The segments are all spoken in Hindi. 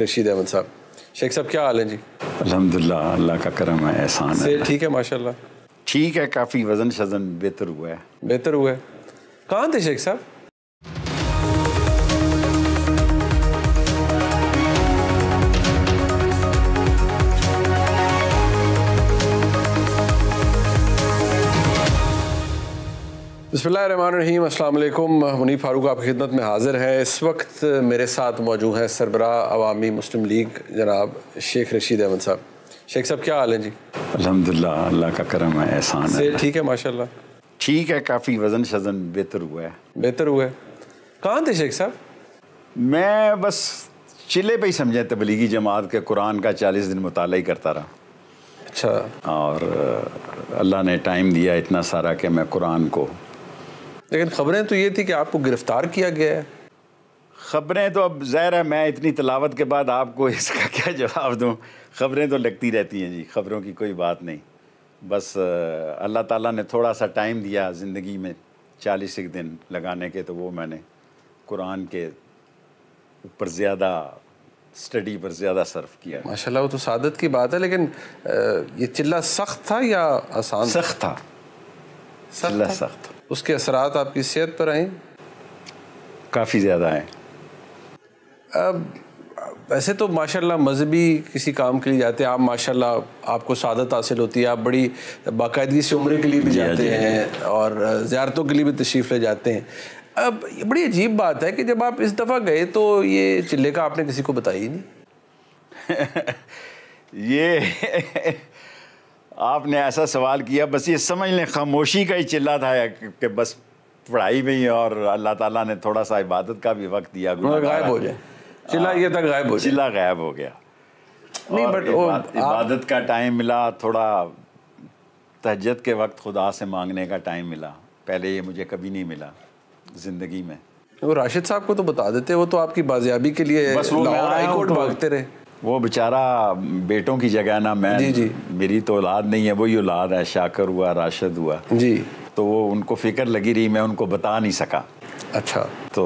रशीद अहमद साहब शेख साहब क्या हाल है जी अलहमदिल्ला अल्लाह का करम है एहसान है ठीक है माशाल्लाह ठीक है काफ़ी वज़न शजन बेहतर हुआ है बेहतर हुआ है कहाँ थे शेख साहब बसमीम अल्लाम मुनीब फारूक आपकी खिदमत में हाज़िर हैं इस वक्त मेरे साथ मौजूद हैं सरबरा अवामी मुस्लिम लीग जनाब शेख रशीद अहमद साहब शेख साहब क्या हाल है जी अलहमदिल्ला अल्लाह का करम है एहसान है ठीक है माशाल्लाह ठीक है काफ़ी वज़न शजन बेहतर हुआ है बेहतर हुआ है कहाँ थे शेख साहब मैं बस चिले पर ही समझे तबलीगी जमात के कुरान का चालीस दिन मुताल ही करता रहा अच्छा और अल्लाह ने टाइम दिया इतना सारा कि मैं कुरान को लेकिन खबरें तो ये थी कि आपको गिरफ्तार किया गया है खबरें तो अब ज़ाहिर है मैं इतनी तलावत के बाद आपको इसका क्या जवाब दूँ खबरें तो लगती रहती हैं जी खबरों की कोई बात नहीं बस अल्लाह ताला ने थोड़ा सा टाइम दिया ज़िंदगी में चालीस एक दिन लगाने के तो वो मैंने कुरान के ऊपर ज़्यादा स्टडी पर ज़्यादा सर्फ किया माशाल्लाह वो तो सादत की बात है लेकिन ये चिल्ला सख्त था या आसान सख्त था सख्त सख्त उसके असरात आपकी सेहत पर आए काफ़ी ज़्यादा आए अब वैसे तो माशाल्लाह मजहबी किसी काम के लिए जाते हैं आप माशाल्लाह आपको सादत हासिल होती है आप बड़ी बाकायदगी से उम्र के लिए भी हाँ, जाते हाँ, हैं और ज़्यारतों के लिए भी तशरीफ़ ले जाते हैं अब ये बड़ी अजीब बात है कि जब आप इस दफ़ा गए तो ये चिल्ले का आपने किसी को बताया ही नहीं ये आपने ऐसा सवाल किया बस ये समझ लें खामोशी का ही चिल्ला था कि बस पढ़ाई में ही और अल्लाह ताला ने थोड़ा सा इबादत का भी वक्त दिया गायब हो जाए चिल्ला ये था गायब हो चिल्ला गायब हो गया नहीं बट इबादत का टाइम मिला थोड़ा तहजद के वक्त खुदा से मांगने का टाइम मिला पहले ये मुझे कभी नहीं मिला ज़िंदगी में वो राशिद साहब को तो बता देते वो तो आपकी बाजियाबी के लिए बस वो हाई कोर्ट तो भागते रहे वो बेचारा बेटों की जगह ना मैं जी जी मेरी तो औलाद नहीं है वही औलाद है शाकर हुआ राशद हुआ जी तो वो उनको फिक्र लगी रही मैं उनको बता नहीं सका अच्छा तो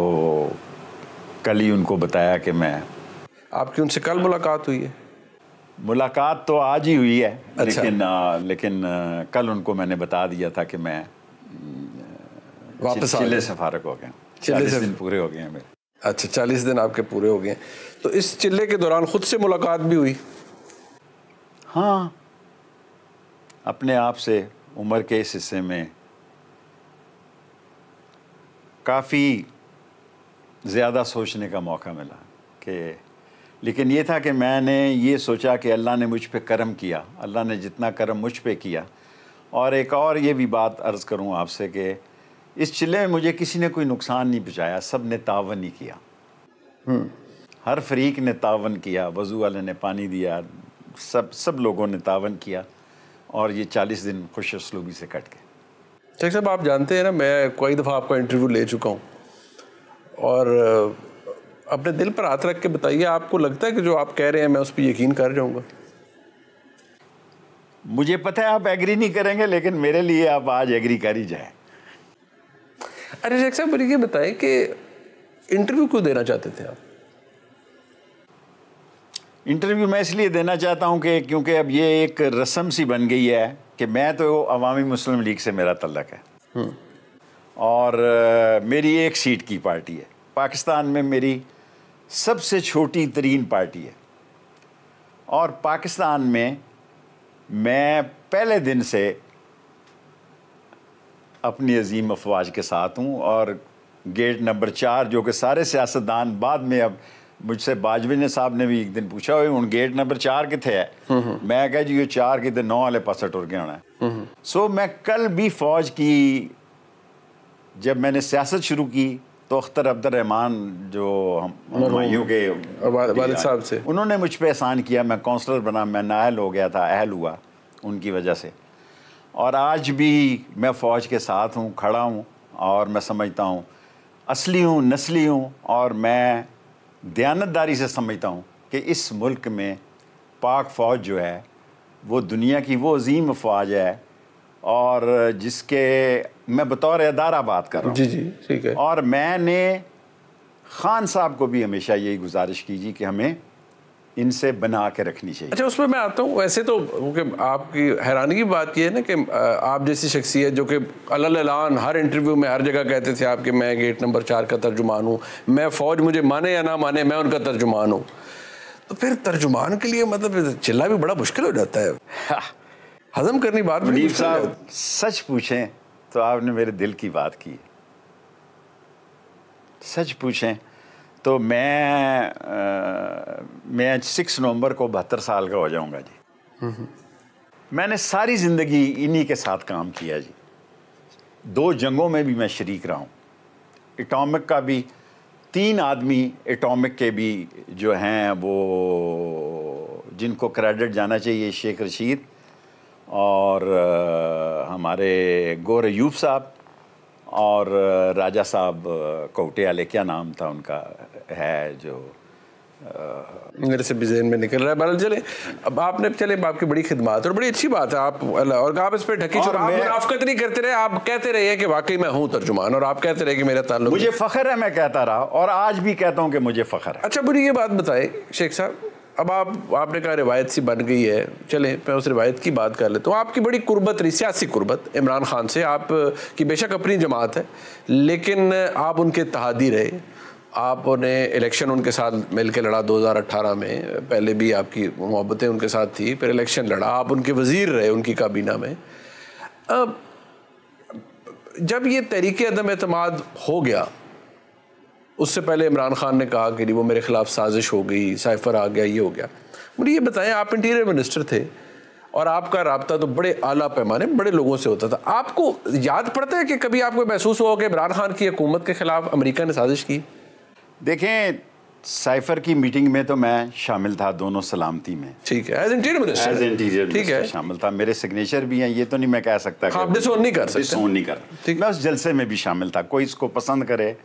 कल ही उनको बताया कि मैं आपकी उनसे कल मुलाकात हुई है मुलाकात तो आज ही हुई है अच्छा। लेकिन आ, लेकिन आ, कल उनको मैंने बता दिया था कि मैं वापस चिल, चिल्ले से फारक हो गया चालीस दिन पूरे हो गए हैं मेरे अच्छा चालीस दिन आपके पूरे हो गए हैं तो इस चिल्ले के दौरान खुद से मुलाकात भी हुई हाँ अपने आप से उम्र के इस हिस्से में काफ़ी ज़्यादा सोचने का मौका मिला कि लेकिन ये था कि मैंने ये सोचा कि अल्लाह ने मुझ पर करम किया अल्लाह ने जितना करम मुझ पर किया और एक और ये भी बात अर्ज़ करूँ आपसे कि इस चिल्ले में मुझे किसी ने कोई नुकसान नहीं पहुँचाया सब ने तावन ही किया हम्म। हर फरीक ने तावन किया वज़ू वाले ने पानी दिया सब सब लोगों ने तावन किया और ये चालीस दिन खुश असलूबी से कट गए शेख साहब आप जानते हैं ना मैं कई दफ़ा आपका इंटरव्यू ले चुका हूँ और अपने दिल पर हाथ रख के बताइए आपको लगता है कि जो आप कह रहे हैं मैं उस पर यकीन कर जाऊँगा मुझे पता है आप एग्री नहीं करेंगे लेकिन मेरे लिए आप आज एग्री कर ही जाए अरे शेख साहब मुझे ये बताएं कि इंटरव्यू क्यों देना चाहते थे आप इंटरव्यू मैं इसलिए देना चाहता हूँ कि क्योंकि अब ये एक रस्म सी बन गई है कि मैं तो अवामी मुस्लिम लीग से मेरा तल्लक है हम्म। और मेरी एक सीट की पार्टी है पाकिस्तान में मेरी सबसे छोटी तरीन पार्टी है और पाकिस्तान में मैं पहले दिन से अपनी अजीम अफवाज के साथ हूँ और गेट नंबर चार जो कि सारे सियासतदान बाद में अब मुझसे बाजवे साहब ने भी एक दिन पूछा हूँ गेट नंबर चार कितने है मैं कह जी ये चार कितने तो नौ वाले पास टुर के आना है सो मैं कल भी फौज की जब मैंने सियासत शुरू की तो अख्तर रहमान जो हमायूं के साहब से उन्होंने मुझ पर एहसान किया मैं काउंसलर बना मैं नाहल हो गया था अहल हुआ उनकी वजह से और आज भी मैं फ़ौज के साथ हूँ खड़ा हूँ और मैं समझता हूँ असली हूँ नस्ली हूँ और मैं दयानतदारी से समझता हूँ कि इस मुल्क में पाक फ़ौज जो है वो दुनिया की वो अजीम फौज है और जिसके मैं बतौर अदारा बात कर रहा हूँ जी जी ठीक है और मैंने ख़ान साहब को भी हमेशा यही गुजारिश की जी कि हमें इनसे बना के रखनी चाहिए अच्छा उसमें मैं आता हूँ वैसे तो क्योंकि आपकी हैरानी की बात यह है ना कि आप जैसी शख्सियत जो कि अलान हर इंटरव्यू में हर जगह कहते थे आपके मैं गेट नंबर चार का तर्जुमान हूँ मैं फ़ौज मुझे माने या ना माने मैं उनका तर्जुमान हूँ तो फिर तर्जुमान के लिए मतलब चिल्ला भी बड़ा मुश्किल हो जाता है हाँ। हजम करनी बात मुनीब साहब सच पूछें तो आपने मेरे दिल की बात की सच पूछें तो मैं आ, मैं सिक्स नवंबर को बहत्तर साल का हो जाऊंगा जी मैंने सारी ज़िंदगी इन्हीं के साथ काम किया जी दो जंगों में भी मैं शरीक रहा हूँ एटॉमिक का भी तीन आदमी एटॉमिक के भी जो हैं वो जिनको क्रेडिट जाना चाहिए शेख रशीद और हमारे गोर यूब साहब और राजा साहब कोटे वाले क्या नाम था उनका है जो मेरे से भी जहन में निकल रहा है बहरहाल चले अब आपने चले आपकी बड़ी खिदमत और बड़ी अच्छी बात है आप और आप इस पर ढकी छोड़ आप नहीं करते रहे आप कहते रहे कि वाकई मैं हूँ तर्जुमान और आप कहते रहे कि मेरा ताल्लुक मुझे फ़ख्र है मैं कहता रहा और आज भी कहता हूँ कि मुझे फ़ख्र है अच्छा बुरी ये बात बताए शेख साहब अब आप आपने कहा रिवायत सी बन गई है चले मैं उस रिवायत की बात कर लेता हूँ आपकी बड़ी कुर्बत रही सियासी कुर्बत इमरान खान से आप की बेशक अपनी जमात है लेकिन आप उनके तहादी रहे आपने इलेक्शन उनके साथ मिल के लड़ा 2018 में पहले भी आपकी मोहब्बतें उनके साथ थी फिर इलेक्शन लड़ा आप उनके वज़ीर रहे उनकी काबीना में अब जब ये तहरीक अदम अतमाद हो गया उससे पहले इमरान खान ने कहा कि वो मेरे ख़िलाफ़ साजिश हो गई साइफर आ गया ये हो गया मुझे ये बताएं आप इंटीरियर मिनिस्टर थे और आपका रबता तो बड़े आला पैमाने बड़े लोगों से होता था आपको याद पड़ता है कि कभी आपको महसूस हुआ कि इमरान खान की हुकूमत के ख़िलाफ़ अमरीका ने साजिश की देखें साइफर की मीटिंग में तो मैं शामिल था दोनों सलामती में ठीक है as interior minister as interior ठीक है शामिल था मेरे सिग्नेचर भी हैं ये तो नहीं मैं कह सकता हाँ, कि नहीं कर सकते डिसोन नहीं कर ठीक मैं उस जलसे में भी शामिल था कोई इसको पसंद करे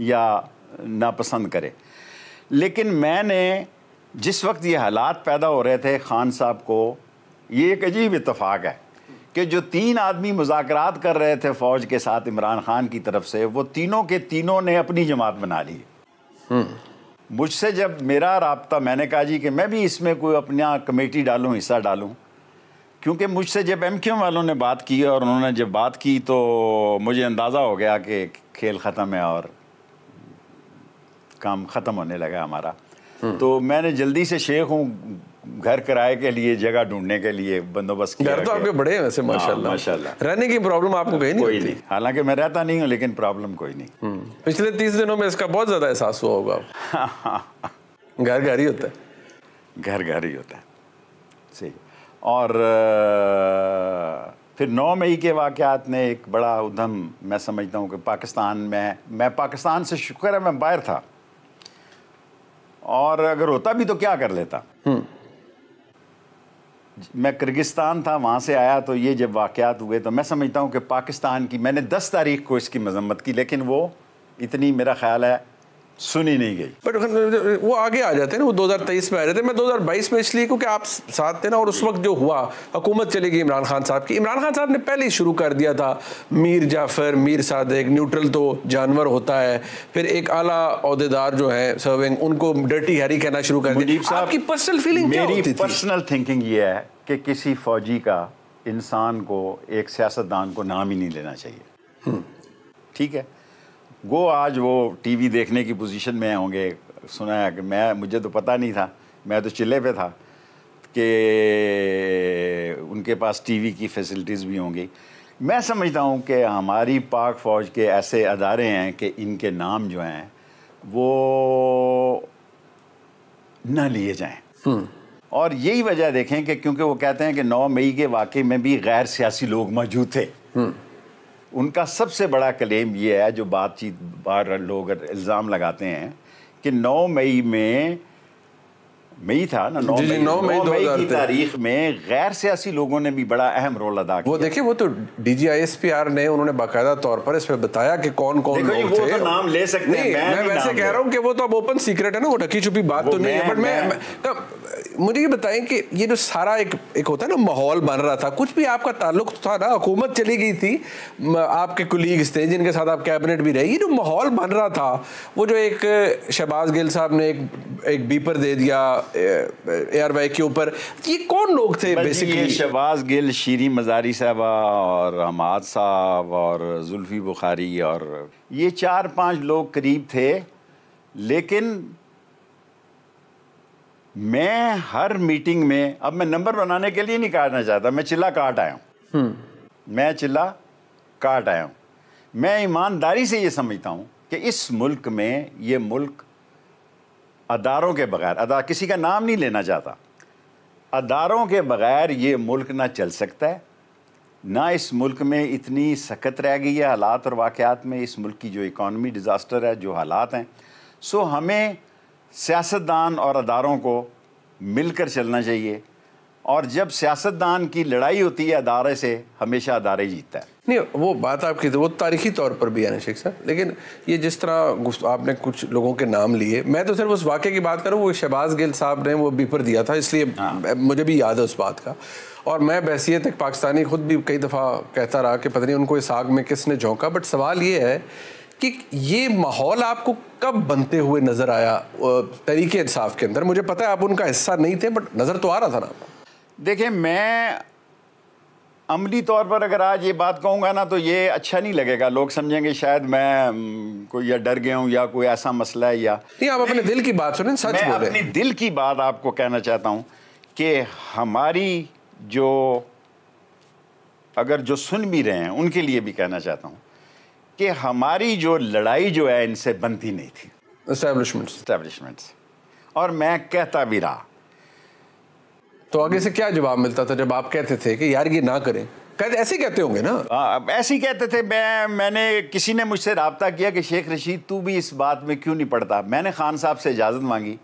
या नापसंद करे लेकिन मैंने जिस वक्त ये हालात पैदा हो रहे थे खान साहब को ये एक अजीब इतफाक़ है कि जो तीन आदमी मुजाकर कर रहे थे फ़ौज के साथ इमरान खान की तरफ से वो तीनों के तीनों ने अपनी जमात बना ली हम्म। मुझसे जब मेरा रबता मैंने कहा जी कि मैं भी इसमें कोई अपना कमेटी डालूँ हिस्सा डालूँ क्योंकि मुझसे जब एम वालों ने बात की और उन्होंने जब बात की तो मुझे अंदाज़ा हो गया कि खेल ख़त्म है और काम ख़त्म होने लगा हमारा हम्म। तो मैंने जल्दी से शेख हूँ घर किराए के लिए जगह ढूंढने के लिए बंदोबस्त किया घर तो आपके बड़े हैं वैसे हाँ, माशाल्लाह माशाल्लाह रहने की प्रॉब्लम आपको कहीं नहीं कोई नहीं हालांकि मैं रहता नहीं हूँ लेकिन प्रॉब्लम कोई नहीं हम्म। पिछले तीस दिनों में इसका बहुत ज़्यादा एहसास हुआ होगा घर घर ही होता है घर घर ही होता है सही और फिर नौ मई के वाक़ात ने एक बड़ा उधम मैं समझता हूँ कि पाकिस्तान में मैं पाकिस्तान से शुक्र है मैं बाहर था और अगर होता भी तो क्या कर लेता हम्म। मैं किर्गिस्तान था वहाँ से आया तो ये जब वाक़ात हुए तो मैं समझता हूँ कि पाकिस्तान की मैंने दस तारीख को इसकी मजम्मत की लेकिन वो इतनी मेरा ख्याल है सुनी नहीं गई बट वो आगे आ जाते हैं ना वो 2023 में आ रहे थे मैं 2022 में इसलिए क्योंकि आप साथ थे ना और उस वक्त जो हुआ हुकूमत चली गई इमरान खान साहब की इमरान खान साहब ने पहले ही शुरू कर दिया था मीर जाफर मीर सादक न्यूट्रल तो जानवर होता है फिर एक आला अहदेदार जो है सर्विंग उनको डर्टी हैरी कहना शुरू कर दिया आपकी पर्सनल फीलिंग पर्सनल थिंकिंग ये है कि किसी फौजी का इंसान को एक सियासतदान को नाम ही नहीं लेना चाहिए हम्म। ठीक है वो आज वो टीवी देखने की पोजीशन में होंगे सुना है कि मैं मुझे तो पता नहीं था मैं तो चिल्ले पे था कि उनके पास टीवी की फैसिलिटीज़ भी होंगी मैं समझता हूँ कि हमारी पाक फ़ौज के ऐसे अदारे हैं कि इनके नाम जो हैं वो ना लिए जाएँ हम्म। और यही वजह देखें कि क्योंकि वो कहते हैं कि 9 मई के वाक़े में भी गैर सियासी लोग मौजूद थे हम्म। उनका सबसे बड़ा क्लेम ये है जो बातचीत बार लोग इल्ज़ाम लगाते हैं कि 9 मई में मई था ना नौ मई नौ मई दो हजार तारीख में गैर सियासी लोगों ने भी बड़ा अहम रोल अदा किया वो देखिए वो तो D G I S P R ने उन्होंने बाकायदा तौर पर इस इसमें बताया कि कौन कौन लोग वो थे तो नाम ले सकते हैं मैं, मैं वैसे कह रहा हूँ कि वो तो अब ओपन सीक्रेट है ना वो ढकी छुपी बात तो नहीं है बट मैं मुझे ये बताएं कि ये जो सारा एक एक होता है ना माहौल बन रहा था कुछ भी आपका ताल्लुक था ना हुकूमत चली गई थी आपके कुलीग्स थे जिनके साथ आप कैबिनेट भी रहे ये जो माहौल बन रहा था वो जो एक शहबाज गिल साहब ने एक एक बीपर दे दिया एयरवे के ऊपर ये कौन लोग थे बेसिकली शहबाज गिल शीरी मजारी साहबा और हमाद साहब और जुल्फी बुखारी और ये चार पांच लोग करीब थे लेकिन मैं हर मीटिंग में अब मैं नंबर बनाने के लिए नहीं काटना चाहता मैं चिल्ला काट आया हूँ हम्म। मैं चिल्ला काट आया हूँ मैं ईमानदारी से ये समझता हूँ कि इस मुल्क में ये मुल्क अदारों के बगैर अदा किसी का नाम नहीं लेना चाहता अदारों के बगैर ये मुल्क ना चल सकता है ना इस मुल्क में इतनी सख्त रह गई है हालात और वाक़ात में इस मुल्क की जो इकॉनमी डिज़ास्टर है जो हालात हैं सो हमें सियासतदान और अदारों को मिलकर चलना चाहिए और जब सियासतदान की लड़ाई होती है अदारे से हमेशा अदारे जीतता है नहीं वो बात आपकी तो, वो तारीखी तौर पर भी है ना शेख साहब लेकिन ये जिस तरह आपने कुछ लोगों के नाम लिए मैं तो सिर्फ उस वाक्य की बात करूँ वो शहबाज गिल साहब ने वो बीपर दिया था इसलिए हाँ। मुझे भी याद है उस बात का और मैं बैसीत एक पाकिस्तानी खुद भी कई दफ़ा कहता रहा कि पता नहीं उनको इस आग में किसने झोंका बट सवाल ये है कि ये माहौल आपको कब बनते हुए नज़र आया तरीके इंसाफ के अंदर मुझे पता है आप उनका हिस्सा नहीं थे बट नज़र तो आ रहा था ना आपको देखिए मैं अमली तौर पर अगर आज ये बात कहूँगा ना तो ये अच्छा नहीं लगेगा लोग समझेंगे शायद मैं कोई या डर गया हूँ या कोई ऐसा मसला है या नहीं आप अपने दिल की बात सुने सच मैं बोले। अपनी दिल की बात आपको कहना चाहता हूँ कि हमारी जो अगर जो सुन भी रहे हैं उनके लिए भी कहना चाहता हूँ कि हमारी जो लड़ाई जो है इनसे बनती नहीं थी और मैं कहता भी रहा तो आगे से क्या जवाब मिलता था जब आप कहते थे कि यार ये ना करें कहते ऐसे कहते होंगे ना हाँ, ऐसे ही कहते थे मैं मैंने किसी ने मुझसे रबता किया कि शेख रशीद तू भी इस बात में क्यों नहीं पढ़ता मैंने खान साहब से इजाज़त मांगी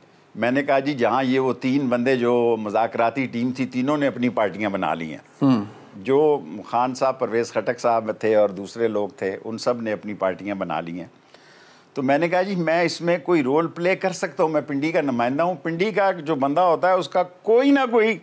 मैंने कहा जी जहाँ ये वो तीन बंदे जो मजाकती टीम थी तीनों ने अपनी पार्टियाँ बना ली हैं हम्म। जो खान साहब परवेज़ खटक साहब थे और दूसरे लोग थे उन सब ने अपनी पार्टियाँ बना ली हैं तो मैंने कहा जी मैं इसमें कोई रोल प्ले कर सकता हूँ मैं पिंडी का नुमाइंदा हूँ पिंडी का जो बंदा होता है उसका कोई ना कोई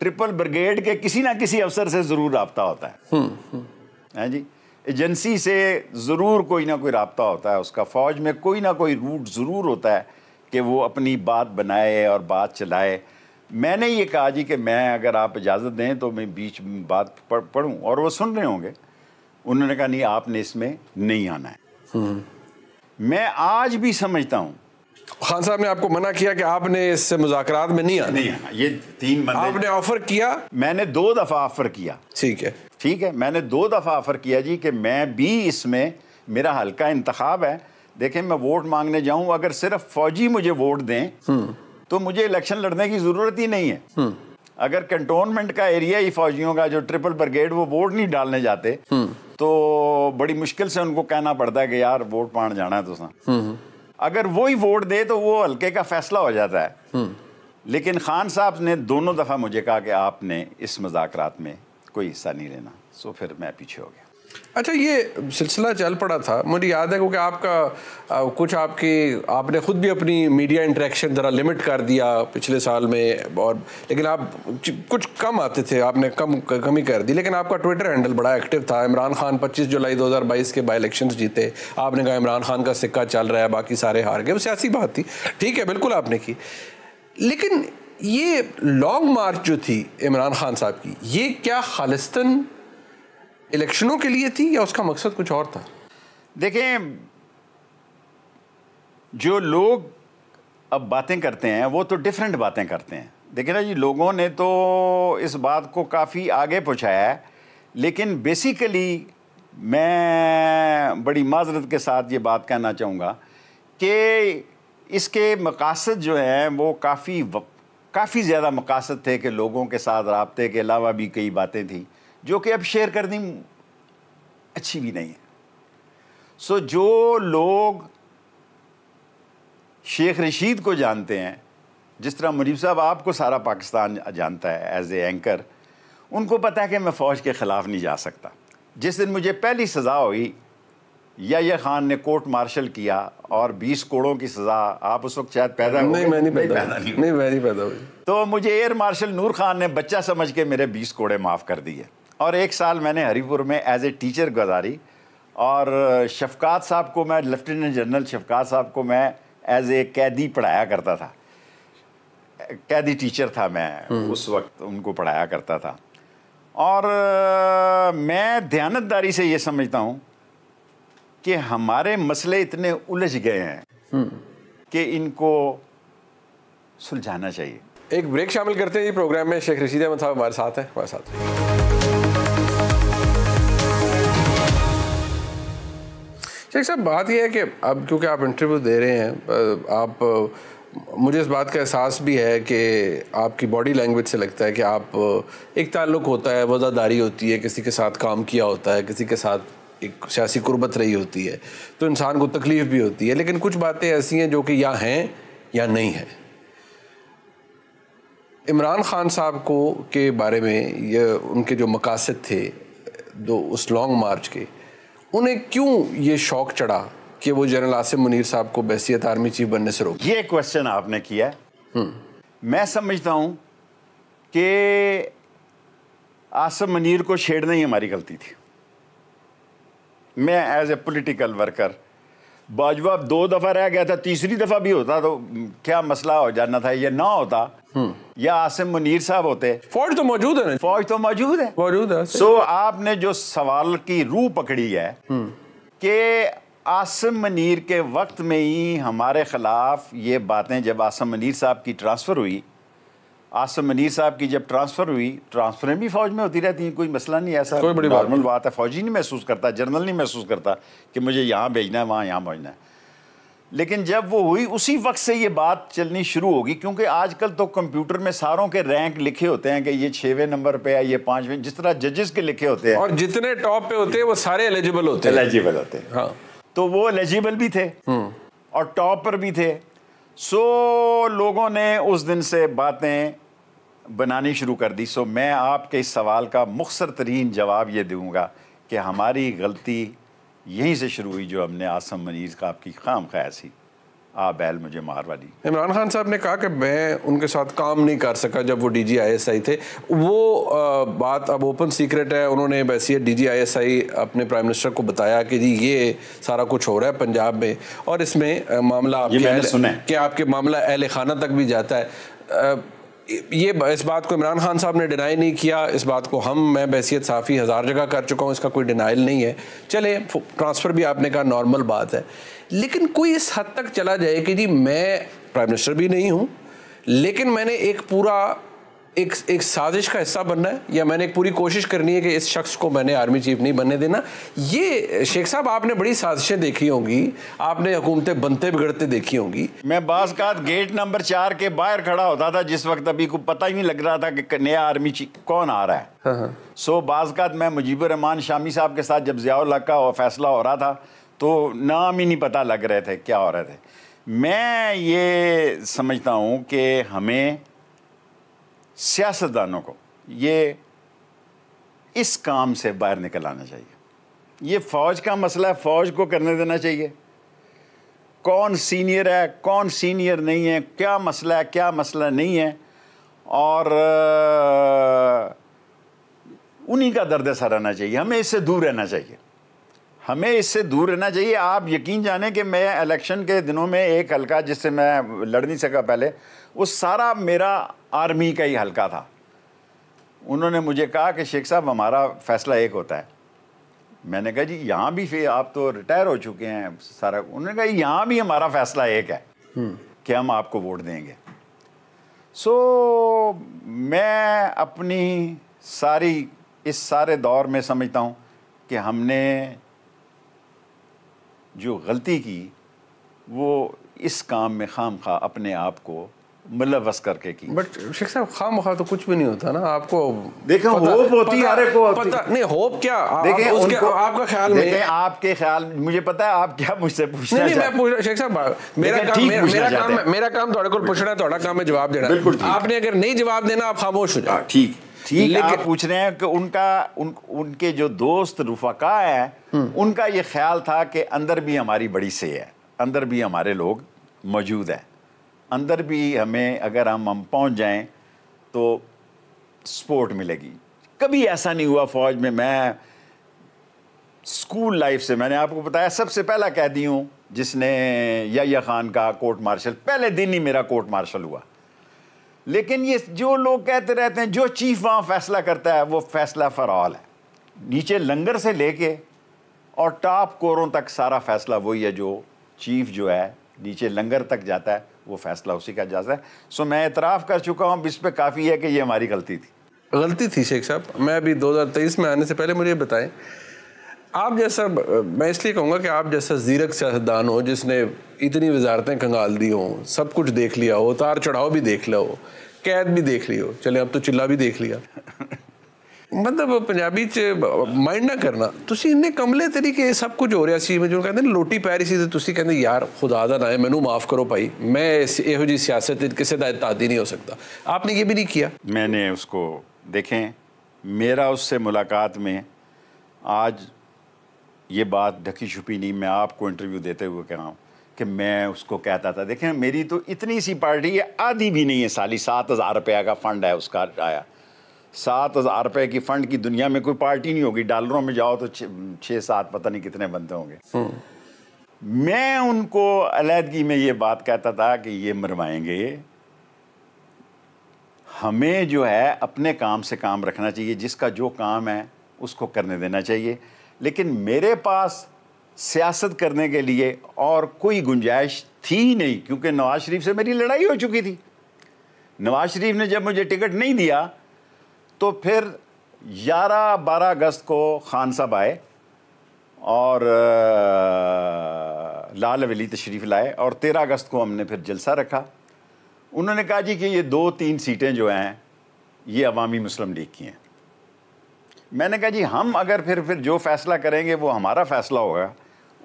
ट्रिपल ब्रिगेड के किसी ना किसी अफसर से ज़रूर रबता होता है हैं हम्म, हम्म। हाँ जी एजेंसी से ज़रूर कोई ना कोई रबता होता है उसका फ़ौज में कोई ना कोई रूट ज़रूर होता है कि वो अपनी बात बनाए और बात चलाए मैंने ये कहा जी कि मैं अगर आप इजाज़त दें तो मैं बीच बात पढ़ूँ और वो सुन रहे होंगे उन्होंने कहा नहीं आपने इसमें नहीं आना है हम्म। मैं आज भी समझता हूँ खान साहब ने आपको मना किया कि आपने इससे मुजाकरात में नहीं आना नहीं हाँ, ये तीन बंदे आपने ऑफर किया मैंने दो दफ़ा ऑफर किया ठीक है ठीक है मैंने दो दफ़ा ऑफर किया जी कि मैं भी इसमें मेरा हल्का इंतखाब है देखें मैं वोट मांगने जाऊं अगर सिर्फ फौजी मुझे वोट दें हम्म। तो मुझे इलेक्शन लड़ने की ज़रूरत ही नहीं है हम्म। अगर कंटोनमेंट का एरिया ही फौजियों का जो ट्रिपल ब्रिगेड वो वोट नहीं डालने जाते हम्म। तो बड़ी मुश्किल से उनको कहना पड़ता है कि यार वोट पान जाना है तुसा हम्म, हम्म। अगर वो ही वोट दे तो वो हल्के का फैसला हो जाता है लेकिन खान साहब ने दोनों दफ़ा मुझे कहा कि आपने इस मजाक में कोई हिस्सा नहीं लेना सो फिर मैं पीछे हो गया अच्छा ये सिलसिला चल पड़ा था मुझे याद है क्योंकि आपका आ, कुछ आपकी आपने खुद भी अपनी मीडिया इंटरेक्शन ज़रा लिमिट कर दिया पिछले साल में और लेकिन आप कुछ कम आते थे आपने कम कमी कर दी लेकिन आपका ट्विटर हैंडल बड़ा एक्टिव था इमरान खान 25 जुलाई 2022 के बाई इलेक्शन जीते आपने कहा इमरान खान का सिक्का चल रहा है बाकी सारे हार गए वो सियासी बात थी ठीक है बिल्कुल आपने की लेकिन ये लॉन्ग मार्च जो थी इमरान खान साहब की ये क्या खालिस्तन इलेक्शनों के लिए थी या उसका मकसद कुछ और था देखें जो लोग अब बातें करते हैं वो तो डिफरेंट बातें करते हैं देखिए ना जी लोगों ने तो इस बात को काफ़ी आगे पहुँचाया है लेकिन बेसिकली मैं बड़ी माजरत के साथ ये बात कहना चाहूँगा कि इसके मकासद जो हैं वो काफ़ी काफ़ी ज़्यादा मकासद थे कि लोगों के साथ रबते के अलावा भी कई बातें थी जो कि अब शेयर करनी अच्छी भी नहीं है सो जो लोग शेख रशीद को जानते हैं जिस तरह मुजीब साहब आपको सारा पाकिस्तान जानता है एज ए एंकर उनको पता है कि मैं फ़ौज के ख़िलाफ़ नहीं जा सकता जिस दिन मुझे पहली सज़ा हुई या खान ने कोर्ट मार्शल किया और 20 कोड़ों की सज़ा आप उस वक्त शायद पैदा नहीं, नहीं मैं नहीं पैदा नहीं मैं नहीं पैदा हुई तो मुझे एयर मार्शल नूर खान ने बच्चा समझ के मेरे 20 कोड़े माफ़ कर दिए और एक साल मैंने हरीपुर में एज ए टीचर गुजारी और शफकात साहब को मैं लेफ्टिनेंट जनरल शफकात साहब को मैं एज ए कैदी पढ़ाया करता था कैदी टीचर था मैं हम्म। उस वक्त उनको पढ़ाया करता था और मैं ध्यानतदारी से ये समझता हूँ कि हमारे मसले इतने उलझ गए हैं हम्म। कि इनको सुलझाना चाहिए एक ब्रेक शामिल करते हैं ये प्रोग्राम में शेख रशीद अहमद साहब हमारे साथ हैं हमारे साथ है। शेख तो साहब बात यह है कि अब क्योंकि आप इंटरव्यू दे रहे हैं आप मुझे इस बात का एहसास भी है कि आपकी बॉडी लैंग्वेज से लगता है कि आप एक ताल्लुक होता है वज़ादारी होती है किसी के साथ काम किया होता है किसी के साथ एक सियासी कुर्बत रही होती है तो इंसान को तकलीफ़ भी होती है लेकिन कुछ बातें ऐसी हैं जो कि या हैं या नहीं हैं इमरान खान साहब को के बारे में ये उनके जो मकासद थे दो उस लॉन्ग मार्च के उन्हें क्यों ये शौक चढ़ा कि वो जनरल आसिम मुनीर साहब को बैसीत आर्मी चीफ बनने से रोक ये क्वेश्चन आपने किया हम्म। मैं समझता हूं कि आसिम मुनीर को छेड़ना ही हमारी गलती थी मैं as a political worker Bajwa दो दफ़ा रह गया था तीसरी दफ़ा भी होता तो क्या मसला हो जाना था या ना होता या आसिम मुनीर साहब होते फौज तो मौजूद है फौज तो मौजूद है मौजूद है सो so, आपने जो सवाल की रूह पकड़ी है कि आसिम मुनीर के वक्त में ही हमारे खिलाफ ये बातें जब आसिम मुनीर साहब की ट्रांसफ़र हुई आसिम मुनीर साहब की जब ट्रांसफ़र हुई ट्रांसफरें भी फौज में होती रहती हैं कोई मसला नहीं ऐसा कोई बड़ी नॉर्मल बात है फौजी नहीं महसूस करता जनरल नहीं महसूस करता कि मुझे यहाँ भेजना है वहाँ यहाँ भेजना है लेकिन जब वो हुई उसी वक्त से ये बात चलनी शुरू होगी क्योंकि आजकल तो कंप्यूटर में सारों के रैंक लिखे होते हैं कि ये छवें नंबर पे है ये पाँचवें जिस तरह जजेस के लिखे होते हैं और जितने टॉप पे होते हैं वो सारे एलिजिबल होते हैं एलिजिबल होते हैं हाँ तो वो एलिजिबल भी थे हम्म। और टॉप पर भी थे सो लोगों ने उस दिन से बातें बनानी शुरू कर दी सो मैं आपके इस सवाल का मुख्तर तरीन जवाब ये दूंगा कि हमारी गलती यहीं से शुरू हुई जो हमने आसम मनीर का आपकी खाम खयासी आ बैल मुझे मारवा दी इमरान खान साहब ने कहा कि मैं उनके साथ काम नहीं कर सका जब वो D G I S I थे वो आ, बात अब ओपन सीक्रेट है उन्होंने वैसी D G I S I अपने प्राइम मिनिस्टर को बताया कि जी ये सारा कुछ हो रहा है पंजाब में और इसमें मामला आपके सुना है कि आपके मामला अहल खाना तक भी जाता है ये इस बात को इमरान खान साहब ने डिनाई नहीं किया इस बात को हम मैं बैसीत साफ़ी हज़ार जगह कर चुका हूँ इसका कोई डिनाइल नहीं है चले ट्रांसफ़र भी आपने कहा नॉर्मल बात है लेकिन कोई इस हद तक चला जाए कि जी मैं प्राइम मिनिस्टर भी नहीं हूँ लेकिन मैंने एक पूरा एक एक साजिश का हिस्सा बनना है या मैंने एक पूरी कोशिश करनी है कि इस शख्स को मैंने आर्मी चीफ नहीं बनने देना ये शेख साहब आपने बड़ी साजिशें देखी होंगी आपने हुकूमतें बनते बिगड़ते देखी होंगी मैं बाज का गेट नंबर चार के बाहर खड़ा होता था जिस वक्त अभी को पता ही नहीं लग रहा था कि नया आर्मी चीफ कौन आ रहा है हाँ, हाँ। सो बाज़ात मैं मुजीबरहमान शामी साहब के साथ जब ज़ियाउल्ला का फैसला हो रहा था तो नाम ही नहीं पता लग रहे थे क्या हो रहे थे मैं ये समझता हूँ कि हमें सियासतदानों को ये इस काम से बाहर निकल आना चाहिए ये फ़ौज का मसला है फ़ौज को करने देना चाहिए कौन सीनियर है कौन सीनियर नहीं है क्या मसला है क्या मसला नहीं है और उन्हीं का दर्द सा रहना चाहिए हमें इससे दूर रहना चाहिए हमें इससे दूर रहना चाहिए आप यकीन जाने कि मैं इलेक्शन के दिनों में एक हलका जिससे मैं लड़ नहीं सका पहले वो सारा मेरा आर्मी का ही हल्का था उन्होंने मुझे कहा कि शेख साहब हमारा फैसला एक होता है मैंने कहा जी यहाँ भी फिर आप तो रिटायर हो चुके हैं सारा उन्होंने कहा यहाँ भी हमारा फैसला एक है हम्म। कि हम आपको वोट देंगे सो मैं अपनी सारी इस सारे दौर में समझता हूँ कि हमने जो गलती की वो इस काम में खाम खा अपने आप को मिलवस करके की बट शेख साहब खाम खा तो कुछ भी नहीं होता ना आपको देखा होप होती है अरे को पता नहीं होप क्या देखें उसके आपका ख्याल में आपके ख्याल मुझे पता है आप क्या मुझसे पूछना नहीं, नहीं मैं पूछ शेख साहब मेरा काम मेरा काम मेरा काम थोड़े को पूछना है थोड़ा काम है जवाब देना बिल्कुल आपने अगर नहीं जवाब देना आप खामोश हो जाए हाँ, ठीक ठीक आप पूछ रहे हैं कि उनका उन उनके जो दोस्त रुफका है हम्म। उनका ये ख्याल था कि अंदर भी हमारी बड़ी से है अंदर भी हमारे लोग मौजूद हैं अंदर भी हमें अगर हम हम पहुँच जाएँ तो सपोर्ट मिलेगी कभी ऐसा नहीं हुआ फौज में मैं स्कूल लाइफ से मैंने आपको बताया सबसे पहला कैदी हूँ जिसने या खान का कोर्ट मार्शल पहले दिन ही मेरा कोर्ट मार्शल हुआ लेकिन ये जो लोग कहते रहते हैं जो चीफ वहाँ फैसला करता है वो फैसला फॉर ऑल है नीचे लंगर से लेके और टॉप कोरों तक सारा फैसला वही है जो चीफ जो है नीचे लंगर तक जाता है वो फैसला उसी का जाता है सो मैं एतराफ़ कर चुका हूँ इस पर काफ़ी है कि ये हमारी गलती थी गलती थी शेख साहब मैं अभी 2023 में आने से पहले मुझे बताएं आप जैसा मैं इसलिए कहूँगा कि आप जैसा जीरक सियासतदान हो जिसने इतनी वजारतें कंगाल दी हों सब कुछ देख लिया हो उतार चढ़ाव भी देख लिया हो कैद भी देख ली हो चले अब तो चिल्ला भी देख लिया ਮਤਲਬ ਪੰਜਾਬੀ ਚ ਮਾਈਂਡ ਨਾ ਕਰਨਾ ਤੁਸੀਂ ਇੰਨੇ ਕਮਲੇ ਤਰੀਕੇ ਸਭ ਕੁਝ ਹੋ ਰਿਹਾ ਸੀ ਮੈਨੂੰ कहते लोटी पै रही ਸੀ ਤੇ कहते यार ਯਾਰ ਖੁਦਾ ਦਾ ਨਾਮ ਮੈਨੂੰ ਮਾਫ ਕਰੋ ਭਾਈ ਮੈਂ ਇਹੋ ਜੀ ਸਿਆਸਤ ਵਿੱਚ ਕਿਸੇ ਦਾ ਇਤਾਦੀ नहीं हो सकता आपने ये भी नहीं किया मैंने उसको देखें मेरा उससे मुलाकात में आज ये बात ढकी छुपी नहीं मैं आपको इंटरव्यू देते हुए कह रहा हूँ कि मैं उसको कहता था देखें मेरी तो इतनी सी पार्टी है आधी भी नहीं है साली सात हज़ार रुपया का फंड है उसका आया सात हज़ार रुपए की फ़ंड की दुनिया में कोई पार्टी नहीं होगी डॉलरों में जाओ तो छः सात पता नहीं कितने बनते होंगे हम्म। मैं उनको अलहदगी में ये बात कहता था कि ये मरवाएंगे हमें जो है अपने काम से काम रखना चाहिए जिसका जो काम है उसको करने देना चाहिए लेकिन मेरे पास सियासत करने के लिए और कोई गुंजाइश थी नहीं क्योंकि नवाज़ शरीफ से मेरी लड़ाई हो चुकी थी नवाज़ शरीफ ने जब मुझे टिकट नहीं दिया तो फिर 11-12 अगस्त को खान साहब आए और लाल वली तशरीफ़ लाए और 13 अगस्त को हमने फिर जलसा रखा उन्होंने कहा जी कि ये दो तीन सीटें जो हैं ये अवामी मुस्लिम लीग की हैं मैंने कहा जी हम अगर फिर फिर जो फ़ैसला करेंगे वो हमारा फ़ैसला होगा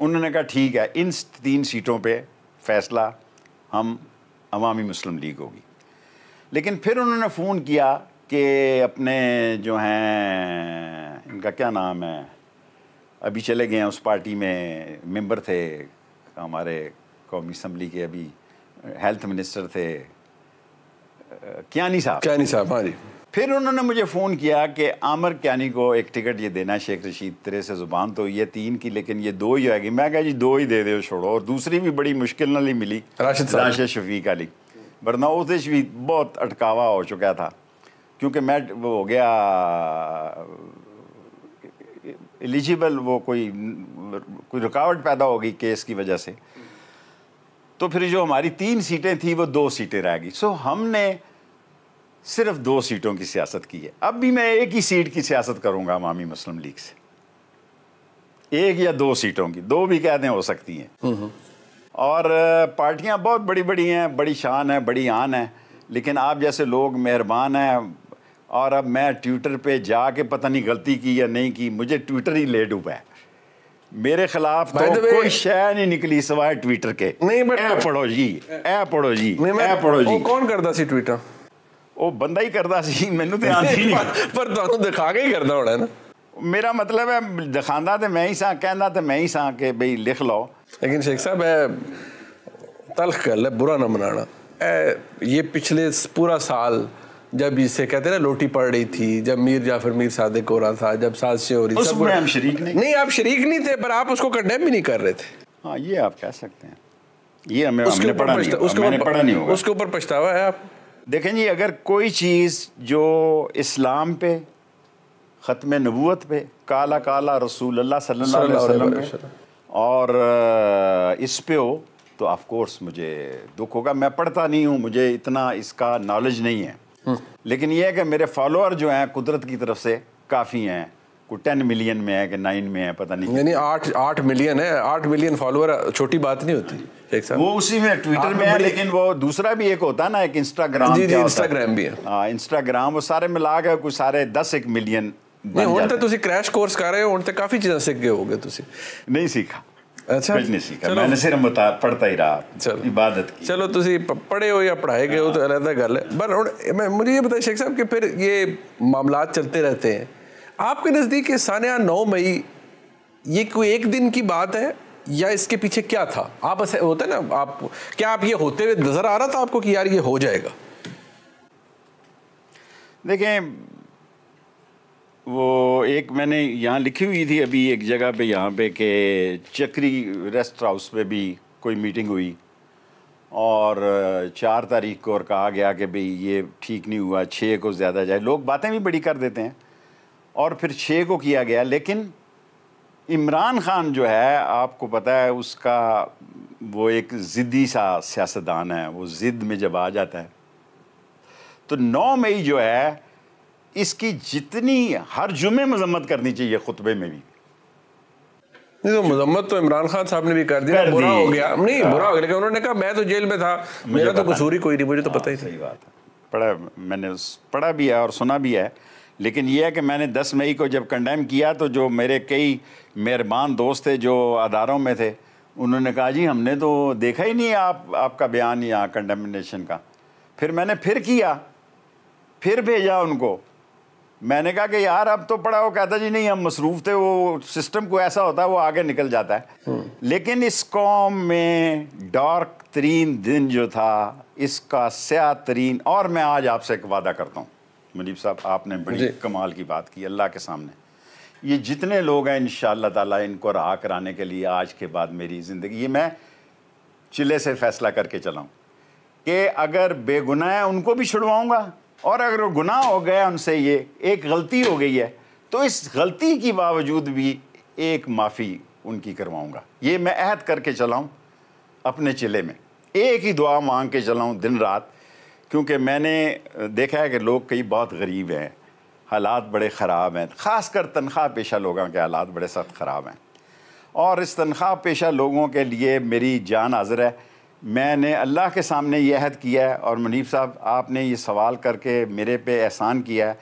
उन्होंने कहा ठीक है इन तीन सीटों पे फ़ैसला हम अवामी मुस्लिम लीग होगी लेकिन फिर उन्होंने फ़ोन किया के अपने जो हैं इनका क्या नाम है अभी चले गए हैं उस पार्टी में मेंबर थे हमारे कौमी असम्बली के अभी हेल्थ मिनिस्टर थे क्यानी साहब क्यानी साहब हाँ जी फिर उन्होंने मुझे फ़ोन किया कि आमर क्यानी को एक टिकट ये देना शेख रशीद तेरे से ज़ुबान तो ये तीन की लेकिन ये दो ही आएगी मैं कहा जी दो ही दे दो छोड़ो और दूसरी भी बड़ी मुश्किल नाली मिली राशिद राशिद शफीक अली वरना उस भी बहुत अटकावा हो चुका था क्योंकि मैं वो हो गया एलिजिबल वो कोई कोई रुकावट पैदा हो गई केस की वजह से तो फिर जो हमारी तीन सीटें थी वो दो सीटें रह गई सो हमने सिर्फ दो सीटों की सियासत की है अब भी मैं एक ही सीट की सियासत करूंगा अवामी मुस्लिम लीग से एक या दो सीटों की दो भी दें हो सकती हैं हम्म, हम्म। और पार्टियां बहुत बड़ी बड़ी हैं बड़ी शान है बड़ी आन है लेकिन आप जैसे लोग मेहरबान हैं और अब मैं ट्विटर पे जाके पता नहीं गलती की या नहीं की मुझे ट्विटर ही ले डूबा है मेरे खिलाफ तो कोई शह नहीं निकली सवाय ट्विटर के नहीं बट ऐ पढ़ो जी ऐ पढ़ो जी ऐ पढ़ो जी कौन करता सी ट्विटर वो बंदा ही करता सी मैनू ध्यान तो ही नहीं पर तो दिखा के ही करता होना है ना मेरा मतलब है दिखांदा तो मैं ही सह कहना तो मैं ही सा के बी लिख लो लेकिन शेख साहब है तलख कर ले बुरा ना मनाना ये पिछले पूरा साल जब इसे कहते ना लोटी पड़ रही थी जब मीर जाफर मीर सादे को रहा था जब साजिशें हो रही थी हम शरीक नहीं नहीं आप शरीक नहीं थे पर आप उसको कंडेम भी नहीं कर रहे थे हाँ ये आप कह सकते हैं ये हमें उसके ऊपर पढ़ा नहीं होगा उसके ऊपर पछतावा है आप देखें जी अगर कोई चीज़ जो इस्लाम पे ख़त्म नबूत पे काला काला रसूल अल्लाह वसल्लम और इस पे हो तो ऑफ कोर्स मुझे दुख होगा मैं पढ़ता नहीं हूँ मुझे इतना इसका नॉलेज नहीं है लेकिन ये है कि मेरे फॉलोअर जो हैं कुदरत की तरफ से काफ़ी हैं कोई टेन मिलियन में है कि नाइन में है पता नहीं नहीं आठ आठ मिलियन है आठ मिलियन फॉलोअर छोटी बात नहीं होती एक साथ वो उसी में ट्विटर में है लेकिन वो दूसरा भी एक होता है ना एक इंस्टाग्राम जी जी इंस्टाग्राम भी है हाँ इंस्टाग्राम वो सारे ਮਿਲਾ ਕੇ ਕੋਈ सारे दस एक मिलियन नहीं हूँ तो क्रैश कोर्स कर रहे हो ਹੋ ਹੁਣ ਤਾਂ ਕਾਫੀ ਚੀਜ਼ਾਂ गए ਗਏ ਹੋਗੇ ਤੁਸੀਂ ਨਹੀਂ ਅੱਛਾ ਕੁਝ ਨਹੀਂ ਸੀਗਾ ਮੈਂ ਸਿਰ ਮਤਾ ਪੜਦਾ ਹੀ ਰਹਾ ਇਬਾਦਤ की चलो तुम पढ़े हो या पढ़ाए गए हो तो अलग हाँ। गल है पर मैं मुझे ये बताया शेख साहब कि फिर ये मामला चलते रहते हैं आपके नज़दीक सानिया नौ मई ये कोई एक दिन की बात है या इसके पीछे क्या था आप ऐसे होते ना आप क्या आप ये होते हुए नज़र आ रहा था आपको कि यार ये हो जाएगा देखें वो एक मैंने यहाँ लिखी हुई थी अभी एक जगह पे यहाँ पे कि चक्री रेस्ट हाउस पे भी कोई मीटिंग हुई और चार तारीख को और कहा गया कि भाई ये ठीक नहीं हुआ छः को ज़्यादा जाए लोग बातें भी बड़ी कर देते हैं और फिर छः को किया गया लेकिन इमरान ख़ान जो है आपको पता है उसका वो एक ज़िद्दी सा सियासतदान है वो ज़िद्द में जब आ जाता है तो नौ मई जो है इसकी जितनी हर जुमे मजम्मत करनी चाहिए खुतबे में भी नहीं तो मजम्मत तो इमरान खान साहब ने भी कर दिया बुरा हो गया नहीं हाँ। बुरा हो गया लेकिन उन्होंने कहा मैं तो जेल में था मेरा तो कसूर ही कोई नहीं मुझे तो पता ही हाँ, सही बात है पढ़ा मैंने पढ़ा भी है और सुना भी है लेकिन यह है कि मैंने 10 मई को जब कंडेम किया तो जो मेरे कई मेहरबान दोस्त थे जो अदारों में थे उन्होंने कहा जी हमने तो देखा ही नहीं आप आपका बयान यहाँ कंडेमनेशन का फिर मैंने फिर किया फिर भेजा उनको मैंने कहा कि यार अब तो पढ़ा वो कहता जी नहीं हम मसरूफ थे वो सिस्टम को ऐसा होता है वो आगे निकल जाता है हम्म। लेकिन इस कॉम में डार्क तरीन दिन जो था इसका स्या तरीन और मैं आज आपसे एक वादा करता हूँ मुनीब साहब आपने बड़ी कमाल की बात की अल्लाह के सामने ये जितने लोग हैं इन ताला इनको रहा कराने के लिए आज के बाद मेरी ज़िंदगी ये मैं चिले से फैसला करके चलाऊँ कि अगर बेगुनाह है उनको भी छुड़वाऊँगा और अगर वो गुनाह हो गया उनसे ये एक गलती हो गई है तो इस गलती के बावजूद भी एक माफ़ी उनकी करवाऊँगा ये मैं अहद करके चलाऊँ अपने चिले में एक ही दुआ मांग के चलाऊँ दिन रात क्योंकि मैंने देखा है कि लोग कई बहुत गरीब हैं हालात बड़े ख़राब हैं ख़ास कर तनख्वाह पेशा लोगों के हालात बड़े सख्त ख़राब हैं और इस तनख्वाह पेशा लोगों के लिए मेरी जान हाजिर है मैंने अल्लाह के सामने ये अहद किया है और मुनीब साहब आपने ये सवाल करके मेरे पे एहसान किया है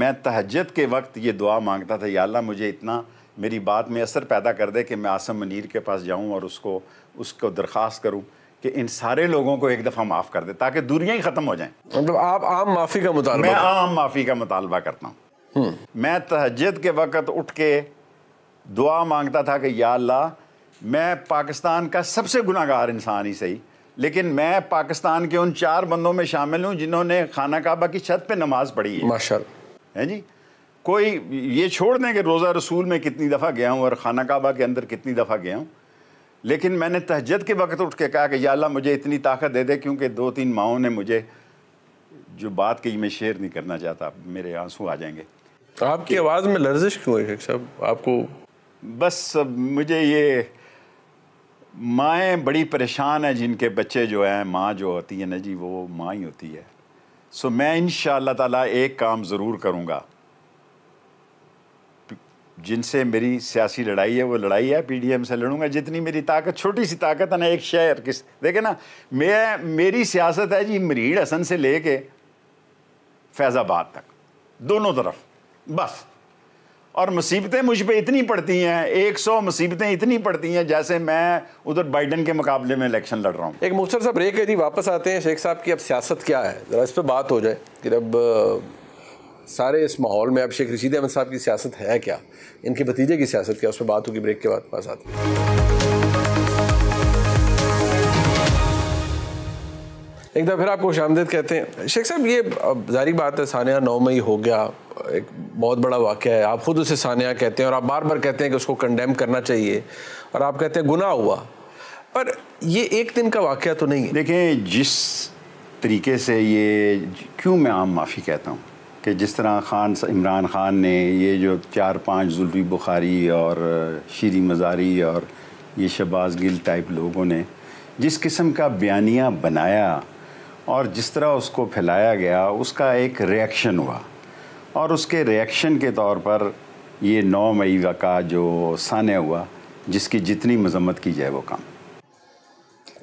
मैं तहजद के वक्त ये दुआ मांगता था या अल्लाह मुझे इतना मेरी बात में असर पैदा कर दे कि मैं आसम मनीर के पास जाऊं और उसको उसको दरख्वास्त करूं कि इन सारे लोगों को एक दफ़ा माफ़ कर दे ताकि दूरियाँ ही ख़त्म हो जाएँ मतलब आप आम माफ़ी का मुताल मैं आम माफ़ी का मुतालबा करता हूँ हम्म। मैं तहजद के वक़्त उठ के दुआ मांगता था कि या अल्लाह मैं पाकिस्तान का सबसे गुनागार इंसान ही सही लेकिन मैं पाकिस्तान के उन चार बंदों में शामिल हूँ जिन्होंने खाना काबा की छत पर नमाज पढ़ी है माशा है जी कोई ये छोड़ दें कि रोज़ा रसूल में कितनी दफ़ा गया हूँ और खाना काबा के अंदर कितनी दफ़ा गया हूँ लेकिन मैंने तहजद के वक्त उठ के कहा कि याल्ला मुझे इतनी ताकत दे दे क्योंकि दो तीन माओं ने मुझे जो बात कही मैं शेयर नहीं करना चाहता मेरे आंसू आ जाएंगे आपकी आवाज़ में लर्जिश क्यों है साहब आपको बस मुझे ये माएँ बड़ी परेशान हैं जिनके बच्चे जो हैं माँ जो होती है ना जी वो माँ ही होती है सो मैं इन ताला एक काम ज़रूर करूँगा जिनसे मेरी सियासी लड़ाई है वो लड़ाई है पीडीएम से लड़ूंगा जितनी मेरी ताकत छोटी सी ताकत है ना एक शहर किस देखे ना मैं मेरी सियासत है जी मरीड हसन से लेके फैज़ाबाद तक दोनों तरफ बस और मुसीबतें मुझ पर इतनी पड़ती हैं एक सौ मुसीबतें इतनी पड़ती हैं जैसे मैं उधर बाइडन के मुकाबले में इलेक्शन लड़ रहा हूँ एक मुख्तर साहब ब्रेक है जी वापस आते हैं शेख साहब की अब सियासत क्या है ज़रा इस पर बात हो जाए कि अब सारे इस माहौल में अब शेख रशीद अहमद साहब की सियासत है क्या इनके भतीजे की सियासत क्या उस पर बात होगी ब्रेक के बाद पास आती है एक दफ़ा फिर आप खुश आमदेद कहते हैं शेख साहब ये जारी बात है सानिया नौ मई हो गया एक बहुत बड़ा वाक़ है आप ख़ुद उसे सानिया कहते हैं और आप बार बार कहते हैं कि उसको कंडेम करना चाहिए और आप कहते हैं गुना हुआ पर ये एक दिन का वाक़ तो नहीं है देखें जिस तरीके से ये क्यों मैं आम माफ़ी कहता हूँ कि जिस तरह खान इमरान ख़ान ने ये जो चार पाँच जुल्फी बुखारी और शीरी मज़ारी और ये शबाज गिल टाइप लोगों ने जिस किस्म का बयानिया बनाया और जिस तरह उसको फैलाया गया उसका एक रिएक्शन हुआ और उसके रिएक्शन के तौर पर ये नौ मई का जो सान्य हुआ जिसकी जितनी मजम्मत की जाए वो काम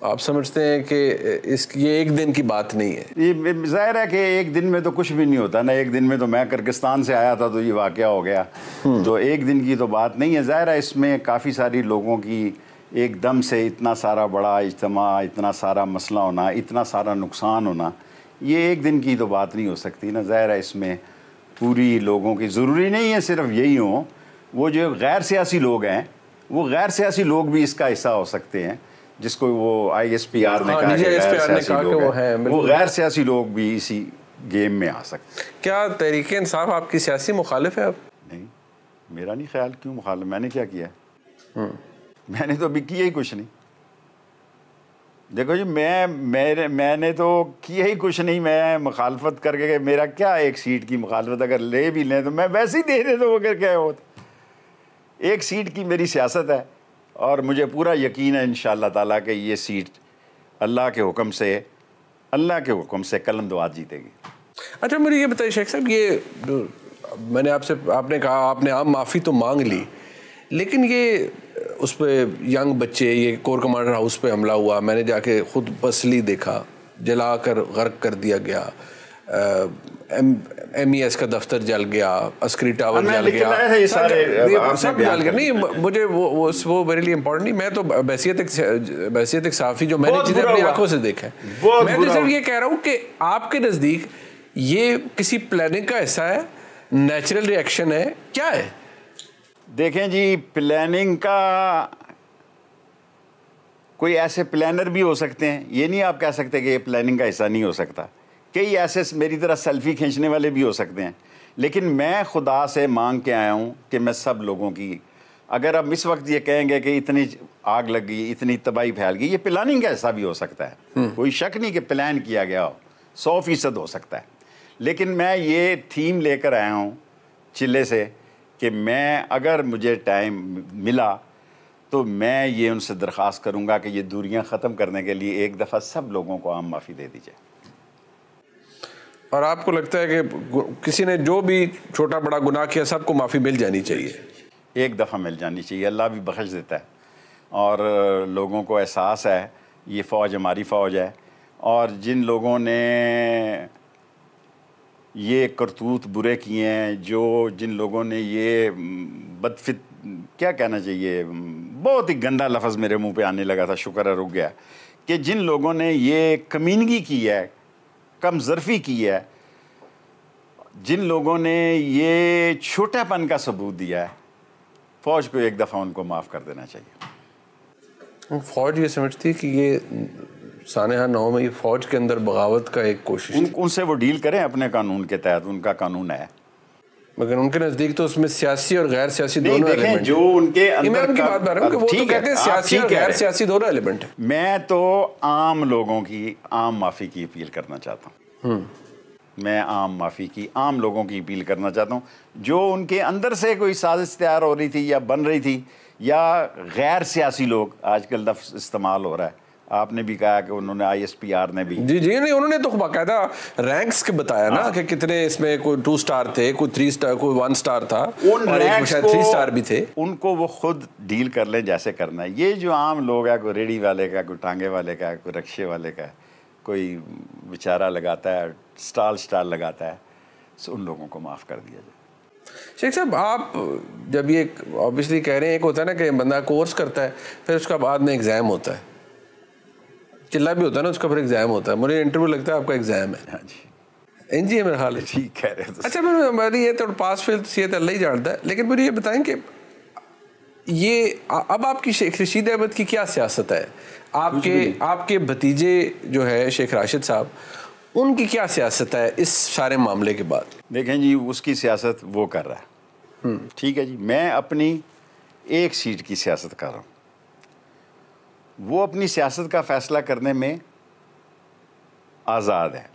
आप समझते हैं कि इस ये एक दिन की बात नहीं है ये जाहिर है कि एक दिन में तो कुछ भी नहीं होता ना एक दिन में तो मैं किर्गिस्तान से आया था तो ये वाक़ हो गया हम्म। तो एक दिन की तो बात नहीं है ज़ाहिर है इसमें काफ़ी सारी लोगों की एकदम से इतना सारा बड़ा इज्तम इतना सारा मसला होना इतना सारा नुकसान होना ये एक दिन की तो बात नहीं हो सकती ना ज़ाहिर है इसमें पूरी लोगों की ज़रूरी नहीं है सिर्फ यही हो वो जो गैर सियासी लोग हैं वो गैर सियासी लोग भी इसका हिस्सा हो सकते हैं जिसको वो आई एस पी आर ने हाँ, कहा कि वो वो गैर सियासी लोग भी इसी गेम में आ सकते हैं क्या तहरीक इंसाफ आपकी सियासी मुखालिफ है अब नहीं मेरा नहीं ख्याल क्यों मुखालिफ मैंने क्या किया है हम्म। मैंने तो अभी किया ही कुछ नहीं देखो जी मैं मेरे मैंने तो किया ही कुछ नहीं मैं मुखालफत करके मेरा क्या एक सीट की मुखालफत अगर ले भी लें तो मैं वैसे ही दे दे तो अगर क्या हो एक सीट की मेरी सियासत है और मुझे पूरा यकीन है इन ताला के ये सीट अल्लाह के हुक्म से अल्लाह के हुक्म से कलम दुआ जीतेगी अच्छा मुझे ये बताइए शेख साहब ये मैंने आपसे आपने कहा आपने आम माफ़ी तो मांग ली लेकिन ये उस पर यंग बच्चे ये कोर कमांडर हाउस पे हमला हुआ मैंने जाके खुद पसली देखा जला कर गर्क कर दिया गया एम ई एस e का दफ्तर जल गया अस्क्री टावर हाँ, जल गया सब जल गया नहीं मुझे वो वो वो मेरे लिए इम्पोर्टेंट नहीं मैं तो बैसीत एक बैसीत एक साफ़ी जो मैंने चीज़ें अपनी आंखों से देखा है मैं तो सिर्फ ये कह रहा हूँ कि आपके नज़दीक ये किसी प्लानिंग का हिस्सा है नेचुरल रिएक्शन है क्या है देखें जी प्लानिंग का कोई ऐसे प्लानर भी हो सकते हैं ये नहीं आप कह सकते कि ये प्लानिंग का हिस्सा नहीं हो सकता कई ऐसे मेरी तरह सेल्फी खींचने वाले भी हो सकते हैं लेकिन मैं खुदा से मांग के आया हूँ कि मैं सब लोगों की अगर आप इस वक्त ये कहेंगे कि इतनी आग लग गई इतनी तबाही फैल गई ये प्लानिंग का हिस्सा भी हो सकता है हम्म। कोई शक नहीं कि प्लान किया गया हो सौ फीसद हो सकता है लेकिन मैं ये थीम लेकर आया हूँ चिल्ले से कि मैं अगर मुझे टाइम मिला तो मैं ये उनसे दरख्वास्त करूँगा कि ये दूरियाँ ख़त्म करने के लिए एक दफ़ा सब लोगों को आम माफ़ी दे दी जाए और आपको लगता है कि किसी ने जो भी छोटा बड़ा गुनाह किया सबको माफ़ी मिल जानी चाहिए एक दफ़ा मिल जानी चाहिए अल्लाह भी बख्श देता है और लोगों को एहसास है ये फ़ौज हमारी फ़ौज है और जिन लोगों ने ये करतूत बुरे किए हैं जो जिन लोगों ने ये बदफित क्या कहना चाहिए बहुत ही गंदा लफ्ज़ मेरे मुंह पे आने लगा था शुक्र है रुक गया कि जिन लोगों ने ये कमीनगी की है कम जरफी की है जिन लोगों ने ये छोटापन का सबूत दिया है फ़ौज को एक दफ़ा उनको माफ़ कर देना चाहिए फ़ौज ये समझती है कि ये सानहा नौ में फौज के अंदर बगावत का एक कोशिश उन, उनसे वो डील करें अपने कानून के तहत उनका कानून है मगर उनके नजदीक तो उसमें सियासी और गैर सियासी दोनों एलिमेंट जो उनके अंदर की बात कर रहा हूँ वो तो कहते हैं सियासी और गैर सियासी दोनों एलिमेंट है मैं तो आम लोगों की आम माफी की अपील करना चाहता हूँ हम्म। मैं आम माफ़ी की आम लोगों की अपील करना चाहता हूँ जो उनके अंदर से कोई साजिश तैयार हो रही थी या बन रही थी या गैर सियासी लोग आजकल लफ्ज़ इस्तेमाल हो रहा है आपने भी कहा कि उन्होंने आईएसपीआर ने भी जी जी नहीं उन्होंने तो बाकायदा रैंक्स के बताया ना हाँ। कि कितने इसमें कोई टू स्टार थे कोई थ्री स्टार कोई वन स्टार था उन और एक शायद थ्री स्टार भी थे उनको वो खुद डील कर लें जैसे करना है ये जो आम लोग है कोई रेडी वाले का कोई टांगे वाले का कोई रक्शे वाले का कोई बेचारा लगाता है स्टाल स्टाल लगाता है तो उन लोगों को माफ़ कर दिया जाए शेख साहब आप जब ये ऑब्वियसली कह रहे हैं एक होता है ना कि बंदा कोर्स करता है फिर उसका बाद में एग्ज़ाम होता है चिल्ला भी होता है ना उसका फिर एग्जाम होता है मुझे इंटरव्यू लगता है आपका एग्जाम है हाँ जी एन जी है मेरा हाल है ठीक कह रहे हो अच्छा मैं हमारी ये तो पास फेल तो सीएत अल्लाह ही जानता है लेकिन मुझे ये बताएं कि ये अब आपकी शेख रशीद अहमद की क्या सियासत है आपके आपके भतीजे जो है शेख राशिद साहब उनकी क्या सियासत है इस सारे मामले के बाद देखें जी उसकी सियासत वो कर रहा है हम्म। ठीक है जी मैं अपनी एक सीट की सियासत कर रहा हूँ वो अपनी सियासत का फैसला करने में आज़ाद है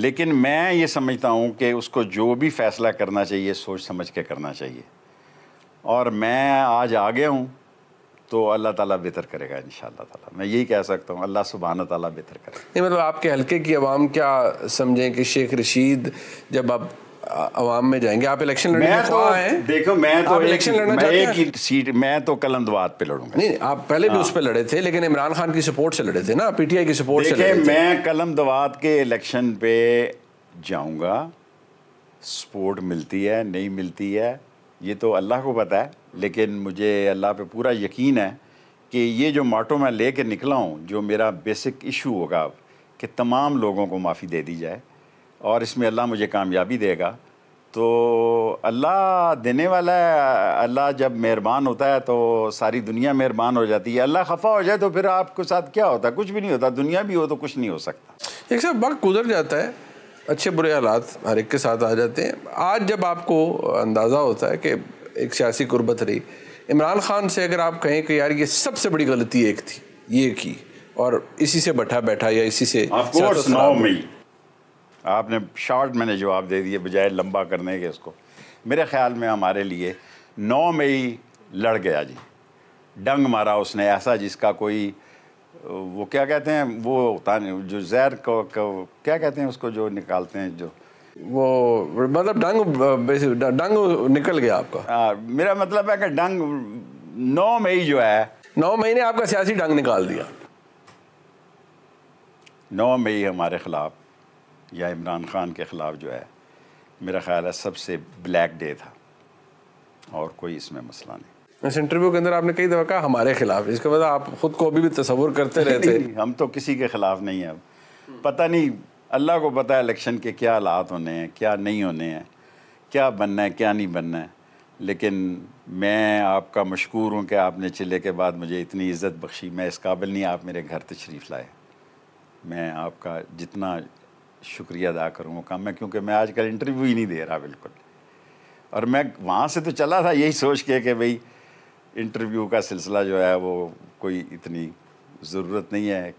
लेकिन मैं ये समझता हूँ कि उसको जो भी फैसला करना चाहिए सोच समझ के करना चाहिए और मैं आज आगे हूँ तो अल्लाह ताला बेहतर करेगा इन ताला मैं यही कह सकता हूँ अल्लाह सुबहान ताला बेहतर करेगा नहीं मतलब आपके हल्के की आवाम क्या समझें कि शेख रशीद जब आप आवाम में जाएंगे आप इलेक्शन लड़ने मैं तो हैं देखो मैं तो इलेक्शन लड़ना मैं एक ही सीट मैं तो कलमदवाद पे लड़ूंगा नहीं आप पहले भी हाँ। उस पर लड़े थे लेकिन इमरान खान की सपोर्ट से लड़े थे ना पीटीआई की सपोर्ट से लड़े मैं दवाद के इलेक्शन पे जाऊंगा सपोर्ट मिलती है नहीं मिलती है ये तो अल्लाह को पता है लेकिन मुझे अल्लाह पे पूरा यकीन है कि ये जो माटो मैं ले कर निकला हूँ जो मेरा बेसिक इशू होगा कि तमाम लोगों को माफ़ी दे दी जाए और इसमें अल्लाह मुझे कामयाबी देगा तो अल्लाह देने वाला है अल्लाह जब मेहरबान होता है तो सारी दुनिया मेहरबान हो जाती है अल्लाह खफा हो जाए तो फिर आपके साथ क्या होता है कुछ भी नहीं होता दुनिया भी हो तो कुछ नहीं हो सकता एक सर वक्त गुजर जाता है अच्छे बुरे हालात हर एक के साथ आ जाते हैं आज जब आपको अंदाज़ा होता है कि एक सियासी गुरबत रही इमरान खान से अगर आप कहें कि यार ये सबसे बड़ी गलती एक थी ये की और इसी से बैठा बैठा या इसी से आपने शॉर्ट मैंने जवाब दे दिए बजाय लंबा करने के इसको मेरे ख्याल में हमारे लिए नौ मई लड़ गया जी डंग मारा उसने ऐसा जिसका कोई वो क्या कहते हैं वो जो जहर को, को क्या कहते हैं उसको जो निकालते हैं जो वो मतलब डंग डंग निकल गया आपका आ, मेरा मतलब है कि डंग नौ मई जो है नौ मई ने आपका सियासी डंग निकाल दिया नौ मई हमारे खिलाफ या इमरान ख़ान के ख़िलाफ़ जो है मेरा ख्याल है सबसे ब्लैक डे था और कोई इसमें मसला नहीं इस इंटरव्यू के अंदर आपने कई दफ़ा कहा हमारे खिलाफ इसके बाद आप ख़ुद को अभी भी तस्वुर करते रहते हैं हम तो किसी के ख़िलाफ़ नहीं हैं अब पता नहीं अल्लाह को पता है इलेक्शन के क्या हालात होने हैं क्या नहीं होने हैं क्या बनना है क्या नहीं बनना है लेकिन मैं आपका मशहूर हूँ कि आपने चिल्ले के बाद मुझे इतनी इज़्ज़त बख्शी मैं इस काबिल नहीं आप मेरे घर तशरीफ़ लाए मैं आपका जितना शुक्रिया अदा करूँ वो काम में क्योंकि मैं आजकल इंटरव्यू ही नहीं दे रहा बिल्कुल और मैं वहाँ से तो चला था यही सोच के कि भाई इंटरव्यू का सिलसिला जो है वो कोई इतनी ज़रूरत नहीं है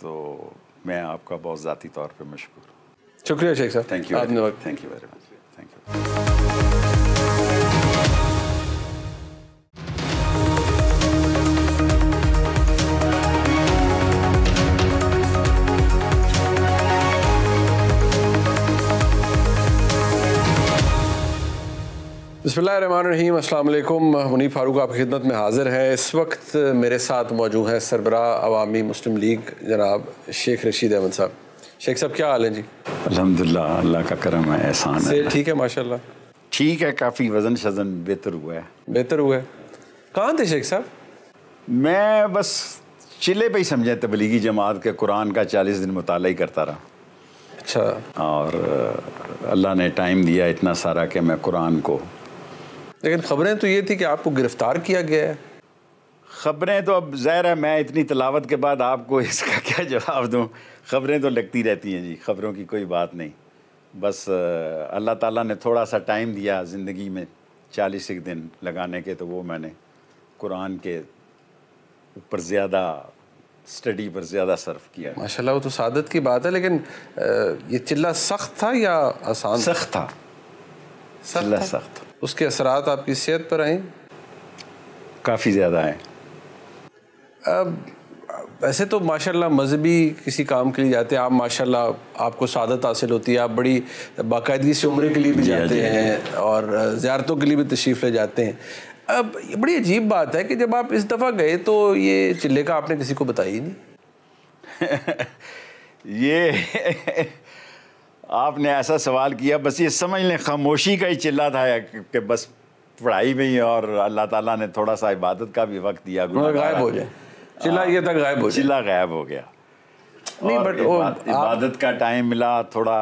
तो मैं आपका बहुत ज़ाती तौर पर मशहूर हूँ शुक्रिया शेख साहब thank you thank you very much thank you बसमीम अल्लाम मुनी फारूक आप खिदमत में हाज़िर हैं इस वक्त मेरे साथ मौजूद हैं सरबरा अवामी मुस्लिम लीग जनाब शेख रशीद अहमद साहब शेख साहब क्या हाल है जी अलहमदिल्ला अल्लाह का करम है एहसान है ठीक है माशाल्लाह ठीक है काफ़ी वज़न शजन बेहतर हुआ है बेहतर हुआ है कहाँ थे शेख साहब मैं बस चिल्ले पर ही समझे तबलीगी जमात के कुरान का चालीस दिन मुताल ही करता रहा अच्छा और अल्लाह ने टाइम दिया इतना सारा कि मैं कुरान को लेकिन खबरें तो ये थी कि आपको गिरफ्तार किया गया है खबरें तो अब ज़ाहिर है मैं इतनी तलावत के बाद आपको इसका क्या जवाब दूँ खबरें तो लगती रहती हैं जी खबरों की कोई बात नहीं बस अल्लाह ताला ने थोड़ा सा टाइम दिया ज़िंदगी में चालीस एक दिन लगाने के तो वो मैंने कुरान के ऊपर ज़्यादा स्टडी पर ज़्यादा सर्फ किया माशाल्लाह वो तो सादत की बात है लेकिन ये चिल्ला सख्त था या आसान सख्त था सख्त सख्त उसके असरात आपकी सेहत पर आए काफ़ी ज़्यादा आए अब वैसे तो माशाल्लाह मजहबी किसी काम के लिए जाते हैं आप माशाल्लाह आपको सादत हासिल होती है आप बड़ी बाकायदगी से उम्र के लिए भी जाते हैं और ज़्यारतों के लिए भी तशरीफ़ ले जाते हैं अब बड़ी अजीब बात है कि जब आप इस दफ़ा गए तो ये चिल्ले का आपने किसी को बताया ही नहीं ये आपने ऐसा सवाल किया बस ये समझ लें खामोशी का ही चिल्ला था कि बस पढ़ाई में ही और अल्लाह ताला ने थोड़ा सा इबादत का भी वक्त दिया गायब हो जाए चिल्ला ये था गायब हो चिल्ला गायब हो गया नहीं बट इबादत का टाइम मिला थोड़ा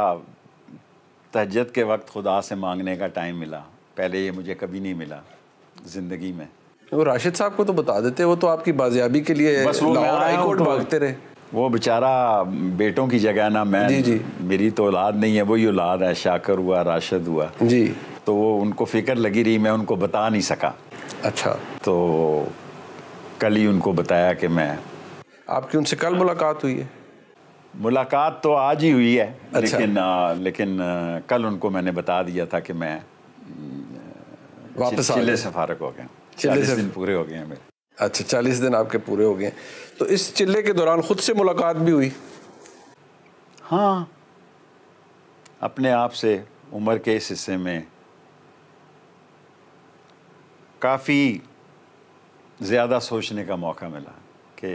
तहजद के वक्त खुदा से मांगने का टाइम मिला पहले ये मुझे कभी नहीं मिला ज़िंदगी में वो राशिद साहब को तो बता देते वो तो आपकी बाजियाबी के लिए बस वो हाई कोर्ट तो भागते रहे वो बेचारा बेटों की जगह ना मैं जी जी मेरी तो औलाद नहीं है वही औलाद है शाकर हुआ राशद हुआ जी तो वो उनको फिक्र लगी रही मैं उनको बता नहीं सका अच्छा तो कल ही उनको बताया कि मैं आपकी उनसे कल मुलाकात हुई है मुलाकात तो आज ही हुई है अच्छा। लेकिन आ, लेकिन आ, कल उनको मैंने बता दिया था कि मैं वापस चिल, चिल्ले से फारक हो गया चालीस दिन पूरे हो गए हैं मेरे अच्छा चालीस दिन आपके पूरे हो गए तो इस चिल्ले के दौरान खुद से मुलाकात भी हुई हाँ अपने आप से उम्र के इस हिस्से में काफ़ी ज़्यादा सोचने का मौका मिला कि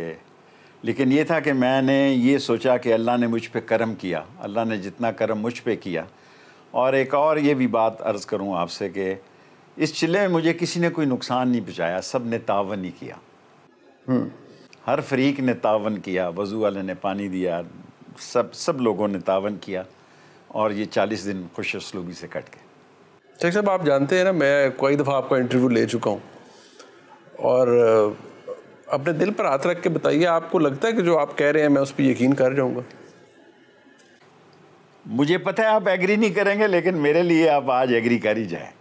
लेकिन ये था कि मैंने ये सोचा कि अल्लाह ने मुझ पर करम किया अल्लाह ने जितना करम मुझ पर किया और एक और ये भी बात अर्ज़ करूँ आपसे कि इस चिल्ले में मुझे किसी ने कोई नुकसान नहीं पहुँचाया सब ने तावन ही किया हम्म। हर फरीक ने तावन किया वज़ू वाले ने पानी दिया सब सब लोगों ने तावन किया और ये चालीस दिन खुश असलूबी से कट गए शेख साहब आप जानते हैं ना मैं कई दफ़ा आपका इंटरव्यू ले चुका हूँ और अपने दिल पर हाथ रख के बताइए आपको लगता है कि जो आप कह रहे हैं मैं उस पर यकीन कर जाऊँगा मुझे पता है आप एग्री नहीं करेंगे लेकिन मेरे लिए आप आज एग्री कर ही जाए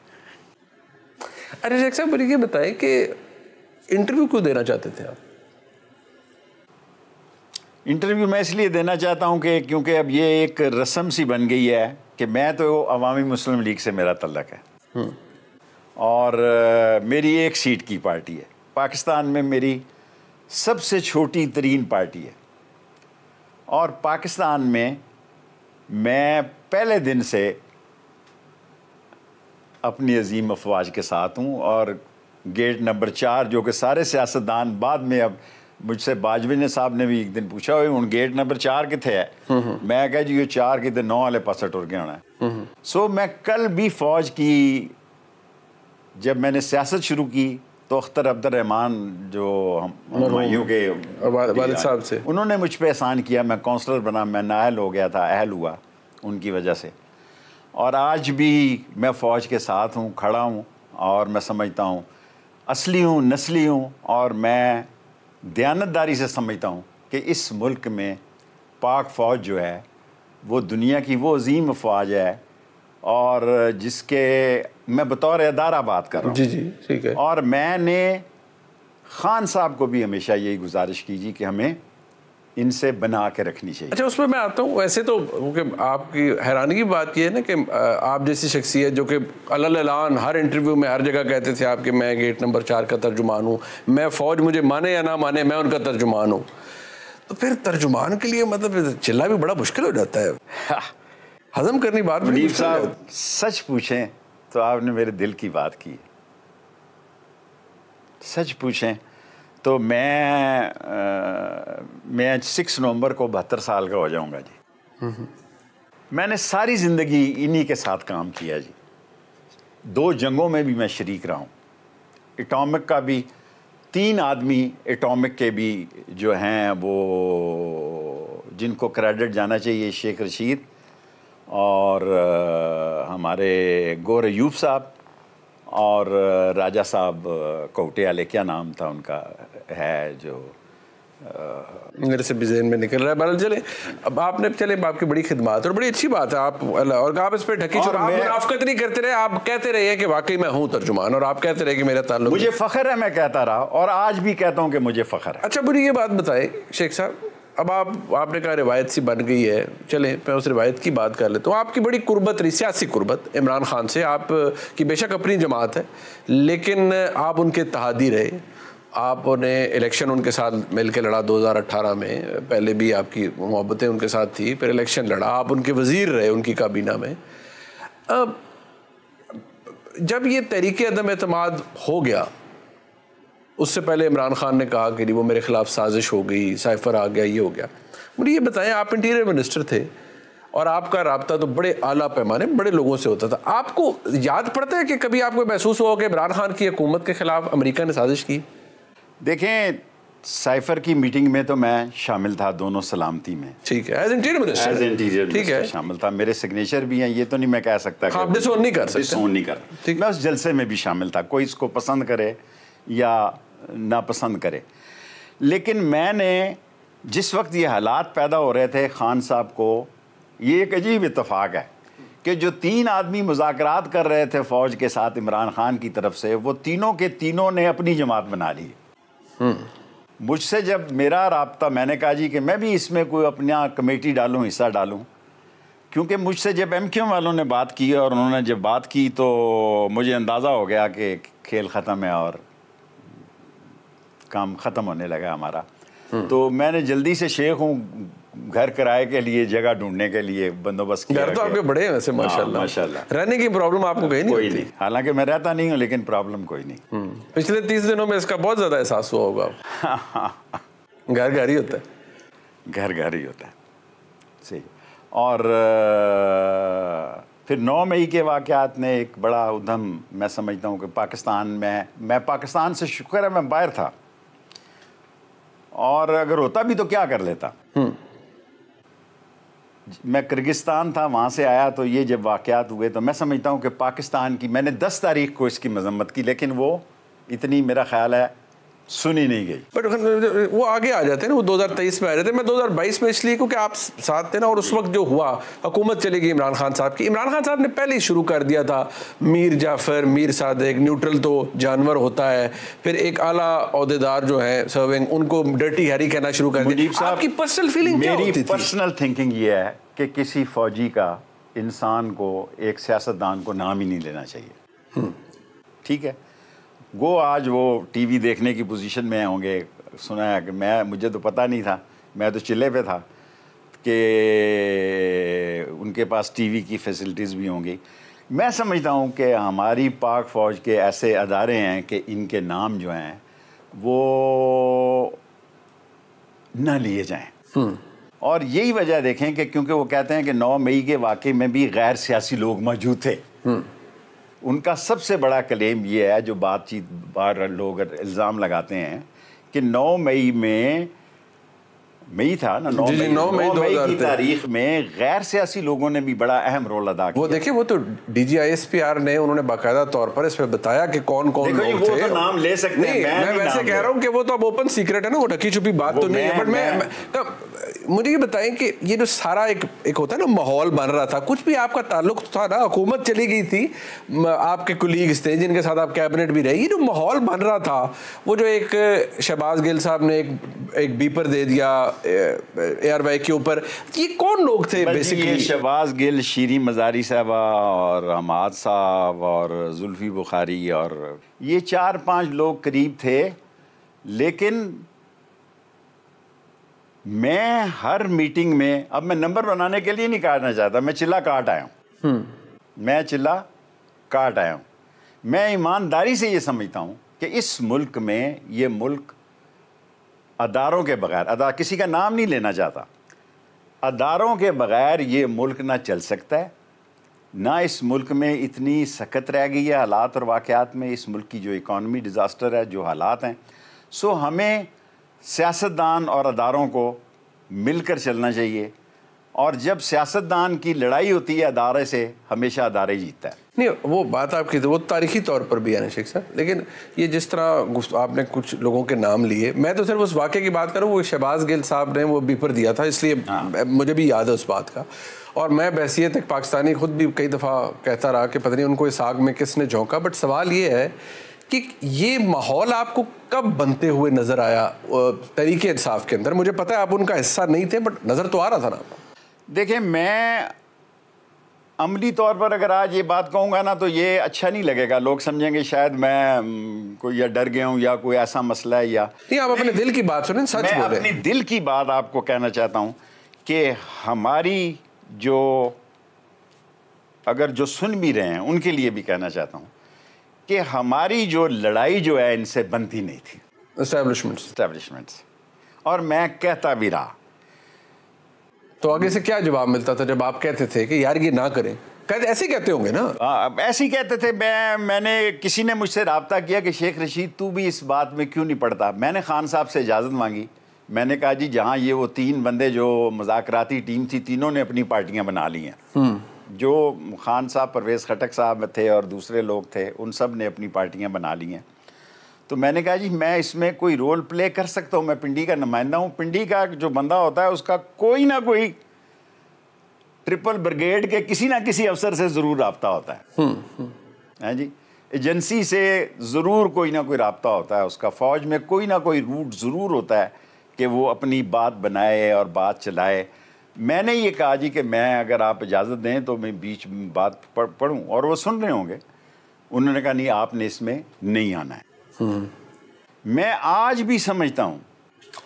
अरे शेख साहब मुझे ये बताएं कि इंटरव्यू क्यों देना चाहते थे आप इंटरव्यू मैं इसलिए देना चाहता हूँ कि क्योंकि अब ये एक रस्म सी बन गई है कि मैं तो अवामी मुस्लिम लीग से मेरा तल्लक है हम्म। और मेरी एक सीट की पार्टी है पाकिस्तान में मेरी सबसे छोटी तरीन पार्टी है और पाकिस्तान में मैं पहले दिन से अपनी अजीम अफवाज के साथ हूँ और गेट नंबर चार जो कि सारे सियासतदान बाद में अब मुझसे बाजवे ने साहब ने भी एक दिन पूछा हूँ गेट नंबर चार कितने है हम्म, हम्म। मैं कह जी ये चार कितने नौ वाले पास टुर के आना है सो हम्म, मैं कल भी फौज की जब मैंने सियासत शुरू की तो अख्तर रहमान जो हम के साहब से उन्होंने मुझ पर एहसान किया मैं काउंसलर बना मैं नायल हो गया था अहल हुआ उनकी वजह से और आज भी मैं फ़ौज के साथ हूँ खड़ा हूँ और मैं समझता हूँ असली हूँ नस्ली हूँ और मैं दयानतदारी से समझता हूँ कि इस मुल्क में पाक फ़ौज जो है वो दुनिया की वो अजीम अफवाज है और जिसके मैं बतौर अदारा बात कर रहा हूँ जी जी ठीक है और मैंने ख़ान साहब को भी हमेशा यही गुजारिश की जी कि हमें इनसे बना के रखनी चाहिए अच्छा उसमें मैं आता हूँ वैसे तो क्योंकि आपकी हैरानी की बात यह है ना कि आप जैसी शख्सियत जो कि अलान हर इंटरव्यू में हर जगह कहते थे आपके मैं गेट नंबर चार का तर्जुमान हूँ मैं फ़ौज मुझे माने या ना माने मैं उनका तर्जुमान हूँ तो फिर तर्जुमान के लिए मतलब चिल्ला भी बड़ा मुश्किल हो जाता है हाँ। हजम करनी बात मुनीफ साहब सच पूछें तो आपने मेरे दिल की बात की सच पूछें तो मैं आ, मैं सिक्स नवंबर को बहत्तर साल का हो जाऊंगा जी मैंने सारी ज़िंदगी इन्हीं के साथ काम किया जी दो जंगों में भी मैं शरीक रहा हूँ एटॉमिक का भी तीन आदमी एटॉमिक के भी जो हैं वो जिनको क्रेडिट जाना चाहिए शेख रशीद और आ, हमारे गोर यूब साहब और राजा साहब कौटियाले क्या नाम था उनका है जो मेरे से बिजेन में निकल रहा है बहरहाल चले अब आपने चले आपकी बड़ी खिदमत और बड़ी अच्छी बात है आप और आप इस पर ढकी और आप मुनाफ्त नहीं करते रहे आप कहते रहे कि वाकई मैं हूँ तर्जुमान और आप कहते रहे कि मेरा ताल्लुक मुझे फ़ख्र है मैं कहता रहा और आज भी कहता हूँ कि मुझे फ़ख्र है अच्छा बुरी ये बात बताए शेख साहब अब आप आपने कहा रिवायत सी बन गई है चले मैं उस रिवायत की बात कर लेता हूँ आपकी बड़ी कुर्बत रही सियासी कुर्बत इमरान खान से आप की बेशक अपनी जमात है लेकिन आप उनके तहादी रहे आपने इलेक्शन उनके साथ मिल के लड़ा 2018 में पहले भी आपकी मोहब्बतें उनके साथ थी फिर इलेक्शन लड़ा आप उनके वज़ीर रहे उनकी काबीना में अब जब ये तहरीक अदम अतमाद हो गया उससे पहले इमरान खान ने कहा कि वो मेरे ख़िलाफ़ साजिश हो गई साइफर आ गया ये हो गया मुझे ये बताएं आप इंटीरियर मिनिस्टर थे और आपका रबता तो बड़े आला पैमाने बड़े लोगों से होता था आपको याद पड़ता है कि कभी आपको महसूस हुआ कि इमरान खान की हुकूमत के ख़िलाफ़ अमरीका ने साजिश की देखें साइफर की मीटिंग में तो मैं शामिल था दोनों सलामती में ठीक है as interior minister as interior ठीक है शामिल था मेरे सिग्नेचर भी हैं ये तो नहीं मैं कह सकता हाँ, डिसोन नहीं कर सकते डिसोन नहीं कर ठीक मैं उस जलसे में भी शामिल था कोई इसको पसंद करे या नापसंद करे लेकिन मैंने जिस वक्त ये हालात पैदा हो रहे थे खान साहब को ये एक अजीब इतफाक़ है कि जो तीन आदमी मुजाकर कर रहे थे फ़ौज के साथ इमरान खान की तरफ से वो तीनों के तीनों ने अपनी जमात बना ली मुझसे जब मेरा रबता मैंने कहा जी कि मैं भी इसमें कोई अपना कमेटी डालूँ हिस्सा डालूँ क्योंकि मुझसे जब एम वालों ने बात की और उन्होंने जब बात की तो मुझे अंदाज़ा हो गया कि खेल ख़त्म है और काम ख़त्म होने लगा हमारा हम्म। तो मैंने जल्दी से शेख हूँ घर किराए के लिए जगह ढूंढने के लिए बंदोबस्त घर तो आपके बड़े हैं वैसे हाँ, माशाल्लाह माशाल्लाह रहने की प्रॉब्लम आपको कहीं नहीं कोई नहीं हालांकि मैं रहता नहीं हूँ लेकिन प्रॉब्लम कोई नहीं हम्म। पिछले तीस दिनों में इसका बहुत ज़्यादा एहसास हुआ होगा घर घर ही होता है घर घर ही होता है सही और फिर नौ मई के वाक़ात ने एक बड़ा उधम मैं समझता हूँ कि पाकिस्तान में मैं पाकिस्तान से शुक्र है मैं बाहर था और अगर होता भी तो क्या कर लेता हम्म। मैं किर्गिस्तान था वहाँ से आया तो ये जब वाक़ात हुए तो मैं समझता हूँ कि पाकिस्तान की मैंने दस तारीख को इसकी मजम्मत की लेकिन वो इतनी मेरा ख्याल है सुनी नहीं गई बट वो आगे आ जाते हैं ना वो 2023 में आ जाते हैं मैं 2022 में इसलिए क्योंकि आप साथ थे ना और उस वक्त जो हुआ हुकूमत चली गई इमरान खान साहब की इमरान खान साहब ने पहले ही शुरू कर दिया था मीर जाफर मीर सादक न्यूट्रल तो जानवर होता है फिर एक आला अहदेदार जो है सर्विंग उनको डर्टी हैरी कहना शुरू कर दिया आपकी पर्सनल फीलिंग पर्सनल थिंकिंग ये है कि किसी फौजी का इंसान को एक सियासतदान को नाम ही नहीं लेना चाहिए हम्म। ठीक है वो आज वो टीवी देखने की पोजीशन में होंगे सुना है कि मैं मुझे तो पता नहीं था मैं तो चिल्ले पे था कि उनके पास टीवी की फैसिलिटीज़ भी होंगी मैं समझता हूँ कि हमारी पाक फ़ौज के ऐसे अदारे हैं कि इनके नाम जो हैं वो ना लिए जाएँ हम्म। और यही वजह देखें कि क्योंकि वो कहते हैं कि 9 मई के वाकई में भी गैर सियासी लोग मौजूद थे हम्म। उनका सबसे बड़ा क्लेम ये है जो बातचीत बार लोग इल्ज़ाम लगाते हैं कि 9 मई में मई था ना नौ मई नौ मई दो की तारीख में गैर सियासी लोगों ने भी बड़ा अहम रोल अदा किया वो देखिए वो तो D G I S P R ने उन्होंने बाकायदा तौर पर इस इसमें बताया कि कौन कौन लोग वो थे तो नाम ले सकते हैं मैं, मैं वैसे कह रहा हूँ कि वो तो अब ओपन सीक्रेट है ना वो ढकी छुपी बात तो नहीं है बट मैं मुझे ये बताएं कि ये जो सारा एक एक होता है ना माहौल बन रहा था कुछ भी आपका ताल्लुक तो था ना हुकूमत चली गई थी आपके कुलीग्स थे जिनके साथ आप कैबिनेट भी रहे ये जो माहौल बन रहा था वो जो एक शहबाज गिल साहब ने एक एक बीपर दे दिया एयर वाई के ऊपर ये कौन लोग थे बेसिकली शहबाज गिल शीरी मजारी साहबा और हमाद साहब और जुल्फी बुखारी और ये चार पाँच लोग करीब थे लेकिन मैं हर मीटिंग में अब मैं नंबर बनाने के लिए नहीं काटना चाहता मैं चिल्ला काट आया हूँ हम्म। मैं चिल्ला काट आया हूँ मैं ईमानदारी से ये समझता हूँ कि इस मुल्क में ये मुल्क अदारों के बगैर अदा किसी का नाम नहीं लेना चाहता अदारों के बगैर ये मुल्क ना चल सकता है ना इस मुल्क में इतनी सख्त रह गई है हालात और वाक़ात में इस मुल्क की जो इकॉनमी डिज़ास्टर है जो हालात हैं सो हमें सियासतदान और अदारों को मिलकर चलना चाहिए और जब सियासतदान की लड़ाई होती है अदारे से हमेशा अदारे जीतता है नहीं वो बात आपकी तो, वो तारीखी तौर पर भी है ना शेख साहब लेकिन ये जिस तरह आपने कुछ लोगों के नाम लिए मैं तो सिर्फ उस वाक्य की बात करूँ वो शहबाज गिल साहब ने वो बीपर दिया था इसलिए हाँ। मुझे भी याद है उस बात का और मैं बहसीत एक पाकिस्तानी खुद भी कई दफ़ा कहता रहा कि पता नहीं उनको इस आग में किसने झोंका बट सवाल ये है कि ये माहौल आपको कब बनते हुए नज़र आया तरीके इंसाफ के अंदर मुझे पता है आप उनका हिस्सा नहीं थे बट नज़र तो आ रहा था ना देखिए मैं अमली तौर पर अगर आज ये बात कहूँगा ना तो ये अच्छा नहीं लगेगा लोग समझेंगे शायद मैं कोई या डर गया हूँ या कोई ऐसा मसला है या नहीं आप अपने दिल की बात सुने सच बोले अपनी दिल की बात आपको कहना चाहता हूँ कि हमारी जो अगर जो सुन भी रहे हैं उनके लिए भी कहना चाहता हूँ कि हमारी जो लड़ाई जो है इनसे बनती नहीं थी इस्टेब्लिशमेंट्स इस्टेब्लिशमेंट्स और मैं कहता भी रहा तो आगे से क्या जवाब मिलता था जब आप कहते थे कि यार ये ना करें कहते ऐसे कहते होंगे ना हाँ ऐसे ही कहते थे मैं मैंने किसी ने मुझसे रबता किया कि शेख रशीद तू भी इस बात में क्यों नहीं पढ़ता मैंने खान साहब से इजाज़त मांगी मैंने कहा जी जहाँ ये वो तीन बंदे जो मजाकती टीम थी तीनों ने अपनी पार्टियाँ बना ली हैं हम्म। जो खान साहब परवेज़ खटक साहब थे और दूसरे लोग थे उन सब ने अपनी पार्टियाँ बना ली हैं तो मैंने कहा जी मैं इसमें कोई रोल प्ले कर सकता हूँ मैं पिंडी का नुमाइंदा हूँ पिंडी का जो बंदा होता है उसका कोई ना कोई ट्रिपल ब्रिगेड के किसी ना किसी अफसर से ज़रूर रबता होता है हैं हम्म, हम्म। हाँ जी एजेंसी से ज़रूर कोई ना कोई रबता होता है उसका फ़ौज में कोई ना कोई रूट ज़रूर होता है कि वो अपनी बात बनाए और बात चलाए मैंने ये कहा जी कि मैं अगर आप इजाज़त दें तो मैं बीच बात पढ़ पढ़ूँ और वो सुन रहे होंगे उन्होंने कहा नहीं आपने इसमें नहीं आना है हम्म। मैं आज भी समझता हूँ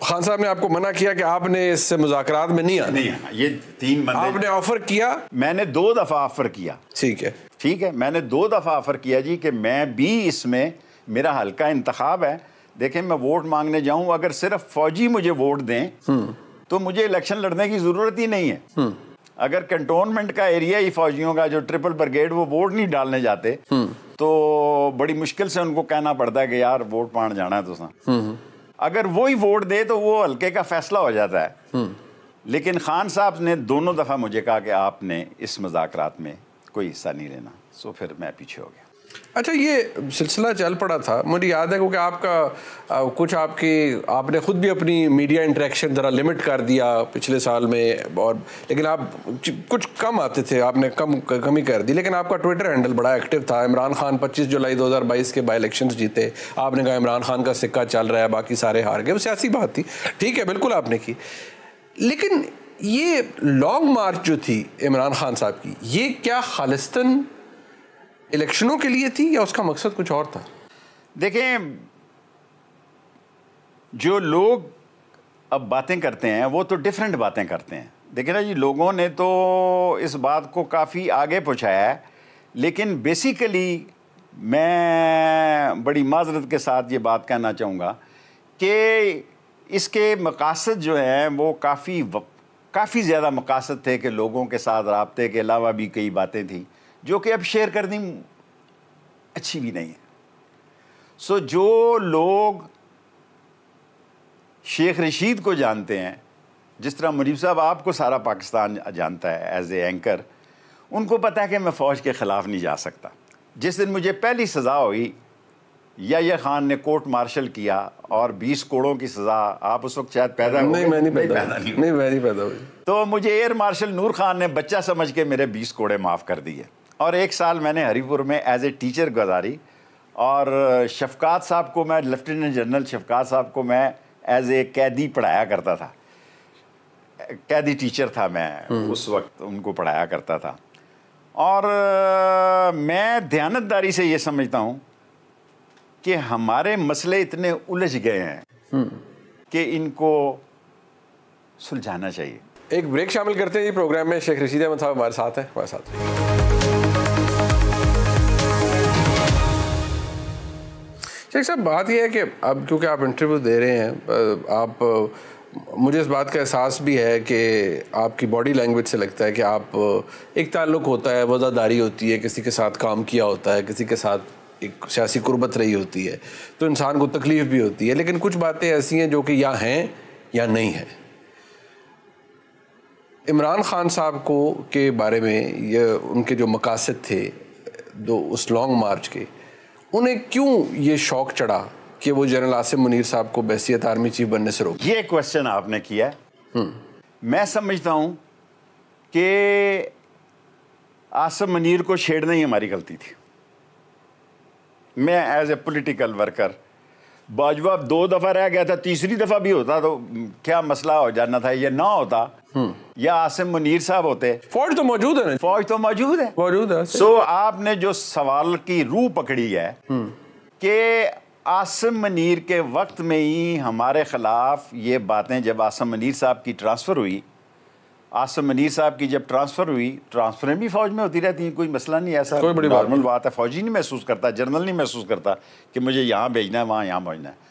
खान साहब ने आपको मना किया कि आपने इससे मुजाकर में नहीं आना नहीं आना ये तीन बंदे आपने ऑफर किया मैंने दो दफ़ा ऑफर किया ठीक है ठीक है मैंने दो दफ़ा ऑफर किया जी कि मैं भी इसमें मेरा हल्का इंतखब है देखें मैं वोट मांगने जाऊं अगर सिर्फ फौजी मुझे वोट दें हम्म। तो मुझे इलेक्शन लड़ने की जरूरत ही नहीं है हम्म। अगर कंटोनमेंट का एरिया ही फौजियों का जो ट्रिपल ब्रिगेड वो वोट नहीं डालने जाते हम्म। तो बड़ी मुश्किल से उनको कहना पड़ता है कि यार वोट पाण जाना है तो हम्म, अगर वो ही वोट दे तो वो हल्के का फैसला हो जाता है लेकिन खान साहब ने दोनों दफ़ा मुझे कहा कि आपने इस मजाक में कोई हिस्सा नहीं लेना सो फिर मैं पीछे हो गया अच्छा ये सिलसिला चल पड़ा था मुझे याद है क्योंकि आपका आ, कुछ आपकी आपने खुद भी अपनी मीडिया इंटरेक्शन ज़रा लिमिट कर दिया पिछले साल में और लेकिन आप कुछ कम आते थे आपने कम कमी कर दी लेकिन आपका ट्विटर हैंडल बड़ा एक्टिव था इमरान खान 25 जुलाई 2022 के बाई इलेक्शन जीते आपने कहा इमरान खान का सिक्का चल रहा है बाकी सारे हार गए वो सियासी बात थी ठीक है बिल्कुल आपने की लेकिन ये लॉन्ग मार्च जो थी इमरान खान साहब की ये क्या खालिस्तन इलेक्शनों के लिए थी या उसका मकसद कुछ और था देखें जो लोग अब बातें करते हैं वो तो डिफरेंट बातें करते हैं देखिए ना जी लोगों ने तो इस बात को काफ़ी आगे पहुँचाया है लेकिन बेसिकली मैं बड़ी माजरत के साथ ये बात कहना चाहूँगा कि इसके मकासद जो हैं वो काफ़ी काफ़ी ज़्यादा मकासद थे कि लोगों के साथ रबते के अलावा भी कई बातें थी जो कि अब शेयर करनी अच्छी भी नहीं है सो जो लोग शेख रशीद को जानते हैं जिस तरह मुजीब साहब आपको सारा पाकिस्तान जानता है एज ए एंकर उनको पता है कि मैं फ़ौज के ख़िलाफ़ नहीं जा सकता जिस दिन मुझे पहली सज़ा हुई या ये खान ने कोर्ट मार्शल किया और 20 कोड़ों की सज़ा आप उस वक्त शायद पैदा नहीं, नहीं मैं नहीं पैदा नहीं, नहीं मैं नहीं पैदा हुई तो मुझे एयर मार्शल नूर खान ने बच्चा समझ के मेरे 20 कोड़े माफ़ कर दिए और एक साल मैंने हरीपुर में एज ए टीचर गुजारी और शफकात साहब को मैं लेफ्टिनेंट जनरल शफकात साहब को मैं एज ए कैदी पढ़ाया करता था कैदी टीचर था मैं हम्म। उस वक्त उनको पढ़ाया करता था और मैं ध्यानतदारी से ये समझता हूँ कि हमारे मसले इतने उलझ गए हैं हम्म। कि इनको सुलझाना चाहिए एक ब्रेक शामिल करते हैं प्रोग्राम में शेख रशीद अहमद साहब हमारे साथ हैं हमारे साथ है शेख साहब बात यह है कि अब क्योंकि आप इंटरव्यू दे रहे हैं आप मुझे इस बात का एहसास भी है कि आपकी बॉडी लैंग्वेज से लगता है कि आप एक ताल्लुक होता है वज़ादारी होती है किसी के साथ काम किया होता है किसी के साथ एक सियासी कुर्बत रही होती है तो इंसान को तकलीफ़ भी होती है लेकिन कुछ बातें ऐसी हैं जो कि या हैं या नहीं हैं इमरान खान साहब को के बारे में ये उनके जो मकासद थे दो उस लॉन्ग मार्च के उन्हें क्यों ये शौक चढ़ा कि वो जनरल आसिम मुनीर साहब को बैसीत आर्मी चीफ बनने से रोक ये क्वेश्चन आपने किया हम्म। मैं समझता हूँ कि आसिम मुनीर को छेड़ना ही हमारी गलती थी मैं as a political worker Bajwa दो दफ़ा रह गया था तीसरी दफ़ा भी होता तो क्या मसला हो जाना था या ना होता हम्म। या आसिम मुनीर साहब होते फौज तो मौजूद है फौज तो मौजूद है मौजूद है सो आपने जो सवाल की रूह पकड़ी है हम्म। कि आसिम मुनीर के वक्त में ही हमारे ख़िलाफ़ ये बातें जब आसिम मुनीर साहब की ट्रांसफ़र हुई आसिम मुनीर साहब की जब ट्रांसफ़र हुई ट्रांसफरें भी फौज में होती रहती हैं कोई मसला नहीं ऐसा कोई बड़ी नॉर्मल बात है फौजी नहीं महसूस करता जनरल नहीं महसूस करता कि मुझे यहाँ भेजना है वहाँ यहाँ भेजना है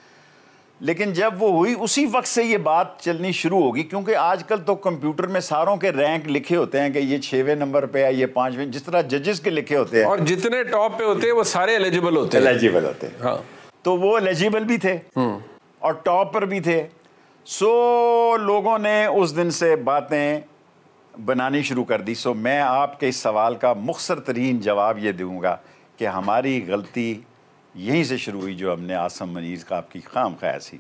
लेकिन जब वो हुई उसी वक्त से ये बात चलनी शुरू होगी क्योंकि आजकल तो कंप्यूटर में सारों के रैंक लिखे होते हैं कि ये छेवें नंबर पे है ये पांचवें जिस तरह जजेस के लिखे होते हैं और जितने टॉप पे होते हैं वो सारे एलिजिबल होते हैं एलिजिबल होते हैं हाँ। तो वो एलिजिबल भी थे हम्म। और टॉप पर भी थे सो लोगों ने उस दिन से बातें बनानी शुरू कर दी सो मैं आपके इस सवाल का मुख्तर तरीन जवाब ये दूँगा कि हमारी गलती यहीं से शुरू हुई जो हमने आसम मनीर का आपकी खाम खयासी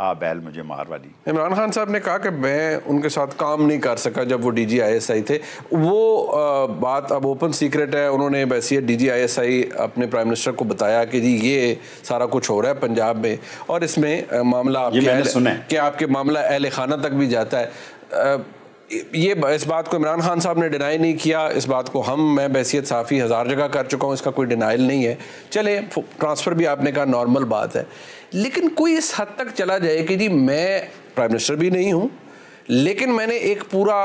आ बैल मुझे मार वाली इमरान खान साहब ने कहा कि मैं उनके साथ काम नहीं कर सका जब वो D G I S I थे वो आ, बात अब ओपन सीक्रेट है उन्होंने वैसी D G I S I अपने प्राइम मिनिस्टर को बताया कि जी ये सारा कुछ हो रहा है पंजाब में और इसमें मामला आपके सुना कि आपके मामला अहल खाना तक भी जाता है ये इस बात को इमरान खान साहब ने डिनाई नहीं किया इस बात को हम मैं बैसीत साफ़ी हज़ार जगह कर चुका हूँ इसका कोई डिनाइल नहीं है चले ट्रांसफ़र भी आपने कहा नॉर्मल बात है लेकिन कोई इस हद तक चला जाए कि जी मैं प्राइम मिनिस्टर भी नहीं हूँ लेकिन मैंने एक पूरा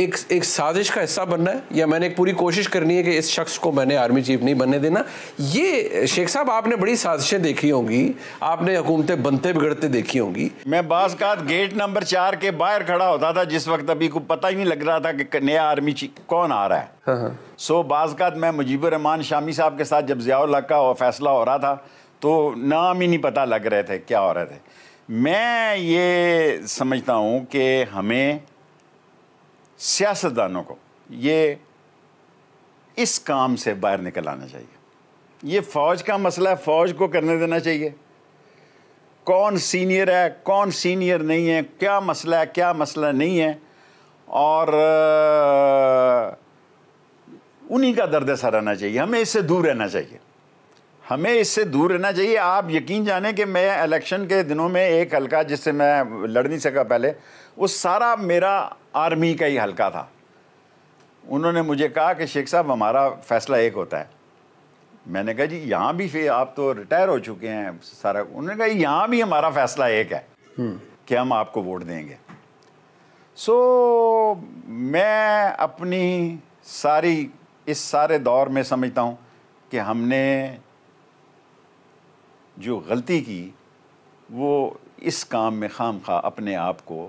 एक एक साजिश का हिस्सा बनना है या मैंने एक पूरी कोशिश करनी है कि इस शख्स को मैंने आर्मी चीफ नहीं बनने देना ये शेख साहब आपने बड़ी साजिशें देखी होंगी आपने हुकूमतें बनते बिगड़ते देखी होंगी मैं बास का गेट नंबर चार के बाहर खड़ा होता था जिस वक्त अभी को पता ही नहीं लग रहा था कि नया आर्मी चीफ कौन आ रहा है हाँ, हाँ। सो बाज़ात मैं रहमान शामी साहब के साथ जब ज़ियाउल का फैसला हो रहा था तो नाम ही नहीं पता लग रहे थे क्या हो रहे थे मैं ये समझता हूँ कि हमें सियासतदानों को ये इस काम से बाहर निकल आना चाहिए ये फ़ौज का मसला है फ़ौज को करने देना चाहिए कौन सीनियर है कौन सीनियर नहीं है क्या मसला है क्या मसला नहीं है और उन्हीं का दर्द सा रहना चाहिए हमें इससे दूर रहना चाहिए हमें इससे दूर रहना चाहिए आप यकीन जाने कि मैं इलेक्शन के दिनों में एक हलका जिससे मैं लड़ नहीं सका पहले वो सारा मेरा आर्मी का ही हल्का था उन्होंने मुझे कहा कि शेख साहब हमारा फैसला एक होता है मैंने कहा जी यहाँ भी फिर आप तो रिटायर हो चुके हैं सारा उन्होंने कहा यहाँ भी हमारा फैसला एक है हम्म। कि हम आपको वोट देंगे सो so, मैं अपनी सारी इस सारे दौर में समझता हूँ कि हमने जो गलती की वो इस काम में खाम खा अपने आप को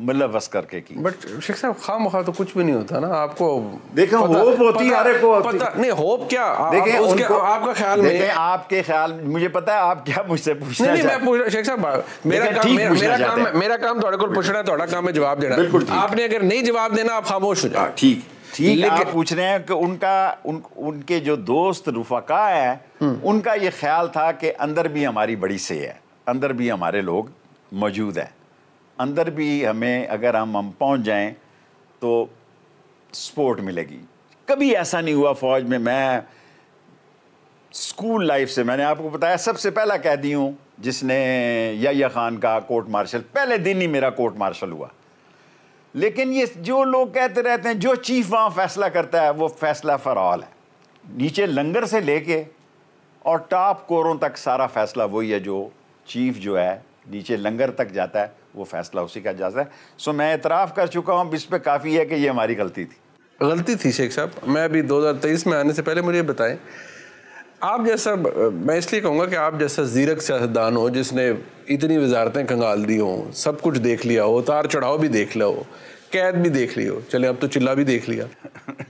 मिलवस करके की बट शेख साहब खा मुखा तो कुछ भी नहीं होता ना आपको देखो होप होती है एक को पता नहीं होप क्या देखे, आप, उसके उनको, आपका ख्याल देखे, में आपके ख्याल मुझे पता है आप क्या मुझसे पूछना नहीं, नहीं मैं पूछ शेख साहब मेरा काम मेरा, काम मेरा काम थोड़े को पूछना है थोड़ा काम है जवाब देना आपने अगर नहीं जवाब देना आप खामोश हो जाओ हाँ, ठीक ठीक आप पूछ रहे हैं कि उनका उन, उनके जो दोस्त रुफका है हम्म। उनका ये ख्याल था कि अंदर भी हमारी बड़ी से है अंदर भी हमारे लोग मौजूद हैं अंदर भी हमें अगर हम हम पहुँच जाएँ तो सपोर्ट मिलेगी कभी ऐसा नहीं हुआ फौज में मैं स्कूल लाइफ से मैंने आपको बताया सबसे पहला कैदी हूँ जिसने या खान का कोर्ट मार्शल पहले दिन ही मेरा कोर्ट मार्शल हुआ लेकिन ये जो लोग कहते रहते हैं जो चीफ वहाँ फैसला करता है वो फैसला फॉर ऑल है नीचे लंगर से लेके और टॉप कोरों तक सारा फैसला वही है जो चीफ जो है नीचे लंगर तक जाता है वो फैसला उसी का जायज़ है सो मैं इतराफ़ कर चुका हूँ इस पर काफ़ी है कि ये हमारी गलती थी गलती थी शेख साहब मैं अभी 2023 में आने से पहले मुझे बताएं आप जैसा मैं इसलिए कहूँगा कि आप जैसा जीरक सियासतदान हो जिसने इतनी वजारतें कंगाल दी हों सब कुछ देख लिया हो उतार चढ़ाव भी देख लिया हो कैद भी देख ली हो चले अब तो चिल्ला भी देख लिया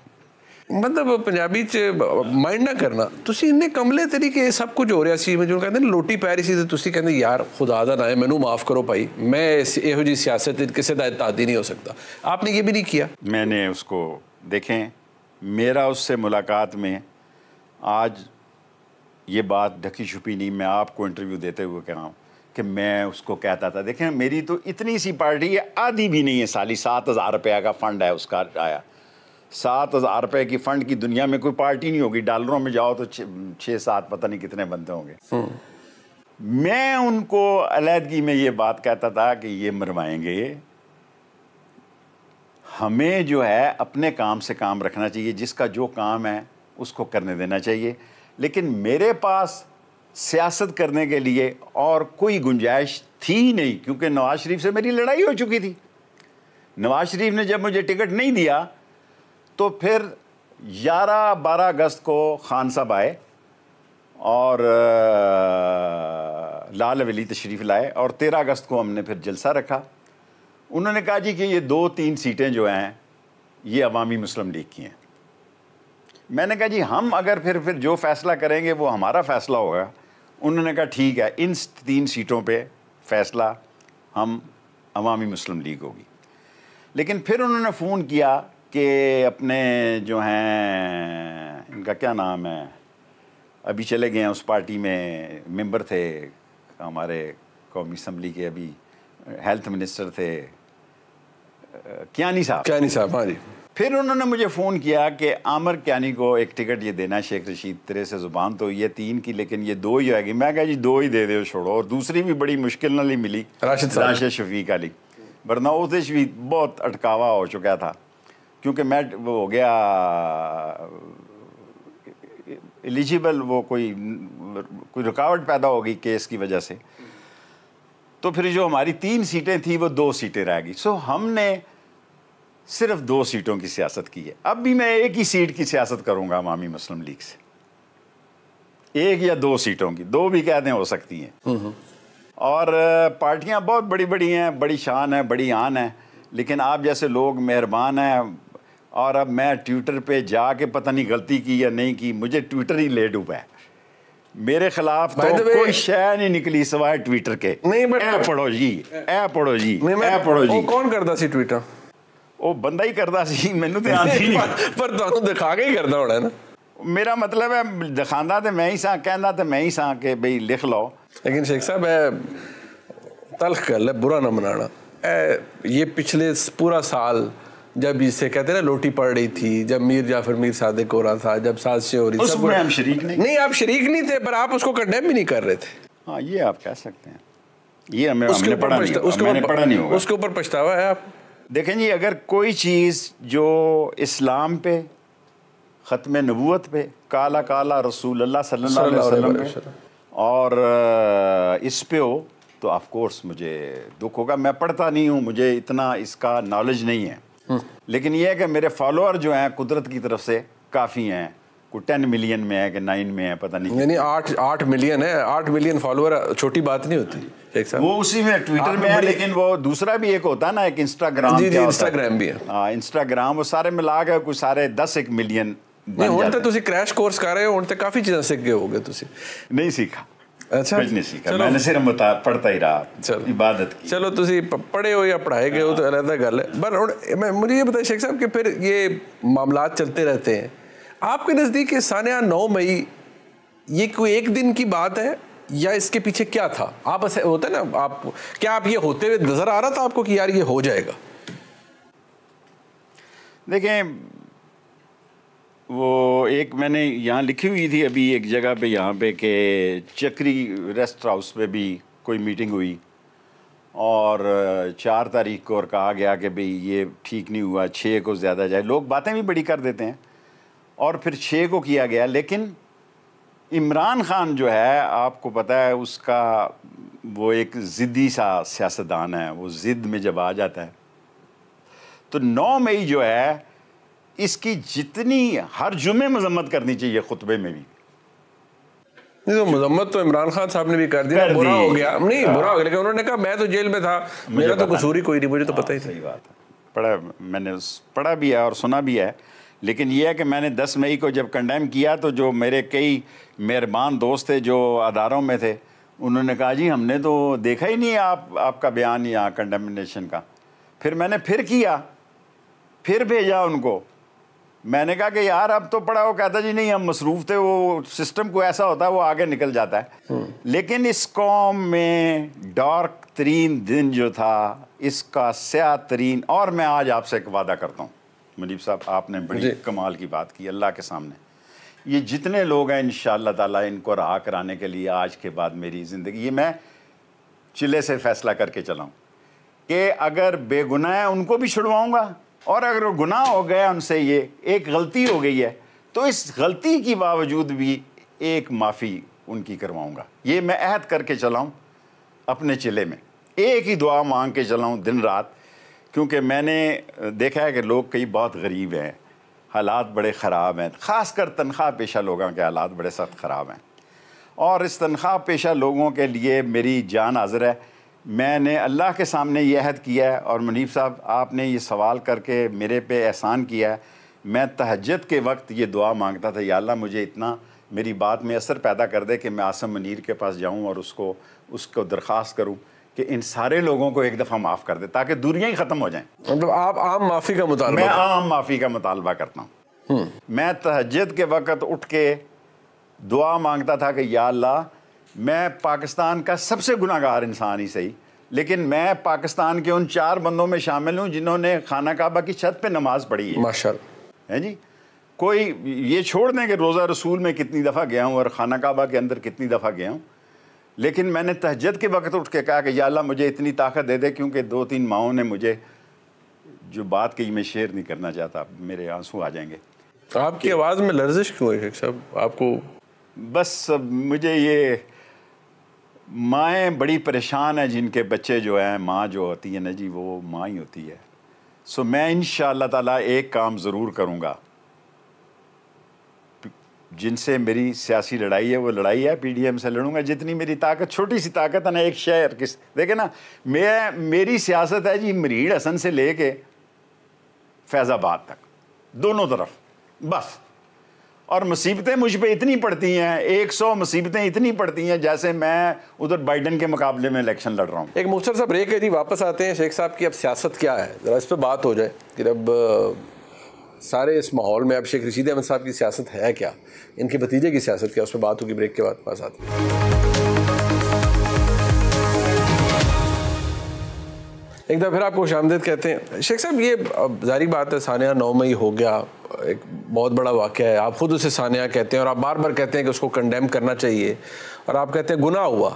मतलब पंजाबी च माइंड ना करना ਤੁਸੀਂ इन्ने कमले तरीके सब कुछ हो रहा सी मैं ਮੈਂ ਜਿਹਨੂੰ ਕਹਿੰਦੇ ਲੋਟੀ ਪੈ ਰਹੀ ਸੀ ਤੇ ਤੁਸੀਂ ਕਹਿੰਦੇ ना ਖੁਦਾ ਦਾ ਨਾਮ ਮੈਨੂੰ ਮਾਫ ਕਰੋ ਭਾਈ ਮੈਂ ਇਹੋ ਜੀ ਸਿਆਸਤ नहीं हो सकता आपने ये भी नहीं किया मैंने उसको देखें मेरा उससे मुलाकात में आज ये बात ढकी छुपी नहीं मैं आपको इंटरव्यू देते हुए कह रहा हूँ कि मैं उसको कहता था देखें मेरी तो इतनी सी पार्टी है आधी भी नहीं है साली सात हज़ार रुपया का फंड है उसका आया सात हज़ार रुपए की फ़ंड की दुनिया में कोई पार्टी नहीं होगी डॉलरों में जाओ तो छः सात पता नहीं कितने बनते होंगे मैं उनको अलहदगी में ये बात कहता था कि ये मरवाएंगे हमें जो है अपने काम से काम रखना चाहिए जिसका जो काम है उसको करने देना चाहिए लेकिन मेरे पास सियासत करने के लिए और कोई गुंजाइश थी नहीं क्योंकि नवाज शरीफ से मेरी लड़ाई हो चुकी थी नवाज शरीफ ने जब मुझे टिकट नहीं दिया तो फिर 11-12 अगस्त को खान साहब आए और लाल वली तशरीफ़ लाए और तेरह अगस्त को हमने फिर जलसा रखा उन्होंने कहा जी कि ये दो तीन सीटें जो हैं ये अवामी मुस्लिम लीग की हैं मैंने कहा जी हम अगर फिर फिर जो फ़ैसला करेंगे वो हमारा फ़ैसला होगा उन्होंने कहा ठीक है इन तीन सीटों पे फ़ैसला हम अवामी मुस्लिम लीग होगी लेकिन फिर उन्होंने फ़ोन किया के अपने जो हैं इनका क्या नाम है अभी चले गए हैं उस पार्टी में मेंबर थे हमारे कौमी असम्बली के अभी हेल्थ मिनिस्टर थे क्यानी साहब क्यानी साहब हाँ जी फिर उन्होंने मुझे फ़ोन किया कि आमर क्यानी को एक टिकट ये देना शेख रशीद तेरे से ज़ुबान तो ये तीन की लेकिन ये दो ही आएगी मैं कहा जी दो ही दे दो छोड़ो और दूसरी भी बड़ी मुश्किल नाली मिली राशिद राशिद शफीक अली वरना उस भी बहुत अटकावा हो चुका था क्योंकि मैं वो हो गया एलिजिबल वो कोई कोई रुकावट पैदा हो गई केस की वजह से तो फिर जो हमारी तीन सीटें थी वो दो सीटें रह गई सो हमने सिर्फ दो सीटों की सियासत की है अब भी मैं एक ही सीट की सियासत करूंगा अवामी मुस्लिम लीग से एक या दो सीटों की दो भी कह दें हो सकती हैं हम्म, हम्म। और पार्टियां बहुत बड़ी बड़ी हैं बड़ी शान है बड़ी आन है लेकिन आप जैसे लोग मेहरबान हैं और अब मैं ट्विटर पे जाके पता नहीं गलती की या नहीं की मुझे ट्विटर ही लेट हुआ है मेरे खिलाफ तो कोई शह नहीं निकली सवाय ट्विटर के नहीं बट ऐ पढ़ो जी ऐ पढ़ो जी ऐ पढ़ो जी कौन करता सी ट्विटर ओ बंदा ही करता सी मेनू तो याद ही नहीं पर तो, तो दिखा के ही करता होना है ना मेरा मतलब है दिखांदा तो मैं ही सा कहंदा तो मैं ही सा के भई लिख लो लेकिन शेख साहब है तलख कर ले बुरा ना मनाना ये पिछले पूरा साल जब इसे कहते ना लोटी पड़ रही थी जब मीर जाफर मीर सादे को रहा था जब साजिशें हो रही थी हम शरीक नहीं नहीं आप शरीक नहीं थे पर आप उसको कंडेम भी नहीं कर रहे थे हाँ ये आप कह सकते हैं ये हमें हमने पढ़ा नहीं उसके मैंने पढ़ा नहीं होगा उसके ऊपर पछतावा है आप देखें जी अगर कोई चीज़ जो इस्लाम पे ख़त्म नबूत पे काला काला रसूल अल्लाह सल्लल्लाहु और इस पे हो तो ऑफकोर्स मुझे दुख होगा मैं पढ़ता नहीं हूँ मुझे इतना इसका नॉलेज नहीं है लेकिन ये है कि मेरे फॉलोअर जो हैं कुदरत की तरफ से काफ़ी हैं कोई टेन मिलियन में है कि नाइन में है पता नहीं यानी आठ आठ मिलियन है आठ मिलियन फॉलोअर छोटी बात नहीं होती एक वो उसी में ट्विटर में है लेकिन वो दूसरा भी एक होता है ना एक इंस्टाग्राम जी जी इंस्टाग्राम भी है हाँ इंस्टाग्राम वो सारे मिला के कुछ सारे दस एक मिलियन नहीं हूँ तो क्रैश कोर्स कर रहे हो ਹੋ ਹੁਣ ਤਾਂ ਕਾਫੀ ਚੀਜ਼ਾਂ गए ਗਏ ਹੋਗੇ ਤੁਸੀਂ ਨਹੀਂ ਅੱਛਾ अच्छा। की चलो अलग तो है पर मैं मुझे ये बताइए शेख साहब कि फिर ये चलते रहते हैं आपके नज़दीक ये नौ मई ये कोई एक दिन की बात है या इसके पीछे क्या था आप ऐसे होते ना आप क्या आप ये होते हुए नज़र आ रहा था आपको कि यार ये हो जाएगा देखें वो एक मैंने यहाँ लिखी हुई थी अभी एक जगह पे यहाँ पे कि चक्री रेस्ट हाउस पे भी कोई मीटिंग हुई और चार तारीख को और कहा गया कि भाई ये ठीक नहीं हुआ छः को ज़्यादा जाए लोग बातें भी बड़ी कर देते हैं और फिर छः को किया गया लेकिन इमरान ख़ान जो है आपको पता है उसका वो एक ज़िद्दी सा सियासतदान है वो ज़िद्द में जब आ जाता है तो नौ मई जो है इसकी जितनी हर जुमे मजम्मत करनी चाहिए खुतबे में भी नहीं तो मजम्मत तो इमरान खान साहब ने भी कर दिया बुरा हो गया नहीं हाँ। बुरा हो गया लेकिन उन्होंने कहा मैं तो जेल में था मेरा तो कसूर ही कोई नहीं मुझे तो हाँ, पता ही सही बात है पढ़ा मैंने पढ़ा भी है और सुना भी है लेकिन यह है कि मैंने 10 मई को जब कंडेम किया तो जो मेरे कई मेहरबान दोस्त थे जो अदारों में थे उन्होंने कहा जी हमने तो देखा ही नहीं आप आपका बयान यहाँ कंडेमनेशन का फिर मैंने फिर किया फिर भेजा उनको मैंने कहा कि यार अब तो पड़ा वो कहता जी नहीं हम मसरूफ़ थे वो सिस्टम को ऐसा होता है वो आगे निकल जाता है हम्म। लेकिन इस कॉम में डार्क तरीन दिन जो था इसका स्या तरीन और मैं आज आपसे एक वादा करता हूँ मुनीब साहब आपने बड़ी कमाल की बात की अल्लाह के सामने ये जितने लोग हैं इन ताला इनको रहा कराने के लिए आज के बाद मेरी ज़िंदगी ये मैं चिले से फैसला करके चलाऊँ कि अगर बेगुनाह है उनको भी छुड़वाऊँगा और अगर वो गुनाह हो गया उनसे ये एक गलती हो गई है तो इस गलती के बावजूद भी एक माफ़ी उनकी करवाऊँगा ये मैं अहद करके चलाऊँ अपने चिले में एक ही दुआ मांग के चलाऊँ दिन रात क्योंकि मैंने देखा है कि लोग कई बहुत गरीब हैं हालात बड़े ख़राब हैं ख़ास कर तनख्वाह पेशा लोगों के हालात बड़े सख्त ख़राब हैं और इस तनख्वाह पेशा लोगों के लिए मेरी जान हाजिर है मैंने अल्लाह के सामने ये अहद किया है और मुनीब साहब आपने ये सवाल करके मेरे पे एहसान किया है मैं तहजद के वक्त ये दुआ मांगता था या अल्लाह मुझे इतना मेरी बात में असर पैदा कर दे कि मैं आसम मुनीर के पास जाऊँ और उसको उसको दरख्वास्त करूँ कि इन सारे लोगों को एक दफ़ा माफ़ कर दे ताकि दूरियाँ ही ख़त्म हो जाएँ मतलब आप आम माफ़ी का मुताल मैं आम माफ़ी का मुतालबा करता हूँ हम्म। मैं तहजद के वक़्त उठ के दुआ मांगता था कि या अल्लाह मैं पाकिस्तान का सबसे गुनागार इंसान ही सही लेकिन मैं पाकिस्तान के उन चार बंदों में शामिल हूँ जिन्होंने खाना काबा की छत पर नमाज पढ़ी है माशा है जी कोई ये छोड़ दें कि रोज़ा रसूल में कितनी दफ़ा गया हूँ और खाना काबा के अंदर कितनी दफ़ा गया हूँ लेकिन मैंने तहजद के वक्त उठ के कहा कि या अल्लाह मुझे इतनी ताकत दे दे क्योंकि दो तीन माओं ने मुझे जो बात कही मैं शेयर नहीं करना चाहता मेरे आंसू आ जाएंगे आपकी आवाज़ में लर्जिश क्यों है साहब आपको बस मुझे ये माएँ बड़ी परेशान हैं जिनके बच्चे जो हैं माँ जो होती है ना जी वो माँ ही होती है सो मैं इन ताला एक काम ज़रूर करूँगा जिनसे मेरी सियासी लड़ाई है वो लड़ाई है पीडीएम से लड़ूंगा जितनी मेरी ताकत छोटी सी ताकत है ना एक शहर किस देखे ना मैं मेरी सियासत है जी मरीड हसन से लेके फैज़ाबाद तक दोनों तरफ बस और मुसीबतें मुझ पर इतनी पड़ती हैं एक सौ मुसीबतें इतनी पड़ती हैं जैसे मैं उधर बाइडन के मुकाबले में इलेक्शन लड़ रहा हूँ एक मुख्तर साहब ब्रेक है जी वापस आते हैं शेख साहब की अब सियासत क्या है ज़रा इस पर बात हो जाए कि अब सारे इस माहौल में अब शेख रशीद अहमद साहब की सियासत है क्या इनके भतीजे की सियासत क्या उस पर बात होगी ब्रेक के बाद पास आते हैं एक दफ़ा फिर आपको आमदेद कहते हैं शेख साहब ये जारी बात है सानिया नौ मई हो गया एक बहुत बड़ा वाक्य है आप ख़ुद उसे सानिया कहते हैं और आप बार बार कहते हैं कि उसको कंडेम करना चाहिए और आप कहते हैं गुना हुआ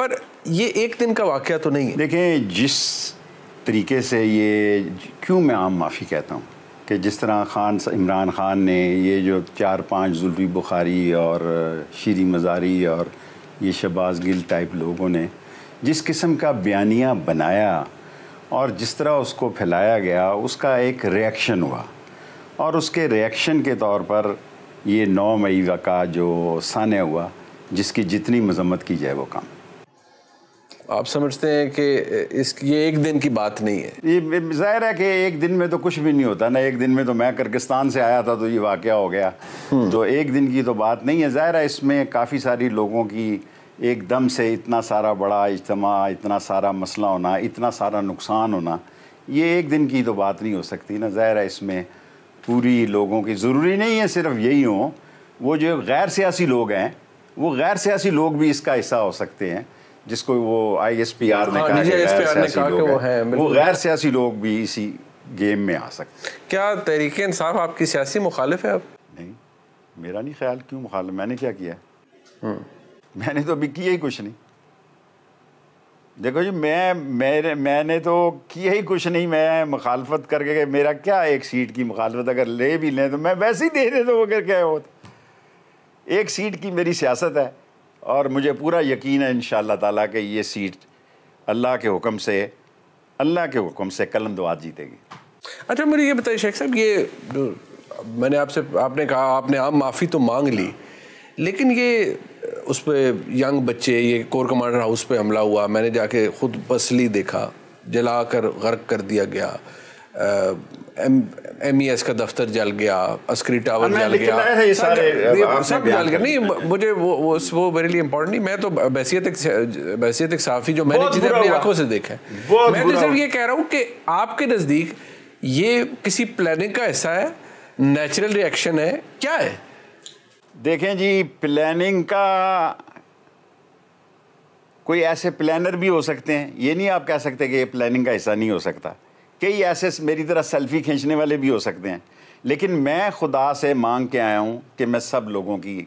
पर ये एक दिन का वाक़ तो नहीं है देखें जिस तरीके से ये क्यों मैं आम माफ़ी कहता हूँ कि जिस तरह खान इमरान ख़ान ने ये जो चार पांच जुल्फी बुखारी और शीरी मज़ारी और ये शबाज गिल टाइप लोगों ने जिस किस्म का बयानिया बनाया और जिस तरह उसको फैलाया गया उसका एक रिएक्शन हुआ और उसके रिएक्शन के तौर पर ये नौ मई का जो सान्य हुआ जिसकी जितनी मजम्मत की जाए वो काम आप समझते हैं कि इस ये एक दिन की बात नहीं है ये जाहिर है कि एक दिन में तो कुछ भी नहीं होता ना एक दिन में तो मैं किर्गिस्तान से आया था तो ये वाक़ हो गया हम्म। तो एक दिन की तो बात नहीं है ज़ाहिर है इसमें काफ़ी सारी लोगों की एकदम से इतना सारा बड़ा इज्तम इतना सारा मसला होना इतना सारा नुकसान होना ये एक दिन की तो बात नहीं हो सकती ना ज़ाहिर है इसमें पूरी लोगों की ज़रूरी नहीं है सिर्फ यही हों वो जो गैर सियासी लोग हैं वो गैर सियासी लोग भी इसका हिस्सा हो सकते हैं जिसको वो आई एस पी आर ने हाँ, कहा वो गैर सियासी लोग भी इसी गेम में आ सकते हैं क्या तरीके इंसाफ आपकी सियासी मुखालिफ है अब नहीं मेरा नहीं ख्याल क्यों मुखालिफ मैंने क्या किया हम्म। मैंने तो अभी किया ही कुछ नहीं देखो जी मैं मेरे मैंने तो किया ही कुछ नहीं मैं मुखालफत करके मेरा क्या एक सीट की मुखालफत अगर ले भी लें तो मैं वैसे ही दे दे तो अगर क्या हो एक सीट की मेरी सियासत है और मुझे पूरा यकीन है इन ताला के ये सीट अल्लाह के हुक्म से अल्लाह के हुक्म से कलम दुआ जीतेगी अच्छा मुझे ये बताइए शेख साहब ये मैंने आपसे आपने कहा आपने आम माफ़ी तो मांग ली लेकिन ये उस पर यंग बच्चे ये कोर कमांडर हाउस पे हमला हुआ मैंने जाके खुद पसली देखा जला कर गर्क कर दिया गया एम ई एस का दफ्तर जल गया अस्क्री टावर जल गया सब जल गया नहीं मुझे वो वो वो मेरे लिए इम्पोर्टेंट नहीं मैं तो बैसीत एक बैसीत एक साफ़ी जो मैंने चीज़ें अपनी आंखों से देखा है मैं तो सिर्फ ये कह रहा हूँ कि आपके नज़दीक ये किसी प्लानिंग का हिस्सा है नेचुरल रिएक्शन है क्या है देखें जी प्लानिंग का कोई ऐसे प्लानर भी हो सकते हैं ये नहीं आप कह सकते कि ये प्लानिंग का हिस्सा नहीं हो सकता कई ऐसे मेरी तरह सेल्फी खींचने वाले भी हो सकते हैं लेकिन मैं खुदा से मांग के आया हूँ कि मैं सब लोगों की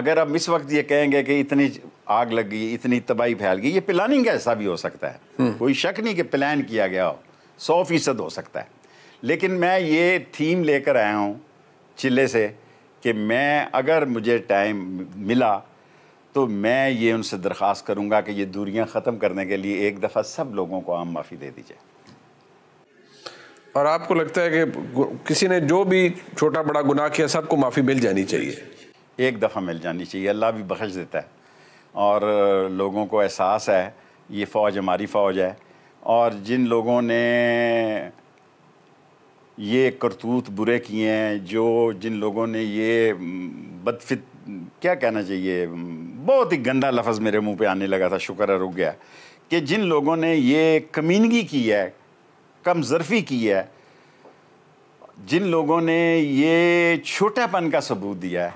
अगर आप इस वक्त ये कहेंगे कि इतनी आग लग गई इतनी तबाही फैल गई ये प्लानिंग का हिस्सा भी हो सकता है हम्म। कोई शक नहीं कि प्लान किया गया हो सौ फीसद हो सकता है लेकिन मैं ये थीम लेकर आया हूँ चिल्ले से कि मैं अगर मुझे टाइम मिला तो मैं ये उनसे दरख्वास्त करूँगा कि ये दूरियाँ ख़त्म करने के लिए एक दफ़ा सब लोगों को आम माफ़ी दे दीजिए और आपको लगता है कि किसी ने जो भी छोटा बड़ा गुनाह किया सबको माफ़ी मिल जानी चाहिए एक दफ़ा मिल जानी चाहिए अल्लाह भी बख्श देता है और लोगों को एहसास है ये फ़ौज हमारी फ़ौज है और जिन लोगों ने ये करतूत बुरे किए हैं जो जिन लोगों ने ये बदफित क्या कहना चाहिए बहुत ही गंदा लफज मेरे मुंह पे आने लगा था शुक्र है रुक गया कि जिन लोगों ने ये कमीनगी की है कम जरफी की है जिन लोगों ने ये छोटापन का सबूत दिया है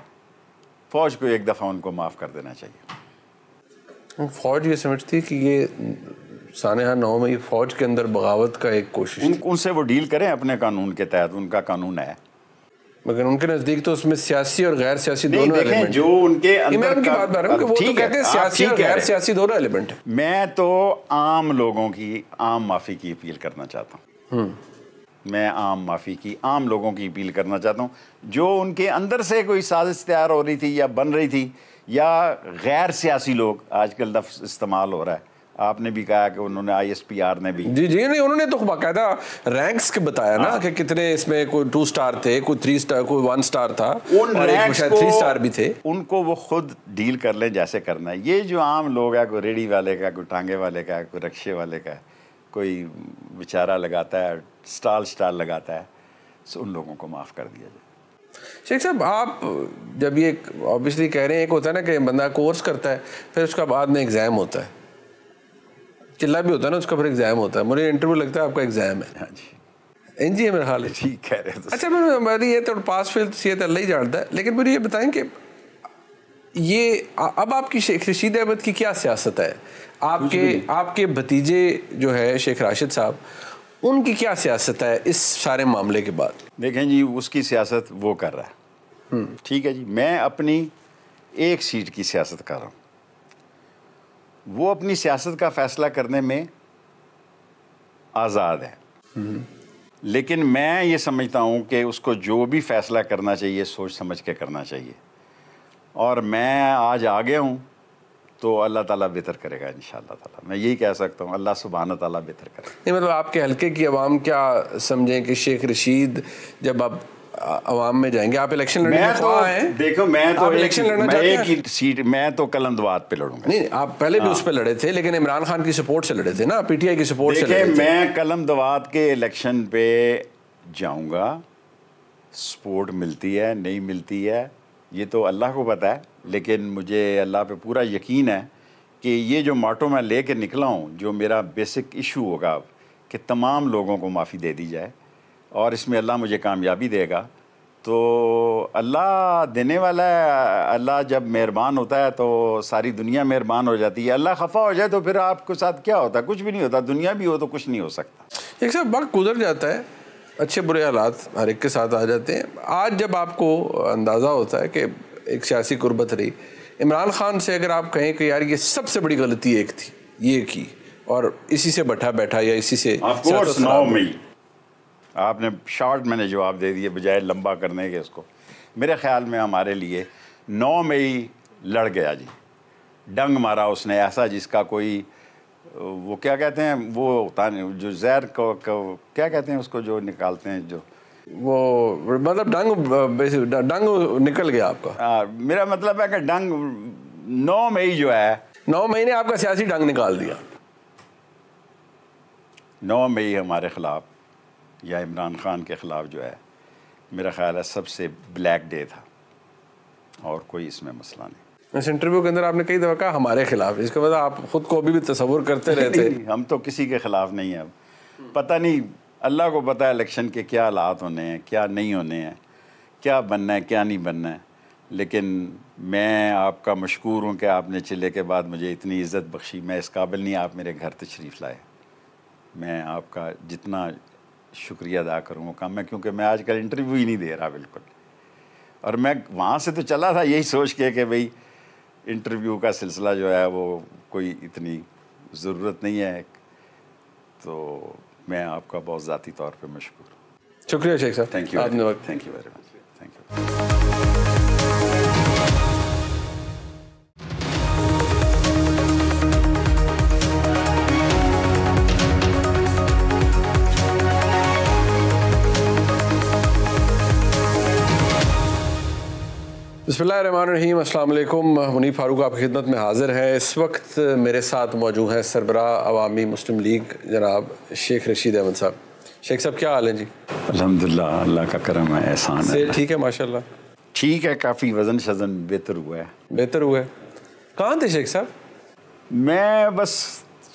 फ़ौज को एक दफ़ा उनको माफ़ कर देना चाहिए फ़ौज ये समझती है कि ये सानहा नौ में ये फौज के अंदर बगावत का एक कोशिश उन, उनसे वो डील करें अपने कानून के तहत उनका कानून है मगर उनके नजदीक तो उसमें सियासी और गैर सियासी दोनों एलिमेंट जो उनके अंदर की बात कर वो तो कहते हैं सियासी और गैर सियासी दोनों एलिमेंट है मैं तो आम लोगों की आम माफी की अपील करना चाहता हूँ हम्म। मैं आम माफ़ी की आम लोगों की अपील करना चाहता हूँ जो उनके अंदर से कोई साजिश तैयार हो रही थी या बन रही थी या गैर सियासी लोग आजकल लफ्ज़ इस्तेमाल हो रहा है आपने भी कहा कि उन्होंने आईएसपीआर ने भी जी जी नहीं उन्होंने तो बाकायदा रैंक्स के बताया ना हाँ। कि कितने इसमें कोई टू स्टार थे कोई थ्री स्टार कोई वन स्टार था उन और एक शायद थ्री स्टार भी थे उनको वो खुद डील कर लें जैसे करना है ये जो आम लोग है कोई रेडी वाले का कोई टांगे वाले का कोई रक्शे वाले का कोई बेचारा लगाता है स्टाल स्टाल लगाता है सो तो उन लोगों को माफ़ कर दिया जाए शेख साहब आप जब ये ऑब्वियसली कह रहे हैं एक होता है ना कि बंदा कोर्स करता है फिर उसका बाद में एग्ज़ाम होता है चिल्ला भी होता है ना उसका फिर एग्जाम होता है मुझे इंटरव्यू लगता है आपका एग्जाम है हाँ जी एन जी है मेरा हाल ठीक कह रहे हो अच्छा मैं हमारी ये तो पास फेल तो सीएत अल्लाह ही जानता है लेकिन मुझे ये बताएं कि ये अब आपकी शेख रशीद अहमद की क्या सियासत है आपके आपके भतीजे जो है शेख राशिद साहब उनकी क्या सियासत है इस सारे मामले के बाद देखें जी उसकी सियासत वो कर रहा है हम्म। ठीक है जी मैं अपनी एक सीट की सियासत कर रहा हूँ वो अपनी सियासत का फैसला करने में आज़ाद है लेकिन मैं ये समझता हूँ कि उसको जो भी फैसला करना चाहिए सोच समझ के करना चाहिए और मैं आज आ गया हूँ तो अल्लाह ताला बेहतर करेगा इन ताला मैं यही कह सकता हूँ अल्लाह सुबहान ताला बेहतर करेगा नहीं मतलब आपके हल्के की आवाम क्या समझें कि शेख रशीद जब आप आवाम में जाएंगे आप इलेक्शन लड़ने तो, हैं देखो मैं तो इलेक्शन लड़ना मैं एक ही सीट मैं तो कलंदवाद पे लड़ूंगा नहीं आप पहले भी हाँ। उस पर लड़े थे लेकिन इमरान खान की सपोर्ट से लड़े थे ना पीटीआई की सपोर्ट से लड़े मैं कलमदवाद के इलेक्शन पे जाऊंगा सपोर्ट मिलती है नहीं मिलती है ये तो अल्लाह को पता है लेकिन मुझे अल्लाह पे पूरा यकीन है कि ये जो माटो मैं ले कर निकला हूँ जो मेरा बेसिक इशू होगा कि तमाम लोगों को माफ़ी दे दी जाए और इसमें अल्लाह मुझे कामयाबी देगा तो अल्लाह देने वाला है अल्लाह जब मेहरबान होता है तो सारी दुनिया मेहरबान हो जाती है अल्लाह खफा हो जाए तो फिर आपके साथ क्या होता है कुछ भी नहीं होता दुनिया भी हो तो कुछ नहीं हो सकता एक सब वक्त गुजर जाता है अच्छे बुरे हालात हर एक के साथ आ जाते हैं आज जब आपको अंदाज़ा होता है कि एक सियासी गुरबत रही इमरान खान से अगर आप कहें कि यार ये सबसे बड़ी गलती एक थी ये की और इसी से बैठा बैठा या इसी से आपने शॉर्ट मैंने जवाब दे दिए बजाय लंबा करने के इसको मेरे ख्याल में हमारे लिए नौ मई लड़ गया जी डंग मारा उसने ऐसा जिसका कोई वो क्या कहते हैं वो होता जो जहर को, को क्या कहते हैं उसको जो निकालते हैं जो वो मतलब डंग डंग निकल गया आपका आ, मेरा मतलब है कि डंग नौ मई जो है नौ मई ने आपका सियासी डंग निकाल दिया नौ मई हमारे खिलाफ या इमरान ख़ान के ख़िलाफ़ जो है मेरा ख्याल है सबसे ब्लैक डे था और कोई इसमें मसला नहीं इस इंटरव्यू के अंदर आपने कई दफ़ा कहा हमारे खिलाफ इसके बाद आप खुद को अभी भी तस्वुर करते रहते नहीं, नहीं, हम तो किसी के खिलाफ नहीं हैं अब पता नहीं अल्लाह को पता है इलेक्शन के क्या हालात होने हैं क्या नहीं होने हैं क्या बनना है क्या नहीं बनना है लेकिन मैं आपका मशहूर हूँ कि आपने चिल्ले के बाद मुझे इतनी इज़्ज़त बख्शी मैं इस काबिल नहीं आप मेरे घर तशरीफ़ लाए मैं आपका जितना शुक्रिया अदा करूँगा मैं क्योंकि मैं आजकल इंटरव्यू ही नहीं दे रहा बिल्कुल और मैं वहाँ से तो चला था यही सोच के कि भाई इंटरव्यू का सिलसिला जो है वो कोई इतनी ज़रूरत नहीं है तो मैं आपका बहुत ज़ाती तौर पर मशहूर शुक्रिया शेख साहब thank you thank you very much thank you बसमिल मुनी फारूक आपकी खिदमत में हाज़िर हैं इस वक्त मेरे साथ मौजूद हैं सरबरा अवामी मुस्लिम लीग जनाब शेख रशीद अहमद साहब शेख साहब क्या हाल है जी अलहमदिल्ला अल्लाह का करम है एहसान से ठीक है माशाल्लाह ठीक है काफ़ी वज़न शजन बेहतर हुआ है बेहतर हुआ है कहाँ थे शेख साहब मैं बस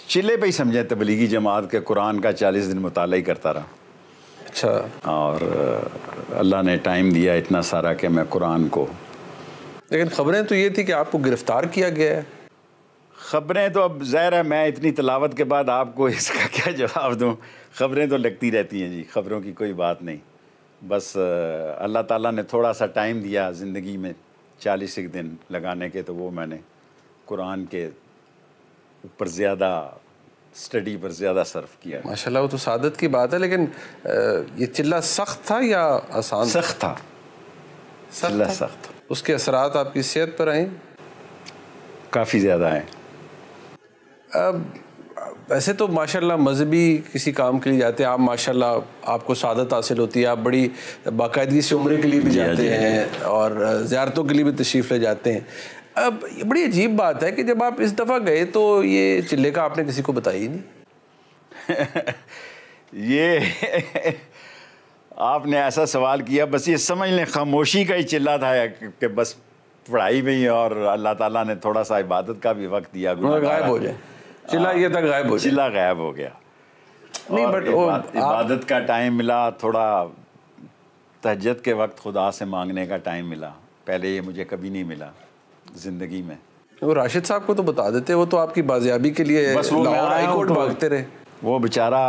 चिल्ले पर ही समझे तबलीगी जमात के कुरान का चालीस दिन मुताल ही करता रहा अच्छा और अल्लाह ने टाइम दिया इतना सारा कि मैं कुरान को लेकिन खबरें तो ये थी कि आपको गिरफ्तार किया गया है खबरें तो अब ज़ाहिर है मैं इतनी तलावत के बाद आपको इसका क्या जवाब दूँ खबरें तो लगती रहती हैं जी खबरों की कोई बात नहीं बस अल्लाह ताला ने थोड़ा सा टाइम दिया ज़िंदगी में चालीस एक दिन लगाने के तो वो मैंने कुरान के ऊपर ज़्यादा स्टडी पर ज़्यादा सर्फ किया माशाल्लाह वो तो सादत की बात है लेकिन ये चिल्ला सख्त था या आसान सख्त था चिल्ला सख्त उसके असरात आपकी सेहत पर आए काफ़ी ज़्यादा आए अब वैसे तो माशाल्लाह मजहबी किसी काम के लिए जाते हैं आप माशाल्लाह आपको शादत हासिल होती है आप बड़ी बाकायदगी से उम्र के लिए भी जाते हैं और ज़्यारतों के लिए भी तशरीफ़ ले जाते हैं अब ये बड़ी अजीब बात है कि जब आप इस दफ़ा गए तो ये चिल्ले का आपने किसी को बताया ही नहीं ये आपने ऐसा सवाल किया बस ये समझ लें खामोशी का ही चिल्ला था कि बस पढ़ाई में ही और अल्लाह ताला ने थोड़ा सा इबादत का भी वक्त दिया गायब हो जाए चिल्ला ये था गायब हो चिल्ला गायब हो गया नहीं बट इबादत का टाइम मिला थोड़ा तहजत के वक्त खुदा से मांगने का टाइम मिला पहले ये मुझे कभी नहीं मिला ज़िंदगी में वो राशिद साहब को तो बता देते वो तो आपकी बाजियाबी के लिए बस वो हाई कोर्ट तो भागते रहे वो बेचारा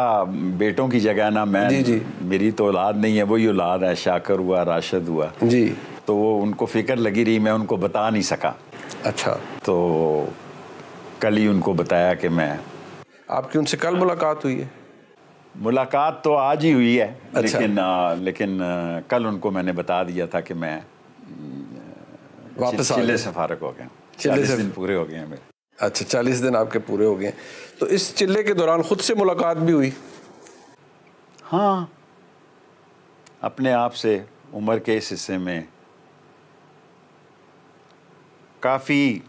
बेटों की जगह ना मैं जी जी मेरी तो औलाद नहीं है ही औलाद है शाकर हुआ राशद हुआ जी तो वो उनको फिक्र लगी रही मैं उनको बता नहीं सका अच्छा तो कल ही उनको बताया कि मैं आपकी उनसे कल मुलाकात हुई है मुलाकात तो आज ही हुई है अच्छा। लेकिन आ, लेकिन आ, कल उनको मैंने बता दिया था कि मैं वापस चिल्ले से फारक हो गया चालीस दिन पूरे हो गए हैं मेरे अच्छा चालीस दिन आपके पूरे हो गए तो इस चिल्ले के दौरान खुद से मुलाकात भी हुई हाँ अपने आप से उम्र के इस हिस्से में काफ़ी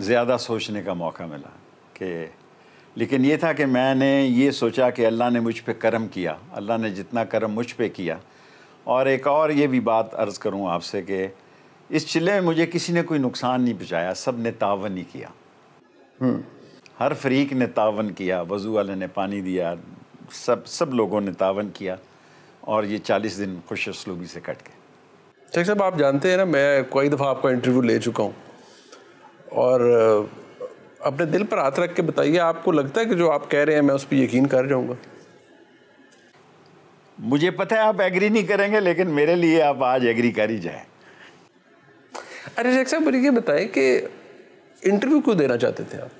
ज़्यादा सोचने का मौका मिला कि लेकिन ये था कि मैंने ये सोचा कि अल्लाह ने मुझ पर करम किया अल्लाह ने जितना करम मुझ पर किया और एक और ये भी बात अर्ज़ करूँ आपसे कि इस चिल्ले में मुझे किसी ने कोई नुकसान नहीं पहुँचाया सब ने तावन ही किया हम्म। हर फरीक ने तावन किया वज़ू वाले ने पानी दिया सब सब लोगों ने तावन किया और ये चालीस दिन खुश असलूबी से कट गए शेख साहब आप जानते हैं ना मैं कई दफ़ा आपका इंटरव्यू ले चुका हूँ और अपने दिल पर हाथ रख के बताइए आपको लगता है कि जो आप कह रहे हैं मैं उस पर यकीन कर जाऊँगा मुझे पता है आप एग्री नहीं करेंगे लेकिन मेरे लिए आप आज एग्री कर ही जाए अरे शेख साहब मुझे ये बताए कि इंटरव्यू क्यों देना चाहते थे आप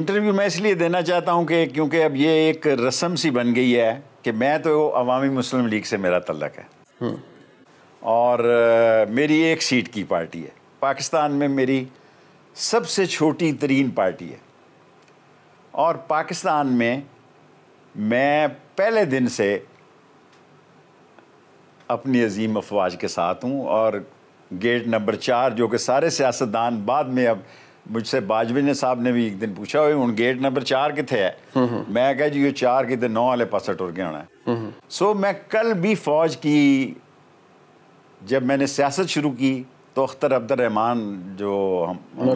इंटरव्यू मैं इसलिए देना चाहता हूँ कि क्योंकि अब ये एक रस्म सी बन गई है कि मैं तो अवामी मुस्लिम लीग से मेरा तल्लक है हम्म। और मेरी एक सीट की पार्टी है पाकिस्तान में मेरी सबसे छोटी तरीन पार्टी है और पाकिस्तान में मैं पहले दिन से अपनी अजीम अफवाज के साथ हूँ और गेट नंबर चार जो कि सारे सियासतदान बाद में अब मुझसे बाजवे ने साहब ने भी एक दिन पूछा हूँ गेट नंबर चार कितने है हम्म, हम्म। मैं कह जी ये चार कितने नौ वाले पास टुर के आना है सो हम्म, मैं कल भी फौज की जब मैंने सियासत शुरू की तो अख्तर अब्दुलरहमान जो हम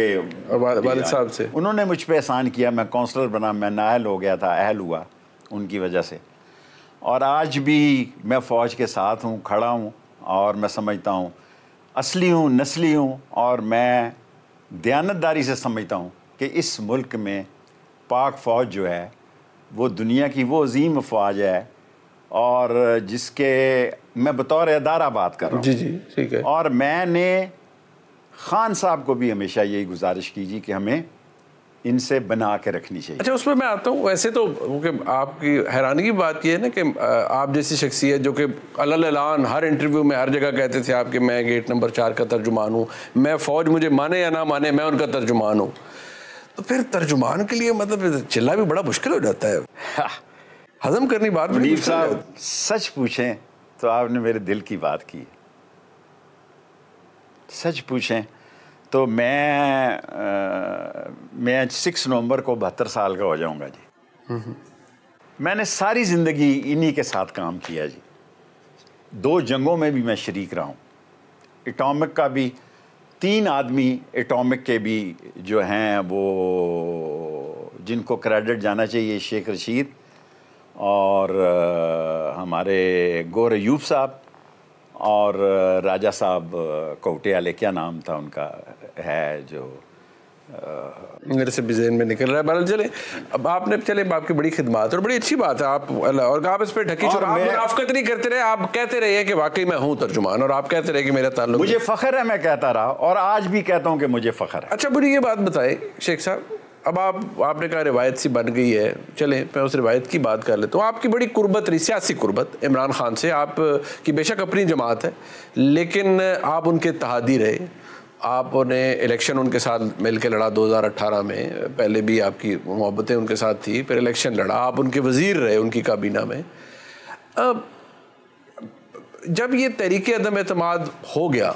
के साहब से उन्होंने मुझ पर एहसान किया मैं काउंसलर बना मैं नाहल हो गया था अहल हुआ उनकी वजह से और आज भी मैं फ़ौज के साथ हूँ खड़ा हूँ और मैं समझता हूँ असली हूँ नस्ली हूँ और मैं दयानतदारी से समझता हूँ कि इस मुल्क में पाक फ़ौज जो है वो दुनिया की वो अजीम अफवाज है और जिसके मैं बतौर अदारा बात कर रहा हूँ जी जी ठीक है और मैंने ख़ान साहब को भी हमेशा यही गुजारिश की जी कि हमें इनसे बना के रखनी चाहिए अच्छा उसमें मैं आता हूँ वैसे तो क्योंकि आपकी हैरानी की बात यह है ना कि आप जैसी शख्सियत जो कि अलान हर इंटरव्यू में हर जगह कहते थे आपके मैं गेट नंबर चार का तर्जुमान हूँ मैं फ़ौज मुझे माने या ना माने मैं उनका तर्जुमान हूँ तो फिर तर्जुमान के लिए मतलब चिल्ला भी बड़ा मुश्किल हो जाता है हाँ। हजम करनी बात भी साहब सच पूछें तो आपने मेरे दिल की बात की सच पूछें तो मैं आ, मैं सिक्स नवंबर को बहत्तर साल का हो जाऊंगा जी मैंने सारी ज़िंदगी इन्हीं के साथ काम किया जी दो जंगों में भी मैं शरीक रहा हूँ एटॉमिक का भी तीन आदमी एटॉमिक के भी जो हैं वो जिनको क्रेडिट जाना चाहिए शेख रशीद और हमारे गोर यूब साहब और राजा साहब कौटियाले क्या नाम था उनका है जो मेरे से भी में निकल रहा है बहरहाल चले अब आपने चले आपकी बड़ी खिदमत और बड़ी अच्छी बात है आप अल्लाह और आप इस पर ढकी और नहीं करते रहे आप कहते रहे कि वाकई मैं हूँ तर्जुमान और आप कहते रहे कि मेरा ताल्लुक मुझे फ़ख्र है मैं कहता रहा और आज भी कहता हूँ कि मुझे फ़ख्र है अच्छा बुरी ये बात बताएं शेख साहब अब आप आपने कहा रिवायत सी बन गई है चले मैं उस रिवायत की बात कर लेता हूँ आपकी बड़ी कुर्बत रही सियासी कुर्बत इमरान खान से आप की बेशक अपनी जमात है लेकिन आप उनके तहादी रहे आपने इलेक्शन उनके साथ मिल के लड़ा 2018 में पहले भी आपकी मोहब्बतें उनके साथ थी फिर इलेक्शन लड़ा आप उनके वज़ीर रहे उनकी काबीना में अब जब ये तहरीक अदम अतमाद हो गया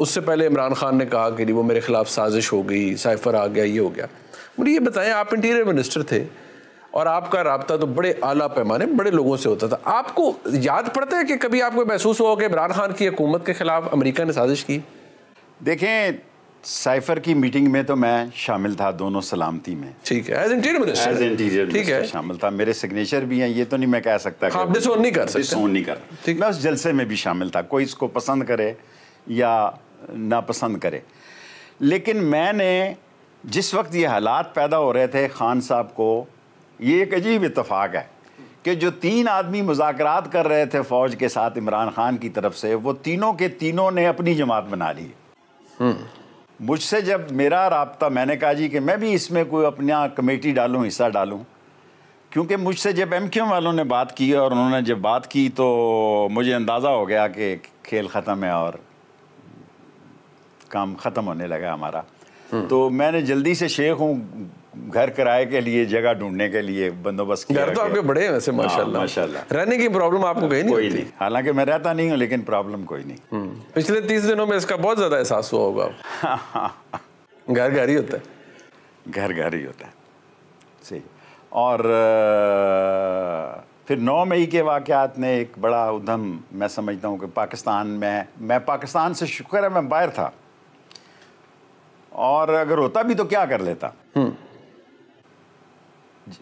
उससे पहले इमरान खान ने कहा कि वो मेरे ख़िलाफ़ साजिश हो गई साइफर आ गया ये हो गया मुझे ये बताएं आप इंटीरियर मिनिस्टर थे और आपका रबता तो बड़े आला पैमाने बड़े लोगों से होता था आपको याद पड़ता है कि कभी आपको महसूस हुआ कि इमरान खान की हुकूमत के ख़िलाफ़ अमरीका ने साजिश की देखें साइफर की मीटिंग में तो मैं शामिल था दोनों सलामती में ठीक है as interior minister as interior ठीक है शामिल था मेरे सिग्नेचर भी हैं ये तो नहीं मैं कह सकता हाँ, डिसोन नहीं कर डिसोन नहीं कर ठीक मैं उस जलसे में भी शामिल था कोई इसको पसंद करे या नापसंद करे लेकिन मैंने जिस वक्त ये हालात पैदा हो रहे थे खान साहब को ये एक अजीब इतफाक़ है कि जो तीन आदमी मुजाकर कर रहे थे फ़ौज के साथ इमरान खान की तरफ से वो तीनों के तीनों ने अपनी जमात बना ली मुझसे जब मेरा रबता मैंने कहा जी कि मैं भी इसमें कोई अपना कमेटी डालूँ हिस्सा डालूँ क्योंकि मुझसे जब एम क्यू वालों ने बात की और उन्होंने जब बात की तो मुझे अंदाज़ा हो गया कि खेल ख़त्म है और काम ख़त्म होने लगा हमारा हम्म। तो मैंने जल्दी से शेख हूँ घर किराए के लिए जगह ढूंढने के लिए बंदोबस्त घर तो आपके बड़े हैं वैसे हाँ, माशाल्लाह माशाल्लाह रहने की प्रॉब्लम आपको कहीं नहीं कोई नहीं हालांकि मैं रहता नहीं हूँ लेकिन प्रॉब्लम कोई नहीं हम्म। पिछले तीस दिनों में इसका बहुत ज़्यादा एहसास हुआ होगा घर घर ही होता है घर घर ही होता है सही और फिर नौ मई के वाक़ात ने एक बड़ा उधम मैं समझता हूँ कि पाकिस्तान में मैं पाकिस्तान से शुक्र है मैं बाहर था और अगर होता भी तो क्या कर लेता हम्म।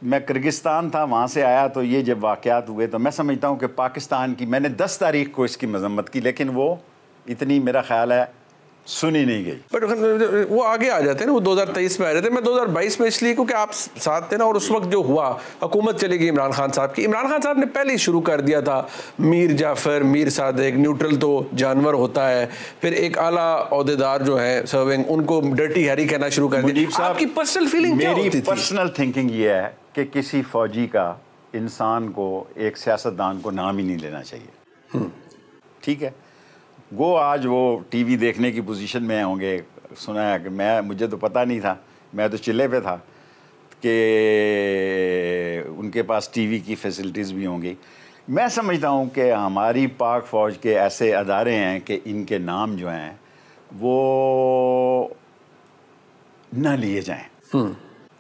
मैं किर्गिस्तान था वहाँ से आया तो ये जब वाक़ात हुए तो मैं समझता हूँ कि पाकिस्तान की मैंने दस तारीख को इसकी मजम्मत की लेकिन वो इतनी मेरा ख्याल है सुनी नहीं गई बट वो आगे आ जाते हैं ना वो 2023 में आ जाते हैं मैं 2022 में इसलिए क्योंकि आप साथ थे ना और उस वक्त जो हुआ हुकूमत चली गई इमरान खान साहब की इमरान खान साहब ने पहले ही शुरू कर दिया था मीर जाफर मीर सादक न्यूट्रल तो जानवर होता है फिर एक आला अहदेदार जो है सर्विंग उनको डर्टी हैरी कहना शुरू कर दिया आपकी पर्सनल फीलिंग पर्सनल थिंकिंग ये है कि किसी फौजी का इंसान को एक सियासतदान को नाम ही नहीं लेना चाहिए हम्म। ठीक है वो आज वो टीवी देखने की पोजीशन में होंगे सुना है कि मैं मुझे तो पता नहीं था मैं तो चिल्ले पे था कि उनके पास टीवी की फैसिलिटीज़ भी होंगी मैं समझता हूँ कि हमारी पाक फ़ौज के ऐसे अदारे हैं कि इनके नाम जो हैं वो न लिए जाएँ हम्म।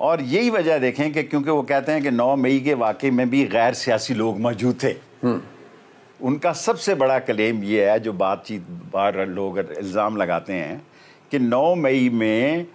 और यही वजह देखें कि क्योंकि वो कहते हैं कि 9 मई के वाकई में भी गैर सियासी लोग मौजूद थे हम्म। उनका सबसे बड़ा क्लेम ये है जो बातचीत बार लोग इल्ज़ाम लगाते हैं कि 9 मई में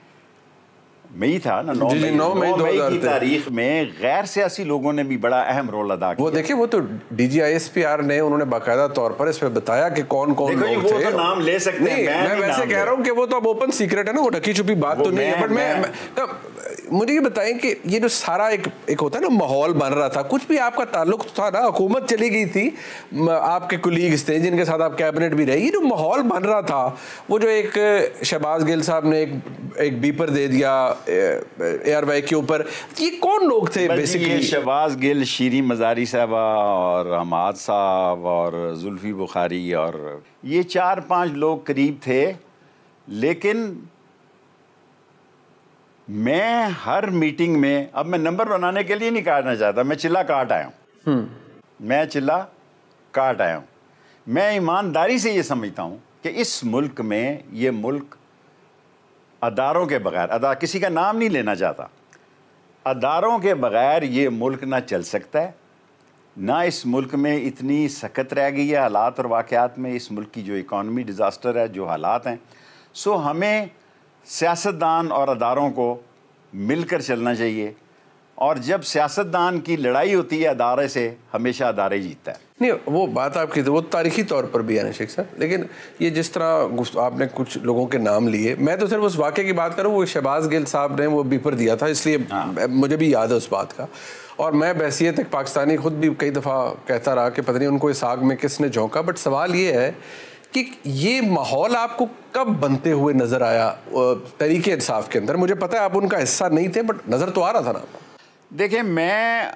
मई था ना नौ मई नौ मई की तारीख में गैर सियासी लोगों ने भी बड़ा अहम रोल अदा किया वो देखिए वो तो डीजीआईएसपीआर ने उन्होंने बाकायदा तौर पर इस इसमें बताया कि कौन कौन लोग वो थे तो नाम ले सकते हैं मैं, मैं वैसे कह रहा हूँ कि वो तो अब ओपन सीक्रेट है ना वो ढकी छुपी बात तो नहीं है बट मैं मुझे ये बताएं कि ये जो सारा एक एक होता है ना माहौल बन रहा था कुछ भी आपका ताल्लुक तो था ना हुकूमत चली गई थी आपके कुलीग्स थे जिनके साथ आप कैबिनेट भी रहे ये जो माहौल बन रहा था वो जो एक शहबाज गिल साहब ने एक एक बीपर दे दिया एयरवे के ऊपर ये कौन लोग थे बेसिकली शहबाज गिल शीरी मजारी साहबा और हमाद साहब और जुल्फी बुखारी और ये चार पाँच लोग करीब थे लेकिन मैं हर मीटिंग में अब मैं नंबर बनाने के लिए नहीं काटना चाहता मैं चिल्ला काट आया हूँ हम्म। मैं चिल्ला काट आया हूँ मैं ईमानदारी से ये समझता हूँ कि इस मुल्क में ये मुल्क अदारों के बगैर अदा किसी का नाम नहीं लेना चाहता अदारों के बगैर ये मुल्क ना चल सकता है ना इस मुल्क में इतनी सख्त रह गई है हालात और वाक़ात में इस मुल्क की जो इकॉनमी डिज़ास्टर है जो हालात हैं सो हमें सियासतदान और अदारों को मिलकर चलना चाहिए और जब सियासतदान की लड़ाई होती है अदारे से हमेशा अदारे जीतता है नहीं वो बात आपकी तो वो तारीखी तौर पर भी है शेख साहब लेकिन ये जिस तरह आपने कुछ लोगों के नाम लिए मैं तो सिर्फ उस वाक्य की बात करूँ वो शहबाज गिल साहब ने वो बीपर दिया था इसलिए हाँ। मुझे भी याद है उस बात का और मैं बहसीत एक पाकिस्तानी खुद भी कई दफ़ा कहता रहा कि पता नहीं उनको इस आग में किसने झोंका बट सवाल ये है कि ये माहौल आपको कब बनते हुए नज़र आया तरीके इंसाफ के अंदर मुझे पता है आप उनका हिस्सा नहीं थे बट नज़र तो आ रहा था ना देखिए मैं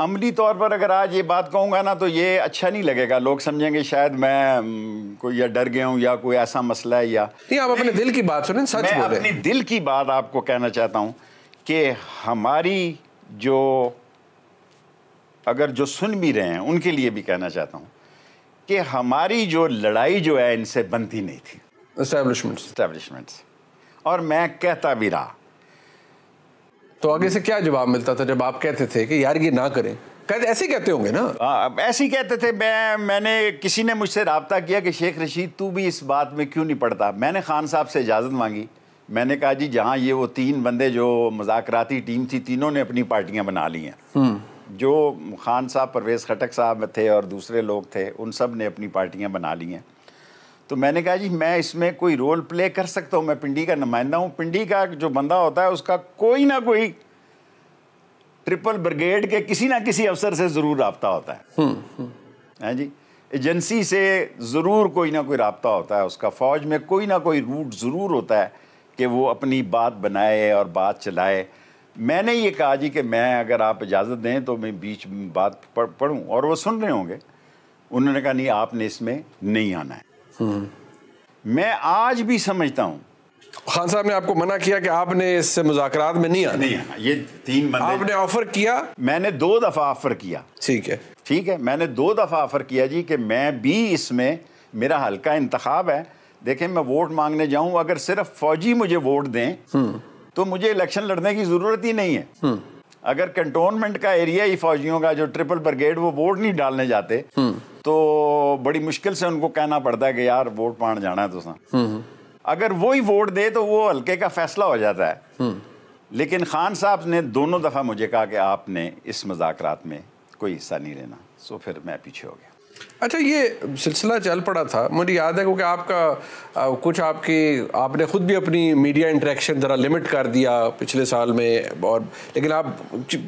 अमली तौर पर अगर आज ये बात कहूँगा ना तो ये अच्छा नहीं लगेगा लोग समझेंगे शायद मैं कोई या डर गया हूँ या कोई ऐसा मसला है या नहीं आप अपने दिल की बात सुने सच मैं बोले दिल की बात आपको कहना चाहता हूँ कि हमारी जो अगर जो सुन भी रहे हैं उनके लिए भी कहना चाहता हूँ कि हमारी जो लड़ाई जो है इनसे बनती नहीं थी establishment. और मैं कहता भी रहा तो आगे से क्या जवाब मिलता था जब आप कहते थे कि यार ये ना करें कहते ऐसे कहते होंगे ना आ, हाँ, ऐसे ही कहते थे मैं मैंने किसी ने मुझसे रबता किया कि शेख रशीद तू भी इस बात में क्यों नहीं पढ़ता मैंने खान साहब से इजाज़त मांगी मैंने कहा जी जहाँ ये वो तीन बंदे जो मजाकती टीम थी तीनों ने अपनी पार्टियां बना ली हैं हम्म। जो खान साहब परवेज़ खटक साहब थे और दूसरे लोग थे उन सब ने अपनी पार्टियाँ बना ली हैं तो मैंने कहा जी मैं इसमें कोई रोल प्ले कर सकता हूँ मैं पिंडी का नुमाइंदा हूँ पिंडी का जो बंदा होता है उसका कोई ना कोई ट्रिपल ब्रिगेड के किसी ना किसी अफसर से ज़रूर रबता होता है हैं हम्म, हम्म। हाँ जी एजेंसी से ज़रूर कोई ना कोई रबता होता है उसका फ़ौज में कोई ना कोई रूट ज़रूर होता है कि वो अपनी बात बनाए और बात चलाए मैंने ये कहा जी कि मैं अगर आप इजाज़त दें तो मैं बीच बात पढ़ और वो सुन रहे होंगे उन्होंने कहा नहीं आपने इसमें नहीं आना है हम्म। मैं आज भी समझता हूँ खान साहब ने आपको मना किया कि आपने इससे मुजाकर में नहीं आना नहीं आना ये तीन बंदे आपने ऑफर किया मैंने दो दफ़ा ऑफर किया ठीक है ठीक है मैंने दो दफ़ा ऑफर किया जी कि मैं भी इसमें मेरा हल्का इंतखब है देखें मैं वोट मांगने जाऊं अगर सिर्फ फौजी मुझे वोट दें हम्म। तो मुझे इलेक्शन लड़ने की ज़रूरत ही नहीं है हम्म। अगर कंटोनमेंट का एरिया ही फौजियों का जो ट्रिपल ब्रिगेड वो वोट नहीं डालने जाते हम्म। तो बड़ी मुश्किल से उनको कहना पड़ता है कि यार वोट पाण जाना है तो हम्म, अगर वो ही वोट दे तो वो हल्के का फैसला हो जाता है लेकिन खान साहब ने दोनों दफ़ा मुझे कहा कि आपने इस मजाक में कोई हिस्सा नहीं लेना सो फिर मैं पीछे हो गया अच्छा ये सिलसिला चल पड़ा था मुझे याद है क्योंकि आपका आ, कुछ आपके आपने ख़ुद भी अपनी मीडिया इंटरेक्शन ज़रा लिमिट कर दिया पिछले साल में और लेकिन आप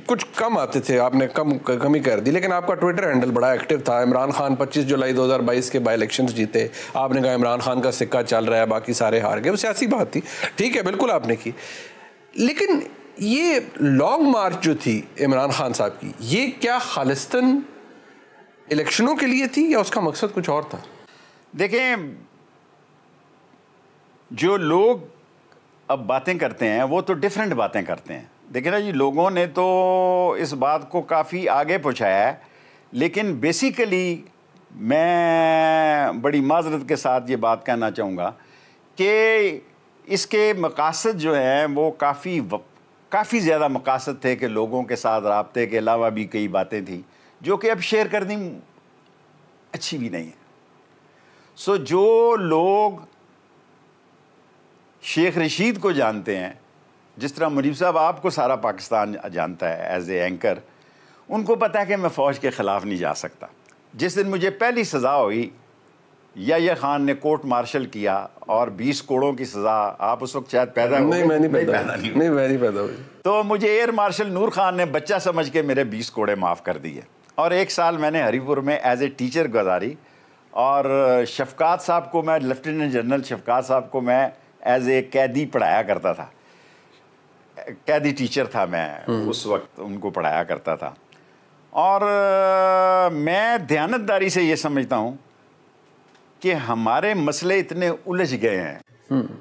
कुछ कम आते थे आपने कम कमी कर दी लेकिन आपका ट्विटर हैंडल बड़ा एक्टिव था इमरान खान 25 जुलाई 2022 के बाई इलेक्शन जीते आपने कहा इमरान खान का सिक्का चल रहा है बाकी सारे हार गए वो सियासी बात थी ठीक है बिल्कुल आपने की लेकिन ये लॉन्ग मार्च जो थी इमरान खान साहब की ये क्या खालिस्तन इलेक्शनों के लिए थी या उसका मकसद कुछ और था देखें जो लोग अब बातें करते हैं वो तो डिफरेंट बातें करते हैं देखिए ना जी लोगों ने तो इस बात को काफ़ी आगे पहुँचाया है लेकिन बेसिकली मैं बड़ी माजरत के साथ ये बात कहना चाहूँगा कि इसके मकासद जो हैं वो काफ़ी काफ़ी ज़्यादा मकासद थे कि लोगों के साथ रबते के अलावा भी कई बातें थी जो कि अब शेयर करनी अच्छी भी नहीं है सो so, जो लोग शेख रशीद को जानते हैं जिस तरह मुनीब साहब आपको सारा पाकिस्तान जानता है एज ए एंकर उनको पता है कि मैं फ़ौज के ख़िलाफ़ नहीं जा सकता जिस दिन मुझे पहली सज़ा हुई या ये खान ने कोर्ट मार्शल किया और 20 कोड़ों की सजा आप उस वक्त शायद पैदा नहीं मैं नहीं पैदा नहीं मैं नहीं पैदा हुई तो मुझे एयर मार्शल नूर खान ने बच्चा समझ के मेरे 20 कोड़े माफ़ कर दिए और एक साल मैंने हरीपुर में एज ए टीचर गुजारी और शफकात साहब को मैं लेफ्टिनेंट जनरल शफकात साहब को मैं एज ए कैदी पढ़ाया करता था कैदी टीचर था मैं हम्म। उस वक्त उनको पढ़ाया करता था और मैं ध्यानतदारी से ये समझता हूँ कि हमारे मसले इतने उलझ गए हैं हम्म।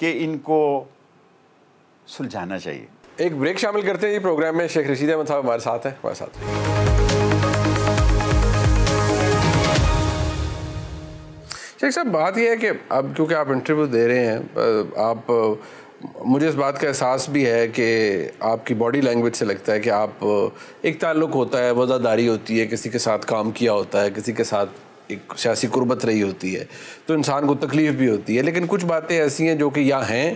कि इनको सुलझाना चाहिए एक ब्रेक शामिल करते हैं ये प्रोग्राम में शेख रशीद अहमद साहब हमारे साथ हैं हमारे साथ देख सर बात यह है कि अब क्योंकि आप इंटरव्यू दे रहे हैं आप मुझे इस बात का एहसास भी है कि आपकी बॉडी लैंग्वेज से लगता है कि आप एक ताल्लुक होता है वज़ादारी होती है किसी के साथ काम किया होता है किसी के साथ एक सियासी कुर्बत रही होती है तो इंसान को तकलीफ़ भी होती है लेकिन कुछ बातें ऐसी हैं जो कि या हैं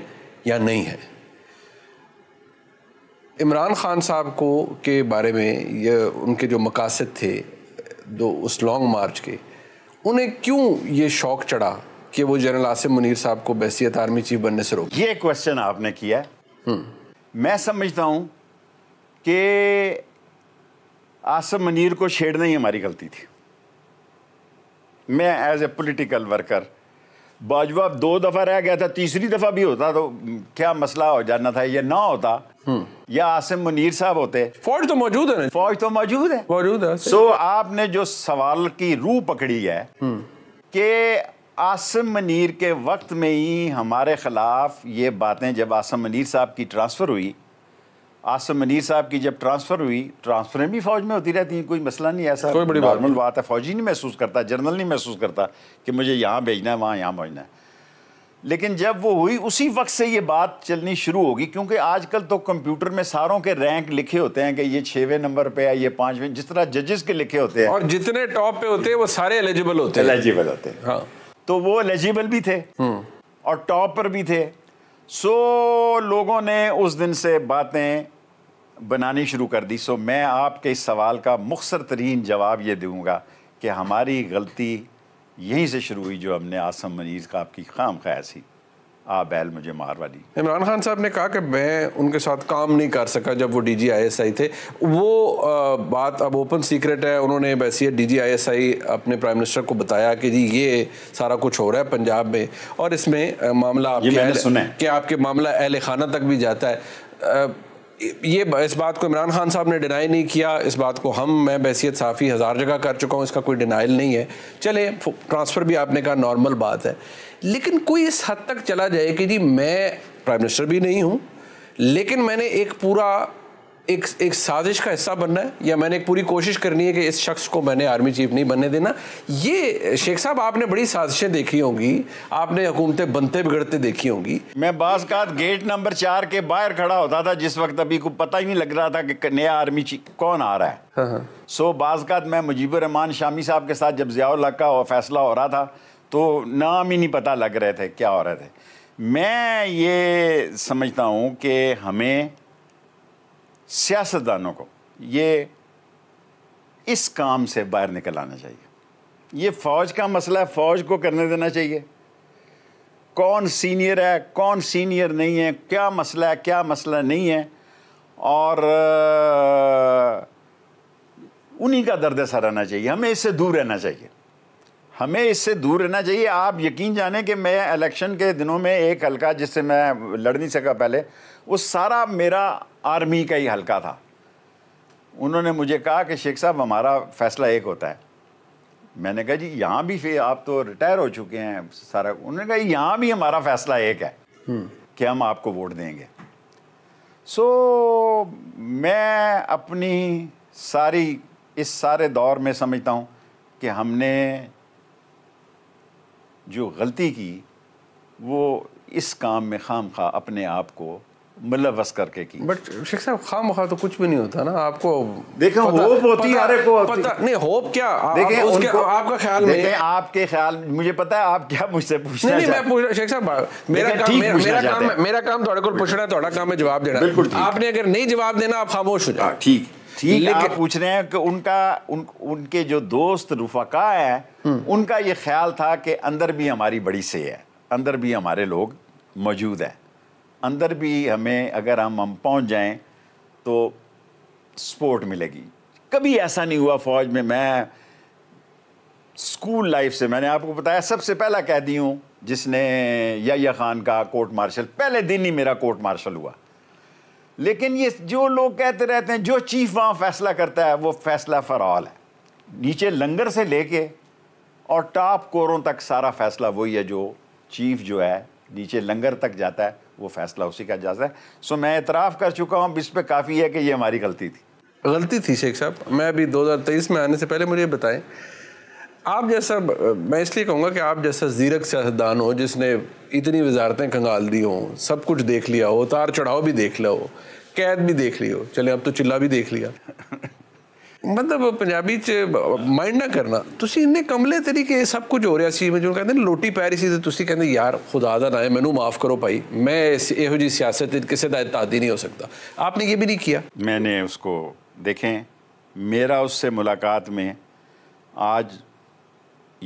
या नहीं हैं इमरान खान साहब को के बारे में ये उनके जो मकासद थे दो उस लॉन्ग मार्च के उन्हें क्यों ये शौक चढ़ा कि वो जनरल आसिम मुनीर साहब को बैसीत आर्मी चीफ बनने से रोक ये क्वेश्चन आपने किया हम्म। मैं समझता हूं कि आसिम मनीर को छेड़ना ही हमारी गलती थी मैं as a political worker Bajwa दो दफ़ा रह गया था तीसरी दफ़ा भी होता तो क्या मसला हो जाना था या ना होता हम्म। या आसिम मुनीर साहब होते फौज तो मौजूद है फौज तो मौजूद है मौजूद है सो आपने जो सवाल की रूह पकड़ी है हम्म। कि आसिम मनीर के वक्त में ही हमारे ख़िलाफ़ ये बातें जब आसिम मनीर साहब की ट्रांसफ़र हुई आसम मनीर साहब की जब ट्रांसफ़र हुई ट्रांसफरें भी फौज में होती रहती हैं कोई मसला नहीं ऐसा कोई बड़ी नॉर्मल बात है फौजी नहीं महसूस करता जनरल नहीं महसूस करता कि मुझे यहाँ भेजना है वहाँ यहाँ भेजना है लेकिन जब वो हुई उसी वक्त से ये बात चलनी शुरू होगी क्योंकि आजकल तो कंप्यूटर में सारों के रैंक लिखे होते हैं कि ये छवें नंबर पे है ये पांचवें जिस तरह जजेस के लिखे होते हैं और जितने टॉप पे होते हैं वो सारे एलिजिबल होते हैं एलिजिबल होते हैं हाँ तो वो एलिजिबल भी थे हम्म। और टॉप पर भी थे सो लोगों ने उस दिन से बातें बनानी शुरू कर दी सो मैं आपके इस सवाल का मुख्तर तरीन जवाब ये दूँगा कि हमारी गलती यहीं से शुरू हुई जो हमने आसम मनीर का आपकी खाम खयासी आ बैल मुझे मार वाली इमरान खान साहब ने कहा कि मैं उनके साथ काम नहीं कर सका जब वो D G I S I थे वो आ, बात अब ओपन सीक्रेट है उन्होंने वैसी D G I S I अपने प्राइम मिनिस्टर को बताया कि जी ये सारा कुछ हो रहा है पंजाब में और इसमें मामला आपके सुना कि आपके मामला अहल खाना तक भी जाता है आ, ये इस बात को इमरान खान साहब ने डिनाई नहीं किया इस बात को हम मैं बैसीत साफ़ी हज़ार जगह कर चुका हूँ इसका कोई डिनाइल नहीं है चले ट्रांसफ़र भी आपने कहा नॉर्मल बात है लेकिन कोई इस हद तक चला जाए कि जी मैं प्राइम मिनिस्टर भी नहीं हूँ लेकिन मैंने एक पूरा एक एक साजिश का हिस्सा बनना है या मैंने एक पूरी कोशिश करनी है कि इस शख्स को मैंने आर्मी चीफ नहीं बनने देना ये शेख साहब आपने बड़ी साजिशें देखी होंगी आपने हुकूमतें बनते बिगड़ते देखी होंगी मैं बाज का गेट नंबर चार के बाहर खड़ा होता था जिस वक्त अभी को पता ही नहीं लग रहा था कि नया आर्मी चीफ कौन आ रहा है हाँ, हाँ। सो बाज़ात मैं रहमान शामी साहब के साथ जब ज़ियाउल का फैसला हो रहा था तो नाम ही नहीं पता लग रहे थे क्या हो रहे थे मैं ये समझता हूँ कि हमें सियासतदानों को ये इस काम से बाहर निकल आना चाहिए ये फ़ौज का मसला है फ़ौज को करने देना चाहिए कौन सीनियर है कौन सीनियर नहीं है क्या मसला है क्या मसला नहीं है और उन्हीं का दर्द सा रहना चाहिए हमें इससे दूर रहना चाहिए हमें इससे दूर रहना चाहिए आप यकीन जाने कि मैं इलेक्शन के दिनों में एक हल्का जिससे मैं लड़ नहीं सका पहले वो सारा मेरा आर्मी का ही हल्का था उन्होंने मुझे कहा कि शेख साहब हमारा फैसला एक होता है मैंने कहा जी यहाँ भी फिर आप तो रिटायर हो चुके हैं सारा उन्होंने कहा यहाँ भी हमारा फैसला एक है हम्म। कि हम आपको वोट देंगे सो मैं अपनी सारी इस सारे दौर में समझता हूँ कि हमने जो गलती की वो इस काम में खाम खा अपने आप को मिलवस करके की बट शेख साहब खाम खा तो कुछ भी नहीं होता ना आपको देखो होप होती है को होती। पता नहीं होप क्या आप, उसके आपका ख्याल में आपके ख्याल मुझे पता है आप क्या मुझसे पूछना नहीं, नहीं मैं पूछ शेख साहब मेरा काम मेरा काम मेरा काम थोड़े को पूछना थोड़ा काम है जवाब देना आपने अगर नहीं जवाब देना आप खामोश हो जाए ठीक ठीक आप पूछ रहे हैं कि उनका उन उनके जो दोस्त रुफका है हम्म। उनका ये ख्याल था कि अंदर भी हमारी बड़ी से है अंदर भी हमारे लोग मौजूद हैं अंदर भी हमें अगर हम हम पहुँच जाएँ तो सपोर्ट मिलेगी कभी ऐसा नहीं हुआ फौज में मैं स्कूल लाइफ से मैंने आपको बताया सबसे पहला कैदी हूँ जिसने या खान का कोर्ट मार्शल पहले दिन ही मेरा कोर्ट मार्शल हुआ लेकिन ये जो लोग कहते रहते हैं जो चीफ वहाँ फैसला करता है वो फैसला फॉर ऑल है नीचे लंगर से लेके और टॉप कोरों तक सारा फैसला वही है जो चीफ जो है नीचे लंगर तक जाता है वो फैसला उसी का इजाजत है सो मैं इतराफ़ कर चुका हूँ इस पर काफ़ी है कि ये हमारी गलती थी गलती थी शेख साहब मैं अभी 2023 में आने से पहले मुझे बताएं आप जैसा मैं इसलिए कहूँगा कि आप जैसा जीरक सियासतदान हो जिसने इतनी वजारतें कंगाल दी हों सब कुछ देख लिया हो उतार चढ़ाव भी देख लिया हो कैद भी देख ली हो चले अब तो चिल्ला भी देख लिया मतलब पंजाबी च माइंड ना करना ਤੁਸੀਂ इन्ने कमले तरीके सब कुछ हो रहा जो कहते लोटी पै रही थी तो कहते यार खुदा का ना है मैं माफ़ करो भाई मैं योजी सियासत किसी का ਸਿਆਸਤ ही नहीं हो सकता आपने ये भी नहीं किया मैंने उसको देखें मेरा उससे मुलाकात में आज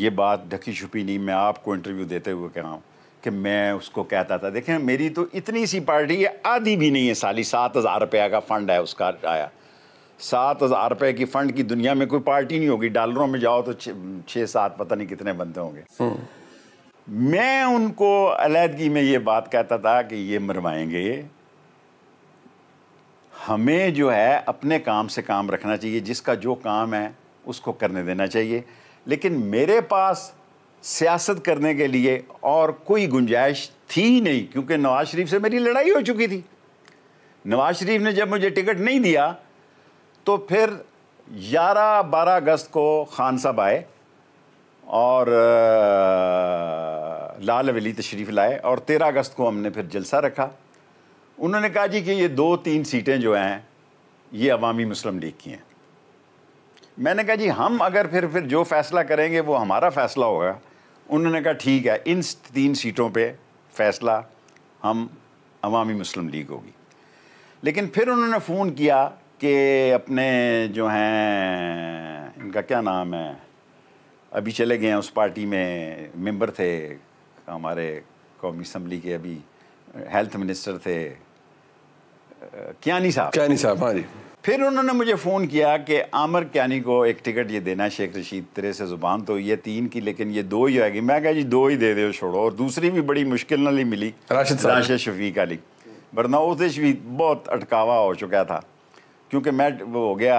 ये बात ढकी छुपी नहीं मैं आपको इंटरव्यू देते हुए कह रहा हूँ कि मैं उसको कहता था देखें मेरी तो इतनी सी पार्टी है आधी भी नहीं है साली सात हज़ार रुपया का फंड है उसका आया सात हज़ार रुपए की फंड की दुनिया में कोई पार्टी नहीं होगी डॉलरों में जाओ तो छः सात पता नहीं कितने बनते होंगे हम्म। मैं उनको अलहदगी में ये बात कहता था कि ये मरवाएंगे हमें जो है अपने काम से काम रखना चाहिए जिसका जो काम है उसको करने देना चाहिए लेकिन मेरे पास सियासत करने के लिए और कोई गुंजाइश थी ही नहीं क्योंकि नवाज शरीफ से मेरी लड़ाई हो चुकी थी नवाज शरीफ ने जब मुझे टिकट नहीं दिया तो फिर 11-12 अगस्त को खान साहब आए और लाल वली तशरीफ़ लाए और तेरह अगस्त को हमने फिर जलसा रखा उन्होंने कहा जी कि ये दो तीन सीटें जो हैं ये अवामी मुस्लिम लीग की हैं मैंने कहा जी हम अगर फिर फिर जो फ़ैसला करेंगे वो हमारा फ़ैसला होगा उन्होंने कहा ठीक है इन तीन सीटों पे फ़ैसला हम अवामी मुस्लिम लीग होगी लेकिन फिर उन्होंने फ़ोन किया के अपने जो हैं इनका क्या नाम है अभी चले गए हैं उस पार्टी में मेंबर थे हमारे कौमी असम्बली के अभी हेल्थ मिनिस्टर थे क्यानी साहब क्यानी साहब हाँ जी फिर उन्होंने मुझे फ़ोन किया कि आमर क्यानी को एक टिकट ये देना है शेख रशीद तेरे से ज़ुबान तो ये तीन की लेकिन ये दो ही आएगी मैं कहा जी दो ही दे दो छोड़ो और दूसरी भी बड़ी मुश्किल नाली मिली राशिद राशिद शफीक अली वरना उस भी बहुत अटकावा हो चुका था क्योंकि मैं वो हो गया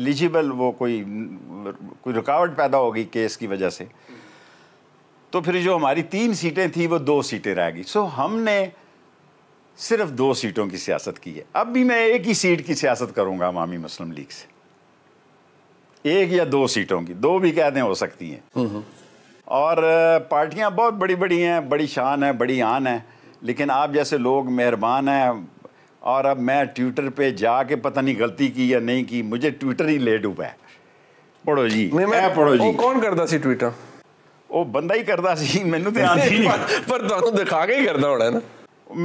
एलिजिबल वो कोई कोई रुकावट पैदा हो गई केस की वजह से तो फिर जो हमारी तीन सीटें थी वो दो सीटें रह गई सो हमने सिर्फ दो सीटों की सियासत की है अब भी मैं एक ही सीट की सियासत करूंगा अवामी मुस्लिम लीग से एक या दो सीटों की दो भी कह दें हो सकती हैं हम्म, हम्म। और पार्टियां बहुत बड़ी बड़ी हैं बड़ी शान है बड़ी आन है लेकिन आप जैसे लोग मेहरबान हैं और अब मैं ट्विटर पे जाके पता नहीं गलती की या नहीं की मुझे ट्विटर ही लेट हुआ है पढ़ो जी मैं, मैं पढ़ो जी ओ, कौन करता सी ट्विटर ओ बंदा ही करता सी मैनू तो ध्यान नहीं पर, पर तो दिखा के ही करता होना है ना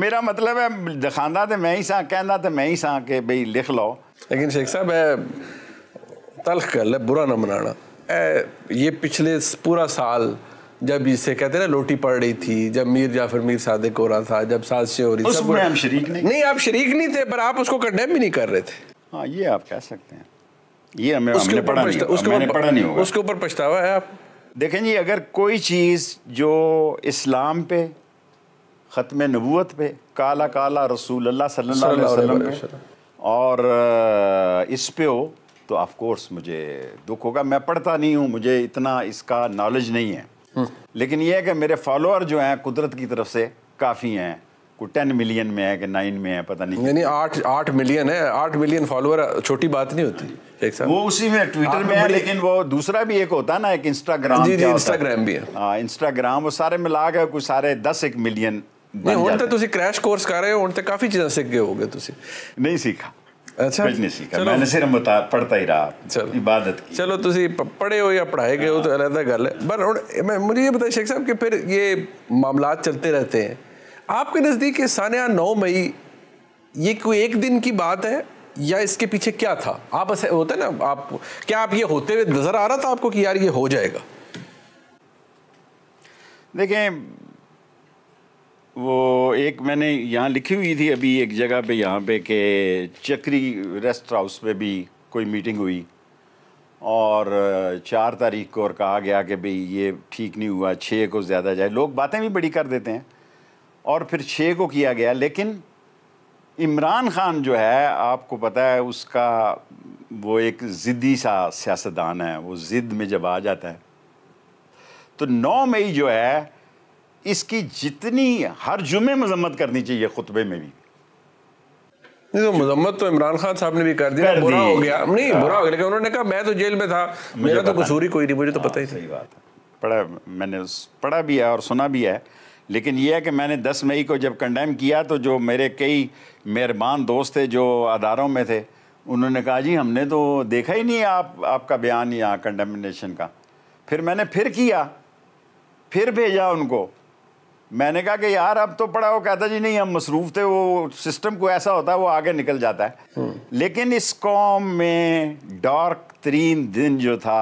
मेरा मतलब है दिखांदा तो मैं ही सा कहंदा तो मैं ही सा के भई लिख लो लेकिन शेख साहब है तलख कर ले बुरा ना मनाना ये पिछले पूरा साल जब इसे कहते ना लोटी पड़ रही थी जब मीर जाफर मीर सादिक हो रहा था जब साजिशें हो रही उसमें हम शरीक नहीं नहीं आप शरीक नहीं थे पर आप उसको कंडेम भी नहीं कर रहे थे हाँ ये आप कह सकते हैं ये हमें हमने पढ़ा नहीं उसके मैंने पढ़ा नहीं होगा उसके ऊपर पछतावा है आप देखें जी अगर कोई चीज़ जो इस्लाम पे ख़त्म नबूत पे काला काला रसूल अल्लाह सल्लल्लाहु और इस पे हो तो ऑफ कोर्स मुझे दुख होगा मैं पढ़ता नहीं हूँ मुझे इतना इसका नॉलेज नहीं है लेकिन ये है कि मेरे फॉलोअर जो हैं कुदरत की तरफ से काफ़ी हैं को टेन मिलियन में है कि नाइन में है पता नहीं यानी आठ आठ मिलियन है आठ मिलियन फॉलोअर छोटी बात नहीं होती एक साथ वो उसी में ट्विटर में है लेकिन वो दूसरा भी एक होता है ना एक इंस्टाग्राम जी जी इंस्टाग्राम भी है हाँ इंस्टाग्राम वो सारे मिला के कुछ सारे दस एक मिलियन नहीं हूँ तो क्रैश कोर्स कर रहे हो ਹੋ ਹੁਣ ਤਾਂ ਕਾਫੀ ਚੀਜ਼ਾਂ गए ਗਏ ਹੋਗੇ ਤੁਸੀਂ ਨਹੀਂ की चलो तो अलग हाँ। है पर मैं मुझे ये बताइए शेख साहब कि फिर ये चलते रहते हैं आपके नज़दीक ये नौ मई ये कोई एक दिन की बात है या इसके पीछे क्या था आप ऐसे होते ना आप क्या आप ये होते हुए नज़र आ रहा था आपको कि यार ये हो जाएगा देखें वो एक मैंने यहाँ लिखी हुई थी अभी एक जगह पे यहाँ पे कि चक्री रेस्ट हाउस पे भी कोई मीटिंग हुई और चार तारीख को और कहा गया कि भाई ये ठीक नहीं हुआ छः को ज़्यादा जाए लोग बातें भी बड़ी कर देते हैं और फिर छः को किया गया लेकिन इमरान ख़ान जो है आपको पता है उसका वो एक ज़िद्दी सा सियासतदान है वो ज़िद्द में जब आ जाता है तो नौ मई जो है इसकी जितनी हर जुमे मजम्मत करनी चाहिए खुतबे में भी नहीं तो मजम्मत तो इमरान खान साहब ने भी कर दिया बुरा हो गया नहीं हाँ। बुरा हो गया लेकिन उन्होंने कहा मैं तो जेल में था मेरा तो कसूर ही कोई नहीं मुझे तो हाँ, पता ही सही बात है पढ़ा मैंने पढ़ा भी है और सुना भी है लेकिन यह है कि मैंने 10 मई को जब कंडेम किया तो जो मेरे कई मेहरबान दोस्त थे जो अदारों में थे उन्होंने कहा जी हमने तो देखा ही नहीं आप आपका बयान यहाँ कंडेमनेशन का फिर मैंने फिर किया फिर भेजा उनको मैंने कहा कि यार अब तो पड़ा वो कहता जी नहीं हम मसरूफ़ थे वो सिस्टम को ऐसा होता है वो आगे निकल जाता है हम्म। लेकिन इस कॉम में डार्क तरीन दिन जो था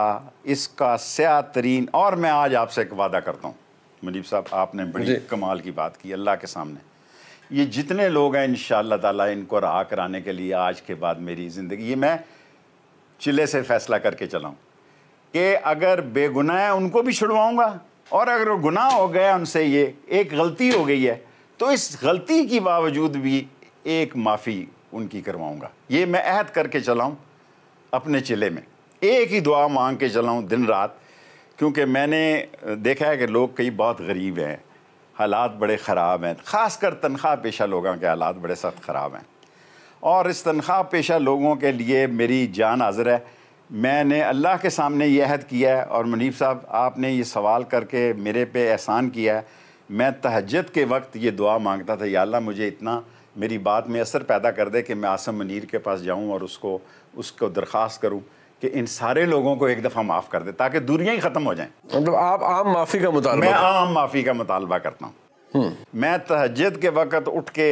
इसका स्या तरीन और मैं आज आपसे एक वादा करता हूँ मुनीब साहब आपने बड़ी कमाल की बात की अल्लाह के सामने ये जितने लोग हैं इन ताला इनको रहा कराने के लिए आज के बाद मेरी ज़िंदगी ये मैं चिले से फैसला करके चलाऊँ कि अगर बेगुनाह है उनको भी छुड़वाऊँगा और अगर वो गुनाह हो गया उनसे ये एक गलती हो गई है तो इस गलती के बावजूद भी एक माफ़ी उनकी करवाऊँगा ये मैं अहद करके चलाऊँ अपने चिले में एक ही दुआ मांग के चलाऊँ दिन रात क्योंकि मैंने देखा है कि लोग कई बहुत गरीब हैं हालात बड़े ख़राब हैं ख़ास कर तनख्वाह पेशा लोगों के हालात बड़े सख्त ख़राब हैं और इस तनख्वाह पेशा लोगों के लिए मेरी जान हाजिर है मैंने अल्लाह के सामने ये अहद किया है और मुनीब साहब आपने ये सवाल करके मेरे पे एहसान किया है मैं तहजद के वक्त ये दुआ मांगता था या अल्लाह मुझे इतना मेरी बात में असर पैदा कर दे कि मैं आसम मुनीर के पास जाऊँ और उसको उसको दरख्वास्त करूँ कि इन सारे लोगों को एक दफ़ा माफ़ कर दे ताकि दूरियाँ ही ख़त्म हो जाएँ मतलब आप आम माफ़ी का मुताल मैं आम माफ़ी का मुतालबा करता हूँ हम्म। मैं तहजद के वक़्त उठ के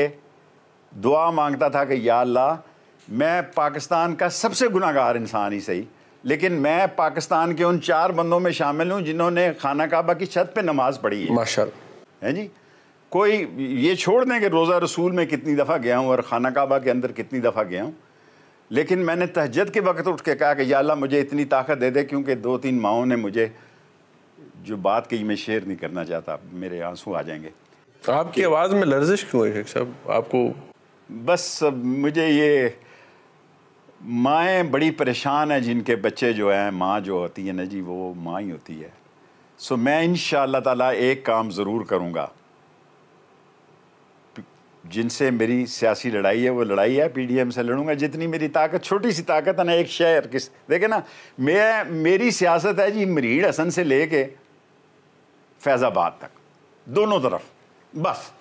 दुआ मांगता था कि या अल्लाह मैं पाकिस्तान का सबसे गुनागार इंसान ही सही लेकिन मैं पाकिस्तान के उन चार बंदों में शामिल हूँ जिन्होंने खाना काबा की छत पर नमाज पढ़ी है माशा है जी कोई ये छोड़ दें कि रोज़ा रसूल में कितनी दफ़ा गया हूँ और खाना काबा के अंदर कितनी दफ़ा गया हूँ लेकिन मैंने तहजद के वक्त उठ के कहा कि या अल्लाह मुझे इतनी ताकत दे दे क्योंकि दो तीन माओ ने मुझे जो बात कही मैं शेयर नहीं करना चाहता मेरे आंसू आ जाएंगे आपकी आवाज़ में लर्जिश क्यों है साहब आपको बस मुझे ये माएँ बड़ी परेशान हैं जिनके बच्चे जो हैं माँ जो होती है ना जी वो माँ ही होती है सो मैं इन ताला एक काम ज़रूर करूँगा जिनसे मेरी सियासी लड़ाई है वो लड़ाई है पीडीएम से लड़ूंगा जितनी मेरी ताकत छोटी सी ताकत है ना एक शहर किस देखे ना मैं मेरी सियासत है जी मरीड हसन से लेके फैज़ाबाद तक दोनों तरफ बस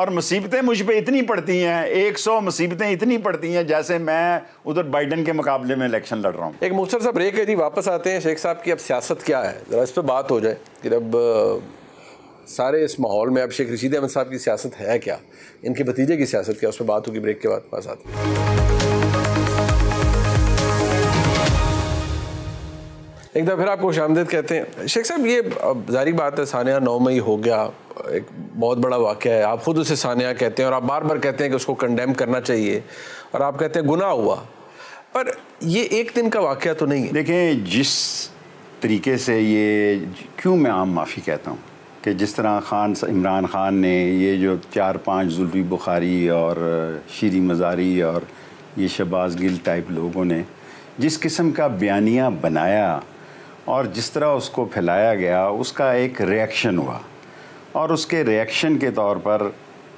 और मुसीबतें मुझ पर इतनी पड़ती हैं एक सौ मुसीबतें इतनी पड़ती हैं जैसे मैं उधर बाइडन के मुकाबले में इलेक्शन लड़ रहा हूँ एक मुख्तर साहब ब्रेक है जी वापस आते हैं शेख साहब की अब सियासत क्या है ज़रा इस पर बात हो जाए कि अब सारे इस माहौल में अब शेख रशीद अहमद साहब की सियासत है क्या इनके भतीजे की सियासत क्या उस पर बात होगी ब्रेक के बाद पास आते हैं एक दफ़ा फिर आपको आमदेद कहते हैं शेख साहब ये जारी बात है सानिया नौ मई हो गया एक बहुत बड़ा वाक़ है आप ख़ुद उसे सानिया कहते हैं और आप बार बार कहते हैं कि उसको कंडेम करना चाहिए और आप कहते हैं गुना हुआ पर ये एक दिन का वाक़ तो नहीं है देखें जिस तरीके से ये क्यों मैं आम माफ़ी कहता हूँ कि जिस तरह खान इमरान ख़ान ने ये जो चार पाँच जुल्फ़ी बुखारी और शीरी मज़ारी और ये शबाज गिल टाइप लोगों ने जिस किस्म का बयानिया बनाया और जिस तरह उसको फैलाया गया उसका एक रिएक्शन हुआ और उसके रिएक्शन के तौर पर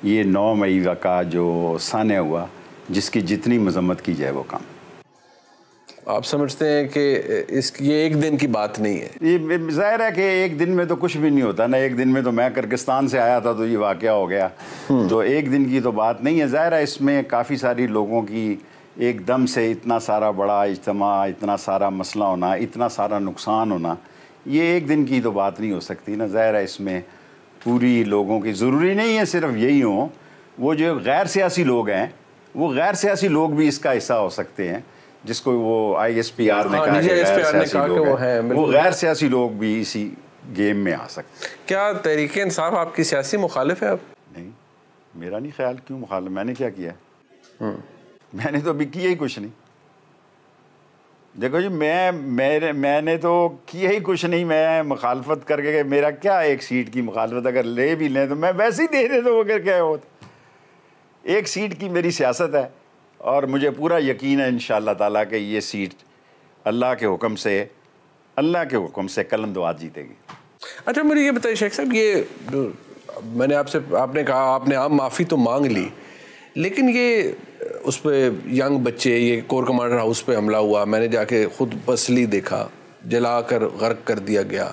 ये नौ मई का जो सान्य हुआ जिसकी जितनी मजम्मत की जाए वो काम आप समझते हैं कि इस ये एक दिन की बात नहीं है ये जाहिर है कि एक दिन में तो कुछ भी नहीं होता ना एक दिन में तो मैं किर्गिस्तान से आया था तो ये वाक़ हो गया हम्म। तो एक दिन की तो बात नहीं है ज़ाहिर है इसमें काफ़ी सारी लोगों की एकदम से इतना सारा बड़ा इज्तम इतना सारा मसला होना इतना सारा नुकसान होना ये एक दिन की तो बात नहीं हो सकती ना ज़ाहिर है इसमें पूरी लोगों की ज़रूरी नहीं है सिर्फ यही हो वो जो गैर सियासी लोग हैं वो गैर सियासी लोग भी इसका हिस्सा हो सकते हैं जिसको वो आई एस पी आर ने हाँ, कहा वो गैर सियासी लोग भी इसी गेम में आ सकते हैं क्या तरीक़े इंसाफ आपकी सियासी मुखालिफ है अब नहीं मेरा नहीं ख्याल क्यों मुखालिफ मैंने क्या किया हम्म। मैंने तो अभी किया ही कुछ नहीं देखो जी मैं मेरे मैंने तो किया ही कुछ नहीं मैं मुखालफत करके मेरा क्या एक सीट की मुखालफत अगर ले भी लें तो मैं वैसे ही दे दे तो अगर क्या हो एक सीट की मेरी सियासत है और मुझे पूरा यकीन है इन ताला के ये सीट अल्लाह के हुक्म से अल्लाह के हुक्म से कलम दुआ जीतेगी अच्छा मुझे ये बताइए शेख साहब ये मैंने आपसे आपने कहा आपने आम माफ़ी तो मांग ली लेकिन ये उस पर यंग बच्चे ये कोर कमांडर हाउस पे हमला हुआ मैंने जाके खुद पसली देखा जला कर गर्क कर दिया गया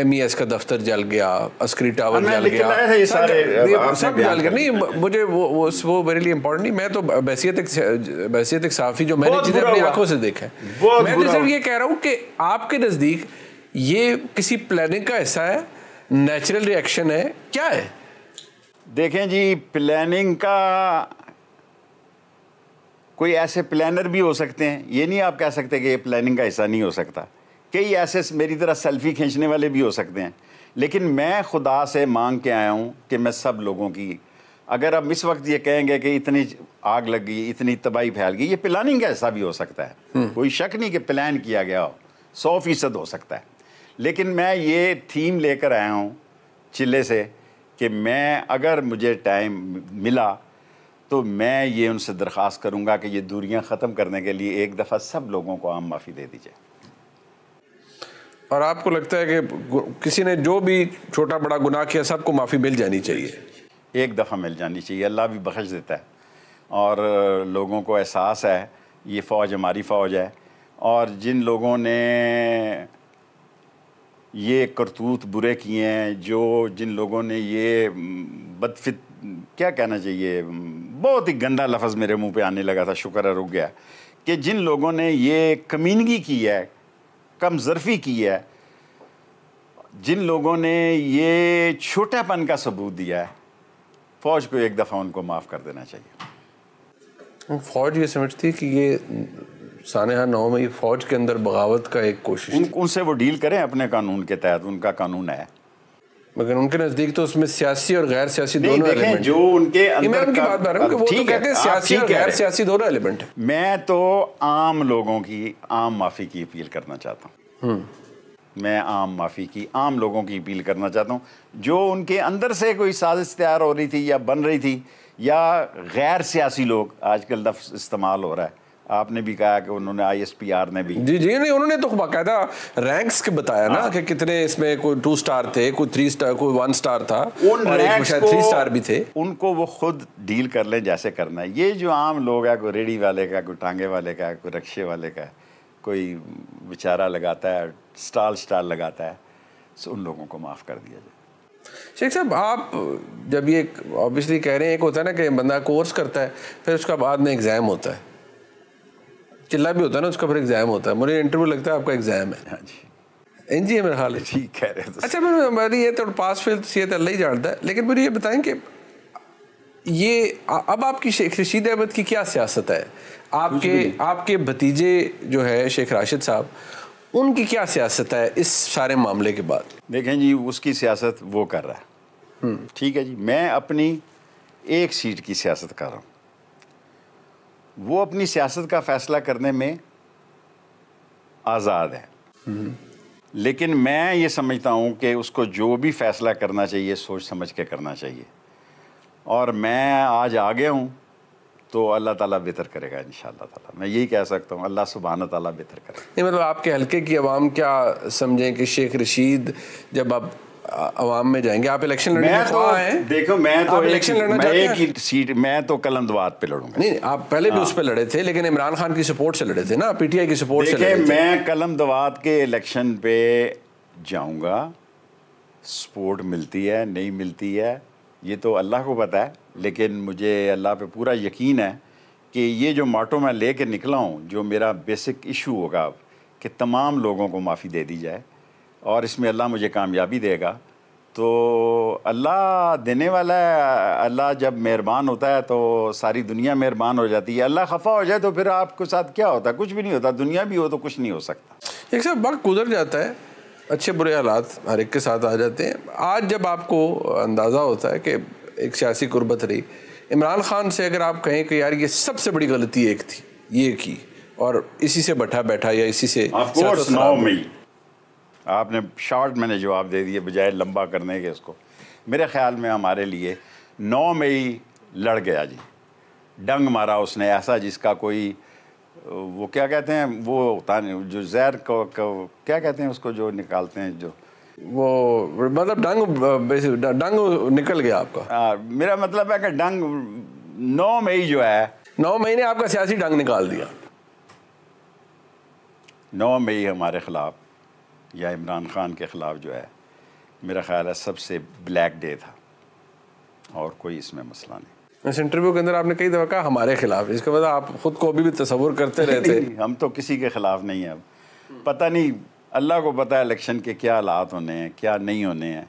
एम ई एस का दफ्तर जल गया अस्करी टावर जल गया सब जल गया नहीं मुझे वो वो वो मेरे लिए इम्पोर्टेंट नहीं मैं तो बैसीत एक बैसीत एक साफ़ी जो मैंने चीज़ें अपनी आंखों से देखा है मैं तो सिर्फ ये कह रहा हूँ कि आपके नज़दीक ये किसी प्लानिंग का हिस्सा है नेचुरल रिएक्शन है क्या है देखें जी प्लानिंग का कोई ऐसे प्लानर भी हो सकते हैं ये नहीं आप कह सकते कि ये प्लानिंग का हिस्सा नहीं हो सकता कई ऐसे मेरी तरह सेल्फी खींचने वाले भी हो सकते हैं लेकिन मैं खुदा से मांग के आया हूँ कि मैं सब लोगों की अगर हम इस वक्त ये कहेंगे कि इतनी आग लग गई इतनी तबाही फैल गई ये प्लानिंग का हिस्सा भी हो सकता है हम्म। कोई शक नहीं कि प्लान किया गया हो सौ फीसद हो सकता है लेकिन मैं ये थीम लेकर आया हूँ चिल्ले से कि मैं अगर मुझे टाइम मिला तो मैं ये उनसे दरख्वास्त करूँगा कि ये दूरियाँ ख़त्म करने के लिए एक दफ़ा सब लोगों को आम माफ़ी दे दीजिए और आपको लगता है कि किसी ने जो भी छोटा बड़ा गुनाह किया सबको माफ़ी मिल जानी चाहिए एक दफ़ा मिल जानी चाहिए अल्लाह भी बख्श देता है और लोगों को एहसास है ये फ़ौज हमारी फ़ौज है और जिन लोगों ने ये करतूत बुरे किए हैं जो जिन लोगों ने ये बदफित क्या कहना चाहिए बहुत ही गंदा लफज मेरे मुंह पे आने लगा था शुक्र है रुक गया कि जिन लोगों ने ये कमीनगी की है कम जरफी की है जिन लोगों ने ये छोटापन का सबूत दिया है फ़ौज को एक दफ़ा उनको माफ़ कर देना चाहिए फ़ौज ये समझती है कि ये सानहा नौ में ये फौज के अंदर बगावत का एक कोशिश उन, उनसे वो डील करें अपने कानून के तहत उनका कानून है मगर उनके नजदीक तो उसमें सियासी और गैर सियासी दोनों एलिमेंट जो उनके अंदर की बात कर वो तो कहते हैं सियासी और गैर सियासी दोनों एलिमेंट है मैं तो आम लोगों की आम माफी की अपील करना चाहता हूँ हम्म। मैं आम माफ़ी की आम लोगों की अपील करना चाहता हूँ जो उनके अंदर से कोई साजिश तैयार हो रही थी या बन रही थी या गैर सियासी लोग आजकल लफ्ज़ इस्तेमाल हो रहा है आपने भी कहा कि उन्होंने आईएसपीआर ने भी जी जी नहीं उन्होंने तो बाकायदा रैंक्स के बताया ना हाँ। कि कितने इसमें कोई टू स्टार थे कोई थ्री स्टार कोई वन स्टार था उन और एक शायद थ्री स्टार भी थे उनको वो खुद डील कर लें जैसे करना है ये जो आम लोग है कोई रेडी वाले का कोई टांगे वाले का कोई रक्शे वाले का कोई बेचारा लगाता है स्टाल स्टाल लगाता है सो तो उन लोगों को माफ़ कर दिया जाए शेख साहब आप जब ये ऑब्वियसली कह रहे हैं एक होता है ना कि बंदा कोर्स करता है फिर उसका बाद में एग्ज़ाम होता है चिल्ला भी होता है ना उसका फिर एग्जाम होता है मुझे इंटरव्यू लगता है आपका एग्जाम है हाँ जी एन जी मेरा हाल है ठीक कह रहे हैं अच्छा मैम हमारी ये तो पास फेल तो सीएत अल्लाह ही जानता है लेकिन मुझे ये बताएं कि ये अब आपकी शेख रशीद अहमद की क्या सियासत है आपके आपके भतीजे जो है शेख राशिद साहब उनकी क्या सियासत है इस सारे मामले के बाद देखें जी उसकी सियासत वो कर रहा है हम्म। ठीक है जी मैं अपनी एक सीट की सियासत कर रहा हूँ वो अपनी सियासत का फैसला करने में आज़ाद है लेकिन मैं ये समझता हूँ कि उसको जो भी फैसला करना चाहिए सोच समझ के करना चाहिए और मैं आज आगे हूँ तो अल्लाह ताला बेहतर करेगा इन ताला मैं यही कह सकता हूँ अल्लाह सुबहान ताला बेहतर करेगा नहीं मतलब आपके हल्के की आवाम क्या समझें कि शेख रशीद जब आप आवाम में जाएंगे आप इलेक्शन लड़ने मैं तो, हैं देखो मैं तो इलेक्शन लड़ना मैं एक ही सीट मैं तो कलंदवाद पे लड़ूंगा नहीं आप पहले भी हाँ। उस पर लड़े थे लेकिन इमरान खान की सपोर्ट से लड़े थे ना पीटीआई की सपोर्ट से लड़े मैं कलंदवाद के इलेक्शन पे जाऊंगा सपोर्ट मिलती है नहीं मिलती है ये तो अल्लाह को पता है लेकिन मुझे अल्लाह पे पूरा यकीन है कि ये जो माटो मैं ले कर निकला हूँ जो मेरा बेसिक इशू होगा कि तमाम लोगों को माफ़ी दे दी जाए और इसमें अल्लाह मुझे कामयाबी देगा तो अल्लाह देने वाला है अल्लाह जब मेहरबान होता है तो सारी दुनिया मेहरबान हो जाती है अल्लाह खफा हो जाए तो फिर आपके साथ क्या होता है कुछ भी नहीं होता दुनिया भी हो तो कुछ नहीं हो सकता एक सब वक्त गुजर जाता है अच्छे बुरे हालात हर एक के साथ आ जाते हैं आज जब आपको अंदाज़ा होता है कि एक सियासी गुरबत रही इमरान खान से अगर आप कहें कि यार ये सबसे बड़ी गलती एक थी ये की और इसी से बैठा बैठा या इसी से आपने शॉर्ट मैंने जवाब दे दिए बजाय लंबा करने के इसको मेरे ख्याल में हमारे लिए नौ मई लड़ गया जी डंग मारा उसने ऐसा जिसका कोई वो क्या कहते हैं वो होता नहीं जो जहर को, को क्या कहते हैं उसको जो निकालते हैं जो वो मतलब डंग डंग निकल गया आपका आ, मेरा मतलब है कि डंग नौ मई जो है नौ मई ने आपका सियासी डंग निकाल दिया नौ मई हमारे खिलाफ या इमरान ख़ान के ख़िलाफ़ जो है मेरा ख्याल है सबसे ब्लैक डे था और कोई इसमें मसला नहीं इस इंटरव्यू के अंदर आपने कई दफ़ा कहा हमारे खिलाफ इसके बाद आप खुद को अभी भी तस्वुर करते रहते नहीं, नहीं, हम तो किसी के खिलाफ नहीं हैं अब पता नहीं अल्लाह को पता है इलेक्शन के क्या हालात होने हैं क्या नहीं होने हैं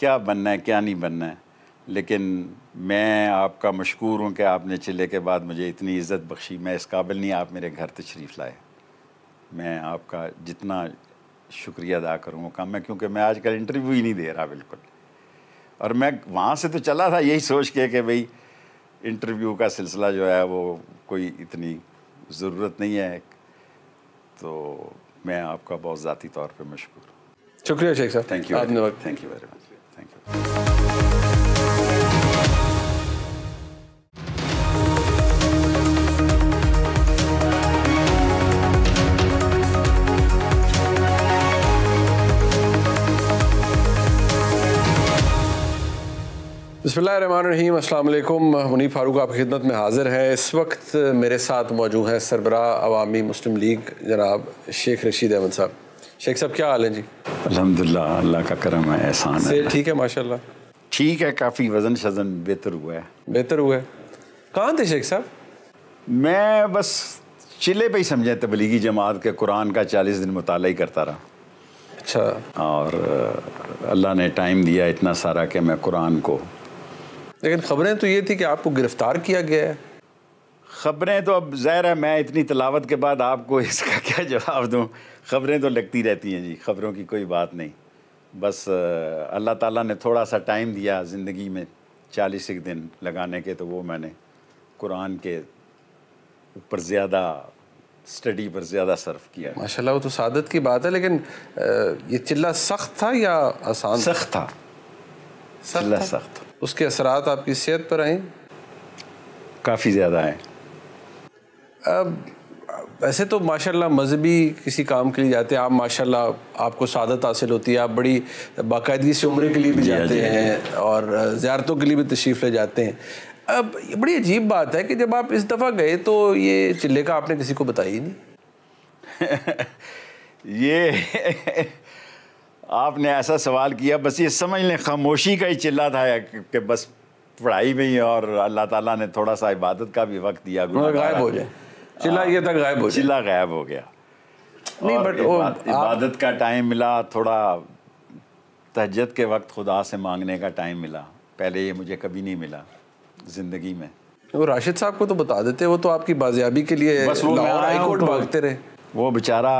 क्या बनना है क्या नहीं बनना है लेकिन मैं आपका मशहूर हूँ कि आपने चिल्ले के बाद मुझे इतनी इज़्ज़त बख्शी मैं इस काबिल नहीं आप मेरे घर तशरीफ़ लाए मैं आपका जितना शुक्रिया अदा करूँगा मैं क्योंकि मैं आजकल इंटरव्यू ही नहीं दे रहा बिल्कुल और मैं वहाँ से तो चला था यही सोच के कि भाई इंटरव्यू का सिलसिला जो है वो कोई इतनी ज़रूरत नहीं है तो मैं आपका बहुत ज़ाती तौर पर मशहूर शुक्रिया शेख साहब thank you thank you very much thank you बसमीम मुनी फारूक आपकी खिदमत में हाज़िर हैं इस वक्त मेरे साथ मौजूद हैं सरबरा अवामी मुस्लिम लीग जनाब शेख रशीद अहमद साहब शेख साहब क्या हाल है जी अलहमदिल्ला अल्लाह का करम है एहसान से ठीक है माशाल्लाह ठीक है काफ़ी वज़न शजन बेहतर हुआ है बेहतर हुआ है कहाँ थे शेख साहब मैं बस चिल्ले पर ही समझे तबलीगी जमात के कुरान का चालीस दिन मुताल ही करता रहा अच्छा और अल्लाह ने टाइम दिया इतना सारा कि मैं कुरान को लेकिन खबरें तो ये थी कि आपको गिरफ्तार किया गया है खबरें तो अब ज़ाहिर है मैं इतनी तलावत के बाद आपको इसका क्या जवाब दूँ खबरें तो लगती रहती हैं जी खबरों की कोई बात नहीं बस अल्लाह ताला ने थोड़ा सा टाइम दिया ज़िंदगी में चालीस एक दिन लगाने के तो वो मैंने कुरान के ऊपर ज़्यादा स्टडी पर ज़्यादा सर्फ किया माशाल्लाह वो तो सादत की बात है लेकिन ये चिल्ला सख्त था या आसान सख्त था चिल्ला सख्त उसके असरात आपकी सेहत पर आए काफ़ी ज़्यादा आए अब वैसे तो माशाल्लाह मजहबी किसी काम के लिए जाते हैं आप माशाल्लाह आपको शादत हासिल होती है आप बड़ी बाकायदगी से उम्र के लिए भी जाते हैं और ज़्यारतों के लिए भी तशरीफ़ ले जाते हैं अब ये बड़ी अजीब बात है कि जब आप इस दफ़ा गए तो ये चिल्ले का आपने किसी को बताया ही नहीं ये आपने ऐसा सवाल किया बस ये समझ लें खामोशी का ही चिल्ला था कि बस पढ़ाई में ही और अल्लाह ताला ने थोड़ा सा इबादत का भी वक्त दिया गायब हो जाए चिल्ला ये था गायब हो चिल्ला गायब हो गया नहीं बट इबादत का टाइम मिला थोड़ा तहजत के वक्त खुदा से मांगने का टाइम मिला पहले ये मुझे कभी नहीं मिला ज़िंदगी में वो राशिद साहब को तो बता देते वो तो आपकी बाजियाबी के लिए बस वो हाई कोर्ट तो भागते रहे वो बेचारा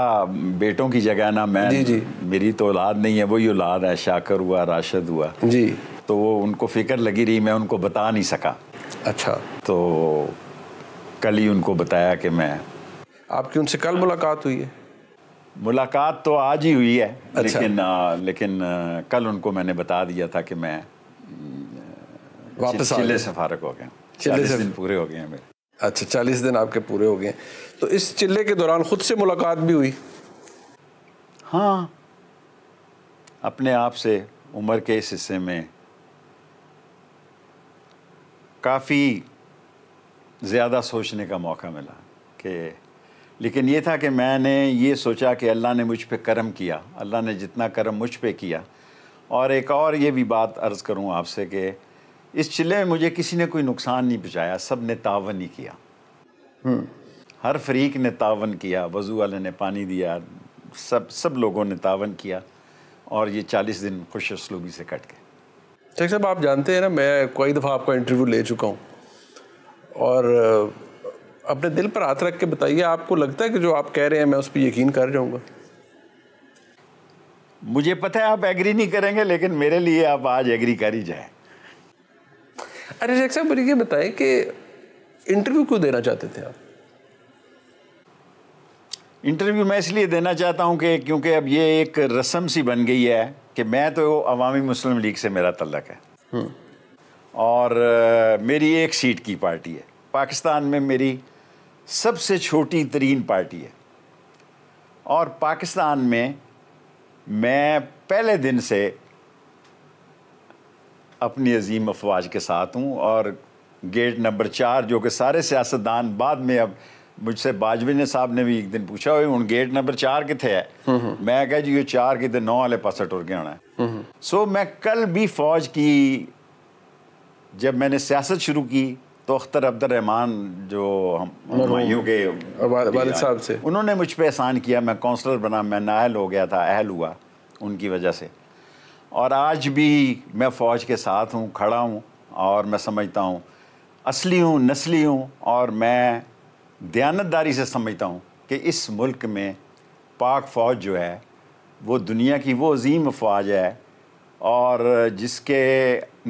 बेटों की जगह ना मैं जी जी मेरी तो औलाद नहीं है वो ही औलाद है शाकर हुआ राशद हुआ जी तो वो उनको फिक्र लगी रही मैं उनको बता नहीं सका अच्छा तो कल ही उनको बताया कि मैं आपकी उनसे कल मुलाकात हुई है मुलाकात तो आज ही हुई है अच्छा। लेकिन आ, लेकिन आ, कल उनको मैंने बता दिया था कि मैं वापस चिल, चिल्ले से फारक हो गया चालीस दिन पूरे हो गए हैं मेरे अच्छा चालीस दिन आपके पूरे हो गए तो इस चिल्ले के दौरान खुद से मुलाकात भी हुई हाँ अपने आप से उम्र के इस हिस्से में काफ़ी ज़्यादा सोचने का मौका मिला कि लेकिन ये था कि मैंने ये सोचा कि अल्लाह ने मुझ पर करम किया अल्लाह ने जितना करम मुझ पर किया और एक और ये भी बात अर्ज़ करूँ आपसे कि इस चिल्ले में मुझे किसी ने कोई नुकसान नहीं पहुँचाया सब ने तावन ही किया हम्म। हर फरीक ने तावन किया वज़ू वाले ने पानी दिया सब सब लोगों ने तावन किया और ये चालीस दिन खुश असलूबी से कट गए शेख साहब आप जानते हैं ना मैं कई दफ़ा आपका इंटरव्यू ले चुका हूँ और अपने दिल पर हाथ रख के बताइए आपको लगता है कि जो आप कह रहे हैं मैं उस पर यकीन कर जाऊँगा मुझे पता है आप एग्री नहीं करेंगे लेकिन मेरे लिए आप आज एग्री कर ही जाए अरे शेख साहब मुझे ये बताएं कि इंटरव्यू क्यों देना चाहते थे आप इंटरव्यू मैं इसलिए देना चाहता हूँ कि क्योंकि अब ये एक रस्म सी बन गई है कि मैं तो अवामी मुस्लिम लीग से मेरा तल्लक है हम्म। और मेरी एक सीट की पार्टी है पाकिस्तान में मेरी सबसे छोटी तरीन पार्टी है और पाकिस्तान में मैं पहले दिन से अपनी अजीम अफवाज के साथ हूँ और गेट नंबर चार जो कि सारे सियासतदान बाद में अब मुझसे बाजवे साहब ने भी एक दिन पूछा हूँ गेट नंबर चार कितने है हम्म, हम्म। मैं कह जी ये चार कितने नौ वाले पास टुर के आना है हम्म, सो मैं कल भी फौज की जब मैंने सियासत शुरू की तो अख्तर रहमान जो हम के साहब से उन्होंने मुझ पर एहसान किया मैं काउंसलर बना मैं नाहल हो गया था अहल हुआ उनकी वजह से और आज भी मैं फ़ौज के साथ हूँ खड़ा हूँ और मैं समझता हूँ असली हूँ नस्ली हूँ और मैं दयानतदारी से समझता हूँ कि इस मुल्क में पाक फ़ौज जो है वो दुनिया की वो अजीम अफवाज है और जिसके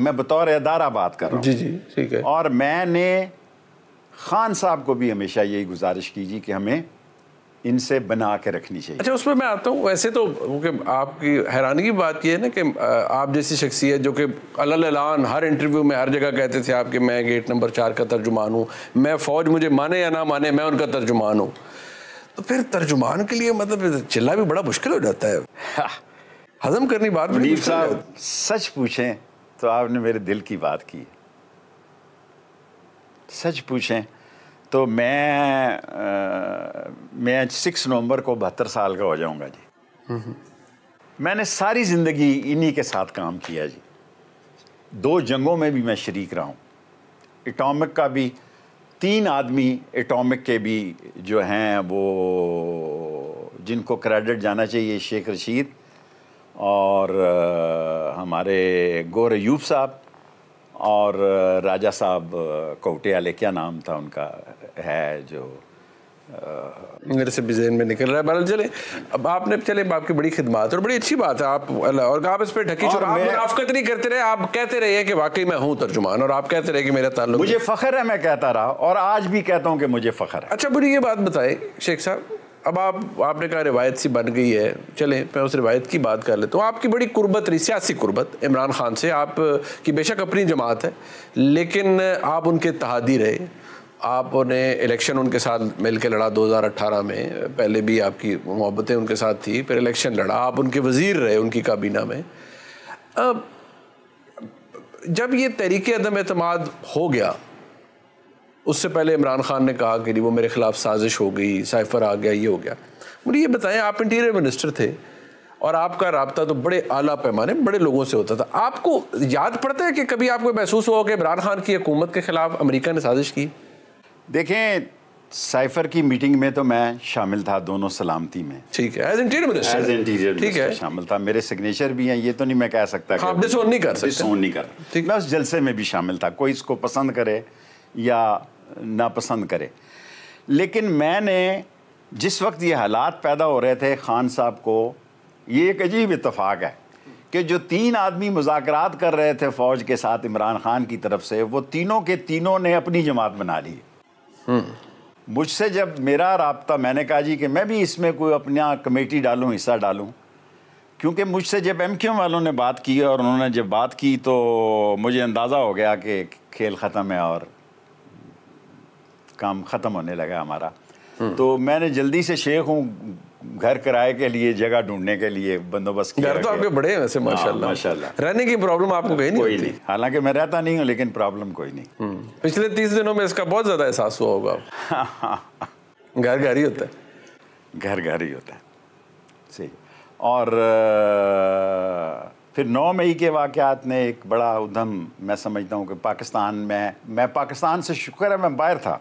मैं बतौर अदारा बात कर रहा हूँ जी जी ठीक है और मैंने ख़ान साहब को भी हमेशा यही गुजारिश की जी कि हमें इनसे बना के रखनी चाहिए अच्छा उसमें मैं आता हूँ वैसे तो क्योंकि आपकी हैरानी की बात यह है ना कि आप जैसी शख्सियत जो कि अलान हर इंटरव्यू में हर जगह कहते थे आपके मैं गेट नंबर चार का तर्जुमान हूँ मैं फ़ौज मुझे माने या ना माने मैं उनका तर्जुमान हूँ तो फिर तर्जुमान के लिए मतलब चिल्ला भी बड़ा मुश्किल हो जाता है हाँ। हजम करनी बात भी साहब सच पूछें तो आपने मेरे दिल की बात की सच पूछें तो मैं आ, मैं सिक्स नवंबर को बहत्तर साल का हो जाऊंगा जी मैंने सारी ज़िंदगी इन्हीं के साथ काम किया जी दो जंगों में भी मैं शरीक रहा हूँ एटॉमिक का भी तीन आदमी एटॉमिक के भी जो हैं वो जिनको क्रेडिट जाना चाहिए शेख रशीद और हमारे गोर यूब साहब और राजा साहब कोटियाले क्या नाम था उनका है जो मेरे से भी में निकल रहा है बहरहाल चले अब आपने चले आपकी बड़ी खिदमत और बड़ी अच्छी बात है आप और आप इस पर ढकी छोड़ नहीं करते रहे आप कहते रहे कि वाकई मैं हूँ तर्जुमान और आप कहते रहे कि मेरा ताल्लुक मुझे फ़ख्र है मैं कहता रहा और आज भी कहता हूँ कि मुझे फ़ख्र है अच्छा बुरी ये बात बताएं शेख साहब अब आप आपने कहा रिवायत सी बन गई है चले मैं उस रिवायत की बात कर लेता हूँ आपकी बड़ी कुर्बत रही सियासी कुर्बत इमरान खान से आप की बेशक अपनी जमात है लेकिन आप उनके तहादी रहे आपने इलेक्शन उनके साथ मिल के लड़ा 2018 में पहले भी आपकी मोहब्बतें उनके साथ थी फिर इलेक्शन लड़ा आप उनके वज़ीर रहे उनकी काबीना में अब जब ये तहरीक अदम अतमाद हो गया उससे पहले इमरान खान ने कहा कि वो मेरे ख़िलाफ़ साजिश हो गई साइफर आ गया ये हो गया मुझे ये बताएं आप इंटीरियर मिनिस्टर थे और आपका रबता तो बड़े आला पैमाने बड़े लोगों से होता था आपको याद पड़ता है कि कभी आपको महसूस हुआ कि इमरान खान की हुकूमत के ख़िलाफ़ अमरीका ने साजिश की देखें साइफर की मीटिंग में तो मैं शामिल था दोनों सलामती में ठीक है as interior minister as interior ठीक है शामिल था मेरे सिग्नेचर भी हैं ये तो नहीं मैं कह सकता हाँ, डिसोन नहीं कर डिसोन नहीं कर ठीक मैं उस जलसे में भी शामिल था कोई इसको पसंद करे या नापसंद करे लेकिन मैंने जिस वक्त ये हालात पैदा हो रहे थे खान साहब को ये एक अजीब इतफाक़ है कि जो तीन आदमी मुजाकर कर रहे थे फ़ौज के साथ इमरान खान की तरफ से वो तीनों के तीनों ने अपनी जमात बना ली मुझसे जब मेरा रबता मैंने कहा जी कि मैं भी इसमें कोई अपना कमेटी डालूँ हिस्सा डालूँ क्योंकि मुझसे जब एम क्यू वालों ने बात की और उन्होंने जब बात की तो मुझे अंदाज़ा हो गया कि खेल ख़त्म है और काम ख़त्म होने लगा हमारा हम्म। तो मैंने जल्दी से शेख हूँ घर किराए के लिए जगह ढूंढने के लिए बंदोबस्त घर तो आपके बड़े हैं वैसे हाँ, माशाल्लाह माशाल्लाह रहने की प्रॉब्लम आपको कहीं नहीं कोई नहीं हालांकि मैं रहता नहीं हूँ लेकिन प्रॉब्लम कोई नहीं हम्म। पिछले तीस दिनों में इसका बहुत ज़्यादा एहसास हुआ होगा घर घर ही होता है घर घर ही होता है सही और फिर नौ मई के वाक़ात ने एक बड़ा उधम मैं समझता हूँ कि पाकिस्तान में मैं पाकिस्तान से शुक्र है मैं बाहर था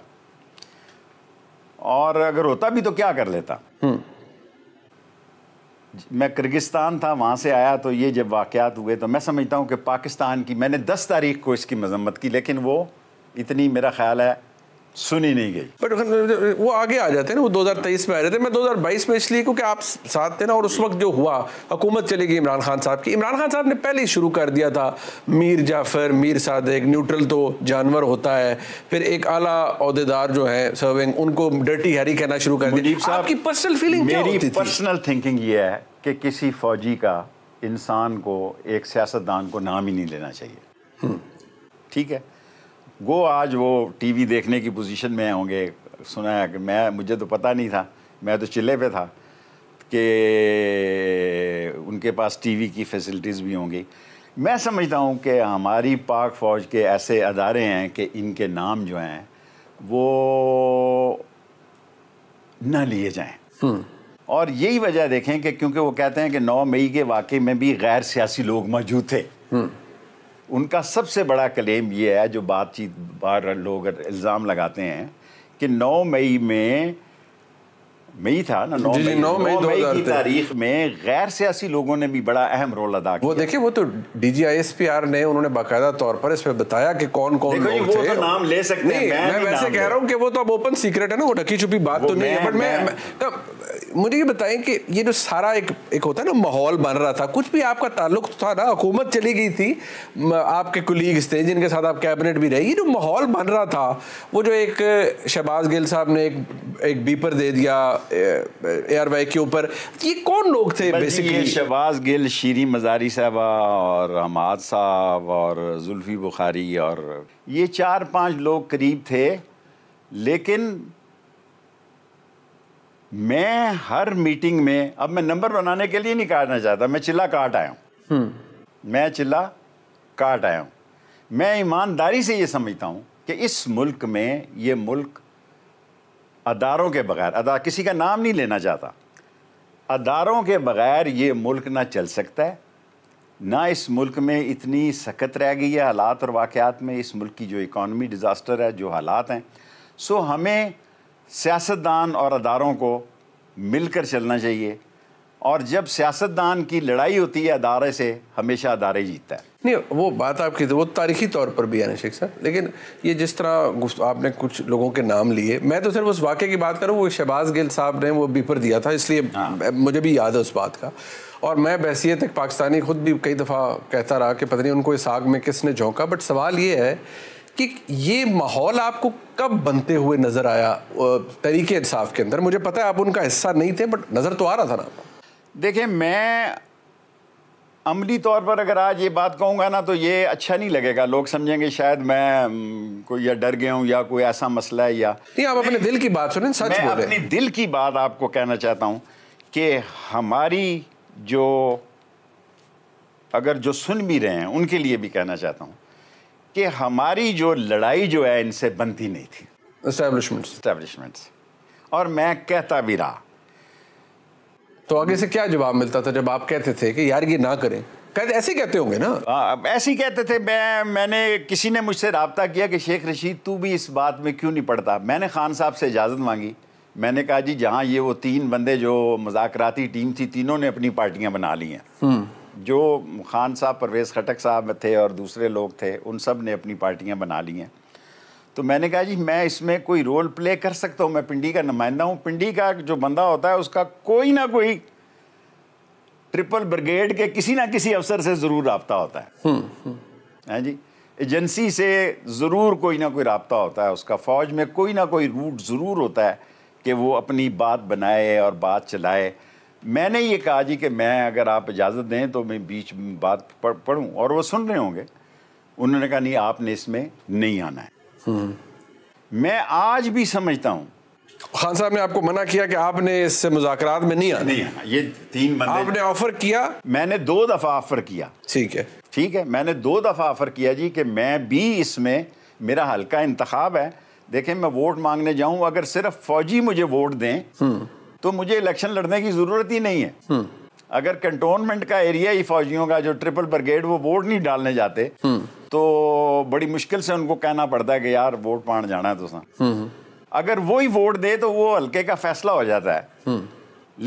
और अगर होता भी तो क्या कर लेता हम्म। मैं किर्गिस्तान था वहाँ से आया तो ये जब वाक़ात हुए तो मैं समझता हूँ कि पाकिस्तान की मैंने दस तारीख को इसकी मजम्मत की लेकिन वो इतनी मेरा ख्याल है सुनी नहीं गई बट वो आगे आ जाते हैं ना वो 2023 में आ जाते हैं मैं 2022 में इसलिए क्योंकि आप साथ थे ना और उस वक्त जो हुआ हुकूमत चली गई इमरान खान साहब की इमरान खान साहब ने पहले ही शुरू कर दिया था मीर जाफर मीर सादक न्यूट्रल तो जानवर होता है फिर एक आला अहदेदार जो है सर्विंग उनको डर्टी हैरी कहना शुरू कर दिया आपकी पर्सनल फीलिंग पर्सनल थिंकिंग ये है कि किसी फौजी का इंसान को एक सियासतदान को नाम ही नहीं लेना चाहिए हम्म। ठीक है वो आज वो टीवी देखने की पोजीशन में होंगे सुना है कि मैं मुझे तो पता नहीं था मैं तो चिल्ले पे था कि उनके पास टीवी की फैसिलिटीज़ भी होंगी मैं समझता हूँ कि हमारी पाक फ़ौज के ऐसे अदारे हैं कि इनके नाम जो हैं वो न लिए जाएँ हम्म। और यही वजह देखें कि क्योंकि वो कहते हैं कि 9 मई के वाकई में भी गैर सियासी लोग मौजूद थे हम्म। उनका सबसे बड़ा क्लेम ये है जो बातचीत बार लोग इल्ज़ाम लगाते हैं कि 9 मई में मई था ना नौ मई नौ मई की तारीख में गैर सियासी लोगों ने भी बड़ा अहम रोल अदा किया वो देखिए वो तो डीजीआईएसपीआर ने उन्होंने बाकायदा तौर पर इस पर बताया कि कौन कौन लोग वो तो थे तो नाम ले सकते हैं मैं, मैं वैसे कह रहा हूँ कि वो तो अब ओपन सीक्रेट है ना वो ढकी छुपी बात तो नहीं है बट मैं मुझे ये बताएं कि ये जो सारा एक एक होता है ना माहौल बन रहा था कुछ भी आपका ताल्लुक तो था ना हुकूमत चली गई थी आपके कुलीग्स थे जिनके साथ आप कैबिनेट भी रहे ये जो माहौल बन रहा था वो जो एक शहबाज गिल साहब ने एक एक बीपर दे दिया एयरवे के ऊपर ये कौन लोग थे बेसिकली शहबाज गिल शीरी मजारी साहबा और हमाद साहब और जुल्फी बुखारी और ये चार पाँच लोग करीब थे लेकिन मैं हर मीटिंग में अब मैं नंबर बनाने के लिए नहीं काटना चाहता मैं चिल्ला काट आया हूँ हम्म। मैं चिल्ला काट आया हूँ मैं ईमानदारी से ये समझता हूँ कि इस मुल्क में ये मुल्क अदारों के बगैर अदा किसी का नाम नहीं लेना चाहता अदारों के बगैर ये मुल्क ना चल सकता है ना इस मुल्क में इतनी सख्त रह गई है हालात और वाक़ात में इस मुल्क की जो इकॉनमी डिज़ास्टर है जो हालात हैं सो हमें सियासतदान और अदारों को मिलकर चलना चाहिए और जब सियासतदान की लड़ाई होती है अदारे से हमेशा अदारे जीतता है नहीं वो बात आपकी तो वो तारीखी तौर पर भी है ना शेख साहब लेकिन ये जिस तरह आपने कुछ लोगों के नाम लिए मैं तो सिर्फ उस वाक्य की बात करूँ वो शहबाज गिल साहब ने वो बीपर दिया था इसलिए हाँ। मुझे भी याद है उस बात का और मैं बहसीत एक पाकिस्तानी खुद भी कई दफ़ा कहता रहा कि पता नहीं उनको इस आग में किसने झोंका बट सवाल ये है कि ये माहौल आपको कब बनते हुए नज़र आया तरीके इंसाफ के अंदर मुझे पता है आप उनका हिस्सा नहीं थे बट नज़र तो आ रहा था ना देखिए मैं अमली तौर पर अगर आज ये बात कहूँगा ना तो ये अच्छा नहीं लगेगा लोग समझेंगे शायद मैं कोई या डर गया हूँ या कोई ऐसा मसला है या नहीं आप अपने दिल की बात सुने सच मैं बोले दिल की बात आपको कहना चाहता हूँ कि हमारी जो अगर जो सुन भी रहे हैं उनके लिए भी कहना चाहता हूँ कि हमारी जो लड़ाई जो है इनसे बनती नहीं थी इस्टेब्लिशमेंट्स और मैं कहता भी रहा तो आगे से क्या जवाब मिलता था जब आप कहते थे कि यार ये ना करें कहते ऐसे कहते होंगे ना ऐसे ही कहते थे मैं मैंने किसी ने मुझसे रबता किया कि शेख रशीद तू भी इस बात में क्यों नहीं पढ़ता मैंने खान साहब से इजाज़त मांगी मैंने कहा जी जहाँ ये वो तीन बंदे जो मजाकती टीम थी तीनों ने अपनी पार्टियाँ बना ली हैं हम्म। जो खान साहब परवेज़ खटक साहब थे और दूसरे लोग थे उन सब ने अपनी पार्टियाँ बना ली हैं तो मैंने कहा जी मैं इसमें कोई रोल प्ले कर सकता हूँ मैं पिंडी का नुमाइंदा हूँ पिंडी का जो बंदा होता है उसका कोई ना कोई ट्रिपल ब्रिगेड के किसी ना किसी अफसर से ज़रूर रबता होता है हैं हम्म, हम्म। हाँ जी एजेंसी से ज़रूर कोई ना कोई रबता होता है उसका फ़ौज में कोई ना कोई रूट ज़रूर होता है कि वो अपनी बात बनाए और बात चलाए मैंने ये कहा जी कि मैं अगर आप इजाज़त दें तो मैं बीच बात पढ़ पढ़ूँ और वो सुन रहे होंगे उन्होंने कहा नहीं आपने इसमें नहीं आना है हम्म। मैं आज भी समझता हूँ खान साहब ने आपको मना किया कि आपने इससे मुजाकर में नहीं आना नहीं आना ये तीन बंदे आपने ऑफर किया मैंने दो दफ़ा ऑफर किया ठीक है ठीक है मैंने दो दफ़ा ऑफर किया जी कि मैं भी इसमें मेरा हल्का इंतखब है देखें मैं वोट मांगने जाऊं अगर सिर्फ फौजी मुझे वोट दें हम्म। तो मुझे इलेक्शन लड़ने की ज़रूरत ही नहीं है हम्म। अगर कंटोनमेंट का एरिया ही फौजियों का जो ट्रिपल ब्रिगेड वो वोट नहीं डालने जाते हम्म। तो बड़ी मुश्किल से उनको कहना पड़ता है कि यार वोट पाण जाना है तो हम्म, अगर वो ही वोट दे तो वो हल्के का फैसला हो जाता है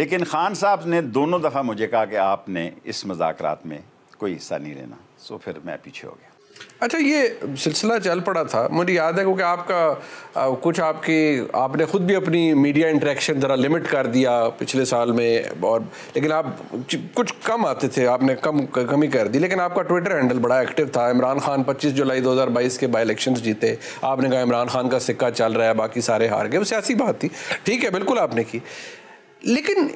लेकिन खान साहब ने दोनों दफ़ा मुझे कहा कि आपने इस मजाक में कोई हिस्सा नहीं लेना सो फिर मैं पीछे हो गया अच्छा ये सिलसिला चल पड़ा था मुझे याद है क्योंकि आपका आ, कुछ आपके आपने ख़ुद भी अपनी मीडिया इंटरेक्शन ज़रा लिमिट कर दिया पिछले साल में और लेकिन आप कुछ कम आते थे आपने कम कमी कर दी लेकिन आपका ट्विटर हैंडल बड़ा एक्टिव था इमरान खान 25 जुलाई 2022 के बाई इलेक्शन जीते आपने कहा इमरान खान का सिक्का चल रहा है बाकी सारे हार गए वो सियासी बात थी ठीक है बिल्कुल आपने की लेकिन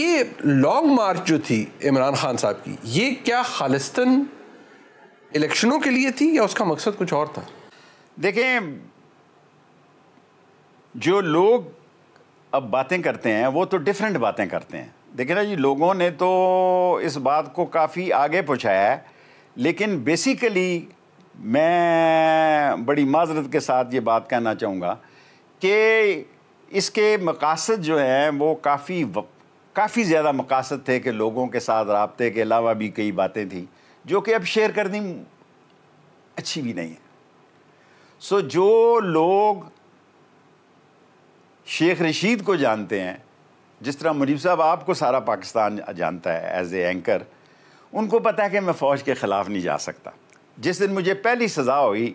ये लॉन्ग मार्च जो थी इमरान खान साहब की ये क्या खालिस्तन इलेक्शनों के लिए थी या उसका मकसद कुछ और था देखें जो लोग अब बातें करते हैं वो तो डिफरेंट बातें करते हैं देखिए ना जी लोगों ने तो इस बात को काफ़ी आगे पहुँचाया है लेकिन बेसिकली मैं बड़ी माजरत के साथ ये बात कहना चाहूँगा कि इसके मकासद जो हैं वो काफ़ी काफ़ी ज़्यादा मकासद थे कि लोगों के साथ रबते के अलावा भी कई बातें थी जो कि अब शेयर करनी अच्छी भी नहीं है सो so, जो लोग शेख रशीद को जानते हैं जिस तरह मुनीब साहब आपको सारा पाकिस्तान जानता है एज ए एंकर उनको पता है कि मैं फ़ौज के ख़िलाफ़ नहीं जा सकता जिस दिन मुझे पहली सज़ा हुई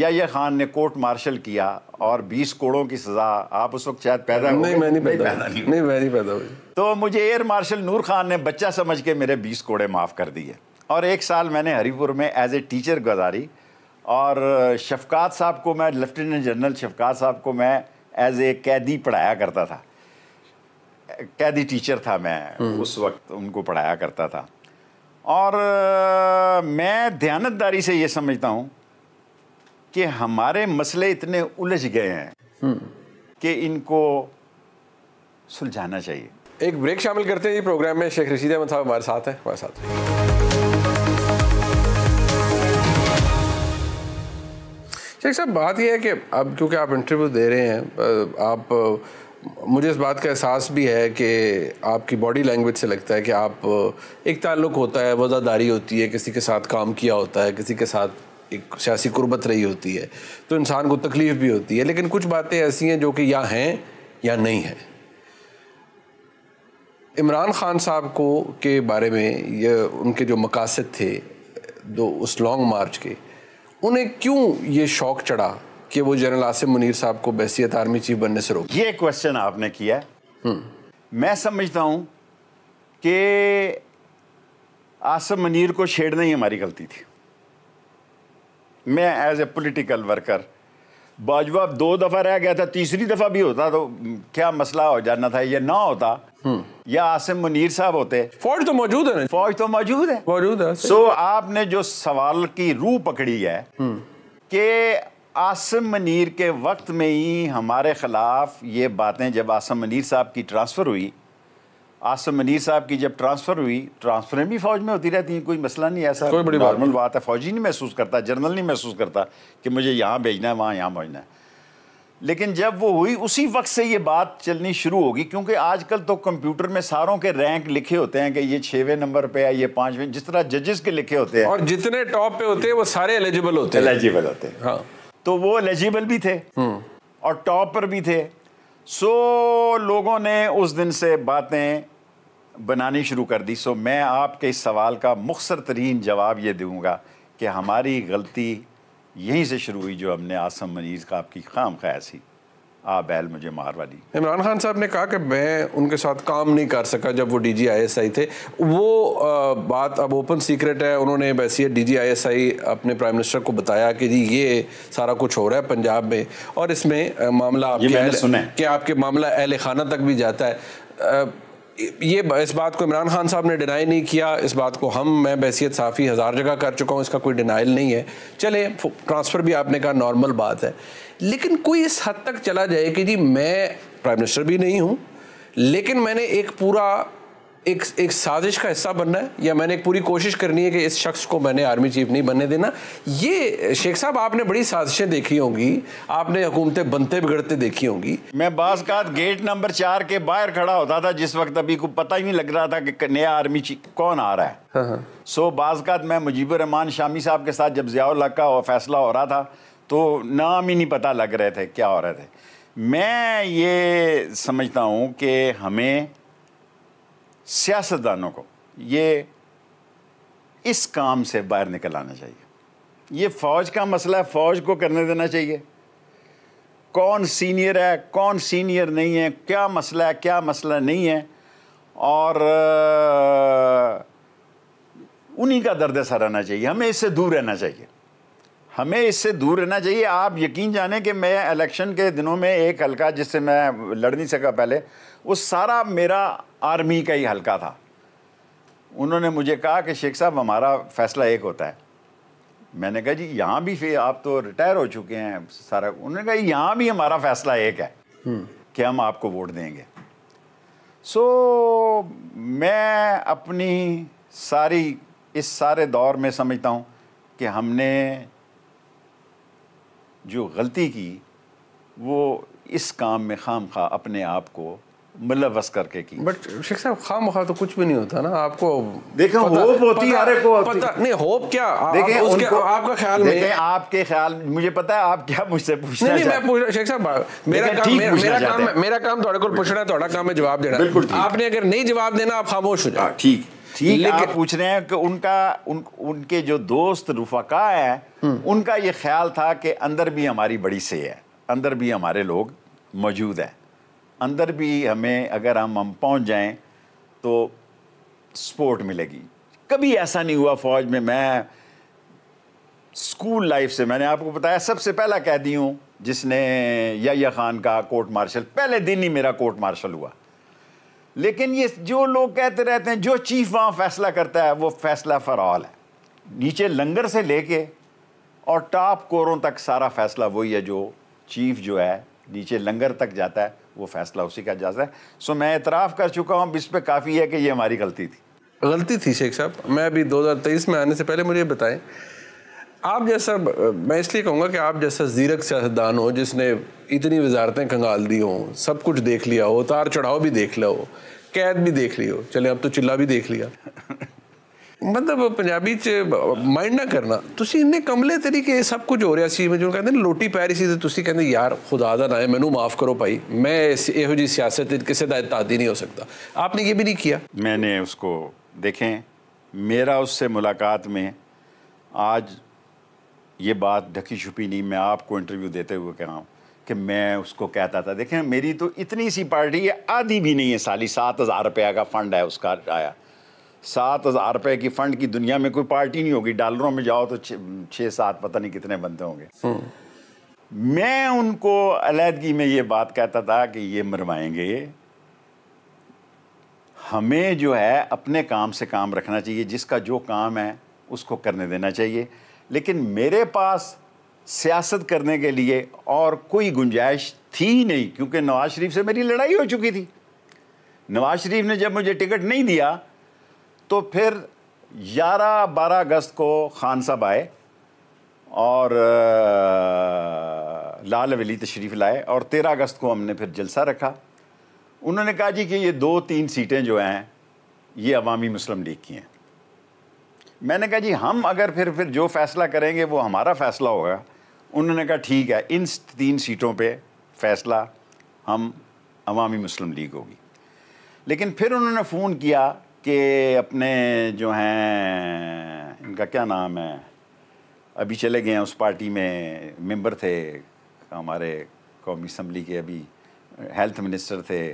या ये खान ने कोर्ट मार्शल किया और 20 करोड़ों की सजा आप उस वक्त शायद पैदा नहीं मैं नहीं पैदा नहीं मैं नहीं पैदा हुई तो मुझे एयर मार्शल नूर खान ने बच्चा समझ के मेरे 20 कोड़े माफ़ कर दिए और एक साल मैंने हरीपुर में एज ए टीचर गुजारी और शफकात साहब को मैं लेफ्टिनेंट जनरल शफकात साहब को मैं एज ए कैदी पढ़ाया करता था कैदी टीचर था मैं हम्म। उस वक्त उनको पढ़ाया करता था और मैं ध्यानतदारी से ये समझता हूँ कि हमारे मसले इतने उलझ गए हैं हम्म। कि इनको सुलझाना चाहिए एक ब्रेक शामिल करते हैं ये प्रोग्राम में शेख रशीद अहमद साहब हमारे साथ हैं हमारे साथ है शेख साहब बात यह है कि अब क्योंकि आप इंटरव्यू दे रहे हैं आप मुझे इस बात का एहसास भी है कि आपकी बॉडी लैंग्वेज से लगता है कि आप एक ताल्लुक होता है वज़ादारी होती है किसी के साथ काम किया होता है किसी के साथ एक सियासी कुर्बत रही होती है तो इंसान को तकलीफ़ भी होती है लेकिन कुछ बातें ऐसी हैं जो कि या हैं या नहीं हैं इमरान ख़ान साहब को के बारे में ये उनके जो मकासद थे दो उस लॉन्ग मार्च के उन्हें क्यों ये शौक चढ़ा कि वो जनरल आसिम मुनीर साहब को बैसीत आर्मी चीफ बनने से रोक ये क्वेश्चन आपने किया हम्म। मैं समझता हूं कि आसिम मुनीर को छेड़ना ही हमारी गलती थी मैं as a political worker Bajwa अब दो दफ़ा रह गया था तीसरी दफ़ा भी होता तो क्या मसला हो जाना था ये ना होता हम्म। या आसिम मुनीर साहब होते फौज तो मौजूद है फौज तो मौजूद है मौजूद है सो आपने जो सवाल की रूह पकड़ी है हम्म। कि आसिम मुनीर के वक्त में ही हमारे खिलाफ ये बातें जब आसिम मुनीर साहब की ट्रांसफ़र हुई आसम मनीर साहब की जब ट्रांसफ़र हुई ट्रांसफर भी फौज में होती रहती है कोई मसला नहीं ऐसा कोई बड़ी नॉर्मल बात है फौजी नहीं महसूस करता जनरल नहीं महसूस करता कि मुझे यहाँ भेजना है वहाँ यहाँ भेजना है लेकिन जब वो हुई उसी वक्त से ये बात चलनी शुरू होगी क्योंकि आजकल तो कंप्यूटर में सारों के रैंक लिखे होते हैं कि ये छेवें नंबर पे है ये पांचवें जिस तरह जजेस के लिखे होते हैं और जितने टॉप पे होते हैं वो सारे एलिजिबल होते हैं एलिजिबल होते हैं हाँ तो वो एलिजिबल भी थे हम्म। और टॉप पर भी थे सो so, लोगों ने उस दिन से बातें बनानी शुरू कर दी सो so, मैं आपके इस सवाल का मुखसर तरीन जवाब ये दूँगा कि हमारी गलती यहीं से शुरू हुई जो हमने आसम मनीज़ का आपकी खाम सी आ बैल मुझे मारवा दी इमरान खान साहब ने कहा कि मैं उनके साथ काम नहीं कर सका जब वो D G I S I थे वो आ, बात अब ओपन सीक्रेट है उन्होंने वैसी D G I S I अपने प्राइम मिनिस्टर को बताया कि जी ये सारा कुछ हो रहा है पंजाब में और इसमें मामला आपके कि आपके मामला अहल खाना तक भी जाता है आ, ये इस बात को इमरान खान साहब ने डिनाई नहीं किया इस बात को हम मैं बैसीत साफ़ी हज़ार जगह कर चुका हूँ इसका कोई डिनाइल नहीं है चले ट्रांसफ़र भी आपने कहा नॉर्मल बात है लेकिन कोई इस हद तक चला जाए कि जी मैं प्राइम मिनिस्टर भी नहीं हूँ लेकिन मैंने एक पूरा एक एक साजिश का हिस्सा बनना है या मैंने एक पूरी कोशिश करनी है कि इस शख्स को मैंने आर्मी चीफ नहीं बनने देना ये शेख साहब आपने बड़ी साजिशें देखी होंगी आपने हुकूमतें बनते बिगड़ते देखी होंगी मैं बाजगात गेट नंबर चार के बाहर खड़ा होता था जिस वक्त अभी को पता ही नहीं लग रहा था कि नया आर्मी चीफ कौन आ रहा है हाँ। सो हाँ। बाज मैं मुजीबर रहमान शामी साहब के साथ जब जियाउल का फैसला हो रहा था तो नाम ही नहीं पता लग रहे थे क्या हो रहे थे मैं ये समझता हूँ कि हमें सियासतदानों को ये इस काम से बाहर निकल आना चाहिए ये फ़ौज का मसला है फ़ौज को करने देना चाहिए कौन सीनियर है कौन सीनियर नहीं है क्या मसला है क्या मसला नहीं है और उन्हीं का दर्द सा रहना चाहिए हमें इससे दूर रहना चाहिए हमें इससे दूर रहना चाहिए आप यकीन जाने कि मैं इलेक्शन के दिनों में एक हलका जिससे मैं लड़ नहीं सका पहले वो सारा मेरा आर्मी का ही हलका था उन्होंने मुझे कहा कि शेख साहब हमारा फैसला एक होता है मैंने कहा जी यहाँ भी फिर आप तो रिटायर हो चुके हैं सारा उन्होंने कहा यहाँ भी हमारा फैसला एक है हम्म। कि हम आपको वोट देंगे सो मैं अपनी सारी इस सारे दौर में समझता हूँ कि हमने जो गलती की वो इस काम में खाम खा अपने आप को मुलवस करके की बट शेख साहब खाम खा तो कुछ भी नहीं होता ना आपको देखो होप होती है को पता नहीं होप क्या देखें उसके आपका ख्याल में देखें आपके ख्याल मुझे पता है आप क्या मुझसे पूछना नहीं, नहीं मैं पूछ रहा शेख साहब मेरा काम मेरा काम मेरा काम थोड़े को पूछना है थोड़ा काम है जवाब देना आपने अगर नहीं जवाब देना आप खामोश हो जाओ हाँ, ठीक ठीक है पूछ रहे हैं कि उनका उन, उनके जो दोस्त रुफका है हम्म। उनका ये ख्याल था कि अंदर भी हमारी बड़ी से है अंदर भी हमारे लोग मौजूद हैं अंदर भी हमें अगर हम हम पहुँच जाएँ तो सपोर्ट मिलेगी कभी ऐसा नहीं हुआ फौज में मैं स्कूल लाइफ से मैंने आपको बताया सबसे पहला कैदी हूँ जिसने या खान का कोर्ट मार्शल पहले दिन ही मेरा कोर्ट मार्शल हुआ लेकिन ये जो लोग कहते रहते हैं जो चीफ वहाँ फैसला करता है वो फैसला फॉर ऑल है नीचे लंगर से लेके और टॉप कोरों तक सारा फैसला वही है जो चीफ जो है नीचे लंगर तक जाता है वो फैसला उसी का जाता है सो मैं इतराफ़ कर चुका हूँ इस पर काफ़ी है कि ये हमारी गलती थी गलती थी शेख साहब मैं अभी 2023 में आने से पहले मुझे बताएं आप जैसा मैं इसलिए कहूँगा कि आप जैसा जीरक सियासतदान हो जिसने इतनी वजारतें खंगाल दी हों सब कुछ देख लिया हो उतार चढ़ाव भी देख लिया हो कैद भी देख ली हो चले अब तो चिल्ला भी देख लिया मतलब पंजाबी च माइंड ना करना तुम इन्ने कमले तरीके सब कुछ हो रहा ਸੀ ਮੈਨੂੰ ਕਹਿੰਦੇ ਲੋਟੀ ਪੈ ਰਹੀ ਸੀ ਤੇ ਤੁਸੀਂ ਕਹਿੰਦੇ ਯਾਰ ਖੁਦਾ ਦਾ मैं ਮੈਨੂੰ ਮਾਫ ਕਰੋ ਭਾਈ ਮੈਂ ਇਹੋ ਜੀ ਸਿਆਸਤ ਵਿੱਚ ਕਿਸੇ नहीं ਇਤਾਦੀ ਨਹੀਂ ਹੋ ਸਕਦਾ ਆਪਨੇ ਇਹ ਵੀ ਨਹੀਂ देखें मेरा उससे मुलाकात में आज ये बात ढकी छुपी नहीं मैं आपको इंटरव्यू देते हुए कह रहा हूँ कि मैं उसको कहता था देखें मेरी तो इतनी सी पार्टी है आधी भी नहीं है साली सात हज़ार रुपया का फ़ंड है उसका आया सात हज़ार रुपये की फ़ंड की दुनिया में कोई पार्टी नहीं होगी डॉलरों में जाओ तो छः सात पता नहीं कितने बनते होंगे हम्म। मैं उनको अलीहदगी में ये बात कहता था कि ये मरवाएंगे हमें जो है अपने काम से काम रखना चाहिए जिसका जो काम है उसको करने देना चाहिए लेकिन मेरे पास सियासत करने के लिए और कोई गुंजाइश थी ही नहीं क्योंकि नवाज शरीफ से मेरी लड़ाई हो चुकी थी नवाज शरीफ ने जब मुझे टिकट नहीं दिया तो फिर 11-12 अगस्त को खान साहब आए और लाल वली तशरीफ़ लाए और तेरह अगस्त को हमने फिर जलसा रखा उन्होंने कहा जी कि ये दो तीन सीटें जो हैं ये अवामी मुस्लिम लीग की हैं मैंने कहा जी हम अगर फिर फिर जो फैसला करेंगे वो हमारा फैसला होगा उन्होंने कहा ठीक है इन तीन सीटों पे फैसला हम अवामी मुस्लिम लीग होगी लेकिन फिर उन्होंने फ़ोन किया कि अपने जो हैं इनका क्या नाम है अभी चले गए हैं उस पार्टी में मेंबर थे हमारे कौमी असम्बली के अभी हेल्थ मिनिस्टर थे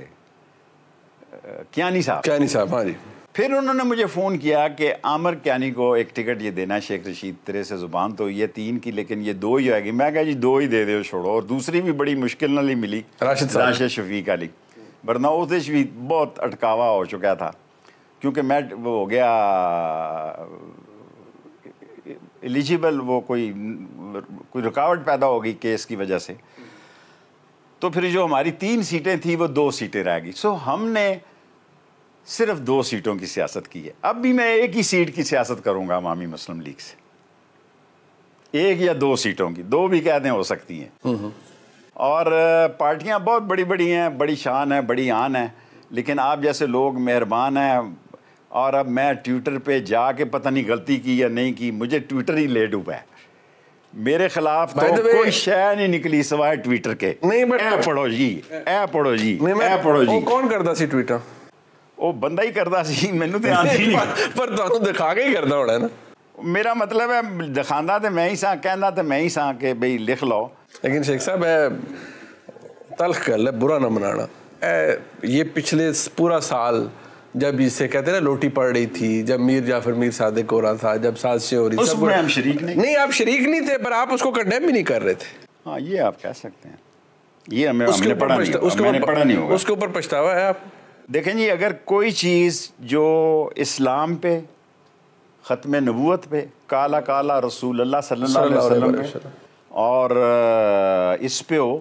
क्यानी साहब क्यानी साहब हाँ जी फिर उन्होंने मुझे फ़ोन किया कि आमिर कैनी को एक टिकट ये देना शेख रशीद तेरे से ज़ुबान तो ये तीन की लेकिन ये दो ही आएगी मैं कहा जी दो ही दे दो छोड़ो और दूसरी भी बड़ी मुश्किल नाली ही मिली राशिद राशि शफीक अली वरना उस भी बहुत अटकावा हो चुका था क्योंकि मैं वो हो गया एलिजिबल वो कोई कोई रुकावट पैदा हो गई केस की वजह से तो फिर जो हमारी तीन सीटें थी वो दो सीटें रह गई सो हमने सिर्फ दो सीटों की सियासत की है अब भी मैं एक ही सीट की सियासत करूंगा अवामी मुस्लिम लीग से एक या दो सीटों की दो भी कह दें हो सकती हैं हम्म, हम्म। और पार्टियां बहुत बड़ी बड़ी हैं बड़ी शान है बड़ी आन है लेकिन आप जैसे लोग मेहरबान हैं और अब मैं ट्विटर पे जाके पता नहीं गलती की या नहीं की मुझे ट्विटर ही ले डूबा है मेरे खिलाफ तो कोई शह नहीं निकली सवाए ट्विटर के नहीं बट पढ़ो जी ए पढ़ो जी ए पढ़ो जी कौन करता सी ट्विटर ਉਹ ਬੰਦਾ ਹੀ ਕਰਦਾ ਸੀ ਮੈਨੂੰ ਤੇ ਆਂਦੀ ਨਹੀਂ ਪਰ ਤੁਹਾਨੂੰ ਦਿਖਾ ਕੇ ਹੀ ਕਰਦਾ ਹੋਣਾ ਨਾ ਮੇਰਾ ਮਤਲਬ ਹੈ ਦਿਖਾਉਂਦਾ ਤੇ ਮੈਂ ਹੀ ਸਾਂ ਕਹਿੰਦਾ ਤੇ ਮੈਂ ਹੀ ਸਾਂ ਕਿ ਬਈ ਲਿਖ ਲਓ ਲੇਕਿਨ ਸ਼ੇਖ ਸਾਹਿਬ ਇਹ ਤਲਖ ਗੱਲ ਹੈ ਬੁਰਾ ਨਾ ਮਨਾਣਾ ये पिछले पूरा साल जब इसे कहते ना लोटी पड़ रही थी जब मीर जाफर मीर सादिक हो रहा था जब से हो रही सब हम शरीक नहीं नहीं आप शरीक नहीं थे पर आप उसको कंडेम भी नहीं कर रहे थे हाँ ये आप कह सकते हैं ये हमें उसके ऊपर पछतावा है आप देखें जी अगर कोई चीज़ जो इस्लाम पे ख़त्म नबूत पे काला काला रसूल अल्लाह सल्लल्लाहु अलैहि वसल्लम और इस पे हो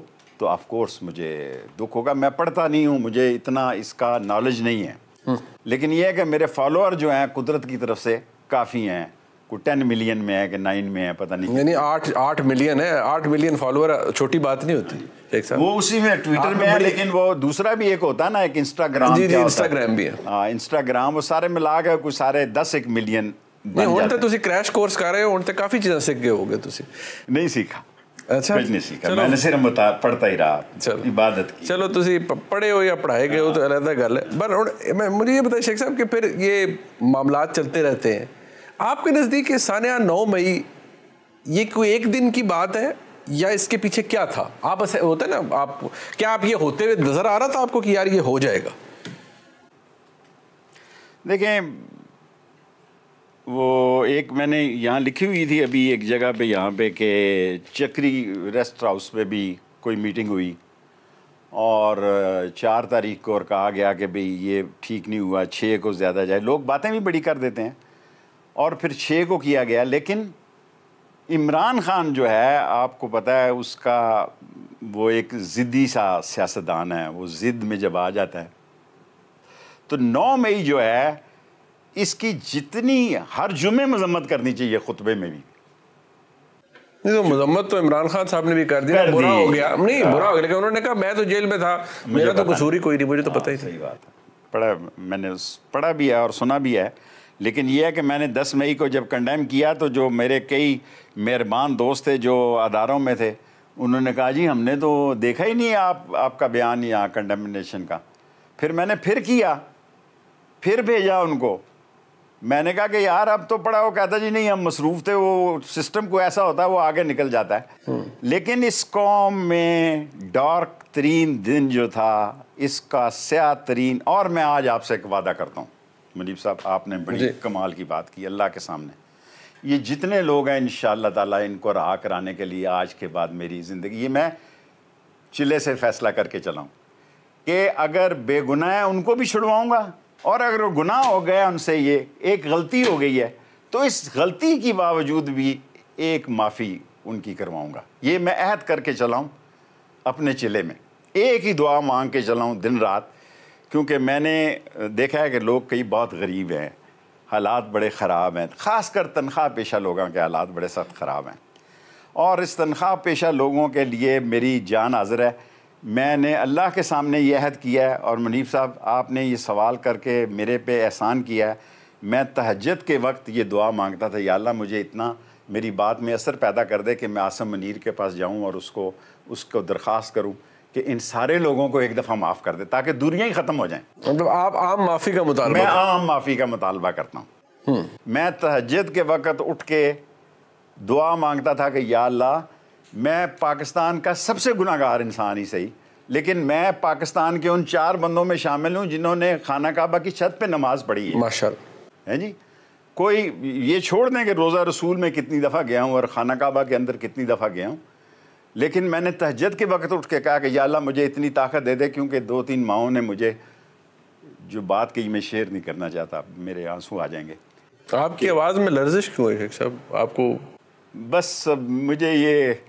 तो ऑफ कोर्स मुझे दुख होगा मैं पढ़ता नहीं हूँ मुझे इतना इसका नॉलेज नहीं है हम्म। लेकिन यह है कि मेरे फॉलोअर जो हैं कुदरत की तरफ से काफ़ी हैं वो टेन मिलियन में है कि नाइन में है पता नहीं नहीं आठ आठ मिलियन है आठ मिलियन फॉलोअर छोटी बात नहीं होती एक साथ वो उसी में ट्विटर में है लेकिन वो दूसरा भी एक होता है ना एक इंस्टाग्राम जी जी इंस्टाग्राम भी है हाँ इंस्टाग्राम वो सारे मिला के कुछ सारे दस एक मिलियन नहीं हूँ तो क्रैश कोर्स कर रहे हो ਹੋ ਹੁਣ ਤਾਂ ਕਾਫੀ ਚੀਜ਼ਾਂ ਸਿੱਖ ਗਏ ਹੋਗੇ ਤੁਸੀਂ ਨਹੀਂ अच्छा कुछ नहीं सीखा मैंने सिर्फ बता पढ़ता ही रहा चलो इबादत की चलो तुम पढ़े हो या पढ़ाए गए हो तो अलग गल है पर मुझे ये बताइए शेख साहब कि फिर ये मामला चलते रहते हैं आपके नज़दीक ये सानिया नौ मई ये कोई एक दिन की बात है या इसके पीछे क्या था आप ऐसे होते ना आप क्या आप ये होते हुए नज़र आ रहा था आपको कि यार ये हो जाएगा देखें वो एक मैंने यहाँ लिखी हुई थी अभी एक जगह पे यहाँ पे कि चक्री रेस्ट हाउस में भी कोई मीटिंग हुई और चार तारीख को और कहा गया कि भाई ये ठीक नहीं हुआ छः को ज़्यादा जाए लोग बातें भी बड़ी कर देते हैं और फिर छः को किया गया लेकिन इमरान खान जो है आपको पता है उसका वो एक ज़िद्दी सा सियासतदान है वो ज़िद्द में जब आ जाता है तो नौ मई जो है इसकी जितनी हर जुमे मजम्मत करनी चाहिए खुतबे में भी नहीं तो मजम्मत तो इमरान खान साहब ने भी कर दिया बुरा हो गया नहीं हाँ। बुरा हो गया लेकिन उन्होंने कहा मैं तो जेल में था मेरा तो कसूरी ही कोई नहीं मुझे तो हाँ, पता ही सही बात है पढ़ा मैंने पढ़ा भी है और सुना भी है लेकिन यह है कि मैंने 10 मई को जब कंडेम किया तो जो मेरे कई मेहरबान दोस्त थे जो अदारों में थे उन्होंने कहा जी हमने तो देखा ही नहीं आप आपका बयान यहाँ कंडेमिनेशन का फिर मैंने फिर किया फिर भेजा उनको मैंने कहा कि यार अब तो पढ़ा वो कहता जी नहीं हम मसरूफ़ थे वो सिस्टम को ऐसा होता है वो आगे निकल जाता है हम्म। लेकिन इस कॉम में डार्क तरीन दिन जो था इसका स्या तरीन और मैं आज आपसे एक वादा करता हूँ मनीब साहब आपने बड़ी कमाल की बात की अल्लाह के सामने ये जितने लोग हैं इन ताला इनको रहा कराने के लिए आज के बाद मेरी ज़िंदगी ये मैं चिल्ले से फैसला करके चलाऊँ कि अगर बेगुनाह है उनको भी छुड़वाऊँगा और अगर गुनाह हो गया उनसे ये एक गलती हो गई है तो इस गलती के बावजूद भी एक माफ़ी उनकी करवाऊँगा ये मैं अहद करके चलाऊँ अपने चिले में एक ही दुआ मांग के चलाऊँ दिन रात क्योंकि मैंने देखा है कि लोग कई बहुत गरीब हैं हालात बड़े ख़राब हैं ख़ास कर तनख्वाह पेशा लोगों के हालात बड़े सख्त ख़राब हैं और इस तनख्वाह पेशा लोगों के लिए मेरी जान हाजिर है मैंने अल्लाह के सामने ये अहद किया है और मुनीब साहब आपने ये सवाल करके मेरे पे एहसान किया है मैं तहजद के वक्त ये दुआ मांगता था या अल्लाह मुझे इतना मेरी बात में असर पैदा कर दे कि मैं आसम मनीर के पास जाऊँ और उसको उसको दरख्वास्त करूँ कि इन सारे लोगों को एक दफ़ा माफ़ कर दे ताकि दूरिया ही ख़त्म हो जाएं मतलब आप आम माफ़ी का मुतालबा मैं आम माफ़ी का मुतालबा करता हूँ हम्म। मैं तहजद के वक़्त उठ के दुआ मांगता था कि या अल्लाह मैं पाकिस्तान का सबसे गुनागार इंसान ही सही लेकिन मैं पाकिस्तान के उन चार बंदों में शामिल हूँ जिन्होंने खाना काबा की छत पर नमाज पढ़ी है माशा है जी कोई ये छोड़ दें कि रोज़ा रसूल में कितनी दफ़ा गया हूँ और खाना काबा के अंदर कितनी दफ़ा गया हूँ लेकिन मैंने तहजद के वक्त उठ के कहा कि या अल्लाह मुझे इतनी ताकत दे दे क्योंकि दो तीन माओं ने मुझे जो बात कही मैं शेयर नहीं करना चाहता मेरे आंसू आ जाएंगे तो आपकी आवाज़ में लर्जिश क्यों है सब आपको बस मुझे ये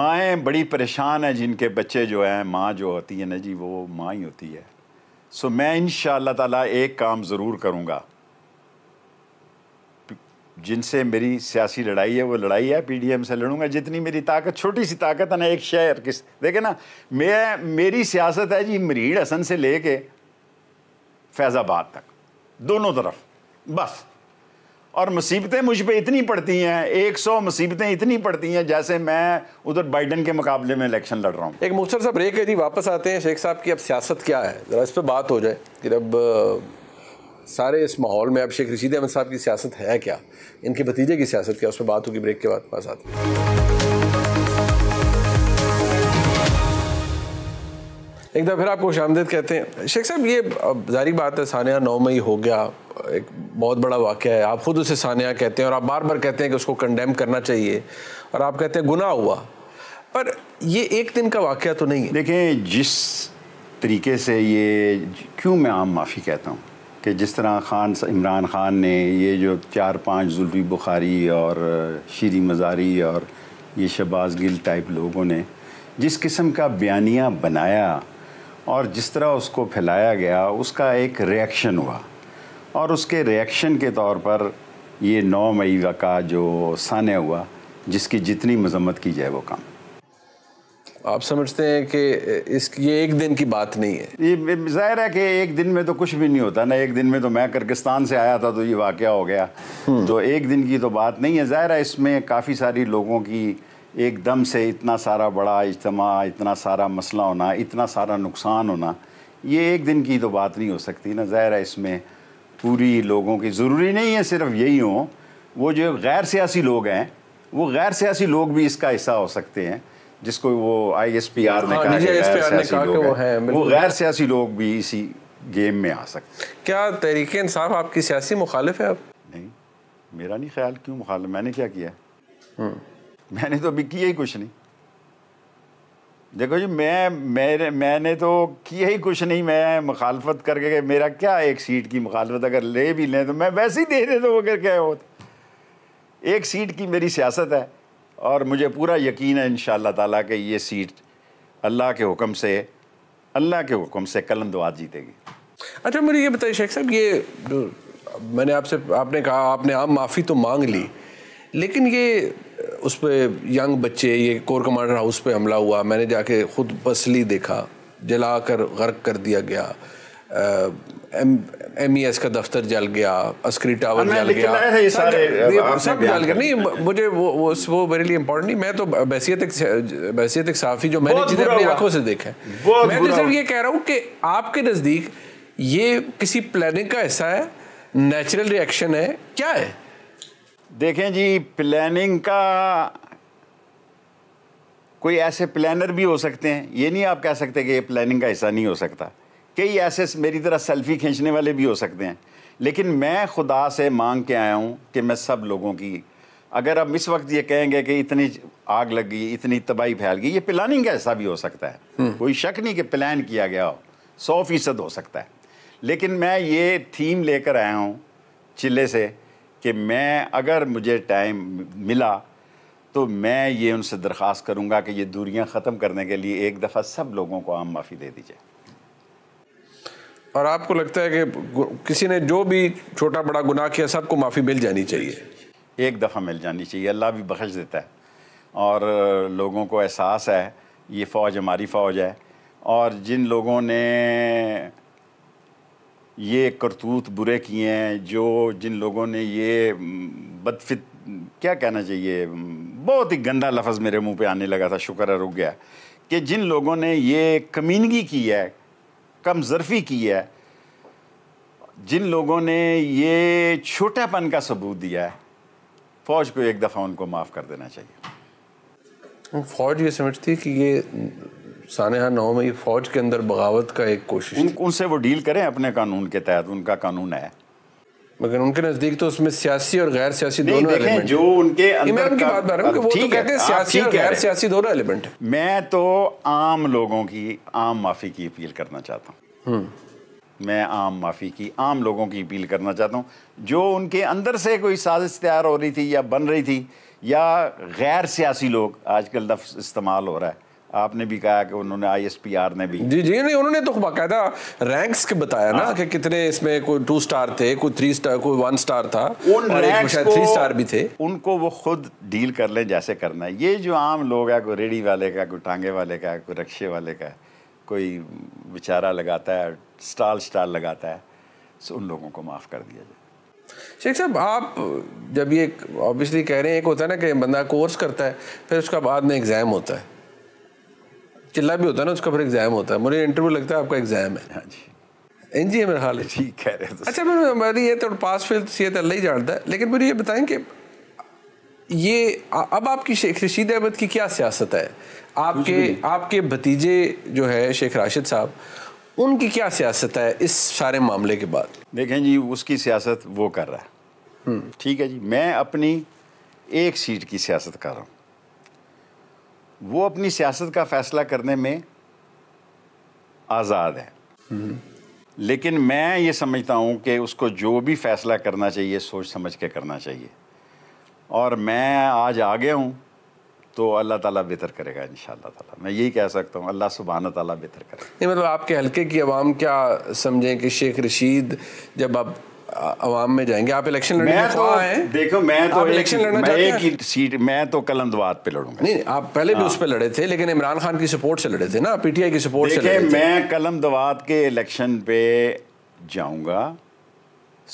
माएँ बड़ी परेशान हैं जिनके बच्चे जो हैं माँ जो होती है ना जी वो माँ ही होती है सो मैं इन ताला एक काम ज़रूर करूँगा जिनसे मेरी सियासी लड़ाई है वो लड़ाई है पीडीएम से लड़ूंगा जितनी मेरी ताकत छोटी सी ताकत है ना एक शहर किस देखे ना मैं मेरी सियासत है जी मरीड हसन से लेके फैज़ाबाद तक दोनों तरफ बस और मुसीबतें मुझ पर इतनी पड़ती हैं एक सौ मुसीबतें इतनी पड़ती हैं जैसे मैं उधर बाइडन के मुकाबले में इलेक्शन लड़ रहा हूँ एक मुख्तर साहब ब्रेक है जी वापस आते हैं शेख साहब की अब सियासत क्या है ज़रा इस पर बात हो जाए कि अब सारे इस माहौल में अब शेख रशीद अहमद साहब की सियासत है क्या इनके भतीजे की सियासत क्या उस पर बात होगी ब्रेक के बाद पास आती एक दफ़ा फिर आपको शामदेद कहते हैं शेख साहब ये जारी बात है सानिया नौ मई हो गया एक बहुत बड़ा वाक़ है आप ख़ुद उसे सानिया कहते हैं और आप बार बार कहते हैं कि उसको कंडेम करना चाहिए और आप कहते हैं गुना हुआ पर ये एक दिन का वाक़ तो नहीं है देखें जिस तरीके से ये क्यों मैं आम माफ़ी कहता हूँ कि जिस तरह खान इमरान ख़ान ने ये जो चार पांच जुल्फ़ी बुखारी और शीरी मज़ारी और ये शबाज गिल टाइप लोगों ने जिस किस्म का बयानिया बनाया और जिस तरह उसको फैलाया गया उसका एक रिएक्शन हुआ और उसके रिएक्शन के तौर पर ये नौ मई का जो सान हुआ जिसकी जितनी मजम्मत की जाए वो काम आप समझते हैं कि इस ये एक दिन की बात नहीं है ये जाहिर है कि एक दिन में तो कुछ भी नहीं होता ना एक दिन में तो मैं किर्गिस्तान से आया था तो ये वाक़ हो गया हम्म। तो एक दिन की तो बात नहीं है ज़ाहिर है इसमें काफ़ी सारी लोगों की एकदम से इतना सारा बड़ा इज्तम इतना सारा मसला होना इतना सारा नुकसान होना ये एक दिन की तो बात नहीं हो सकती ना ज़ाहिर है इसमें पूरी लोगों की ज़रूरी नहीं है सिर्फ यही हो वो जो गैर सियासी लोग हैं वो गैर सियासी लोग भी इसका हिस्सा हो सकते हैं जिसको वो आई एस पी आर ने हाँ, वो गैर सियासी लोग भी इसी गेम में आ सकते क्या तरीके इंसाफ आपकी सियासी मुखालिफ है आप नहीं मेरा नहीं ख्याल क्यों मुखाल मैंने क्या किया हम्म। मैंने तो अभी किया ही कुछ नहीं देखो जी मैं मेरे मैंने तो किया ही कुछ नहीं मैं मुखालफत करके मेरा क्या एक सीट की मुखालफत अगर ले भी लें तो मैं वैसे ही दे दे तो वो अगर क्या होता एक सीट की मेरी सियासत है और मुझे पूरा यकीन है इन ताला के ये सीट अल्लाह के हुक्म से अल्लाह के हुक्म से कलम दुआ जीतेगी अच्छा मुझे ये बताइए शेख साहब ये मैंने आपसे आपने कहा आपने आम माफ़ी तो मांग ली लेकिन ये उस पर यंग बच्चे ये कोर कमांडर हाउस पे हमला हुआ मैंने जाके ख़ुद पसली देखा जला कर गर्क कर दिया गया एम ई एस का दफ्तर जल गया अस्क्री टावर हाँ, जल गया सब, सब जल गया नहीं मुझे वो वो वो मेरे लिए इम्पोर्टेंट नहीं मैं तो बैसीत एक एक साफ़ी जो मैंने चीज़ें अपनी आंखों से देखा है मैं तो सिर्फ ये कह रहा हूँ कि आपके नज़दीक ये किसी प्लानिंग का हिस्सा है नेचुरल रिएक्शन है क्या है देखें जी प्लानिंग का कोई ऐसे प्लानर भी हो सकते हैं ये नहीं आप कह सकते कि ये प्लानिंग का हिस्सा नहीं हो सकता कई ऐसे मेरी तरह सेल्फी खींचने वाले भी हो सकते हैं लेकिन मैं खुदा से मांग के आया हूँ कि मैं सब लोगों की अगर आप इस वक्त ये कहेंगे कि इतनी आग लग गई इतनी तबाही फैल गई ये प्लानिंग का हिस्सा भी हो सकता है हम्म। कोई शक नहीं कि प्लान किया गया हो सौ फीसद हो सकता है लेकिन मैं ये थीम लेकर आया हूँ चिल्ले से कि मैं अगर मुझे टाइम मिला तो मैं ये उनसे दरख्वास्त करूँगा कि ये दूरियाँ ख़त्म करने के लिए एक दफ़ा सब लोगों को आम माफ़ी दे दी जाए और आपको लगता है कि किसी ने जो भी छोटा बड़ा गुनाह किया सबको माफ़ी मिल जानी चाहिए एक दफ़ा मिल जानी चाहिए अल्लाह भी बख्श देता है और लोगों को एहसास है ये फ़ौज हमारी फ़ौज है और जिन लोगों ने ये करतूत बुरे किए हैं जो जिन लोगों ने ये बदफित क्या कहना चाहिए बहुत ही गंदा लफ्ज़ मेरे मुंह पे आने लगा था शुक्र है रुक गया कि जिन लोगों ने ये कमीनगी की है कम जरफी की है जिन लोगों ने ये छोटापन का सबूत दिया है फौज को एक दफ़ा उनको माफ़ कर देना चाहिए फौज ये समझती है कि ये सानहा नौ में ये फौज के अंदर बगावत का एक कोशिश उन, उनसे वो डील करें अपने कानून के तहत उनका कानून है मगर उनके नजदीक तो उसमें सियासी और गैर सियासी दोनों एलिमेंट जो उनके अंदर की बात कर रहा हूँ वो तो कहते हैं सियासी और गैर सियासी दोनों एलिमेंट मैं तो आम लोगों की आम माफी की अपील करना चाहता हूँ हम्म। मैं आम माफ़ी की आम लोगों की अपील करना चाहता हूँ जो उनके अंदर से कोई साजिश तैयार हो रही थी या बन रही थी या गैर सियासी लोग आजकल लफ्ज़ इस्तेमाल हो रहा है आपने भी कहा कि उन्होंने आईएसपीआर ने भी जी जी नहीं उन्होंने तो बाकायदा रैंक्स के बताया ना हाँ। कि कितने इसमें कोई टू स्टार थे कोई थ्री स्टार कोई वन स्टार था उन और एक थ्री स्टार भी थे उनको वो खुद डील कर लें जैसे करना है ये जो आम लोग है कोई रेडी वाले का कोई टांगे वाले का कोई रक्शे वाले का कोई बेचारा लगाता है स्टाल स्टाल लगाता है तो उन लोगों को माफ़ कर दिया जाए शेख साहब आप जब ये ऑब्वियसली कह रहे हैं एक होता है ना कि बंदा कोर्स करता है फिर उसका बाद में एग्ज़ाम होता है चिल्ला भी होता है ना उसका फिर एग्जाम होता है मुझे इंटरव्यू लगता है आपका एग्जाम है हाँ जी एन जी है मेरा हाल है ठीक कह रहे हैं तो अच्छा मैं हमारी ये तो पास फेल सी तो अल्लाह ही जानता है लेकिन मुझे ये बताएं कि ये अब आपकी शेख रशीद अहमद की क्या सियासत है आपके आपके भतीजे जो है शेख राशिद साहब उनकी क्या सियासत है इस सारे मामले के बाद देखें जी उसकी सियासत वो कर रहा है हम्म। ठीक है जी मैं अपनी एक सीट की सियासत कर रहा हूँ वो अपनी सियासत का फैसला करने में आज़ाद है लेकिन मैं ये समझता हूँ कि उसको जो भी फैसला करना चाहिए सोच समझ के करना चाहिए और मैं आज आ गया हूँ तो अल्लाह ताला बेहतर करेगा इन ताला मैं यही कह सकता हूँ अल्लाह सुबहान ताला बेहतर करेगा नहीं मतलब आपके हलके की आवाम क्या समझें कि शेख रशीद जब आप आवाम में जाएंगे आप इलेक्शन लड़ने मैं तो आए देखो मैं तो इलेक्शन लड़ना मैं एक ही सीट मैं तो कलमदवाद पे लड़ूंगा नहीं आप पहले भी हाँ। उस पर लड़े थे लेकिन इमरान खान की सपोर्ट से लड़े थे ना पीटीआई की सपोर्ट से लड़े थे मैं कलमदवाद के इलेक्शन पे जाऊंगा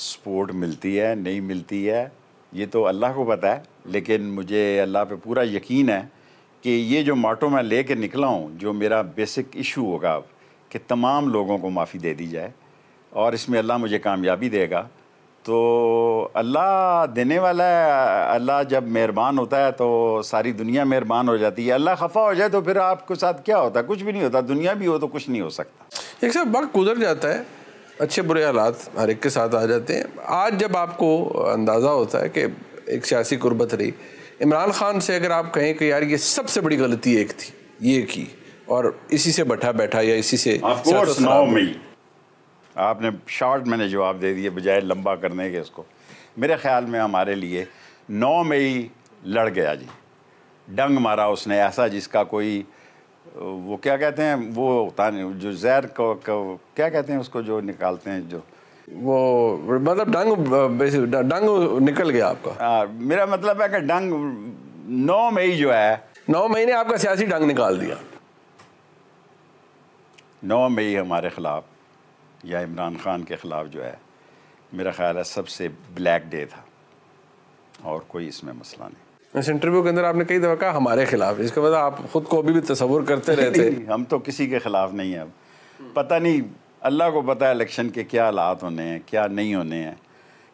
सपोर्ट मिलती है नहीं मिलती है ये तो अल्लाह को पता है लेकिन मुझे अल्लाह पे पूरा यकीन है कि ये जो माटो मैं ले कर निकला हूँ जो मेरा बेसिक इशू होगा कि तमाम लोगों को माफ़ी दे दी जाए और इसमें अल्लाह मुझे कामयाबी देगा तो अल्लाह देने वाला है अल्लाह जब मेहरबान होता है तो सारी दुनिया मेहरबान हो जाती है अल्लाह खफा हो जाए तो फिर आपके साथ क्या होता है कुछ भी नहीं होता दुनिया भी हो तो कुछ नहीं हो सकता एक सर वक्त गुजर जाता है अच्छे बुरे हालात हर एक के साथ आ जाते हैं आज जब आपको अंदाज़ा होता है कि एक सियासी गुरबत रही इमरान खान से अगर आप कहें कि यार ये सबसे बड़ी गलती एक थी ये की और इसी से बैठा बैठा या इसी से आपने शॉर्ट मैंने जवाब दे दिए बजाय लंबा करने के इसको मेरे ख्याल में हमारे लिए नौ मई लड़ गया जी डंग मारा उसने ऐसा जिसका कोई वो क्या कहते हैं वो होता नहीं जो जहर को, को क्या कहते हैं उसको जो निकालते हैं जो वो मतलब डंग डंग निकल गया आपका आ, मेरा मतलब है कि डंग नौ मई जो है नौ मई ने आपका सियासी डंग निकाल दिया नौ मई हमारे खिलाफ या इमरान ख़ान के ख़िलाफ़ जो है मेरा ख्याल है सबसे ब्लैक डे था और कोई इसमें मसला नहीं इस इंटरव्यू के अंदर आपने कई दफ़ा कहा हमारे ख़िलाफ़ इसके बाद आप ख़ुद को अभी भी तस्वुर करते रहते हैं हम तो किसी के ख़िलाफ़ नहीं हैं अब पता नहीं अल्लाह को पता है इलेक्शन के क्या हालात होने हैं क्या नहीं होने हैं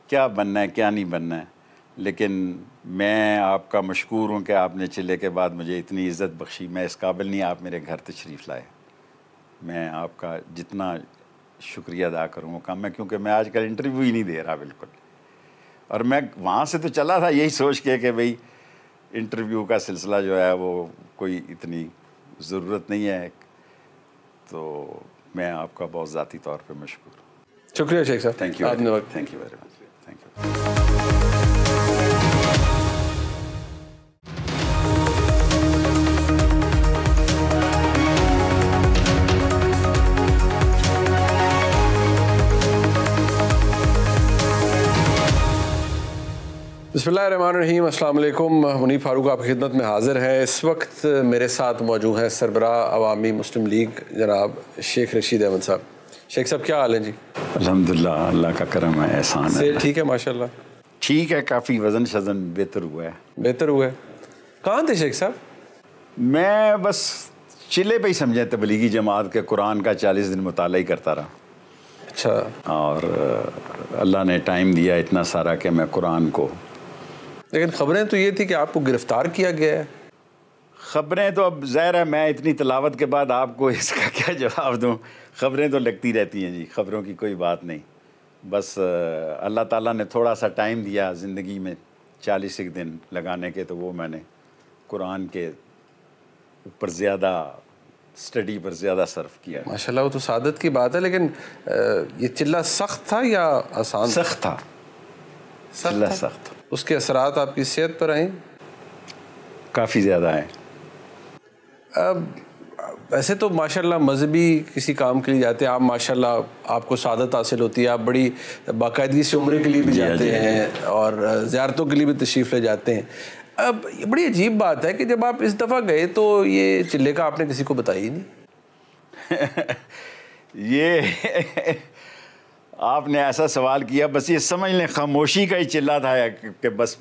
क्या बनना है क्या नहीं बनना है लेकिन मैं आपका मशहूर हूँ कि आपने चिल्ले के बाद मुझे इतनी इज़्ज़त बख्शी मैं इस काबिल नहीं आप मेरे घर तशरीफ़ लाए मैं आपका जितना शुक्रिया अदा करूँगा मैं क्योंकि मैं आजकल इंटरव्यू ही नहीं दे रहा बिल्कुल और मैं वहाँ से तो चला था यही सोच के कि भाई इंटरव्यू का सिलसिला जो है वो कोई इतनी ज़रूरत नहीं है तो मैं आपका बहुत ज़ाती तौर पर मशहूर शुक्रिया शेख साहब thank you thank you very much thank you बसमीम अल्लाम मुनीब फारूक आपकी खिदमत में हाज़िर हैं इस वक्त मेरे साथ मौजूद हैं सरबरा अवामी मुस्लिम लीग जनाब शेख रशीद अहमद साहब शेख साहब क्या हाल है जी अलहमदिल्ला अल्लाह का करम है एहसान है ठीक है माशाल्लाह ठीक है काफ़ी वज़न शजन बेहतर हुआ है बेहतर हुआ है कहाँ थे शेख साहब मैं बस चिले पर ही समझे तबलीगी जमात के कुरान का चालीस दिन मुताल ही करता रहा अच्छा और अल्लाह ने टाइम दिया इतना सारा कि मैं कुरान को लेकिन खबरें तो ये थी कि आपको गिरफ्तार किया गया है खबरें तो अब ज़ाहिर है मैं इतनी तलावत के बाद आपको इसका क्या जवाब दूँ खबरें तो लगती रहती हैं जी खबरों की कोई बात नहीं बस अल्लाह ताला ने थोड़ा सा टाइम दिया ज़िंदगी में चालीस एक दिन लगाने के तो वो मैंने कुरान के ऊपर ज़्यादा स्टडी पर ज़्यादा सर्फ किया माशाल्लाह वो तो सादत की बात है लेकिन ये चिल्ला सख्त था या आसान सख्त था चिल्ला सख्त उसके असरात आपकी सेहत पर आए काफ़ी ज़्यादा आए अब वैसे तो माशाल्लाह मजहबी किसी काम के लिए जाते हैं आप माशाल्लाह आपको सादत हासिल होती है आप बड़ी बाकायदगी से उम्र के लिए भी हाँ जाते हाँ हैं और ज़्यारतों के लिए भी तशरीफ़ ले जाते हैं अब ये बड़ी अजीब बात है कि जब आप इस दफ़ा गए तो ये चिल्ले का आपने किसी को बताया ही नहीं ये आपने ऐसा सवाल किया बस ये समझ लें खामोशी का ही चिल्ला था कि बस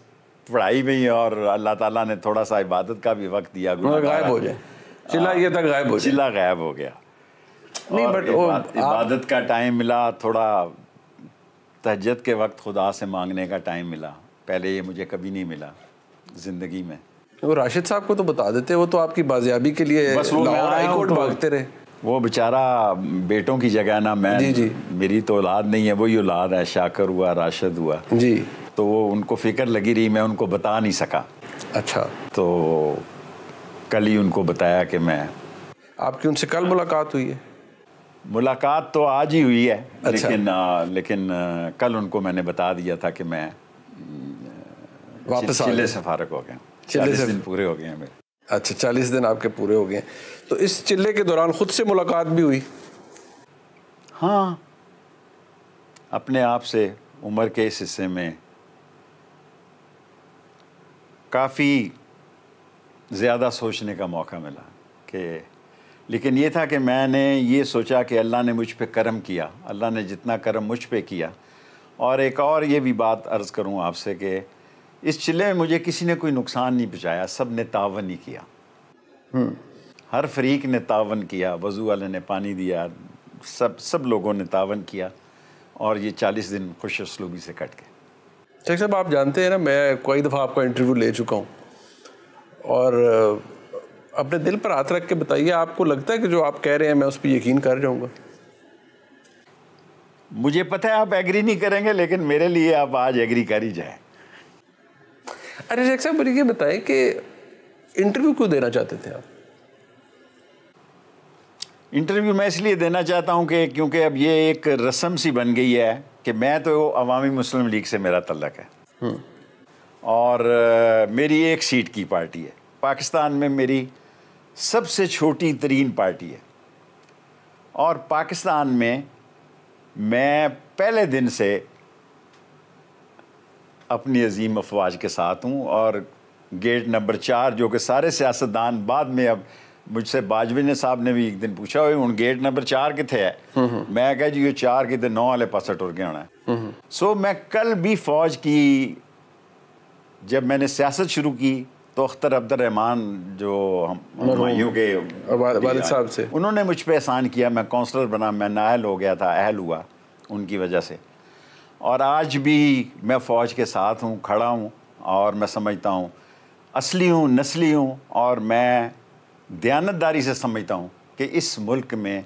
पढ़ाई में ही और अल्लाह ताला ने थोड़ा सा इबादत का भी वक्त दिया गायब हो जाए चिल्ला ये था गायब हो चिल्ला गायब हो गया नहीं बट इबादत का टाइम मिला थोड़ा तहजद के वक्त खुदा से मांगने का टाइम मिला पहले ये मुझे कभी नहीं मिला ज़िंदगी में वो राशिद साहब को तो बता देते वो तो आपकी बाजियाबी के लिए बस वो कोर्ट तो भागते रहे वो बेचारा बेटों की जगह ना मैं जी जी मेरी तो औलाद नहीं है वही औलाद है शाकर हुआ राशद हुआ जी तो वो उनको फिक्र लगी रही मैं उनको बता नहीं सका अच्छा तो कल ही उनको बताया कि मैं आपकी उनसे कल मुलाकात हुई है मुलाकात तो आज ही हुई है अच्छा। लेकिन आ, लेकिन आ, कल उनको मैंने बता दिया था कि मैं वापस चिल, चिल्ले से फारक हो गया चिल्ले से पूरे हो गए हैं मेरे अच्छा चालीस दिन आपके पूरे हो गए तो इस चिल्ले के दौरान खुद से मुलाकात भी हुई हाँ अपने आप से उम्र के इस हिस्से में काफ़ी ज़्यादा सोचने का मौका मिला कि लेकिन ये था कि मैंने ये सोचा कि अल्लाह ने मुझ पर करम किया अल्लाह ने जितना करम मुझ पर किया और एक और ये भी बात अर्ज़ करूँ आपसे कि इस चिल्ले में मुझे किसी ने कोई नुकसान नहीं पहुँचाया सब ने तावन ही किया हम्म। हर फरीक ने तावन किया वज़ू वाले ने पानी दिया सब सब लोगों ने तावन किया और ये चालीस दिन खुश असलूबी से कट गए शेख साहब आप जानते हैं ना मैं कई दफ़ा आपका इंटरव्यू ले चुका हूँ और अपने दिल पर हाथ रख के बताइए आपको लगता है कि जो आप कह रहे हैं मैं उस पर यकीन कर जाऊँगा मुझे पता है आप एग्री नहीं करेंगे लेकिन मेरे लिए आप आज एग्री कर ही जाए अरे शेख साहब मुझे ये बताएं कि इंटरव्यू क्यों देना चाहते थे आप इंटरव्यू मैं इसलिए देना चाहता हूँ कि क्योंकि अब ये एक रस्म सी बन गई है कि मैं तो अवामी मुस्लिम लीग से मेरा तल्लक है हम्म। और मेरी एक सीट की पार्टी है पाकिस्तान में मेरी सबसे छोटी तरीन पार्टी है और पाकिस्तान में मैं पहले दिन से अपनी अजीम अफवाज के साथ हूँ और गेट नंबर चार जो कि सारे सियासतदान बाद में अब मुझसे बाजवे ने साहब ने भी एक दिन पूछा हूँ गेट नंबर चार कितने है हम्म, हम्म। मैं कह जी ये चार कितने नौ वाले पास टुर के होना है सो हम्म, मैं कल भी फौज की जब मैंने सियासत शुरू की तो अख्तर अब्दुलरहमान जो हम के साहब से उन्होंने मुझ पर एहसान किया मैं काउंसलर बना मैं नाहल हो गया था अहल हुआ उनकी वजह से और आज भी मैं फ़ौज के साथ हूँ खड़ा हूँ और मैं समझता हूँ असली हूँ नस्ली हूँ और मैं दयानतदारी से समझता हूँ कि इस मुल्क में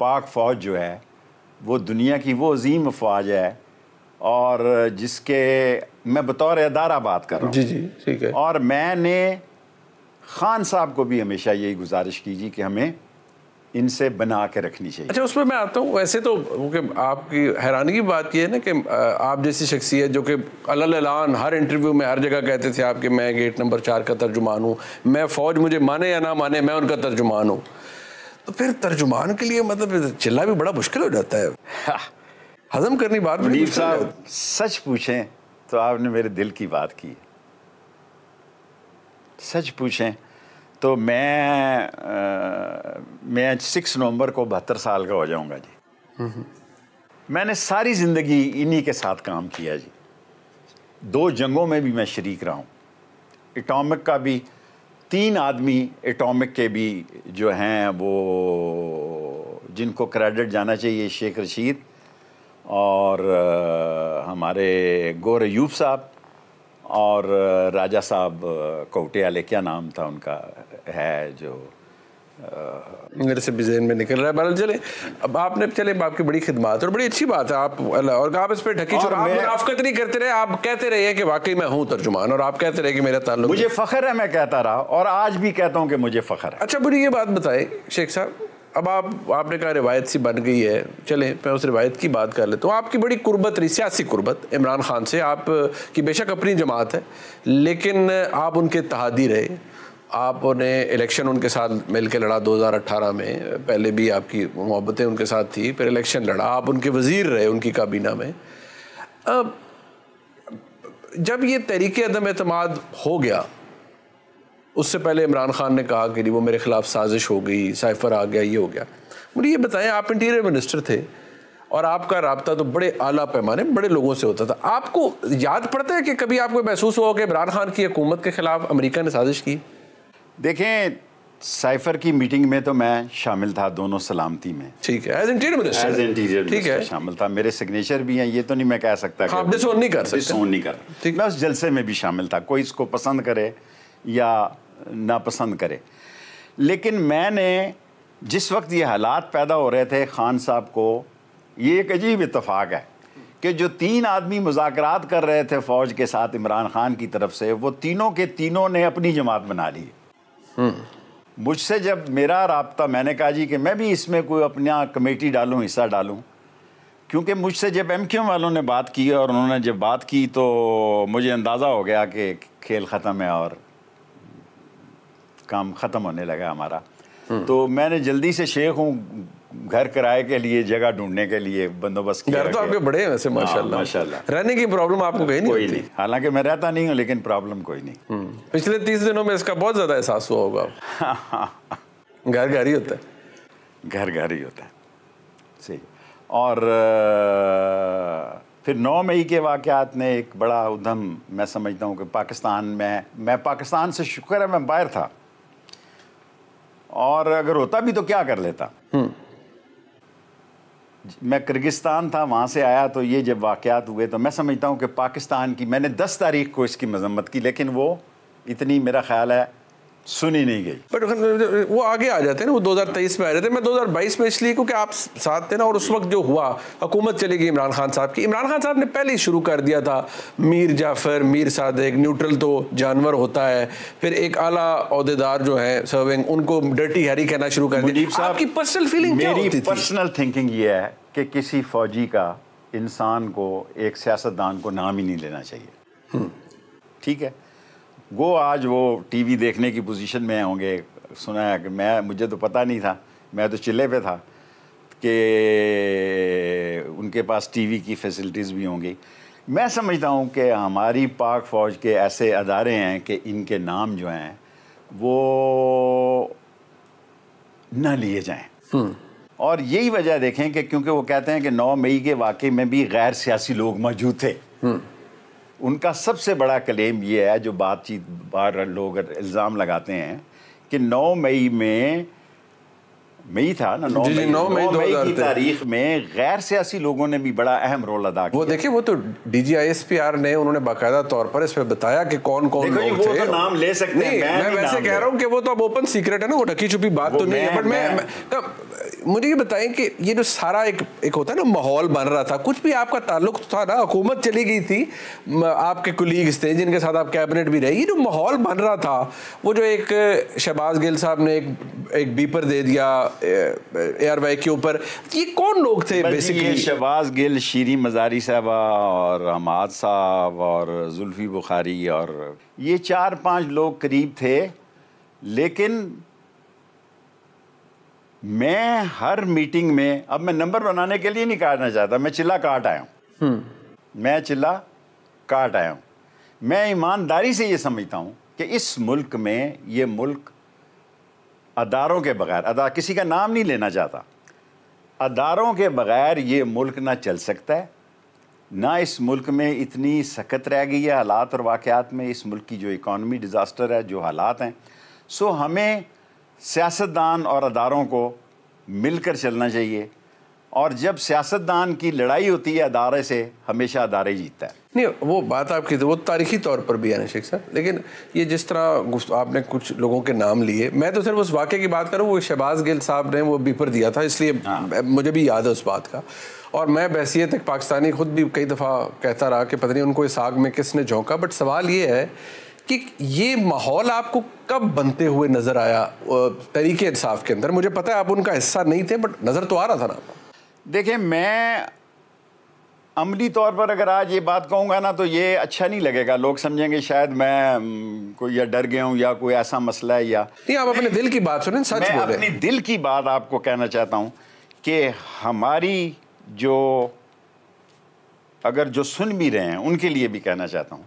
पाक फ़ौज जो है वो दुनिया की वो अजीम फौज है और जिसके मैं बतौर अदारा बात कर रहा हूँ जी जी ठीक है और मैंने ख़ान साहब को भी हमेशा यही गुजारिश की जी कि हमें इनसे बना के रखनी चाहिए अच्छा उसमें मैं आता हूँ वैसे तो आपकी हैरानी की बात यह है ना कि आप जैसी शख्सियत जो कि अलान हर इंटरव्यू में हर जगह कहते थे आपके मैं गेट नंबर चार का तर्जुमान हूँ मैं फ़ौज मुझे माने या ना माने मैं उनका तर्जुमान हूँ तो फिर तर्जुमान के लिए मतलब चिल्ला भी बड़ा मुश्किल हो जाता है हाँ। हजम करनी बात साहब सच पूछें तो आपने मेरे दिल की बात की सच पूछें तो मैं आ, मैं सिक्स नवंबर को बहत्तर साल का हो जाऊंगा जी मैंने सारी ज़िंदगी इन्हीं के साथ काम किया जी दो जंगों में भी मैं शरीक रहा हूँ एटॉमिक का भी तीन आदमी एटॉमिक के भी जो हैं वो जिनको क्रेडिट जाना चाहिए शेख रशीद और आ, हमारे गौर यूब साहब और राजा साहब कोटियाले क्या नाम था उनका है जो मेरे से भी जहन में निकल रहा है बहरहाल चले अब आपने चले बाप की बड़ी खिदमत और बड़ी अच्छी बात है आप और आप इस पर ढकी और आप मुनाफ्त नहीं करते रहे आप कहते रहे कि वाकई मैं हूँ तर्जुमान और आप कहते रहे कि मेरा ताल्लुक मुझे फ़ख्र है मैं कहता रहा और आज भी कहता हूँ कि मुझे फ़ख्र है अच्छा बुरी ये बात बताए शेख साहब अब आप आपने कहा रिवायत सी बन गई है चले मैं उस रिवायत की बात कर लेता हूँ आपकी बड़ी कुर्बत रही सियासी कुर्बत इमरान खान से आप की बेशक अपनी जमात है लेकिन आप उनके तहादी रहे आपने इलेक्शन उनके साथ मिल के लड़ा 2018 में पहले भी आपकी मोहब्बतें उनके साथ थी फिर इलेक्शन लड़ा आप उनके वज़ीर रहे उनकी काबीना में अब जब ये तहरीक अदम अतमाद हो गया उससे पहले इमरान खान ने कहा कि वो मेरे ख़िलाफ़ साजिश हो गई साइफर आ गया ये हो गया मुझे ये बताएं आप इंटीरियर मिनिस्टर थे और आपका रबता तो बड़े आला पैमाने बड़े लोगों से होता था आपको याद पड़ता है कि कभी आपको महसूस हुआ कि इमरान खान की हुकूमत के ख़िलाफ़ अमरीका ने साजिश की देखें साइफर की मीटिंग में तो मैं शामिल था दोनों सलामती में ठीक है as interior minister as interior ठीक है शामिल था मेरे सिग्नेचर भी हैं ये तो नहीं मैं कह सकता हाँ, कि नहीं कर डिसोन नहीं कर ठीक मैं उस जलसे में भी शामिल था कोई इसको पसंद करे या नापसंद करे लेकिन मैंने जिस वक्त ये हालात पैदा हो रहे थे खान साहब को ये एक अजीब इतफाक़ है कि जो तीन आदमी मुजाकर कर रहे थे फ़ौज के साथ इमरान खान की तरफ से वो तीनों के तीनों ने अपनी जमात बना ली मुझसे जब मेरा रबता मैंने कहा जी कि मैं भी इसमें कोई अपना कमेटी डालूँ हिस्सा डालूँ क्योंकि मुझसे जब एम क्यू वालों ने बात की और उन्होंने जब बात की तो मुझे अंदाज़ा हो गया कि खेल ख़त्म है और काम ख़त्म होने लगा हमारा हम्म। तो मैंने जल्दी से शेख हूँ घर किराए के लिए जगह ढूंढने के लिए बंदोबस्त किया घर तो आपके बड़े हैं वैसे हाँ, माशाल्लाह माशाल्लाह रहने की प्रॉब्लम आपको कहीं नहीं कोई नहीं हालांकि मैं रहता नहीं हूँ लेकिन प्रॉब्लम कोई नहीं हम्म। पिछले तीस दिनों में इसका बहुत ज़्यादा एहसास हुआ होगा घर घर ही होता है घर घर ही होता है सही और फिर नौ मई के वाक़ात ने एक बड़ा उधम मैं समझता हूँ कि पाकिस्तान में मैं पाकिस्तान से शुक्र है मैं बाहर था और अगर होता भी तो क्या कर लेता हम्म। मैं किर्गिस्तान था वहाँ से आया तो ये जब वाक़ात हुए तो मैं समझता हूँ कि पाकिस्तान की मैंने दस तारीख को इसकी मजम्मत की लेकिन वो इतनी मेरा ख्याल है सुनी नहीं गई बट वो आगे आ जाते हैं ना वो 2023 में आ जाते हैं मैं 2022 में इसलिए क्योंकि आप साथ थे ना और उस वक्त जो हुआ हुकूमत चली गई इमरान खान साहब की इमरान खान साहब ने पहले ही शुरू कर दिया था मीर जाफर मीर सादक न्यूट्रल तो जानवर होता है फिर एक आला अहदेदार जो है सर्विंग उनको डर्टी हैरी कहना शुरू कर दिया आपकी पर्सनल फीलिंग मेरी पर्सनल थिंकिंग ये है कि किसी फौजी का इंसान को एक सियासतदान को नाम ही नहीं लेना चाहिए हम्म। ठीक है वो आज वो टीवी देखने की पोजीशन में होंगे सुना है कि मैं मुझे तो पता नहीं था मैं तो चिल्ले पे था कि उनके पास टीवी की फैसिलिटीज़ भी होंगी मैं समझता हूँ कि हमारी पाक फ़ौज के ऐसे अदारे हैं कि इनके नाम जो हैं वो ना लिए जाएँ हम्म। और यही वजह देखें कि क्योंकि वो कहते हैं कि 9 मई के वाकई में भी गैर सियासी लोग मौजूद थे हम्म। उनका सबसे बड़ा क्लेम ये है जो बातचीत बार लोग इल्ज़ाम लगाते हैं कि 9 मई में मई था ना नौ मई नौ मई की तारीख में गैर सियासी लोगों ने भी बड़ा अहम रोल अदा किया वो देखिए वो तो डीजीआईएसपीआर ने उन्होंने बाकायदा तौर पर इस पे बताया कि कौन कौन लोग वो थे तो नाम ले सकते हैं मैं, मैं वैसे कह रहा हूँ कि वो तो अब ओपन सीक्रेट है ना वो ढकी छुपी बात तो नहीं है बट मैं मुझे ये बताएं कि ये जो सारा एक एक होता है ना माहौल बन रहा था कुछ भी आपका ताल्लुक था ना हुकूमत चली गई थी आपके कुलीग्स थे जिनके साथ आप कैबिनेट भी रहे ये जो माहौल बन रहा था वो जो एक शहबाज गिल साहब ने एक एक बीपर दे दिया एयर वाई के ऊपर ये कौन लोग थे बेसिकली शहबाज गिल शीरी मजारी साहबा और हमाद साहब और जुल्फी बुखारी और ये चार पाँच लोग करीब थे लेकिन मैं हर मीटिंग में अब मैं नंबर बनाने के लिए नहीं काटना चाहता मैं चिल्ला काट आया हूँ हम्म। मैं चिल्ला काट आया हूँ मैं ईमानदारी से ये समझता हूँ कि इस मुल्क में ये मुल्क अदारों के बगैर अदा किसी का नाम नहीं लेना चाहता अदारों के बगैर ये मुल्क ना चल सकता है ना इस मुल्क में इतनी सख्त रह गई है हालात और वाक़ात में इस मुल्क की जो इकॉनमी डिज़ास्टर है जो हालात हैं सो हमें सियासतदान और अदारों को मिलकर चलना चाहिए और जब सियासतदान की लड़ाई होती है अदारे से हमेशा अदारे जीतता है नहीं वो बात आपकी तो, वो तारीखी तौर पर भी है ना शेख साहब लेकिन ये जिस तरह आपने कुछ लोगों के नाम लिए मैं तो सिर्फ उस वाक़े की बात करूँ वो शहबाज गिल साहब ने वो बीपर दिया था इसलिए हाँ। मुझे भी याद है उस बात का और मैं बैसीत एक पाकिस्तानी खुद भी कई दफ़ा कहता रहा कि पता नहीं उनको इस आग में किसने झोंका बट सवाल ये है कि ये माहौल आपको कब बनते हुए नज़र आया तरीके इंसाफ के अंदर मुझे पता है आप उनका हिस्सा नहीं थे बट नज़र तो आ रहा था ना देखिए मैं अमली तौर पर अगर आज ये बात कहूँगा ना तो ये अच्छा नहीं लगेगा लोग समझेंगे शायद मैं कोई या डर गया हूँ या कोई ऐसा मसला है या नहीं आप अपने दिल की बात सुने सच मैं अपने दिल की बात आपको कहना चाहता हूँ कि हमारी जो अगर जो सुन भी रहे हैं उनके लिए भी कहना चाहता हूँ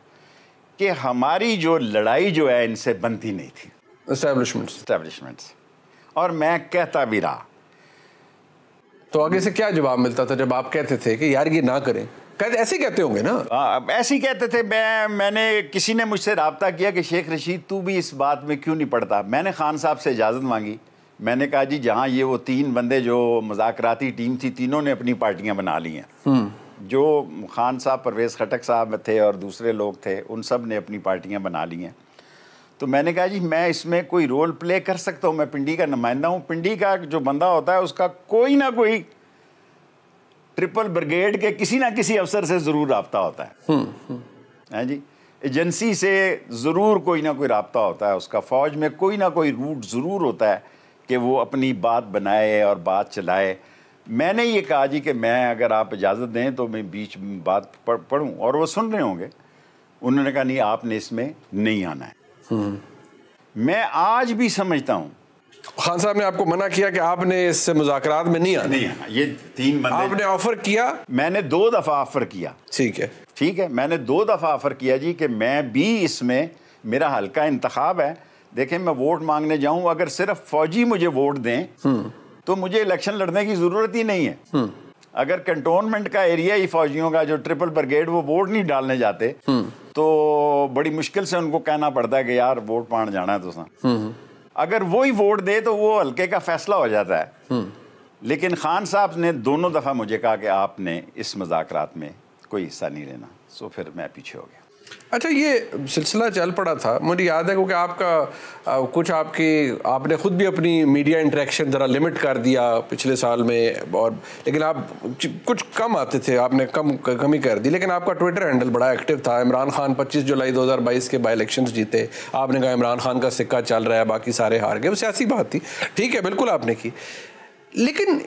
कि हमारी जो लड़ाई जो है इनसे बनती नहीं थी इस्टेब्लिशमेंट्स इस्टेब्लिशमेंट्स और मैं कहता भी रहा तो आगे से क्या जवाब मिलता था जब आप कहते थे कि यार ये ना करें कहते ऐसे कहते होंगे ना आ, ऐसे ही कहते थे मैं मैंने किसी ने मुझसे रबता किया कि शेख रशीद तू भी इस बात में क्यों नहीं पढ़ता मैंने खान साहब से इजाज़त मांगी मैंने कहा जी जहाँ ये वो तीन बंदे जो मजाकती टीम थी तीनों ने अपनी पार्टियाँ बना ली हैं हम्म। जो खान साहब परवेज़ खटक साहब थे और दूसरे लोग थे उन सब ने अपनी पार्टियाँ बना ली हैं तो मैंने कहा जी मैं इसमें कोई रोल प्ले कर सकता हूँ मैं पिंडी का नुमाइंदा हूँ पिंडी का जो बंदा होता है उसका कोई ना कोई ट्रिपल ब्रिगेड के किसी ना किसी अफसर से ज़रूर रबता होता है हैं हम्म, हम्म। हाँ जी एजेंसी से ज़रूर कोई ना कोई रबता होता है उसका फ़ौज में कोई ना कोई रूट ज़रूर होता है कि वो अपनी बात बनाए और बात चलाए मैंने ये कहा जी कि मैं अगर आप इजाज़त दें तो मैं बीच बात पढ़ू पढ़ूँ और वो सुन रहे होंगे उन्होंने कहा नहीं आपने इसमें नहीं आना है हम्म। मैं आज भी समझता हूँ खान साहब ने आपको मना किया कि आपने इससे मुजाकरात में नहीं आना नहीं आना ये तीन बंदे आपने ऑफर किया मैंने दो दफ़ा ऑफर किया ठीक है ठीक है मैंने दो दफ़ा ऑफर किया जी कि मैं भी इसमें मेरा हल्का इंतखाब है देखें मैं वोट मांगने जाऊं अगर सिर्फ फौजी मुझे वोट दें हम्म। तो मुझे इलेक्शन लड़ने की ज़रूरत ही नहीं है हम्म। अगर कंटोनमेंट का एरिया ही फौजियों का जो ट्रिपल ब्रिगेड वो वोट नहीं डालने जाते हम्म। तो बड़ी मुश्किल से उनको कहना पड़ता है कि यार वोट पाण जाना है तो अगर वो ही वोट दे तो वो हल्के का फैसला हो जाता है लेकिन खान साहब ने दोनों दफ़ा मुझे कहा कि आपने इस मजाक में कोई हिस्सा नहीं लेना सो फिर मैं पीछे हो गया अच्छा ये सिलसिला चल पड़ा था मुझे याद है क्योंकि आपका आ, कुछ आपकी आपने ख़ुद भी अपनी मीडिया इंटरेक्शन ज़रा लिमिट कर दिया पिछले साल में और लेकिन आप कुछ कम आते थे आपने कम कमी कर दी लेकिन आपका ट्विटर हैंडल बड़ा एक्टिव था इमरान खान 25 जुलाई 2022 के बाई इलेक्शन जीते आपने कहा इमरान खान का सिक्का चल रहा है बाकी सारे हार गए वो सियासी बात थी ठीक है बिल्कुल आपने की लेकिन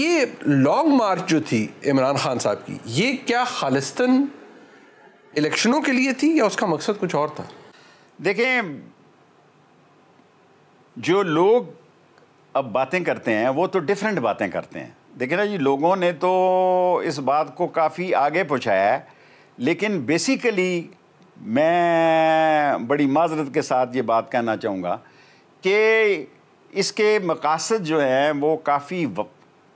ये लॉन्ग मार्च जो थी इमरान खान साहब की ये क्या खालिस्तन इलेक्शनों के लिए थी या उसका मकसद कुछ और था देखें जो लोग अब बातें करते हैं वो तो डिफरेंट बातें करते हैं देखिए ना जी लोगों ने तो इस बात को काफ़ी आगे पहुँचाया है लेकिन बेसिकली मैं बड़ी माजरत के साथ ये बात कहना चाहूँगा कि इसके मकासद जो हैं वो काफ़ी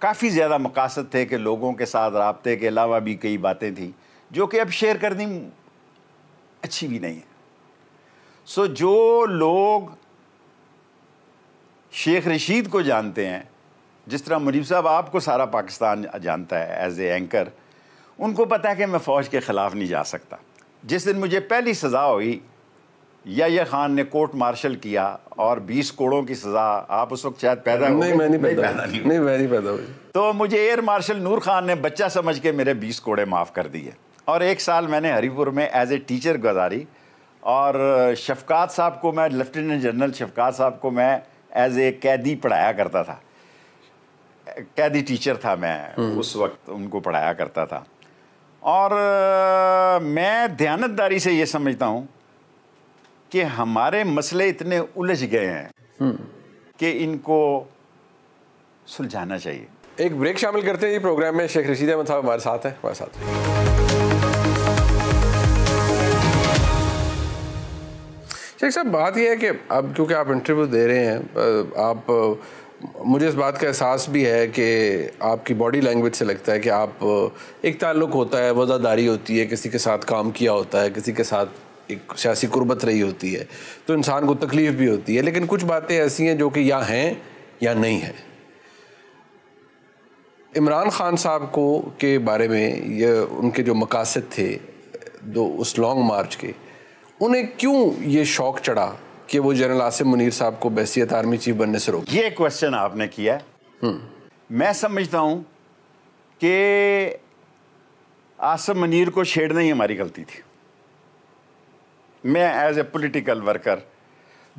काफ़ी ज़्यादा मकासद थे कि लोगों के साथ रबते के अलावा भी कई बातें थी जो कि अब शेयर करनी अच्छी भी नहीं है सो जो लोग शेख रशीद को जानते हैं जिस तरह मुजीब साहब आपको सारा पाकिस्तान जानता है एज ए एंकर उनको पता है कि मैं फ़ौज के ख़िलाफ़ नहीं जा सकता जिस दिन मुझे पहली सज़ा हुई या ये खान ने कोर्ट मार्शल किया और 20 कोड़ों की सज़ा आप उस वक्त शायद पैदा नहीं मैं नहीं पैदा नहीं मैं नहीं पैदा हुई तो मुझे एयर मार्शल नूर खान ने बच्चा समझ के मेरे 20 कोड़े माफ़ कर दिए और एक साल मैंने हरीपुर में एज ए टीचर गुजारी और शफकात साहब को मैं लेफ्टिनेंट जनरल शफकात साहब को मैं एज ए कैदी पढ़ाया करता था कैदी टीचर था मैं हम्म। उस वक्त उनको पढ़ाया करता था और मैं ध्यानतदारी से ये समझता हूँ कि हमारे मसले इतने उलझ गए हैं हम्म। कि इनको सुलझाना चाहिए एक ब्रेक शामिल करते हैं ये प्रोग्राम में शेख रशीद अहमद साहब हमारे साथ हैं हमारे साथ है। शेख साहब बात यह है कि अब क्योंकि आप इंटरव्यू दे रहे हैं आप मुझे इस बात का एहसास भी है कि आपकी बॉडी लैंग्वेज से लगता है कि आप एक ताल्लुक होता है वज़ादारी होती है किसी के साथ काम किया होता है किसी के साथ एक सियासी गुरबत रही होती है तो इंसान को तकलीफ़ भी होती है लेकिन कुछ बातें ऐसी हैं जो कि या हैं या नहीं हैं इमरान ख़ान साहब को के बारे में ये उनके जो मकासद थे दो उस लॉन्ग मार्च के उन्हें क्यों ये शौक चढ़ा कि वो जनरल आसिम मुनीर साहब को बैसीत आर्मी चीफ बनने से रोक ये क्वेश्चन आपने किया है हम्म। मैं समझता हूँ कि आसिफ मुनीर को छेड़ना ही हमारी गलती थी मैं as a political worker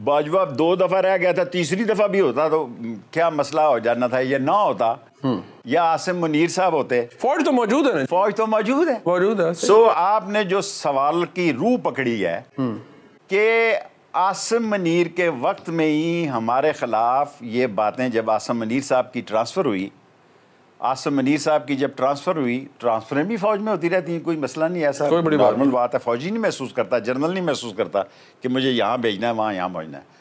Bajwa दो दफ़ा रह गया था तीसरी दफ़ा भी होता तो क्या मसला हो जाना था ये ना होता हम्म। या आसिम मुनीर साहब होते फौज तो मौजूद है ना फौज तो मौजूद है मौजूद है सो आपने जो सवाल की रूह पकड़ी है हम्म। कि आसिम मनीर के वक्त में ही हमारे ख़िलाफ़ ये बातें जब आसिम मनीर साहब की ट्रांसफ़र हुई आसिम मनीर साहब की जब ट्रांसफ़र हुई ट्रांसफरें भी फ़ौज में होती रहती हैं कोई मसला नहीं ऐसा कोई बड़ी नॉर्मल बात है फ़ौजी नहीं महसूस करता जनरल नहीं महसूस करता कि मुझे यहाँ भेजना है वहाँ यहाँ भेजना है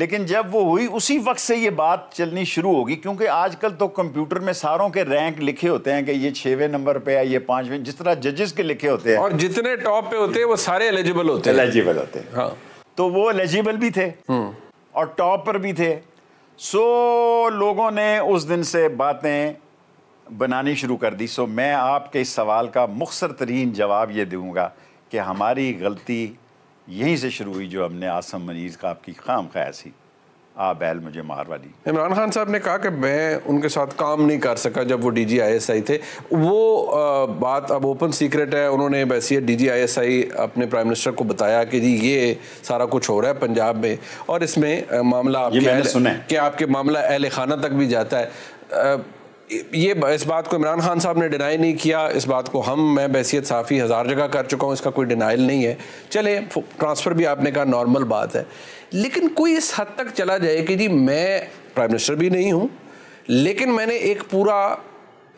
लेकिन जब वो हुई उसी वक्त से ये बात चलनी शुरू होगी क्योंकि आजकल तो कंप्यूटर में सारों के रैंक लिखे होते हैं कि ये छवें नंबर पे है ये पांचवे जिस तरह जजेस के लिखे होते हैं और जितने टॉप पे होते हैं वो सारे एलिजिबल होते हैं एलिजिबल होते हैं हाँ तो वो एलिजिबल भी थे हम्म। और टॉप पर भी थे सो लोगों ने उस दिन से बातें बनानी शुरू कर दी सो मैं आपके इस सवाल का मुख्तर तरीन जवाब ये दूँगा कि हमारी गलती यहीं से शुरू हुई जो हमने आसम मनीज का आपकी खाम खयासी आ बैल मुझे मार वाली इमरान खान साहब ने कहा कि मैं उनके साथ काम नहीं कर सका जब वो D G I S I थे वो आ, बात अब ओपन सीक्रेट है उन्होंने बसीत D G I S I अपने प्राइम मिनिस्टर को बताया कि जी ये सारा कुछ हो रहा है पंजाब में और इसमें मामला आपके सुना कि आपके मामला अहल खाना तक भी जाता है आ, ये इस बात को इमरान खान साहब ने डिनाई नहीं किया इस बात को हम मैं बैसीत साफ़ी हज़ार जगह कर चुका हूँ इसका कोई डिनाइल नहीं है चले ट्रांसफ़र भी आपने कहा नॉर्मल बात है लेकिन कोई इस हद तक चला जाए कि जी मैं प्राइम मिनिस्टर भी नहीं हूँ लेकिन मैंने एक पूरा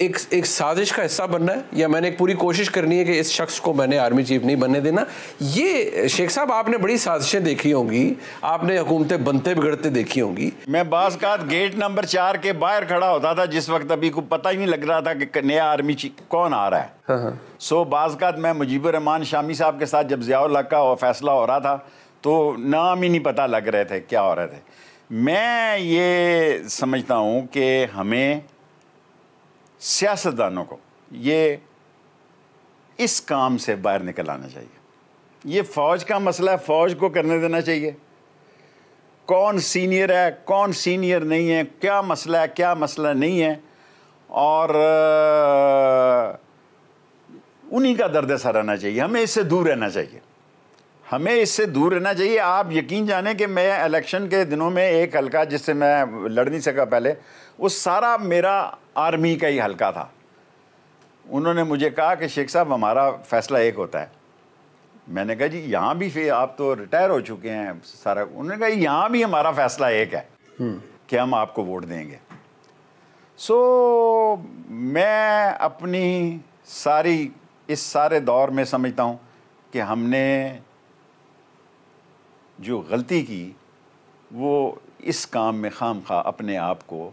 एक एक साजिश का हिस्सा बनना है या मैंने एक पूरी कोशिश करनी है कि इस शख्स को मैंने आर्मी चीफ नहीं बनने देना ये शेख साहब आपने बड़ी साजिशें देखी होंगी आपने हुकूमतें बनते बिगड़ते देखी होंगी मैं बास का गेट नंबर चार के बाहर खड़ा होता था जिस वक्त अभी को पता ही नहीं लग रहा था कि नया आर्मी चीफ कौन आ रहा है सो हाँ, हाँ। सो बाज़ात मैं रहमान शामी साहब के साथ जब ज़ियाउल का फैसला हो रहा था तो नाम ही नहीं पता लग रहे थे क्या हो रहे थे मैं ये समझता हूँ कि हमें सियासतदानों को ये इस काम से बाहर निकल आना चाहिए ये फ़ौज का मसला है फ़ौज को करने देना चाहिए कौन सीनियर है कौन सीनियर नहीं है क्या मसला है क्या मसला नहीं है और उन्हीं का दर्द सा रहना चाहिए हमें इससे दूर रहना चाहिए हमें इससे दूर रहना चाहिए आप यकीन जाने कि मैं इलेक्शन के दिनों में एक हल्का जिससे मैं लड़ नहीं सका पहले वो सारा मेरा आर्मी का ही हल्का था उन्होंने मुझे कहा कि शेख साहब हमारा फैसला एक होता है मैंने कहा जी यहाँ भी फिर आप तो रिटायर हो चुके हैं सारा उन्होंने कहा यहाँ भी हमारा फैसला एक है हम्म। कि हम आपको वोट देंगे सो मैं अपनी सारी इस सारे दौर में समझता हूँ कि हमने जो गलती की वो इस काम में खाम खा अपने आप को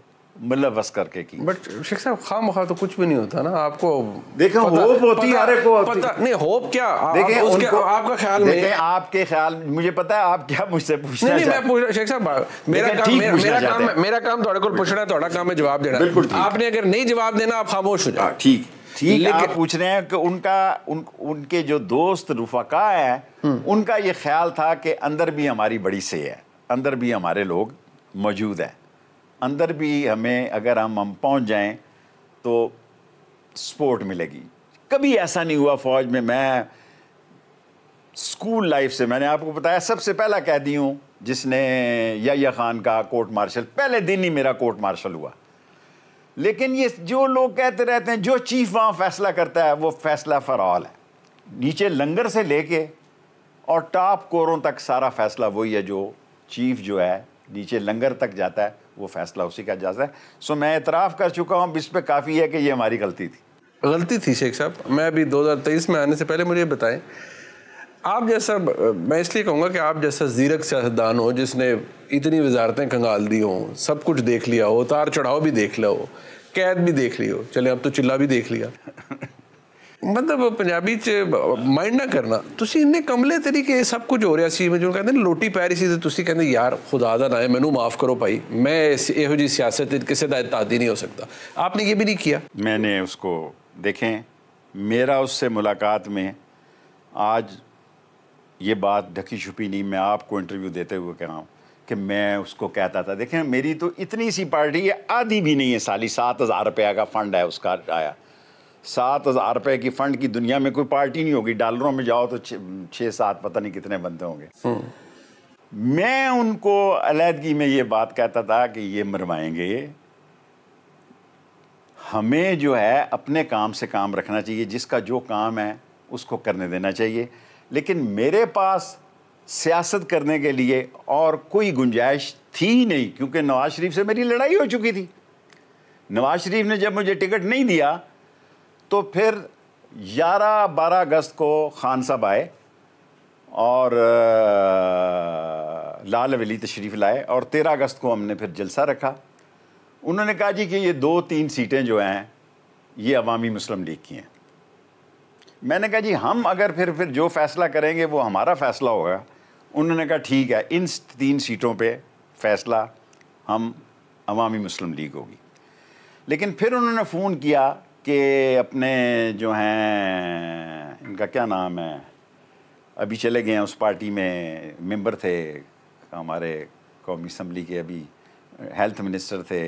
मिलवस करके की बट शेख साहब खाम खा तो कुछ भी नहीं होता ना आपको देखें होप होती है अरे को पता नहीं होप क्या देखें आप, उसके, आपका ख्याल में आपके ख्याल मुझे पता है आप क्या मुझसे पूछना नहीं, नहीं मैं पूछ शेख साहब मेरा काम मेरा काम मेरा काम थोड़े को पूछना थोड़ा काम है जवाब देना बिल्कुल आपने अगर नहीं जवाब देना आप खामोश हो जाए हाँ, ठीक ठीक आप पूछ रहे हैं कि उनका उन उनके जो दोस्त रुफका है हम्म। उनका ये ख्याल था कि अंदर भी हमारी बड़ी से है अंदर भी हमारे लोग मौजूद हैं अंदर भी हमें अगर हम हम पहुँच जाएँ तो सपोर्ट मिलेगी कभी ऐसा नहीं हुआ फौज में मैं स्कूल लाइफ से मैंने आपको बताया सबसे पहला कह दी हूँ जिसने या खान का कोर्ट मार्शल पहले दिन ही मेरा कोर्ट मार्शल हुआ लेकिन ये जो लोग कहते रहते हैं जो चीफ वहाँ फैसला करता है वो फैसला फॉर ऑल है नीचे लंगर से लेके और टॉप कोरों तक सारा फैसला वही है जो चीफ जो है नीचे लंगर तक जाता है वो फैसला उसी का जायज़ा है सो मैं इतराफ़ कर चुका हूँ इस पर काफ़ी है कि ये हमारी गलती थी गलती थी शेख साहब मैं अभी 2023 में आने से पहले मुझे बताएं आप जैसा मैं इसलिए कहूँगा कि आप जैसा जीरक सियासतदान हो जिसने इतनी वजारतें कंगाल दी हों सब कुछ देख लिया हो उतार चढ़ाव भी देख लिया हो कैद भी देख ली हो चले अब तो चिल्ला भी देख लिया मतलब पंजाबी माइंड ना करना तुम इन्ने कमले तरीके सब कुछ हो रहा ਹੋ ਰਿਹਾ कहते लोटी ਕਹਿੰਦੇ रही थी ਰਹੀ ਸੀ ਤੇ ਤੁਸੀਂ ਕਹਿੰਦੇ ਯਾਰ मैं माफ़ करो भाई मैं ਕਰੋ सियासत किसी का ਜੀ नहीं हो सकता आपने ये भी नहीं किया मैंने उसको देखें मेरा उससे मुलाकात में आज ये बात ढकी छुपी नहीं मैं आपको इंटरव्यू देते हुए कह रहा हूँ कि मैं उसको कहता था देखें मेरी तो इतनी सी पार्टी है आधी भी नहीं है साली सात हज़ार रुपया का फंड है उसका आया सात हज़ार रुपए की फ़ंड की दुनिया में कोई पार्टी नहीं होगी डॉलरों में जाओ तो छः सात पता नहीं कितने बनते होंगे हम्म। मैं उनको अलीहदगी में ये बात कहता था कि ये मरवाएंगे हमें जो है अपने काम से काम रखना चाहिए जिसका जो काम है उसको करने देना चाहिए लेकिन मेरे पास सियासत करने के लिए और कोई गुंजाइश थी नहीं क्योंकि नवाज़ शरीफ से मेरी लड़ाई हो चुकी थी नवाज़ शरीफ ने जब मुझे टिकट नहीं दिया तो फिर 11-12 अगस्त को खान साहब आए और लाल वली तशरीफ़ लाए और 13 अगस्त को हमने फिर जलसा रखा उन्होंने कहा जी कि ये दो तीन सीटें जो हैं ये अवामी मुस्लिम लीग की हैं मैंने कहा जी हम अगर फिर फिर जो फ़ैसला करेंगे वो हमारा फ़ैसला होगा उन्होंने कहा ठीक है इन तीन सीटों पे फ़ैसला हम अवामी मुस्लिम लीग होगी लेकिन फिर उन्होंने फ़ोन किया कि अपने जो हैं इनका क्या नाम है अभी चले गए हैं उस पार्टी में मेंबर थे हमारे कौमी असम्बली के अभी हेल्थ मिनिस्टर थे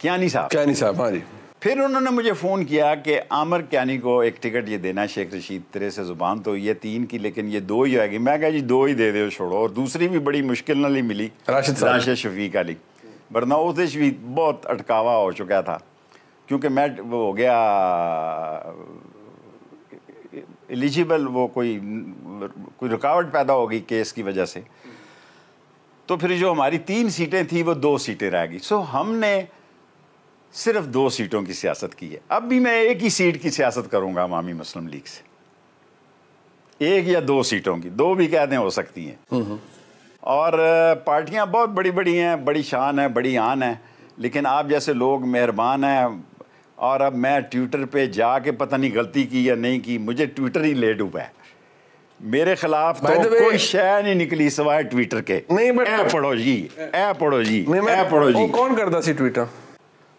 क्यानी साहब क्यानी साहब हाँ जी फिर उन्होंने मुझे फ़ोन किया कि आमर क्यानी को एक टिकट ये देना शेख रशीद तेरे से ज़ुबान तो ये तीन की लेकिन ये दो ही आएगी मैं कहा जी दो ही दे दो छोड़ो और दूसरी भी बड़ी मुश्किल नाली मिली राशिद राशिद शफीक अली वरना उस भी बहुत अटकावा हो चुका था क्योंकि मैं वो हो गया एलिजिबल वो कोई कोई रुकावट पैदा हो गई केस की वजह से तो फिर जो हमारी तीन सीटें थी वो दो सीटें रह गई सो हमने सिर्फ दो सीटों की सियासत की है अब भी मैं एक ही सीट की सियासत करूंगा अवामी मुस्लिम लीग से एक या दो सीटों की दो भी कह दें हो सकती हैं और पार्टियां बहुत बड़ी बड़ी हैं बड़ी शान है बड़ी आन है लेकिन आप जैसे लोग मेहरबान हैं और अब मैं ट्विटर पे जाके पता नहीं गलती की या नहीं की मुझे ट्विटर ही ले डूबा है मेरे खिलाफ तो कोई शह नहीं निकली सवाय ट्विटर के नहीं बट पढ़ो जी ए पढ़ो जी ए पढ़ो जी कौन करता सी ट्विटर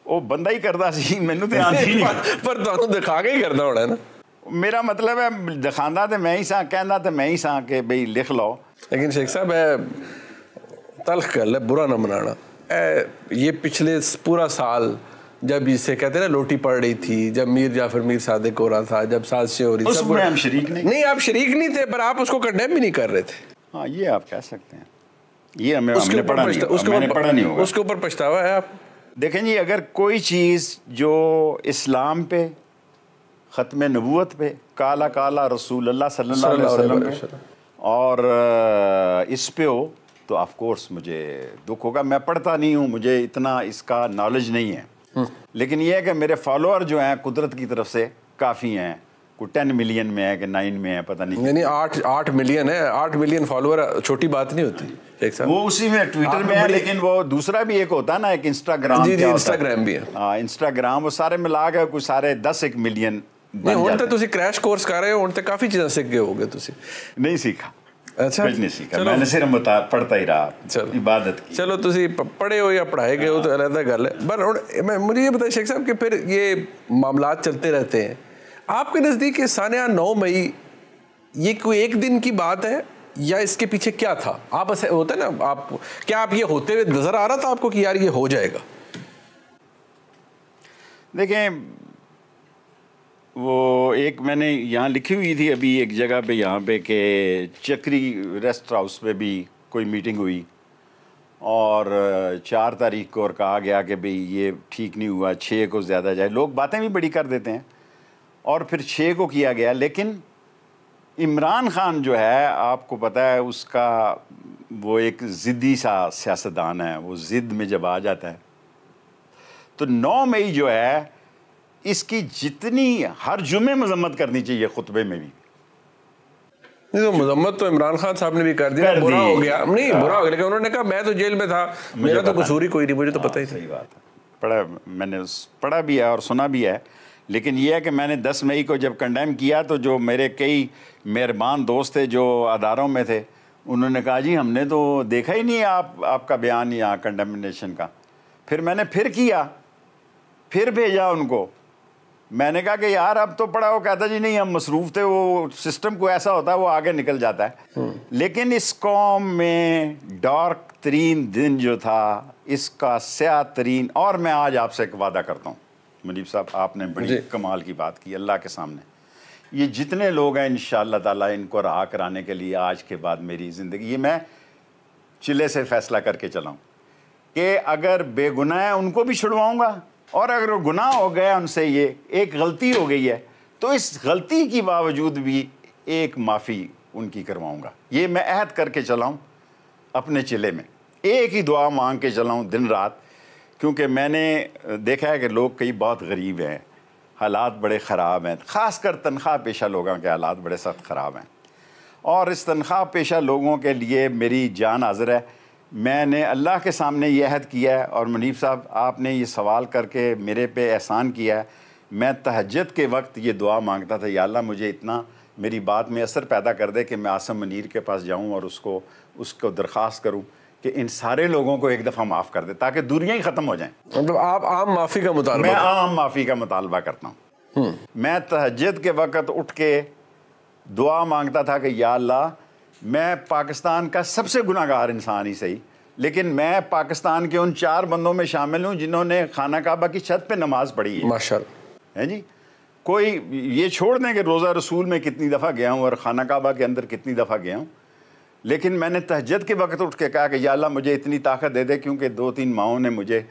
ओ बंदा ही करता सी मेनू ध्यान तो नहीं पर तो दिखा के ही करता होना ना मेरा मतलब है दिखाता तो मैं ही सा कहंदा तो मैं ही सा के भई लिख लो लेकिन शेख साहब है तलख कर ले बुरा ना मनाना ये पिछले पूरा साल जब इसे कहते ना लोटी पड़ रही थी जब मीर जाफर मीर सादिक हो रहा था जब साजिशें हो रही थी नहीं नहीं आप शरीक नहीं थे पर आप उसको कंडेम भी नहीं कर रहे थे हाँ ये आप कह सकते हैं ये हमें उसके पढ़ा नहीं उसके मैंने पढ़ा नहीं होगा उसके ऊपर पछतावा है आप देखें जी अगर कोई चीज़ जो इस्लाम पे ख़त्म नबूत पे काला काला रसूल अल्लाह और इस पे हो तो ऑफ कोर्स मुझे दुख होगा मैं पढ़ता नहीं हूँ मुझे इतना इसका नॉलेज नहीं है लेकिन ये है कि मेरे फॉलोअर जो हैं कुदरत की तरफ से काफ़ी हैं को टेन मिलियन में है कि नाइन में है पता नहीं यानी आठ आठ मिलियन है आठ मिलियन फॉलोअर छोटी बात नहीं होती एक वो उसी में ट्विटर में है लेकिन वो दूसरा भी एक होता है ना एक इंस्टाग्राम जी जी इंस्टाग्राम भी है हाँ इंस्टाग्राम वो सारे ਮਿਲਾ ਕੇ ਕੋਈ ਸਾਰੇ 10 1 ਮਿਲੀਅਨ ਨਹੀਂ ਹੁਣ ਤਾਂ ਤੁਸੀਂ ਕ੍ਰੈਸ਼ ਕੋਰਸ ਕਰ ਰਹੇ ਹੋ ਹੁਣ ਤਾਂ ਕਾਫੀ ਚੀਜ਼ਾਂ ਸਿੱਖ ਗਏ ਹੋਗੇ ਤੁਸੀਂ ਨਹੀਂ की चलो तो अलग मैं मुझे ये शेख साहब कि फिर ये चलते रहते हैं आपके नज़दीक सान्या नौ मई ये कोई एक दिन की बात है या इसके पीछे क्या था आप ऐसे होते ना आप क्या आप ये होते हुए नज़र आ रहा था आपको कि यार ये हो जाएगा देखें वो एक मैंने यहाँ लिखी हुई थी अभी एक जगह पे यहाँ पे के चक्री रेस्ट हाउस पे भी कोई मीटिंग हुई और चार तारीख को और कहा गया कि भाई ये ठीक नहीं हुआ छः को ज़्यादा जाए लोग बातें भी बड़ी कर देते हैं और फिर छः को किया गया लेकिन इमरान ख़ान जो है आपको पता है उसका वो एक ज़िद्दी सा सियासतदान है वो ज़िद्द में जब आ जाता है तो नौ मई जो है इसकी जितनी हर जुमे मजम्मत करनी चाहिए खुतबे में भी नहीं तो मजम्मत तो इमरान खान साहब ने भी कर दिया बुरा हो गया नहीं हाँ। बुरा हो गया लेकिन उन्होंने कहा मैं तो जेल में था मेरा तो कसूर ही कोई नहीं मुझे तो हाँ, पता ही सही बात है पढ़ा मैंने पढ़ा भी है और सुना भी है लेकिन यह है कि मैंने 10 मई को जब कंडेम किया तो जो मेरे कई मेहरबान दोस्त थे जो अदारों में थे उन्होंने कहा जी हमने तो देखा ही नहीं आप आपका बयान यहाँ कंडेमनेशन का फिर मैंने फिर किया फिर भेजा उनको मैंने कहा कि यार अब तो पढ़ा वो कहता जी नहीं हम मसरूफ थे वो सिस्टम को ऐसा होता है वो आगे निकल जाता है हम्म। लेकिन इस कॉम में डार्क तरीन दिन जो था इसका स्या तरीन और मैं आज आपसे एक वादा करता हूँ मुनीब साहब आपने बड़ी कमाल की बात की अल्लाह के सामने ये जितने लोग हैं इन ताला इनको रहा कराने के लिए आज के बाद मेरी ज़िंदगी ये मैं चिले से फैसला करके चलाऊँ कि अगर बेगुनाह उनको भी छुड़वाऊँगा और अगर वो गुनाह हो गया उनसे ये एक गलती हो गई है तो इस गलती के बावजूद भी एक माफ़ी उनकी करवाऊँगा ये मैं अहद करके चलाऊँ अपने चिले में एक ही दुआ मांग के चलाऊँ दिन रात क्योंकि मैंने देखा है कि लोग कई बहुत गरीब हैं हालात बड़े ख़राब हैं ख़ास कर तनख्वाह पेशा लोगों के हालात बड़े सख्त ख़राब हैं और इस तनख्वाह पेशा लोगों के लिए मेरी जान हाजिर है मैंने अल्लाह के सामने ये अहद किया है और मुनीब साहब आपने ये सवाल करके मेरे पे एहसान किया है मैं तहजद के वक्त ये दुआ मांगता था या अल्लाह मुझे इतना मेरी बात में असर पैदा कर दे कि मैं आसम मनीर के पास जाऊँ और उसको उसको दरख्वास्त करूँ कि इन सारे लोगों को एक दफ़ा माफ़ कर दे ताकि दूरियाँ ही ख़त्म हो जाएँ मतलब तो आप आम माफ़ी का मुताल मैं आम माफ़ी का मुतालबा करता हूँ हम्म। मैं तहजद के वक़्त उठ के दुआ मांगता था कि या अल्लाह मैं पाकिस्तान का सबसे गुनागार इंसान ही सही लेकिन मैं पाकिस्तान के उन चार बंदों में शामिल हूँ जिन्होंने खाना काबा की छत पर नमाज पढ़ी है माशा है जी कोई ये छोड़ दें कि रोज़ा रसूल में कितनी दफ़ा गया हूँ और खाना काबा के अंदर कितनी दफ़ा गया हूँ लेकिन मैंने तहजद के वक्त उठ के कहा कि या मुझे इतनी ताकत दे दे क्योंकि दो तीन माओं ने मुझे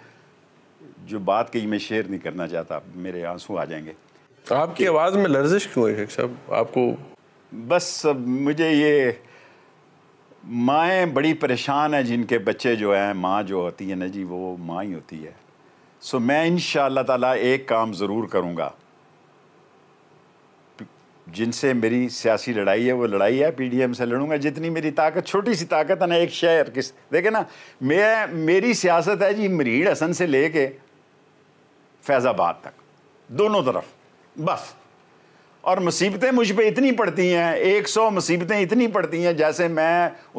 जो बात कही मैं शेयर नहीं करना चाहता मेरे आंसू आ जाएंगे आपकी आवाज़ में लर्जिश क्यों है साहब आपको बस मुझे ये माएँ बड़ी परेशान हैं जिनके बच्चे जो हैं माँ जो होती है ना जी वो माँ ही होती है सो मैं इन ताला एक काम ज़रूर करूँगा जिनसे मेरी सियासी लड़ाई है वो लड़ाई है पीडीएम से लड़ूंगा जितनी मेरी ताकत छोटी सी ताकत है ना एक शहर किस देखे ना मैं मेरी सियासत है जी मरीड हसन से लेके फैज़ाबाद तक दोनों तरफ बस और मुसीबतें मुझ पर इतनी पड़ती हैं एक सौ मुसीबतें इतनी पड़ती हैं जैसे मैं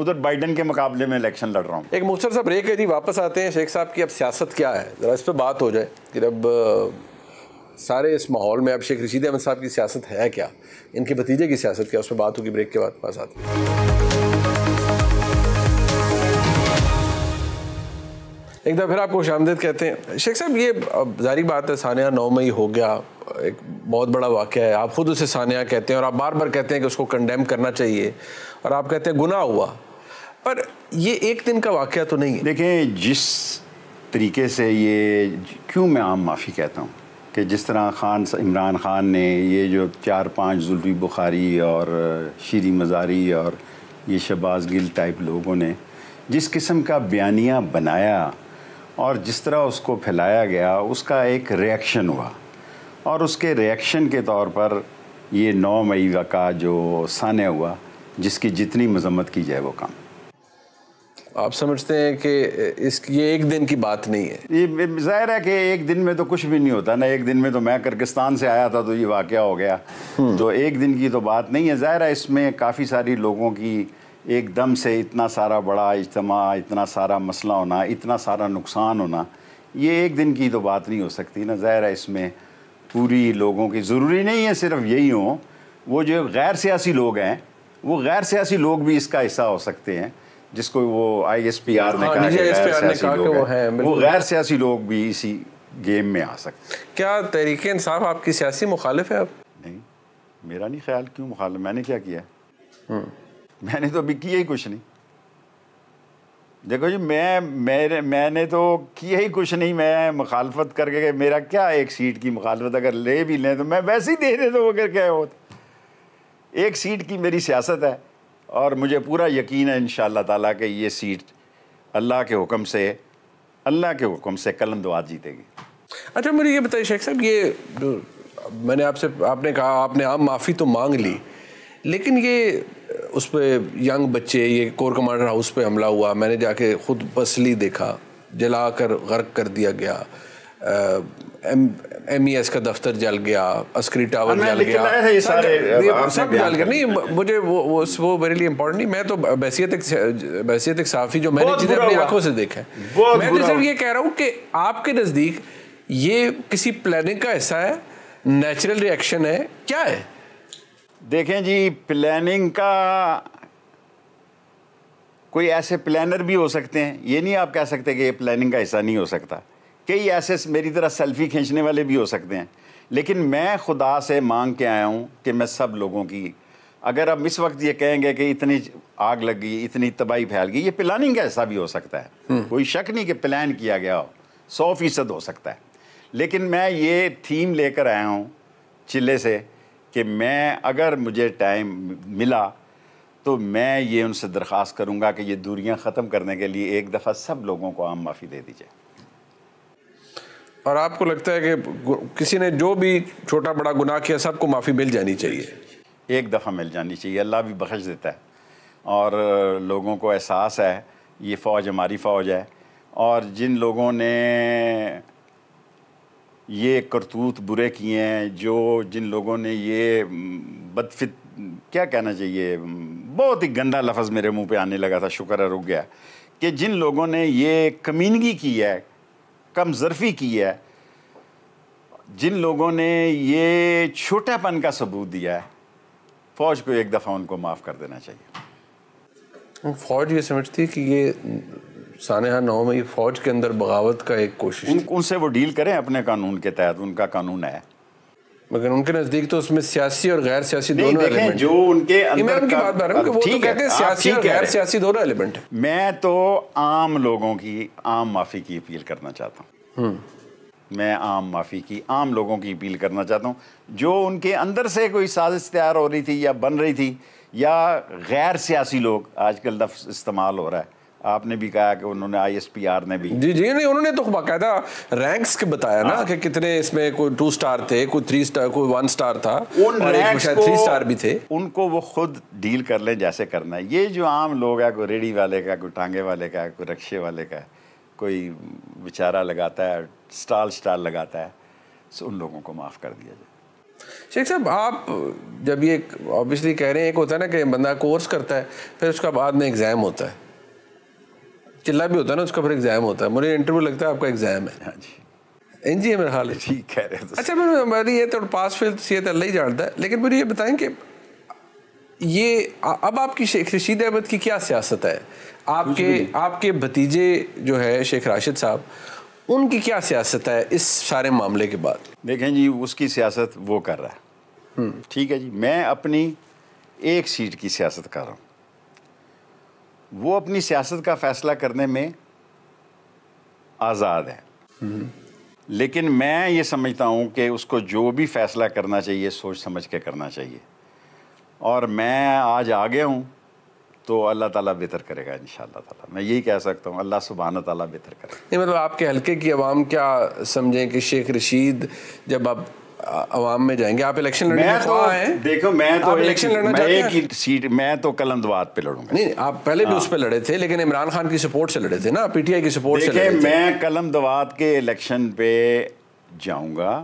उधर बाइडन के मुकाबले में इलेक्शन लड़ रहा हूँ एक मुख्तर साहब ब्रेक है जी वापस आते हैं शेख साहब की अब सियासत क्या है ज़रा इस पर बात हो जाए कि अब सारे इस माहौल में अब शेख रशीद अहमद साहब की सियासत है क्या इनके भतीजे की सियासत क्या उस पर बात होगी ब्रेक के बाद पास आती है एक दफ़ा फिर आपको आमदेद कहते हैं शेख साहब ये जारी बात है सानिया नौ मई हो गया एक बहुत बड़ा वाक़ है आप ख़ुद उसे सानिया कहते हैं और आप बार बार कहते हैं कि उसको कंडेम करना चाहिए और आप कहते हैं गुना हुआ पर ये एक दिन का वाक़ तो नहीं है देखें जिस तरीके से ये क्यों मैं आम माफ़ी कहता हूँ कि जिस तरह खान इमरान ख़ान ने ये जो चार पांच जुल्फी बुखारी और शीरी मज़ारी और ये शबाज गिल टाइप लोगों ने जिस किस्म का बयानिया बनाया और जिस तरह उसको फैलाया गया उसका एक रिएक्शन हुआ और उसके रिएक्शन के तौर पर ये नौ मई का जो सान हुआ जिसकी जितनी मजम्मत की जाए वो काम आप समझते हैं कि इस ये एक दिन की बात नहीं है ये जाहिर है कि एक दिन में तो कुछ भी नहीं होता ना एक दिन में तो मैं किर्गिस्तान से आया था तो ये वाक़ हो गया हम्म। तो एक दिन की तो बात नहीं है ज़ाहिर है इसमें काफ़ी सारी लोगों की एकदम से इतना सारा बड़ा इज्तम इतना सारा मसला होना इतना सारा नुकसान होना ये एक दिन की तो बात नहीं हो सकती ना ज़ाहिर है इसमें पूरी लोगों की ज़रूरी नहीं है सिर्फ यही हो वो जो गैर सियासी लोग हैं वो गैर सियासी लोग भी इसका हिस्सा हो सकते हैं जिसको वो आई एस पी आर ने कहा कि वो गैर सियासी लोग भी इसी गेम में आ सकते हैं क्या तरीक़े इंसाफ आपकी सियासी मुखालिफ है आप नहीं मेरा नहीं ख्याल क्यों मुखालिफ मैंने क्या किया है हम्म। मैंने तो अभी किया ही कुछ नहीं देखो जी मैं मेरे मैंने तो किया ही कुछ नहीं मैं मुखालफत करके मेरा क्या एक सीट की मुखालफत अगर ले भी लें तो मैं वैसे ही दे दे तो अगर क्या हो एक सीट की मेरी सियासत है और मुझे पूरा यकीन है इन ताला के ये सीट अल्लाह के हुक्म से अल्लाह के हुक्म से कलम दवात जीतेगी अच्छा मुझे ये बताइए शेख साहब ये मैंने आपसे आपने कहा आपने आम माफ़ी तो मांग ली लेकिन ये उस पर यंग बच्चे ये कोर कमांडर हाउस पे हमला हुआ मैंने जाके खुद बसली देखा जला कर गर्क कर दिया गया एम एम ई एस का दफ्तर जल गया अस्क्री टावर जल गया सब जल गया नहीं मुझे वो वो वो मेरे लिए इम्पोर्टेंट नहीं मैं तो बैसीत एक एक साफ़ी जो मैंने चीज़ें अपनी आंखों से देखा है मैं तो सिर्फ ये कह रहा हूँ कि आपके नज़दीक ये किसी प्लानिंग का हिस्सा है नेचुरल रिएक्शन है क्या है देखें जी प्लानिंग का कोई ऐसे प्लानर भी हो सकते हैं ये नहीं आप कह सकते कि ये प्लानिंग का हिस्सा नहीं हो सकता कई ऐसे मेरी तरह सेल्फी खींचने वाले भी हो सकते हैं लेकिन मैं खुदा से मांग के आया हूँ कि मैं सब लोगों की अगर आप इस वक्त ये कहेंगे कि इतनी आग लग गई इतनी तबाही फैल गई ये प्लानिंग का हिस्सा भी हो सकता है हम्म। कोई शक नहीं कि प्लान किया गया हो सौ फीसद हो सकता है लेकिन मैं ये थीम लेकर आया हूँ चिल्ले से कि मैं अगर मुझे टाइम मिला तो मैं ये उनसे दरख्वास्त करूँगा कि ये दूरियाँ ख़त्म करने के लिए एक दफ़ा सब लोगों को आम माफ़ी दे दी जाए और आपको लगता है कि किसी ने जो भी छोटा बड़ा गुनाह किया सबको माफ़ी मिल जानी चाहिए एक दफ़ा मिल जानी चाहिए अल्लाह भी बख्श देता है और लोगों को एहसास है ये फ़ौज हमारी फ़ौज है और जिन लोगों ने ये करतूत बुरे किए हैं जो जिन लोगों ने ये बदफित क्या कहना चाहिए बहुत ही गंदा लफज मेरे मुंह पे आने लगा था शुक्र है रुक गया कि जिन लोगों ने ये कमीनगी की है कम जरफी की है जिन लोगों ने ये छोटापन का सबूत दिया है फ़ौज को एक दफ़ा उनको माफ़ कर देना चाहिए फ़ौज ये समझती है कि ये सानहा नौ में ये फौज के अंदर बगावत का एक कोशिश उन, उनसे वो डील करें अपने कानून के तहत उनका कानून है मगर उनके नजदीक तो उसमें सियासी और गैर सियासी दोनों एलिमेंट जो उनके अंदर उनकी बात बता रहा वो तो कहते हैं सियासी और गैर सियासी दोनों एलिमेंट है मैं तो आम लोगों की आम माफी की अपील करना चाहता हूँ हम्म। मैं आम माफ़ी की आम लोगों की अपील करना चाहता हूँ जो उनके अंदर से कोई साजिश तैयार हो रही थी या बन रही थी या गैर सियासी लोग आजकल लफ्ज़ इस्तेमाल हो रहा है आपने भी कहा कि उन्होंने आईएसपीआर ने भी जी जी नहीं उन्होंने तो बाकायदा रैंक्स के बताया ना हाँ। कि कितने इसमें कोई टू स्टार थे कोई थ्री स्टार कोई वन स्टार था उन और एक थ्री स्टार भी थे उनको वो खुद डील कर लें जैसे करना है ये जो आम लोग है कोई रेडी वाले का कोई टांगे वाले का कोई रक्शे वाले का कोई बेचारा लगाता है स्टाल स्टाल लगाता है सो तो उन लोगों को माफ़ कर दिया जाए शेख साहब आप जब ये ऑब्वियसली कह रहे हैं एक होता है ना कि बंदा कोर्स करता है फिर उसका बाद में एग्ज़ाम होता है चिल्ला भी होता है ना उसका फिर एग्जाम होता है मुझे इंटरव्यू लगता है आपका एग्जाम है हाँ जी एन जी मेरा हाल ठीक कह रहे थे अच्छा मैम हमारी ये तो पास फेल तो तो अल्लाह ही जानता है लेकिन मुझे ये बताएं कि ये अब आपकी शेख रशीद अहमद की क्या सियासत है आपके आपके भतीजे जो है शेख राशिद साहब उनकी क्या सियासत है इस सारे मामले के बाद देखें जी उसकी सियासत वो कर रहा है हम्म। ठीक है जी मैं अपनी एक सीट की सियासत कर रहा हूँ वो अपनी सियासत का फैसला करने में आज़ाद है लेकिन मैं ये समझता हूँ कि उसको जो भी फैसला करना चाहिए सोच समझ के करना चाहिए और मैं आज आ गया हूँ तो अल्लाह ताला बेहतर करेगा इन ताला मैं यही कह सकता हूँ अल्लाह सुबहान ताला बेहतर करेगा नहीं मतलब आपके हल्के की आवाम क्या समझें कि शेख रशीद जब आप आवाम में जाएंगे आप इलेक्शन लड़ने मैं तो देखो मैं तो इलेक्शन लड़ना मैं एक ही सीट मैं तो कलंदवाद पे लड़ूंगा नहीं आप पहले भी हाँ। उस पर लड़े थे लेकिन इमरान खान की सपोर्ट से लड़े थे ना पीटीआई की सपोर्ट से लड़े मैं कलमदवाद के इलेक्शन पे जाऊंगा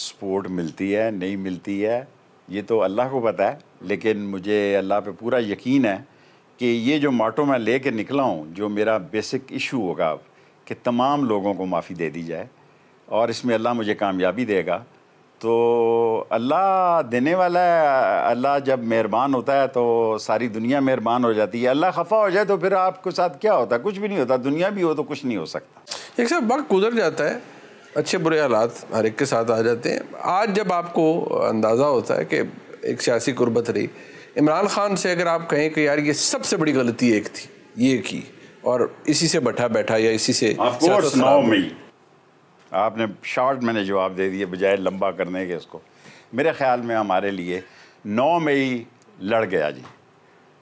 सपोर्ट मिलती है नहीं मिलती है ये तो अल्लाह को पता है लेकिन मुझे अल्लाह पे पूरा यकीन है कि ये जो माटो मैं ले कर निकला हूँ जो मेरा बेसिक इशू होगा कि तमाम लोगों को माफ़ी दे दी जाए और इसमें अल्लाह मुझे कामयाबी देगा तो अल्लाह देने वाला है अल्लाह जब मेहरबान होता है तो सारी दुनिया मेहरबान हो जाती है अल्लाह खफा हो जाए तो फिर आपके साथ क्या होता है कुछ भी नहीं होता दुनिया भी हो तो कुछ नहीं हो सकता एक सब वक्त गुजर जाता है अच्छे बुरे हालात हर एक के साथ आ जाते हैं आज जब आपको अंदाज़ा होता है कि एक सियासी गुरबत रही इमरान खान से अगर आप कहें कि यार ये सबसे बड़ी गलती एक थी ये की और इसी से बैठा बैठा या इसी से आपने शॉर्ट मैंने जवाब दे दिए बजाय लंबा करने के इसको मेरे ख्याल में हमारे लिए नौ मई लड़ गया जी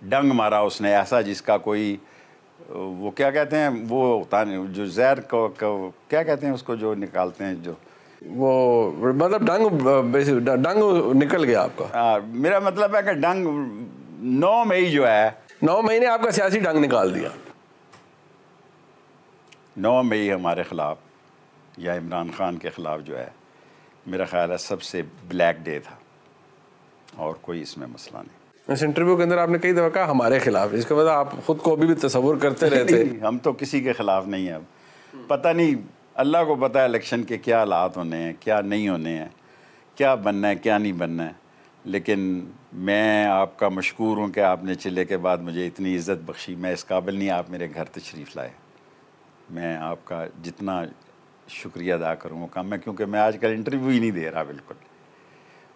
डंग मारा उसने ऐसा जिसका कोई वो क्या कहते हैं वो होता जो जहर को, को क्या कहते हैं उसको जो निकालते हैं जो वो मतलब डंग डंग निकल गया आपका आ, मेरा मतलब है कि डंग नौ मई जो है नौ मई ने आपका सियासी डंग निकाल दिया नौ मई हमारे खिलाफ या इमरान ख़ान के ख़िलाफ़ जो है मेरा ख्याल है सबसे ब्लैक डे था और कोई इसमें मसला नहीं इस इंटरव्यू के अंदर आपने कई दफ़ा कहा हमारे ख़िलाफ़ इसके बाद आप ख़ुद को अभी भी तस्वुर करते रहते नहीं, हम तो किसी के ख़िलाफ़ नहीं हैं अब पता नहीं अल्लाह को पता है इलेक्शन के क्या हालात होने हैं क्या नहीं होने हैं क्या बनना है क्या नहीं बनना है लेकिन मैं आपका मशहूर हूँ कि आपने चिल्ले के बाद मुझे इतनी इज़्ज़त बख्शी मैं इस काबिल नहीं आप मेरे घर तशरीफ़ लाए मैं आपका जितना शुक्रिया अदा करूँ काम में क्योंकि मैं आजकल इंटरव्यू ही नहीं दे रहा बिल्कुल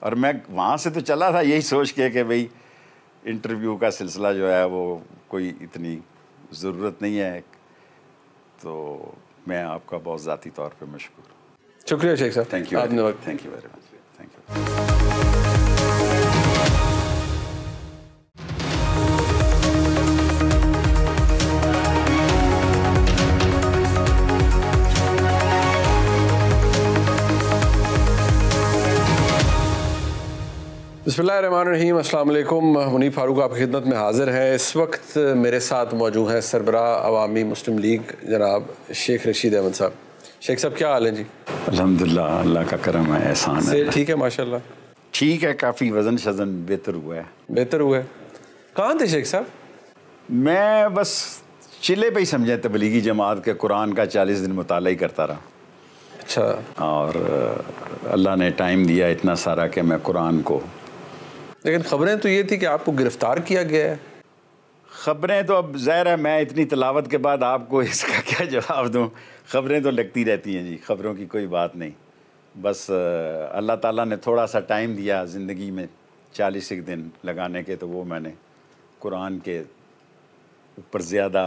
और मैं वहाँ से तो चला था यही सोच के कि भाई इंटरव्यू का सिलसिला जो है वो कोई इतनी ज़रूरत नहीं है तो मैं आपका बहुत ज़ाती तौर पर मशहूर शुक्रिया शेख साहब thank you thank you very much thank you बसमीम मुनी फारूक आपकी खिदमत में हाज़िर हैं इस वक्त मेरे साथ मौजूद हैं सरबरा अवामी मुस्लिम लीग जनाब शेख रशीद अहमद साहब शेख साहब क्या हाल है जी अलहमदिल्ला अल्लाह का करम है एहसान है ठीक है माशाल्लाह ठीक है काफ़ी वज़न शजन बेहतर हुआ है बेहतर हुआ है कहाँ थे शेख साहब मैं बस चिले पर ही समझे तबलीगी जमात के कुरान का चालीस दिन मुताल ही करता रहा अच्छा और अल्लाह ने टाइम दिया इतना सारा कि मैं कुरान को लेकिन खबरें तो ये थी कि आपको गिरफ्तार किया गया है खबरें तो अब ज़ाहिर है मैं इतनी तलावत के बाद आपको इसका क्या जवाब दूँ खबरें तो लगती रहती हैं जी खबरों की कोई बात नहीं बस अल्लाह ताला ने थोड़ा सा टाइम दिया ज़िंदगी में चालीस एक दिन लगाने के तो वो मैंने कुरान के ऊपर ज़्यादा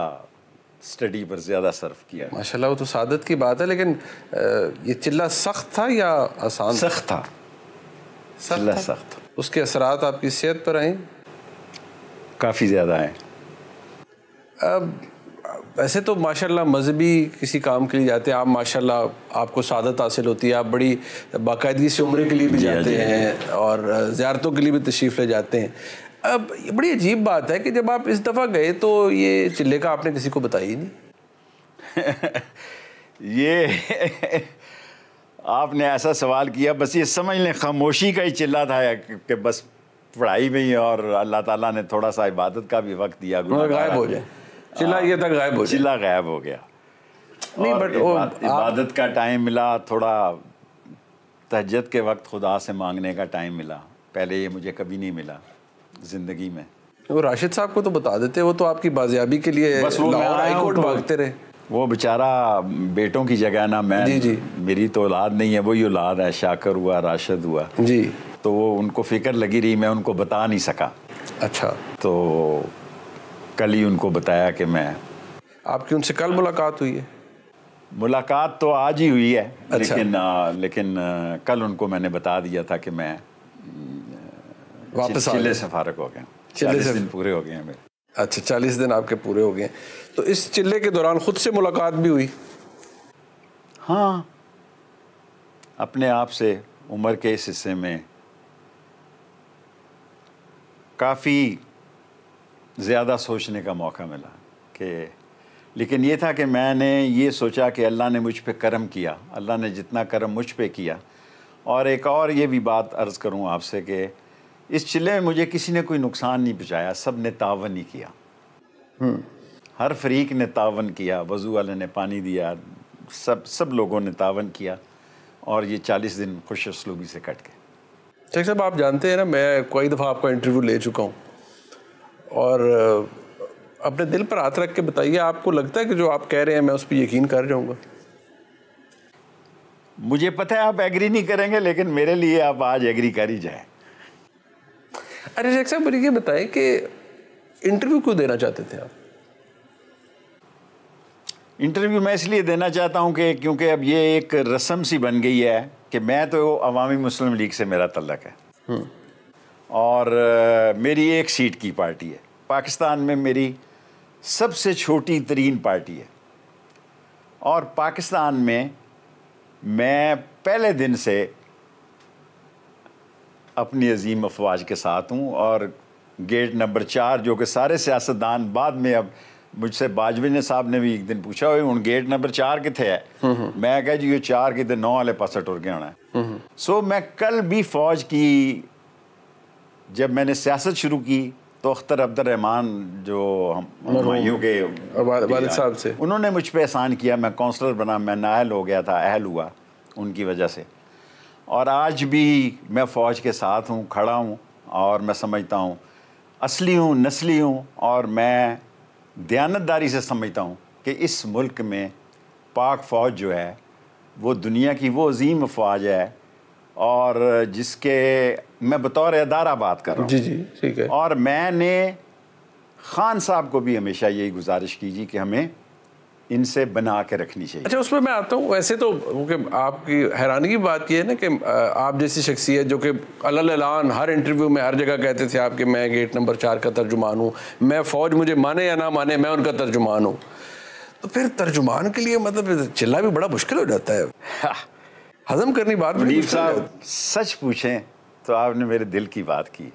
स्टडी पर ज़्यादा सर्फ किया माशा वो तो सादत की बात है लेकिन ये चिल्ला सख्त था या आसान सख्त था चिल्ला सख्त उसके असरात आपकी सेहत पर आए काफ़ी ज़्यादा आए अब वैसे तो माशाल्लाह मजहबी किसी काम के लिए जाते हैं आप माशाल्लाह आपको सादत हासिल होती है आप बड़ी बाकायदगी से उम्र के लिए भी हाँ जाते हाँ हैं और ज़्यारतों के लिए भी तशरीफ़ ले जाते हैं अब ये बड़ी अजीब बात है कि जब आप इस दफ़ा गए तो ये चिल्ले का आपने किसी को बताया ही नहीं ये आपने ऐसा सवाल किया बस ये समझ लें खामोशी का ही चिल्ला था कि बस पढ़ाई में ही और अल्लाह ताला ने थोड़ा सा इबादत का भी वक्त दिया गायब हो जाए चिल्ला ये था गायब हो चिल्ला गायब हो गया नहीं बट इबादत का टाइम मिला थोड़ा तहजत के वक्त खुदा से मांगने का टाइम मिला पहले ये मुझे कभी नहीं मिला ज़िंदगी में वो राशिद साहब को तो बता देते वो तो आपकी बाजियाबी के लिए बस वो हाई कोर्ट तो भागते रहे वो बेचारा बेटों की जगह ना मैं जी जी मेरी तो औलाद नहीं है वो ही औलाद है शाकर हुआ राशद हुआ जी तो वो उनको फिक्र लगी रही मैं उनको बता नहीं सका अच्छा तो कल ही उनको बताया कि मैं आपकी उनसे कल मुलाकात हुई है मुलाकात तो आज ही हुई है अच्छा। लेकिन आ, लेकिन आ, कल उनको मैंने बता दिया था कि मैं वापस चिल, चिल्ले से फारक हो गया चालीस दिन पूरे हो गए हैं मेरे अच्छा चालीस दिन आपके पूरे हो गए हैं तो इस चिल्ले के दौरान खुद से मुलाकात भी हुई हाँ अपने आप से उम्र के इस हिस्से में काफ़ी ज़्यादा सोचने का मौका मिला कि लेकिन ये था कि मैंने ये सोचा कि अल्लाह ने मुझ पर करम किया अल्लाह ने जितना करम मुझ पर किया और एक और ये भी बात अर्ज़ करूँ आपसे कि इस चिल्ले में मुझे किसी ने कोई नुकसान नहीं पहुँचाया सब ने तावन ही किया हम्म। हर फरीक ने तावन किया वज़ू वाले ने पानी दिया सब सब लोगों ने तावन किया और ये चालीस दिन खुश असलूबी से कट गए शेख साहब आप जानते हैं ना मैं कई दफ़ा आपका इंटरव्यू ले चुका हूँ और अपने दिल पर हाथ रख के बताइए आपको लगता है कि जो आप कह रहे हैं मैं उस पर यकीन कर जाऊँगा मुझे पता है आप एग्री नहीं करेंगे लेकिन मेरे लिए आप आज एग्री कर ही जाए अरे शेख साहब मुझे ये बताएं कि इंटरव्यू क्यों देना चाहते थे आप इंटरव्यू मैं इसलिए देना चाहता हूँ कि क्योंकि अब ये एक रस्म सी बन गई है कि मैं तो अवामी मुस्लिम लीग से मेरा तल्लक है हम्म। और मेरी एक सीट की पार्टी है पाकिस्तान में मेरी सबसे छोटी तरीन पार्टी है और पाकिस्तान में मैं पहले दिन से अपनी अजीम अफवाज के साथ हूँ और गेट नंबर चार जो कि सारे सियासतदान बाद में अब मुझसे बाजवी ने साहब ने भी एक दिन पूछा हूँ गेट नंबर चार कितने है हम्म, हम्म। मैं कह जी ये चार कितने नौ वाले पास टुर के आना है सो हम्म, मैं कल भी फौज की जब मैंने सियासत शुरू की तो अख्तर रहमान जो हम के साहब से उन्होंने मुझ पर एहसान किया मैं काउंसलर बना मैं नाहल हो गया था अहल हुआ उनकी वजह से और आज भी मैं फ़ौज के साथ हूँ खड़ा हूँ और मैं समझता हूँ असली हूँ नस्ली हूँ और मैं दयानतदारी से समझता हूँ कि इस मुल्क में पाक फ़ौज जो है वो दुनिया की वो अजीम फौज है और जिसके मैं बतौर अदारा बात कर रहा हूँ जी जी ठीक है और मैंने ख़ान साहब को भी हमेशा यही गुजारिश की जी कि हमें इनसे बना के रखनी चाहिए अच्छा उसमें मैं आता हूँ वैसे तो क्योंकि आपकी हैरानी की बात यह है ना कि आप जैसी शख्सियत जो कि अलान हर इंटरव्यू में हर जगह कहते थे आपके मैं गेट नंबर चार का तर्जुमान हूँ मैं फ़ौज मुझे माने या ना माने मैं उनका तर्जुमान हूँ तो फिर तर्जुमान के लिए मतलब चिल्ला भी बड़ा मुश्किल हो जाता है हाँ। हजम करनी बात मुनीब साहब सच पूछें तो आपने मेरे दिल की बात की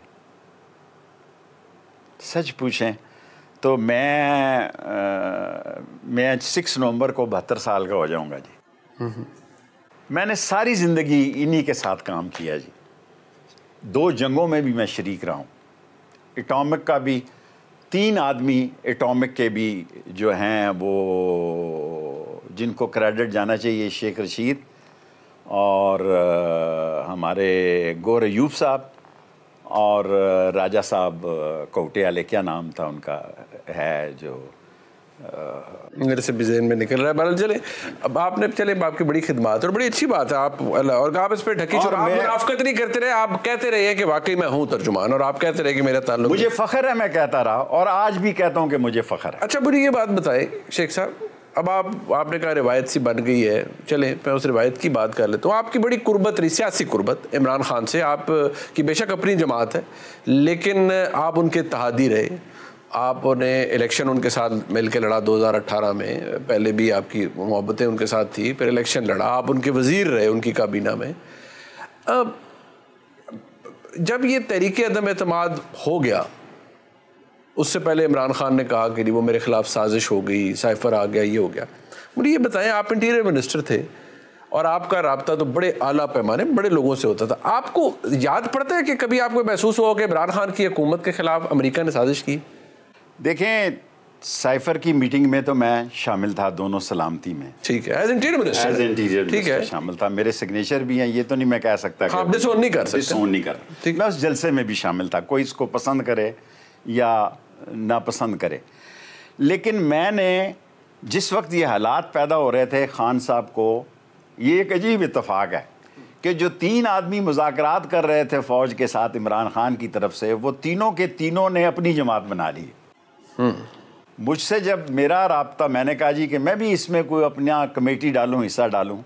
सच पूछें तो मैं आ, मैं सिक्स नवंबर को बहत्तर साल का हो जाऊंगा जी मैंने सारी ज़िंदगी इन्हीं के साथ काम किया जी दो जंगों में भी मैं शरीक रहा हूँ एटॉमिक का भी तीन आदमी एटॉमिक के भी जो हैं वो जिनको क्रेडिट जाना चाहिए शेख रशीद और आ, हमारे गोर यूब साहब और राजा साहब कौटियाले क्या नाम था उनका है जो मेरे से बिजेन में निकल रहा है बहरहाल चले अब आपने चले आपकी बड़ी खिदमत और बड़ी अच्छी बात है आप और आप इस पर ढकी चुरा आप मुनाफकत नहीं करते रहे आप कहते रहे कि वाकई मैं हूँ तर्जुमान और आप कहते रहे कि मेरा ताल्लुक मुझे फ़ख्र है मैं कहता रहा और आज भी कहता हूँ कि मुझे फ़ख्र है अच्छा बुरी ये बात बताए शेख साहब अब आप आपने कहा रिवायत सी बन गई है चले मैं उस रिवायत की बात कर लेता हूँ आपकी बड़ी कुर्बत रही सियासी कुर्बत इमरान खान से आप की बेशक अपनी जमात है लेकिन आप उनके तहादी रहे आप उन्हें इलेक्शन उनके साथ मिल के लड़ा 2018 में पहले भी आपकी मोहब्बतें उनके साथ थी फिर इलेक्शन लड़ा आप उनके वज़ीर रहे उनकी काबीना में अब जब ये तहरीक अदम अतमाद हो गया उससे पहले इमरान खान ने कहा कि वो मेरे ख़िलाफ़ साजिश हो गई साइफर आ गया ये हो गया मुझे ये बताएं आप इंटीरियर मिनिस्टर थे और आपका रबता तो बड़े आला पैमाने बड़े लोगों से होता था आपको याद पड़ता है कि कभी आपको महसूस हुआ कि इमरान खान की हुकूमत के ख़िलाफ़ अमरीका ने साजिश की देखें साइफर की मीटिंग में तो मैं शामिल था दोनों सलामती में ठीक है as interior minister as interior ठीक है शामिल था मेरे सिग्नेचर भी हैं ये तो नहीं मैं कह सकता हाँ, नहीं कर सकता नहीं कर ठीक मैं उस जलसे में भी शामिल था कोई इसको पसंद करे या नापसंद करे लेकिन मैंने जिस वक्त ये हालात पैदा हो रहे थे खान साहब को ये एक अजीब इतफाक़ है कि जो तीन आदमी मुजाकर कर रहे थे फ़ौज के साथ इमरान खान की तरफ से वो तीनों के तीनों ने अपनी जमात बना ली हम्म। मुझसे जब मेरा रबता मैंने कहा जी कि मैं भी इसमें कोई अपना कमेटी डालूँ हिस्सा डालूँ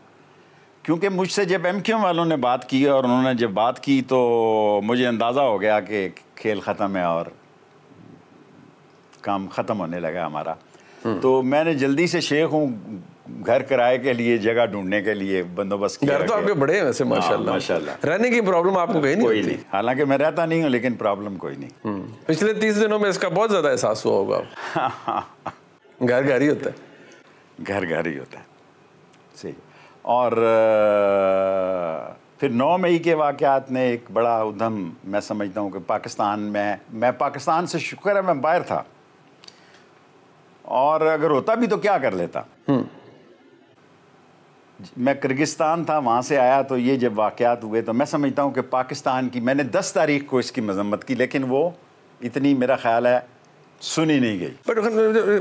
क्योंकि मुझसे जब एम क्यू वालों ने बात की और उन्होंने जब बात की तो मुझे अंदाज़ा हो गया कि खेल ख़त्म है और काम ख़त्म होने लगा हमारा तो मैंने जल्दी से शेख हूँ घर किराए के लिए जगह ढूंढने के लिए बंदोबस्त किया घर तो आपके बड़े हैं वैसे हाँ, माशाल्लाह माशाल्लाह रहने की प्रॉब्लम आपको कहीं नहीं कोई नहीं हालांकि मैं रहता नहीं हूँ लेकिन प्रॉब्लम कोई नहीं हम्म। पिछले तीस दिनों में इसका बहुत ज़्यादा एहसास हुआ होगा घर घर ही होता है घर घर ही होता है सही और फिर नौ मई के वाक़ात ने एक बड़ा उधम मैं समझता हूँ कि पाकिस्तान में मैं पाकिस्तान से शुक्र है मैं बाहर था और अगर होता भी तो क्या कर लेता हम्म। मैं किर्गिस्तान था वहाँ से आया तो ये जब वाक़ात हुए तो मैं समझता हूँ कि पाकिस्तान की मैंने दस तारीख को इसकी मजम्मत की लेकिन वो इतनी मेरा ख्याल है सुनी नहीं गई बट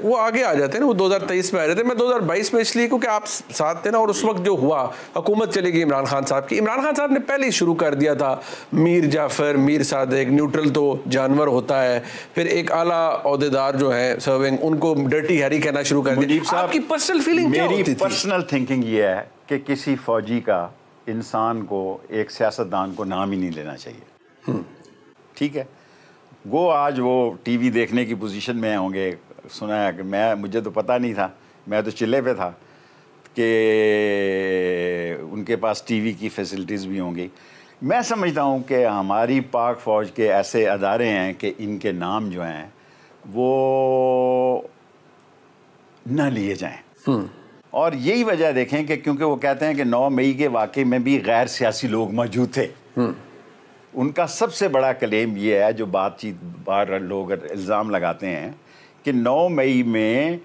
वो आगे आ जाते हैं ना वो 2023 में आ जाते हैं मैं 2022 में इसलिए क्योंकि आप साथ थे ना और उस वक्त जो हुआ हुकूमत चली गई इमरान खान साहब की इमरान खान साहब ने पहले ही शुरू कर दिया था मीर जाफर मीर एक न्यूट्रल तो जानवर होता है फिर एक आला अहदेदार जो है सर्विंग उनको डर्टी हैरी कहना शुरू कर दिया आपकी पर्सनल फीलिंग पर्सनल थिंकिंग ये है कि किसी फौजी का इंसान को एक सियासतदान को नाम ही नहीं लेना चाहिए हम्म। ठीक है वो आज वो टीवी देखने की पोजीशन में होंगे सुना है कि मैं मुझे तो पता नहीं था मैं तो चिल्ले पे था कि उनके पास टीवी की फैसिलिटीज़ भी होंगी मैं समझता हूँ कि हमारी पाक फ़ौज के ऐसे अदारे हैं कि इनके नाम जो हैं वो ना लिए जाएं हम्म। और यही वजह देखें कि क्योंकि वो कहते हैं कि 9 मई के वाक़े में भी गैर सियासी लोग मौजूद थे हम्म। उनका सबसे बड़ा क्लेम ये है जो बातचीत बार लोग इल्ज़ाम लगाते हैं कि 9 मई में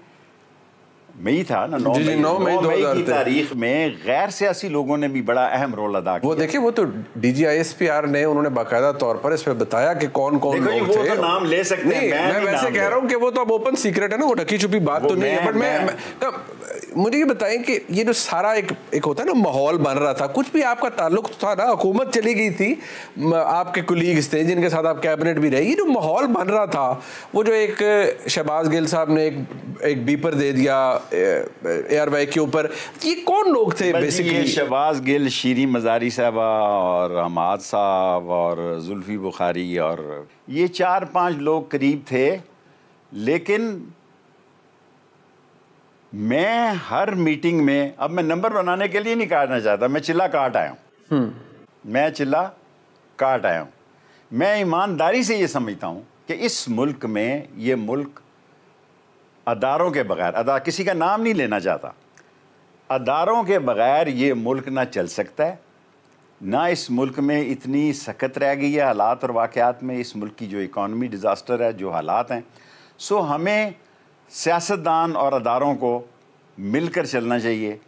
मई था ना नौ जी, नौ मई की तारीख में गैर सियासी लोगों ने भी बड़ा अहम रोल अदा किया वो देखिए वो तो D G I S P R ने उन्होंने बाकायदा तौर पर इस पर बताया कि कौन कौन लोग वो थे। तो नाम ले सकते हैं मैं, मैं वैसे कह रहा हूँ कि वो तो अब ओपन सीक्रेट है ना वो ढकी छुपी बात तो नहीं है बट मैं मुझे ये बताएं कि ये जो सारा एक एक होता है ना माहौल बन रहा था कुछ भी आपका ताल्लुक था ना हुकूमत चली गई थी आपके कुलीग्स थे जिनके साथ आप कैबिनेट भी रहे ये जो माहौल बन रहा था वो जो एक शहबाज गिल साहब ने एक एक बीपर दे दिया एयरवे के ऊपर ये कौन लोग थे बेसिकली शहबाज गिल शीरी मजारी साहबा और हमाद साहब और जुल्फी बुखारी और ये चार पांच लोग करीब थे लेकिन मैं हर मीटिंग में अब मैं नंबर बनाने के लिए नहीं काटना चाहता मैं चिल्ला काट आया हूँ हम्म। मैं चिल्ला काट आया हूँ मैं ईमानदारी से ये समझता हूँ कि इस मुल्क में ये मुल्क अदारों के बगैर अदा किसी का नाम नहीं लेना चाहता अदारों के बगैर ये मुल्क ना चल सकता है ना इस मुल्क में इतनी सख्त रह गई है हालात और वाक़ात में इस मुल्क की जो इकॉनमी डिज़ास्टर है जो हालात हैं सो हमें सियासतदान और अदारों को मिलकर चलना चाहिए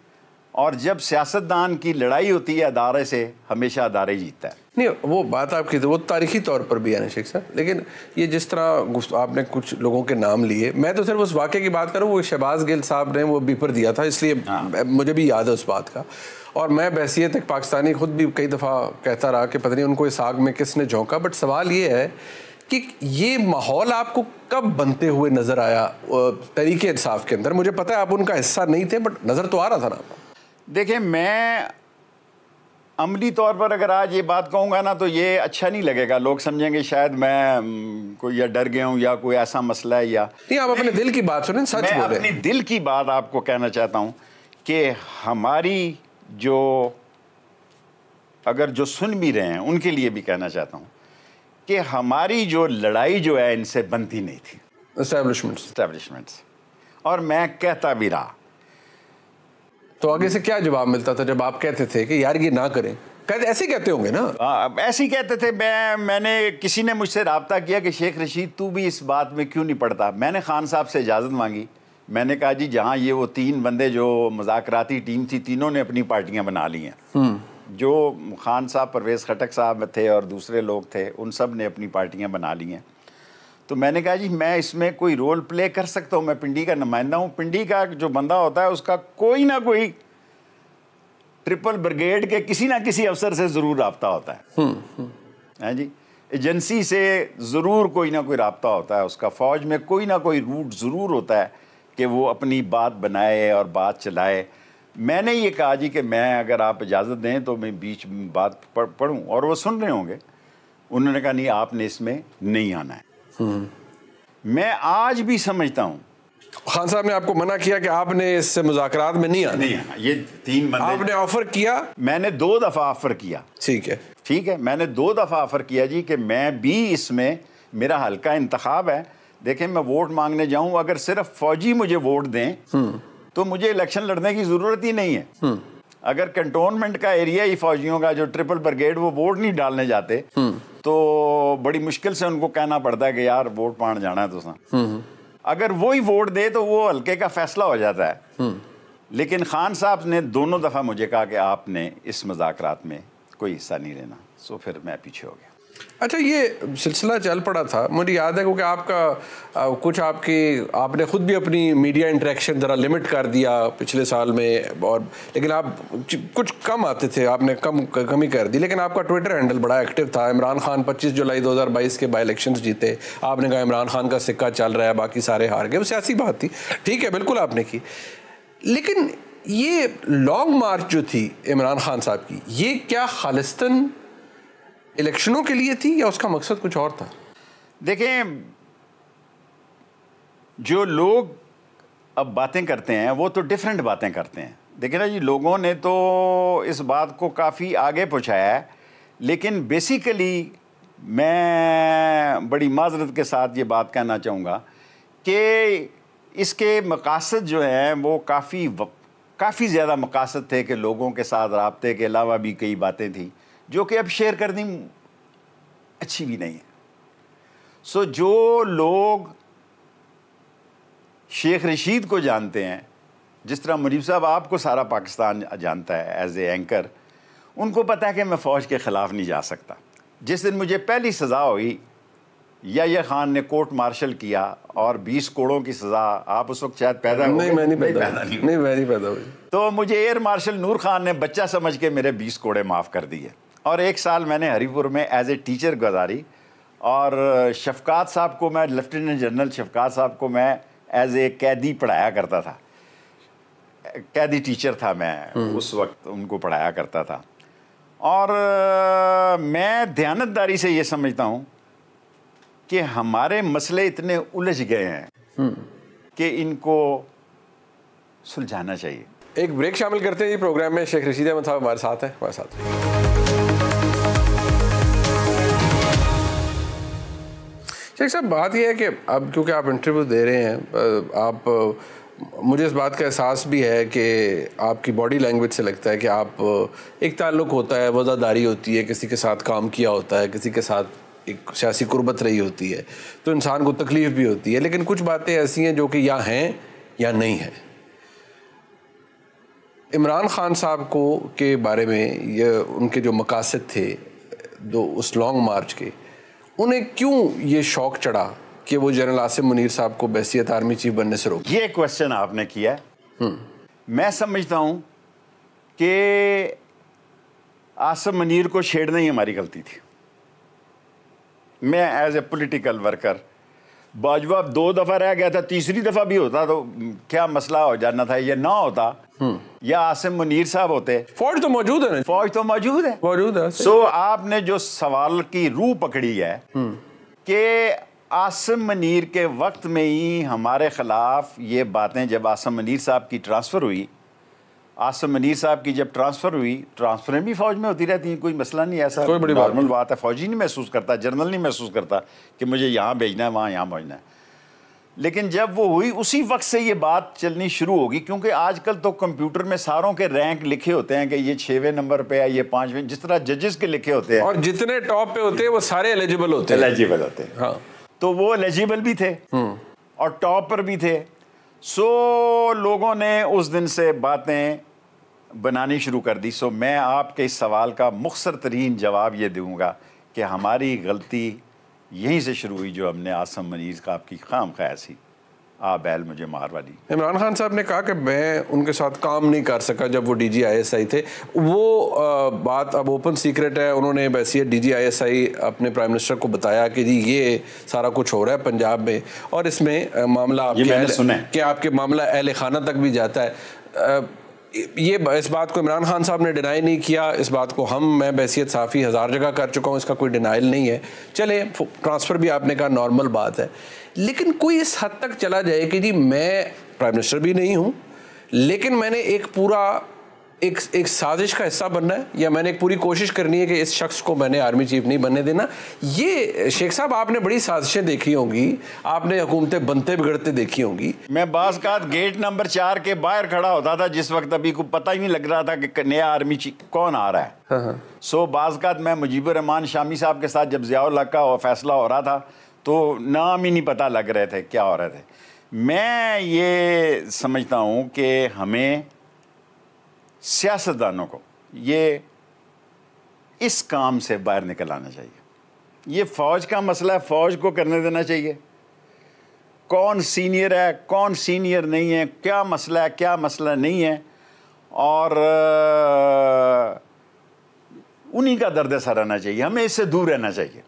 और जब सियासतदान की लड़ाई होती है अदारे से हमेशा अदारे जीतता है नहीं वो बात आपकी वो तारीखी तौर पर भी है ना शेख साहब लेकिन ये जिस तरह आपने कुछ लोगों के नाम लिए मैं तो सिर्फ उस वाक्य की बात करूँ वो शहबाज गिल साहब ने वो बीपर दिया था इसलिए हाँ। मुझे भी याद है उस बात का और मैं बैसीत एक पाकिस्तानी खुद भी कई दफ़ा कहता रहा कि पता नहीं उनको इस आग में किसने झोंका बट सवाल ये है कि ये माहौल आपको कब बनते हुए नज़र आया तरीके इंसाफ के अंदर मुझे पता है आप उनका हिस्सा नहीं थे बट नज़र तो आ रहा था ना आपको देखिए मैं अमली तौर पर अगर आज ये बात कहूँगा ना तो ये अच्छा नहीं लगेगा लोग समझेंगे शायद मैं कोई या डर गया हूँ या कोई ऐसा मसला है या नहीं आप अपने दिल की बात सुने सच मैं बोले। दिल की बात आपको कहना चाहता हूँ कि हमारी जो अगर जो सुन भी रहे हैं उनके लिए भी कहना चाहता हूँ कि हमारी जो लड़ाई जो है इनसे बनती नहीं थी और मैं कहता भी रहा तो आगे से क्या जवाब मिलता था जब आप कहते थे कि यार ये ना करें कहते ऐसे कहते होंगे ना हाँ, ऐसे ही कहते थे मैं मैंने किसी ने मुझसे रबता किया कि शेख रशीद तू भी इस बात में क्यों नहीं पढ़ता मैंने खान साहब से इजाज़त मांगी मैंने कहा जी जहाँ ये वो तीन बंदे जो मजाकती टीम थी तीनों ने अपनी पार्टियाँ बना ली हैं हम्म। जो खान साहब परवेज़ खटक साहब थे और दूसरे लोग थे उन सब ने अपनी पार्टियाँ बना ली हैं तो मैंने कहा जी मैं इसमें कोई रोल प्ले कर सकता हूँ मैं पिंडी का नुमाइंदा हूँ पिंडी का जो बंदा होता है उसका कोई ना कोई ट्रिपल ब्रिगेड के किसी ना किसी अफसर से ज़रूर रबता होता है हैं हम्म, हम्म। हाँ जी एजेंसी से ज़रूर कोई ना कोई रबता होता है उसका फ़ौज में कोई ना कोई रूट ज़रूर होता है कि वो अपनी बात बनाए और बात चलाए मैंने ये कहा जी कि मैं अगर आप इजाज़त दें तो मैं बीच में बात पढ़ूँ और वो सुन रहे होंगे उन्होंने कहा नहीं आपने इसमें नहीं आना है हम्म। मैं आज भी समझता हूँ खान साहब ने आपको मना किया कि आपने इससे मुजाकरात में नहीं आना नहीं ये तीन बंदे आपने ऑफर किया मैंने दो दफ़ा ऑफर किया ठीक है ठीक है मैंने दो दफ़ा ऑफर किया जी कि मैं भी इसमें मेरा हल्का इंतखाब है देखें मैं वोट मांगने जाऊं अगर सिर्फ फौजी मुझे वोट दें हम्म। तो मुझे इलेक्शन लड़ने की ज़रूरत ही नहीं है हम्म। अगर कंटोनमेंट का एरिया ही फौजियों का जो ट्रिपल ब्रिगेड वो वोट नहीं डालने जाते हम्म। तो बड़ी मुश्किल से उनको कहना पड़ता है कि यार वोट पाण जाना है तुसा हम्म, हम्म। अगर वो ही वोट दे तो वो हल्के का फैसला हो जाता है लेकिन खान साहब ने दोनों दफ़ा मुझे कहा कि आपने इस मजाक में कोई हिस्सा नहीं लेना सो फिर मैं पीछे हो गया अच्छा ये सिलसिला चल पड़ा था मुझे याद है क्योंकि आपका आ, कुछ आपकी आपने ख़ुद भी अपनी मीडिया इंटरेक्शन ज़रा लिमिट कर दिया पिछले साल में और लेकिन आप कुछ कम आते थे आपने कम कमी कर दी लेकिन आपका ट्विटर हैंडल बड़ा एक्टिव था इमरान खान 25 जुलाई 2022 के बाई इलेक्शन जीते आपने कहा इमरान खान का सिक्का चल रहा है बाकी सारे हार गए वो सियासी बात थी ठीक है बिल्कुल आपने की लेकिन ये लॉन्ग मार्च जो थी इमरान खान साहब की ये क्या खालिस्तन इलेक्शनों के लिए थी या उसका मकसद कुछ और था देखें जो लोग अब बातें करते हैं वो तो डिफरेंट बातें करते हैं देखिए ना जी लोगों ने तो इस बात को काफ़ी आगे पहुँचाया है लेकिन बेसिकली मैं बड़ी माजरत के साथ ये बात कहना चाहूँगा कि इसके मकासद जो हैं वो काफ़ी काफ़ी ज़्यादा मकासद थे कि लोगों के साथ रबते के अलावा भी कई बातें थी जो कि अब शेयर करनी अच्छी भी नहीं है सो जो लोग शेख रशीद को जानते हैं जिस तरह मुजीब साहब आपको सारा पाकिस्तान जानता है एज ए एंकर उनको पता है कि मैं फ़ौज के ख़िलाफ़ नहीं जा सकता जिस दिन मुझे पहली सज़ा हुई या खान ने कोर्ट मार्शल किया और 20 कोड़ों की सज़ा आप उस वक्त शायद पैदा नहीं, नहीं मैं नहीं पैदा, पैदा नहीं, नहीं मैं नहीं पैदा हुई तो मुझे एयर मार्शल नूर खान ने बच्चा समझ के मेरे 20 कोड़े माफ़ कर दिए और एक साल मैंने हरीपुर में एज ए टीचर गुजारी और शफकात साहब को मैं लेफ्टिनेंट जनरल शफकात साहब को मैं एज ए कैदी पढ़ाया करता था कैदी टीचर था मैं हम्म। उस वक्त उनको पढ़ाया करता था और मैं ध्यानतदारी से ये समझता हूँ कि हमारे मसले इतने उलझ गए हैं हम्म। कि इनको सुलझाना चाहिए एक ब्रेक शामिल करते हैं ये प्रोग्राम में शेख रशीद अहमद साहब हमारे साथ हैं हमारे साथ शेख साहब बात यह है कि अब क्योंकि आप इंटरव्यू दे रहे हैं आप मुझे इस बात का एहसास भी है कि आपकी बॉडी लैंग्वेज से लगता है कि आप एक ताल्लुक होता है वज़ादारी होती है किसी के साथ काम किया होता है किसी के साथ एक सियासी गुरबत रही होती है तो इंसान को तकलीफ़ भी होती है लेकिन कुछ बातें ऐसी हैं जो कि या हैं या नहीं हैं इमरान ख़ान साहब को के बारे में ये उनके जो मकासद थे दो उस लॉन्ग मार्च के उन्हें क्यों ये शौक चढ़ा कि वो जनरल आसिम मुनीर साहब को बैसीत आर्मी चीफ बनने से रोक ये क्वेश्चन आपने किया हम्म। मैं समझता हूं कि आसिम मुनीर को छेड़ना ही हमारी गलती थी मैं as a political worker Bajwa दो दफ़ा रह गया था तीसरी दफ़ा भी होता तो क्या मसला हो जाना था ये ना होता या आसिम मुनीर साहब होते फौज तो मौजूद है ना फौज तो मौजूद है मौजूद है सो so, आपने जो सवाल की रूह पकड़ी है कि आसिम मुनीर के वक्त में ही हमारे ख़िलाफ़ ये बातें जब आसिम मनीर साहब की ट्रांसफ़र हुई आसिम मनीर साहब की जब ट्रांसफ़र हुई ट्रांसफ़रें भी फ़ौज में होती रहती हैं कोई मसला नहीं ऐसा कोई बड़ी नॉर्मल बात है फ़ौजी नहीं महसूस करता जनरल नहीं महसूस करता कि मुझे यहाँ भेजना है वहाँ यहाँ भेजना है लेकिन जब वो हुई उसी वक्त से ये बात चलनी शुरू होगी क्योंकि आजकल तो कंप्यूटर में सारों के रैंक लिखे होते हैं कि ये छवें नंबर पे है ये पांचवें जिस तरह जजेस के लिखे होते हैं और जितने टॉप पे होते हैं वो सारे एलिजिबल होते हैं एलिजिबल होते हैं हाँ तो वो एलिजिबल भी थे हम्म। और टॉप पर भी थे सो लोगों ने उस दिन से बातें बनानी शुरू कर दी सो मैं आपके इस सवाल का मुख्तर तरीन जवाब ये दूँगा कि हमारी गलती यहीं से शुरू हुई जो हमने आसम मनीज़ का आपकी खाम खयासी आ बैल मुझे मार वाली इमरान खान साहब ने कहा कि मैं उनके साथ काम नहीं कर सका जब वो D G I S I थे वो आ, बात अब ओपन सीक्रेट है उन्होंने वैसी D G I S I अपने प्राइम मिनिस्टर को बताया कि जी ये सारा कुछ हो रहा है पंजाब में और इसमें मामला आपके सुना कि आपके मामला अहल खाना तक भी जाता है आ, ये इस बात को इमरान खान साहब ने डिनाई नहीं किया इस बात को हम मैं बैसीत साफ़ी हज़ार जगह कर चुका हूँ इसका कोई डिनाइल नहीं है चले ट्रांसफ़र भी आपने कहा नॉर्मल बात है लेकिन कोई इस हद तक चला जाए कि जी मैं प्राइम मिनिस्टर भी नहीं हूँ लेकिन मैंने एक पूरा एक एक साजिश का हिस्सा बनना है या मैंने एक पूरी कोशिश करनी है कि इस शख्स को मैंने आर्मी चीफ नहीं बनने देना ये शेख साहब आपने बड़ी साजिशें देखी होंगी आपने हुकूमतें बनते बिगड़ते देखी होंगी मैं बाज का गेट नंबर चार के बाहर खड़ा होता था जिस वक्त अभी को पता ही नहीं लग रहा था कि नया आर्मी चीफ कौन आ रहा है हाँ, हाँ। सो बात मैं मुजीबरहमान शामी साहब के साथ जब ज़ियाउल्ला का फैसला हो रहा था तो नाम ही नहीं पता लग रहे थे क्या हो रहे थे मैं ये समझता हूँ कि हमें सियासतदानों को ये इस काम से बाहर निकल आना चाहिए ये फ़ौज का मसला है फ़ौज को करने देना चाहिए कौन सीनियर है कौन सीनियर नहीं है क्या मसला है क्या मसला नहीं है और उन्हीं का दर्द ऐसा रहना चाहिए हमें इससे दूर रहना चाहिए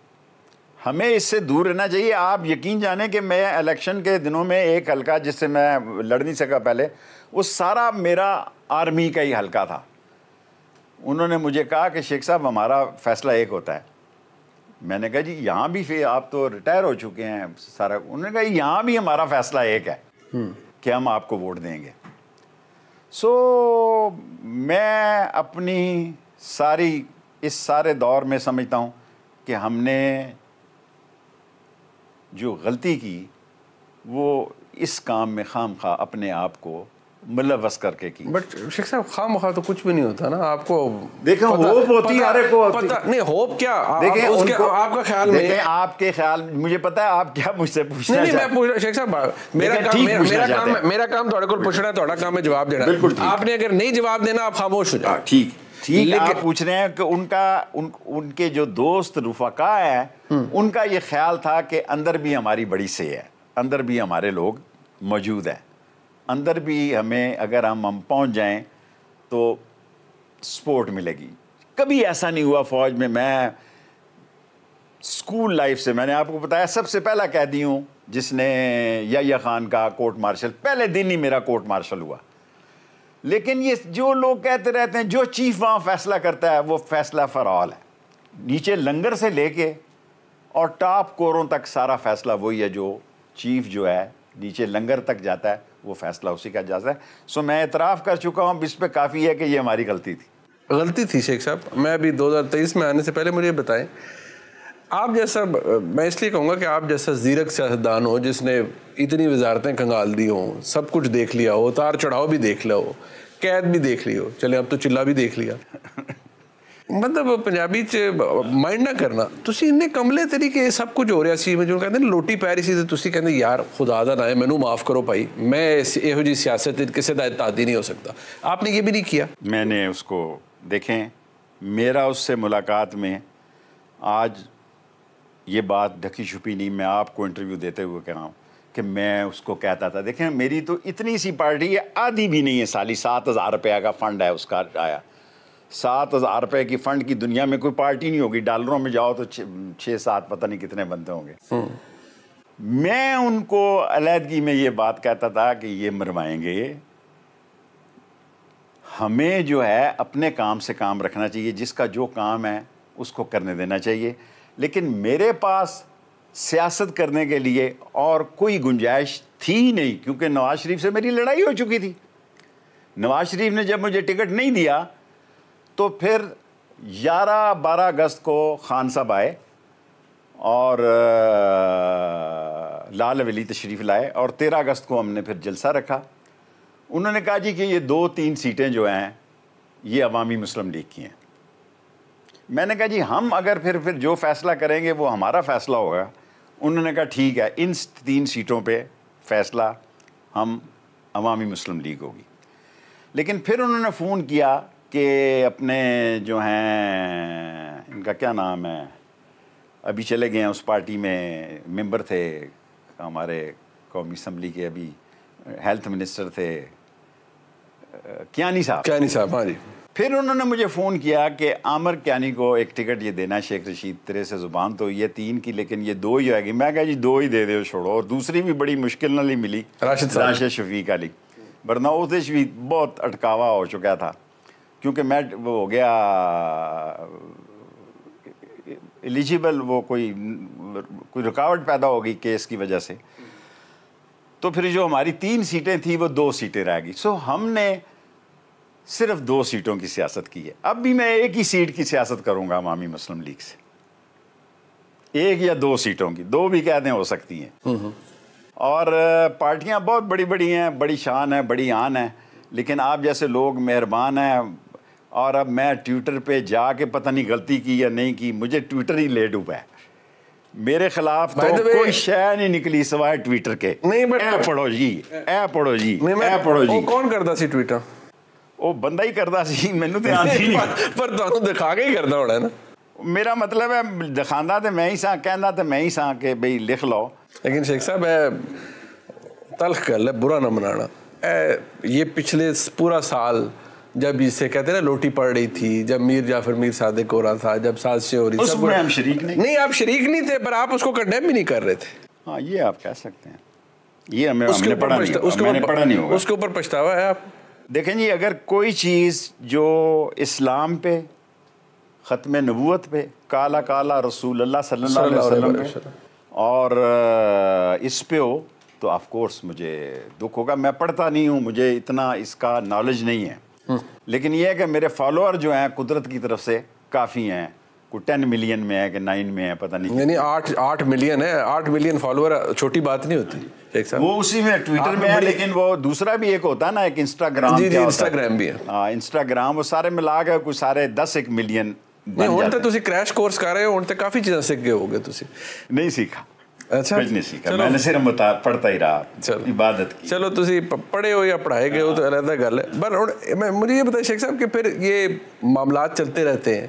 हमें इससे दूर रहना चाहिए आप यकीन जाने कि मैं इलेक्शन के दिनों में एक हलका जिससे मैं लड़ नहीं सका पहले वो सारा मेरा आर्मी का ही हल्का था उन्होंने मुझे कहा कि शेख साहब हमारा फैसला एक होता है मैंने कहा जी यहाँ भी फिर आप तो रिटायर हो चुके हैं सारा उन्होंने कहा यहाँ भी हमारा फैसला एक है हम्म। कि हम आपको वोट देंगे सो so, मैं अपनी सारी इस सारे दौर में समझता हूँ कि हमने जो गलती की वो इस काम में खाम खा अपने आप को मिल्ल वस करके की बट शेख साहब खाम खा तो कुछ भी नहीं होता ना आपको देखा होप होती है अरे को पता नहीं होप क्या देखें उसके आपका ख्याल में आपके ख्याल मुझे पता है आप क्या मुझसे पूछना नहीं, नहीं मैं पूछ शेख साहब मेरा काम मेरा काम मेरा काम थोड़े को पूछना है थोड़ा काम है जवाब देना बिल्कुल आपने अगर नहीं जवाब देना आप खामोश हो जाओ हाँ, ठीक ठीक आप पूछ रहे हैं कि उनका उन उनके जो दोस्त रुफका है हम्म। उनका ये ख्याल था कि अंदर भी हमारी बड़ी से है अंदर भी हमारे लोग मौजूद हैं अंदर भी हमें अगर हम हम पहुँच जाएँ तो सपोर्ट मिलेगी कभी ऐसा नहीं हुआ फौज में मैं स्कूल लाइफ से मैंने आपको बताया सबसे पहला कैदी हूँ जिसने या खान का कोर्ट मार्शल पहले दिन ही मेरा कोर्ट मार्शल हुआ लेकिन ये जो लोग कहते रहते हैं जो चीफ वहाँ फैसला करता है वो फैसला फॉर ऑल है नीचे लंगर से लेके और टॉप कोरों तक सारा फैसला वही है जो चीफ जो है नीचे लंगर तक जाता है वो फैसला उसी का जाता है सो मैं इतराफ़ कर चुका हूँ अब इस पर काफ़ी है कि ये हमारी गलती थी गलती थी शेख साहब मैं अभी 2023 में आने से पहले मुझे बताएं आप जैसा मैं इसलिए कहूँगा कि आप जैसा जीरक सियासतदान हो जिसने इतनी वजारतें कंगाल दी हों सब कुछ देख लिया हो उतार चढ़ाव भी देख लिया हो कैद भी देख ली हो चले अब तो चिल्ला भी देख लिया मतलब पंजाबी च माइंड ना करना ਤੁਸੀਂ इन्ने कमले तरीके सब कुछ हो रहा ਰਿਹਾ जो कहते लोटी पै रही थी कहते यार खुदा का ना है मैं माफ़ करो भाई मैं योजी सियासत किसी का ਜੀ नहीं हो सकता आपने ये भी नहीं किया मैंने उसको देखें मेरा उससे मुलाकात में आज ये बात ढकी छुपी नहीं मैं आपको इंटरव्यू देते हुए कह रहा हूँ कि मैं उसको कहता था देखें मेरी तो इतनी सी पार्टी है आधी भी नहीं है साली सात हज़ार रुपया का फंड है उसका आया सात हज़ार रुपए की फ़ंड की दुनिया में कोई पार्टी नहीं होगी डॉलरों में जाओ तो छः सात पता नहीं कितने बनते होंगे हम्म। मैं उनको अलीहदगी में ये बात कहता था कि ये मरवाएंगे हमें जो है अपने काम से काम रखना चाहिए जिसका जो काम है उसको करने देना चाहिए लेकिन मेरे पास सियासत करने के लिए और कोई गुंजाइश थी नहीं क्योंकि नवाज़ शरीफ से मेरी लड़ाई हो चुकी थी नवाज़ शरीफ ने जब मुझे टिकट नहीं दिया तो फिर 11-12 अगस्त को खान साहब आए और लाल वली तशरीफ़ लाए और 13 अगस्त को हमने फिर जलसा रखा उन्होंने कहा जी कि ये दो तीन सीटें जो हैं ये अवामी मुस्लिम लीग की हैं मैंने कहा जी हम अगर फिर फिर जो फ़ैसला करेंगे वो हमारा फ़ैसला होगा उन्होंने कहा ठीक है इन तीन सीटों पे फ़ैसला हम अवामी मुस्लिम लीग होगी लेकिन फिर उन्होंने फ़ोन किया के अपने जो हैं इनका क्या नाम है अभी चले गए हैं उस पार्टी में मेंबर थे हमारे कौमी असम्बली के अभी हेल्थ मिनिस्टर थे क्यानी साहब क्यानी साहब हाँ जी फिर उन्होंने मुझे फ़ोन किया कि आमर क्यानी को एक टिकट ये देना शेख रशीद तेरे से ज़ुबान तो ये तीन की लेकिन ये दो ही आएगी मैं कहा जी दो ही दे दो छोड़ो और दूसरी भी बड़ी मुश्किल नाली मिली राशिद राशिद शफीक अली वरना उस भी बहुत अटकावा हो चुका था क्योंकि मैं वो हो गया एलिजिबल वो कोई कोई रुकावट पैदा होगी केस की वजह से तो फिर जो हमारी तीन सीटें थी वो दो सीटें रह गई सो हमने सिर्फ दो सीटों की सियासत की है अब भी मैं एक ही सीट की सियासत करूंगा अवामी मुस्लिम लीग से एक या दो सीटों की दो भी कह दें हो सकती हैं हम्म, हम्म। और पार्टियां बहुत बड़ी बड़ी हैं बड़ी शान है बड़ी आन है लेकिन आप जैसे लोग मेहरबान हैं और अब मैं ट्विटर पे जाके पता नहीं गलती की या नहीं की मुझे ट्विटर ही ले डूबा है मेरे खिलाफ तो कोई शह नहीं निकली सवाय ट्विटर के नहीं बट ऐ पढ़ो जी ऐ पढ़ो जी ऐ पढ़ो जी कौन करता सी ट्विटर वो बंदा ही करता सी मैनू ध्यान तो ही नहीं पर तो दिखा के ही करता होना ना मेरा मतलब है दिखांदा तो मैं ही सा कहंदा तो मैं ही सा के भाई लिख लो लेकिन शेख साहब ए तलख कर ले बुरा ना मनाना ये पिछले पूरा साल जब इसे कहते ना लोटी पड़ रही थी जब मीर जाफर मीर सादे को रहा था जब साजिशें हो रही थी हम शरीक नहीं नहीं आप शरीक नहीं थे पर आप उसको कंडेम भी नहीं कर रहे थे हाँ ये आप कह सकते हैं ये हमें उसके ऊपर पढ़ा नहीं होगा उसके ऊपर पछतावा है आप देखें जी अगर कोई चीज़ जो इस्लाम पे ख़त्म नबूत पे काला काला रसूल अल्लाह और इस पे हो तो ऑफ कोर्स मुझे दुख होगा मैं पढ़ता नहीं हूँ मुझे इतना इसका नॉलेज नहीं है लेकिन ये है कि मेरे फॉलोअर जो हैं कुदरत की तरफ से काफ़ी हैं को टेन मिलियन में है कि नाइन में है पता नहीं नहीं आठ आठ मिलियन है आठ मिलियन फॉलोअर छोटी बात नहीं होती एक वो उसी में ट्विटर में है लेकिन वो दूसरा भी एक होता है ना एक इंस्टाग्राम जी जी इंस्टाग्राम भी है हाँ इंस्टाग्राम वो सारे ਮਿਲਾ ਕੇ ਕੋਈ ਸਾਰੇ 10 1 ਮਿਲੀਅਨ ਨਹੀਂ ਹੁਣ ਤਾਂ ਤੁਸੀਂ ਕ੍ਰੈਸ਼ ਕੋਰਸ ਕਰ ਰਹੇ ਹੋ ਹੁਣ ਤਾਂ ਕਾਫੀ ਚੀਜ਼ਾਂ ਸਿੱਖ ਗਏ ਹੋਗੇ ਤੁਸੀਂ ਨਹੀਂ ਅੱਛਾ ਕੁਝ ਨਹੀਂ ਸੀ ਕਰ ਮੈਂ ਸਿਰ ਮਤਾ ਪੜਤਾ ਹੀ ਰਹਾ ਇਬਾਦਤ की चलो तुम पढ़े हो या पढ़ाए गए हो तो अलग गल है पर मैं मुझे ये बताया शेख साहब कि फिर ये मामला चलते रहते हैं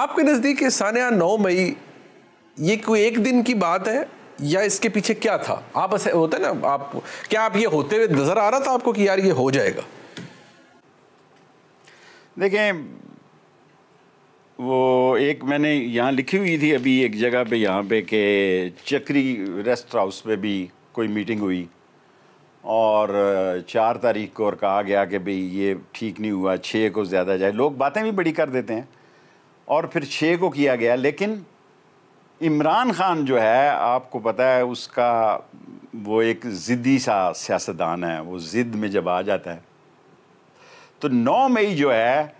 आपके नज़दीक सानिया नौ मई ये कोई एक दिन की बात है या इसके पीछे क्या था आप ऐसे होते ना आप क्या आप ये होते हुए नज़र आ रहा था आपको कि यार ये हो जाएगा देखें वो एक मैंने यहाँ लिखी हुई थी अभी एक जगह पे यहाँ पे कि चक्री रेस्ट हाउस में भी कोई मीटिंग हुई और चार तारीख को और कहा गया कि भाई ये ठीक नहीं हुआ छः को ज़्यादा जाए लोग बातें भी बड़ी कर देते हैं और फिर छः को किया गया लेकिन इमरान ख़ान जो है आपको पता है उसका वो एक ज़िद्दी सा सियासतदान है वो ज़िद्द में जब आ जाता है तो नौ मई जो है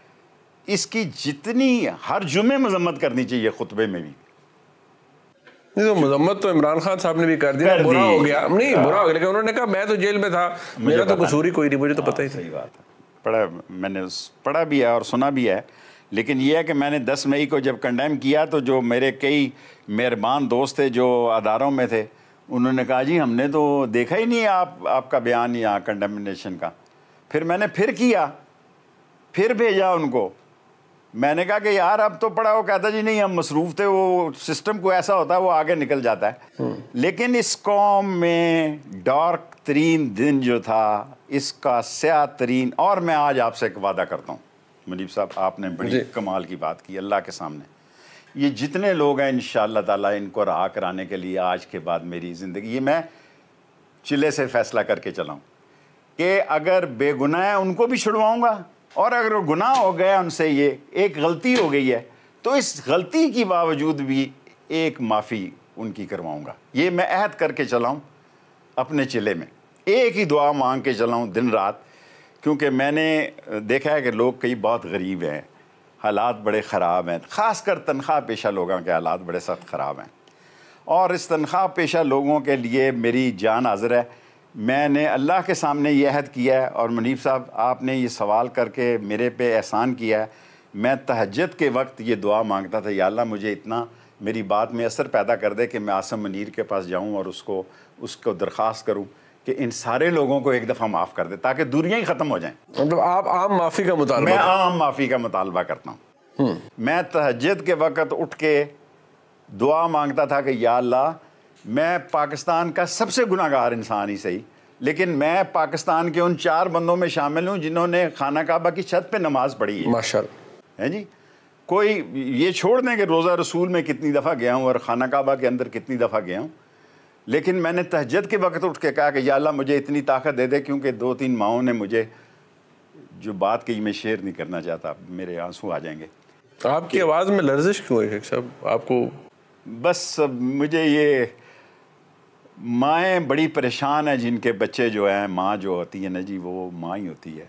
इसकी जितनी हर जुमे मजम्मत करनी चाहिए खुतबे में भी नहीं तो मजम्मत तो इमरान खान साहब ने भी कर दिया बुरा हो गया नहीं हाँ। बुरा हो गया लेकिन उन्होंने कहा मैं तो जेल में था मेरा तो कसूर ही कोई नहीं मुझे तो हाँ, पता ही सही बात है पढ़ा मैंने पढ़ा भी है और सुना भी है लेकिन यह है कि मैंने 10 मई को जब कंडेम किया तो जो मेरे कई मेहरबान दोस्त थे जो अदारों में थे उन्होंने कहा जी हमने तो देखा ही नहीं आप आपका बयान यहाँ कंडेमनेशन का फिर मैंने फिर किया फिर भेजा उनको मैंने कहा कि यार अब तो पढ़ा वो कहता जी नहीं हम मसरूफ थे वो सिस्टम को ऐसा होता है वो आगे निकल जाता है हम्म। लेकिन इस कॉम में डार्क तरीन दिन जो था इसका स्या तरीन और मैं आज आपसे एक वादा करता हूँ मुनीब साहब आपने बड़ी कमाल की बात की अल्लाह के सामने ये जितने लोग हैं इन ताला इनको रहा कराने के लिए आज के बाद मेरी ज़िंदगी ये मैं चिले से फैसला करके चलाऊँ कि अगर बेगुनाह है उनको भी छुड़वाऊँगा और अगर वो गुनाह हो गया उनसे ये एक गलती हो गई है तो इस गलती के बावजूद भी एक माफ़ी उनकी करवाऊँगा ये मैं अहद करके चलाऊँ अपने चिले में एक ही दुआ मांग के चलाऊँ दिन रात क्योंकि मैंने देखा है कि लोग कई बहुत गरीब हैं हालात बड़े ख़राब हैं ख़ास कर तनख्वाह पेशा लोगों के हालात बड़े सख्त ख़राब हैं और इस तनख्वाह पेशा लोगों के लिए मेरी जान हाजिर है मैंने अल्लाह के सामने ये अहद किया है और मुनीब साहब आपने ये सवाल करके मेरे पे एहसान किया है मैं तहजद के वक्त ये दुआ मांगता था या मुझे इतना मेरी बात में असर पैदा कर दे कि मैं आसम मनीर के पास जाऊँ और उसको उसको दरख्वास्त करूँ कि इन सारे लोगों को एक दफ़ा माफ़ कर दे ताकि दूरियाँ ही ख़त्म हो जाएँ मतलब तो आप आम माफ़ी का मुताल मैं आम माफ़ी का मुतालबा करता हूँ हम्म। मैं तहजद के वक़्त उठ के दुआ मांगता था कि या अल्लाह मैं पाकिस्तान का सबसे गुनागार इंसान ही सही लेकिन मैं पाकिस्तान के उन चार बंदों में शामिल हूँ जिन्होंने खाना काबा की छत पर नमाज पढ़ी है माशा है जी कोई ये छोड़ दें कि रोज़ा रसूल में कितनी दफ़ा गया हूँ और खाना काबा के अंदर कितनी दफ़ा गया हूँ लेकिन मैंने तहजद के वक्त उठ के कहा कि अल्लाह मुझे इतनी ताकत दे दे क्योंकि दो तीन माओं ने मुझे जो बात कही मैं शेयर नहीं करना चाहता मेरे आंसू आ जाएंगे आपकी आवाज़ में लर्जिश क्यों है साहब आपको बस मुझे ये माएँ बड़ी परेशान हैं जिनके बच्चे जो हैं माँ जो होती है ना जी वो माँ ही होती है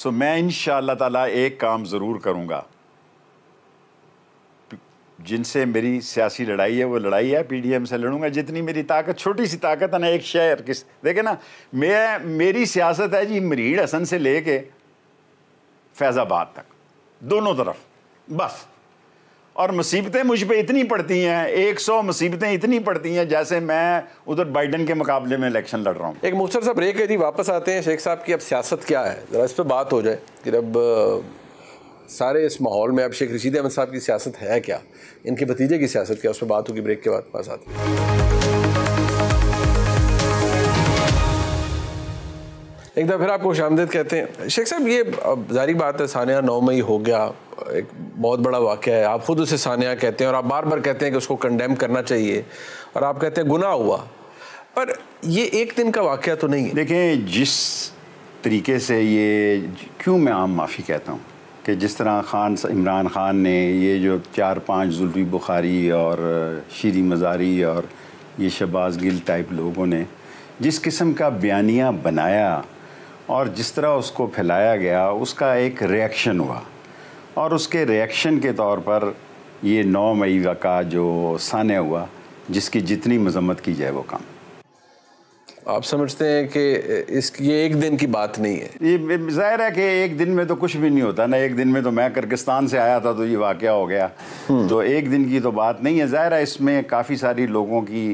सो मैं इन ताला एक काम ज़रूर करूँगा जिनसे मेरी सियासी लड़ाई है वो लड़ाई है पीडीएम से लड़ूंगा जितनी मेरी ताकत छोटी सी ताकत है ना एक शहर किस देखे ना मैं मेरी सियासत है जी मरीड हसन से लेके फैज़ाबाद तक दोनों तरफ बस और मुसीबतें मुझ पर इतनी पड़ती हैं एक सौ मुसीबतें इतनी पड़ती हैं जैसे मैं उधर बाइडन के मुकाबले में इलेक्शन लड़ रहा हूँ एक मुख्तर साहब ब्रेक है जी वापस आते हैं शेख साहब की अब सियासत क्या है ज़रा इस पर बात हो जाए कि अब सारे इस माहौल में अब शेख रशीद अहमद साहब की सियासत है क्या इनके भतीजे की सियासत क्या उस पर बात होगी ब्रेक के बाद पास आते हैं एक दफ़ा फिर आपको शामदेद कहते हैं शेख साहब ये जारी बात है सानिया नौ मई हो गया एक बहुत बड़ा वाक़ है आप ख़ुद उसे सानिया कहते हैं और आप बार बार कहते हैं कि उसको कंडेम करना चाहिए और आप कहते हैं गुना हुआ पर ये एक दिन का वाक़ तो नहीं है देखें जिस तरीके से ये क्यों मैं आम माफ़ी कहता हूँ कि जिस तरह खान इमरान ख़ान ने ये जो चार पाँच जुल्फी बुखारी और शीरी मज़ारी और ये शबाज गिल टाइप लोगों ने जिस किस्म का बयानिया बनाया और जिस तरह उसको फैलाया गया उसका एक रिएक्शन हुआ और उसके रिएक्शन के तौर पर ये नौ मई का जो सान्य हुआ जिसकी जितनी मजम्मत की जाए वो काम आप समझते हैं कि इस ये एक दिन की बात नहीं है ये जाहिर है कि एक दिन में तो कुछ भी नहीं होता ना एक दिन में तो मैं किर्गिस्तान से आया था तो ये वाक़ हो गया हम्म। तो एक दिन की तो बात नहीं है ज़ाहिर है इसमें काफ़ी सारी लोगों की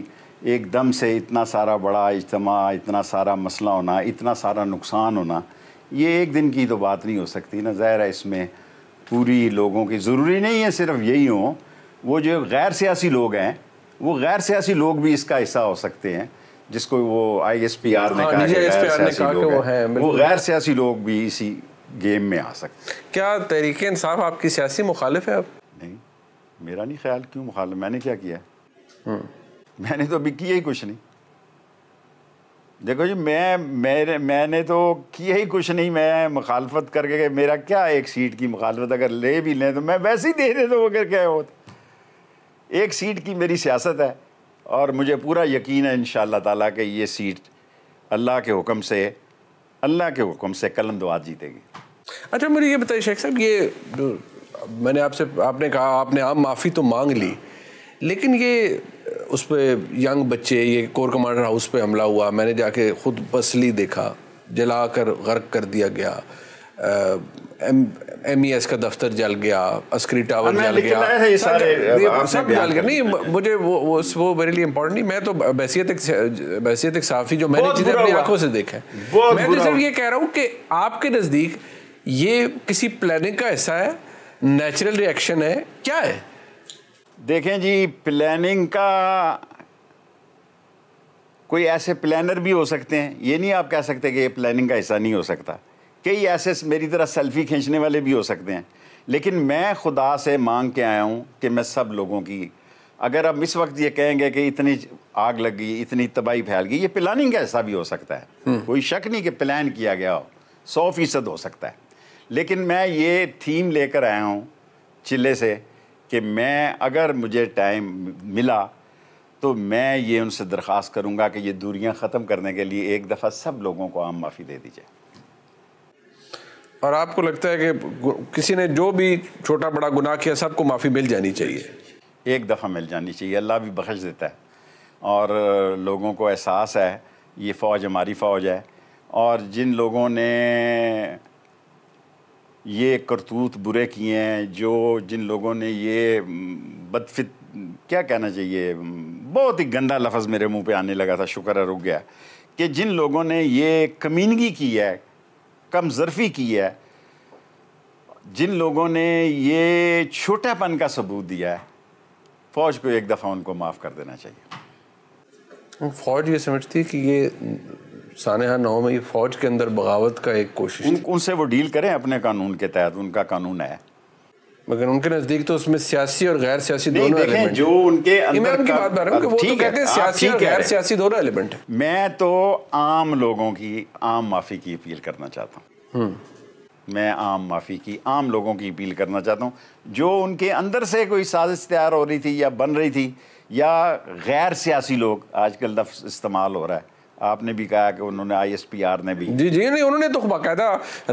एकदम से इतना सारा बड़ा इज्तम इतना सारा मसला होना इतना सारा नुकसान होना ये एक दिन की तो बात नहीं हो सकती ना ज़ाहिर है इसमें पूरी लोगों की ज़रूरी नहीं है सिर्फ यही हो वो जो गैर सियासी लोग हैं वो गैर सियासी लोग भी इसका हिस्सा हो सकते हैं जिसको वो आई एस पी आर ने हाँ, कहा वो गैर सियासी लोग भी इसी गेम में आ सकते हैं क्या तहरीक इंसाफ आपकी सियासी मुखालिफ है अब नहीं मेरा नहीं ख्याल क्यों मुखालिफ मैंने क्या किया है हम्म। मैंने तो अभी किया ही कुछ नहीं देखो जी मैं मेरे मैंने तो किया ही कुछ नहीं मैं मुखालफत करके मेरा क्या एक सीट की मुखालफत अगर ले भी लें तो मैं वैसे ही दे दे तो अगर क्या हो एक सीट की मेरी सियासत है और मुझे पूरा यकीन है इन ताला के ये सीट अल्लाह के हुक्म से अल्लाह के हुक्म से कलम दुआ जीतेगी अच्छा मुझे ये बताइए शेख साहब ये मैंने आपसे आपने कहा आपने आम माफ़ी तो मांग ली लेकिन ये उस पर यंग बच्चे ये कोर कमांडर हाउस पे हमला हुआ मैंने जाके खुद बसली देखा जला कर गर्क कर दिया गया एम ई एस e का दफ्तर जल गया अस्क्री टावर जल गया सब जल गया नहीं मुझे वो वो मेरे लिए इम्पोर्टेंट नहीं मैं तो बैसीत एक बहसीत एक साफ़ी जो मैंने चीज़ें अपनी आंखों से देखा है मैं तो सिर्फ ये कह रहा हूँ कि आपके नज़दीक ये किसी प्लानिंग का हिस्सा है नेचुरल रिएक्शन है क्या है देखें जी प्लानिंग का कोई ऐसे प्लानर भी हो सकते हैं ये नहीं आप कह सकते कि ये प्लानिंग का हिस्सा नहीं हो सकता कई ऐसे मेरी तरह सेल्फी खींचने वाले भी हो सकते हैं लेकिन मैं खुदा से मांग के आया हूँ कि मैं सब लोगों की अगर आप इस वक्त ये कहेंगे कि इतनी आग लग गई इतनी तबाही फैल गई ये प्लानिंग का हिस्सा भी हो सकता है हम्म। कोई शक नहीं कि प्लान किया गया हो सौ फीसद हो सकता है लेकिन मैं ये थीम लेकर आया हूँ चिल्ले से कि मैं अगर मुझे टाइम मिला तो मैं ये उनसे दरख्वास्त करूँगा कि ये दूरियाँ ख़त्म करने के लिए एक दफ़ा सब लोगों को आम माफ़ी दे दी जाए और आपको लगता है कि किसी ने जो भी छोटा बड़ा गुनाह किया सबको माफ़ी मिल जानी चाहिए एक दफ़ा मिल जानी चाहिए अल्लाह भी बख्श देता है और लोगों को एहसास है ये फ़ौज हमारी फ़ौज है और जिन लोगों ने ये करतूत बुरे किए हैं जो जिन लोगों ने ये बदफित क्या कहना चाहिए बहुत ही गंदा लफ्ज़ मेरे मुंह पे आने लगा था शुक्र है रुक गया कि जिन लोगों ने ये कमीनगी की है कम जरफी की है जिन लोगों ने ये छोटापन का सबूत दिया है फ़ौज को एक दफ़ा उनको माफ़ कर देना चाहिए फौज ये समझती है कि ये सानहा नौ में फौज के अंदर बगावत का एक कोशिश उन, उनसे वो डील करें अपने कानून के तहत उनका कानून है मगर उनके नजदीक तो उसमें सियासी और गैर सियासी दोनों एलिमेंट जो उनके अंदर उनकी बात बार रहा हूँ वो तो कहते हैं सियासी और गैर सियासी दोनों एलिमेंट है मैं तो आम लोगों की आम माफी की अपील करना चाहता हूँ हम्म। मैं आम माफ़ी की आम लोगों की अपील करना चाहता हूँ जो उनके अंदर से कोई साजिश तैयार हो रही थी या बन रही थी या गैर सियासी लोग आजकल लफ्ज़ इस्तेमाल हो रहा है आपने भी कहा कि उन्होंने आईएसपीआर ने भी जी जी नहीं उन्होंने तो बाकायदा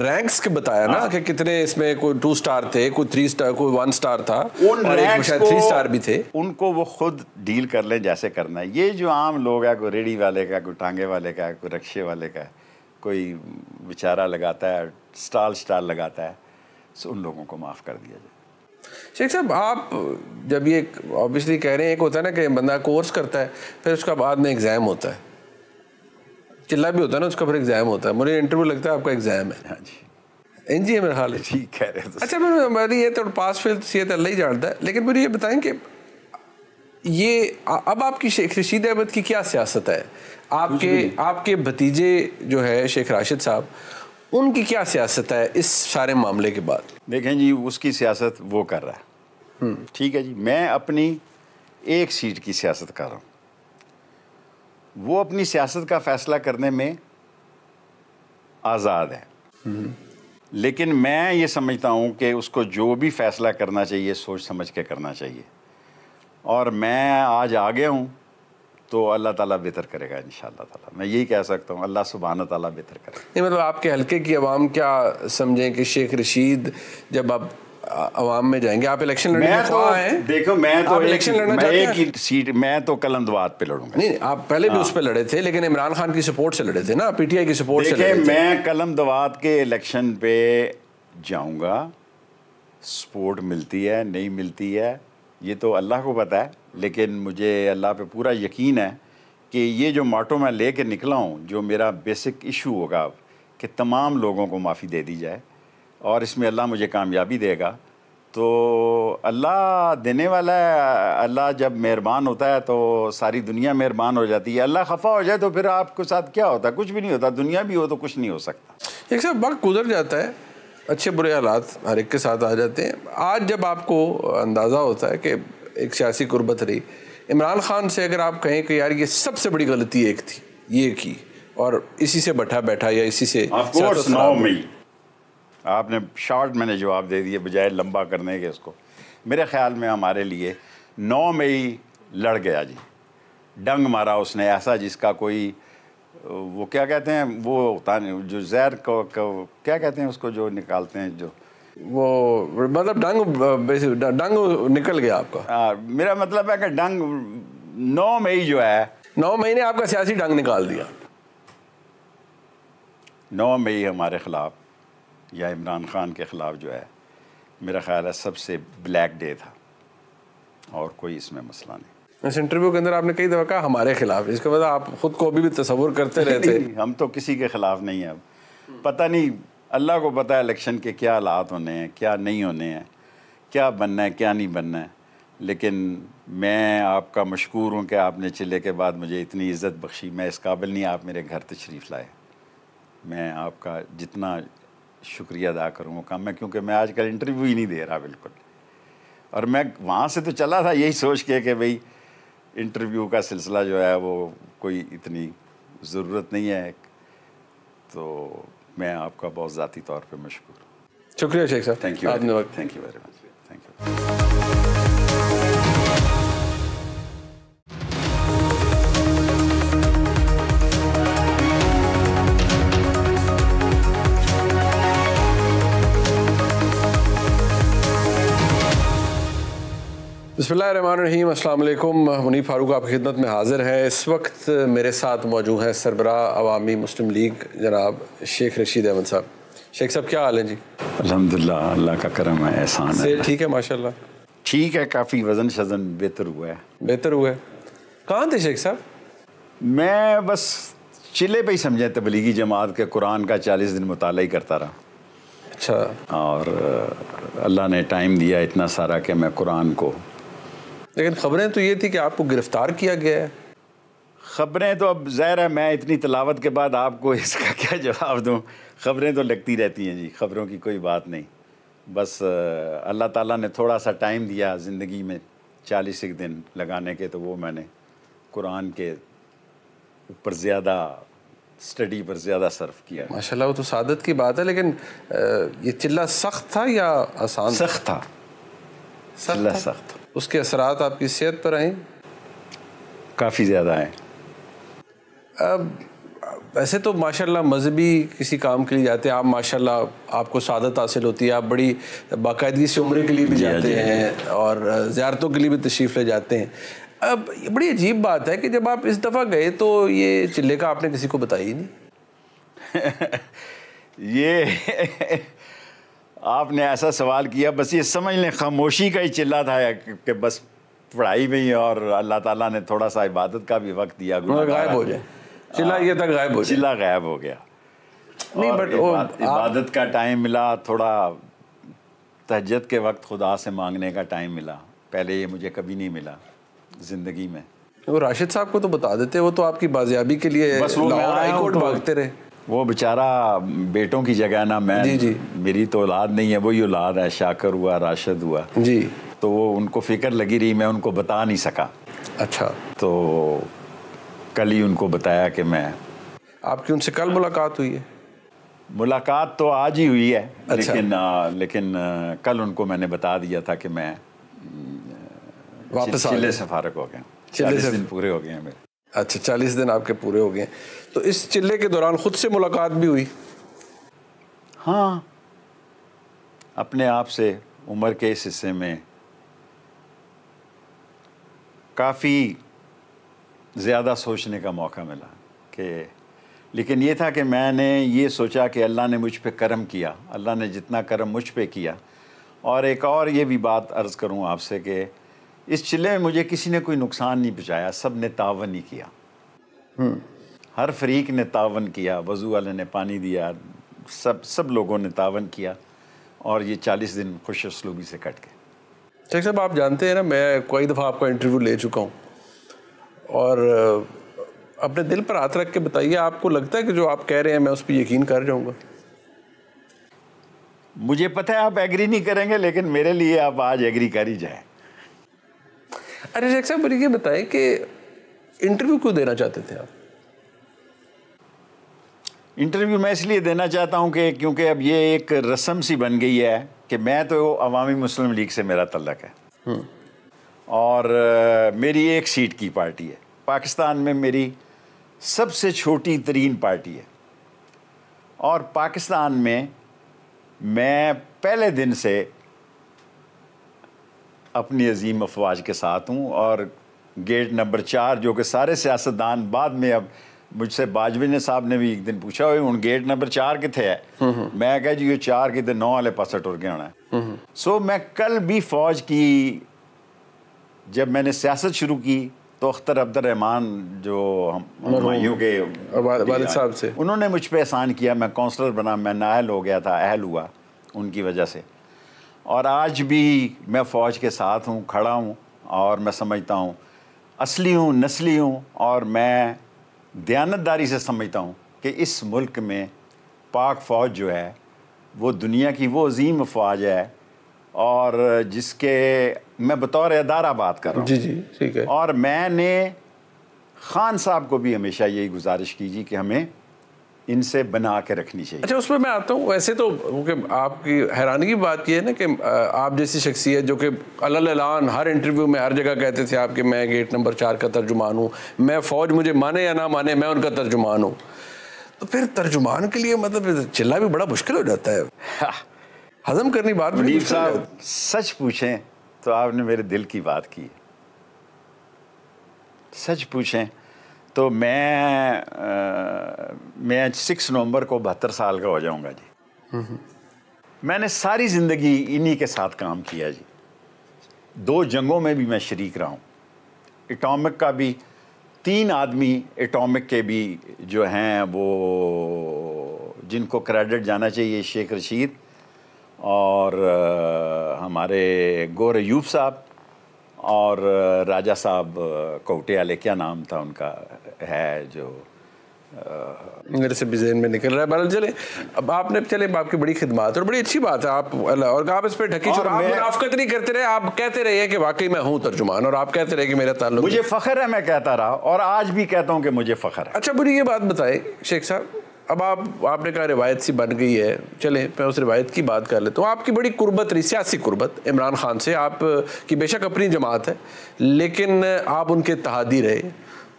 रैंक्स के बताया ना हाँ। कि कितने इसमें कोई टू स्टार थे कोई थ्री स्टार कोई वन स्टार था उन और एक थ्री स्टार भी थे उनको वो खुद डील कर लें जैसे करना है ये जो आम लोग है कोई रेडी वाले का कोई टांगे वाले का कोई रक्शे वाले का कोई बेचारा लगाता है स्टाल स्टाल लगाता है सो तो उन लोगों को माफ़ कर दिया जाए शेख साहब आप जब ये ऑब्वियसली कह रहे हैं एक होता है ना कि बंदा कोर्स करता है फिर उसका बाद में एग्ज़ाम होता है चिल्ला भी होता है ना उसका फिर एग्जाम होता है मुझे इंटरव्यू लगता है आपका एग्जाम है हाँ जी एन जी मेरा हाल है ठीक कह रहे हैं अच्छा मैम हमारी ये तो पास फेल तो सीएत तो अल्लाह ही जानता है लेकिन मुझे ये बताएं कि ये अब आपकी शेख रशीद अहमद की क्या सियासत है आपके आपके भतीजे जो है शेख राशिद साहब उनकी क्या सियासत है इस सारे मामले के बाद देखें जी उसकी सियासत वो कर रहा है हम्म। ठीक है जी मैं अपनी एक सीट की सियासत कर रहा हूँ वो अपनी सियासत का फैसला करने में आज़ाद है लेकिन मैं ये समझता हूँ कि उसको जो भी फैसला करना चाहिए सोच समझ के करना चाहिए और मैं आज आगे हूँ तो अल्लाह ताला बेहतर करेगा इन ताला मैं यही कह सकता हूँ अल्लाह सुबहाना ताला बेहतर करेगा नहीं मतलब आपके हल्के की आवाम क्या समझें कि शेख रशीद जब आप आवाम में जाएंगे आप इलेक्शन लड़ने तो, देखो मैं तो इलेक्शन लड़ना मैं एक सीट मैं तो कलम कलंदवाद पे लड़ूंगा नहीं आप पहले भी हाँ। उस पर लड़े थे लेकिन इमरान खान की सपोर्ट से लड़े थे ना पीटीआई की सपोर्ट से मैं कलम कलमदवाद के इलेक्शन पे जाऊँगा सपोर्ट मिलती है नहीं मिलती है ये तो अल्लाह को पता है लेकिन मुझे अल्लाह पे पूरा यकीन है कि ये जो माटो मैं ले कर निकला हूँ जो मेरा बेसिक इशू होगा कि तमाम लोगों को माफ़ी दे दी जाए और इसमें अल्लाह मुझे कामयाबी देगा तो अल्लाह देने वाला है अल्लाह जब मेहरबान होता है तो सारी दुनिया मेहरबान हो जाती है अल्लाह खफा हो जाए तो फिर आपके साथ क्या होता है कुछ भी नहीं होता दुनिया भी हो तो कुछ नहीं हो सकता एक सब वक्त गुजर जाता है अच्छे बुरे हालात हर एक के साथ आ जाते हैं आज जब आपको अंदाज़ा होता है कि एक सियासी गुरबत रही इमरान खान से अगर आप कहें कि यार ये सबसे बड़ी गलती एक थी ये की और इसी से बैठा बैठा या इसी से आपने शॉर्ट मैंने जवाब दे दिए बजाय लंबा करने के इसको मेरे ख्याल में हमारे लिए नौ मई लड़ गया जी डंग मारा उसने ऐसा जिसका कोई वो क्या कहते हैं वो होता जो जहर को, को क्या कहते हैं उसको जो निकालते हैं जो वो मतलब डंग डंग निकल गया आपका आ, हाँ, मेरा मतलब है कि डंग नौ मई जो है नौ मई ने आपका सियासी डंग निकाल दिया नौ मई हमारे खिलाफ या इमरान ख़ान के ख़िलाफ़ जो है मेरा ख्याल है सबसे ब्लैक डे था और कोई इसमें मसला नहीं इस इंटरव्यू के अंदर आपने कई दफ़ा कहा हमारे खिलाफ इसके बाद आप ख़ुद को अभी भी तस्वुर करते रहते नहीं, हम तो किसी के ख़िलाफ़ नहीं है अब पता नहीं अल्लाह को पता है इलेक्शन के क्या हालात होने हैं क्या नहीं होने हैं क्या बनना है क्या नहीं बनना है लेकिन मैं आपका मशहूर हूँ कि आपने चिल्ले के बाद मुझे इतनी इज़्ज़त बख्शी मैं इस काबिल नहीं आप मेरे घर तशरीफ़ लाए मैं आपका जितना शुक्रिया अदा करूँ वो काम में क्योंकि मैं आजकल इंटरव्यू ही नहीं दे रहा बिल्कुल और मैं वहाँ से तो चला था यही सोच के कि भाई इंटरव्यू का सिलसिला जो है वो कोई इतनी ज़रूरत नहीं है तो मैं आपका बहुत ज़ाती तौर पर मशहूर शुक्रिया शेख साहब thank you thank you very much thank you बसमीम अल्लाम मुनीब फारूक आपकी खिदमत में हाज़िर हैं इस वक्त मेरे साथ मौजूद हैं सरबरा अवामी मुस्लिम लीग जनाब शेख रशीद अहमद साहब शेख साहब क्या हाल है जी अलहमदिल्ला अल्लाह का करम है एहसान है ठीक है माशाल्लाह ठीक है काफ़ी वज़न शजन बेहतर हुआ है बेहतर हुआ है कहाँ थे शेख साहब मैं बस चिले पर ही समझे तबलीगी जमात के कुरान का चालीस दिन मुताल ही करता रहा अच्छा और अल्लाह ने टाइम दिया इतना सारा कि मैं कुरान को लेकिन खबरें तो ये थी कि आपको गिरफ्तार किया गया है खबरें तो अब ज़ाहिर है मैं इतनी तलावत के बाद आपको इसका क्या जवाब दूँ खबरें तो लगती रहती हैं जी खबरों की कोई बात नहीं बस अल्लाह ताला ने थोड़ा सा टाइम दिया ज़िंदगी में चालीस एक दिन लगाने के तो वो मैंने कुरान के ऊपर ज़्यादा स्टडी पर ज़्यादा सर्फ़ किया माशाल्लाह वो तो सादत की बात है लेकिन ये चिल्ला सख्त था या आसान सख्त था लह सख्त उसके असरात आपकी सेहत पर आए काफ़ी ज़्यादा आए अब वैसे तो माशाल्लाह मजहबी किसी काम के लिए जाते हैं आप माशाल्लाह आपको सादत हासिल होती है आप बड़ी बाकायदगी से उम्र के लिए भी हाँ, जाते हाँ, हैं और ज़्यारतों के लिए भी तशरीफ़ ले जाते हैं अब बड़ी अजीब बात है कि जब आप इस दफ़ा गए तो ये चिल्ले का आपने किसी को बताया ही नहीं ये आपने ऐसा सवाल किया बस ये समझ लें खामोशी का ही चिल्ला था कि बस पढ़ाई में ही और अल्लाह ताला ने थोड़ा सा इबादत का भी वक्त दिया गायब हो जाए चिल्ला ये था गायब हो चिल्ला गायब हो गया नहीं बट इबादत का टाइम मिला थोड़ा तहजद के वक्त खुदा से मांगने का टाइम मिला पहले ये मुझे कभी नहीं मिला ज़िंदगी में वो राशिद साहब को तो बता देते वो तो आपकी बाजियाबी के लिए बस वो हाई कोर्ट तो भागते रहे वो बेचारा बेटों की जगह ना मैं जी जी मेरी तो औलाद नहीं है वो ही औलाद है शाकर हुआ राशद हुआ जी तो वो उनको फिक्र लगी रही मैं उनको बता नहीं सका अच्छा तो कल ही उनको बताया कि मैं आपकी उनसे कल मुलाकात हुई है मुलाकात तो आज ही हुई है अच्छा। लेकिन आ, लेकिन आ, कल उनको मैंने बता दिया था कि मैं वापस चिल्ले से फारक हो गया चालीस दिन पूरे हो गए हैं मेरे अच्छा चालीस दिन आपके पूरे हो गए तो इस चिल्ले के दौरान खुद से मुलाकात भी हुई हाँ अपने आप से उम्र के इस हिस्से में काफ़ी ज़्यादा सोचने का मौका मिला कि लेकिन ये था कि मैंने ये सोचा कि अल्लाह ने मुझ पर करम किया अल्लाह ने जितना करम मुझ पर किया और एक और ये भी बात अर्ज़ करूँ आपसे कि इस चिल्ले में मुझे किसी ने कोई नुकसान नहीं पहुँचाया सब ने तावन ही किया हम्म। हर फरीक ने तावन किया वज़ू वाले ने पानी दिया सब सब लोगों ने तावन किया और ये चालीस दिन खुश असलूबी से कट गए शेख साहब आप जानते हैं ना मैं कई दफ़ा आपका इंटरव्यू ले चुका हूँ और अपने दिल पर हाथ रख के बताइए आपको लगता है कि जो आप कह रहे हैं मैं उस पर यकीन कर जाऊँगा मुझे पता है आप एग्री नहीं करेंगे लेकिन मेरे लिए आप आज एग्री कर ही जाएँ अरे शेख साहब मुझे ये बताएं कि इंटरव्यू क्यों देना चाहते थे आप इंटरव्यू मैं इसलिए देना चाहता हूँ कि क्योंकि अब ये एक रस्म सी बन गई है कि मैं तो अवामी मुस्लिम लीग से मेरा तल्लक है हम्म। और मेरी एक सीट की पार्टी है पाकिस्तान में मेरी सबसे छोटी तरीन पार्टी है और पाकिस्तान में मैं पहले दिन से अपनी अजीम अफवाज के साथ हूँ और गेट नंबर चार जो कि सारे सियासतदान बाद में अब मुझसे बाजवे साहब ने भी एक दिन पूछा हूँ गेट नंबर चार कितने है हम्म, हम्म। मैं कहा जी ये चार कितने नौ वाले पास टुर के आना है सो हम्म, मैं कल भी फौज की जब मैंने सियासत शुरू की तो अख्तर अब्दुलरहमान जो हमायूं के साहब से उन्होंने मुझ पर एहसान किया मैं काउंसलर बना मैं नाहल हो गया था अहल हुआ उनकी वजह से और आज भी मैं फ़ौज के साथ हूँ खड़ा हूँ और मैं समझता हूँ असली हूँ नस्ली हूँ और मैं दयानतदारी से समझता हूँ कि इस मुल्क में पाक फ़ौज जो है वो दुनिया की वो अजीम फौज है और जिसके मैं बतौर अदारा बात कर रहा हूँ जी जी ठीक है और मैंने ख़ान साहब को भी हमेशा यही गुजारिश की जी कि हमें इनसे बना के रखनी चाहिए अच्छा उसमें मैं आता हूँ वैसे तो क्योंकि आपकी हैरानी की बात यह है ना कि आप जैसी शख्सियत जो कि अलान हर इंटरव्यू में हर जगह कहते थे आपके मैं गेट नंबर चार का तर्जुमान हूँ मैं फ़ौज मुझे माने या ना माने मैं उनका तर्जुमान हूँ तो फिर तर्जुमान के लिए मतलब चिल्ला भी बड़ा मुश्किल हो जाता है हाँ। हजम करनी बात साहब सच पूछें तो आपने मेरे दिल की बात की सच पूछें तो मैं आ, मैं सिक्स नवंबर को बहत्तर साल का हो जाऊंगा जी मैंने सारी ज़िंदगी इन्हीं के साथ काम किया जी दो जंगों में भी मैं शरीक रहा हूँ एटॉमिक का भी तीन आदमी एटॉमिक के भी जो हैं वो जिनको क्रेडिट जाना चाहिए शेख रशीद और हमारे गोर यूब साहब और राजा साहब कोटे वाले क्या नाम था उनका है जो मेरे से भी जहन में निकल रहा है बहरहाल चले अब आपने चले आपकी बड़ी खिदमत और बड़ी अच्छी बात है आप और आप इस पर ढकी छोड़ आप मुनाफ्त नहीं करते रहे आप कहते रहे कि वाकई मैं हूँ तर्जुमान और आप कहते रहे कि मेरा ताल्लुक मुझे फ़ख्र है मैं कहता रहा और आज भी कहता हूँ कि मुझे फ़ख्र है अच्छा बुरी ये बात बताए शेख साहब अब आप आपने कहा रिवायत सी बन गई है चले मैं उस रिवायत की बात कर लेता हूँ आपकी बड़ी कुर्बत रही सियासी कुर्बत इमरान खान से आप की बेशक अपनी जमात है लेकिन आप उनके तहादी रहे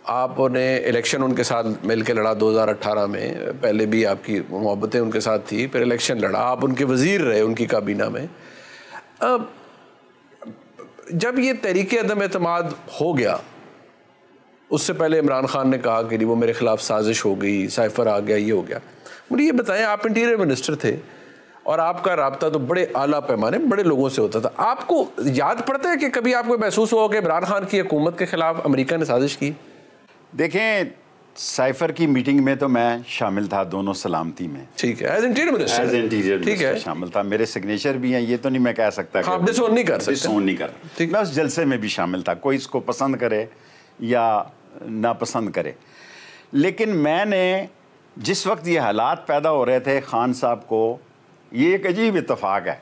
आपने इलेक्शन उनके साथ मिल के लड़ा 2018 में पहले भी आपकी मोहब्बतें उनके साथ थी फिर इलेक्शन लड़ा आप उनके वज़ीर रहे उनकी काबीना में अब जब ये तहरीक अदम अतमाद हो गया उससे पहले इमरान खान ने कहा कि वो मेरे ख़िलाफ़ साजिश हो गई साइफर आ गया ये हो गया मुझे ये बताएं आप इंटीरियर मिनिस्टर थे और आपका रबता तो बड़े आला पैमाने बड़े लोगों से होता था आपको याद पड़ता है कि कभी आपको महसूस हुआ कि इमरान खान की हुकूमत के ख़िलाफ़ अमरीका ने साजिश की देखें साइफर की मीटिंग में तो मैं शामिल था दोनों सलामती में ठीक है as interior minister as interior ठीक है शामिल था मेरे सिग्नेचर भी हैं ये तो नहीं मैं कह सकता हाँ, कि नहीं कर सकते सोन नहीं कर ठीक मैं उस जलसे में भी शामिल था कोई इसको पसंद करे या नापसंद करे लेकिन मैंने जिस वक्त ये हालात पैदा हो रहे थे खान साहब को ये एक अजीब इतफाक़ है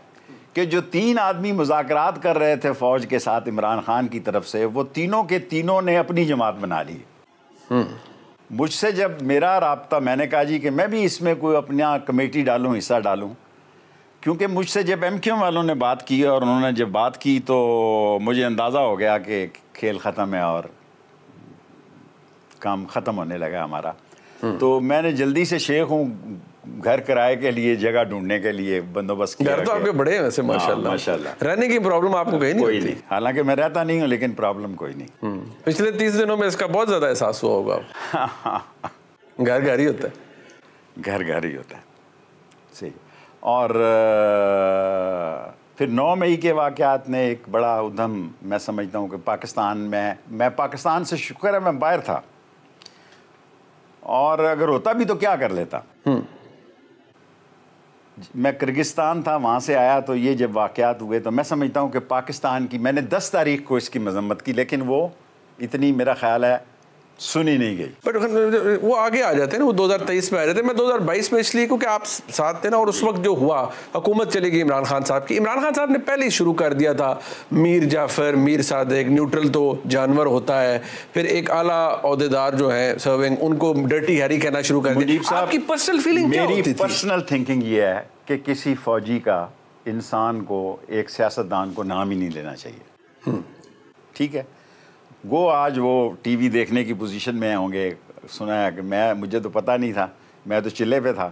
कि जो तीन आदमी मुजाकर कर रहे थे फ़ौज के साथ इमरान खान की तरफ से वो तीनों के तीनों ने अपनी जमात बना ली हम्म। मुझसे जब मेरा रबता मैंने कहा जी कि मैं भी इसमें कोई अपना कमेटी डालूँ हिस्सा डालूँ क्योंकि मुझसे जब एम वालों ने बात की और उन्होंने जब बात की तो मुझे अंदाज़ा हो गया कि खेल ख़त्म है और काम ख़त्म होने लगा हमारा हम्म। तो मैंने जल्दी से शेख हूँ घर किराए के लिए जगह ढूंढने के लिए बंदोबस्त किया घर तो आपके बड़े हैं वैसे हाँ, माशाल्लाह माशाल्लाह रहने की प्रॉब्लम आपको कहीं नहीं कोई नहीं हालांकि मैं रहता नहीं हूँ लेकिन प्रॉब्लम कोई नहीं हम्म। पिछले तीस दिनों में इसका बहुत ज़्यादा एहसास हुआ होगा घर घर ही होता है घर घर ही होता है सही और फिर नौ मई के वाक़ात ने एक बड़ा उधम मैं समझता हूँ कि पाकिस्तान में मैं पाकिस्तान से शुक्र है मैं बाहर था और अगर होता भी तो क्या कर लेता हम्म। मैं किर्गिस्तान था वहाँ से आया तो ये जब वाक़ात हुए तो मैं समझता हूँ कि पाकिस्तान की मैंने दस तारीख को इसकी मजम्मत की लेकिन वो इतनी मेरा ख्याल है सुनी नहीं गई बट वो आगे आ जाते हैं ना वो 2023 में आ जाते हैं मैं 2022 में इसलिए क्योंकि आप साथ थे ना और उस वक्त जो हुआ हुकूमत चली गई इमरान खान साहब की इमरान खान साहब ने पहले ही शुरू कर दिया था मीर जाफर मीर एक न्यूट्रल तो जानवर होता है फिर एक आला अहदेदार जो है सर्विंग उनको डर्टी हैरी कहना शुरू कर दिया आपकी पर्सनल फीलिंग पर्सनल थिंकिंग ये है कि किसी फौजी का इंसान को एक सियासतदान को नाम ही नहीं लेना चाहिए हम्म। ठीक है वो आज वो टीवी देखने की पोजीशन में होंगे सुना है कि मैं मुझे तो पता नहीं था मैं तो चिल्ले पे था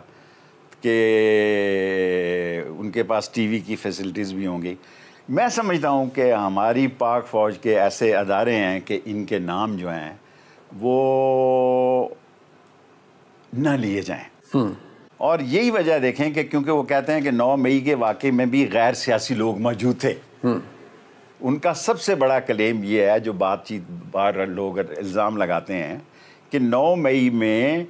कि उनके पास टीवी की फैसिलिटीज़ भी होंगी मैं समझता हूँ कि हमारी पाक फ़ौज के ऐसे अदारे हैं कि इनके नाम जो हैं वो ना लिए जाएँ हम्म। और यही वजह देखें कि क्योंकि वो कहते हैं कि 9 मई के वाक़े में भी गैर सियासी लोग मौजूद थे हम्म। उनका सबसे बड़ा क्लेम ये है जो बातचीत बार लोग इल्ज़ाम लगाते हैं कि 9 मई में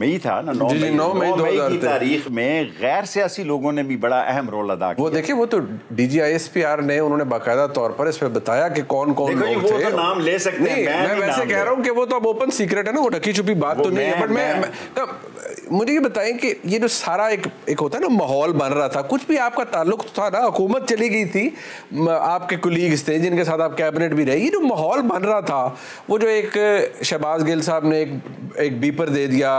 मई था ना नौ मई नौ मई की तारीख में गैर सियासी लोगों ने भी बड़ा अहम रोल अदा किया वो देखिए वो तो D G I S P R ने उन्होंने बाकायदा तौर पर इस पर बताया कि कौन कौन लोग वो थे तो नाम ले सकते हैं मैं, मैं वैसे कह रहा हूँ कि वो तो अब ओपन सीक्रेट है ना वो ढकी छुपी बात तो नहीं है बट मैं मुझे ये बताएं कि ये जो सारा एक एक होता है ना माहौल बन रहा था कुछ भी आपका ताल्लुक था ना हुकूमत चली गई थी आपके कुलीग्स थे जिनके साथ आप कैबिनेट भी रहे ये जो माहौल बन रहा था वो जो एक शहबाज गिल साहब ने एक एक बीपर दे दिया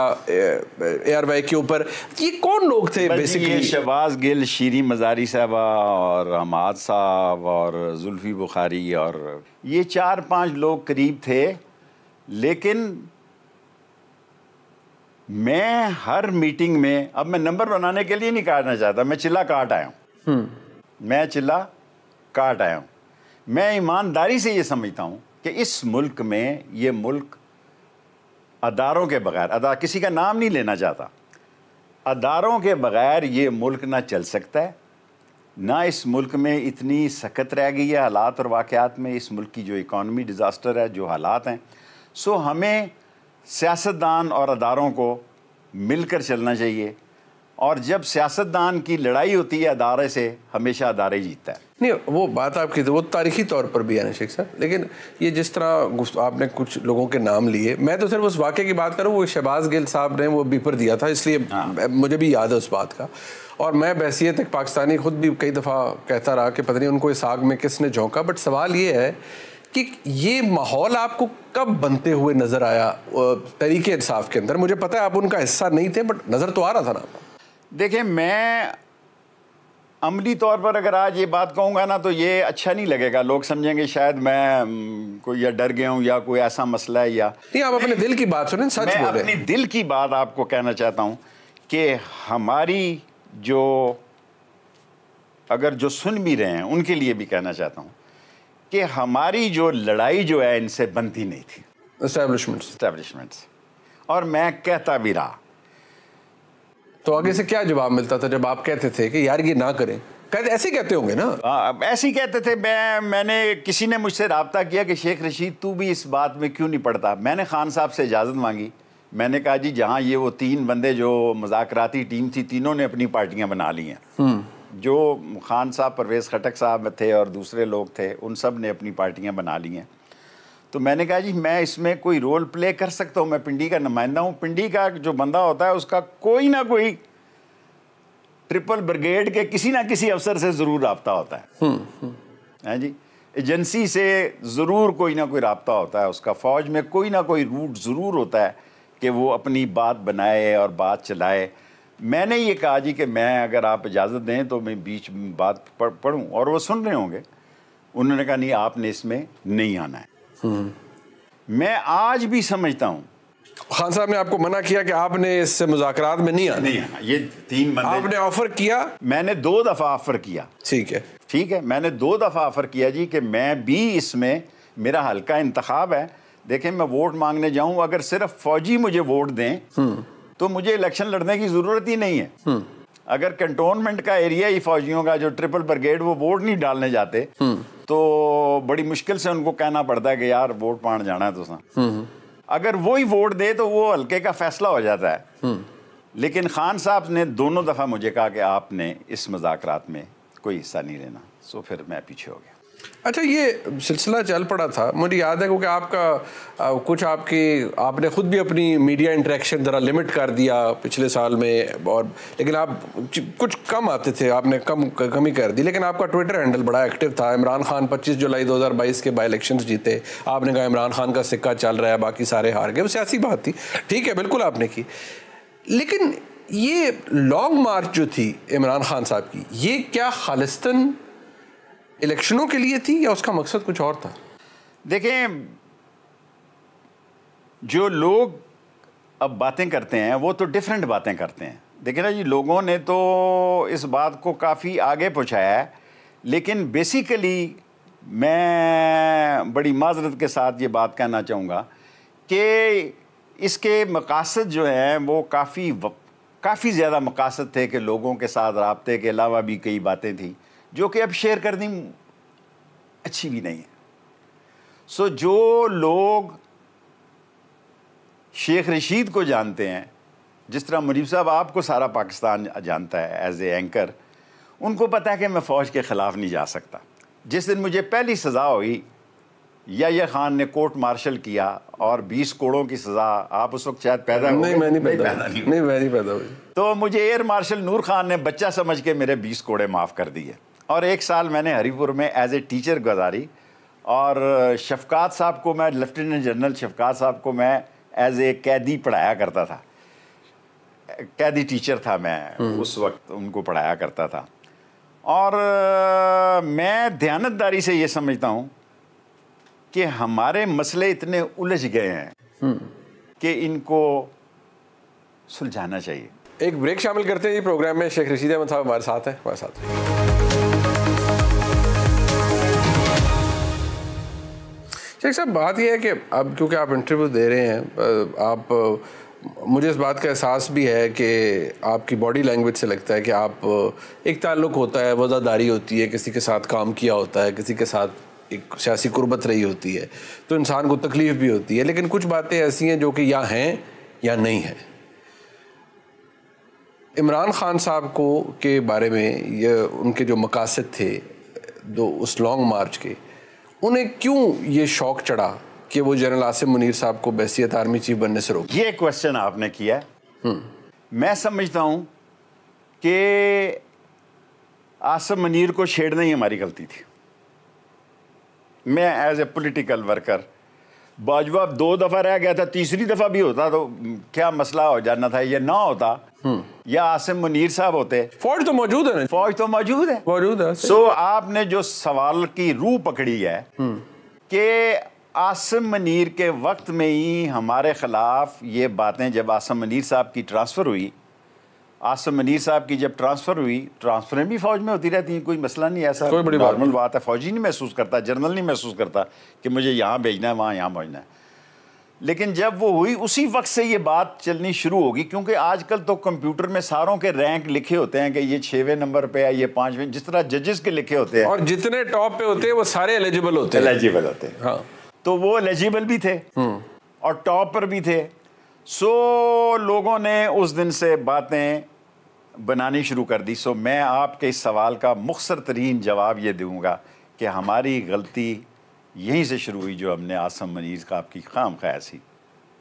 एयर वाई के ऊपर ये कौन लोग थे बेसिकली शहबाज गिल शीरी मजारी साहबा और हमाद साहब और जुल्फी बुखारी और ये चार पाँच लोग करीब थे लेकिन मैं हर मीटिंग में अब मैं नंबर बनाने के लिए नहीं काटना चाहता मैं चिल्ला काट आया हूँ हम्म। मैं चिल्ला काट आया हूँ मैं ईमानदारी से ये समझता हूँ कि इस मुल्क में ये मुल्क अदारों के बगैर अदा किसी का नाम नहीं लेना चाहता अदारों के बगैर ये मुल्क ना चल सकता है ना इस मुल्क में इतनी सख्त रह गई है हालात और वाक़ात में इस मुल्क की जो इकॉनमी डिज़ास्टर है जो हालात हैं सो हमें सियासतदान और अदारों को मिलकर चलना चाहिए और जब सियासतदान की लड़ाई होती है अदारे से हमेशा अदारे जीतता है नहीं वो बात आपकी तो, वो तारीखी तौर पर भी है ना शेख साहब लेकिन ये जिस तरह आपने कुछ लोगों के नाम लिए मैं तो सिर्फ उस वाक़े की बात करूँ वो शहबाज गिल साहब ने वो बीपर दिया था इसलिए हाँ। मुझे भी याद है उस बात का और मैं बैसीत एक पाकिस्तानी खुद भी कई दफ़ा कहता रहा कि पता नहीं उनको इस आग में किसने झोंका बट सवाल ये है कि ये माहौल आपको कब बनते हुए नज़र आया तरीके इंसाफ के अंदर मुझे पता है आप उनका हिस्सा नहीं थे बट नज़र तो आ रहा था ना देखिए मैं अमली तौर पर अगर आज ये बात कहूँगा ना तो ये अच्छा नहीं लगेगा लोग समझेंगे शायद मैं कोई या डर गया हूँ या कोई ऐसा मसला है या नहीं आप अपने दिल की बात सुने सच मैं बोले अपनी दिल की बात आपको कहना चाहता हूँ कि हमारी जो अगर जो सुन भी रहे हैं उनके लिए भी कहना चाहता हूँ कि हमारी जो लड़ाई जो है इनसे बनती नहीं थी इस्टेब्लिशमेंट्स इस्टेब्लिशमेंट्स और मैं कहता भी रहा तो आगे से क्या जवाब मिलता था जब आप कहते थे कि यार ये ना करें कहते ऐसे कहते होंगे ना आ, हाँ, ऐसे ही कहते थे मैं मैंने किसी ने मुझसे रबता किया कि शेख रशीद तू भी इस बात में क्यों नहीं पढ़ता मैंने खान साहब से इजाज़त मांगी मैंने कहा जी जहाँ ये वो तीन बंदे जो मजाकती टीम थी तीनों ने अपनी पार्टियाँ बना ली हैं हम्म। जो खान साहब परवेज़ खटक साहब थे और दूसरे लोग थे उन सब ने अपनी पार्टियाँ बना ली हैं तो मैंने कहा जी मैं इसमें कोई रोल प्ले कर सकता हूँ मैं पिंडी का नुमाइंदा हूँ पिंडी का जो बंदा होता है उसका कोई ना कोई ट्रिपल ब्रिगेड के किसी ना किसी अफसर से ज़रूर रबता होता है हैं हम्म, हम्म। हाँ जी एजेंसी से ज़रूर कोई ना कोई रबता होता है उसका फ़ौज में कोई ना कोई रूट ज़रूर होता है कि वो अपनी बात बनाए और बात चलाए मैंने ये कहा जी कि मैं अगर आप इजाज़त दें तो मैं बीच बात पढ़ूं और वो सुन रहे होंगे उन्होंने कहा नहीं आपने इसमें नहीं आना है हम्म। मैं आज भी समझता हूं खान साहब ने आपको मना किया कि आपने इससे मुजाकर में नहीं आना नहीं आना ये तीन बंदे आपने ऑफर किया मैंने दो दफ़ा ऑफर किया ठीक है ठीक है मैंने दो दफ़ा ऑफर किया जी कि मैं भी इसमें मेरा हल्का इंतखब है देखें मैं वोट मांगने जाऊं अगर सिर्फ फौजी मुझे वोट दें हम्म। तो मुझे इलेक्शन लड़ने की ज़रूरत ही नहीं है हम्म। अगर कंटोनमेंट का एरिया ही फौजियों का जो ट्रिपल ब्रिगेड वो वोट नहीं डालने जाते हम्म। तो बड़ी मुश्किल से उनको कहना पड़ता है कि यार वोट पान जाना है तुसा तो हम्म, अगर वो ही वोट दे तो वो हल्के का फैसला हो जाता है लेकिन खान साहब ने दोनों दफ़ा मुझे कहा कि आपने इस मजाक में कोई हिस्सा नहीं लेना सो फिर मैं पीछे हो गया अच्छा ये सिलसिला चल पड़ा था मुझे याद है क्योंकि आपका आ, कुछ आपकी आपने खुद भी अपनी मीडिया इंटरेक्शन ज़रा लिमिट कर दिया पिछले साल में और लेकिन आप कुछ कम आते थे आपने कम कमी कर दी लेकिन आपका ट्विटर हैंडल बड़ा एक्टिव था इमरान खान 25 जुलाई 2022 के बाई इलेक्शन जीते आपने कहा इमरान खान का सिक्का चल रहा है बाकी सारे हार गए वो सियासी बात थी ठीक है बिल्कुल आपने की लेकिन ये लॉन्ग मार्च जो थी इमरान खान साहब की ये क्या खालिस्तन इलेक्शनों के लिए थी या उसका मकसद कुछ और था देखें जो लोग अब बातें करते हैं वो तो डिफरेंट बातें करते हैं देखिए ना जी लोगों ने तो इस बात को काफ़ी आगे पहुँचाया है लेकिन बेसिकली मैं बड़ी माजरत के साथ ये बात कहना चाहूँगा कि इसके मकासद जो हैं वो काफ़ी काफ़ी ज़्यादा मकासद थे कि लोगों के साथ रबते के अलावा भी कई बातें थी जो कि अब शेयर करनी अच्छी भी नहीं है सो जो लोग शेख रशीद को जानते हैं जिस तरह मुजीब साहब आपको सारा पाकिस्तान जानता है एज ए एंकर उनको पता है कि मैं फ़ौज के ख़िलाफ़ नहीं जा सकता जिस दिन मुझे पहली सज़ा हुई या खान ने कोर्ट मार्शल किया और 20 कोड़ों की सज़ा आप उस वक्त शायद पैदा नहीं, नहीं मैं नहीं पैदा, नहीं, नहीं मैं नहीं पैदा हुई तो मुझे एयर मार्शल नूर खान ने बच्चा समझ के मेरे 20 कोड़े माफ़ कर दिए और एक साल मैंने हरिपुर में एज ए टीचर गुजारी और शफकात साहब को मैं लेफ्टिनेंट जनरल शफकात साहब को मैं एज ए कैदी पढ़ाया करता था कैदी टीचर था मैं हम्म। उस वक्त उनको पढ़ाया करता था और मैं ध्यानतदारी से ये समझता हूँ कि हमारे मसले इतने उलझ गए हैं हम्म। कि इनको सुलझाना चाहिए एक ब्रेक शामिल करते हैं ये प्रोग्राम में शेख रशीद अहमद साहब हमारे साथ हैं हमारे साथ है। शेख साहब बात यह है कि अब क्योंकि आप इंटरव्यू दे रहे हैं आप मुझे इस बात का एहसास भी है कि आपकी बॉडी लैंग्वेज से लगता है कि आप एक ताल्लुक होता है वज़ादारी होती है किसी के साथ काम किया होता है किसी के साथ एक सियासी कुर्बत रही होती है तो इंसान को तकलीफ़ भी होती है लेकिन कुछ बातें ऐसी हैं जो कि या हैं या नहीं हैं इमरान ख़ान साहब को के बारे में ये उनके जो मकासद थे दो उस लॉन्ग मार्च के उन्हें क्यों ये शौक चढ़ा कि वो जनरल आसिम मुनीर साहब को बैसीत आर्मी चीफ बनने से रोक ये क्वेश्चन आपने किया हम्म। मैं समझता हूं कि आसिम मुनीर को छेड़ना ही हमारी गलती थी मैं as a political worker Bajwa दो दफ़ा रह गया था तीसरी दफ़ा भी होता तो क्या मसला हो जाना था ये ना होता या आसिम मुनीर साहब होते फौज तो मौजूद है फौज तो मौजूद है मौजूद है सो so, आपने जो सवाल की रूह पकड़ी है कि आसिम मुनीर के वक्त में ही हमारे खिलाफ ये बातें जब आसिम मुनीर साहब की ट्रांसफ़र हुई आसिम मुनीर साहब की जब ट्रांसफ़र हुई ट्रांसफरें भी फौज में होती रहती हैं कोई मसला नहीं ऐसा कोई बड़ी नॉर्मल बात है फौजी नहीं महसूस करता जनरल नहीं महसूस करता कि मुझे यहाँ भेजना है वहाँ यहाँ भेजना है लेकिन जब वो हुई उसी वक्त से ये बात चलनी शुरू होगी क्योंकि आजकल तो कंप्यूटर में सारों के रैंक लिखे होते हैं कि ये छेवे नंबर पे है ये पांचवें जिस तरह जजेस के लिखे होते हैं और जितने टॉप पे होते हैं वो सारे एलिजिबल होते हैं एलिजिबल होते हैं हाँ। तो वो एलिजिबल भी थे हम्म। और टॉप पर भी थे सो लोगों ने उस दिन से बातें बनानी शुरू कर दी सो मैं आपके इस सवाल का मुख्तर तरीन जवाब ये दूंगा कि हमारी गलती यहीं से शुरू हुई जो हमने आसम मनीर का आपकी खाम खयासी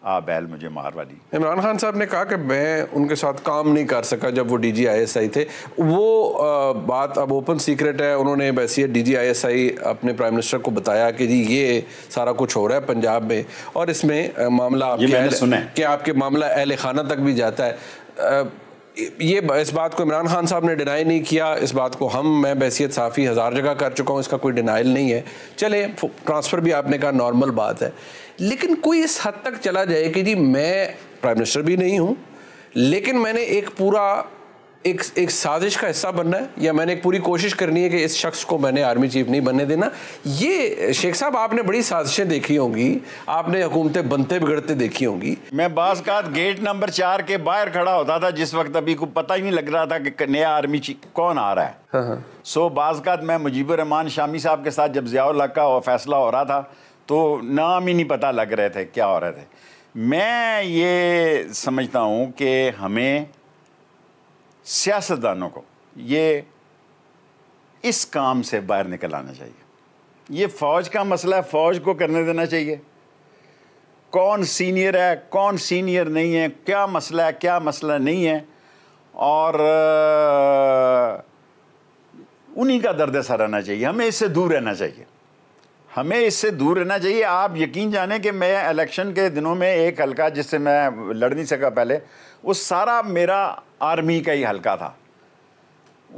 आ बैल मुझे मारवा दी इमरान खान साहब ने कहा कि मैं उनके साथ काम नहीं कर सका जब वो D G I S I थे वो आ, बात अब ओपन सीक्रेट है उन्होंने वैसी D G I S I अपने प्राइम मिनिस्टर को बताया कि जी ये सारा कुछ हो रहा है पंजाब में और इसमें मामला आपके सुना कि आपके मामला अहल खाना तक भी जाता है ये इस बात को इमरान खान साहब ने डिनाई नहीं किया इस बात को हम मैं बैसीत साफ़ी हज़ार जगह कर चुका हूँ इसका कोई डिनाइल नहीं है चले ट्रांसफ़र भी आपने कहा नॉर्मल बात है लेकिन कोई इस हद तक चला जाए कि जी मैं प्राइम मिनिस्टर भी नहीं हूँ लेकिन मैंने एक पूरा एक एक साजिश का हिस्सा बनना है या मैंने एक पूरी कोशिश करनी है कि इस शख्स को मैंने आर्मी चीफ नहीं बनने देना ये शेख साहब आपने बड़ी साजिशें देखी होंगी आपने हुकूमतें बनते बिगड़ते देखी होंगी मैं बाज गेट नंबर चार के बाहर खड़ा होता था जिस वक्त अभी को पता ही नहीं लग रहा था कि नया आर्मी चीफ कौन आ रहा है हाँ, हाँ। सो बाज़ात मैं मुजीबरहमान शामी साहब के साथ जब ज़ियाउल्ला का फैसला हो रहा था तो नाम ही नहीं पता लग रहे थे क्या हो रहे थे मैं ये समझता हूँ कि हमें सियासतदानों को ये इस काम से बाहर निकल आना चाहिए ये फ़ौज का मसला है फ़ौज को करने देना चाहिए कौन सीनियर है कौन सीनियर नहीं है क्या मसला है क्या मसला नहीं है और उन्हीं का दर्द ऐसा रहना चाहिए हमें इससे दूर रहना चाहिए हमें इससे दूर रहना चाहिए आप यकीन जाने कि मैं इलेक्शन के दिनों में एक हलका जिससे मैं लड़ नहीं सका पहले वो सारा मेरा आर्मी का ही हल्का था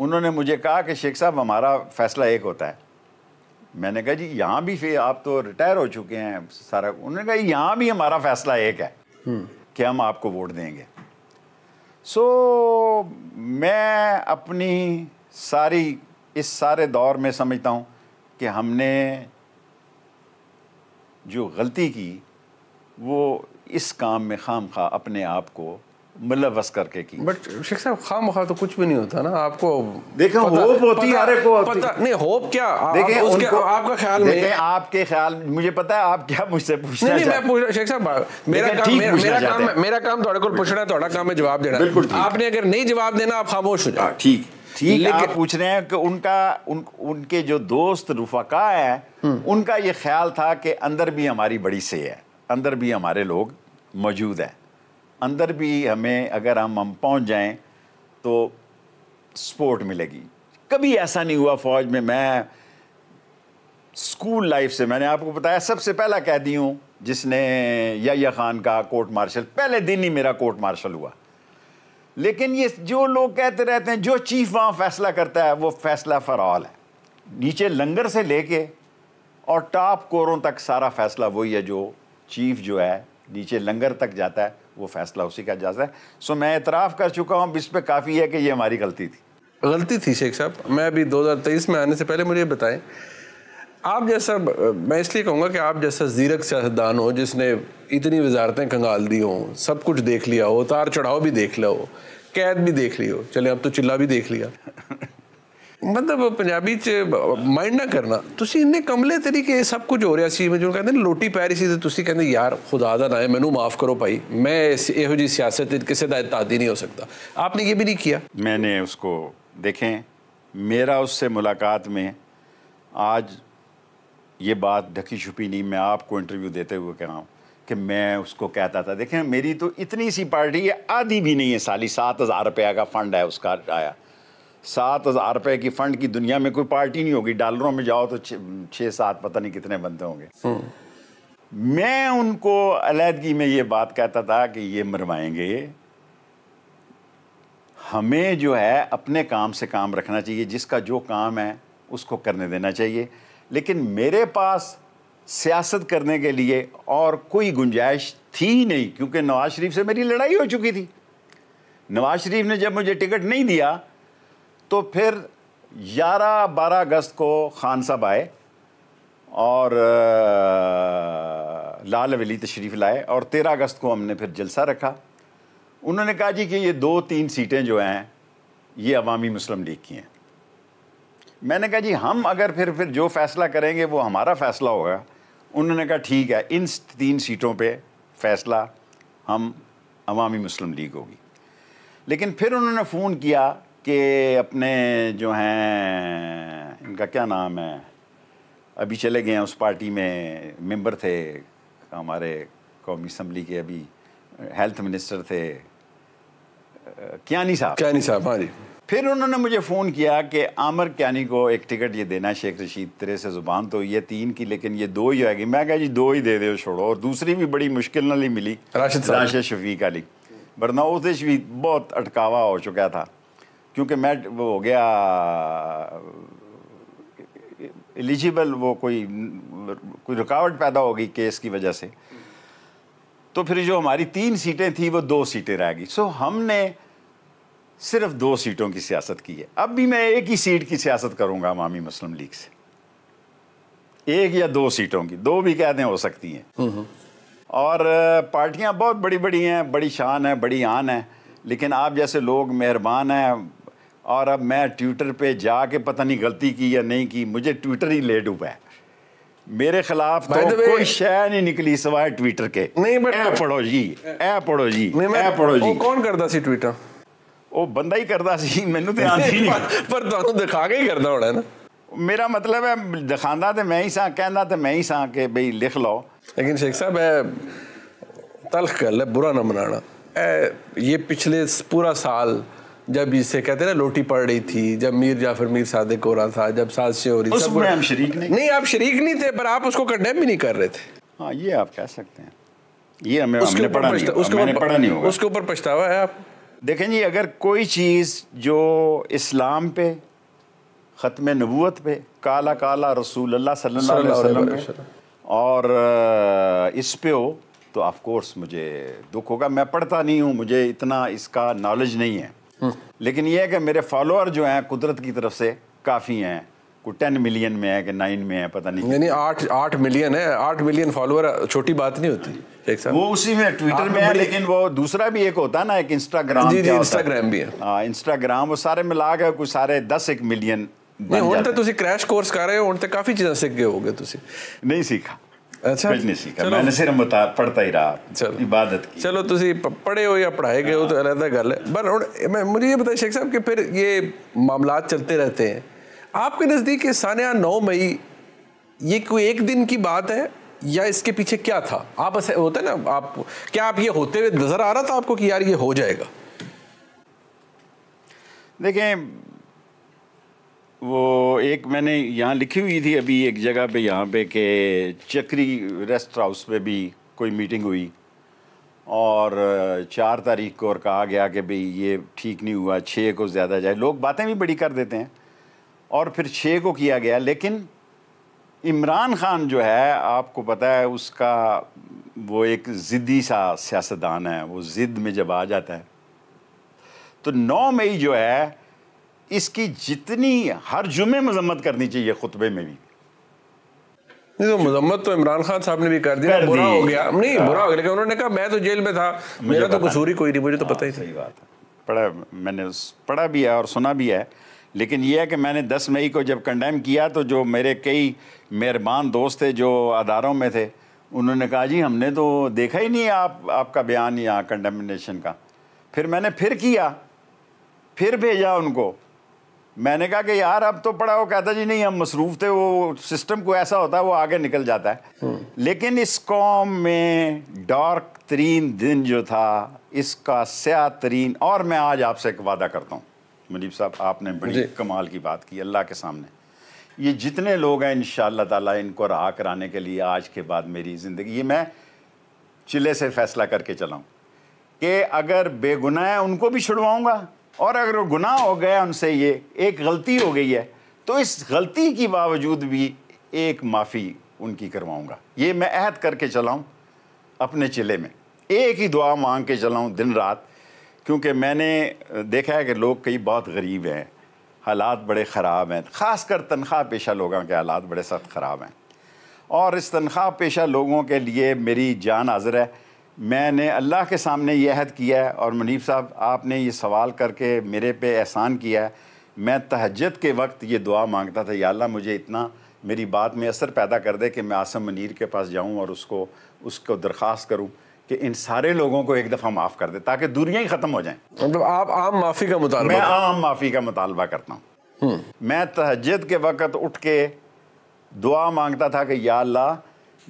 उन्होंने मुझे कहा कि शेख साहब हमारा फैसला एक होता है मैंने कहा जी यहाँ भी फिर आप तो रिटायर हो चुके हैं सारा उन्होंने कहा यहाँ भी हमारा फैसला एक है हम्म। कि हम आपको वोट देंगे सो मैं अपनी सारी इस सारे दौर में समझता हूँ कि हमने जो गलती की वो इस काम में खाम खा अपने आप को मिलवस करके की बट शेख साहब खाम खा तो कुछ भी नहीं होता ना आपको देखा होप होती है अरे को पता नहीं होप क्या देखें आप, उसके, आपका ख्याल में आपके ख्याल मुझे पता है आप क्या मुझसे पूछना नहीं, नहीं मैं पूछ शेख साहब मेरा काम मेरा, काम मेरा काम थोड़े को पूछना है थोड़ा काम है जवाब देना बिल्कुल आपने अगर नहीं जवाब देना आप खामोश हो जाओ हाँ, ठीक ठीक आप पूछ रहे हैं कि उनका उन उनके जो दोस्त रुफका है हम्म। उनका ये ख्याल था कि अंदर भी हमारी बड़ी से है अंदर भी हमारे लोग मौजूद हैं अंदर भी हमें अगर हम हम पहुँच जाएँ तो सपोर्ट मिलेगी कभी ऐसा नहीं हुआ फौज में मैं स्कूल लाइफ से मैंने आपको बताया सबसे पहला कैदी हूँ जिसने या खान का कोर्ट मार्शल पहले दिन ही मेरा कोर्ट मार्शल हुआ लेकिन ये जो लोग कहते रहते हैं जो चीफ वहाँ फैसला करता है वो फैसला फॉर ऑल है नीचे लंगर से लेके और टॉप कोरों तक सारा फैसला वही है जो चीफ जो है नीचे लंगर तक जाता है वो फैसला उसी का जायजा है सो मैं एतराफ़ कर चुका हूँ इस पर काफ़ी है कि ये हमारी गलती थी गलती थी शेख साहब मैं अभी 2023 में आने से पहले मुझे बताएं आप जैसा मैं इसलिए कहूँगा कि आप जैसा जीरक सियासतदान हो जिसने इतनी वजारतें कंगाल दी हों सब कुछ देख लिया हो उतार चढ़ाव भी देख लिया हो कैद भी देख ली हो चले अब तो चिल्ला भी देख लिया मतलब पंजाबी च माइंड ना करना तुसी इन्ने कमले तरीके सब कुछ हो रहा सी मैं जो कहते लोटी पै रही थी तुसी कहते यार खुदा ਖੁਦਾ ना है ਮੈਨੂੰ माफ़ करो भाई मैं ਇਹੋ ਜੀ ਸਿਆਸਤ ਵਿੱਚ ਕਿਸੇ नहीं हो सकता आपने ये भी नहीं किया मैंने उसको देखें मेरा उससे मुलाकात में आज ये बात ढकी छुपी नहीं मैं आपको इंटरव्यू देते हुए कह रहा हूँ कि मैं उसको कहता था देखें मेरी तो इतनी सी पार्टी है आधी भी नहीं है साली सात हज़ार रुपया का फंड है उसका आया सात हज़ार रुपए की फ़ंड की दुनिया में कोई पार्टी नहीं होगी डॉलरों में जाओ तो छः सात पता नहीं कितने बनते होंगे हम्म। मैं उनको अलहदगी में ये बात कहता था कि ये मरवाएंगे हमें जो है अपने काम से काम रखना चाहिए जिसका जो काम है उसको करने देना चाहिए लेकिन मेरे पास सियासत करने के लिए और कोई गुंजाइश थी नहीं क्योंकि नवाज़ शरीफ से मेरी लड़ाई हो चुकी थी नवाज़ शरीफ ने जब मुझे टिकट नहीं दिया तो फिर 11-12 अगस्त को खान साहब आए और लाल वली तशरीफ़ लाए और 13 अगस्त को हमने फिर जलसा रखा उन्होंने कहा जी कि ये दो तीन सीटें जो हैं ये अवामी मुस्लिम लीग की हैं मैंने कहा जी हम अगर फिर फिर जो फ़ैसला करेंगे वो हमारा फ़ैसला होगा उन्होंने कहा ठीक है इन तीन सीटों पे फ़ैसला हम अवामी मुस्लिम लीग होगी लेकिन फिर उन्होंने फ़ोन किया के अपने जो हैं इनका क्या नाम है अभी चले गए हैं उस पार्टी में मेंबर थे हमारे कौमी असम्बली के अभी हेल्थ मिनिस्टर थे क्यानी साहब क्यानी साहब हाँ जी फिर उन्होंने मुझे फ़ोन किया कि आमर क्यानी को एक टिकट ये देना शेख रशीद तेरे से ज़ुबान तो ये तीन की लेकिन ये दो ही आएगी मैं कहा जी दो ही दे दो छोड़ो और दूसरी भी बड़ी मुश्किल नाली मिली राशिद राशिद शफीक अली वरना उस भी बहुत अटकावा हो चुका था क्योंकि मैं वो हो गया एलिजिबल वो कोई कोई रुकावट पैदा हो गई केस की वजह से तो फिर जो हमारी तीन सीटें थी वो दो सीटें रह गई सो हमने सिर्फ दो सीटों की सियासत की है अब भी मैं एक ही सीट की सियासत करूंगा अवामी मुस्लिम लीग से एक या दो सीटों की दो भी दें हो सकती हैं हम्म, हम्म। और पार्टियां बहुत बड़ी बड़ी हैं बड़ी शान है बड़ी आन है लेकिन आप जैसे लोग मेहरबान हैं और अब मैं ट्विटर पे जाके पता नहीं गलती की या नहीं की मुझे ट्विटर ही लेट हुआ है मेरे खिलाफ तो कोई शह नहीं निकली सवाय ट्विटर के नहीं बट ऐ पढ़ो जी ऐ पढ़ो जी ऐ पढ़ो जी कौन करता सी ट्विटर वो बंदा ही करता सी मैनू ध्यान तो ही नहीं पर तो दिखा के ही करता होना है ना मेरा मतलब है दिखांदा तो मैं ही सा कहना तो मैं ही सा के भाई लिख लो लेकिन शेख साहब है तलख कर ले ना मनाना ये पिछले पूरा साल जब इसे कहते ना लोटी पड़ रही थी जब मीर जाफर मीर सादिक हो रहा था जब साजिशें हो रही थी हम शरीक नहीं नहीं आप शरीक नहीं थे पर आप उसको कंडेम भी नहीं कर रहे थे हाँ ये आप कह सकते हैं ये हमें उसके ऊपर पढ़ा नहीं होगा उसके ऊपर पछतावा है आप देखें जी अगर कोई चीज़ जो इस्लाम पे ख़त्म नबूत पे काला काला रसूल अल्लाह और इस पे हो तो ऑफ कोर्स मुझे दुख होगा मैं पढ़ता नहीं हूँ मुझे इतना इसका नॉलेज नहीं है लेकिन ये है कि मेरे फॉलोअर जो हैं कुदरत की तरफ से काफ़ी हैं कोई टेन मिलियन में है कि नाइन में है पता नहीं नहीं आठ आठ मिलियन है आठ मिलियन फॉलोअर छोटी बात नहीं होती एक वो उसी में ट्विटर में है लेकिन वो दूसरा भी एक होता है ना एक इंस्टाग्राम जी जी इंस्टाग्राम भी है हाँ इंस्टाग्राम वो सारे ਮਿਲਾ ਕੇ ਕੋਈ ਸਾਰੇ 10 1 ਮਿਲੀਅਨ ਨਹੀਂ ਹੁਣ ਤਾਂ ਤੁਸੀਂ ਕ੍ਰੈਸ਼ ਕੋਰਸ ਕਰ ਰਹੇ ਹੋ ਹੁਣ ਤਾਂ ਕਾਫੀ ਚੀਜ਼ਾਂ ਸਿੱਖ ਗਏ ਹੋਗੇ ਤੁਸੀਂ ਨਹੀਂ ਸਿੱਖਾ ਅੱਛਾ ਕੁਝ ਨਹੀਂ ਸੀਗਾ ਮੈਂ ਸਿਰ ਮਤਾਰ ਪੜਦਾ ਹੀ ਰਹਾ ਇਬਾਦਤ की चलो तुम पढ़े हो या पढ़ाए गए हो तो हाँ। अलग गल है पर मैं मुझे ये बताया शेख साहब कि फिर ये मामला चलते रहते हैं आपके नज़दीक सानिया नौ मई ये कोई एक दिन की बात है या इसके पीछे क्या था आप ऐसे होते ना आप क्या आप ये होते हुए नज़र आ रहा था आपको कि यार ये हो जाएगा देखें वो एक मैंने यहाँ लिखी हुई थी अभी एक जगह पे यहाँ पे कि चक्री रेस्ट हाउस में भी कोई मीटिंग हुई और चार तारीख को और कहा गया कि भाई ये ठीक नहीं हुआ छः को ज़्यादा जाए लोग बातें भी बड़ी कर देते हैं और फिर छः को किया गया लेकिन इमरान ख़ान जो है आपको पता है उसका वो एक ज़िद्दी सा सियासतदान है वो ज़िद्द में जब आ जाता है तो नौ मई जो है इसकी जितनी हर जुमे मजम्मत करनी चाहिए खुतबे में भी नहीं तो मजम्मत तो इमरान खान साहब ने भी कर दिया बुरा हो गया नहीं हाँ। बुरा हो गया लेकिन उन्होंने कहा मैं तो जेल में था मेरा तो कसूर ही कोई नहीं मुझे तो पता ही हाँ, सही बात है पढ़ा मैंने पढ़ा भी है और सुना भी है लेकिन यह है कि मैंने 10 मई को जब कंडेम किया तो जो मेरे कई मेहरबान दोस्त थे जो अदारों में थे उन्होंने कहा जी हमने तो देखा ही नहीं आप आपका बयान यहाँ कंडेमनेशन का फिर मैंने फिर किया फिर भेजा उनको मैंने कहा कि यार अब तो पढ़ा वो कहता जी नहीं हम मसरूफ़ थे वो सिस्टम को ऐसा होता है वो आगे निकल जाता है हम्म। लेकिन इस कॉम में डार्क तरीन दिन जो था इसका स्या तरीन और मैं आज आपसे एक वादा करता हूँ मुनीब साहब आपने बड़ी कमाल की बात की अल्लाह के सामने ये जितने लोग हैं इन ताला इनको रहा कराने के लिए आज के बाद मेरी ज़िंदगी ये मैं चिले से फैसला करके चलाऊँ कि अगर बेगुनाह है उनको भी छुड़वाऊँगा और अगर वो गुनाह हो गया उनसे ये एक गलती हो गई है तो इस गलती के बावजूद भी एक माफ़ी उनकी करवाऊँगा ये मैं अहद करके चलाऊँ अपने चिले में एक ही दुआ मांग के चलाऊँ दिन रात क्योंकि मैंने देखा है कि लोग कई बहुत गरीब हैं हालात बड़े ख़राब हैं ख़ास कर तनख्वाह पेशा लोगों के हालात बड़े सख्त ख़राब हैं और इस तनख्वाह पेशा लोगों के लिए मेरी जान हाजिर है मैंने अल्लाह के सामने ये अहद किया है और मुनीब साहब आपने ये सवाल करके मेरे पे एहसान किया है मैं तहजद के वक्त ये दुआ मांगता था या अल्लाह मुझे इतना मेरी बात में असर पैदा कर दे कि मैं आसम मनीर के पास जाऊं और उसको उसको दरख्वास्त करूं कि इन सारे लोगों को एक दफ़ा माफ़ कर दे ताकि दूरियाँ ही ख़त्म हो जाएँ मतलब आप आम माफ़ी का मुताल मैं आम माफ़ी का मुतालबा करता हूँ हम्म। मैं तहजद के वक़्त उठ के दुआ मांगता था कि या अल्लाह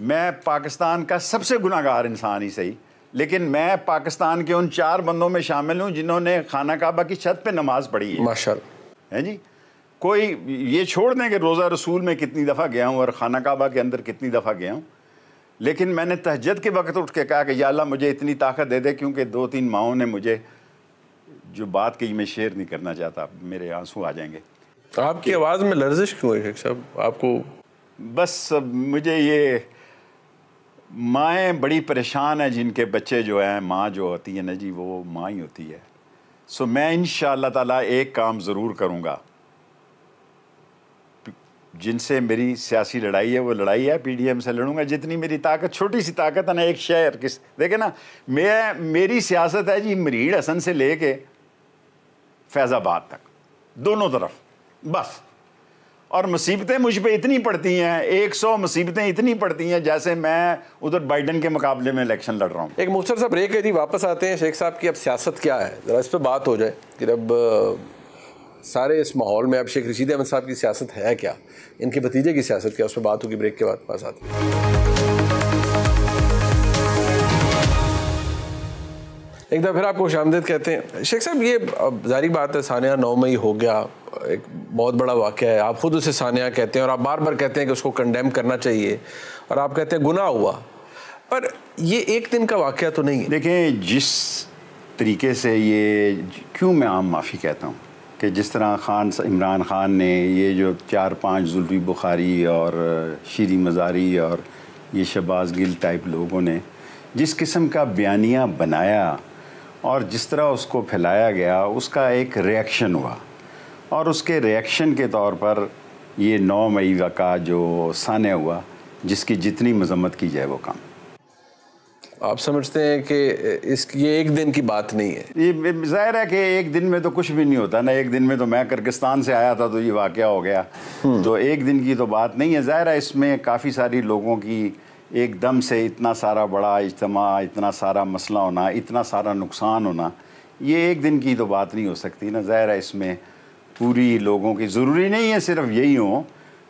मैं पाकिस्तान का सबसे गुनागार इंसान ही सही लेकिन मैं पाकिस्तान के उन चार बंदों में शामिल हूँ जिन्होंने खाना काबा की छत पर नमाज पढ़ी है माशा है जी कोई ये छोड़ दें कि रोज़ा रसूल में कितनी दफ़ा गया हूँ और खाना काबा के अंदर कितनी दफ़ा गया हूँ लेकिन मैंने तहजद के वक्त उठ के कहा कि याल्ला मुझे इतनी ताकत दे दे क्योंकि दो तीन माओं ने मुझे जो बात कही मैं शेयर नहीं करना चाहता मेरे आंसू आ जाएंगे आपकी आवाज़ में लर्जिश क्यों है साहब आपको बस मुझे ये माएँ बड़ी परेशान हैं जिनके बच्चे जो हैं माँ जो होती है ना जी वो माँ ही होती है सो मैं इन ताला एक काम ज़रूर करूँगा जिनसे मेरी सियासी लड़ाई है वो लड़ाई है पीडीएम से लड़ूंगा जितनी मेरी ताकत छोटी सी ताकत है ना एक शहर किस देखे ना मैं मेरी सियासत है जी मरीड हसन से लेके फैज़ाबाद तक दोनों तरफ बस और मुसीबतें मुझ पर इतनी पड़ती हैं एक सौ मुसीबतें इतनी पड़ती हैं जैसे मैं उधर बाइडन के मुकाबले में इलेक्शन लड़ रहा हूँ एक मुख्तर साहब ब्रेक है जी वापस आते हैं शेख साहब की अब सियासत क्या है ज़रा इस पर बात हो जाए कि अब सारे इस माहौल में अब शेख रशीद अहमद साहब की सियासत है क्या इनके भतीजे की सियासत क्या उस पर बात होगी ब्रेक के बाद पास आती है एक दफ़ा फिर आप खुश आमदेद कहते हैं शेख साहब ये जारी बात है सानिया नौ मई हो गया एक बहुत बड़ा वाक़ है आप ख़ुद उसे सानिया कहते हैं और आप बार बार कहते हैं कि उसको कंडेम करना चाहिए और आप कहते हैं गुना हुआ पर ये एक दिन का वाक़ तो नहीं है देखें जिस तरीके से ये क्यों मैं आम माफ़ी कहता हूँ कि जिस तरह खान इमरान ख़ान ने ये जो चार पाँच जुल्फी बुखारी और शीरी मज़ारी और ये शबाज गिल टाइप लोगों ने जिस किस्म का बयानिया बनाया और जिस तरह उसको फैलाया गया उसका एक रिएक्शन हुआ और उसके रिएक्शन के तौर पर ये नौ मई का जो सान्य हुआ जिसकी जितनी मजम्मत की जाए वो काम आप समझते हैं कि इस ये एक दिन की बात नहीं है ये जाहिर है कि एक दिन में तो कुछ भी नहीं होता ना एक दिन में तो मैं किर्गिस्तान से आया था तो ये वाक़ हो गया हम्म। तो एक दिन की तो बात नहीं है ज़ाहिर है इसमें काफ़ी सारी लोगों की एकदम से इतना सारा बड़ा इज्तम इतना सारा मसला होना इतना सारा नुकसान होना ये एक दिन की तो बात नहीं हो सकती ना ज़ाहिर है इसमें पूरी लोगों की ज़रूरी नहीं है सिर्फ यही हो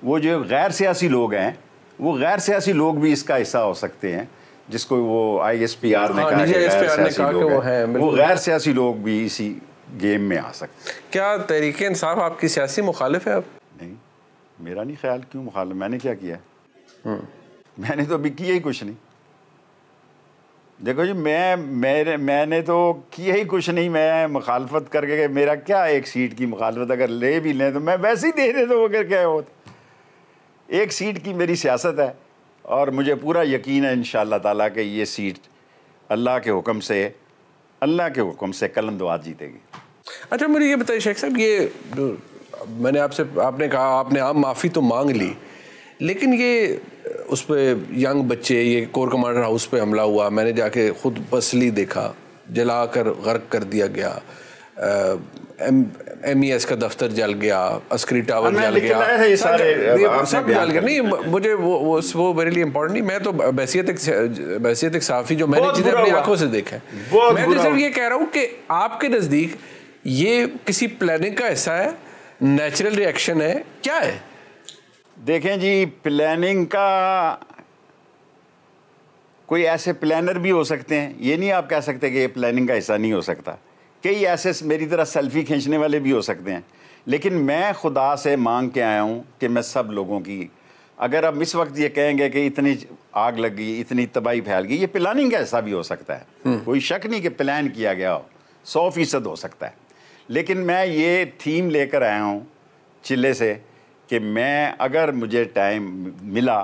वो जो गैर सियासी लोग हैं वो गैर सियासी लोग भी इसका हिस्सा हो सकते हैं जिसको वो आई एस पी आर ने हाँ, कहा कि वो वो गैर सियासी लोग भी इसी गेम में आ सकते हैं क्या तहरीक इंसाफ आपकी सियासी मुखालिफ है अब नहीं मेरा नहीं ख्याल क्यों मुखालिफ मैंने क्या किया है हम्म। मैंने तो अभी किया ही कुछ नहीं देखो जी मैं मेरे मैंने तो किया ही कुछ नहीं मैं मुखालफत करके मेरा क्या एक सीट की मुखालफत अगर ले भी लें तो मैं वैसे ही दे दे तो अगर क्या हो एक सीट की मेरी सियासत है और मुझे पूरा यकीन है इन ताला के ये सीट अल्लाह के हुक्म से अल्लाह के हुक्म से कलम दुआ जीतेगी अच्छा मुझे ये बताइए शेख साहब ये मैंने आपसे आपने कहा आपने आम माफ़ी तो मांग ली लेकिन ये उस पर यंग बच्चे ये कोर कमांडर हाउस पे हमला हुआ मैंने जाके खुद बसली देखा जला कर गर्क कर दिया गया एम ई एस e का दफ्तर जल गया अस्क्री टावर जल गया ये सब जल गया नहीं मुझे वो वो वो मेरे लिए इम्पोर्टेंट नहीं मैं तो बैसीत एक एक साफ़ी जो मैंने चीज़ें अपनी आंखों से देखा है मैं तो सिर्फ ये कह रहा हूँ कि आपके नज़दीक ये किसी प्लानिंग का हिस्सा है नेचुरल रिएक्शन है क्या है देखें जी प्लानिंग का कोई ऐसे प्लानर भी हो सकते हैं ये नहीं आप कह सकते कि ये प्लानिंग का हिस्सा नहीं हो सकता कई ऐसे मेरी तरह सेल्फी खींचने वाले भी हो सकते हैं लेकिन मैं खुदा से मांग के आया हूँ कि मैं सब लोगों की अगर आप इस वक्त ये कहेंगे कि इतनी आग लग गई इतनी तबाही फैल गई ये प्लानिंग का हिस्सा भी हो सकता है हम्म। कोई शक नहीं कि प्लान किया गया हो सौ फीसद हो सकता है लेकिन मैं ये थीम लेकर आया हूँ चिल्ले से कि मैं अगर मुझे टाइम मिला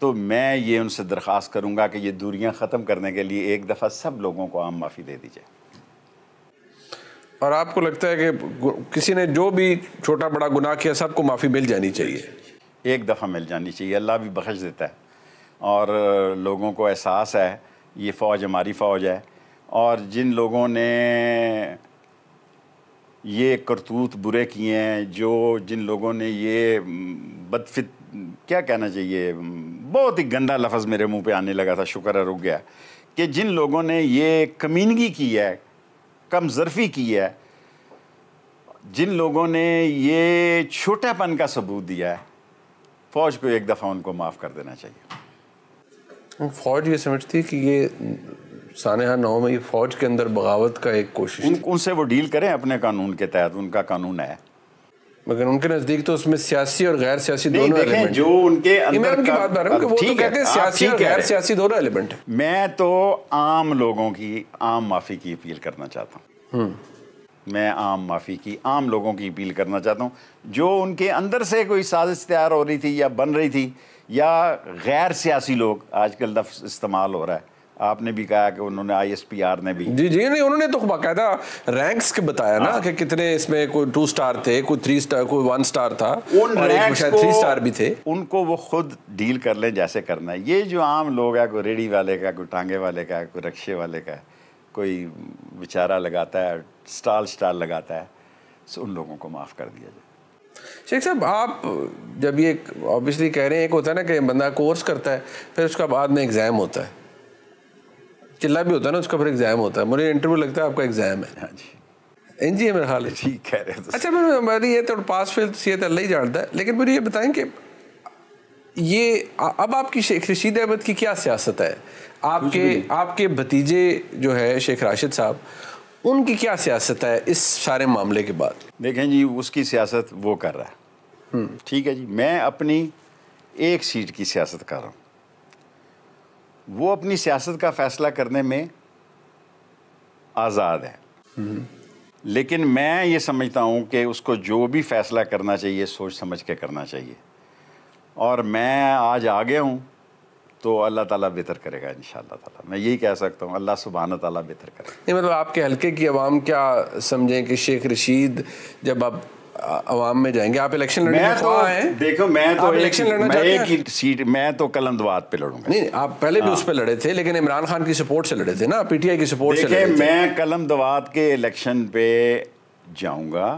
तो मैं ये उनसे दरख्वास्त करूँगा कि ये दूरियाँ ख़त्म करने के लिए एक दफ़ा सब लोगों को आम माफ़ी दे दी जाए और आपको लगता है कि किसी ने जो भी छोटा बड़ा गुनाह किया सबको माफ़ी मिल जानी चाहिए एक दफ़ा मिल जानी चाहिए अल्लाह भी बख्श देता है और लोगों को एहसास है ये फ़ौज हमारी फ़ौज है और जिन लोगों ने ये करतूत बुरे किए हैं जो जिन लोगों ने ये बदफित क्या कहना चाहिए बहुत ही गंदा लफ्ज़ मेरे मुंह पे आने लगा था शुक्र है रुक गया कि जिन लोगों ने ये कमीनगी की है कम जरफ़ी की है जिन लोगों ने ये छोटापन का सबूत दिया है फ़ौज को एक दफ़ा उनको माफ़ कर देना चाहिए फ़ौज ये समझती है कि ये सानहा नौ में फौज के अंदर बगावत का एक कोशिश उन, उनसे वो डील करें अपने कानून के तहत उनका कानून है मगर उनके नजदीक तो उसमें सियासी और गैर सियासी दोनों एलिमेंट जो उनके अंदर की बात कर रहा हूं कि वो तो कहते हैं सियासी और गैर सियासी दोनों एलिमेंट है मैं तो आम लोगों की आम माफी की अपील करना चाहता हूँ हम्म। मैं आम माफ़ी की आम लोगों की अपील करना चाहता हूँ जो उनके अंदर से कोई साजिश तैयार हो रही थी या बन रही थी या गैर सियासी लोग आजकल लफ्ज़ इस्तेमाल हो रहा है आपने भी कहा कि उन्होंने आईएसपीआर ने भी जी जी नहीं उन्होंने तो बाकायदा रैंक्स के बताया ना हाँ। कि कितने इसमें कोई टू स्टार थे कोई थ्री स्टार कोई वन स्टार था उन और एक शायद थ्री स्टार भी थे उनको वो खुद डील कर लें जैसे करना है ये जो आम लोग है कोई रेडी वाले का कोई टांगे वाले का कोई रक्शे वाले का कोई बेचारा लगाता है स्टाल स्टाल लगाता है सो तो उन लोगों को माफ़ कर दिया जाए शेख साहब आप जब ये ऑब्वियसली कह रहे हैं एक होता है ना कि बंदा कोर्स करता है फिर उसका बाद में एग्ज़ाम होता है चिल्ला भी होता है ना उसका फिर एग्जाम होता है मुझे इंटरव्यू लगता है आपका एग्जाम है हाँ जी एन जी है मेरा हाल है ठीक कह रहे हो अच्छा मैं हमारी ये तो पास फेल तो अल्लाह ही जानता है लेकिन मुझे ये बताएं कि ये अब आपकी शेख रशीद अहमद की क्या सियासत है आपके आपके भतीजे जो है शेख राशिद साहब उनकी क्या सियासत है इस सारे मामले के बाद देखें जी उसकी सियासत वो कर रहा है हम्म। ठीक है जी मैं अपनी एक सीट की सियासत कर रहा हूँ वो अपनी सियासत का फैसला करने में आज़ाद है लेकिन मैं ये समझता हूँ कि उसको जो भी फैसला करना चाहिए सोच समझ के करना चाहिए और मैं आज आगे हूँ तो अल्लाह ताला बेहतर करेगा इन ताला मैं यही कह सकता हूँ अल्लाह सुबहाना ताला बेहतर करेगा नहीं मतलब आपके हल्के की आवाम क्या समझें कि शेख रशीद जब आप आवाम में जाएंगे आप इलेक्शन लड़ने तो देखो मैं तो इलेक्शन लड़ना मैं एक ही सीट मैं तो कलमदवाद पे लड़ूंगा नहीं आप पहले भी हाँ। उस पर लड़े थे लेकिन इमरान खान की सपोर्ट से लड़े थे ना पीटीआई की सपोर्ट से लड़े मैं कलमदवाद के इलेक्शन पे जाऊंगा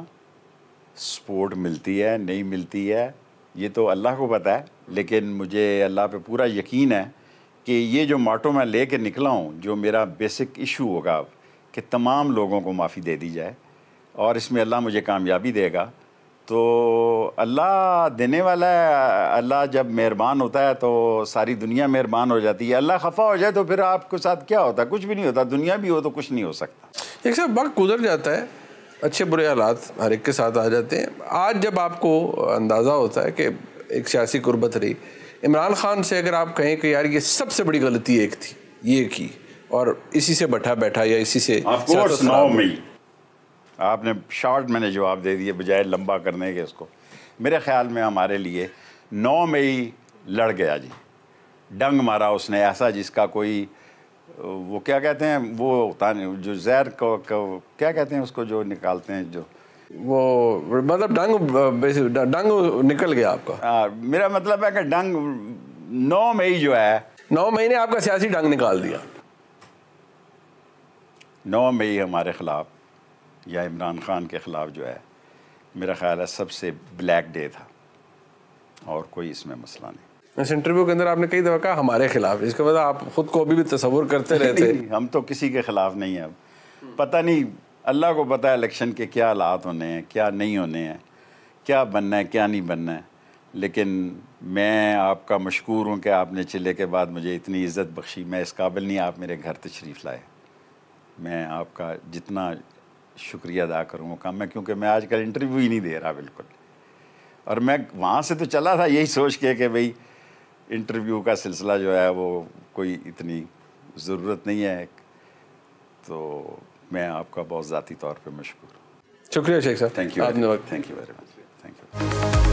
सपोर्ट मिलती है नहीं मिलती है ये तो अल्लाह को पता है लेकिन मुझे अल्लाह पे पूरा यकीन है कि ये जो माटो मैं ले कर निकला हूँ जो मेरा बेसिक इशू होगा कि तमाम लोगों को माफ़ी दे दी जाए और इसमें अल्लाह मुझे कामयाबी देगा तो अल्लाह देने वाला है अल्लाह जब मेहरबान होता है तो सारी दुनिया मेहरबान हो जाती है अल्लाह खफा हो जाए तो फिर आपके साथ क्या होता है कुछ भी नहीं होता दुनिया भी हो तो कुछ नहीं हो सकता एक सब वक्त गुजर जाता है अच्छे बुरे हालात हर एक के साथ आ जाते हैं आज जब आपको अंदाज़ा होता है कि एक सियासी गुरबत रही इमरान खान से अगर आप कहें कि यार ये सबसे बड़ी गलती एक थी ये की और इसी से बैठा बैठा या इसी से आपने शॉर्ट मैंने जवाब दे दिए बजाय लंबा करने के इसको मेरे ख्याल में हमारे लिए नौ मई लड़ गया जी डंग मारा उसने ऐसा जिसका कोई वो क्या कहते हैं वो जो जहर को, को क्या कहते हैं उसको जो निकालते हैं जो वो मतलब डंग डंग निकल गया आपका आ, मेरा मतलब है कि डंग नौ मई जो है नौ मई ने आपका सियासी डंग निकाल दिया नौ मई हमारे खिलाफ या इमरान ख़ान के ख़िलाफ़ जो है मेरा ख्याल है सबसे ब्लैक डे था और कोई इसमें मसला नहीं इस इंटरव्यू के अंदर आपने कई दफ़ा कहा हमारे ख़िलाफ़ इसके बाद आप ख़ुद को अभी भी तस्वुर करते रहते हैं हम तो किसी के ख़िलाफ़ नहीं हैं अब पता नहीं अल्लाह को पता है इलेक्शन के क्या हालात होने हैं क्या नहीं होने हैं क्या बनना है क्या नहीं बनना है लेकिन मैं आपका मशहूर हूँ कि आपने चिल्ले के बाद मुझे इतनी इज़्ज़त बख्शी मैं इस काबिल नहीं आप मेरे घर तशरीफ़ लाए मैं आपका जितना शुक्रिया अदा करूँ वो काम में क्योंकि मैं आजकल इंटरव्यू ही नहीं दे रहा बिल्कुल और मैं वहाँ से तो चला था यही सोच के कि भाई इंटरव्यू का सिलसिला जो है वो कोई इतनी ज़रूरत नहीं है तो मैं आपका बहुत ज़ाती तौर पर मशहूर शुक्रिया शेख साहब thank you thank you very much thank you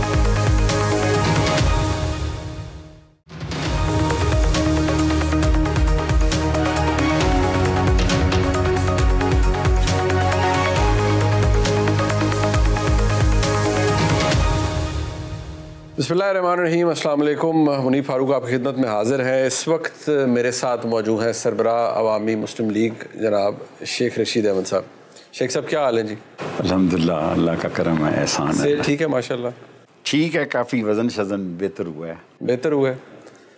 बसमीम अल्लाम मुनी फारूक आप खिदमत में हाज़िर हैं इस वक्त मेरे साथ मौजूद हैं सरबरा अवामी मुस्लिम लीग जनाब शेख रशीद अहमद साहब शेख साहब क्या हाल है जी अलहमदिल्ला अल्लाह का करम है एहसान है ठीक है माशाल्लाह ठीक है काफ़ी वज़न शजन बेहतर हुआ है बेहतर हुआ है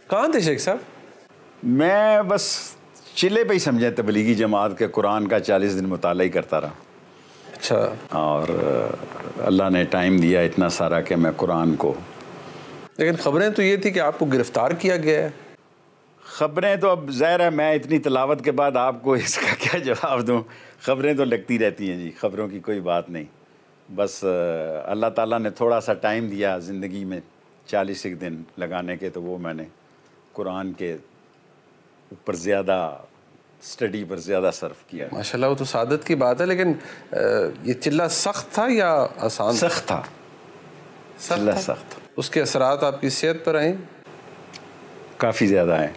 कहाँ थे शेख साहब मैं बस चिल्ले पर ही समझे तबलीगी जमात के कुरान का चालीस दिन मुताल ही करता रहा अच्छा और अल्लाह ने टाइम दिया इतना सारा कि मैं कुरान को लेकिन खबरें तो ये थी कि आपको गिरफ्तार किया गया है खबरें तो अब ज़ाहिर है मैं इतनी तलावत के बाद आपको इसका क्या जवाब दूँ खबरें तो लगती रहती हैं जी खबरों की कोई बात नहीं बस अल्लाह ताला ने थोड़ा सा टाइम दिया ज़िंदगी में चालीस एक दिन लगाने के तो वो मैंने कुरान के ऊपर ज़्यादा स्टडी पर ज़्यादा सर्फ़ किया माशाल्लाह वो तो सादत की बात है लेकिन ये चिल्ला सख्त था या आसान सख्त था सख्त सख्त उसके असरात आपकी सेहत पर आए काफ़ी ज़्यादा आए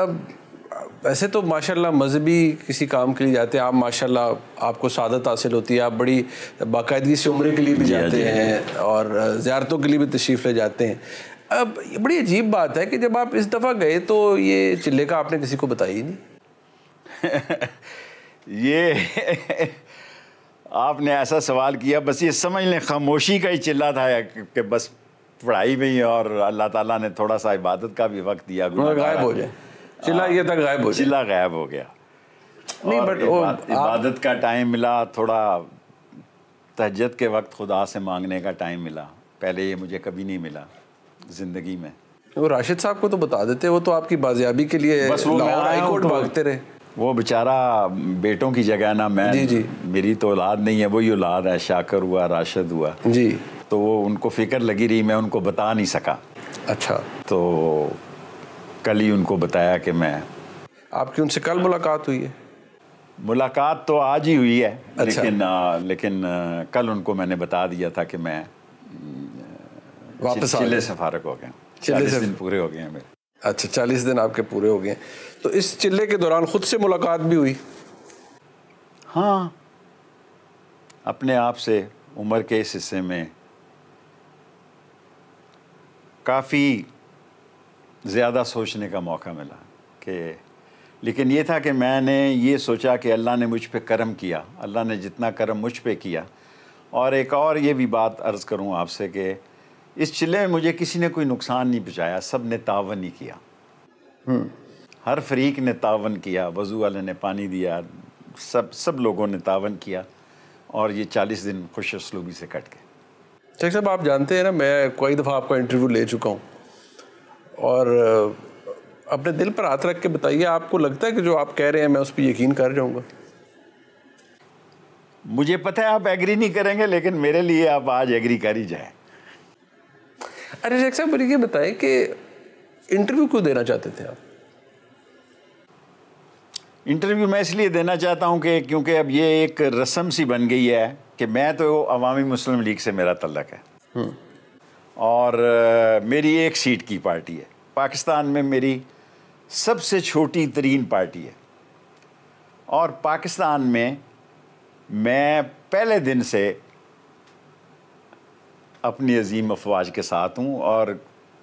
अब वैसे तो माशाल्लाह मजहबी किसी काम के लिए जाते हैं आप माशाल्लाह आपको सादत हासिल होती है आप बड़ी बाकायदगी से उम्र के लिए भी जाते हैं और ज़्यारतों के लिए भी तशरीफ़ ले जाते हैं अब बड़ी अजीब बात है कि जब आप इस दफ़ा गए तो ये चिल्ले का आपने किसी को बताया ही नहीं ये आपने ऐसा सवाल किया बस ये समझ लें खामोशी का ही चिल्ला था कि बस पढ़ाई में ही और अल्लाह ताला ने थोड़ा सा इबादत का भी वक्त दिया गायब हो जाए चिल्ला ये था गायब हो चिल्ला गायब हो गया नहीं बट इबादत का टाइम मिला थोड़ा तहजद के वक्त खुदा से मांगने का टाइम मिला पहले ये मुझे कभी नहीं मिला ज़िंदगी में वो राशिद साहब को तो बता देते वो तो आपकी बाजियाबी के लिए बस वो हाई कोर्ट तो भागते रहे वो बेचारा बेटों की जगह ना मैं जी जी मेरी तो औलाद नहीं है वही औलाद है शाकर हुआ राशद हुआ जी तो वो उनको फिक्र लगी रही मैं उनको बता नहीं सका अच्छा तो कल ही उनको बताया कि मैं आपकी उनसे कल मुलाकात हुई है मुलाकात तो आज ही हुई है अच्छा। लेकिन आ, लेकिन आ, कल उनको मैंने बता दिया था कि मैं वापस चिले से फारक हो गया चालीस दिन पूरे हो गए हैं मेरे अच्छा चालीस दिन आपके पूरे हो गए तो इस चिल्ले के दौरान खुद से मुलाकात भी हुई हाँ अपने आप से उम्र के इस हिस्से में काफ़ी ज़्यादा सोचने का मौका मिला कि लेकिन ये था कि मैंने ये सोचा कि अल्लाह ने मुझ पर करम किया अल्लाह ने जितना करम मुझ पर किया और एक और ये भी बात अर्ज़ करूँ आपसे कि इस चिल्ले में मुझे किसी ने कोई नुकसान नहीं पहुँचाया सब ने तावन ही किया हम्म। हर फरीक ने तावन किया वज़ू वाले ने पानी दिया सब सब लोगों ने तावन किया और ये चालीस दिन खुश असलूबी से कट गए शेख साहब आप जानते हैं ना मैं कई दफ़ा आपका इंटरव्यू ले चुका हूँ और अपने दिल पर हाथ रख के बताइए आपको लगता है कि जो आप कह रहे हैं मैं उस पर यकीन कर जाऊँगा मुझे पता है आप एग्री नहीं करेंगे लेकिन मेरे लिए आप आज एग्री कर ही जाए अरे शेख साहब मुझे ये बताएं कि इंटरव्यू क्यों देना चाहते थे आप इंटरव्यू मैं इसलिए देना चाहता हूँ कि क्योंकि अब ये एक रस्म सी बन गई है कि मैं तो अवामी मुस्लिम लीग से मेरा तल्लक है हम्म। और मेरी एक सीट की पार्टी है पाकिस्तान में मेरी सबसे छोटी तरीन पार्टी है और पाकिस्तान में मैं पहले दिन से अपनी अजीम अफवाज के साथ हूँ और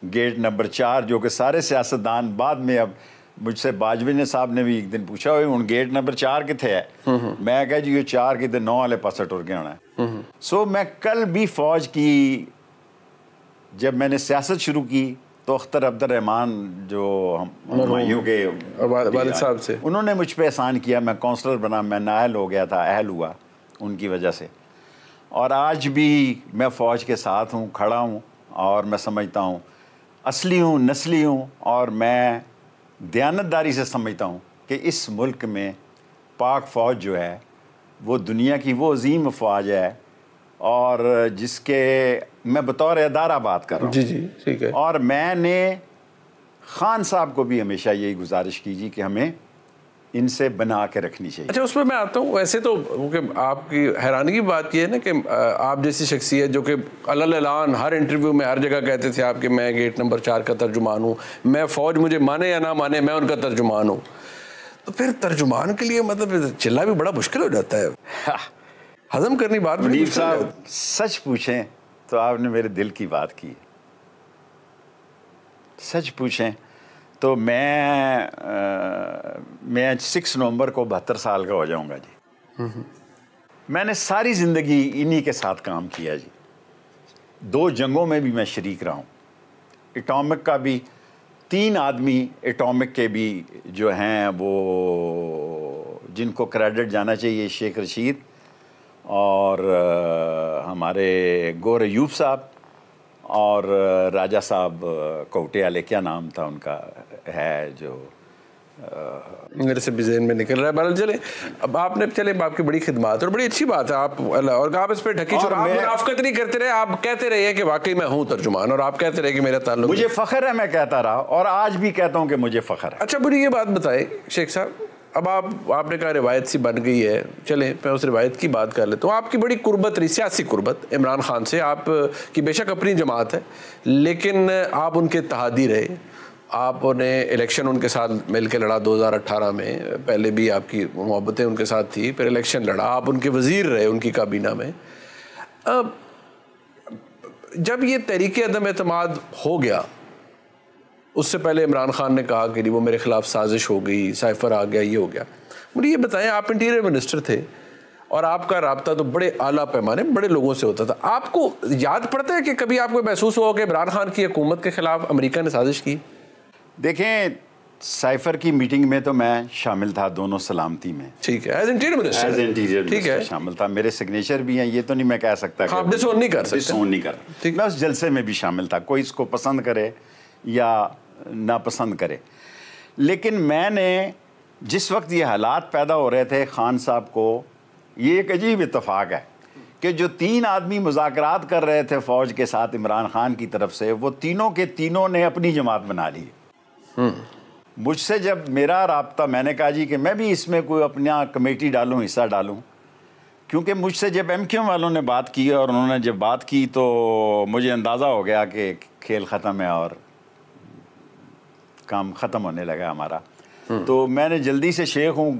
गेट नंबर चार जो कि सारे सियासतदान बाद में अब मुझसे बाजवे ने साहब ने भी एक दिन पूछा हूँ गेट नंबर चार कितने है मैं कह जी ये चार कितने नौ वाले पास टुर के आना है सो मैं कल भी फौज की जब मैंने सियासत शुरू की तो अख्तर रहमान जो हमायूं के साहब से उन्होंने मुझ पर एहसान किया मैं काउंसलर बना मैं नायल हो गया था अहल हुआ उनकी वजह से और आज भी मैं फ़ौज के साथ हूँ खड़ा हूँ और मैं समझता हूँ असली हूँ नस्ली हूँ और मैं दयानतदारी से समझता हूँ कि इस मुल्क में पाक फ़ौज जो है वो दुनिया की वो अजीम अफवाज है और जिसके मैं बतौर अदारा बात कर रहा हूँ जी जी ठीक है और मैंने ख़ान साहब को भी हमेशा यही गुजारिश की जी कि हमें इनसे बना के रखनी चाहिए अच्छा उसमें मैं आता हूँ वैसे तो आपकी हैरानी की बात यह है ना कि आप जैसी शख्सियत जो कि अलान हर इंटरव्यू में हर जगह कहते थे आपके मैं गेट नंबर चार का तर्जुमान हूँ मैं फ़ौज मुझे माने या ना माने मैं उनका तर्जुमान हूँ तो फिर तर्जुमान के लिए मतलब चिल्ला भी बड़ा मुश्किल हो जाता है हाँ। हजम करनी बात मुनीफ साहब सच पूछें तो आपने मेरे दिल की बात की सच पूछें तो मैं आ, मैं सिक्स नवंबर को बहत्तर साल का हो जाऊंगा जी मैंने सारी ज़िंदगी इन्हीं के साथ काम किया जी दो जंगों में भी मैं शरीक रहा हूँ एटॉमिक का भी तीन आदमी एटॉमिक के भी जो हैं वो जिनको क्रेडिट जाना चाहिए शेख रशीद और आ, हमारे गोर यूब साहब और राजा साहब कौटियाले क्या नाम था उनका है जो मेरे से भी में निकल रहा है बहरहाल चले अब आपने चले आपकी बड़ी खिदमत और बड़ी अच्छी बात है आप और आप इस पर ढकी और मैं मुनाफ्त नहीं करते रहे आप कहते रहे कि वाकई मैं हूँ तर्जुमान और आप कहते रहे कि मेरा ताल्लुक मुझे फ़ख्र है मैं कहता रहा और आज भी कहता हूँ कि मुझे फ़ख्र है अच्छा बुरी ये बात बताए शेख साहब अब आप आपने कहा रिवायत सी बन गई है चले मैं उस रिवायत की बात कर लेता हूँ आपकी बड़ी कुर्बत रही सियासी कुर्बत इमरान खान से आप की बेशक अपनी जमात है लेकिन आप उनके तहादी रहे आपने इलेक्शन उनके साथ मिल के लड़ा 2018 में पहले भी आपकी मोहब्बतें उनके साथ थी फिर इलेक्शन लड़ा आप उनके वज़ीर रहे उनकी काबीना में अब जब ये तहरीक अदम अतमाद हो गया उससे पहले इमरान खान ने कहा कि वो मेरे ख़िलाफ़ साजिश हो गई साइफर आ गया ये हो गया मुझे ये बताएं आप इंटीरियर मिनिस्टर थे और आपका रबता तो बड़े आला पैमाने बड़े लोगों से होता था आपको याद पड़ता है कि कभी आपको महसूस हुआ कि इमरान खान की हुकूमत के ख़िलाफ़ अमरीका ने साजिश की देखें साइफर की मीटिंग में तो मैं शामिल था दोनों सलामती में ठीक है as interior minister as interior ठीक है शामिल था मेरे सिग्नेचर भी हैं ये तो नहीं मैं कह सकता हाँ, डिसोन नहीं कर सकते डिसोन नहीं कर ठीक मैं उस जलसे में भी शामिल था कोई इसको पसंद करे या नापसंद करे लेकिन मैंने जिस वक्त ये हालात पैदा हो रहे थे खान साहब को ये एक अजीब इतफाक़ है कि जो तीन आदमी मुजाकर कर रहे थे फ़ौज के साथ इमरान खान की तरफ से वो तीनों के तीनों ने अपनी जमात बना ली हम्म। मुझसे जब मेरा रबता मैंने कहा जी कि मैं भी इसमें कोई अपना कमेटी डालूँ हिस्सा डालूँ क्योंकि मुझसे जब एम वालों ने बात की और उन्होंने जब बात की तो मुझे अंदाज़ा हो गया कि खेल ख़त्म है और काम ख़त्म होने लगा हमारा हम्म। तो मैंने जल्दी से शेख हूँ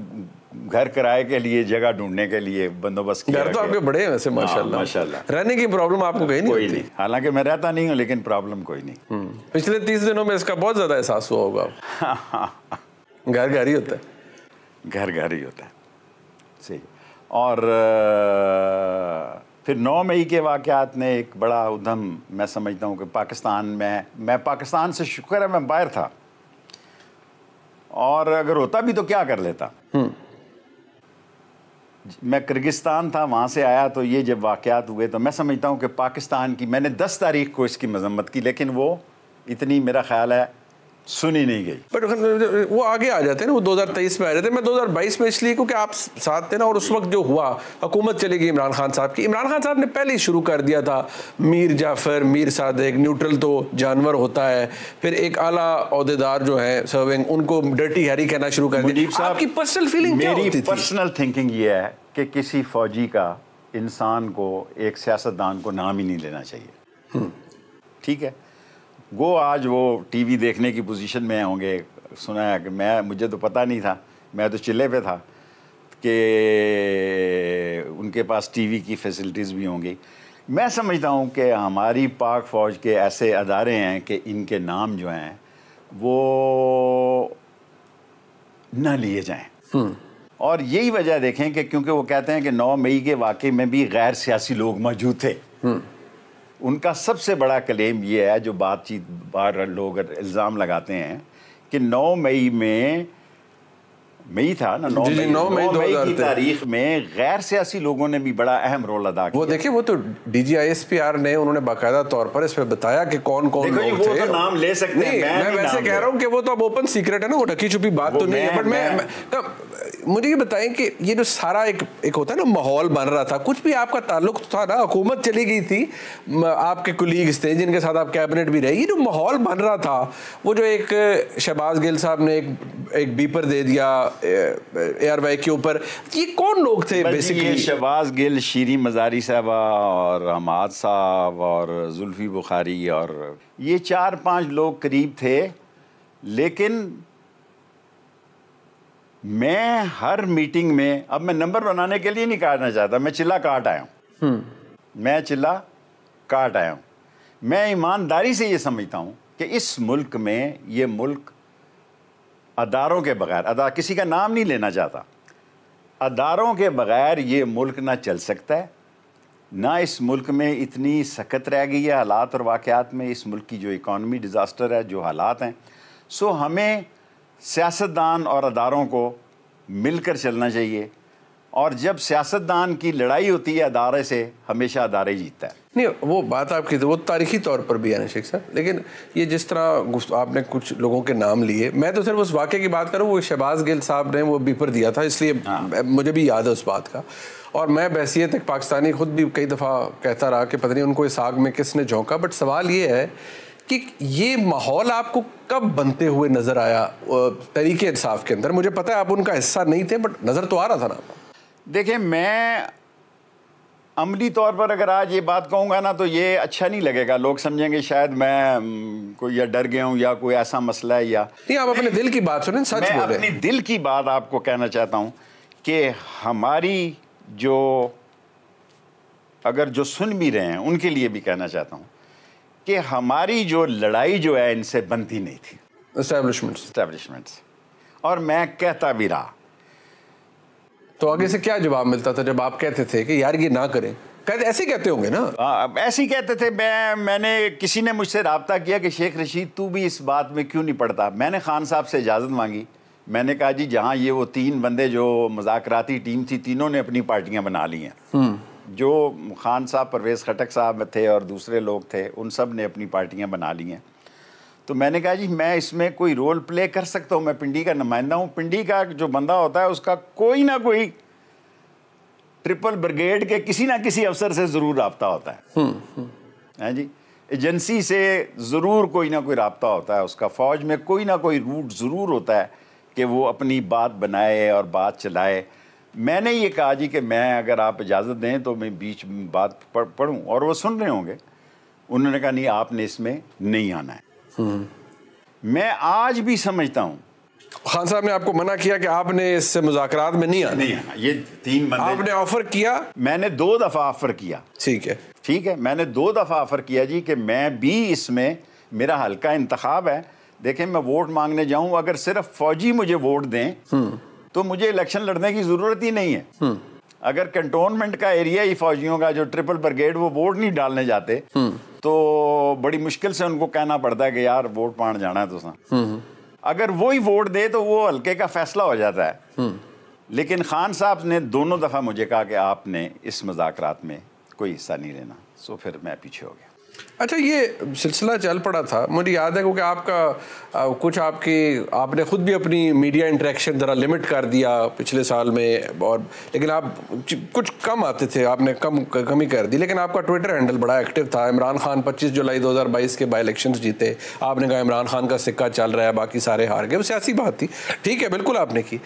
घर किराए के लिए जगह ढूंढने के लिए बंदोबस्त घर तो आपके बड़े हैं वैसे हाँ, माशाल्लाह माशाल्लाह रहने की प्रॉब्लम आपको कहीं नहीं कोई नहीं हालांकि मैं रहता नहीं हूँ लेकिन प्रॉब्लम कोई नहीं हम्म। पिछले तीस दिनों में इसका बहुत ज़्यादा एहसास हुआ होगा घर घर ही होता है घर घर ही होता है सही और फिर नौ मई के वाक़ात ने एक बड़ा उधम मैं समझता हूँ कि पाकिस्तान में मैं पाकिस्तान से शुक्र है मैं बाहर था और अगर होता भी तो क्या कर लेता हम्म। मैं किर्गिस्तान था वहाँ से आया तो ये जब वाक़ात हुए तो मैं समझता हूँ कि पाकिस्तान की मैंने दस तारीख को इसकी मजम्मत की लेकिन वो इतनी मेरा ख्याल है सुनी नहीं गई बट वो आगे आ जाते हैं ना वो 2023 में आ जाते हैं मैं 2022 में इसलिए क्योंकि आप साथ थे ना और उस वक्त जो हुआ हुकूमत चली गई इमरान खान साहब की इमरान खान साहब ने पहले ही शुरू कर दिया था मीर जाफर मीर सादक न्यूट्रल तो जानवर होता है फिर एक आला अहदेदार जो है सर्विंग उनको डर्टी हैरी कहना शुरू कर दिया आपकी पर्सनल फीलिंग पर्सनल थिंकिंग ये है कि किसी फौजी का इंसान को एक सियासतदान को नाम ही नहीं लेना चाहिए हम्म। ठीक है वो आज वो टीवी देखने की पोजीशन में होंगे सुना है कि मैं मुझे तो पता नहीं था मैं तो चिल्ले पे था कि उनके पास टीवी की फैसिलिटीज़ भी होंगी मैं समझता हूँ कि हमारी पाक फ़ौज के ऐसे अदारे हैं कि इनके नाम जो हैं वो ना लिए जाएँ हम्म। और यही वजह देखें कि क्योंकि वो कहते हैं कि 9 मई के वाकई में भी गैर सियासी लोग मौजूद थे हम्म। उनका सबसे बड़ा क्लेम ये है जो बातचीत बार लोग इल्ज़ाम लगाते हैं कि 9 मई में मई था ना नौ मई नौ मई दो की तारीख में गैर सियासी लोगों ने भी बड़ा अहम रोल अदा किया वो देखिए वो तो D G I S P R ने उन्होंने बाकायदा तौर पर इस इसमें बताया कि कौन कौन लोग वो थे तो नाम ले सकते हैं मैं, मैं वैसे कह रहा हूँ कि वो तो अब ओपन सीक्रेट है ना वो ढकी छुपी बात तो नहीं है बट मैं मुझे ये बताएं कि ये जो सारा एक एक होता है ना माहौल बन रहा था कुछ भी आपका ताल्लुक था ना हुकूमत चली गई थी आपके कुलीग्स थे जिनके साथ आप कैबिनेट भी रहे ये जो माहौल बन रहा था वो जो एक शहबाज गिल साहब ने एक एक बीपर दे दिया एयरवे के ऊपर ये कौन लोग थे बेसिकली शहबाज गिल शीरी मजारी साहबा और हमाद साहब और जुल्फी बुखारी और ये चार पांच लोग करीब थे लेकिन मैं हर मीटिंग में अब मैं नंबर बनाने के लिए नहीं काटना चाहता मैं चिल्ला काट आया हूँ हम्म। मैं चिल्ला काट आया हूँ मैं ईमानदारी से ये समझता हूँ कि इस मुल्क में ये मुल्क अदारों के बगैर अदा किसी का नाम नहीं लेना चाहता अदारों के बगैर ये मुल्क ना चल सकता है ना इस मुल्क में इतनी सख्त रह गई है हालात और वाक़ात में इस मुल्क की जो इकॉनमी डिज़ास्टर है जो हालात हैं सो हमें सियासतदान और अदारों को मिलकर चलना चाहिए और जब सियासतदान की लड़ाई होती है अदारे से हमेशा अदारे जीतता है नहीं वो बात आपकी तो, वो तारीखी तौर पर भी है ना शेख साहब लेकिन ये जिस तरह आपने कुछ लोगों के नाम लिए मैं तो सिर्फ उस वाक्य की बात करूँ वो शहबाज गिल साहब ने वो बीपर दिया था इसलिए हाँ। मुझे भी याद है उस बात का और मैं बहसीत एक पाकिस्तानी खुद भी कई दफ़ा कहता रहा कि पता नहीं उनको इस आग में किसने झोंका बट सवाल ये है कि ये माहौल आपको कब बनते हुए नज़र आया तरीके इंसाफ के अंदर मुझे पता है आप उनका हिस्सा नहीं थे बट नज़र तो आ रहा था ना देखिए मैं अमली तौर पर अगर आज ये बात कहूँगा ना तो ये अच्छा नहीं लगेगा लोग समझेंगे शायद मैं कोई या डर गया हूँ या कोई ऐसा मसला है या नहीं आप अपने दिल की बात सुने सच मैं बोल अपनी दिल की बात आपको कहना चाहता हूँ कि हमारी जो अगर जो सुन भी रहे हैं उनके लिए भी कहना चाहता हूँ कि हमारी जो लड़ाई जो है इनसे बनती नहीं थी और मैं कहता भी रहा तो आगे से क्या जवाब मिलता था जब आप कहते थे कि यार ये ना करें कहते ऐसे कहते होंगे ना ऐसे ही कहते थे मैं मैंने किसी ने मुझसे रबता किया कि शेख रशीद तू भी इस बात में क्यों नहीं पढ़ता मैंने खान साहब से इजाज़त मांगी मैंने कहा जी जहाँ ये वो तीन बंदे जो मजाकती टीम थी तीनों ने अपनी पार्टियाँ बना ली हैं हम्म। जो खान साहब परवेज़ खटक साहब थे और दूसरे लोग थे उन सब ने अपनी पार्टियाँ बना ली हैं तो मैंने कहा जी मैं इसमें कोई रोल प्ले कर सकता हूँ मैं पिंडी का नुमाइंदा हूँ पिंडी का जो बंदा होता है उसका कोई ना कोई ट्रिपल ब्रिगेड के किसी ना किसी अफसर से ज़रूर रबता होता है हम्म, हम्म। हाँ जी एजेंसी से ज़रूर कोई ना कोई रबता होता है उसका फ़ौज में कोई ना कोई रूट ज़रूर होता है कि वो अपनी बात बनाए और बात चलाए मैंने ये कहा जी कि मैं अगर आप इजाज़त दें तो मैं बीच बात पढ़ूँ और वो सुन रहे होंगे उन्होंने कहा नहीं आपने इसमें नहीं आना है हम्म। मैं आज भी समझता हूँ खान साहब ने आपको मना किया कि आपने इससे मुजाकरात में नहीं आना नहीं आना हाँ, ये तीन बंदे आपने ऑफर किया मैंने दो दफ़ा ऑफर किया ठीक है ठीक है मैंने दो दफ़ा ऑफर किया जी कि मैं भी इसमें मेरा हल्का इंतखाब है देखें मैं वोट मांगने जाऊं अगर सिर्फ फौजी मुझे वोट दें हम्म। तो मुझे इलेक्शन लड़ने की ज़रूरत ही नहीं है हम्म। अगर कंटोनमेंट का एरिया ही फौजियों का जो ट्रिपल ब्रिगेड वो वोट नहीं डालने जाते तो बड़ी मुश्किल से उनको कहना पड़ता है कि यार वोट पाण जाना है तुसा हम्म, हम्म। अगर वो ही वोट दे तो वो हल्के का फैसला हो जाता है हम्म। लेकिन खान साहब ने दोनों दफ़ा मुझे कहा कि आपने इस मजाक में कोई हिस्सा नहीं लेना सो फिर मैं पीछे हो गया अच्छा ये सिलसिला चल पड़ा था मुझे याद है क्योंकि आपका आ, कुछ आपकी आपने खुद भी अपनी मीडिया इंटरेक्शन ज़रा लिमिट कर दिया पिछले साल में और लेकिन आप कुछ कम आते थे आपने कम कमी कर दी लेकिन आपका ट्विटर हैंडल बड़ा एक्टिव था इमरान खान 25 जुलाई 2022 के बाई इलेक्शन जीते आपने कहा इमरान खान का सिक्का चल रहा है बाकी सारे हार गए वो सियासी बात थी ठीक है बिल्कुल आपने की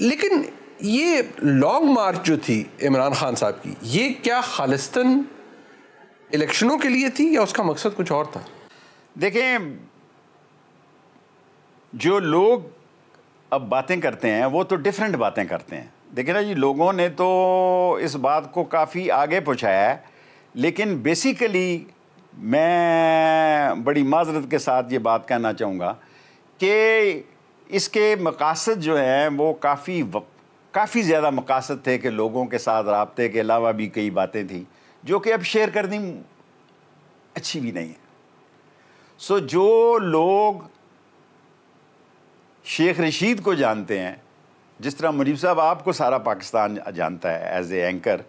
लेकिन ये लॉन्ग मार्च जो थी इमरान खान साहब की ये क्या खालिस्तन इलेक्शनों के लिए थी या उसका मकसद कुछ और था देखें जो लोग अब बातें करते हैं वो तो डिफरेंट बातें करते हैं देखिए ना जी लोगों ने तो इस बात को काफ़ी आगे पहुँचाया है लेकिन बेसिकली मैं बड़ी माजरत के साथ ये बात कहना चाहूँगा कि इसके मकासद जो हैं वो काफ़ी काफ़ी ज़्यादा मकासद थे कि लोगों के साथ रबते के अलावा भी कई बातें थी जो कि अब शेयर करनी अच्छी भी नहीं है सो so, जो लोग शेख रशीद को जानते हैं जिस तरह मुजीब साहब आपको सारा पाकिस्तान जानता है एज ए एंकर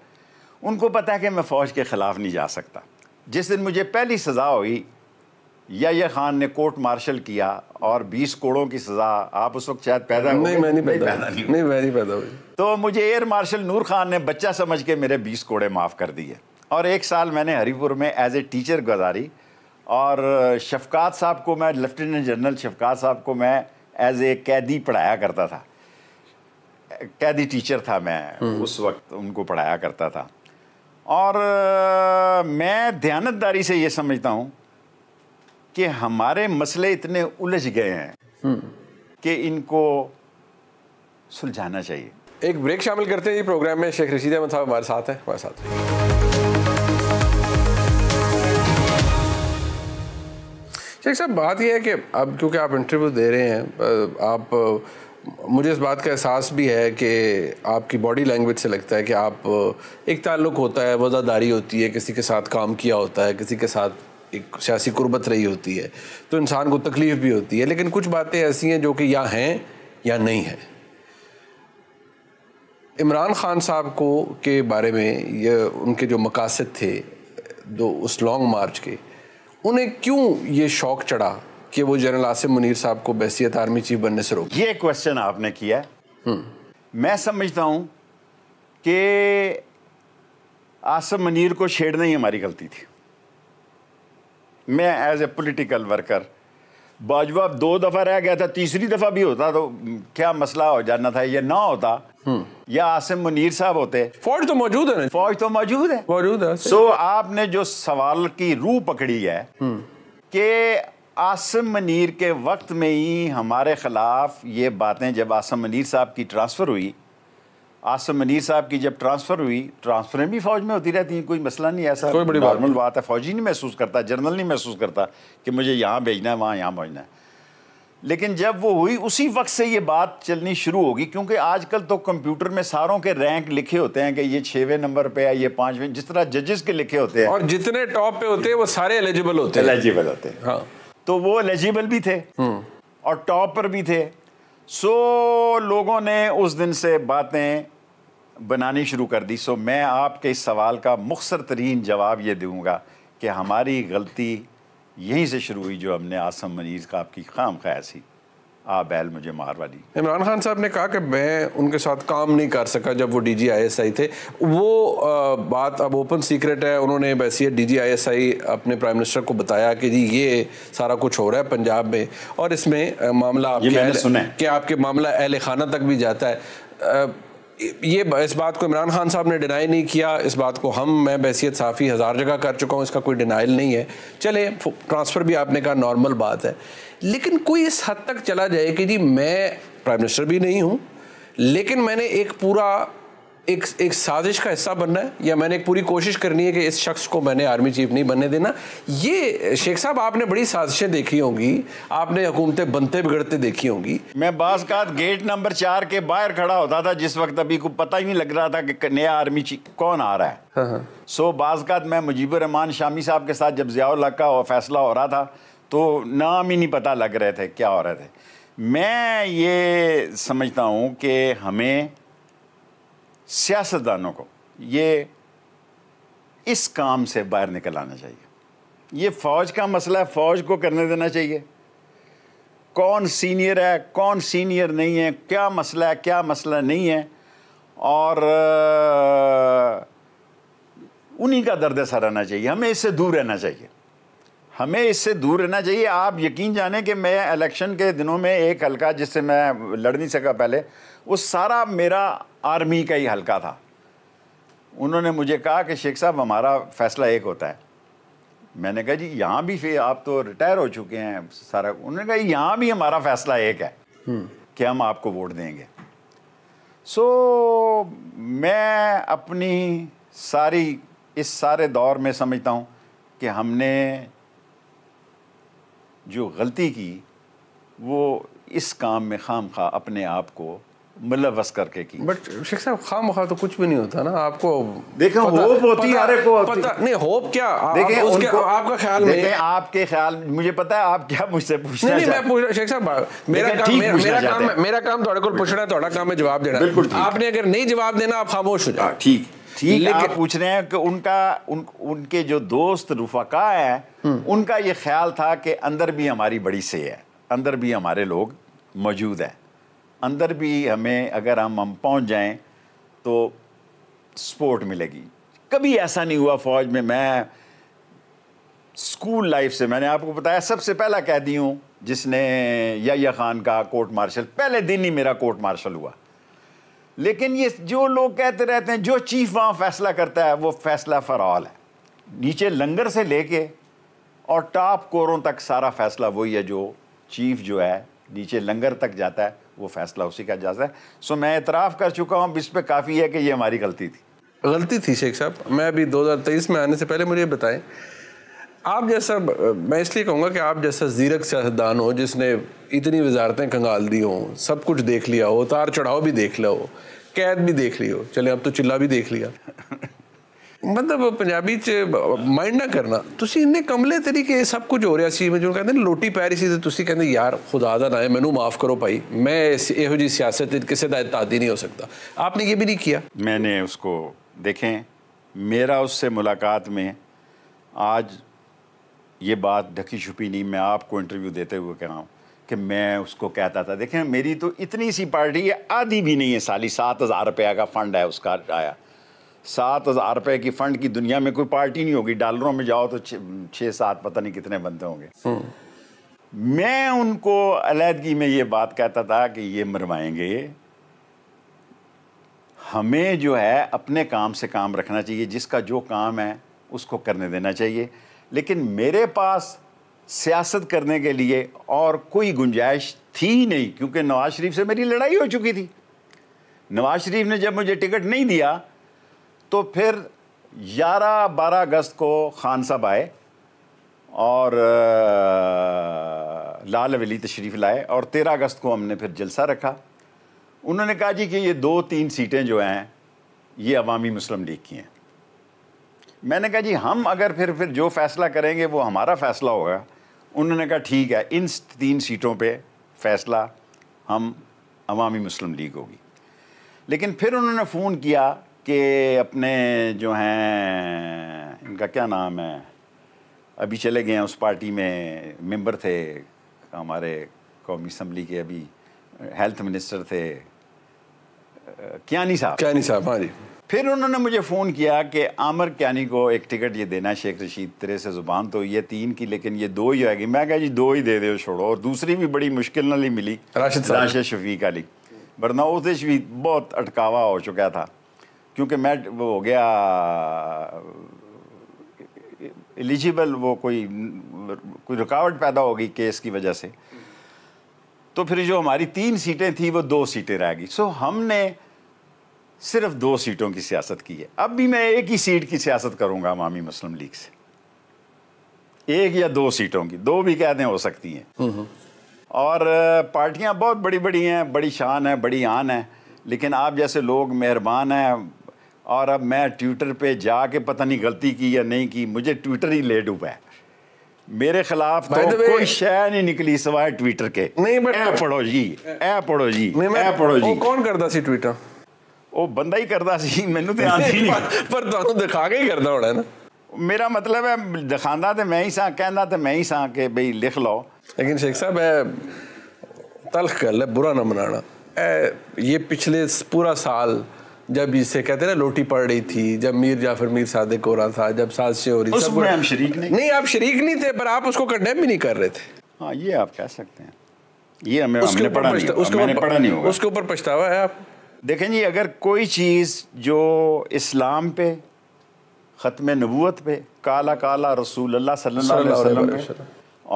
उनको पता है कि मैं फ़ौज के ख़िलाफ़ नहीं जा सकता जिस दिन मुझे पहली सज़ा हुई या ये खान ने कोर्ट मार्शल किया और 20 कोड़ों की सज़ा आप उस वक्त शायद पैदा नहीं, नहीं मैं नहीं पैदा नहीं, नहीं मैं नहीं पैदा हुई तो मुझे एयर मार्शल नूर खान ने बच्चा समझ के मेरे 20 कोड़े माफ़ कर दिए और एक साल मैंने हरीपुर में एज ए टीचर गुजारी और शफकात साहब को मैं लेफ्टिनेंट जनरल शफकात साहब को मैं एज ए कैदी पढ़ाया करता था कैदी टीचर था मैं हम्म। उस वक्त उनको पढ़ाया करता था और मैं ध्यानतदारी से ये समझता हूँ कि हमारे मसले इतने उलझ गए हैं हम्म। कि इनको सुलझाना चाहिए एक ब्रेक शामिल करते हैं प्रोग्राम में शेख रशीद अहमद साहब हमारे साथ हैं हमारे साथ है शेख साहब बात यह है कि अब क्योंकि आप इंटरव्यू दे रहे हैं आप मुझे इस बात का एहसास भी है कि आपकी बॉडी लैंग्वेज से लगता है कि आप एक ताल्लुक होता है वज़ादारी होती है किसी के साथ काम किया होता है किसी के साथ एक सियासी कुर्बत रही होती है तो इंसान को तकलीफ़ भी होती है लेकिन कुछ बातें ऐसी हैं जो कि या हैं या नहीं हैं इमरान खान साहब को के बारे में ये उनके जो मकासद थे दो उस लॉन्ग मार्च के उन्हें क्यों ये शौक चढ़ा कि वो जनरल आसिम मुनीर साहब को बैसीत आर्मी चीफ बनने से रोक ये क्वेश्चन आपने किया हम्म। मैं समझता हूं कि आसिम मुनीर को छेड़ना ही हमारी गलती थी मैं as a political worker Bajwa दो दफ़ा रह गया था तीसरी दफ़ा भी होता तो क्या मसला हो जाना था या ना होता हम्म। या आसिम मुनीर साहब होते फौज तो मौजूद है फौज तो मौजूद है मौजूद है सो so, आपने जो सवाल की रूह पकड़ी है हम्म। कि आसिम मुनीर के वक्त में ही हमारे खिलाफ ये बातें जब आसिम मुनीर साहब की ट्रांसफ़र हुई आसिम मुनीर साहब की जब ट्रांसफ़र हुई ट्रांसफरें भी फौज में होती रहती हैं कोई मसला नहीं ऐसा कोई बड़ी नॉर्मल बात है फौजी नहीं महसूस करता जनरल नहीं महसूस करता कि मुझे यहाँ भेजना है वहाँ यहाँ भेजना है लेकिन जब वो हुई उसी वक्त से ये बात चलनी शुरू होगी क्योंकि आजकल तो कंप्यूटर में सारों के रैंक लिखे होते हैं कि ये छेवें नंबर पे है ये पांचवें जिस तरह जजेस के लिखे होते हैं और जितने टॉप पे होते हैं वो सारे एलिजिबल होते हैं एलिजिबल होते हैं हाँ। तो वो एलिजिबल भी थे हम्म। और टॉप पर भी थे सो लोगों ने उस दिन से बातें बनानी शुरू कर दी सो मैं आपके इस सवाल का मुख्तर तरीन जवाब ये दूंगा कि हमारी गलती यहीं से शुरू हुई जो हमने आसम मनीर का आपकी खाम खयासी आ बैल मुझे मार वाली इमरान खान साहब ने कहा कि मैं उनके साथ काम नहीं कर सका जब वो D G I S I थे वो आ, बात अब ओपन सीक्रेट है उन्होंने वैसी D G I S I अपने प्राइम मिनिस्टर को बताया कि जी ये सारा कुछ हो रहा है पंजाब में और इसमें मामला आपके सुना कि आपके मामला अहल खाना तक भी जाता है आ, ये इस बात को इमरान खान साहब ने डिनाई नहीं किया इस बात को हम मैं बैसीत साफ़ी हज़ार जगह कर चुका हूँ इसका कोई डिनाइल नहीं है चले ट्रांसफ़र भी आपने कहा नॉर्मल बात है लेकिन कोई इस हद तक चला जाए कि जी मैं प्राइम मिनिस्टर भी नहीं हूँ लेकिन मैंने एक पूरा एक एक साजिश का हिस्सा बनना है या मैंने एक पूरी कोशिश करनी है कि इस शख्स को मैंने आर्मी चीफ नहीं बनने देना ये शेख साहब आपने बड़ी साजिशें देखी होंगी आपने हुकूमतें बनते बिगड़ते देखी होंगी मैं बास का गेट नंबर चार के बाहर खड़ा होता था जिस वक्त अभी को पता ही नहीं लग रहा था कि नया आर्मी चीफ कौन आ रहा है हाँ, हाँ। सो बाज़ात मैं रहमान शामी साहब के साथ जब ज़ियाउल का फैसला हो रहा था तो नाम ही नहीं पता लग रहे थे क्या हो रहे थे मैं ये समझता हूँ कि हमें सियासतदानों को ये इस काम से बाहर निकल आना चाहिए ये फ़ौज का मसला है फ़ौज को करने देना चाहिए कौन सीनियर है कौन सीनियर नहीं है क्या मसला है क्या मसला नहीं है और उन्हीं का दर्द सा रहना चाहिए हमें इससे दूर रहना चाहिए हमें इससे दूर रहना चाहिए आप यकीन जाने कि मैं इलेक्शन के दिनों में एक हलका जिससे मैं लड़ नहीं सका पहले वो सारा मेरा आर्मी का ही हल्का था उन्होंने मुझे कहा कि शेख साहब हमारा फैसला एक होता है मैंने कहा जी यहाँ भी फिर आप तो रिटायर हो चुके हैं सारा उन्होंने कहा यहाँ भी हमारा फैसला एक है हम्म। कि हम आपको वोट देंगे सो so, मैं अपनी सारी इस सारे दौर में समझता हूँ कि हमने जो गलती की वो इस काम में खाम खा अपने आप को मिलवस करके की बट शेख साहब खाम मुखा तो कुछ भी नहीं होता ना आपको देखो होप होती है एक को पता नहीं होप क्या देखे, आप उसके उनको, आपका ख्याल देखे, में आपके ख्याल मुझे पता है आप क्या मुझसे पूछना नहीं, नहीं मैं पूछ शेख साहब मेरा काम मेरा काम मेरा काम थोड़े को पूछना है थोड़ा काम है जवाब देना बिल्कुल आपने अगर नहीं जवाब देना आप खामोश हो जाए हाँ, ठीक ठीक आप पूछ रहे हैं कि उनका उन उनके जो दोस्त रुफका है हम्म। उनका ये ख्याल था कि अंदर भी हमारी बड़ी से है अंदर भी हमारे लोग मौजूद हैं अंदर भी हमें अगर हम हम पहुँच जाएँ तो सपोर्ट मिलेगी कभी ऐसा नहीं हुआ फौज में मैं स्कूल लाइफ से मैंने आपको बताया सबसे पहला कैदी हूँ जिसने या खान का कोर्ट मार्शल पहले दिन ही मेरा कोर्ट मार्शल हुआ लेकिन ये जो लोग कहते रहते हैं जो चीफ वहाँ फैसला करता है वो फैसला फॉर ऑल है नीचे लंगर से लेके और टॉप कोरों तक सारा फैसला वही है जो चीफ जो है नीचे लंगर तक जाता है वो फैसला उसी का जाता है सो मैं इतराफ़ कर चुका हूँ इस पर काफ़ी है कि ये हमारी गलती थी गलती थी शेख साहब मैं अभी 2023 में आने से पहले मुझे ये बताएं आप जैसा मैं इसलिए कहूँगा कि आप जैसा जीरक सियासतदान हो जिसने इतनी वजारतें कंगाल दी हों सब कुछ देख लिया हो उतार चढ़ाव भी देख लिया हो कैद भी देख ली हो चले अब तो चिल्ला भी देख लिया मतलब पंजाबी माइंड ना करना ਕਰਨਾ इन्ने कमले तरीके सब कुछ हो रहा है ਰਿਹਾ कहते लोटी पै रही थी ਪੈ कहते यार ਤੇ ਤੁਸੀਂ ना है मैनू माफ़ करो भाई मैं ਕਰੋ सियासत किसी का ਜੀ नहीं हो सकता आपने ये भी नहीं किया मैंने उसको देखें मेरा उससे मुलाकात में आज ये बात ढकी छुपी नहीं मैं आपको इंटरव्यू देते हुए कह रहा हूँ कि मैं उसको कहता था देखें मेरी तो इतनी सी पार्टी है आधी भी नहीं है साली सात हज़ार रुपया का फंड है उसका आया सात हज़ार रुपए की फ़ंड की दुनिया में कोई पार्टी नहीं होगी डॉलरों में जाओ तो छः सात पता नहीं कितने बनते होंगे हम्म। मैं उनको अलीहदगी में ये बात कहता था कि ये मरवाएंगे हमें जो है अपने काम से काम रखना चाहिए जिसका जो काम है उसको करने देना चाहिए लेकिन मेरे पास सियासत करने के लिए और कोई गुंजाइश थी ही नहीं क्योंकि नवाज़ शरीफ से मेरी लड़ाई हो चुकी थी नवाज़ शरीफ ने जब मुझे टिकट नहीं दिया तो फिर 11-12 अगस्त को खान साहब आए और लाल वली तशरीफ़ लाए और तेरह अगस्त को हमने फिर जलसा रखा उन्होंने कहा जी कि ये दो तीन सीटें जो हैं ये अवामी मुस्लिम लीग की हैं मैंने कहा जी हम अगर फिर फिर जो फ़ैसला करेंगे वो हमारा फ़ैसला होगा उन्होंने कहा ठीक है इन तीन सीटों पे फ़ैसला हम अवामी मुस्लिम लीग होगी लेकिन फिर उन्होंने फ़ोन किया के अपने जो हैं इनका क्या नाम है अभी चले गए हैं उस पार्टी में मेंबर थे हमारे कौमी असम्बली के अभी हेल्थ मिनिस्टर थे क्यानी साहब क्यानी साहब हाँ जी फिर उन्होंने मुझे फ़ोन किया कि आमर क्यानी को एक टिकट ये देना शेख रशीद तेरे से ज़ुबान तो ये तीन की लेकिन ये दो ही आएगी मैं कहा जी दो ही दे दो छोड़ो और दूसरी भी बड़ी मुश्किल नाली मिली राशिद राशिद शफीक अली वरना उस भी बहुत अटकावा हो चुका था क्योंकि मैं वो हो गया एलिजिबल वो कोई कोई रुकावट पैदा हो गई केस की वजह से तो फिर जो हमारी तीन सीटें थी वो दो सीटें रह गई सो हमने सिर्फ दो सीटों की सियासत की है अब भी मैं एक ही सीट की सियासत करूंगा अवामी मुस्लिम लीग से एक या दो सीटों की दो भी कह दें हो सकती हैं हम्म, हम्म। और पार्टियां बहुत बड़ी बड़ी हैं बड़ी शान है बड़ी आन है लेकिन आप जैसे लोग मेहरबान हैं और अब मैं ट्विटर पे जाके पता नहीं गलती की या नहीं की मुझे ट्विटर ही लेट हुआ है मेरे खिलाफ तो कोई शह नहीं निकली सवाय ट्विटर के नहीं बट ऐ पढ़ो जी ऐ पढ़ो जी ऐ पढ़ो जी कौन करता सी ट्विटर वो बंदा ही करता सी मैंने तो याद ही नहीं पर तो, तो दिखा के ही करता होना ना मेरा मतलब है दिखांदा तो मैं ही सा कहंदा तो मैं ही सा के भई लिख लो लेकिन शेख साहब है तलख कर ले बुरा ना मनाना ये पिछले पूरा साल जब इसे कहते ना लोटी पड़ रही थी जब मीर जाफर मीर सादे हो रहा था जब साजिशें हो रही थी हम शरीक नहीं नहीं आप शरीक नहीं थे पर आप उसको कंडेम भी नहीं कर रहे थे हाँ ये आप कह सकते हैं ये हमें हमने पढ़ा नहीं उसके मैंने पढ़ा नहीं होगा उसके ऊपर पछतावा है आप देखें जी अगर कोई चीज़ जो इस्लाम पे ख़त्म नबूत पे काला काला रसूल अल्लाह सल्लल्लाहु अलैहि वसल्लम पे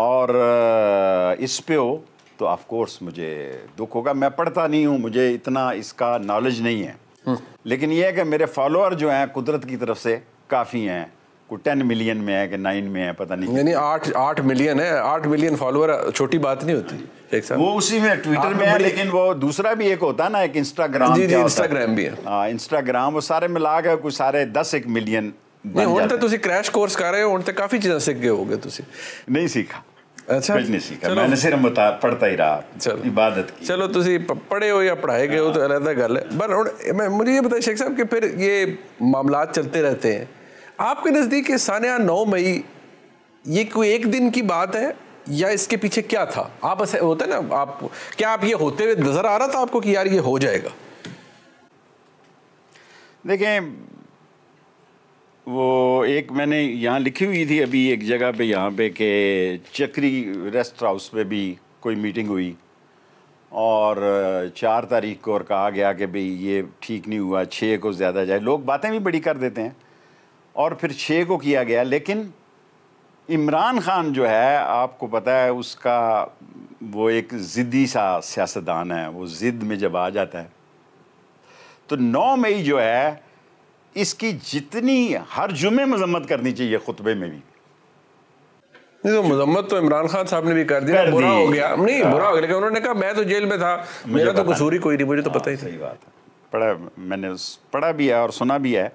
और इस पे हो तो ऑफ़ कोर्स मुझे दुख होगा मैं पढ़ता नहीं हूँ मुझे इतना इसका नॉलेज नहीं है लेकिन ये है कि मेरे फॉलोअर जो हैं कुदरत की तरफ से काफ़ी हैं कोई टेन मिलियन में है कि नाइन में है पता नहीं यानी आठ आठ मिलियन है आठ मिलियन फॉलोअर छोटी बात नहीं होती एक वो उसी में ट्विटर में है लेकिन वो दूसरा भी एक होता है ना एक इंस्टाग्राम जी जी इंस्टाग्राम भी है हाँ इंस्टाग्राम वो सारे मिला के कुछ सारे दस एक मिलियन नहीं हूँ तो क्रैश कोर्स कर रहे हो ਹੋ ਹੁਣ ਤਾਂ ਕਾਫੀ ਚੀਜ਼ਾਂ गए ਗਏ ਹੋਗੇ ਤੁਸੀਂ ਨਹੀਂ की चलो अलग तो हाँ। है पर मैं मुझे ये शेख साहब कि फिर ये चलते रहते हैं आपके नज़दीक सान्या नौ मई ये कोई एक दिन की बात है या इसके पीछे क्या था आप ऐसे होता ना आप क्या आप ये होते हुए नज़र आ रहा था आपको कि यार ये हो जाएगा देखें वो एक मैंने यहाँ लिखी हुई थी अभी एक जगह पे यहाँ पे कि चक्री रेस्ट हाउस पे भी कोई मीटिंग हुई और चार तारीख को और कहा गया कि भाई ये ठीक नहीं हुआ छः को ज़्यादा जाए लोग बातें भी बड़ी कर देते हैं और फिर छः को किया गया लेकिन इमरान ख़ान जो है आपको पता है उसका वो एक ज़िद्दी सा सियासतदान है वो ज़िद्द में जब आ जाता है तो नौ मई जो है इसकी जितनी हर जुमे मजम्मत करनी चाहिए खुतबे में भी नहीं तो मजम्मत तो इमरान खान साहब ने भी कर दिया बुरा हो गया नहीं हाँ। बुरा हो गया लेकिन उन्होंने कहा मैं तो जेल में था मेरा तो कसूर ही कोई नहीं मुझे तो हाँ, पता ही सही बात है पढ़ा मैंने पढ़ा भी है और सुना भी है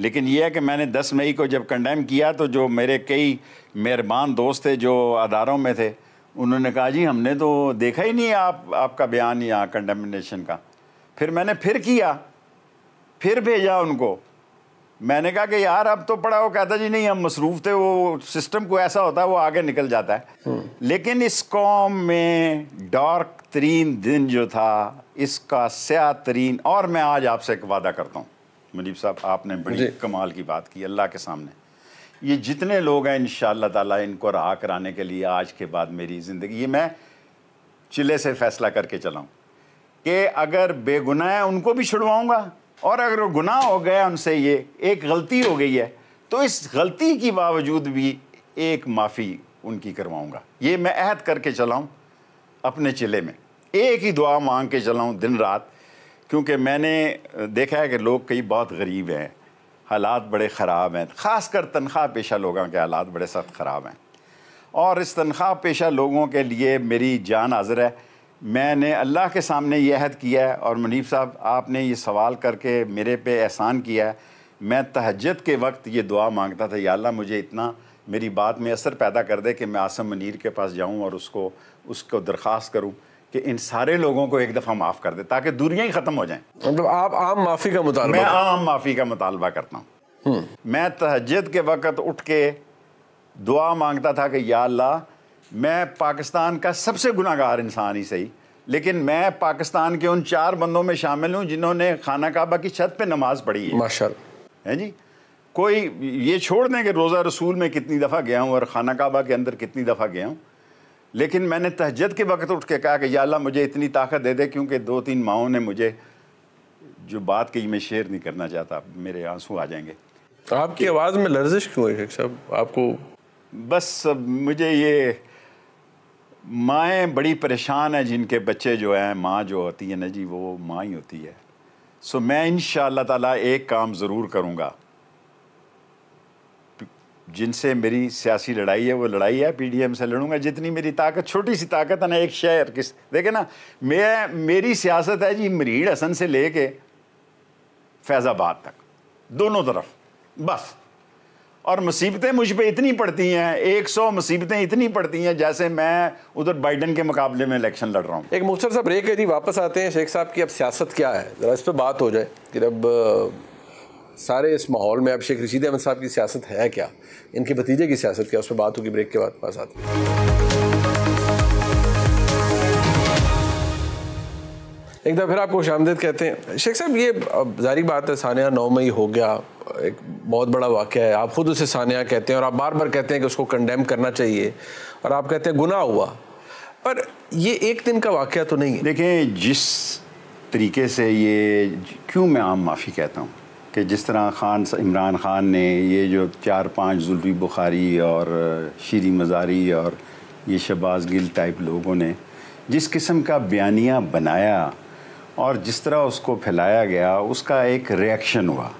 लेकिन यह है कि मैंने 10 मई को जब कंडेम किया तो जो मेरे कई मेहरबान दोस्त थे जो अदारों में थे उन्होंने कहा जी हमने तो देखा ही नहीं आप आपका बयान यहाँ कंडेमनेशन का फिर मैंने फिर किया फिर भेजा उनको मैंने कहा कि यार अब तो पढ़ा वो कहता जी नहीं हम मसरूफ़ थे वो सिस्टम को ऐसा होता है वो आगे निकल जाता है हम्म। लेकिन इस कॉम में डार्क तरीन दिन जो था इसका स्या तरीन और मैं आज आपसे एक वादा करता हूँ मुनीब साहब आपने बड़ी कमाल की बात की अल्लाह के सामने ये जितने लोग हैं इन ताला इनको रहा कराने के लिए आज के बाद मेरी ज़िंदगी ये मैं चिले से फैसला करके चलाऊँ कि अगर बेगुनाह है उनको भी छुड़वाऊँगा और अगर वो गुनाह हो गया उनसे ये एक गलती हो गई है तो इस गलती के बावजूद भी एक माफ़ी उनकी करवाऊँगा ये मैं अहद करके चलाऊँ अपने चिले में एक ही दुआ मांग के चलाऊँ दिन रात क्योंकि मैंने देखा है कि लोग कई बहुत गरीब हैं हालात बड़े ख़राब हैं ख़ास कर तनख्वाह पेशा लोगों के हालात बड़े सख्त ख़राब हैं और इस तनख्वाह पेशा लोगों के लिए मेरी जान हाजिर है मैंने अल्लाह के सामने ये अहद किया है और मुनीब साहब आपने ये सवाल करके मेरे पे एहसान किया है मैं तहजद के वक्त ये दुआ मांगता था या अल्लाह मुझे इतना मेरी बात में असर पैदा कर दे कि मैं आसम मनीर के पास जाऊं और उसको उसको दरख्वास्त करूं कि इन सारे लोगों को एक दफ़ा माफ़ कर दे ताकि दूरियाँ ही ख़त्म हो जाएँ मतलब आप आम माफ़ी का मुताल मैं आम माफ़ी का मुतालबा करता हूँ हम्म। मैं तहजद के वक़्त उठ के दुआ मांगता था कि या अल्लाह मैं पाकिस्तान का सबसे गुनागार इंसान ही सही लेकिन मैं पाकिस्तान के उन चार बंदों में शामिल हूँ जिन्होंने खाना काबा की छत पर नमाज पढ़ी है माशा है जी कोई ये छोड़ दें कि रोज़ा रसूल में कितनी दफ़ा गया हूँ और खाना काबा के अंदर कितनी दफ़ा गया हूँ लेकिन मैंने तहजद के वक्त उठ के कहा कि या अल्लाह मुझे इतनी ताकत दे दे क्योंकि दो तीन माओं ने मुझे जो बात कही मैं शेयर नहीं करना चाहता मेरे आंसू आ जाएंगे आपकी आवाज़ में लर्जिश क्यों है साहब आपको बस मुझे ये माएँ बड़ी परेशान हैं जिनके बच्चे जो हैं माँ जो होती है ना जी वो माँ ही होती है सो मैं इन ताला एक काम ज़रूर करूँगा जिनसे मेरी सियासी लड़ाई है वो लड़ाई है पीडीएम से लड़ूंगा जितनी मेरी ताकत छोटी सी ताकत है ना एक शहर किस देखे ना मैं मेरी सियासत है जी मरीड हसन से लेके फैज़ाबाद तक दोनों तरफ बस और मुसीबतें मुझ पर इतनी पड़ती हैं एक सौ मुसीबतें इतनी पड़ती हैं जैसे मैं उधर बाइडन के मुकाबले में इलेक्शन लड़ रहा हूँ एक मुख्तर साहब ब्रेक है जी वापस आते हैं शेख साहब की अब सियासत क्या है ज़रा इस पर बात हो जाए कि अब सारे इस माहौल में अब शेख रशीद अहमद साहब की सियासत है क्या इनके भतीजे की सियासत क्या उस पर बात होगी ब्रेक के बाद पास आते हैं एक दफ़ा फिर आपको खुश कहते हैं शेख साहब ये जारी बात है सानिया नौ मई हो गया एक बहुत बड़ा वाक्य है आप ख़ुद उसे सानिया कहते हैं और आप बार बार कहते हैं कि उसको कंडेम करना चाहिए और आप कहते हैं गुना हुआ पर ये एक दिन का वाक़ तो नहीं है देखें जिस तरीके से ये क्यों मैं आम माफ़ी कहता हूँ कि जिस तरह खान इमरान ख़ान ने ये जो चार पांच जुल्फी बुखारी और शीरी मज़ारी और ये शबाज गिल टाइप लोगों ने जिस किस्म का बयानिया बनाया और जिस तरह उसको फैलाया गया उसका एक रिएक्शन हुआ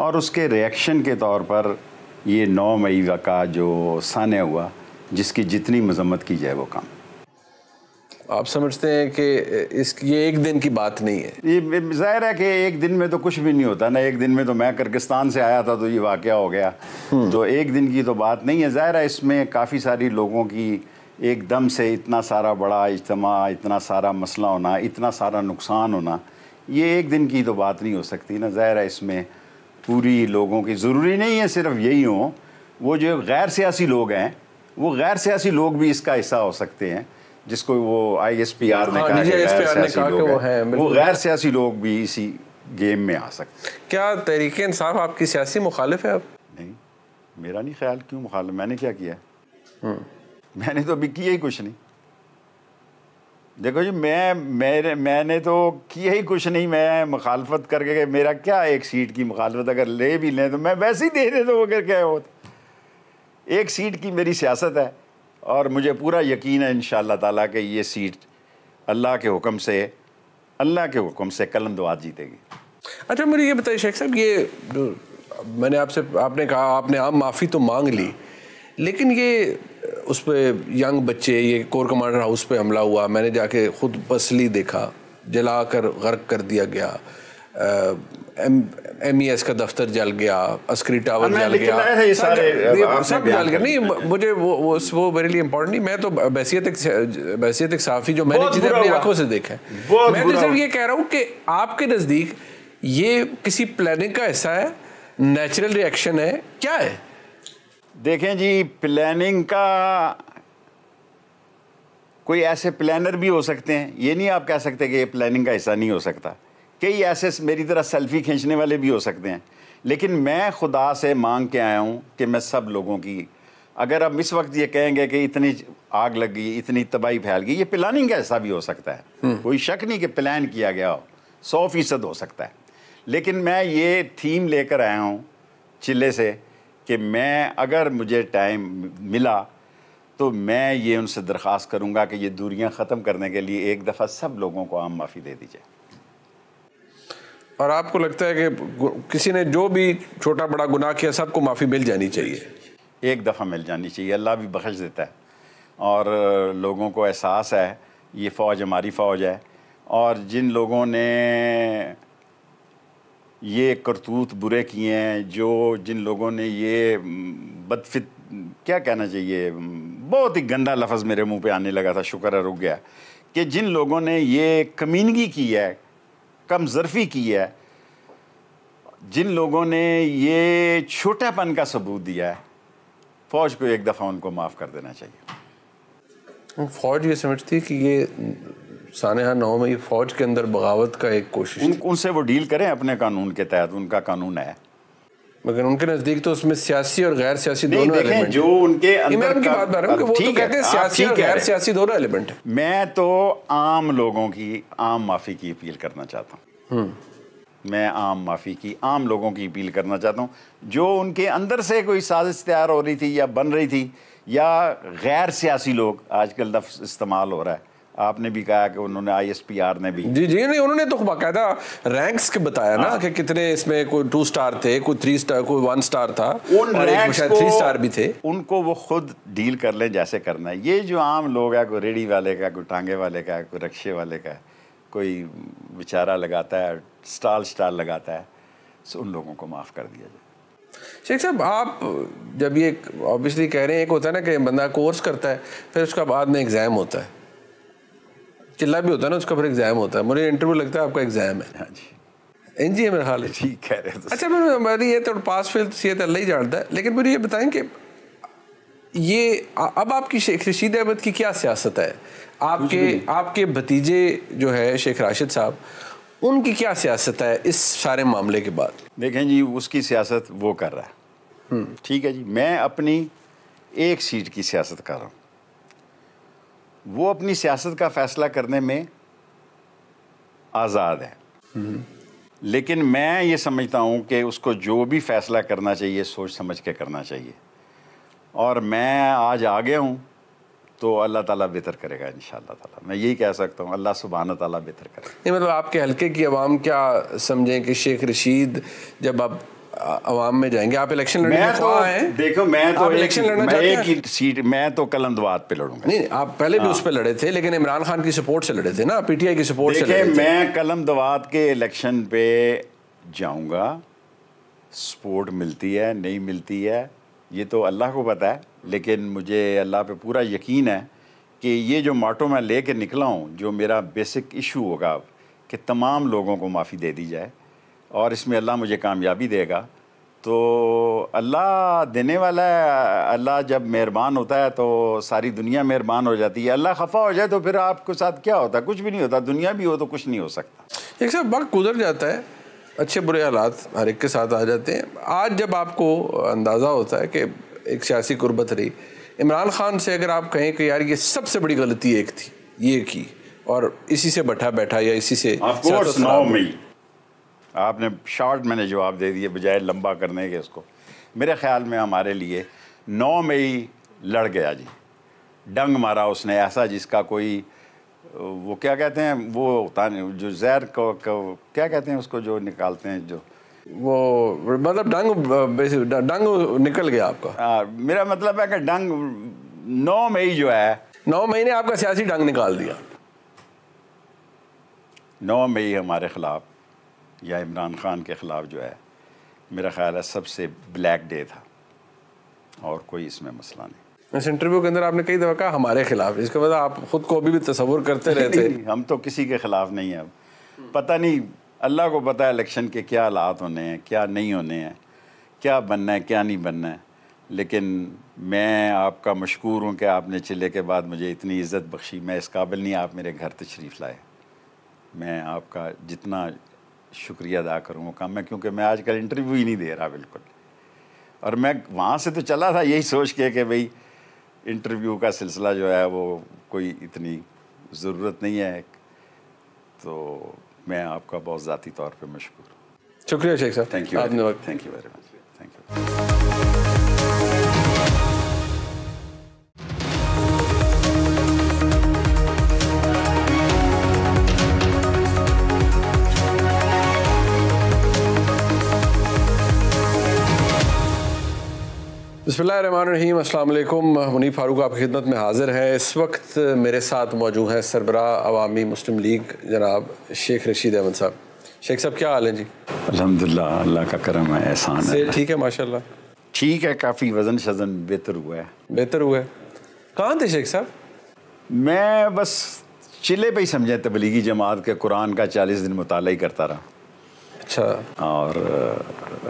और उसके रिएक्शन के तौर पर ये नौ मई का जो सान्य हुआ जिसकी जितनी मजम्मत की जाए वो काम आप समझते हैं कि इस ये एक दिन की बात नहीं है ये जाहिर है कि एक दिन में तो कुछ भी नहीं होता ना एक दिन में तो मैं किर्गिस्तान से आया था तो ये वाक़ हो गया हम्म। तो एक दिन की तो बात नहीं है ज़ाहिर है इसमें काफ़ी सारी लोगों की एकदम से इतना सारा बड़ा इज्तम इतना सारा मसला होना इतना सारा नुकसान होना ये एक दिन की तो बात नहीं हो सकती ना ज़ाहिर है इसमें पूरी लोगों की ज़रूरी नहीं है सिर्फ यही हो वो जो गैर सियासी लोग हैं वो गैर सियासी लोग भी इसका हिस्सा हो सकते हैं जिसको वो आई एस पी आर ने हाँ, कहा वो गैर सियासी लोग भी इसी गेम में आ सकते हैं क्या तहरीक इंसाफ आपकी सियासी मुखालिफ है अब नहीं मेरा नहीं ख्याल क्यों मुखालिफ मैंने क्या किया है हम्म। मैंने तो अभी किया ही कुछ नहीं देखो जी मैं मेरे मैंने तो किया ही कुछ नहीं मैं मुखालफत करके मेरा क्या एक सीट की मुखालफत अगर ले भी लें तो मैं वैसे ही दे दे तो अगर क्या हो एक सीट की मेरी सियासत है और मुझे पूरा यकीन है इन ताला के ये सीट अल्लाह के हुक्म से अल्लाह के हुक्म से कलम दुआ जीतेगी अच्छा मुझे ये बताइए शेख साहब ये मैंने आपसे आपने कहा आपने आम माफ़ी तो मांग ली लेकिन ये उस पर यंग बच्चे ये कोर कमांडर हाउस पे हमला हुआ मैंने जाके खुद पसली देखा जला कर गर्क कर दिया गया एम ई एस का दफ्तर जल गया अस्करी टावर जल गया सब जल गया नहीं मुझे वो वो वो मेरे लिए इम्पोर्टेंट नहीं मैं तो बैसीत एक बैसीत एक साफ़ी जो मैंने चीज़ें अपनी आंखों से देखा है मैं तो सिर्फ ये कह रहा हूँ कि आपके नज़दीक ये किसी प्लानिंग का हिस्सा है नेचुरल रिएक्शन है क्या है देखें जी प्लानिंग का कोई ऐसे प्लानर भी हो सकते हैं ये नहीं आप कह सकते कि ये प्लानिंग का हिस्सा नहीं हो सकता कई ऐसे मेरी तरह सेल्फी खींचने वाले भी हो सकते हैं लेकिन मैं खुदा से मांग के आया हूँ कि मैं सब लोगों की अगर हम इस वक्त ये कहेंगे कि इतनी आग लग गई इतनी तबाही फैल गई ये प्लानिंग का हिस्सा भी हो सकता है हम्म। कोई शक नहीं कि प्लान किया गया हो सौ फीसद हो सकता है लेकिन मैं ये थीम लेकर आया हूँ चिल्ले से कि मैं अगर मुझे टाइम मिला तो मैं ये उनसे दरख्वास्त करूँगा कि ये दूरियाँ ख़त्म करने के लिए एक दफ़ा सब लोगों को आम माफ़ी दे दी जाए और आपको लगता है कि किसी ने जो भी छोटा बड़ा गुनाह किया सबको माफ़ी मिल जानी चाहिए एक दफ़ा मिल जानी चाहिए अल्लाह भी बख्श देता है और लोगों को एहसास है ये फ़ौज हमारी फ़ौज है और जिन लोगों ने ये करतूत बुरे किए हैं जो जिन लोगों ने ये बदफित क्या कहना चाहिए बहुत ही गंदा लफज मेरे मुंह पे आने लगा था शुक्र है रुक गया कि जिन लोगों ने ये कमीनगी की है कमजरफी की है जिन लोगों ने ये छोटापन का सबूत दिया है फ़ौज को एक दफ़ा उनको माफ़ कर देना चाहिए फ़ौज ये समझती है कि ये सानहा नौ में ये फौज के अंदर बगावत का एक कोशिश उन, उनसे वो डील करें अपने कानून के तहत उनका कानून है मगर उनके नजदीक तो उसमें सियासी और गैर सियासी दोनों एलिमेंट जो उनके अंदर की बात कर रहा वो तो कहते हैं सियासी और गैर सियासी दोनों एलिमेंट है मैं तो आम लोगों की आम माफी की अपील करना चाहता हूँ हम्म। मैं आम माफ़ी की आम लोगों की अपील करना चाहता हूँ जो उनके अंदर से कोई साजिश तैयार हो रही थी या बन रही थी या गैर सियासी लोग आजकल लफ्ज़ इस्तेमाल हो रहा है आपने भी कहा कि उन्होंने आईएसपीआर ने भी जी जी नहीं उन्होंने तो बाकायदा रैंक्स के बताया ना हाँ। कि कितने इसमें कोई टू स्टार थे कोई थ्री स्टार कोई वन स्टार था उन और एक शायद थ्री स्टार भी थे उनको वो खुद डील कर लें जैसे करना है ये जो आम लोग है कोई रेडी वाले का कोई टांगे वाले का कोई रक्शे वाले का कोई बेचारा लगाता है स्टाल स्टाल लगाता है सो तो उन लोगों को माफ़ कर दिया जाए शेख साहब आप जब ये ऑब्वियसली कह रहे हैं एक होता है ना कि बंदा कोर्स करता है फिर उसका बाद में एग्ज़ाम होता है चिल्ला भी होता है ना उसका फिर एग्जाम होता है मुझे इंटरव्यू लगता है आपका एग्जाम है हाँ जी एन जी है मेरा हाल ठीक कह रहे हो अच्छा मैं हमारी ये तो पास फेल तो ये तो अल्लाह ही जानता है लेकिन मुझे ये बताएं कि ये अब आपकी शेख रशीद अहमद की क्या सियासत है आपके आपके भतीजे जो है शेख राशिद साहब उनकी क्या सियासत है इस सारे मामले के बाद देखें जी उसकी सियासत वो कर रहा है हम्म। ठीक है जी मैं अपनी एक सीट की सियासत कर रहा हूँ वो अपनी सियासत का फैसला करने में आज़ाद है लेकिन मैं ये समझता हूँ कि उसको जो भी फैसला करना चाहिए सोच समझ के करना चाहिए और मैं आज आगे हूँ तो अल्लाह ताला बेहतर करेगा इन ताला मैं यही कह सकता हूँ अल्लाह सुबहान ताला बेहतर करेगा नहीं मतलब आपके हल्के की आवाम क्या समझें कि शेख रशीद जब आप आवाम में जाएंगे आप इलेक्शन लड़ने तो, हैं देखो मैं तो इलेक्शन लड़ना हैं एक ही सीट मैं तो कलंदवाद पे लड़ूंगा नहीं आप पहले भी हाँ। उस पर लड़े थे लेकिन इमरान खान की सपोर्ट से लड़े थे ना पीटीआई की सपोर्ट से लड़े मैं कलंदवाद के इलेक्शन पे जाऊंगा सपोर्ट मिलती है नहीं मिलती है ये तो अल्लाह को पता है लेकिन मुझे अल्लाह पे पूरा यकीन है कि ये जो माटो मैं ले कर निकला हूँ जो मेरा बेसिक इशू होगा कि तमाम लोगों को माफ़ी दे दी जाए और इसमें अल्लाह मुझे कामयाबी देगा तो अल्लाह देने वाला है अल्लाह जब मेहरबान होता है तो सारी दुनिया मेहरबान हो जाती है अल्लाह खफा हो जाए तो फिर आपके साथ क्या होता है कुछ भी नहीं होता दुनिया भी हो तो कुछ नहीं हो सकता एक सर वक्त गुजर जाता है अच्छे बुरे हालात हर एक के साथ आ जाते हैं आज जब आपको अंदाज़ा होता है कि एक सियासी गुरबत रही इमरान खान से अगर आप कहें कि यार ये सबसे बड़ी गलती एक थी ये की और इसी से बैठा बैठा या इसी से आपने शॉर्ट मैंने जवाब दे दिए बजाय लंबा करने के इसको मेरे ख्याल में हमारे लिए नौ मई लड़ गया जी डंग मारा उसने ऐसा जिसका कोई वो क्या कहते हैं वो होता जो जहर को, को क्या कहते हैं उसको जो निकालते हैं जो वो मतलब डंग डंग निकल गया आपका आ, मेरा मतलब है कि डंग नौ मई जो है नौ मई ने आपका सियासी डंग निकाल दिया नौ मई हमारे खिलाफ या इमरान ख़ान के ख़िलाफ़ जो है मेरा ख्याल है सबसे ब्लैक डे था और कोई इसमें मसला नहीं इस इंटरव्यू के अंदर आपने कई दफ़ा कहा हमारे ख़िलाफ़ इसके बाद आप ख़ुद को अभी भी तस्वुर करते रहते नहीं, नहीं, हम तो किसी के ख़िलाफ़ नहीं हैं अब पता नहीं अल्लाह को पता है इलेक्शन के क्या हालात होने हैं क्या नहीं होने हैं क्या बनना है क्या नहीं बनना है लेकिन मैं आपका मशहूर हूँ कि आपने चिल्ले के बाद मुझे इतनी इज़्ज़त बख्शी मैं इस काबिल नहीं आप मेरे घर तशरीफ़ लाए मैं आपका जितना शुक्रिया अदा करूँगा मैं क्योंकि मैं आजकल इंटरव्यू ही नहीं दे रहा बिल्कुल और मैं वहाँ से तो चला था यही सोच के कि भाई इंटरव्यू का सिलसिला जो है वो कोई इतनी ज़रूरत नहीं है तो मैं आपका बहुत ज़ाती तौर पर मशहूर शुक्रिया शेख साहब thank you thank you very much thank you बसमीम अल्लाम मुनीब फारूक आपकी खिदमत में हाज़िर है इस वक्त मेरे साथ मौजूद हैं सरबरा अवामी मुस्लिम लीग जनाब शेख रशीद अहमद साहब शेख साहब क्या हाल है जी अलहमदिल्ला अल्लाह का करम है एहसान है ठीक है माशा ठीक है काफ़ी वज़न शजन बेहतर हुआ है बेहतर हुआ है कहाँ थे शेख साहब मैं बस चिल्ले पर ही समझे तबलीगी जमात के कुरान का चालीस दिन मुताल ही करता रहा अच्छा और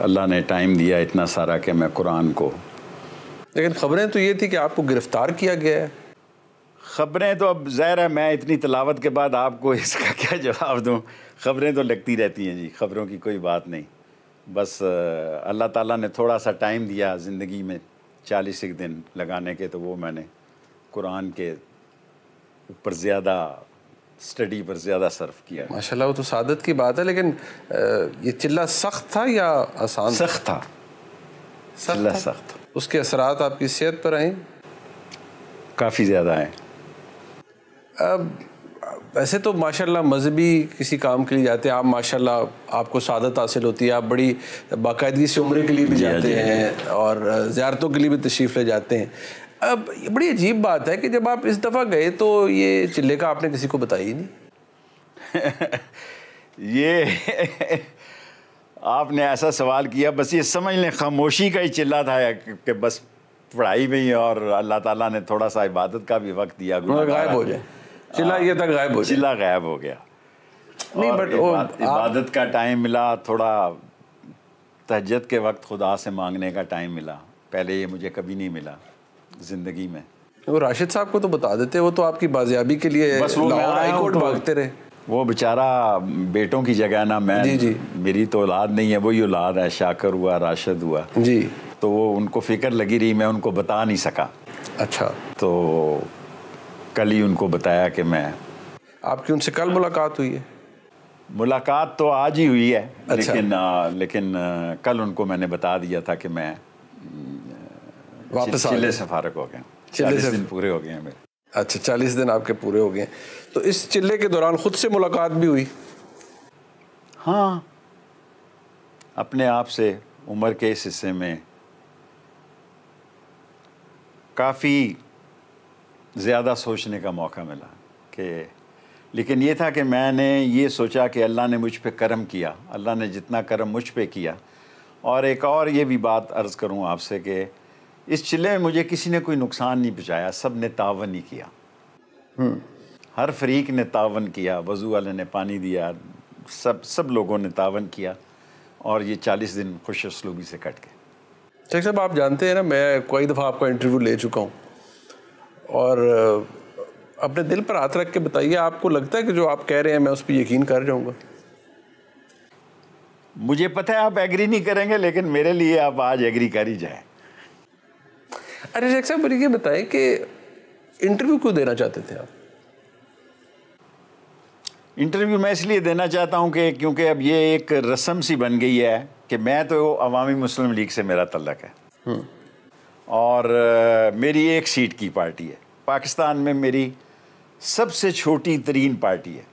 अल्लाह ने टाइम दिया इतना सारा कि मैं कुरान को लेकिन खबरें तो ये थी कि आपको गिरफ्तार किया गया है खबरें तो अब ज़ाहिर है मैं इतनी तलावत के बाद आपको इसका क्या जवाब दूँ खबरें तो लगती रहती हैं जी खबरों की कोई बात नहीं बस अल्लाह ताला ने थोड़ा सा टाइम दिया ज़िंदगी में चालीस एक दिन लगाने के तो वो मैंने कुरान के ऊपर ज़्यादा स्टडी पर ज़्यादा सर्फ़ किया माशाल्लाह वो तो सादत की बात है लेकिन ये चिल्ला सख्त था या आसान सख्त था सख्त सख्त उसके असरात आपकी सेहत पर आए काफ़ी ज़्यादा आए अब वैसे तो माशाल्लाह मजहबी किसी काम के लिए जाते हैं आप माशाल्लाह आपको शादत हासिल होती है आप बड़ी बाकायदगी से उम्र के लिए भी हाँ जाते हाँ हैं और ज़्यारतों के लिए भी तशरीफ़ ले जाते हैं अब ये बड़ी अजीब बात है कि जब आप इस दफ़ा गए तो ये चिल्ले का आपने किसी को बताया ही नहीं ये आपने ऐसा सवाल किया बस ये समझ लें खामोशी का ही चिल्ला था कि बस पढ़ाई में ही और अल्लाह ताला ने थोड़ा सा इबादत का भी वक्त दिया गायब हो जाए चिल्ला ये तक गायब हो चिल्ला गायब हो गया नहीं बट इबादत का टाइम मिला थोड़ा तहजद के वक्त खुदा से मांगने का टाइम मिला पहले ये मुझे कभी नहीं मिला ज़िंदगी में वो राशिद साहब को तो बता देते वो तो आपकी बाजियाबी के लिए बस वो कोर्ट तो भागते रहे वो बेचारा बेटों की जगह ना मैं जी जी मेरी तो औलाद नहीं है वही औलाद है शाकर हुआ राशद हुआ जी तो वो उनको फिक्र लगी रही मैं उनको बता नहीं सका अच्छा तो कल ही उनको बताया कि मैं आपकी उनसे कल मुलाकात हुई है मुलाकात तो आज ही हुई है अच्छा। लेकिन आ, लेकिन आ, कल उनको मैंने बता दिया था कि मैं वापस चिल्ले से फारक हो गया चालीस दिन पूरे हो गए हैं मेरे अच्छा चालीस दिन आपके पूरे हो गए तो इस चिल्ले के दौरान खुद से मुलाकात भी हुई हाँ अपने आप से उम्र के इस हिस्से में काफ़ी ज़्यादा सोचने का मौका मिला कि लेकिन ये था कि मैंने ये सोचा कि अल्लाह ने मुझ पर करम किया अल्लाह ने जितना करम मुझ पर किया और एक और ये भी बात अर्ज़ करूँ आपसे कि इस चिल्ले में मुझे किसी ने कोई नुकसान नहीं पहुँचाया सब ने तावन ही किया हम्म। हर फरीक ने तावन किया वज़ू वाले ने पानी दिया सब सब लोगों ने तावन किया और ये चालीस दिन खुश असलूबी से कट गए शेख साहब आप जानते हैं ना मैं कई दफ़ा आपका इंटरव्यू ले चुका हूँ और अपने दिल पर हाथ रख के बताइए आपको लगता है कि जो आप कह रहे हैं मैं उस पर यकीन कर जाऊँगा मुझे पता है आप एग्री नहीं करेंगे लेकिन मेरे लिए आप आज एग्री कर ही जाए अरे शेख साहब मुझे ये बताएं कि इंटरव्यू क्यों देना चाहते थे आप इंटरव्यू मैं इसलिए देना चाहता हूँ कि क्योंकि अब ये एक रस्म सी बन गई है कि मैं तो अवामी मुस्लिम लीग से मेरा तल्लक है हम्म। और मेरी एक सीट की पार्टी है पाकिस्तान में मेरी सबसे छोटी तरीन पार्टी है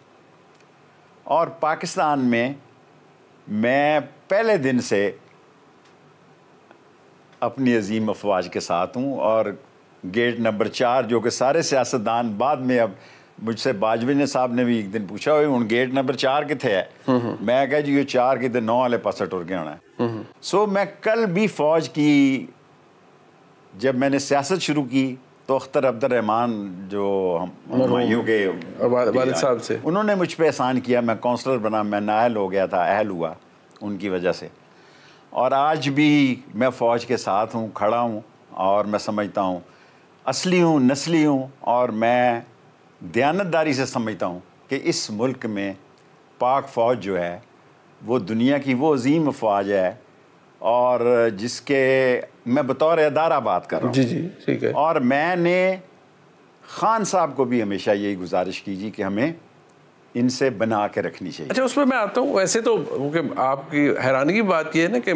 और पाकिस्तान में मैं पहले दिन से अपनी अजीम अफवाज के साथ हूँ और गेट नंबर चार जो कि सारे सियासतदान बाद में अब मुझसे बाजविने साहब ने भी एक दिन पूछा हूँ गेट नंबर चार कितने है मैं कह जी ये चार कितने नौ वाले पास टुर के आना है सो मैं कल भी फौज की जब मैंने सियासत शुरू की तो अख्तर रहमान जो हम के हाँ, साहब से उन्होंने मुझ पर एहसान किया मैं काउंसलर बना मैं नाहल हो गया था अहल हुआ उनकी वजह से और आज भी मैं फ़ौज के साथ हूँ खड़ा हूँ और मैं समझता हूँ असली हूँ नस्ली हूँ और मैं दयानतदारी से समझता हूँ कि इस मुल्क में पाक फ़ौज जो है वो दुनिया की वो अजीम अफवाज है और जिसके मैं बतौर अदारा बात कर रहा हूँ जी जी ठीक है और मैंने ख़ान साहब को भी हमेशा यही गुजारिश की जी कि हमें इनसे बना के रखनी चाहिए अच्छा उसमें मैं आता हूँ वैसे तो क्योंकि आपकी हैरानी की बात यह है ना कि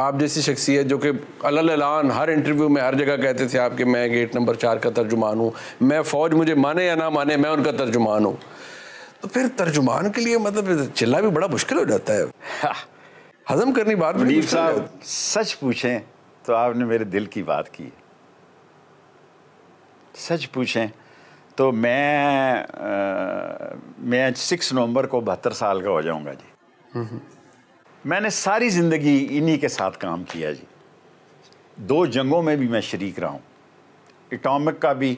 आप जैसी शख्सियत जो कि अलान हर इंटरव्यू में हर जगह कहते थे आपके मैं गेट नंबर चार का तर्जुमान हूँ मैं फ़ौज मुझे माने या ना माने मैं उनका तर्जुमान हूँ तो फिर तर्जुमान के लिए मतलब चिल्ला भी बड़ा मुश्किल हो जाता है हाँ। हजम करनी बात मुनीब साहब सच पूछें तो आपने मेरे दिल की बात की सच पूछें तो मैं आ, मैं सिक्स नवंबर को बहत्तर साल का हो जाऊंगा जी मैंने सारी ज़िंदगी इन्हीं के साथ काम किया जी दो जंगों में भी मैं शरीक रहा हूँ एटॉमिक का भी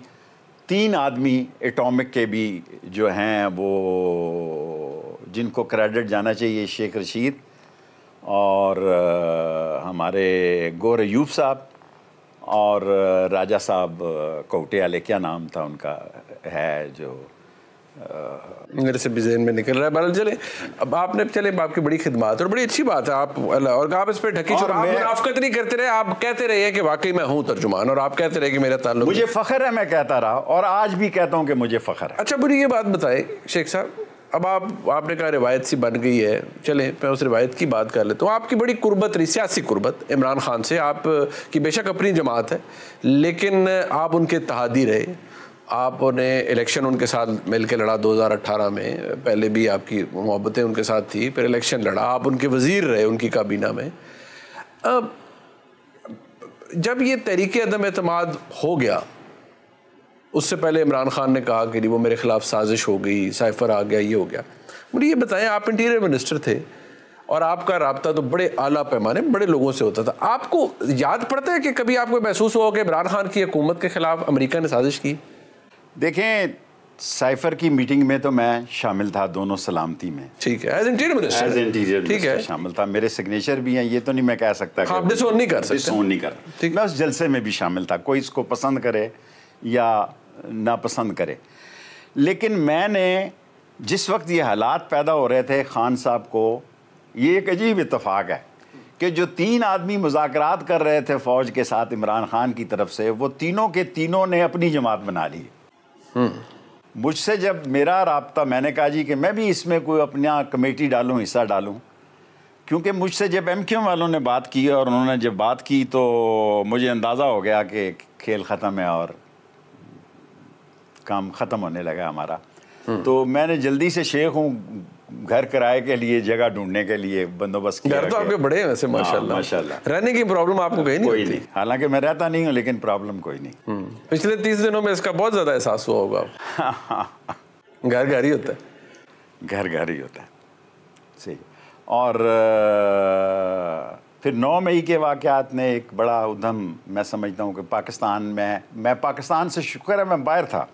तीन आदमी एटॉमिक के भी जो हैं वो जिनको क्रेडिट जाना चाहिए शेख रशीद और हमारे गोर यूब साहब और राजा साहब कोटियाले क्या नाम था उनका है जो मेरे से भी में निकल रहा है बहरहाल चले अब आपने चले आपकी बड़ी खिदमत और बड़ी अच्छी बात है आप और आप इस पर ढकी और आप मुनाफ्त नहीं करते रहे आप कहते रहे कि वाकई मैं हूँ तर्जुमान और आप कहते रहे कि मेरा ताल्लुक मुझे फ़ख्र है मैं कहता रहा और आज भी कहता हूँ कि मुझे फ़ख्र है अच्छा बुरी ये बात बताए शेख साहब अब आप आपने कहा रिवायत सी बन गई है चले मैं उस रिवायत की बात कर लेता हूँ आपकी बड़ी कुर्बत रही सियासी कुर्बत इमरान खान से आप की बेशक अपनी जमात है लेकिन आप उनके तहादी रहे आपने इलेक्शन उनके साथ मिल के लड़ा 2018 में पहले भी आपकी मोहब्बतें उनके साथ थी फिर इलेक्शन लड़ा आप उनके वज़ीर रहे उनकी काबीना में अब जब ये तहरीक अदम अतमाद हो गया उससे पहले इमरान खान ने कहा कि वो मेरे ख़िलाफ़ साजिश हो गई साइफर आ गया ये हो गया मुझे ये बताएं आप इंटीरियर मिनिस्टर थे और आपका रबता तो बड़े आला पैमाने बड़े लोगों से होता था आपको याद पड़ता है कि कभी आपको महसूस हुआ कि इमरान खान की हुकूमत के ख़िलाफ़ अमरीका ने साजिश की देखें साइफर की मीटिंग में तो मैं शामिल था दोनों सलामती में ठीक है as interior minister as interior ठीक है शामिल था मेरे सिग्नेचर भी हैं ये तो नहीं मैं कह सकता हाँ, डिसोन नहीं कर सकते डिसोन नहीं कर ठीक मैं उस जलसे में भी शामिल था कोई इसको पसंद करे या नापसंद करे लेकिन मैंने जिस वक्त ये हालात पैदा हो रहे थे खान साहब को ये एक अजीब इतफाक़ है कि जो तीन आदमी मुजाकर कर रहे थे फ़ौज के साथ इमरान खान की तरफ से वो तीनों के तीनों ने अपनी जमात बना ली हम्म। मुझसे जब मेरा रबता मैंने कहा जी कि मैं भी इसमें कोई अपना कमेटी डालूँ हिस्सा डालूँ क्योंकि मुझसे जब एम वालों ने बात की और उन्होंने जब बात की तो मुझे अंदाज़ा हो गया कि खेल ख़त्म है और काम ख़त्म होने लगा हमारा हम्म। तो मैंने जल्दी से शेख हूँ घर किराए के लिए जगह ढूंढने के लिए बंदोबस्त घर तो आपके बड़े हैं वैसे हाँ, माशाल्लाह माशाल्लाह रहने की प्रॉब्लम आपको कहीं नहीं कोई नहीं हालांकि मैं रहता नहीं हूँ लेकिन प्रॉब्लम कोई नहीं हम्म। पिछले तीस दिनों में इसका बहुत ज़्यादा एहसास हुआ होगा घर घर ही होता है घर घर ही होता है सही और फिर नौ मई के वाक़ात ने एक बड़ा उधम मैं समझता हूँ कि पाकिस्तान में मैं पाकिस्तान से शुक्र है मैं बाहर था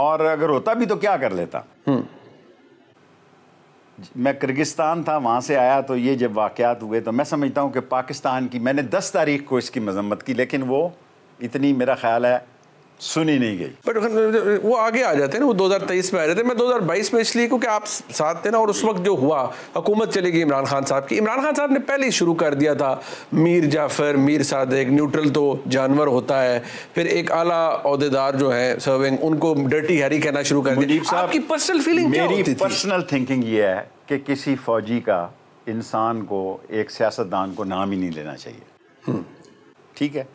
और अगर होता भी तो क्या कर लेता हम्म। मैं किर्गिस्तान था वहाँ से आया तो ये जब वाक़ात हुए तो मैं समझता हूँ कि पाकिस्तान की मैंने दस तारीख को इसकी मजम्मत की लेकिन वो इतनी मेरा ख्याल है सुनी नहीं गई बट वो आगे आ जाते हैं ना वो 2023 में आ जाते हैं मैं 2022 में इसलिए क्योंकि आप साथ थे ना और उस वक्त जो हुआ हुकूमत चली गई इमरान खान साहब की इमरान खान साहब ने पहले ही शुरू कर दिया था मीर जाफर मीर सादक न्यूट्रल तो जानवर होता है फिर एक आला अहदेदार जो है सर्विंग उनको डर्टी हैरी कहना शुरू कर दिया आपकी पर्सनल फीलिंग पर्सनल थिंकिंग ये है कि किसी फौजी का इंसान को एक सियासतदान को नाम ही नहीं लेना चाहिए हम्म। ठीक है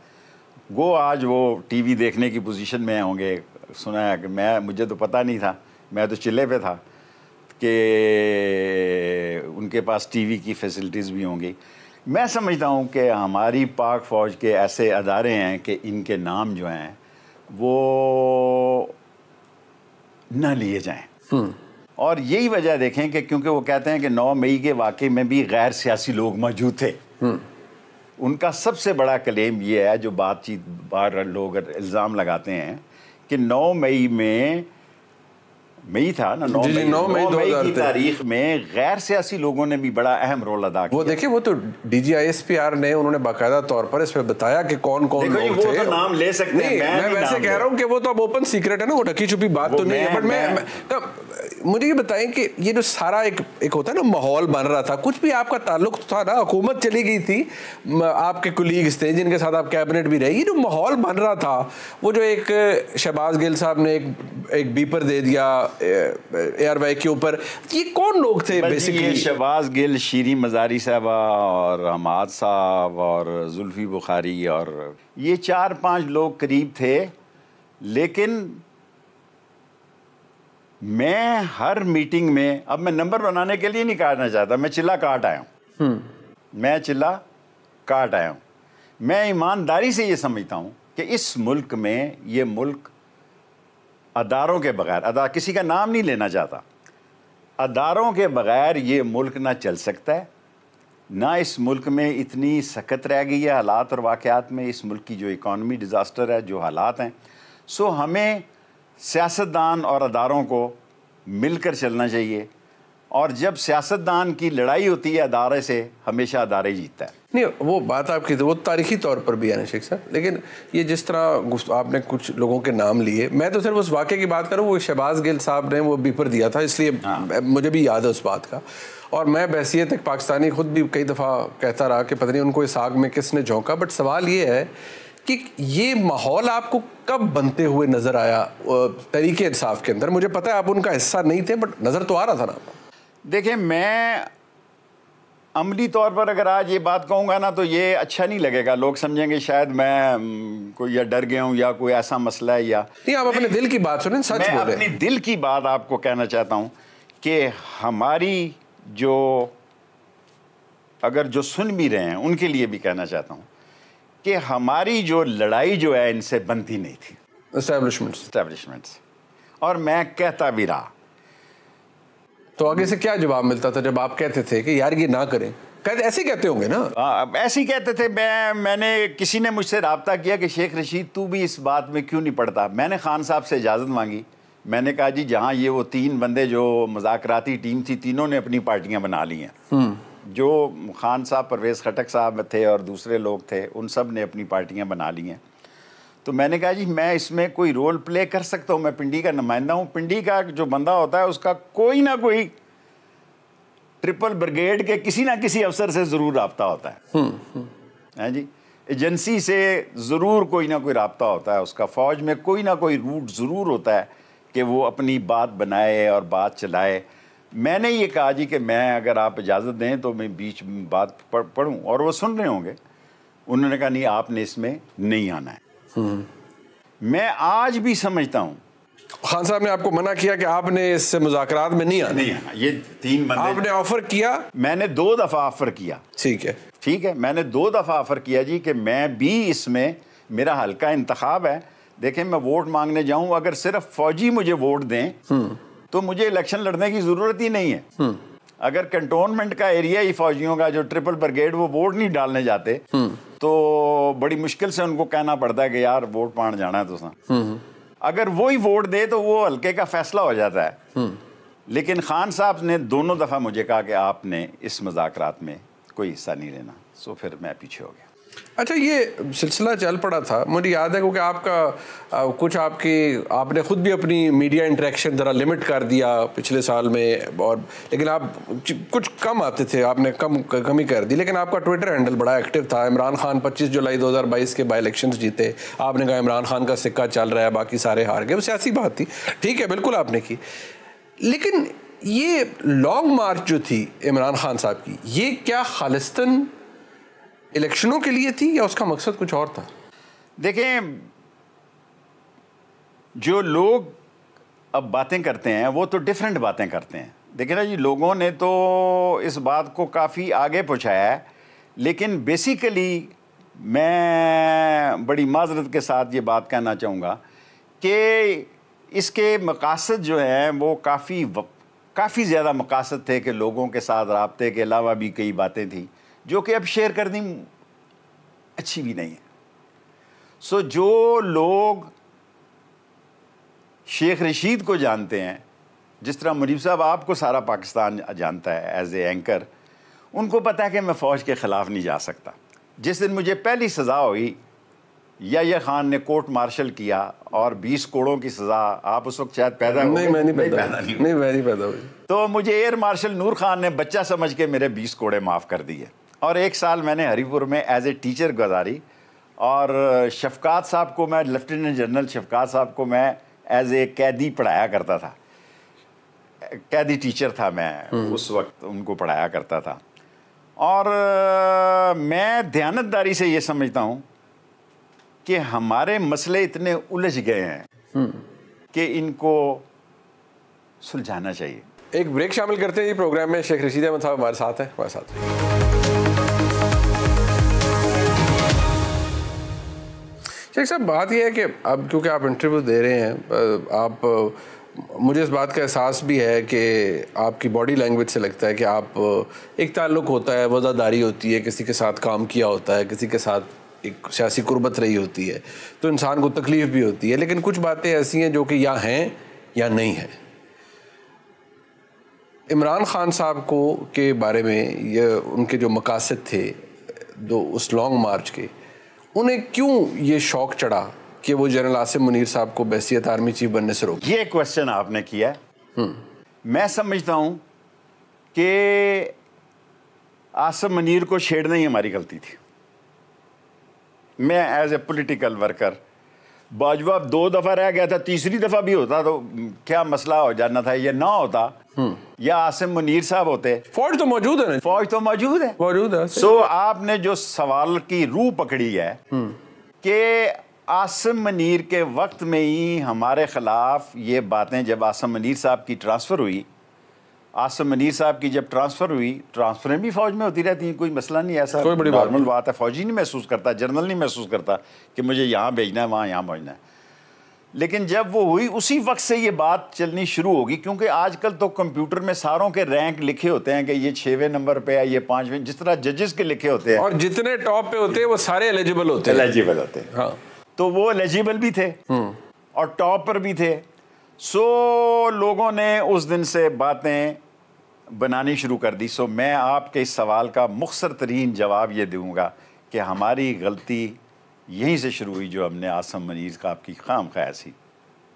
वो आज वो टीवी देखने की पोजीशन में होंगे सुना है कि मैं मुझे तो पता नहीं था मैं तो चिल्ले पे था कि उनके पास टीवी की फैसिलिटीज़ भी होंगी मैं समझता हूँ कि हमारी पाक फ़ौज के ऐसे अदारे हैं कि इनके नाम जो हैं वो न लिए जाएँ हम्म। और यही वजह देखें कि क्योंकि वो कहते हैं कि 9 मई के वाकई में भी गैर सियासी लोग मौजूद थे हम्म। उनका सबसे बड़ा क्लेम ये है जो बातचीत बार लोग इल्ज़ाम लगाते हैं कि 9 मई में मई था ना नौ मई नौ मई दो की तारीख में गैर सियासी लोगों ने भी बड़ा अहम रोल अदा किया वो देखिए वो तो D G I S P R ने उन्होंने बाकायदा तौर पर इसमें बताया कि कौन कौन लोग वो थे तो नाम ले सकते हैं मैं, मैं वैसे कह रहा हूँ कि वो तो अब ओपन सीक्रेट है ना वो ढकी छुपी बात तो नहीं है बट मैं मुझे ये बताएं कि ये जो सारा एक एक होता है ना माहौल बन रहा था कुछ भी आपका ताल्लुक था ना हुकूमत चली गई थी आपके कुलीग्स थे जिनके साथ आप कैबिनेट भी रहे ये जो माहौल बन रहा था वो जो एक शहबाज गिल साहब ने एक एक बीपर दे दिया एयरवे के ऊपर ये कौन लोग थे बेसिकली शहबाज गिल शीरी मजारी साहबा और हमाद साहब और जुल्फी बुखारी और ये चार पाँच लोग करीब थे लेकिन मैं हर मीटिंग में अब मैं नंबर बनाने के लिए नहीं काटना चाहता मैं चिल्ला काट आया हूँ हम्म। मैं चिल्ला काट आया हूँ मैं ईमानदारी से ये समझता हूँ कि इस मुल्क में ये मुल्क अदारों के बगैर अदा किसी का नाम नहीं लेना चाहता अदारों के बगैर ये मुल्क ना चल सकता है ना इस मुल्क में इतनी सख्त रह गई है हालात और वाक़ात में इस मुल्क की जो इकॉनमी डिज़ास्टर है जो हालात हैं सो हमें सियासतदान और अदारों को मिलकर चलना चाहिए और जब सियासतदान की लड़ाई होती है अदारे से हमेशा अदारे जीतता है नहीं वो बात आपकी तो, वो तारीखी तौर पर भी है ना शेख साहब लेकिन ये जिस तरह आपने कुछ लोगों के नाम लिए मैं तो सिर्फ उस वाक्य की बात करूँ वो शहबाज गिल साहब ने वो बीपर दिया था इसलिए हाँ। मुझे भी याद है उस बात का और मैं बहसीत एक पाकिस्तानी खुद भी कई दफ़ा कहता रहा कि पता नहीं उनको इस आग में किसने झोंका बट सवाल ये है कि ये माहौल आपको कब बनते हुए नज़र आया तरीके इंसाफ के अंदर मुझे पता है आप उनका हिस्सा नहीं थे बट नज़र तो आ रहा था ना देखिए मैं अमली तौर पर अगर आज ये बात कहूँगा ना तो ये अच्छा नहीं लगेगा लोग समझेंगे शायद मैं कोई या डर गया हूँ या कोई ऐसा मसला है या नहीं आप अपने दिल की बात सुने सच मैं बोले अपनी दिल की बात आपको कहना चाहता हूँ कि हमारी जो अगर जो सुन भी रहे हैं उनके लिए भी कहना चाहता हूँ कि हमारी जो लड़ाई जो है इनसे बनती नहीं थी इस्टेब्लिशमेंट्स और मैं कहता भी रहा तो आगे से क्या जवाब मिलता था जब आप कहते थे कि यार ये ना करें कहते ऐसे कहते होंगे ना हाँ, ऐसे ही कहते थे मैं मैंने किसी ने मुझसे रबता किया कि शेख रशीद तू भी इस बात में क्यों नहीं पढ़ता मैंने खान साहब से इजाज़त मांगी मैंने कहा जी जहाँ ये वो तीन बंदे जो मजाकती टीम थी तीनों ने अपनी पार्टियाँ बना ली हैं हम्म। जो खान साहब परवेज़ खटक साहब थे और दूसरे लोग थे उन सब ने अपनी पार्टियाँ बना ली हैं तो मैंने कहा जी मैं इसमें कोई रोल प्ले कर सकता हूँ मैं पिंडी का नुमाइंदा हूँ पिंडी का जो बंदा होता है उसका कोई ना कोई ट्रिपल ब्रिगेड के किसी ना किसी अफसर से ज़रूर रबता होता है हैं हम्म, हम्म। हाँ जी एजेंसी से ज़रूर कोई ना कोई रबता होता है उसका फ़ौज में कोई ना कोई रूट ज़रूर होता है कि वो अपनी बात बनाए और बात चलाए मैंने ये कहा जी कि मैं अगर आप इजाज़त दें तो मैं बीच बात पढ़ूँ और वो सुन रहे होंगे उन्होंने कहा नहीं आपने इसमें नहीं आना है हम्म। मैं आज भी समझता हूँ खान साहब ने आपको मना किया कि आपने इससे मुजाकर में नहीं आना नहीं आना ये तीन बंदे आपने ऑफर किया मैंने दो दफ़ा ऑफर किया ठीक है ठीक है मैंने दो दफ़ा ऑफर किया जी कि मैं भी इसमें मेरा हल्का इंतखाब है देखें मैं वोट मांगने जाऊं अगर सिर्फ फौजी मुझे वोट दें हम्म। तो मुझे इलेक्शन लड़ने की ज़रूरत ही नहीं है हम्म। अगर कंटोनमेंट का एरिया ही फौजियों का जो ट्रिपल ब्रिगेड वो वोट नहीं डालने जाते हम्म। तो बड़ी मुश्किल से उनको कहना पड़ता है कि यार वोट पाण जाना है तो हम्म, अगर वो ही वोट दे तो वो हल्के का फैसला हो जाता है लेकिन खान साहब ने दोनों दफ़ा मुझे कहा कि आपने इस मजाक में कोई हिस्सा नहीं लेना सो फिर मैं पीछे हो गया अच्छा ये सिलसिला चल पड़ा था मुझे याद है क्योंकि आपका आ, कुछ आपकी आपने खुद भी अपनी मीडिया इंटरेक्शन ज़रा लिमिट कर दिया पिछले साल में और लेकिन आप कुछ कम आते थे आपने कम कमी कर दी लेकिन आपका ट्विटर हैंडल बड़ा एक्टिव था इमरान खान 25 जुलाई 2022 के बाई इलेक्शन जीते आपने कहा इमरान खान का सिक्का चल रहा है बाकी सारे हार गए वो सियासी बात थी ठीक है बिल्कुल आपने की लेकिन ये लॉन्ग मार्च जो थी इमरान खान साहब की ये क्या खालिस्तन इलेक्शनों के लिए थी या उसका मकसद कुछ और था देखें जो लोग अब बातें करते हैं वो तो डिफरेंट बातें करते हैं देखिए ना जी लोगों ने तो इस बात को काफ़ी आगे पहुँचाया है लेकिन बेसिकली मैं बड़ी माजरत के साथ ये बात कहना चाहूँगा कि इसके मकासद जो हैं वो काफ़ी काफ़ी ज़्यादा मकासद थे कि लोगों के साथ रबते के अलावा भी कई बातें थी जो कि अब शेयर करनी अच्छी भी नहीं है सो so, जो लोग शेख रशीद को जानते हैं जिस तरह मुनीब साहब आपको सारा पाकिस्तान जानता है एज ए एंकर उनको पता है कि मैं फ़ौज के ख़िलाफ़ नहीं जा सकता जिस दिन मुझे पहली सज़ा हुई या ये खान ने कोर्ट मार्शल किया और 20 कोड़ों की सज़ा आप उस वक्त शायद पैदा नहीं मैं नहीं पैदा नहीं, नहीं मैं नहीं पैदा हुई तो मुझे एयर मार्शल नूर खान ने बच्चा समझ के मेरे 20 कोड़े माफ़ कर दिए और एक साल मैंने हरीपुर में एज ए टीचर गुजारी और शफकात साहब को मैं लेफ्टिनेंट जनरल शफकात साहब को मैं एज ए कैदी पढ़ाया करता था कैदी टीचर था मैं हम्म। उस वक्त उनको पढ़ाया करता था और मैं ध्यानतदारी से ये समझता हूँ कि हमारे मसले इतने उलझ गए हैं हम्म। कि इनको सुलझाना चाहिए एक ब्रेक शामिल करते हैं प्रोग्राम में शेख रशीद अहमद साहब हमारे साथ हैं हमारे साथ है। ठीक सर बात यह है कि अब क्योंकि आप इंटरव्यू दे रहे हैं आप मुझे इस बात का एहसास भी है कि आपकी बॉडी लैंग्वेज से लगता है कि आप एक ताल्लुक होता है वज़ादारी होती है किसी के साथ काम किया होता है किसी के साथ एक सियासी कुर्बत रही होती है तो इंसान को तकलीफ़ भी होती है लेकिन कुछ बातें ऐसी हैं जो कि या हैं या नहीं हैं इमरान खान साहब को के बारे में ये उनके जो मकासद थे दो उस लॉन्ग मार्च के उन्हें क्यों ये शौक चढ़ा कि वो जनरल आसिम मुनीर साहब को बैसीत आर्मी चीफ बनने से रोक ये क्वेश्चन आपने किया हम्म। मैं समझता हूं कि आसिम मुनीर को छेड़ना ही हमारी गलती थी मैं as a political worker Bajwa अब दो दफ़ा रह गया था तीसरी दफ़ा भी होता तो क्या मसला हो जाना था ये ना होता हम्म। या आसिम मुनीर साहब होते फौज तो मौजूद है फौज तो मौजूद है मौजूद है सो आपने जो सवाल की रूह पकड़ी है हम्म। कि आसिम मुनीर के वक्त में ही हमारे खिलाफ ये बातें जब आसिम मुनीर साहब की ट्रांसफ़र हुई आसम मनीर साहब की जब ट्रांसफ़र हुई ट्रांसफरें भी फौज में होती रहती हैं कोई मसला नहीं ऐसा कोई बड़ी नॉर्मल बात है फौजी नहीं महसूस करता जनरल नहीं महसूस करता कि मुझे यहाँ भेजना है वहाँ यहाँ भेजना है लेकिन जब वो हुई उसी वक्त से ये बात चलनी शुरू होगी क्योंकि आजकल तो कंप्यूटर में सारों के रैंक लिखे होते हैं कि ये छेवें नंबर पे है ये पांचवें जिस तरह जजेस के लिखे होते हैं और जितने टॉप पे होते हैं वो सारे एलिजिबल होते हैं एलिजिबल होते हैं हाँ। तो वो एलिजिबल भी थे हम्म। और टॉप पर भी थे सो so, लोगों ने उस दिन से बातें बनानी शुरू कर दी सो so, मैं आपके इस सवाल का मुखसर तरीन जवाब ये दूँगा कि हमारी गलती यहीं से शुरू हुई जो हमने आसम मनीज़ का आपकी खाम खयासी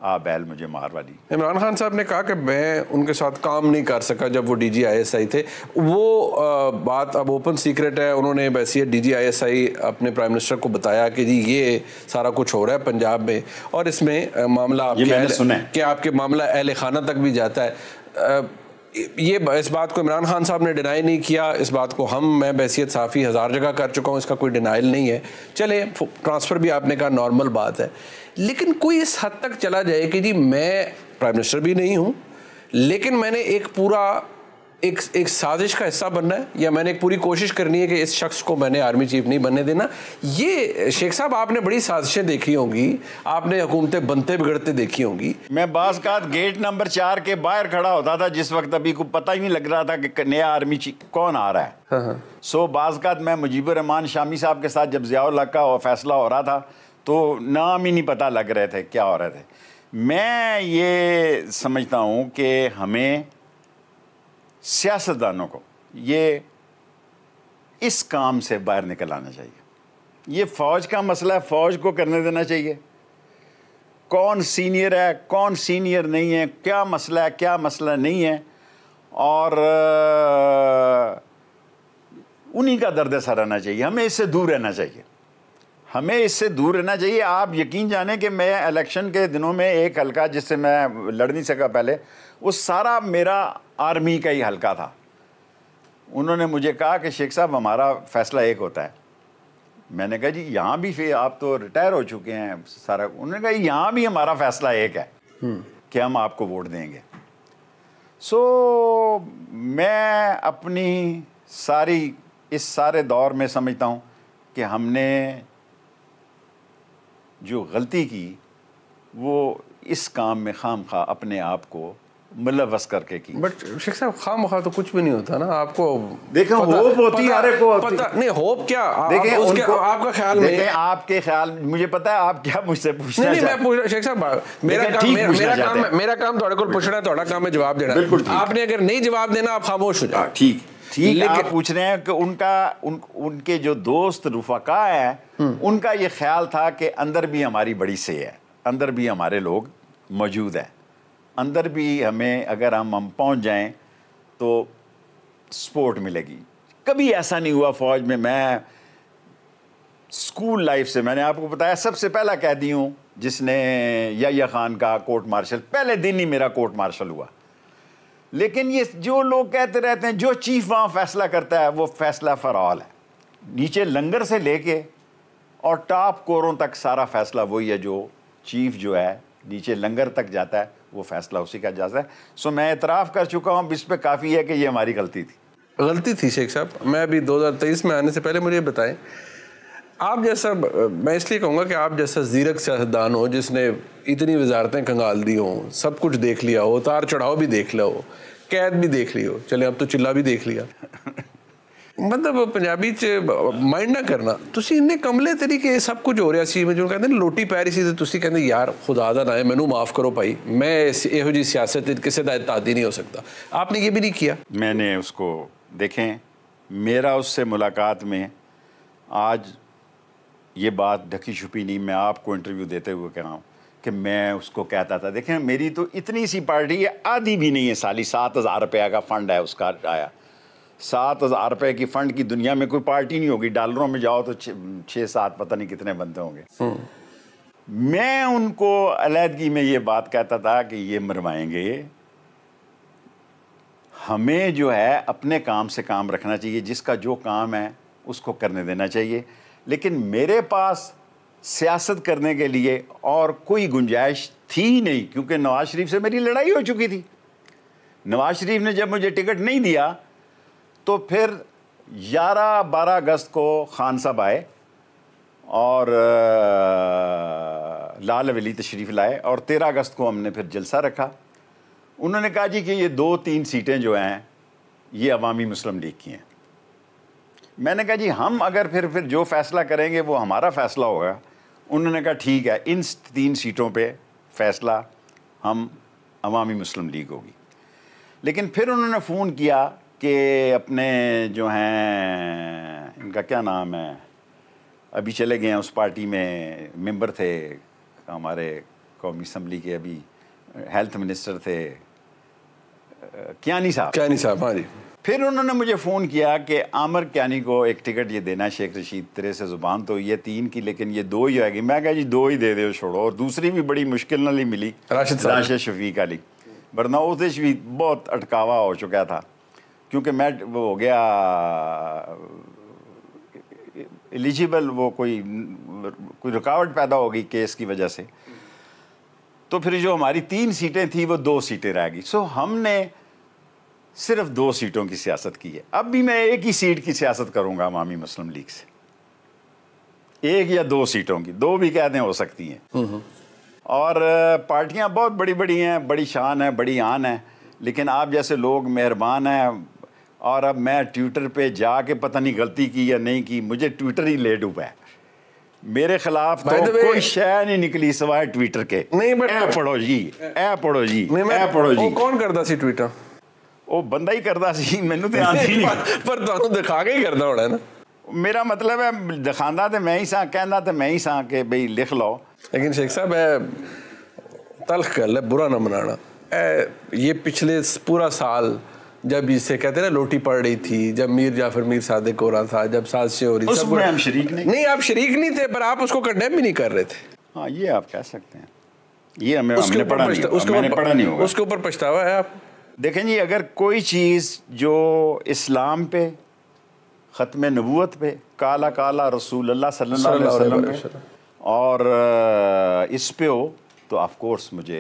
आ बैल मुझे मारवा दी इमरान खान साहब ने कहा कि मैं उनके साथ काम नहीं कर सका जब वो D G I S I थे वो आ, बात अब ओपन सीक्रेट है उन्होंने है D G I S I अपने प्राइम मिनिस्टर को बताया कि जी ये सारा कुछ हो रहा है पंजाब में और इसमें मामला आपके सुना है कि आपके मामला अहल खाना तक भी जाता है ये इस बात को इमरान खान साहब ने डिनाई नहीं किया इस बात को हम मैं बैसीत साफ़ी हज़ार जगह कर चुका हूँ इसका कोई डिनाइल नहीं है चले ट्रांसफ़र भी आपने कहा नॉर्मल बात है लेकिन कोई इस हद तक चला जाए कि जी मैं प्राइम मिनिस्टर भी नहीं हूँ लेकिन मैंने एक पूरा एक एक साजिश का हिस्सा बनना है या मैंने एक पूरी कोशिश करनी है कि इस शख्स को मैंने आर्मी चीफ नहीं बनने देना ये शेख साहब आपने बड़ी साजिशें देखी होंगी आपने हुकूमतें बनते बिगड़ते देखी होंगी मैं बाज का गेट नंबर चार के बाहर खड़ा होता था जिस वक्त अभी को पता ही नहीं लग रहा था कि नया आर्मी चीफ कौन आ रहा है हाँ, हाँ। सो हाँ। so, बाज़ात मैं रहमान शामी साहब के साथ जब ज़ियाउल का फैसला हो रहा था तो नाम ही नहीं पता लग रहे थे क्या हो रहे थे मैं ये समझता हूँ कि हमें सियासतदानों को ये इस काम से बाहर निकल आना चाहिए ये फ़ौज का मसला है फ़ौज को करने देना चाहिए कौन सीनियर है कौन सीनियर नहीं है क्या मसला है क्या मसला नहीं है और उन्हीं का दर्द सा रहना चाहिए हमें इससे दूर रहना चाहिए हमें इससे दूर रहना चाहिए आप यकीन जाने कि मैं इलेक्शन के दिनों में एक हल्का जिससे मैं लड़ नहीं सका पहले वो सारा मेरा आर्मी का ही हल्का था उन्होंने मुझे कहा कि शेख साहब हमारा फैसला एक होता है मैंने कहा जी यहाँ भी फिर आप तो रिटायर हो चुके हैं सारा उन्होंने कहा यहाँ भी हमारा फैसला एक है हम्म। कि हम आपको वोट देंगे सो so, मैं अपनी सारी इस सारे दौर में समझता हूँ कि हमने जो गलती की वो इस काम में खाम खा अपने आप को मिलवस करके की बट शेख साहब खाम खा तो कुछ भी नहीं होता ना आपको देखो होप होती है एक को पता नहीं होप क्या देखे आप, उसके उनको, आपका ख्याल देखे, में आपके ख्याल मुझे पता है आप क्या मुझसे पूछना नहीं, नहीं मैं पूछ शेख साहब मेरा काम मेरा काम मेरा काम थोड़े को पूछना है थोड़ा काम है जवाब देना बिल्कुल आपने अगर नहीं जवाब देना आप खामोश हो जाए ठीक ठीक आप पूछ रहे हैं कि उनका उन उनके जो दोस्त रुफका है हम्म। उनका ये ख्याल था कि अंदर भी हमारी बड़ी से है अंदर भी हमारे लोग मौजूद हैं अंदर भी हमें अगर हम हम पहुँच जाएँ तो सपोर्ट मिलेगी कभी ऐसा नहीं हुआ फौज में मैं स्कूल लाइफ से मैंने आपको बताया सबसे पहला कैदी हूँ जिसने या खान का कोर्ट मार्शल पहले दिन ही मेरा कोर्ट मार्शल हुआ लेकिन ये जो लोग कहते रहते हैं जो चीफ वहाँ फैसला करता है वो फैसला फॉर ऑल है नीचे लंगर से लेके और टॉप कोरों तक सारा फैसला वही है जो चीफ जो है नीचे लंगर तक जाता है वो फैसला उसी का जायजा है सो मैं एतराफ़ कर चुका हूँ इस पर काफ़ी है कि ये हमारी गलती थी गलती थी शेख साहब मैं अभी 2023 में आने से पहले मुझे बताएं आप जैसा मैं इसलिए कहूँगा कि आप जैसा जीरक सियासतदान हो जिसने इतनी वजारतें कंगाल दी हों सब कुछ देख लिया हो उतार चढ़ाव भी देख लिया हो कैद भी देख ली हो चले अब तो चिल्ला भी देख लिया मतलब पंजाबी माइंड ना करना तुम इन्ने कमले तरीके सब कुछ हो रहा है ਸੀ कहते लोटी पै रही थी ਸੀ कहते यार खुदा ਯਾਰ ਖੁਦਾ ਦਾ मैं माफ़ करो भाई मैं ਮੈਂ सियासत किसी का ਵਿੱਚ नहीं हो सकता आपने ये भी नहीं किया मैंने उसको देखें मेरा उससे मुलाकात में आज ये बात ढकी छुपी नहीं मैं आपको इंटरव्यू देते हुए कह रहा हूँ कि मैं उसको कहता था देखें मेरी तो इतनी सी पार्टी है आधी भी नहीं है साली सात हज़ार रुपया का फंड है उसका आया सात हज़ार रुपए की फ़ंड की दुनिया में कोई पार्टी नहीं होगी डॉलरों में जाओ तो छः सात पता नहीं कितने बनते होंगे हम्म। मैं उनको अलहदगी में ये बात कहता था कि ये मरवाएंगे हमें जो है अपने काम से काम रखना चाहिए जिसका जो काम है उसको करने देना चाहिए लेकिन मेरे पास सियासत करने के लिए और कोई गुंजाइश थी नहीं क्योंकि नवाज शरीफ से मेरी लड़ाई हो चुकी थी नवाज शरीफ ने जब मुझे टिकट नहीं दिया तो फिर 11-12 अगस्त को खान साहब आए और लाल वली तशरीफ़ लाए और तेरह अगस्त को हमने फिर जलसा रखा उन्होंने कहा जी कि ये दो तीन सीटें जो हैं ये अवामी मुस्लिम लीग की हैं मैंने कहा जी हम अगर फिर फिर जो फ़ैसला करेंगे वो हमारा फ़ैसला होगा उन्होंने कहा ठीक है इन तीन सीटों पे फ़ैसला हम अवामी मुस्लिम लीग होगी लेकिन फिर उन्होंने फ़ोन किया के अपने जो हैं इनका क्या नाम है अभी चले गए हैं उस पार्टी में मेंबर थे हमारे कौमी असम्बली के अभी हेल्थ मिनिस्टर थे क्यानी साहब क्यानी साहब हाँ जी फिर उन्होंने मुझे फ़ोन किया कि आमर क्यानी को एक टिकट ये देना शेख रशीद तेरे से ज़ुबान तो ये तीन की लेकिन ये दो ही आएगी मैं कहा जी दो ही दे दो छोड़ो और दूसरी भी बड़ी मुश्किल नाली मिली राशिद राशिद शफीक अली वरना उस भी बहुत अटकावा हो चुका था क्योंकि मैं वो हो गया एलिजिबल वो कोई कोई रुकावट पैदा हो गई केस की वजह से तो फिर जो हमारी तीन सीटें थी वो दो सीटें रह गई सो हमने सिर्फ दो सीटों की सियासत की है अब भी मैं एक ही सीट की सियासत करूंगा अवामी मुस्लिम लीग से एक या दो सीटों की दो भी कह दें हो सकती हैं हम्म, हम्म। और पार्टियां बहुत बड़ी बड़ी हैं बड़ी शान है बड़ी आन है लेकिन आप जैसे लोग मेहरबान हैं और अब मैं ट्विटर पे जाके पता नहीं गलती की या नहीं की मुझे ट्विटर ही लेट हुआ है मेरे खिलाफ तो कोई शह नहीं निकली सवाए ट्विटर के नहीं बट ऐ पढ़ो जी ऐ पढ़ो जी ऐ पढ़ो जी कौन करता सी ट्विटर ओ बंदा ही करता सी मेनू तो आंदी नहीं, पर तो दिखा के ही करता होना ना मेरा मतलब है दिखांदा तो मैं ही सा कहंदा तो मैं ही सा के भई लिख लो लेकिन शेख साहब है तलख कर ले बुरा ना मनाना ये पिछले पूरा साल जब इसे कहते ना लोटी पड़ रही थी जब मीर जाफर मीर सादिक हो रहा था जब साजिशें हो रही उसमें हम शरीक नहीं नहीं आप शरीक नहीं थे पर आप उसको कंडेम भी नहीं कर रहे थे हाँ ये आप कह सकते हैं ये हमें हमने पढ़ा नहीं उसके मैंने पढ़ा नहीं होगा उसके ऊपर पछतावा है आप देखें जी अगर कोई चीज़ जो इस्लाम पे ख़त्म नबूत पे काला काला रसूल अल्लाह सल्लल्लाहु अलैहि वसल्लम और इस पे हो तो ऑफ़ कोर्स मुझे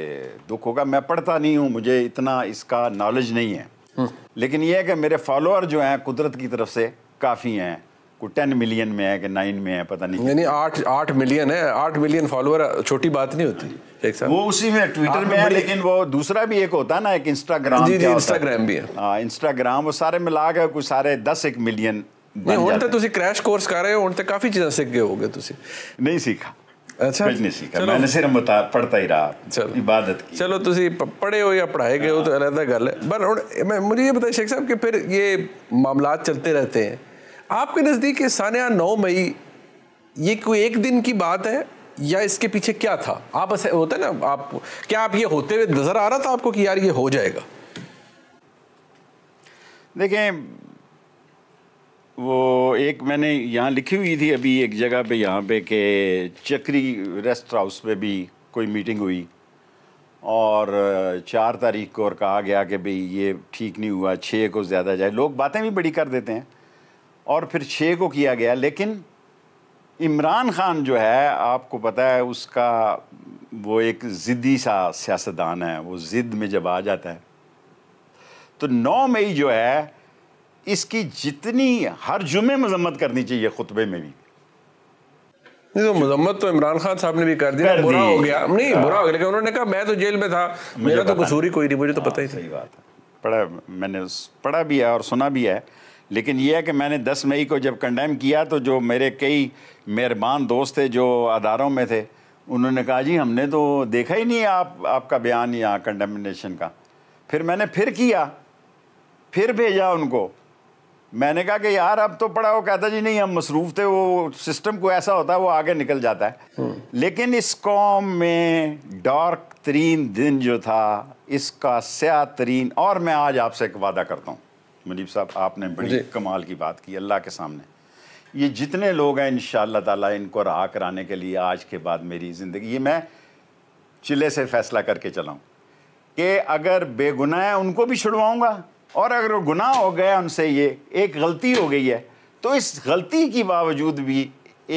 दुख होगा मैं पढ़ता नहीं हूँ मुझे इतना इसका नॉलेज नहीं है लेकिन ये है कि मेरे फॉलोअर जो हैं कुदरत की तरफ से काफ़ी हैं को टेन मिलियन में है कि नाइन में है पता नहीं यानी आठ आठ मिलियन है आठ मिलियन फॉलोअर छोटी बात नहीं होती एक वो उसी में ट्विटर में है लेकिन वो दूसरा भी एक होता है ना एक इंस्टाग्राम जी जी इंस्टाग्राम भी है इंस्टाग्राम हाँ, वो सारे मिला के कुछ सारे दस एक मिलियन नहीं हूँ तो क्रैश कोर्स कर रहे हो ਹੋ ਹੁਣ ਤਾਂ ਕਾਫੀ ਚੀਜ਼ਾਂ गए ਗਏ ਹੋਗੇ ਤੁਸੀਂ ਨਹੀਂ पढ़े हो या पढ़ाए गए हो तो गल है पर मैं मुझे ये शेख साहब कि फिर ये मामला चलते रहते हैं आपके नज़दीक ये नौ मई ये कोई एक दिन की बात है या इसके पीछे क्या था आप ऐसे होता है ना आप क्या आप ये होते हुए नज़र आ रहा था आपको कि यार ये हो जाएगा देखें वो एक मैंने यहाँ लिखी हुई थी अभी एक जगह पे यहाँ पे कि चक्री रेस्ट हाउस पे भी कोई मीटिंग हुई और चार तारीख को और कहा गया कि भाई ये ठीक नहीं हुआ छः को ज़्यादा जाए लोग बातें भी बड़ी कर देते हैं और फिर छः को किया गया लेकिन इमरान ख़ान जो है आपको पता है उसका वो एक ज़िद्दी सा सियासतदान है वो ज़िद्द में जब आ जाता है तो नौ मई जो है इसकी जितनी हर जुमे मजम्मत करनी चाहिए खुतबे में भी नहीं तो मजम्मत तो इमरान खान साहब ने भी कर दिया बुरा हो गया नहीं हाँ। बुरा हो गया लेकिन उन्होंने कहा मैं तो जेल में था मेरा तो कसूर ही कोई नहीं मुझे तो हाँ, पता ही सही बात है पढ़ा मैंने पढ़ा भी है और सुना भी है लेकिन यह है कि मैंने 10 मई को जब कंडेम किया तो जो मेरे कई मेहरबान दोस्त थे जो अदारों में थे उन्होंने कहा जी हमने तो देखा ही नहीं आप आपका बयान यहाँ कंडेमनेशन का फिर मैंने फिर किया फिर भेजा उनको मैंने कहा कि यार अब तो पढ़ा वो कहता जी नहीं हम मसरूफ़ थे वो सिस्टम को ऐसा होता है वो आगे निकल जाता है हम्म। लेकिन इस कॉम में डार्क तरीन दिन जो था इसका स्या तरीन और मैं आज आपसे एक वादा करता हूँ मुनीब साहब आपने बड़ी कमाल की बात की अल्लाह के सामने ये जितने लोग हैं इन ताला इनको रहा कराने के लिए आज के बाद मेरी ज़िंदगी ये मैं चिले से फैसला करके चलाऊँ कि अगर बेगुनाह है उनको भी छुड़वाऊँगा और अगर गुनाह हो गया उनसे ये एक गलती हो गई है तो इस गलती के बावजूद भी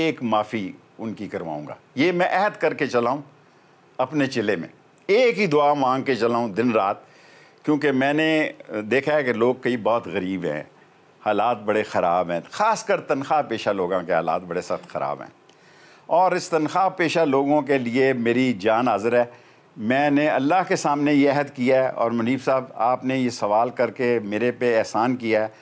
एक माफ़ी उनकी करवाऊँगा ये मैं अहद करके चलाऊँ अपने चिले में एक ही दुआ मांग के चलाऊँ दिन रात क्योंकि मैंने देखा है कि लोग कई बहुत गरीब हैं हालात बड़े ख़राब हैं ख़ास कर तनख्वाह पेशा लोगों के हालात बड़े सख्त ख़राब हैं और इस तनख्वाह पेशा लोगों के लिए मेरी जान हाजिर है मैंने अल्लाह के सामने ये अहद किया है और मुनीब साहब आपने ये सवाल करके मेरे पे एहसान किया है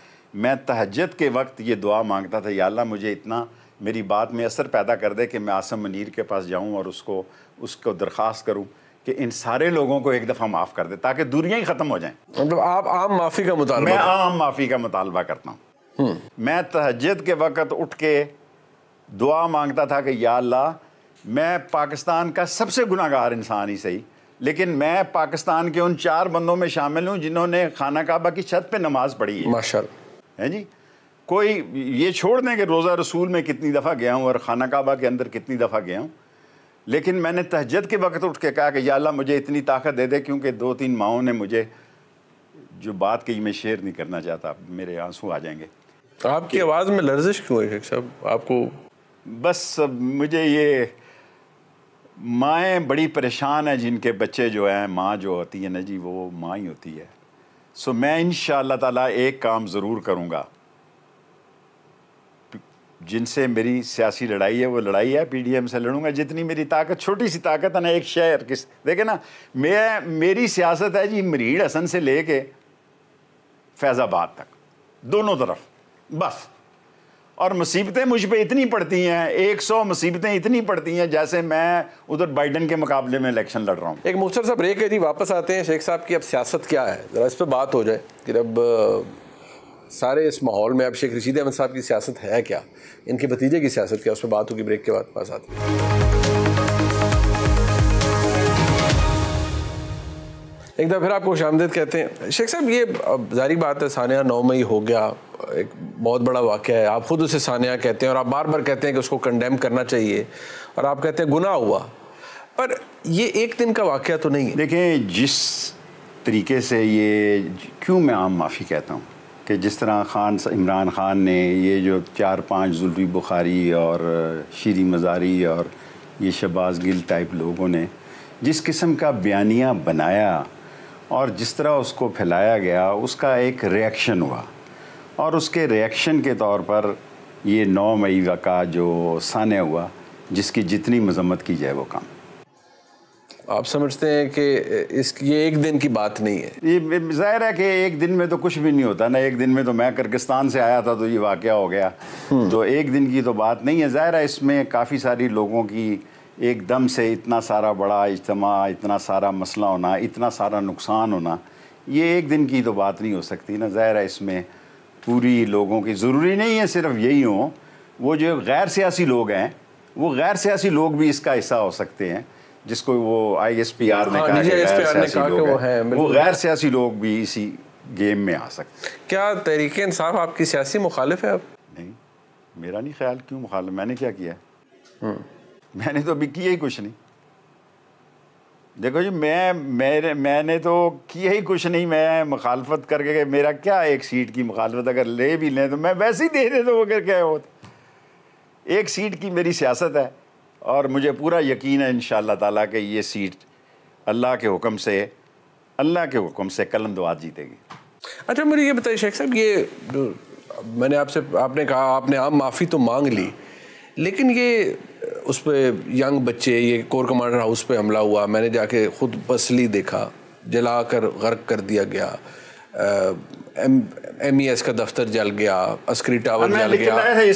मैं तहजद के वक्त ये दुआ मांगता था या अल्लाह मुझे इतना मेरी बात में असर पैदा कर दे कि मैं आसम मनीर के पास जाऊं और उसको उसको दरख्वास्त करूं कि इन सारे लोगों को एक दफ़ा माफ़ कर दे ताकि दूरियाँ ही ख़त्म हो जाएँ मतलब आप आम माफ़ी का मुताल मैं आम माफ़ी का मुतालबा करता हूँ हम्म। मैं तहजद के वक्त उठ के दुआ मांगता था कि या अल्लाह मैं पाकिस्तान का सबसे गुनागार इंसान ही सही लेकिन मैं पाकिस्तान के उन चार बंदों में शामिल हूँ जिन्होंने खाना काबा की छत पर नमाज पढ़ी है माशा है जी कोई ये छोड़ दें कि रोज़ा रसूल में कितनी दफ़ा गया हूँ और खाना काबा के अंदर कितनी दफ़ा गया हूँ लेकिन मैंने तहजद के वक्त उठ के कहा कि या मुझे इतनी ताकत दे दे क्योंकि दो तीन माओं ने मुझे जो बात कही मैं शेयर नहीं करना चाहता मेरे आंसू आ जाएंगे आपकी आवाज़ में लर्जिश क्यों है आपको बस मुझे ये माएँ बड़ी परेशान हैं जिनके बच्चे जो हैं माँ जो होती है ना जी वो माँ ही होती है सो मैं इन ताला एक काम ज़रूर करूँगा जिनसे मेरी सियासी लड़ाई है वो लड़ाई है पीडीएम से लड़ूंगा जितनी मेरी ताकत छोटी सी ताकत है ना एक शहर किस देखे ना मैं मेरी सियासत है जी मरीड हसन से लेके फैज़ाबाद तक दोनों तरफ बस और मुसीबतें मुझ पर इतनी पड़ती हैं एक सौ मुसीबतें इतनी पड़ती हैं जैसे मैं उधर बाइडन के मुकाबले में इलेक्शन लड़ रहा हूँ एक मुख्तर सा ब्रेक है जी वापस आते हैं शेख साहब की अब सियासत क्या है ज़रा इस पर बात हो जाए कि अब सारे इस माहौल में अब शेख रशीद अहमद साहब की सियासत है क्या इनके भतीजे की सियासत क्या उस पर बात होगी ब्रेक के बाद पास आती है एक दफ़ा तो फिर आपको खुश कहते हैं शेख साहब ये जारी बात है सानिया नौ मई हो गया एक बहुत बड़ा वाक़ है आप ख़ुद उसे सानिया कहते हैं और आप बार बार कहते हैं कि उसको कंडेम करना चाहिए और आप कहते हैं गुना हुआ पर ये एक दिन का वाक़ तो नहीं है देखें जिस तरीके से ये क्यों मैं आम माफ़ी कहता हूँ कि जिस तरह खान इमरान ख़ान ने ये जो चार पांच जुल्फी बुखारी और शीरी मज़ारी और ये शबाज गिल टाइप लोगों ने जिस किस्म का बयानिया बनाया और जिस तरह उसको फैलाया गया उसका एक रिएक्शन हुआ और उसके रिएक्शन के तौर पर ये नौ मई का जो सान्या हुआ जिसकी जितनी मजम्मत की जाए वो काम आप समझते हैं कि इस ये एक दिन की बात नहीं है ये जाहिर है कि एक दिन में तो कुछ भी नहीं होता ना एक दिन में तो मैं किर्गिस्तान से आया था तो ये वाक़ हो गया हम्म। तो एक दिन की तो बात नहीं है ज़ाहिर है इसमें काफ़ी सारी लोगों की एकदम से इतना सारा बड़ा इज्तम इतना सारा मसला होना इतना सारा नुकसान होना ये एक दिन की तो बात नहीं हो सकती ना ज़ाहिर है इसमें पूरी लोगों की ज़रूरी नहीं है सिर्फ यही हो वो जो गैर सियासी लोग हैं वो गैर सियासी लोग भी इसका हिस्सा हो सकते हैं जिसको वो आई एस पी आर ने हाँ, कहा वो गैर सियासी लोग भी इसी गेम में आ सकते हैं क्या तरीके इंसाफ आपकी सियासी मुखालिफ है अब नहीं मेरा नहीं ख्याल क्यों मुखालिफ मैंने क्या किया है हम्म। मैंने तो अभी किया ही कुछ नहीं देखो जी मैं मेरे मैंने तो किया ही कुछ नहीं मैं मुखालफत करके मेरा क्या एक सीट की मुखालफत अगर ले भी लें तो मैं वैसे ही दे दे तो अगर क्या हो एक सीट की मेरी सियासत है और मुझे पूरा यकीन है इन ताला के ये सीट अल्लाह के हुक्म से अल्लाह के हुक्म से कलम दुआ जीतेगी अच्छा मुझे ये बताइए शेख साहब ये मैंने आपसे आपने कहा आपने आम माफ़ी तो मांग ली लेकिन ये उस पर यंग बच्चे ये कोर कमांडर हाउस पे हमला हुआ मैंने जाके खुद पसली देखा जला कर गर्क कर दिया गया एम एम ई एस का दफ्तर जल गया अस्क्री टावर जल गया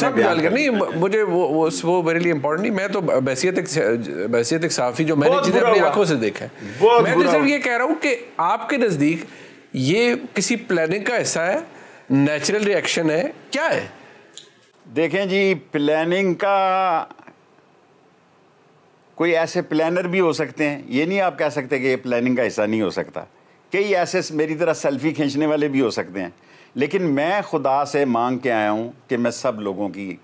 सब जल गया नहीं मुझे वो वो वो मेरे लिए इम्पोर्टेंट नहीं मैं तो बैसीत एक बैसीत एक साफ़ी जो मैंने चीज़ें अपनी आंखों से देखा है मैं तो सिर्फ ये कह रहा हूँ कि आपके नज़दीक ये किसी प्लानिंग का हिस्सा है नेचुरल रिएक्शन है क्या है देखें जी प्लानिंग का कोई ऐसे प्लानर भी हो सकते हैं ये नहीं आप कह सकते कि ये प्लानिंग का हिस्सा नहीं हो सकता कई ऐसे मेरी तरह सेल्फी खींचने वाले भी हो सकते हैं लेकिन मैं खुदा से मांग के आया हूँ कि मैं सब लोगों की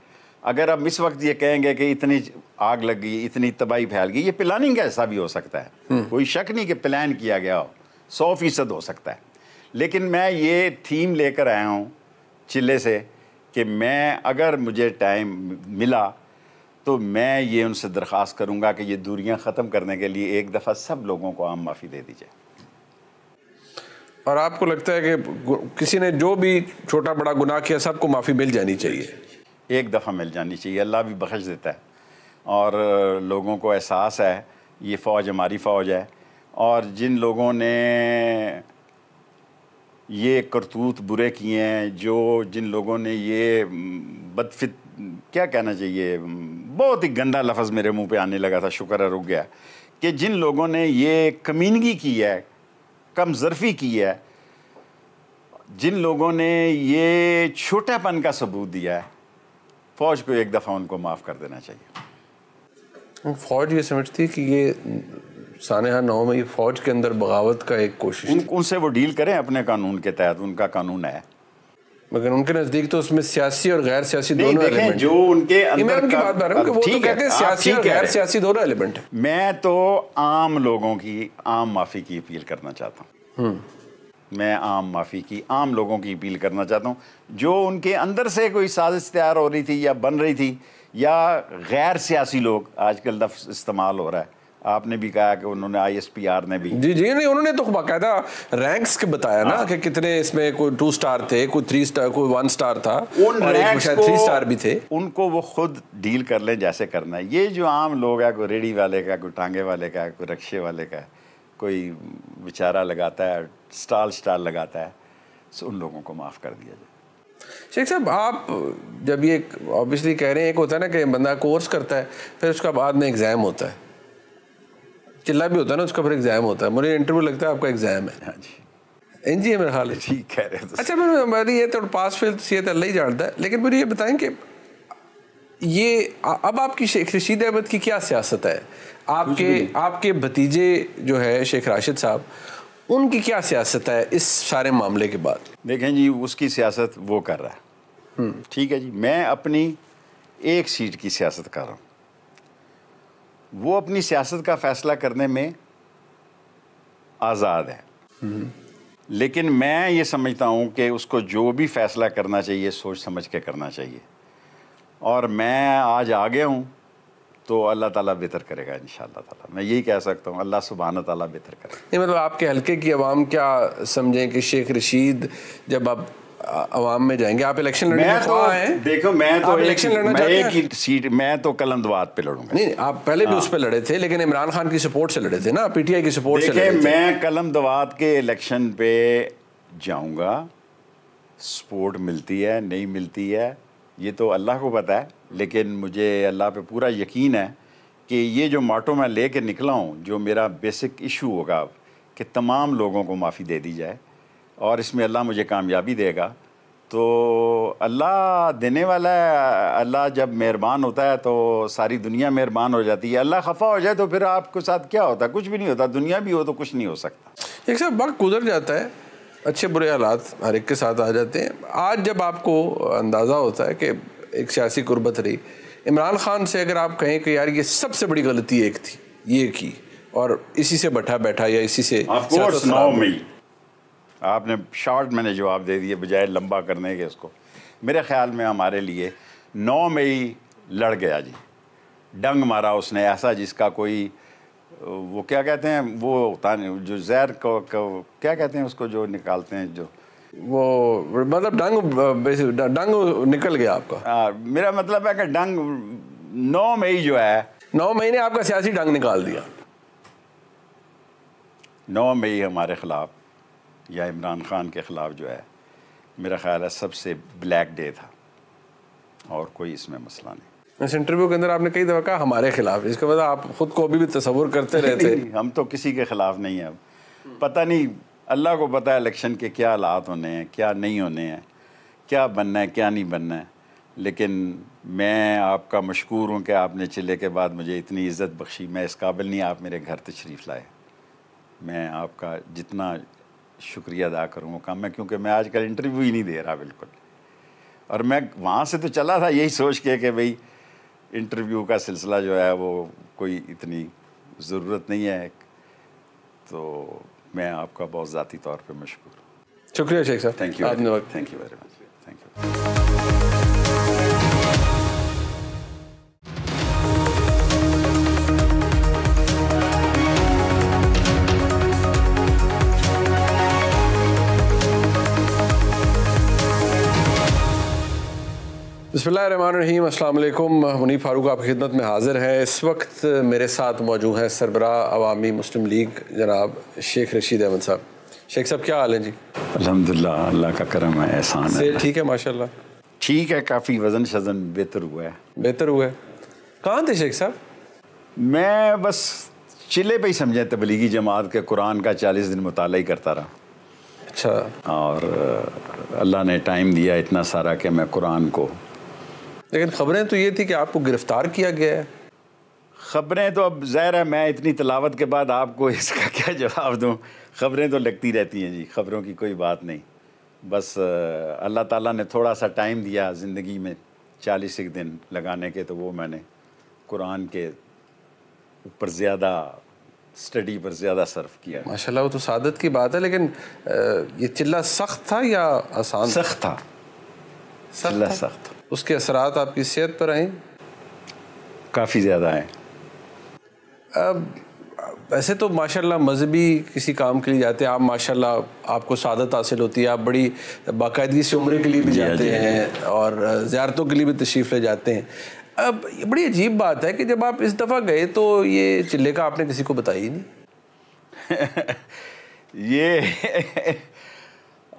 अगर आप इस वक्त ये कहेंगे कि इतनी आग लग गई इतनी तबाही फैल गई ये प्लानिंग का हिस्सा भी हो सकता है हम्म। कोई शक नहीं कि प्लान किया गया हो सौ फीसद हो सकता है लेकिन मैं ये थीम लेकर आया हूँ चिल्ले से कि मैं अगर मुझे टाइम मिला तो मैं ये उनसे दरख्वास्त करूँगा कि ये दूरियाँ ख़त्म करने के लिए एक दफ़ा सब लोगों को आम माफ़ी दे दी जाए और आपको लगता है कि किसी ने जो भी छोटा बड़ा गुनाह किया सबको माफ़ी मिल जानी चाहिए एक दफ़ा मिल जानी चाहिए अल्लाह भी बख्श देता है और लोगों को एहसास है ये फ़ौज हमारी फ़ौज है और जिन लोगों ने ये करतूत बुरे किए हैं जो जिन लोगों ने ये बदफित क्या कहना चाहिए बहुत ही गंदा लफज मेरे मुंह पे आने लगा था शुक्र है रुक गया कि जिन लोगों ने ये कमीनगी की है कम जरफी की है जिन लोगों ने ये छोटापन का सबूत दिया है फ़ौज को एक दफ़ा उनको माफ़ कर देना चाहिए फ़ौज ये समझती है कि ये सानहा नौ में ये फौज के अंदर बगावत का एक कोशिश उन, उनसे वो डील करें अपने कानून के तहत उनका कानून है मगर उनके नजदीक तो उसमें सियासी और गैर सियासी दोनों एलिमेंट जो उनके अंदर की बात कर रहा हूँ वो तो कहते हैं सियासी और गैर सियासी दोनों एलिमेंट है मैं तो आम लोगों की आम माफी की अपील करना चाहता हूँ हम्म। मैं आम माफ़ी की आम लोगों की अपील करना चाहता हूँ जो उनके अंदर से कोई साजिश तैयार हो रही थी या बन रही थी या गैर सियासी लोग आजकल लफ्ज़ इस्तेमाल हो रहा है आपने भी कहा कि उन्होंने आईएसपीआर ने भी जी जी नहीं उन्होंने तो बाकायदा रैंक्स के बताया ना हाँ। कि कितने इसमें कोई टू स्टार थे कोई थ्री स्टार कोई वन स्टार था उन और एक थ्री स्टार भी थे उनको वो खुद डील कर लें जैसे करना है ये जो आम लोग है कोई रेडी वाले का कोई टांगे वाले का कोई रक्शे वाले का कोई बेचारा लगाता है स्टाल स्टाल लगाता है तो उन लोगों को माफ़ कर दिया जाए शेख साहब आप जब ये ऑब्वियसली कह रहे हैं एक होता है ना कि बंदा कोर्स करता है फिर उसका बाद में एग्ज़ाम होता है चिल्ला भी होता है ना उसका फिर एग्जाम होता है मुझे इंटरव्यू लगता है आपका एग्जाम है हाँ जी जी है मेरा हाल है ठीक कह रहे हो अच्छा मैं हमारी ये तो पास फेल तो सीएत तो अल्लाह ही जानता है लेकिन मुझे ये बताएं कि ये अब आपकी शेख रशीद अहमद की क्या सियासत है आपके आपके भतीजे जो है शेख राशिद साहब उनकी क्या सियासत है इस सारे मामले के बाद देखें जी उसकी सियासत वो कर रहा है हम्म। ठीक है जी मैं अपनी एक सीट की सियासत कर रहा हूँ वो अपनी सियासत का फैसला करने में आज़ाद है लेकिन मैं ये समझता हूँ कि उसको जो भी फैसला करना चाहिए सोच समझ के करना चाहिए और मैं आज आ गया हूँ तो अल्लाह ताला बेहतर करेगा इन ताला मैं यही कह सकता हूँ अल्लाह सुबहान ताला बेहतर करेगा नहीं मतलब आपके हल्के की आवाम क्या समझें कि शेख रशीद जब आप आवाम में जाएंगे आप इलेक्शन लड़ने मैं तो हैं देखो मैं तो इलेक्शन लड़ना मैं एक ही सीट मैं तो कलंदवाद पे लड़ूंगा नहीं आप पहले भी हाँ। उस पर लड़े थे लेकिन इमरान खान की सपोर्ट से लड़े थे ना पीटीआई की सपोर्ट से लड़े थे मैं के इलेक्शन पे जाऊंगा सपोर्ट मिलती है नहीं मिलती है ये तो अल्लाह को पता है लेकिन मुझे अल्लाह पे पूरा यकीन है कि ये जो माटो मैं ले कर निकला हूँ जो मेरा बेसिक इशू होगा कि तमाम लोगों को माफ़ी दे दी जाए और इसमें अल्लाह मुझे कामयाबी देगा तो अल्लाह देने वाला है अल्लाह जब मेहरबान होता है तो सारी दुनिया मेहरबान हो जाती है अल्लाह खफा हो जाए तो फिर आपके साथ क्या होता है कुछ भी नहीं होता दुनिया भी हो तो कुछ नहीं हो सकता एक सर वक्त गुजर जाता है अच्छे बुरे हालात हर एक के साथ आ जाते हैं आज जब आपको अंदाज़ा होता है कि एक सियासी कुर्बत रही इमरान खान से अगर आप कहें कि यार ये सबसे बड़ी गलती एक थी ये की और इसी से बैठा बैठा या इसी से आपने शॉर्ट मैंने जवाब दे दिए बजाय लंबा करने के इसको मेरे ख्याल में हमारे लिए नौ मई लड़ गया जी डंग मारा उसने ऐसा जिसका कोई वो क्या कहते हैं वो होता जो जहर को, को क्या कहते हैं उसको जो निकालते हैं जो वो मतलब डंग डंग निकल गया आपका आ, मेरा मतलब है कि डंग नौ मई जो है नौ मई ने आपका सियासी डंग निकाल दिया नौ मई हमारे खिलाफ या इमरान ख़ान के ख़िलाफ़ जो है मेरा ख्याल है सबसे ब्लैक डे था और कोई इसमें मसला नहीं इस इंटरव्यू के अंदर आपने कई दफ़ा कहा हमारे ख़िलाफ़ इसके बाद आप ख़ुद को अभी भी तस्वुर करते रहते नहीं, नहीं, हम तो किसी के ख़िलाफ़ नहीं हैं अब पता नहीं अल्लाह को पता है इलेक्शन के क्या हालात होने हैं क्या नहीं होने हैं क्या बनना है क्या नहीं बनना है लेकिन मैं आपका मशहूर हूँ कि आपने चिल्ले के बाद मुझे इतनी इज़्ज़त बख्शी मैं इस काबिल नहीं आप मेरे घर तशरीफ़ लाए मैं आपका जितना शुक्रिया अदा करूँगा मैं क्योंकि मैं आजकल इंटरव्यू ही नहीं दे रहा बिल्कुल और मैं वहाँ से तो चला था यही सोच के कि भाई इंटरव्यू का सिलसिला जो है वो कोई इतनी ज़रूरत नहीं है तो मैं आपका बहुत ज़ाती तौर पर मशहूर शुक्रिया शेख साहब thank you thank you very much thank you बसमीम अल्लाम मुनी फारूक आपकी खिदमत में हाज़िर हैं इस वक्त मेरे साथ मौजूद हैं सरबरा अवामी मुस्लिम लीग जनाब शेख रशीद अहमद साहब शेख साहब क्या हाल है जी अलहमदिल्ला अल्लाह का करम है एहसान से ठीक है माशाल्लाह ठीक है काफ़ी वज़न शजन बेहतर हुआ है बेहतर हुआ है कहाँ थे शेख साहब मैं बस चिले पर ही समझे तबलीगी जमात के कुरान का चालीस दिन मुताल ही करता रहा अच्छा और अल्लाह ने टाइम दिया इतना सारा कि मैं कुरान को लेकिन खबरें तो ये थी कि आपको गिरफ्तार किया गया है खबरें तो अब ज़ाहिर है मैं इतनी तलावत के बाद आपको इसका क्या जवाब दूँ खबरें तो लगती रहती हैं जी खबरों की कोई बात नहीं बस अल्लाह ताला ने थोड़ा सा टाइम दिया ज़िंदगी में चालीस एक दिन लगाने के तो वो मैंने कुरान के ऊपर ज़्यादा स्टडी पर ज़्यादा सर्फ किया माशाल्लाह वो तो सादत की बात है लेकिन ये चिल्ला सख्त था या आसान सख्त था चिल्ला सख्त उसके असरात आपकी सेहत पर आए काफ़ी ज़्यादा आए अब वैसे तो माशाल्लाह मजहबी किसी काम के लिए जाते हैं आप माशाल्लाह आपको शादत हासिल होती है आप बड़ी बाकायदगी से उम्र के लिए भी जाते हैं और ज़्यारतों के लिए भी तशरीफ़ ले जाते हैं अब ये बड़ी अजीब बात है कि जब आप इस दफ़ा गए तो ये चिल्ले का आपने किसी को बताया ही नहीं ये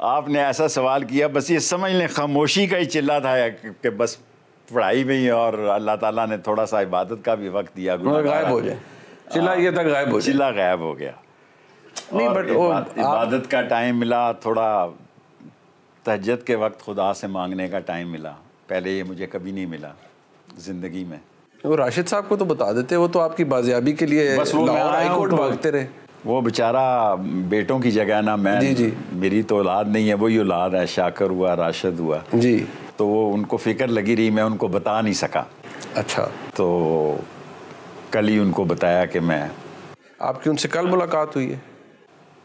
आपने ऐसा सवाल किया बस ये समझ लें खामोशी का ही चिल्ला था कि बस पढ़ाई में ही और अल्लाह ताला ने थोड़ा सा इबादत का भी वक्त दिया गायब हो जाए चिल्ला ये था गायब हो चिल्ला गायब हो गया नहीं बट इबादत का टाइम मिला थोड़ा तहजत के वक्त खुदा से मांगने का टाइम मिला पहले ये मुझे कभी नहीं मिला ज़िंदगी में वो राशिद साहब को तो बता देते वो तो आपकी बाजियाबी के लिए बस वो हाई कोर्ट तो भागते रहे वो बेचारा बेटों की जगह ना मैं जी जी मेरी तो औलाद नहीं है वही औलाद है शाकर हुआ राशद हुआ जी तो वो उनको फिक्र लगी रही मैं उनको बता नहीं सका अच्छा तो कल ही उनको बताया कि मैं आपकी उनसे कल मुलाकात हुई है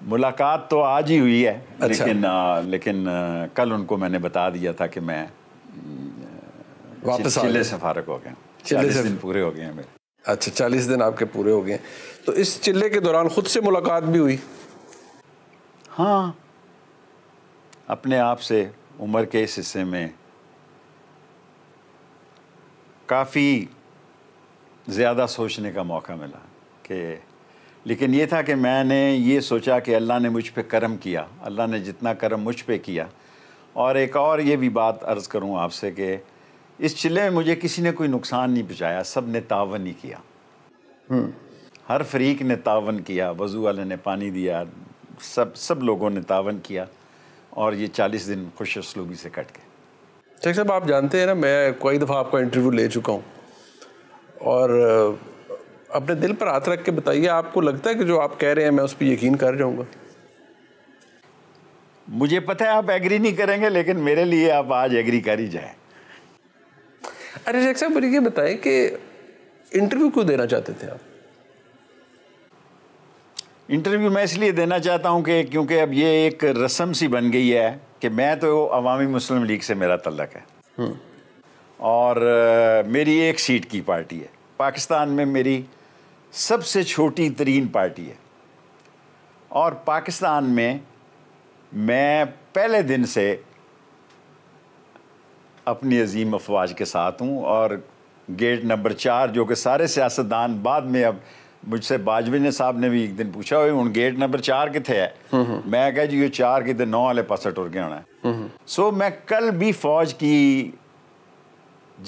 मुलाकात तो आज ही हुई है अच्छा। लेकिन आ, लेकिन आ, कल उनको मैंने बता दिया था कि मैं वापस चिल्ले से फारक हो गया चालीस दिन पूरे हो गए हैं मेरे अच्छा चालीस दिन आपके पूरे हो गए हैं तो इस चिल्ले के दौरान खुद से मुलाकात भी हुई हाँ अपने आप से उम्र के इस हिस्से में काफ़ी ज़्यादा सोचने का मौका मिला कि लेकिन ये था कि मैंने ये सोचा कि अल्लाह ने मुझ पर करम किया अल्लाह ने जितना करम मुझ पर किया और एक और ये भी बात अर्ज़ करूँ आपसे कि इस चिल्ले में मुझे किसी ने कोई नुकसान नहीं पहुँचाया सब ने तावन ही किया हम्म। हर फरीक ने तावन किया वज़ू वाले ने पानी दिया सब सब लोगों ने तावन किया और ये चालीस दिन खुश असलूबी से कट गए शेख साहब आप जानते हैं ना मैं कई दफ़ा आपका इंटरव्यू ले चुका हूँ और अपने दिल पर हाथ रख के बताइए आपको लगता है कि जो आप कह रहे हैं मैं उस पर यकीन कर जाऊँगा मुझे पता है आप एग्री नहीं करेंगे लेकिन मेरे लिए आप आज एग्री कर ही जाए अरे शेख साहब मुझे ये बताएं कि इंटरव्यू क्यों देना चाहते थे आप इंटरव्यू मैं इसलिए देना चाहता हूँ कि क्योंकि अब ये एक रस्म सी बन गई है कि मैं तो अवामी मुस्लिम लीग से मेरा तल्लक है हम्म। और मेरी एक सीट की पार्टी है पाकिस्तान में मेरी सबसे छोटी तरीन पार्टी है और पाकिस्तान में मैं पहले दिन से अपनी अजीम अफवाज के साथ हूँ और गेट नंबर चार जो कि सारे सियासतदान बाद में अब मुझसे बाजवे ने साहब ने भी एक दिन पूछा हूँ गेट नंबर चार कितने है हम्म, हम्म। मैं कह जी ये चार कितने नौ वाले पास टुर के आना है सो हम्म, मैं कल भी फौज की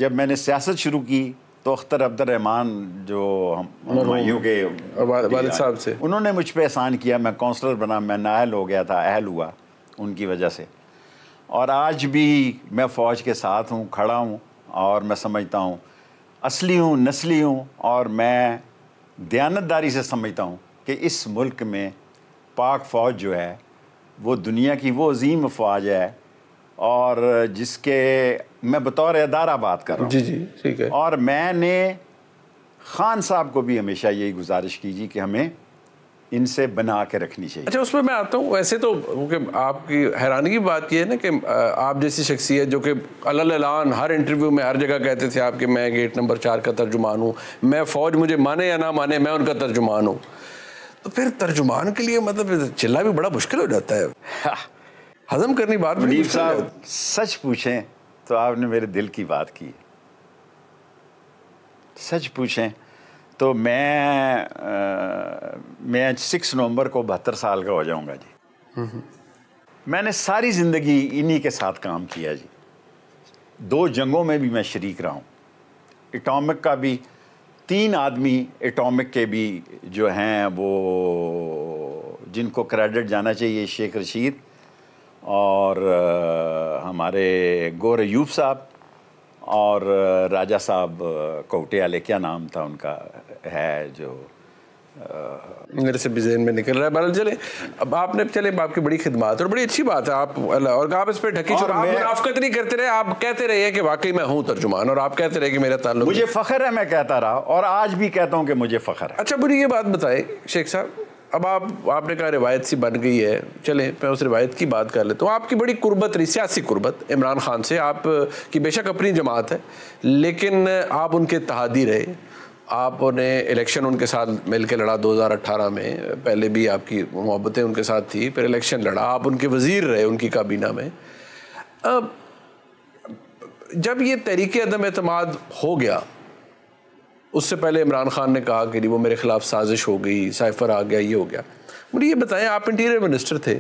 जब मैंने सियासत शुरू की तो अख्तर रहमान जो हम के साहब से उन्होंने मुझ पर एहसान किया मैं काउंसलर बना मैं नाहल हो गया था अहल हुआ उनकी वजह से और आज भी मैं फ़ौज के साथ हूँ खड़ा हूँ और मैं समझता हूँ असली हूँ नस्ली हूँ और मैं दयानतदारी से समझता हूँ कि इस मुल्क में पाक फ़ौज जो है वो दुनिया की वो अजीम फौज है और जिसके मैं बतौर अदारा बात कर रहा हूँ जी जी ठीक है और मैंने ख़ान साहब को भी हमेशा यही गुजारिश की जी कि हमें इनसे बना के रखनी चाहिए अच्छा उसमें मैं आता हूँ वैसे तो क्योंकि आपकी हैरानी की बात यह है ना कि आप जैसी शख्सियत जो कि अलान हर इंटरव्यू में हर जगह कहते थे आपके मैं गेट नंबर चार का तर्जुमान हूँ मैं फ़ौज मुझे माने या ना माने मैं उनका तर्जुमान हूँ तो फिर तर्जुमान के लिए मतलब चिल्ला भी बड़ा मुश्किल हो जाता है हाँ। हजम करनी बात मुनीर साहब सच पूछें तो आपने मेरे दिल की बात की सच पूछें तो मैं आ, मैं सिक्स नवंबर को बहत्तर साल का हो जाऊंगा जी मैंने सारी ज़िंदगी इन्हीं के साथ काम किया जी दो जंगों में भी मैं शरीक रहा हूँ एटॉमिक का भी तीन आदमी एटॉमिक के भी जो हैं वो जिनको क्रेडिट जाना चाहिए शेख रशीद और आ, हमारे गोर यूफ साहब और राजा साहब कौटियाले क्या नाम था उनका है जो मेरे से भी में निकल रहा है बहरहाल चले अब आपने चले आपकी बड़ी खिदमत और बड़ी अच्छी बात है आप और आप इस पर ढकी और नहीं करते रहे आप कहते रहे कि वाकई मैं हूँ तर्जुमान और आप कहते रहे कि मेरा ताल्लुक मुझे फ़ख्र है मैं कहता रहा और आज भी कहता हूँ कि मुझे फ़ख्र है अच्छा बुरी ये बात बताए शेख साहब अब आप आपने कहा रिवायत सी बन गई है चले मैं उस रिवायत की बात कर लेता हूँ आपकी बड़ी कुर्बत रही सियासी कुर्बत इमरान खान से आप की बेशक अपनी जमात है लेकिन आप उनके तहादी रहे आप उन्हें इलेक्शन उनके साथ मिल के लड़ा 2018 में पहले भी आपकी मोहब्बतें उनके साथ थी फिर इलेक्शन लड़ा आप उनके वज़ीर रहे उनकी काबीना में अब जब ये तहरीक अदम अतमाद हो गया उससे पहले इमरान खान ने कहा कि नहीं वो मेरे ख़िलाफ़ साजिश हो गई साइफर आ गया ये हो गया मुझे ये बताएं आप इंटीरियर मिनिस्टर थे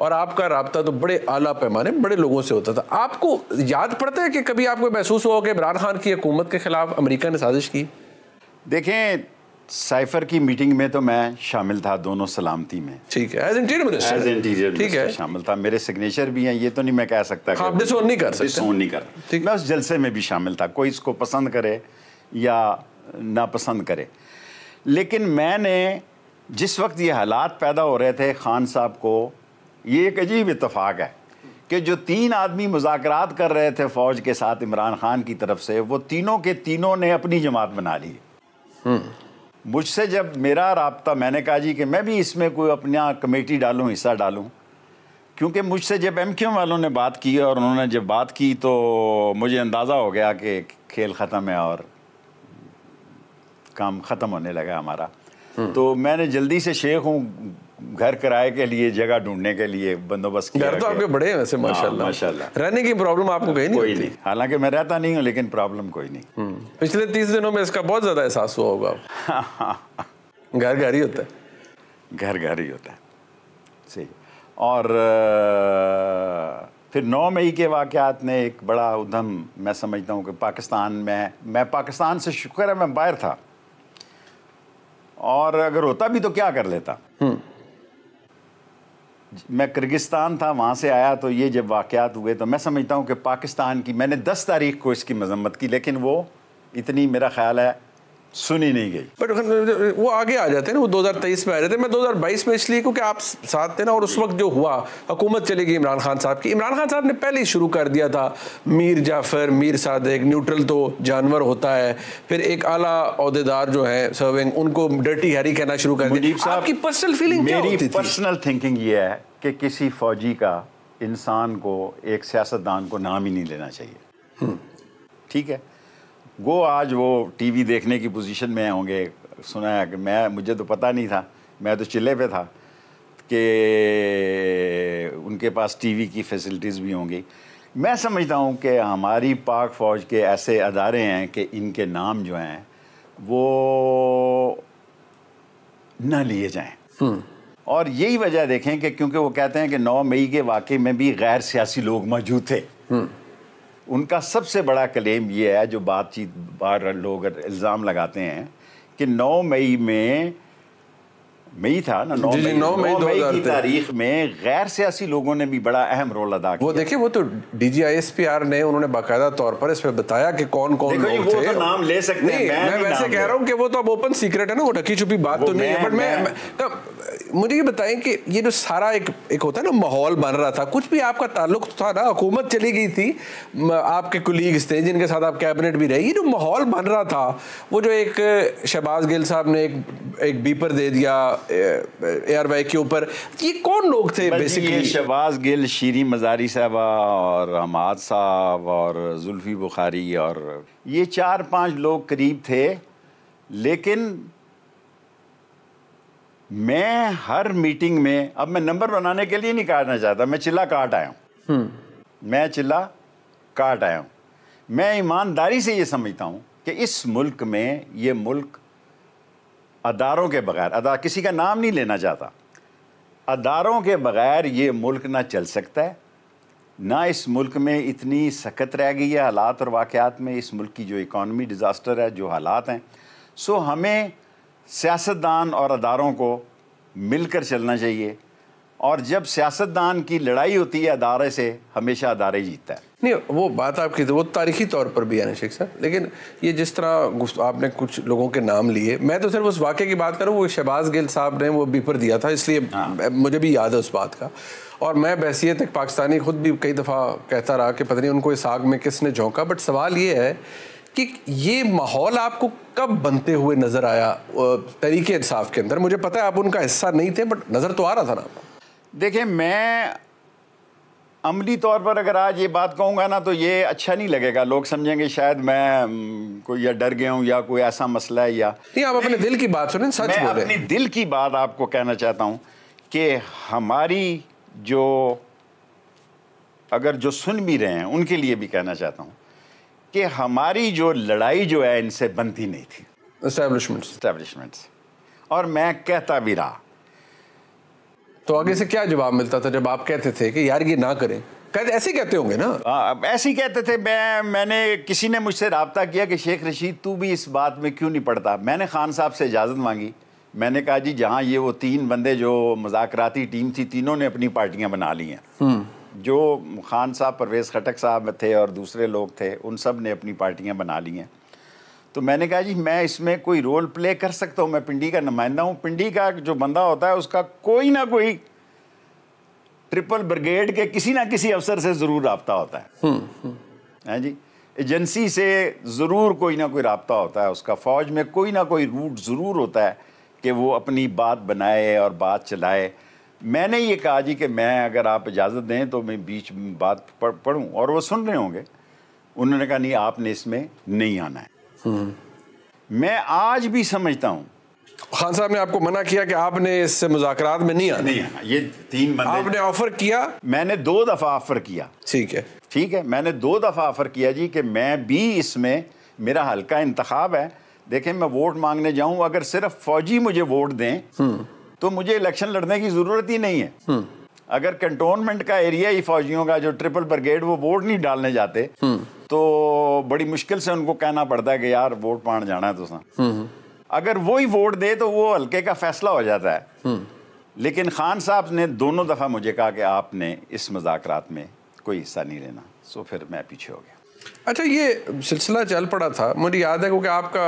और आपका रबता तो बड़े आला पैमाने बड़े लोगों से होता था आपको याद पड़ता है कि कभी आपको महसूस हुआ कि इमरान खान की हुकूमत के ख़िलाफ़ अमरीका ने साजिश की देखें साइफर की मीटिंग में तो मैं शामिल था दोनों सलामती में ठीक है as interior minister as interior ठीक है शामिल था मेरे सिग्नेचर भी हैं ये तो नहीं मैं कह सकता हाँ, डिसोन नहीं कर सकता डिसोन नहीं कर मैं उस जलसे में भी शामिल था कोई इसको पसंद करे या नापसंद करे लेकिन मैंने जिस वक्त ये हालात पैदा हो रहे थे खान साहब को ये एक अजीब इतफाक़ है कि जो तीन आदमी मुजाकर कर रहे थे फ़ौज के साथ इमरान खान की तरफ से वो तीनों के तीनों ने अपनी जमात बना ली हम्म। मुझसे जब मेरा रबता मैंने कहा जी कि मैं भी इसमें कोई अपना कमेटी डालूँ हिस्सा डालूँ क्योंकि मुझसे जब एम क्यू वालों ने बात की और उन्होंने जब बात की तो मुझे अंदाज़ा हो गया कि खेल ख़त्म है और काम ख़त्म होने लगा हमारा तो मैंने जल्दी से शेख हूँ घर किराए के लिए जगह ढूंढने के लिए बंदोबस्त किया घर तो आपके बड़े हैं वैसे हाँ, माशाल्लाह माशाल्लाह रहने की प्रॉब्लम आपको कहीं नहीं नहीं हालांकि मैं रहता नहीं हूँ लेकिन प्रॉब्लम कोई नहीं हम्म। पिछले तीस दिनों में इसका बहुत ज़्यादा एहसास हुआ होगा घर घर ही होता है घर घर ही होता है सही और फिर नौ मई के वाक़ात ने एक बड़ा उधम मैं समझता हूँ कि पाकिस्तान में मैं पाकिस्तान से शुक्र है मैं बाहर था और अगर होता भी तो क्या कर लेता हम्म। मैं किर्गिस्तान था वहाँ से आया तो ये जब वाक़ात हुए तो मैं समझता हूँ कि पाकिस्तान की मैंने दस तारीख को इसकी मजम्मत की लेकिन वो इतनी मेरा ख्याल है सुनी नहीं गई बट वो आगे आ जाते हैं ना वो 2023 में आ जाते हैं मैं 2022 में इसलिए क्योंकि आप साथ थे ना और उस वक्त जो हुआ हुकूमत चली गई इमरान खान साहब की इमरान खान साहब ने पहले ही शुरू कर दिया था मीर जाफर मीर सादक न्यूट्रल तो जानवर होता है फिर एक आला अहदेदार जो है सर्विंग उनको डर्टी हरी कहना शुरू कर दिया आपकी पर्सनल फीलिंग पर्सनल थिंकिंग ये है कि किसी फौजी का इंसान को एक सियासतदान को नाम ही नहीं लेना चाहिए हम्म। ठीक है वो आज वो टीवी देखने की पोजीशन में होंगे सुना है कि मैं मुझे तो पता नहीं था मैं तो चिल्ले पे था कि उनके पास टीवी की फैसिलिटीज़ भी होंगी मैं समझता हूँ कि हमारी पाक फ़ौज के ऐसे अदारे हैं कि इनके नाम जो हैं वो न लिए जाएं हम्म। और यही वजह देखें कि क्योंकि वो कहते हैं कि 9 मई के वाकई में भी गैर सियासी लोग मौजूद थे हम्म। उनका सबसे बड़ा क्लेम ये है जो बातचीत बार लोग इल्ज़ाम लगाते हैं कि 9 मई में मई था ना नौ मई नौ मई की तारीख में गैर सियासी लोगों ने भी बड़ा अहम रोल अदा किया वो देखिए वो तो डीजीआईएसपीआर ने उन्होंने बाकायदा तौर पर इस इसमें बताया कि कौन कौन लोग वो तो थे तो नाम ले सकते नहीं, हैं मैं, मैं वैसे कह रहा हूँ कि वो तो अब ओपन सीक्रेट है ना वो ढकी छुपी बात तो नहीं है बट मैं मुझे ये बताएं कि ये जो सारा एक एक होता है ना माहौल बन रहा था कुछ भी आपका ताल्लुक तो था ना हुकूमत चली गई थी आपके कुलीग्स थे जिनके साथ आप कैबिनेट भी रहे ये जो माहौल बन रहा था वो जो एक शहबाज गिल साहब ने एक एक बीपर दे दिया एयरवे के ऊपर ये कौन लोग थे बेसिकली शहबाज गिल शीरी मजारी साहबा और हमाद साहब और जुल्फी बुखारी और ये चार पांच लोग करीब थे लेकिन मैं हर मीटिंग में अब मैं नंबर बनाने के लिए नहीं काटना चाहता मैं चिल्ला काट आया हूँ हम्म। मैं चिल्ला काट आया हूँ मैं ईमानदारी से ये समझता हूँ कि इस मुल्क में ये मुल्क अदारों के बगैर अदा किसी का नाम नहीं लेना चाहता अदारों के बगैर ये मुल्क ना चल सकता है ना इस मुल्क में इतनी सख्त रह गई है हालात और वाक़ात में इस मुल्क की जो इकॉनमी डिज़ास्टर है जो हालात हैं सो हमें सियासतदान और अदारों को मिलकर चलना चाहिए और जब सियासतदान की लड़ाई होती है अदारे से हमेशा अदारे जीतता है नहीं वो बात आपकी तो, वो तारीखी तौर पर भी है ना शेख साहब लेकिन ये जिस तरह आपने कुछ लोगों के नाम लिए मैं तो सिर्फ उस वाक्य की बात करूँ वो शहबाज गिल साहब ने वो बीपर दिया था इसलिए हाँ। मुझे भी याद है उस बात का और मैं बैसीत एक पाकिस्तानी ख़ुद भी कई दफ़ा कहता रहा कि पता नहीं उनको इस आग में किसने झोंका बट सवाल ये है कि ये माहौल आपको कब बनते हुए नज़र आया तरीके इंसाफ के अंदर मुझे पता है आप उनका हिस्सा नहीं थे बट नज़र तो आ रहा था ना आपको देखिए मैं अमली तौर पर अगर आज ये बात कहूँगा ना तो ये अच्छा नहीं लगेगा लोग समझेंगे शायद मैं कोई या डर गया हूँ या कोई ऐसा मसला है या नहीं आप अपने दिल की बात सुने सच मैं बोले। दिल की बात आपको कहना चाहता हूँ कि हमारी जो अगर जो सुन भी रहे हैं उनके लिए भी कहना चाहता हूँ कि हमारी जो लड़ाई जो है इनसे बनती नहीं थी और मैं कहता भी रहा तो आगे से क्या जवाब मिलता था जब आप कहते थे कि यार ये ना करें कहते ऐसे कहते होंगे ना अब ऐसे ही कहते थे मैं मैंने किसी ने मुझसे रबता किया कि शेख रशीद तू भी इस बात में क्यों नहीं पढ़ता मैंने खान साहब से इजाज़त मांगी मैंने कहा जी जहाँ ये वो तीन बंदे जो मजाकती टीम थी तीनों ने अपनी पार्टियाँ बना ली हैं हम्म। जो खान साहब परवेज़ खटक साहब थे और दूसरे लोग थे उन सब ने अपनी पार्टियाँ बना ली हैं तो मैंने कहा जी मैं इसमें कोई रोल प्ले कर सकता हूँ मैं पिंडी का नुमाइंदा हूँ पिंडी का जो बंदा होता है उसका कोई ना कोई ट्रिपल ब्रिगेड के किसी ना किसी अफसर से ज़रूर रबता होता है हैं हम्म, हाँ जी एजेंसी से ज़रूर कोई ना कोई रबता होता है उसका फ़ौज में कोई ना कोई रूट ज़रूर होता है कि वो अपनी बात बनाए और बात चलाए मैंने ये कहा जी कि मैं अगर आप इजाज़त दें तो मैं बीच बात पढ़ूँ और वो सुन रहे होंगे उन्होंने कहा नहीं आपने इसमें नहीं आना है मैं आज भी समझता हूँ खान साहब ने आपको मना किया कि आपने इससे मुजाकरात में नहीं आना नहीं ये तीन बंदे आपने ऑफर किया मैंने दो दफ़ा ऑफर किया ठीक है ठीक है मैंने दो दफ़ा ऑफर किया जी कि मैं भी इसमें मेरा हल्का इंतखाब है देखें मैं वोट मांगने जाऊं अगर सिर्फ फौजी मुझे वोट दें हम्म। तो मुझे इलेक्शन लड़ने की ज़रूरत ही नहीं है हम्म। अगर कंटोनमेंट का एरिया ही फौजियों का जो ट्रिपल ब्रिगेड वो वोट नहीं डालने जाते हम्म। तो बड़ी मुश्किल से उनको कहना पड़ता है कि यार वोट पान जाना है तो अगर वो ही वोट दे तो वो हल्के का फैसला हो जाता है लेकिन खान साहब ने दोनों दफ़ा मुझे कहा कि आपने इस मजाक में कोई हिस्सा नहीं लेना सो फिर मैं पीछे हो गया अच्छा ये सिलसिला चल पड़ा था मुझे याद है क्योंकि आपका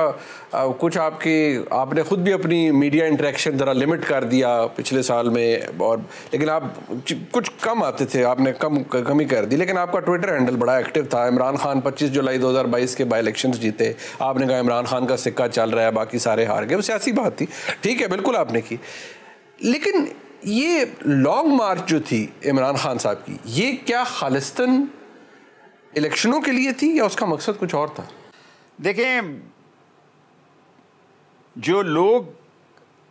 आ, कुछ आपकी आपने ख़ुद भी अपनी मीडिया इंटरेक्शन ज़रा लिमिट कर दिया पिछले साल में और लेकिन आप कुछ कम आते थे आपने कम कमी कर दी लेकिन आपका ट्विटर हैंडल बड़ा एक्टिव था इमरान खान 25 जुलाई 2022 के बाई इलेक्शन जीते आपने कहा इमरान खान का सिक्का चल रहा है बाकी सारे हार गए वो सियासी बात थी ठीक है बिल्कुल आपने की लेकिन ये लॉन्ग मार्च जो थी इमरान खान साहब की ये क्या खालिस्तन इलेक्शनों के लिए थी या उसका मकसद कुछ और था देखें जो लोग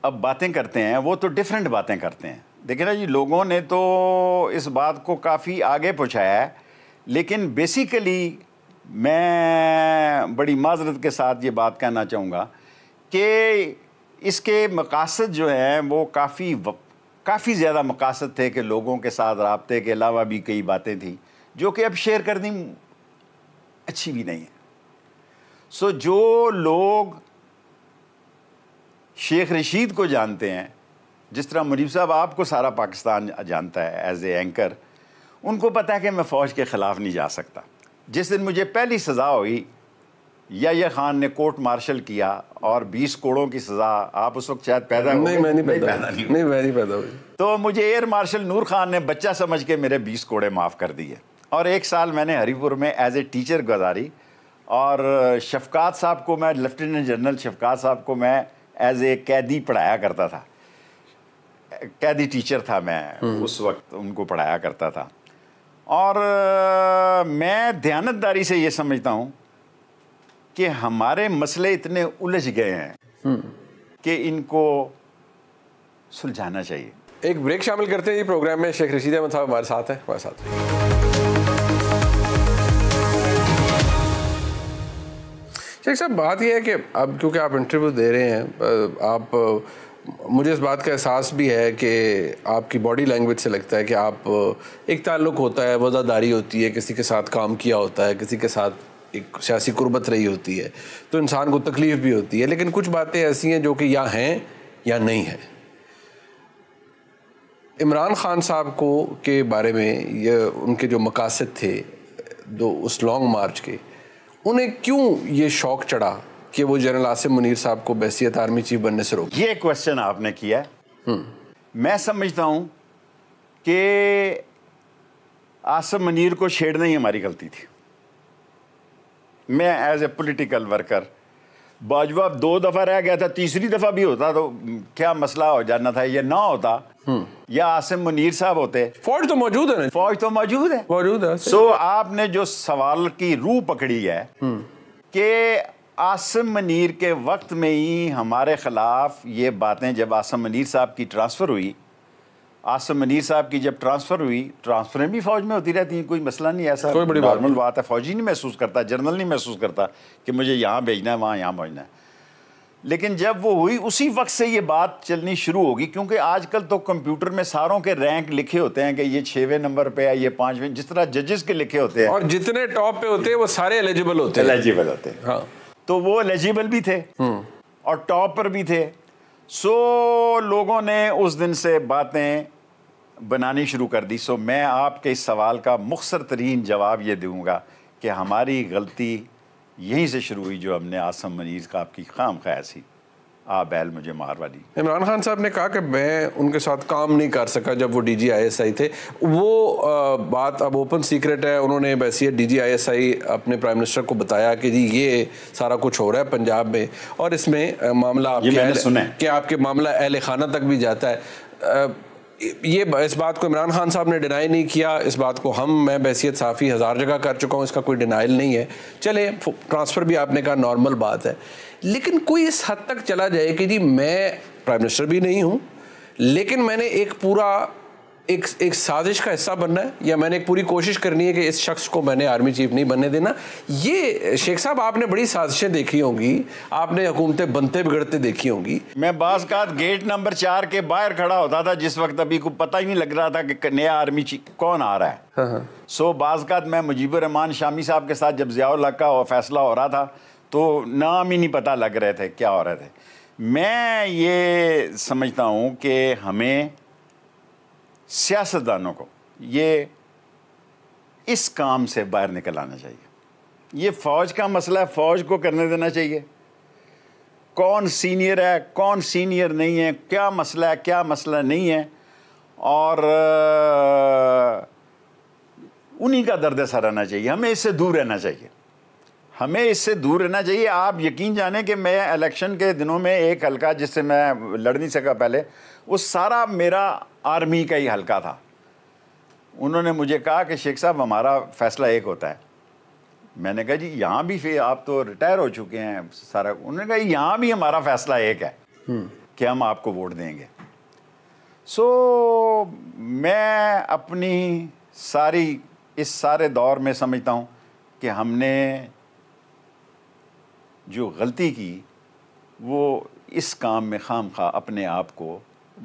अब बातें करते हैं वो तो डिफरेंट बातें करते हैं देखिए ना जी लोगों ने तो इस बात को काफ़ी आगे पहुँचाया है लेकिन बेसिकली मैं बड़ी माजरत के साथ ये बात कहना चाहूँगा कि इसके मकासद जो हैं वो काफ़ी काफ़ी ज़्यादा मकासद थे कि लोगों के साथ रबते के अलावा भी कई बातें थी जो कि अब शेयर करनी अच्छी भी नहीं है सो so, जो लोग शेख रशीद को जानते हैं जिस तरह मुनीब साहब आपको सारा पाकिस्तान जानता है एज ए एंकर उनको पता है कि मैं फ़ौज के ख़िलाफ़ नहीं जा सकता जिस दिन मुझे पहली सज़ा हुई या ये खान ने कोर्ट मार्शल किया और 20 कोड़ों की सज़ा आप उस वक्त शायद पैदा नहीं मैं नहीं पैदा नहीं मैं नहीं पैदा हुई तो मुझे एयर मार्शल नूर खान ने बच्चा समझ के मेरे 20 कोड़े माफ़ कर दिए और एक साल मैंने हरीपुर में एज ए टीचर गुजारी और शफकात साहब को मैं लेफ्टिनेंट जनरल शफकात साहब को मैं एज ए कैदी पढ़ाया करता था कैदी टीचर था मैं हम्म। उस वक्त उनको पढ़ाया करता था और मैं ध्यानतदारी से ये समझता हूँ कि हमारे मसले इतने उलझ गए हैं हम्म। कि इनको सुलझाना चाहिए एक ब्रेक शामिल करते हैं ये प्रोग्राम में शेख रशीद अहमद साहब हमारे साथ हैं हमारे साथ है। शेख साहब बात यह है कि अब क्योंकि आप इंटरव्यू दे रहे हैं आप मुझे इस बात का एहसास भी है कि आपकी बॉडी लैंग्वेज से लगता है कि आप एक ताल्लुक होता है वज़ादारी होती है किसी के साथ काम किया होता है किसी के साथ एक सियासी कुर्बत रही होती है तो इंसान को तकलीफ़ भी होती है लेकिन कुछ बातें ऐसी हैं जो कि या हैं या नहीं हैं इमरान ख़ान साहब को के बारे में ये उनके जो मकासद थे दो उस लॉन्ग मार्च के उन्हें क्यों ये शौक चढ़ा कि वो जनरल आसिम मुनीर साहब को बैसीत आर्मी चीफ बनने से रोक ये क्वेश्चन आपने किया हम्म। मैं समझता हूं कि आसम मनीर को छेड़ना ही हमारी गलती थी मैं as a political worker Bajwa दो दफ़ा रह गया था तीसरी दफ़ा भी होता तो क्या मसला हो जाना था या ना होता हम्म। या आसिम मुनीर साहब होते फौज तो मौजूद है फौज तो मौजूद है मौजूद है सो आपने जो सवाल की रूह पकड़ी है हम्म। कि आसम मुनीर के वक्त में ही हमारे ख़िलाफ़ ये बातें जब आसम मनीर साहब की ट्रांसफ़र हुई आसम मनीर साहब की जब ट्रांसफ़र हुई ट्रांसफ़रें भी फ़ौज में होती रहती हैं कोई मसला नहीं ऐसा कोई बड़ी नॉर्मल बात है फ़ौजी नहीं महसूस करता जनरल नहीं महसूस करता कि मुझे यहाँ भेजना है वहाँ यहाँ भेजना है लेकिन जब वो हुई उसी वक्त से ये बात चलनी शुरू होगी क्योंकि आजकल तो कंप्यूटर में सारों के रैंक लिखे होते हैं कि ये छवें नंबर पे है ये पांचवें जिस तरह जजेस के लिखे होते हैं और जितने टॉप पे होते हैं वो सारे एलिजिबल होते हैं एलिजिबल होते हैं हाँ तो वो एलिजिबल भी थे हम्म। और टॉप पर भी थे सो लोगों ने उस दिन से बातें बनानी शुरू कर दी सो मैं आपके इस सवाल का मुख्तर तरीन जवाब ये दूँगा कि हमारी गलती यहीं से शुरू हुई जो हमने आसम मनीर का आपकी खाम खयासी आ बैल मुझे मारवा दी इमरान खान साहब ने कहा कि मैं उनके साथ काम नहीं कर सका जब वो D G I S I थे वो आ, बात अब ओपन सीक्रेट है उन्होंने वैसे D G I S I अपने प्राइम मिनिस्टर को बताया कि जी ये सारा कुछ हो रहा है पंजाब में और इसमें मामला आपके सुना कि आपके मामला अहल खाना तक भी जाता है आ, ये इस बात को इमरान खान साहब ने डिनाई नहीं किया इस बात को हम मैं बैसीत साफ़ी हज़ार जगह कर चुका हूँ इसका कोई डिनाइल नहीं है चले ट्रांसफ़र भी आपने कहा नॉर्मल बात है लेकिन कोई इस हद तक चला जाए कि जी मैं प्राइम मिनिस्टर भी नहीं हूँ लेकिन मैंने एक पूरा एक एक साजिश का हिस्सा बनना है या मैंने एक पूरी कोशिश करनी है कि इस शख्स को मैंने आर्मी चीफ नहीं बनने देना ये शेख साहब आपने बड़ी साजिशें देखी होंगी आपने हुकूमतें बनते बिगड़ते देखी होंगी मैं बाज गेट नंबर चार के बाहर खड़ा होता था जिस वक्त अभी को पता ही नहीं लग रहा था कि नया आर्मी चीफ कौन आ रहा है हाँ, हाँ। सो हाँ। so, बाज़ात मैं रहमान शामी साहब के साथ जब ज़ियाउल का फैसला हो रहा था तो नाम ही नहीं पता लग रहे थे क्या हो रहे थे मैं ये समझता हूँ कि हमें सियासतदानों को ये इस काम से बाहर निकल आना चाहिए ये फ़ौज का मसला है फ़ौज को करने देना चाहिए कौन सीनियर है कौन सीनियर नहीं है क्या मसला है क्या मसला नहीं है और उन्हीं का दर्द सर रहना चाहिए हमें इससे दूर रहना चाहिए हमें इससे दूर रहना चाहिए आप यकीन जाने कि मैं इलेक्शन के दिनों में एक हलका जिससे मैं लड़ नहीं सका पहले वो सारा मेरा आर्मी का ही हल्का था उन्होंने मुझे कहा कि शेख साहब हमारा फैसला एक होता है मैंने कहा जी यहाँ भी फिर आप तो रिटायर हो चुके हैं सारा उन्होंने कहा यहाँ भी हमारा फैसला एक है हम्म। कि हम आपको वोट देंगे सो मैं अपनी सारी इस सारे दौर में समझता हूँ कि हमने जो गलती की वो इस काम में खाम खा अपने आप को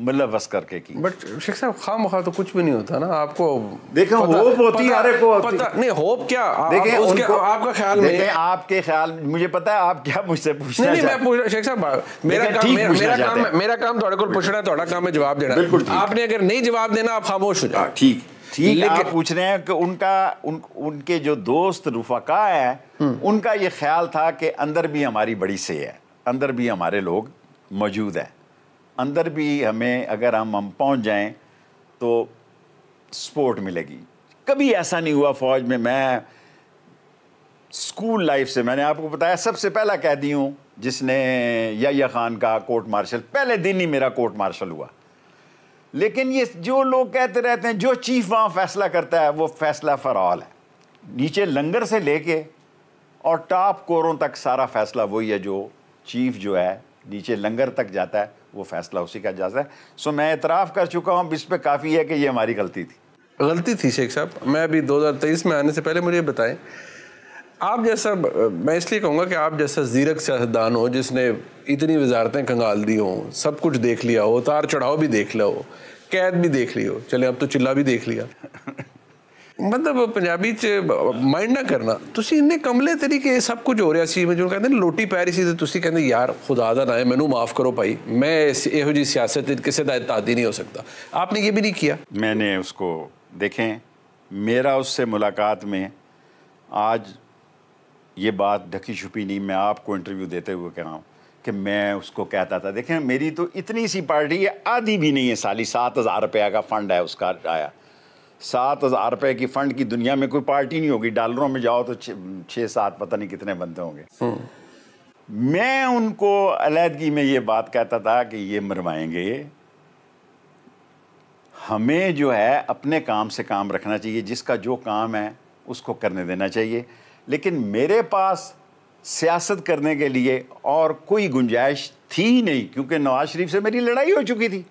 मिलवस करके की बट शेख साहब खाम खा तो कुछ भी नहीं होता ना आपको देखो होप होती है को होती। पता नहीं होप क्या देखे आप, उसके आपका ख्याल देखे, में आपके ख्याल मुझे पता है आप क्या मुझसे पूछना नहीं, नहीं मैं पूछ शेख साहब मेरा काम मेरा काम मेरा काम थोड़े को पूछना है थोड़ा काम है जवाब देना बिल्कुल आपने अगर नहीं जवाब देना आप खामोश हो जाए ठीक ठीक आप पूछ रहे हैं कि उनका उन उनके जो दोस्त रुफका है हम्म। उनका ये ख्याल था कि अंदर भी हमारी बड़ी से है अंदर भी हमारे लोग मौजूद हैं अंदर भी हमें अगर हम हम पहुँच जाएँ तो सपोर्ट मिलेगी कभी ऐसा नहीं हुआ फौज में मैं स्कूल लाइफ से मैंने आपको बताया सबसे पहला कैदी हूँ जिसने या खान का कोर्ट मार्शल पहले दिन ही मेरा कोर्ट मार्शल हुआ लेकिन ये जो लोग कहते रहते हैं जो चीफ वहाँ फैसला करता है वो फैसला फॉर ऑल है नीचे लंगर से लेके और टॉप कोरों तक सारा फैसला वही है जो चीफ जो है नीचे लंगर तक जाता है वो फैसला उसी का जाता है सो मैं इतराफ़ कर चुका हूँ इस पर काफ़ी है कि ये हमारी गलती थी गलती थी शेख साहब मैं अभी 2023 में आने से पहले मुझे बताएं आप जैसा मैं इसलिए कहूँगा कि आप जैसा जीरक सियासतदान हो जिसने इतनी वजारतें कंगाल दी हों सब कुछ देख लिया हो उतार चढ़ाव भी देख लिया हो कैद भी देख ली हो चले अब तो चिल्ला भी देख लिया मतलब पंजाबी ਚ माइंड ना करना ਤੁਸੀਂ इन्ने कमले तरीके सब कुछ हो रहा ਸੀ ਮੈਂ ਜੋ ਕਹਿੰਦੇ ਲੋਟੀ ਪੈ कहते यार ਤੇ ਤੁਸੀਂ ਕਹਿੰਦੇ ਯਾਰ ਖੁਦਾ ਦਾ ਨਾ ਹੈ ਮੈਨੂੰ ਮਾਫ ਕਰੋ ਭਾਈ ਮੈਂ ਇਹੋ ਜੀ नहीं हो सकता आपने ये भी नहीं किया मैंने उसको देखें मेरा उससे मुलाकात में आज ये बात ढकी छुपी नहीं मैं आपको इंटरव्यू देते हुए कह रहा हूँ कि मैं उसको कहता था देखें मेरी तो इतनी सी पार्टी है आधी भी नहीं है साली सात हज़ार रुपया का फंड है उसका आया सात हज़ार रुपए की फंड की दुनिया में कोई पार्टी नहीं होगी डॉलरों में जाओ तो छः सात पता नहीं कितने बनते होंगे हम्म। मैं उनको अलहदगी में ये बात कहता था कि ये मरवाएंगे हमें जो है अपने काम से काम रखना चाहिए जिसका जो काम है उसको करने देना चाहिए लेकिन मेरे पास सियासत करने के लिए और कोई गुंजाइश थी नहीं क्योंकि नवाज शरीफ से मेरी लड़ाई हो चुकी थी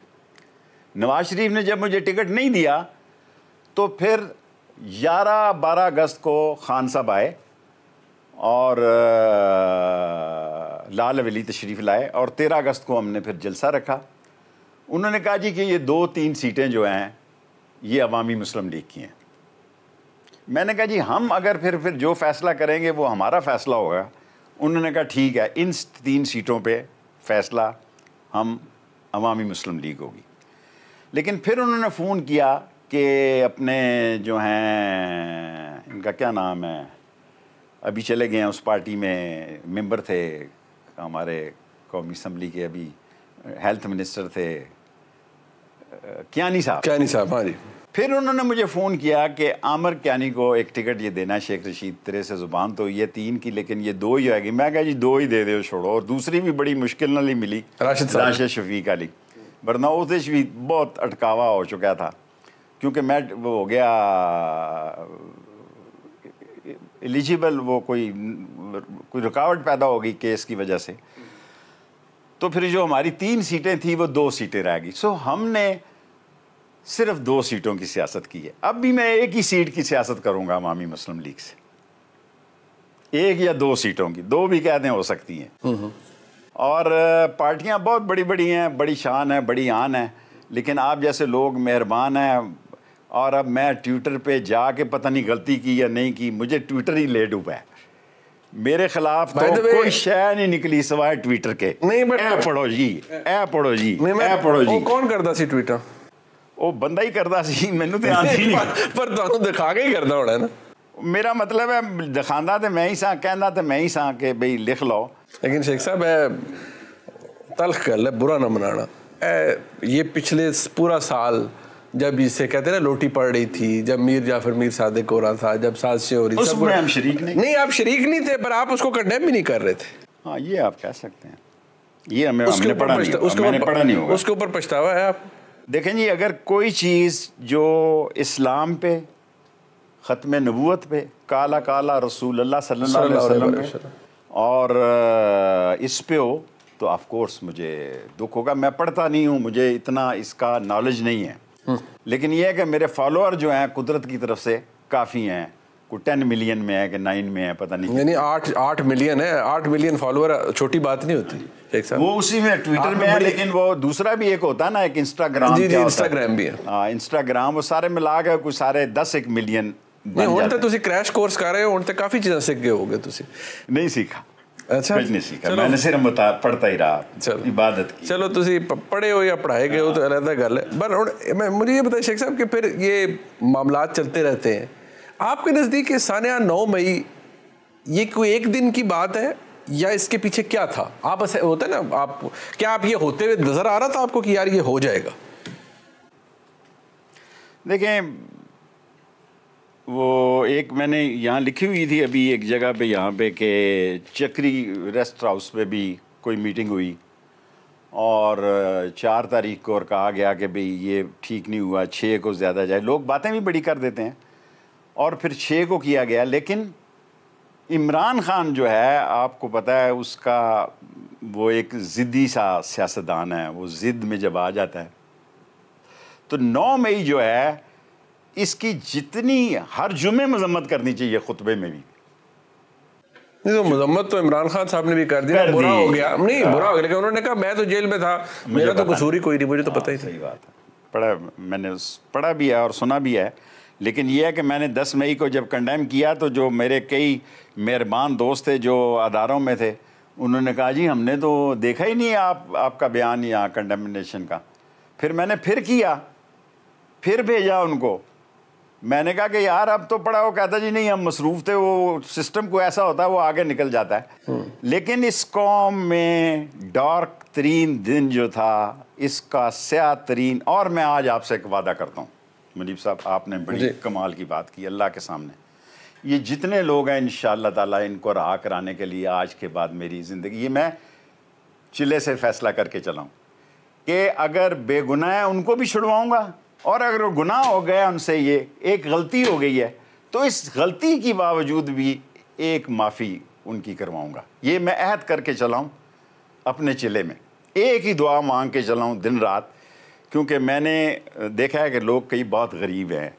नवाज शरीफ ने जब मुझे टिकट नहीं दिया तो फिर 11-12 अगस्त को खान साहब आए और लाल हवेली तशरीफ़ लाए और 13 अगस्त को हमने फिर जलसा रखा उन्होंने कहा जी कि ये दो तीन सीटें जो हैं ये अवामी मुस्लिम लीग की हैं मैंने कहा जी हम अगर फिर फिर जो फ़ैसला करेंगे वो हमारा फ़ैसला होगा उन्होंने कहा ठीक है इन तीन सीटों पे फ़ैसला हम अवामी मुस्लिम लीग होगी लेकिन फिर उन्होंने फ़ोन किया कि अपने जो हैं इनका क्या नाम है अभी चले गए हैं उस पार्टी में मेंबर थे हमारे कौमी असम्बली के अभी हेल्थ मिनिस्टर थे क्यानी साहब क्यानी साहब हाँ जी फिर उन्होंने मुझे फ़ोन किया कि आमर क्यानी को एक टिकट ये देना शेख रशीद तेरे से ज़ुबान तो ये तीन की लेकिन ये दो ही आएगी मैं कहा जी दो ही दे दो छोड़ो और दूसरी भी बड़ी मुश्किल नाली मिली राशिद राशिद शफीक अली वरना उस भी बहुत अटकावा हो चुका था क्योंकि मैं वो हो गया एलिजिबल वो कोई कोई रुकावट पैदा हो गई केस की वजह से तो फिर जो हमारी तीन सीटें थी वो दो सीटें रह गई सो हमने सिर्फ दो सीटों की सियासत की है अब भी मैं एक ही सीट की सियासत करूंगा अवामी मुस्लिम लीग से एक या दो सीटों की दो भी कह दें हो सकती हैं हम्म, हम्म। और पार्टियां बहुत बड़ी बड़ी हैं बड़ी शान है बड़ी आन है लेकिन आप जैसे लोग मेहरबान हैं और अब मैं ट्विटर पे जाके पता नहीं गलती की या नहीं की मुझे ट्विटर ही लेट हुआ है मेरे खिलाफ तो कोई शह नहीं निकली सवाय ट्विटर के नहीं बट पढ़ो जी ए पढ़ो जी ए पढ़ो जी कौन करता सी ट्विटर ओ बंदा ही करता सी मेनू तो ध्यान नहीं पर तो दिखा के ही करता होना ना मेरा मतलब है दिखाता तो मैं ही सा कहंदा तो मैं ही सा के भाई लिख लो लेकिन शेख साहब है तलख कर ले ना मनाना ये पिछले पूरा साल जब इसे कहते ना लोटी पड़ रही थी जब मीर जाफर मीर सादिक हो रहा था जब साजिशें हो रही थी हम शरीक नहीं नहीं आप शरीक नहीं थे पर आप उसको कंडेम भी नहीं कर रहे थे हाँ ये आप कह सकते हैं ये हमें उसके हमने पढ़ा नहीं उसके मैंने पढ़ा नहीं होगा उसके ऊपर पछतावा है आप देखें जी अगर कोई चीज़ जो इस्लाम पे ख़त्म नबूत पे काला काला रसूल अल्लाह और इस पे हो तो ऑफ कोर्स मुझे दुख होगा मैं पढ़ता नहीं हूँ मुझे इतना इसका नॉलेज नहीं है लेकिन ये है कि मेरे फॉलोअर जो हैं कुदरत की तरफ से काफ़ी हैं कोई टेन मिलियन में है कि नाइन में है पता नहीं यानी आठ आठ मिलियन है आठ मिलियन फॉलोअर छोटी बात नहीं होती एक साथ वो उसी में ट्विटर में है लेकिन वो दूसरा भी एक होता है ना एक इंस्टाग्राम जी जी इंस्टाग्राम भी है हाँ इंस्टाग्राम वो सारे ਮਿਲਾ ਕੇ ਕੋਈ ਸਾਰੇ 10 1 ਮਿਲੀਅਨ ਨਹੀਂ ਹੁਣ ਤਾਂ ਤੁਸੀਂ ਕ੍ਰੈਸ਼ ਕੋਰਸ ਕਰ ਰਹੇ ਹੋ ਹੁਣ ਤਾਂ ਕਾਫੀ ਚੀਜ਼ਾਂ ਸਿੱਖ ਗਏ ਹੋਗੇ ਤੁਸੀਂ ਨਹੀਂ की चलो तो अलग है पर मैं मुझे ये शेख साहब कि फिर ये मामला चलते रहते हैं आपके नज़दीक सान्या नौ मई ये कोई एक दिन की बात है या इसके पीछे क्या था आप ऐसे होते ना आप क्या आप ये होते हुए नज़र आ रहा था आपको कि यार ये हो जाएगा देखें वो एक मैंने यहाँ लिखी हुई थी अभी एक जगह पे यहाँ पे कि चक्री रेस्ट हाउस पे भी कोई मीटिंग हुई और चार तारीख को और कहा गया कि भाई ये ठीक नहीं हुआ छः को ज़्यादा जाए लोग बातें भी बड़ी कर देते हैं और फिर छः को किया गया लेकिन इमरान ख़ान जो है आपको पता है उसका वो एक ज़िद्दी सा सियासतदान है वो ज़िद्द में जब आ जाता है तो 9 मई जो है इसकी जितनी हर जुमे मजम्मत करनी चाहिए खुतबे में भी नहीं तो मजम्मत तो इमरान खान साहब ने भी कर दिया बुरा हो गया नहीं हाँ। बुरा हो गया लेकिन उन्होंने कहा मैं तो जेल में था मेरा तो कसूरी ही कोई नहीं मुझे तो हाँ, पता ही सही बात है पढ़ा मैंने पढ़ा भी है और सुना भी है लेकिन यह है कि मैंने 10 मई को जब कंडेम किया तो जो मेरे कई मेहरबान दोस्त थे जो अदारों में थे उन्होंने कहा जी हमने तो देखा ही नहीं आप आपका बयान यहाँ कंडेमिनेशन का फिर मैंने फिर किया फिर भेजा उनको मैंने कहा कि यार अब तो पढ़ा वो कहता जी नहीं हम मसरूफ थे वो सिस्टम को ऐसा होता है वो आगे निकल जाता है हम्म। लेकिन इस कॉम में डार्क तरीन दिन जो था इसका स्या तरीन और मैं आज आपसे एक वादा करता हूँ मुनीब साहब आपने बड़ी कमाल की बात की अल्लाह के सामने ये जितने लोग हैं इन ताला इनको राह कराने के लिए आज के बाद मेरी ज़िंदगी ये मैं चिल्ले से फैसला करके चलाऊँ कि अगर बेगुनाह उनको भी छुड़वाऊँगा और अगर वो गुनाह हो गया उनसे ये एक गलती हो गई है तो इस गलती के बावजूद भी एक माफ़ी उनकी करवाऊँगा ये मैं अहद करके चलाऊँ अपने चिले में एक ही दुआ मांग के चलाऊँ दिन रात क्योंकि मैंने देखा है कि लोग कई बहुत गरीब हैं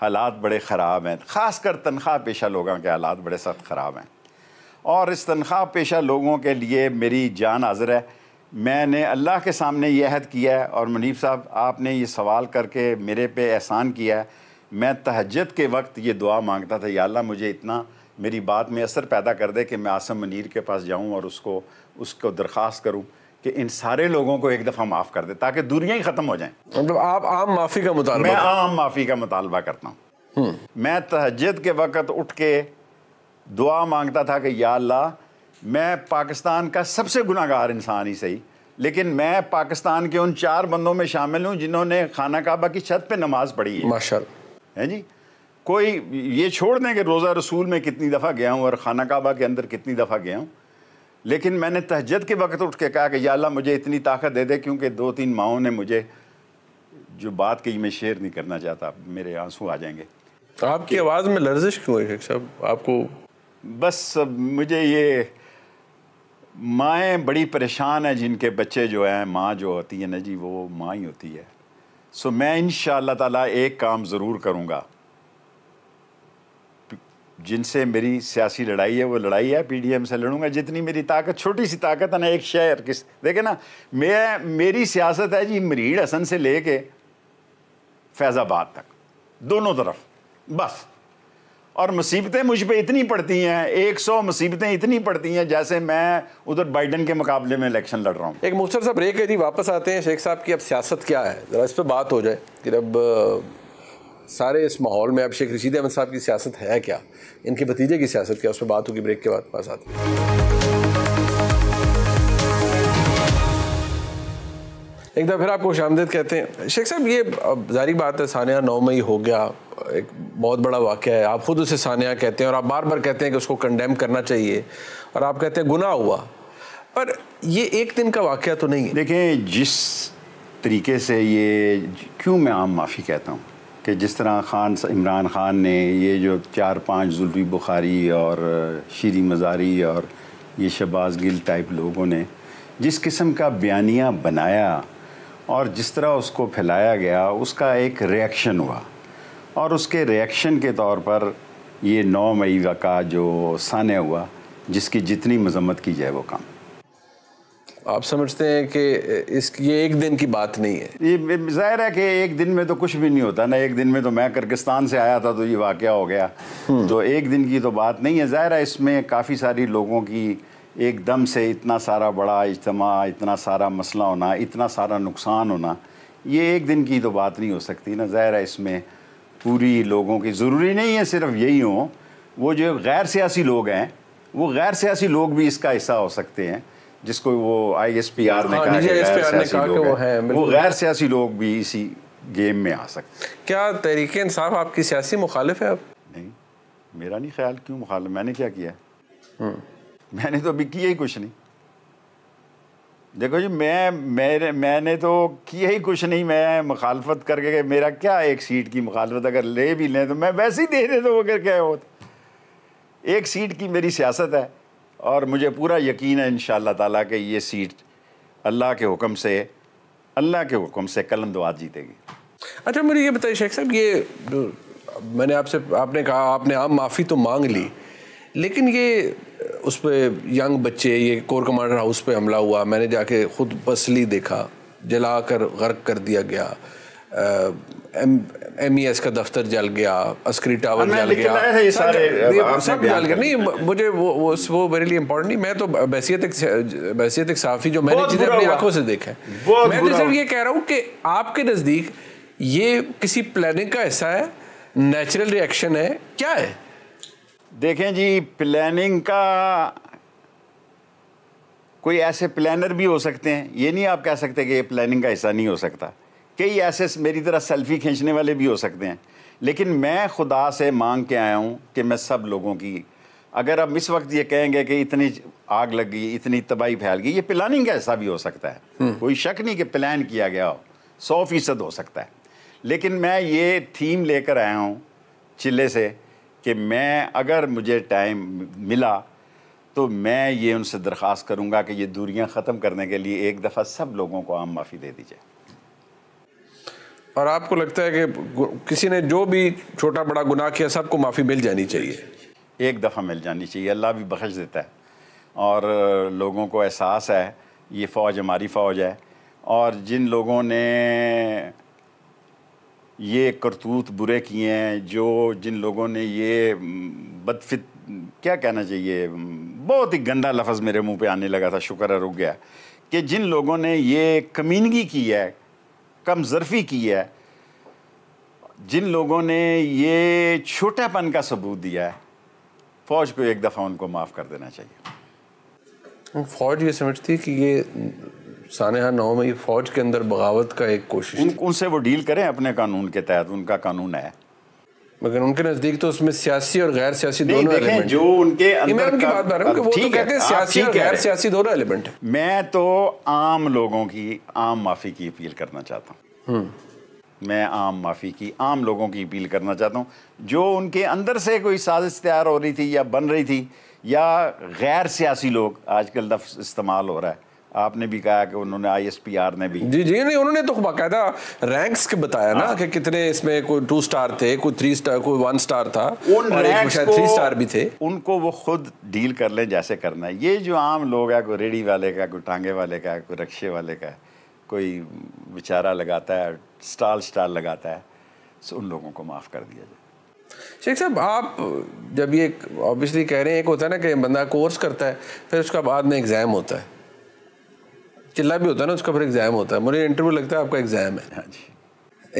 हालात बड़े ख़राब हैं ख़ास कर तनख्वाह पेशा लोगों के हालात बड़े सख्त ख़राब हैं और इस तनख्वाह पेशा लोगों के लिए मेरी जान हाजिर है मैंने अल्लाह के सामने ये अहद किया है और मुनीब साहब आपने ये सवाल करके मेरे पे एहसान किया है मैं तहजद के वक्त ये दुआ मांगता था या अल्लाह मुझे इतना मेरी बात में असर पैदा कर दे कि मैं आसम मनीर के पास जाऊं और उसको उसको दरख्वास्त करूं कि इन सारे लोगों को एक दफ़ा माफ़ कर दे ताकि दूरियाँ ही ख़त्म हो जाएँ मतलब आप आम माफ़ी का मुतालबा मैं आम माफ़ी का मुतालबा करता हूँ हम्म। मैं तहजद के वक़्त उठ के दुआ मांगता था कि या अल्लाह मैं पाकिस्तान का सबसे गुनागार इंसान ही सही लेकिन मैं पाकिस्तान के उन चार बंदों में शामिल हूँ जिन्होंने खाना काबा की छत पर नमाज पढ़ी है माशा है जी कोई ये छोड़ दें कि रोज़ा रसूल में कितनी दफ़ा गया हूँ और खाना काबा के अंदर कितनी दफ़ा गया हूँ लेकिन मैंने तहजद के वक्त उठ के कहा कि या अल्लाह मुझे इतनी ताकत दे दे क्योंकि दो तीन माओं ने मुझे जो बात कही मैं शेयर नहीं करना चाहता मेरे आंसू आ जाएंगे आपकी आवाज़ में लर्जिश क्यों है साहब आपको बस मुझे ये माएँ बड़ी परेशान हैं जिनके बच्चे जो हैं माँ जो होती है ना जी वो माँ ही होती है सो मैं इन ताला एक काम ज़रूर करूँगा जिनसे मेरी सियासी लड़ाई है वो लड़ाई है पीडीएम से लड़ूंगा जितनी मेरी ताकत छोटी सी ताकत है ना एक शहर किस देखे ना मैं मेरी सियासत है जी मरीड हसन से कर फैज़ाबाद तक दोनों तरफ बस और मुसीबतें मुझ पर इतनी पड़ती हैं एक सौ मुसीबतें इतनी पड़ती हैं जैसे मैं उधर बाइडन के मुकाबले में इलेक्शन लड़ रहा हूँ एक मुख्तर साहब ब्रेक है जी वापस आते हैं शेख साहब की अब सियासत क्या है ज़रा इस पर बात हो जाए कि अब सारे इस माहौल में अब शेख रशीद अहमद साहब की सियासत है क्या इनके भतीजे की सियासत क्या उस पर बात होगी ब्रेक के बाद पास आते हैं एक दफ़ा तो फिर आपको शामदेद कहते हैं शेख साहब ये जारी बात है सानिया नौ मई हो गया एक बहुत बड़ा वाक़ है आप ख़ुद उसे सानिया कहते हैं और आप बार बार कहते हैं कि उसको कंडेम करना चाहिए और आप कहते हैं गुना हुआ पर ये एक दिन का वाक़ तो नहीं है देखें जिस तरीके से ये क्यों मैं आम माफ़ी कहता हूँ कि जिस तरह खान इमरान ख़ान ने ये जो चार पांच जुल्फी बुखारी और शीरी मज़ारी और ये शबाज गिल टाइप लोगों ने जिस किस्म का बयानिया बनाया और जिस तरह उसको फैलाया गया उसका एक रिएक्शन हुआ और उसके रिएक्शन के तौर पर ये 9 मई का जो सान्या हुआ जिसकी जितनी मजम्मत की जाए वो काम आप समझते हैं कि इस ये एक दिन की बात नहीं है ये जाहिर है कि एक दिन में तो कुछ भी नहीं होता ना एक दिन में तो मैं किर्गिस्तान से आया था तो ये वाक़ हो गया हम्म। तो एक दिन की तो बात नहीं है ज़ाहिर है इसमें काफ़ी सारी लोगों की एकदम से इतना सारा बड़ा इज्तम इतना सारा मसला होना इतना सारा नुकसान होना ये एक दिन की तो बात नहीं हो सकती ना ज़ाहिर है इसमें पूरी लोगों की ज़रूरी नहीं है सिर्फ यही हो वो जो गैर सियासी लोग हैं वो गैर सियासी लोग भी इसका हिस्सा हो सकते हैं जिसको वो आई एस पी आर ने हाँ, कहा वो गैर सियासी लोग भी इसी गेम में आ सकते हैं क्या तरीक़े इंसाफ आपकी सियासी मुखालिफ है अब नहीं मेरा नहीं ख्याल क्यों मुखालिफ मैंने क्या किया है हम्म। मैंने तो अभी किया ही कुछ नहीं देखो जी मैं मेरे मैंने तो किया ही कुछ नहीं मैं मुखालफत करके मेरा क्या एक सीट की मुखालफत अगर ले भी लें तो मैं वैसे ही दे दे तो अगर क्या होता तो। एक सीट की मेरी सियासत है और मुझे पूरा यकीन है इन ताला के ये सीट अल्लाह के हुक्म से अल्लाह के हुक्म से कलम दवात जीतेगी अच्छा मुझे ये बताइए शेख साहब ये मैंने आपसे आपने कहा आपने आम हाँ, माफ़ी तो मांग ली लेकिन ये उस पर यंग बच्चे ये कोर कमांडर हाउस पे हमला हुआ मैंने जाके खुद पसली देखा जला कर गर्क कर दिया गया एम एम ई एस का दफ्तर जल गया अस्क्री टावर जल गया सब जल गया नहीं मुझे वो वो वो मेरे लिए इम्पोर्टेंट नहीं मैं तो बैसीत एक बहसीत एक साफ़ी जो मैंने चीज़ें अपनी आंखों से देखा है मैं तो सिर्फ ये कह रहा हूँ कि आपके नज़दीक ये किसी प्लानिंग का हिस्सा है नेचुरल रिएक्शन है क्या है देखें जी प्लानिंग का कोई ऐसे प्लानर भी हो सकते हैं ये नहीं आप कह सकते कि ये प्लानिंग का हिस्सा नहीं हो सकता कई ऐसे मेरी तरह सेल्फी खींचने वाले भी हो सकते हैं लेकिन मैं खुदा से मांग के आया हूँ कि मैं सब लोगों की अगर आप इस वक्त ये कहेंगे कि इतनी आग लग गई इतनी तबाही फैल गई ये प्लानिंग का हिस्सा भी हो सकता है हम्म। कोई शक नहीं कि प्लान किया गया हो सौ फीसद हो सकता है लेकिन मैं ये थीम लेकर आया हूँ चिल्ले से कि मैं अगर मुझे टाइम मिला तो मैं ये उनसे दरख्वास्त करूँगा कि ये दूरियाँ ख़त्म करने के लिए एक दफ़ा सब लोगों को आम माफ़ी दे दी जाए और आपको लगता है कि किसी ने जो भी छोटा बड़ा गुनाह किया सबको माफ़ी मिल जानी चाहिए एक दफ़ा मिल जानी चाहिए अल्लाह भी बख्श देता है और लोगों को एहसास है ये फ़ौज हमारी फ़ौज है और जिन लोगों ने ये करतूत बुरे किए हैं जो जिन लोगों ने ये बदफित क्या कहना चाहिए बहुत ही गंदा लफज मेरे मुंह पे आने लगा था शुक्र है रुक गया कि जिन लोगों ने ये कमीनगी की है कम जरफी की है जिन लोगों ने ये छोटापन का सबूत दिया है फ़ौज को एक दफ़ा उनको माफ़ कर देना चाहिए फ़ौज ये समझती है कि ये सानहा नौ में ये फौज के अंदर बगावत का एक कोशिश उन, उनसे वो डील करें अपने कानून के तहत उनका कानून है मगर उनके नजदीक तो उसमें सियासी और गैर सियासी दोनों एलिमेंट जो उनके अंदर की बात रहा हूं वो तो कहते हैं सियासी और गैर सियासी दोनों एलिमेंट मैं तो आम लोगों की आम माफी की अपील करना चाहता हूँ हम्म। मैं आम माफ़ी की आम लोगों की अपील करना चाहता हूँ जो उनके अंदर से कोई साजिश तैयार हो रही थी या बन रही थी या गैर सियासी लोग आजकल लफ्ज़ इस्तेमाल हो रहा है आपने भी कहा कि उन्होंने आईएसपीआर ने भी जी जी नहीं उन्होंने तो बाकायदा रैंक्स के बताया ना हाँ। कि कितने इसमें कोई टू स्टार थे कोई थ्री स्टार कोई वन स्टार था उन और एक थ्री स्टार भी थे उनको वो खुद डील कर लें जैसे करना है ये जो आम लोग है कोई रेडी वाले का कोई टांगे वाले का कोई रक्शे वाले का कोई बेचारा लगाता है स्टाल स्टाल लगाता है तो उन लोगों को माफ़ कर दिया जाए शेख साहब आप जब ये ऑब्वियसली कह रहे हैं एक होता है ना कि बंदा कोर्स करता है फिर उसका बाद में एग्ज़ाम होता है चिल्ला भी होता है ना उसका फिर एग्जाम होता है मुझे इंटरव्यू लगता है आपका एग्जाम है हाँ जी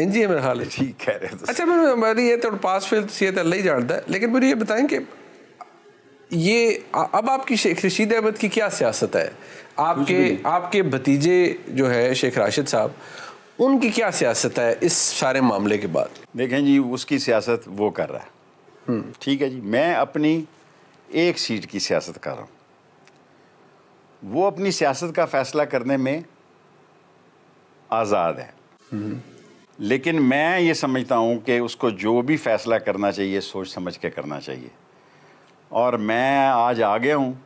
एन जी है मेरा हाल ठीक कह रहे हैं अच्छा मैं हमारी ये तो पास फेल तो सीएत अल्लाह ही जानता है लेकिन मुझे ये बताएं कि ये अब आपकी शेख रशीद अहमद की क्या सियासत है आपके आपके भतीजे जो है शेख राशिद साहब उनकी क्या सियासत है इस सारे मामले के बाद देखें जी उसकी सियासत वो कर रहा है हम्म। ठीक है जी मैं अपनी एक सीट की सियासत कर रहा हूँ वो अपनी सियासत का फैसला करने में आज़ाद है लेकिन मैं ये समझता हूँ कि उसको जो भी फैसला करना चाहिए सोच समझ के करना चाहिए और मैं आज आ गया हूँ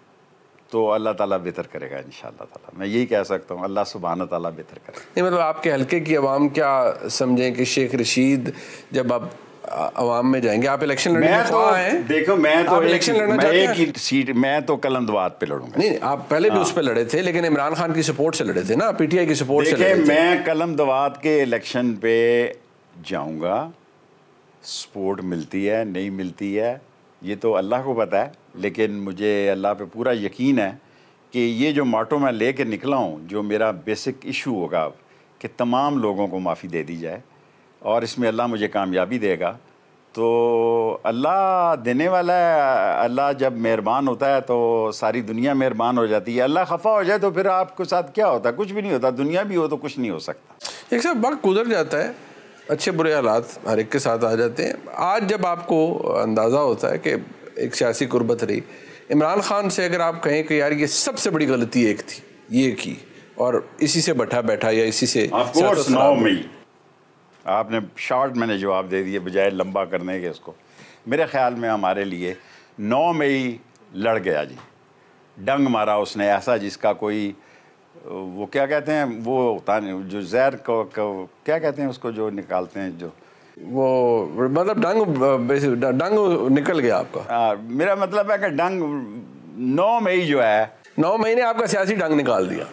तो अल्लाह ताला बेहतर करेगा इन ताला मैं यही कह सकता हूँ अल्लाह सुबहान ताला बेहतर करेगा नहीं मतलब आपके हलके की आवाम क्या समझें कि शेख रशीद जब आप आवाम में जाएंगे आप इलेक्शन लड़ने तो देखो मैं तो इलेक्शन लड़ना मैं एक ही सीट मैं तो कलंदवाद पे लड़ूंगा नहीं आप पहले भी हाँ। उस पर लड़े थे लेकिन इमरान खान की सपोर्ट से लड़े थे ना पीटीआई की सपोर्ट से लड़े मैं कलमदवाद के इलेक्शन पे जाऊंगा सपोर्ट मिलती है नहीं मिलती है ये तो अल्लाह को पता है लेकिन मुझे अल्लाह पे पूरा यकीन है कि ये जो माटो मैं ले कर निकला हूँ जो मेरा बेसिक इशू होगा कि तमाम लोगों को माफ़ी दे दी जाए और इसमें अल्लाह मुझे कामयाबी देगा तो अल्लाह देने वाला है अल्लाह जब मेहरबान होता है तो सारी दुनिया मेहरबान हो जाती है अल्लाह खफा हो जाए तो फिर आपके साथ क्या होता है कुछ भी नहीं होता दुनिया भी हो तो कुछ नहीं हो सकता एक सब वक्त गुजर जाता है अच्छे बुरे हालात हर एक के साथ आ जाते हैं आज जब आपको अंदाज़ा होता है कि एक सियासी गुरबत रही इमरान खान से अगर आप कहें कि यार ये सबसे बड़ी गलती एक थी ये की और इसी से बैठा बैठा या इसी से आपने शॉर्ट मैंने जवाब दे दिए बजाय लंबा करने के इसको मेरे ख्याल में हमारे लिए नौ मई लड़ गया जी डंग मारा उसने ऐसा जिसका कोई वो क्या कहते हैं वो होता जो जहर को, को क्या कहते हैं उसको जो निकालते हैं जो वो मतलब डंग डंग निकल गया आपका आ, मेरा मतलब है कि डंग नौ मई जो है नौ मई ने आपका सियासी डंग निकाल दिया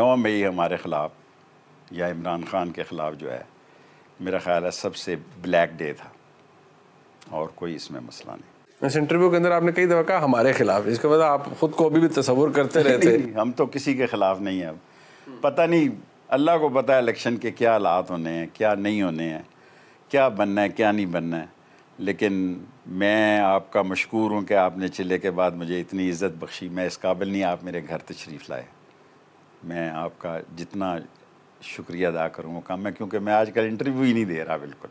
नौ मई हमारे खिलाफ या इमरान ख़ान के ख़िलाफ़ जो है मेरा ख्याल है सबसे ब्लैक डे था और कोई इसमें मसला नहीं इस इंटरव्यू के अंदर आपने कई दफ़ा कहा हमारे ख़िलाफ़ इसके बाद आप ख़ुद को अभी भी तस्वुर करते रहते हम तो किसी के ख़िलाफ़ नहीं हैं अब पता नहीं अल्लाह को पता है इलेक्शन के क्या हालात होने हैं क्या नहीं होने हैं क्या बनना है क्या नहीं बनना है लेकिन मैं आपका मशहूर हूँ कि आपने चिल्ले के बाद मुझे इतनी इज़्ज़त बख्शी मैं इस काबिल नहीं आप मेरे घर तशरीफ़ लाए मैं आपका जितना शुक्रिया अदा करूँगा मैं क्योंकि मैं आजकल इंटरव्यू ही नहीं दे रहा बिल्कुल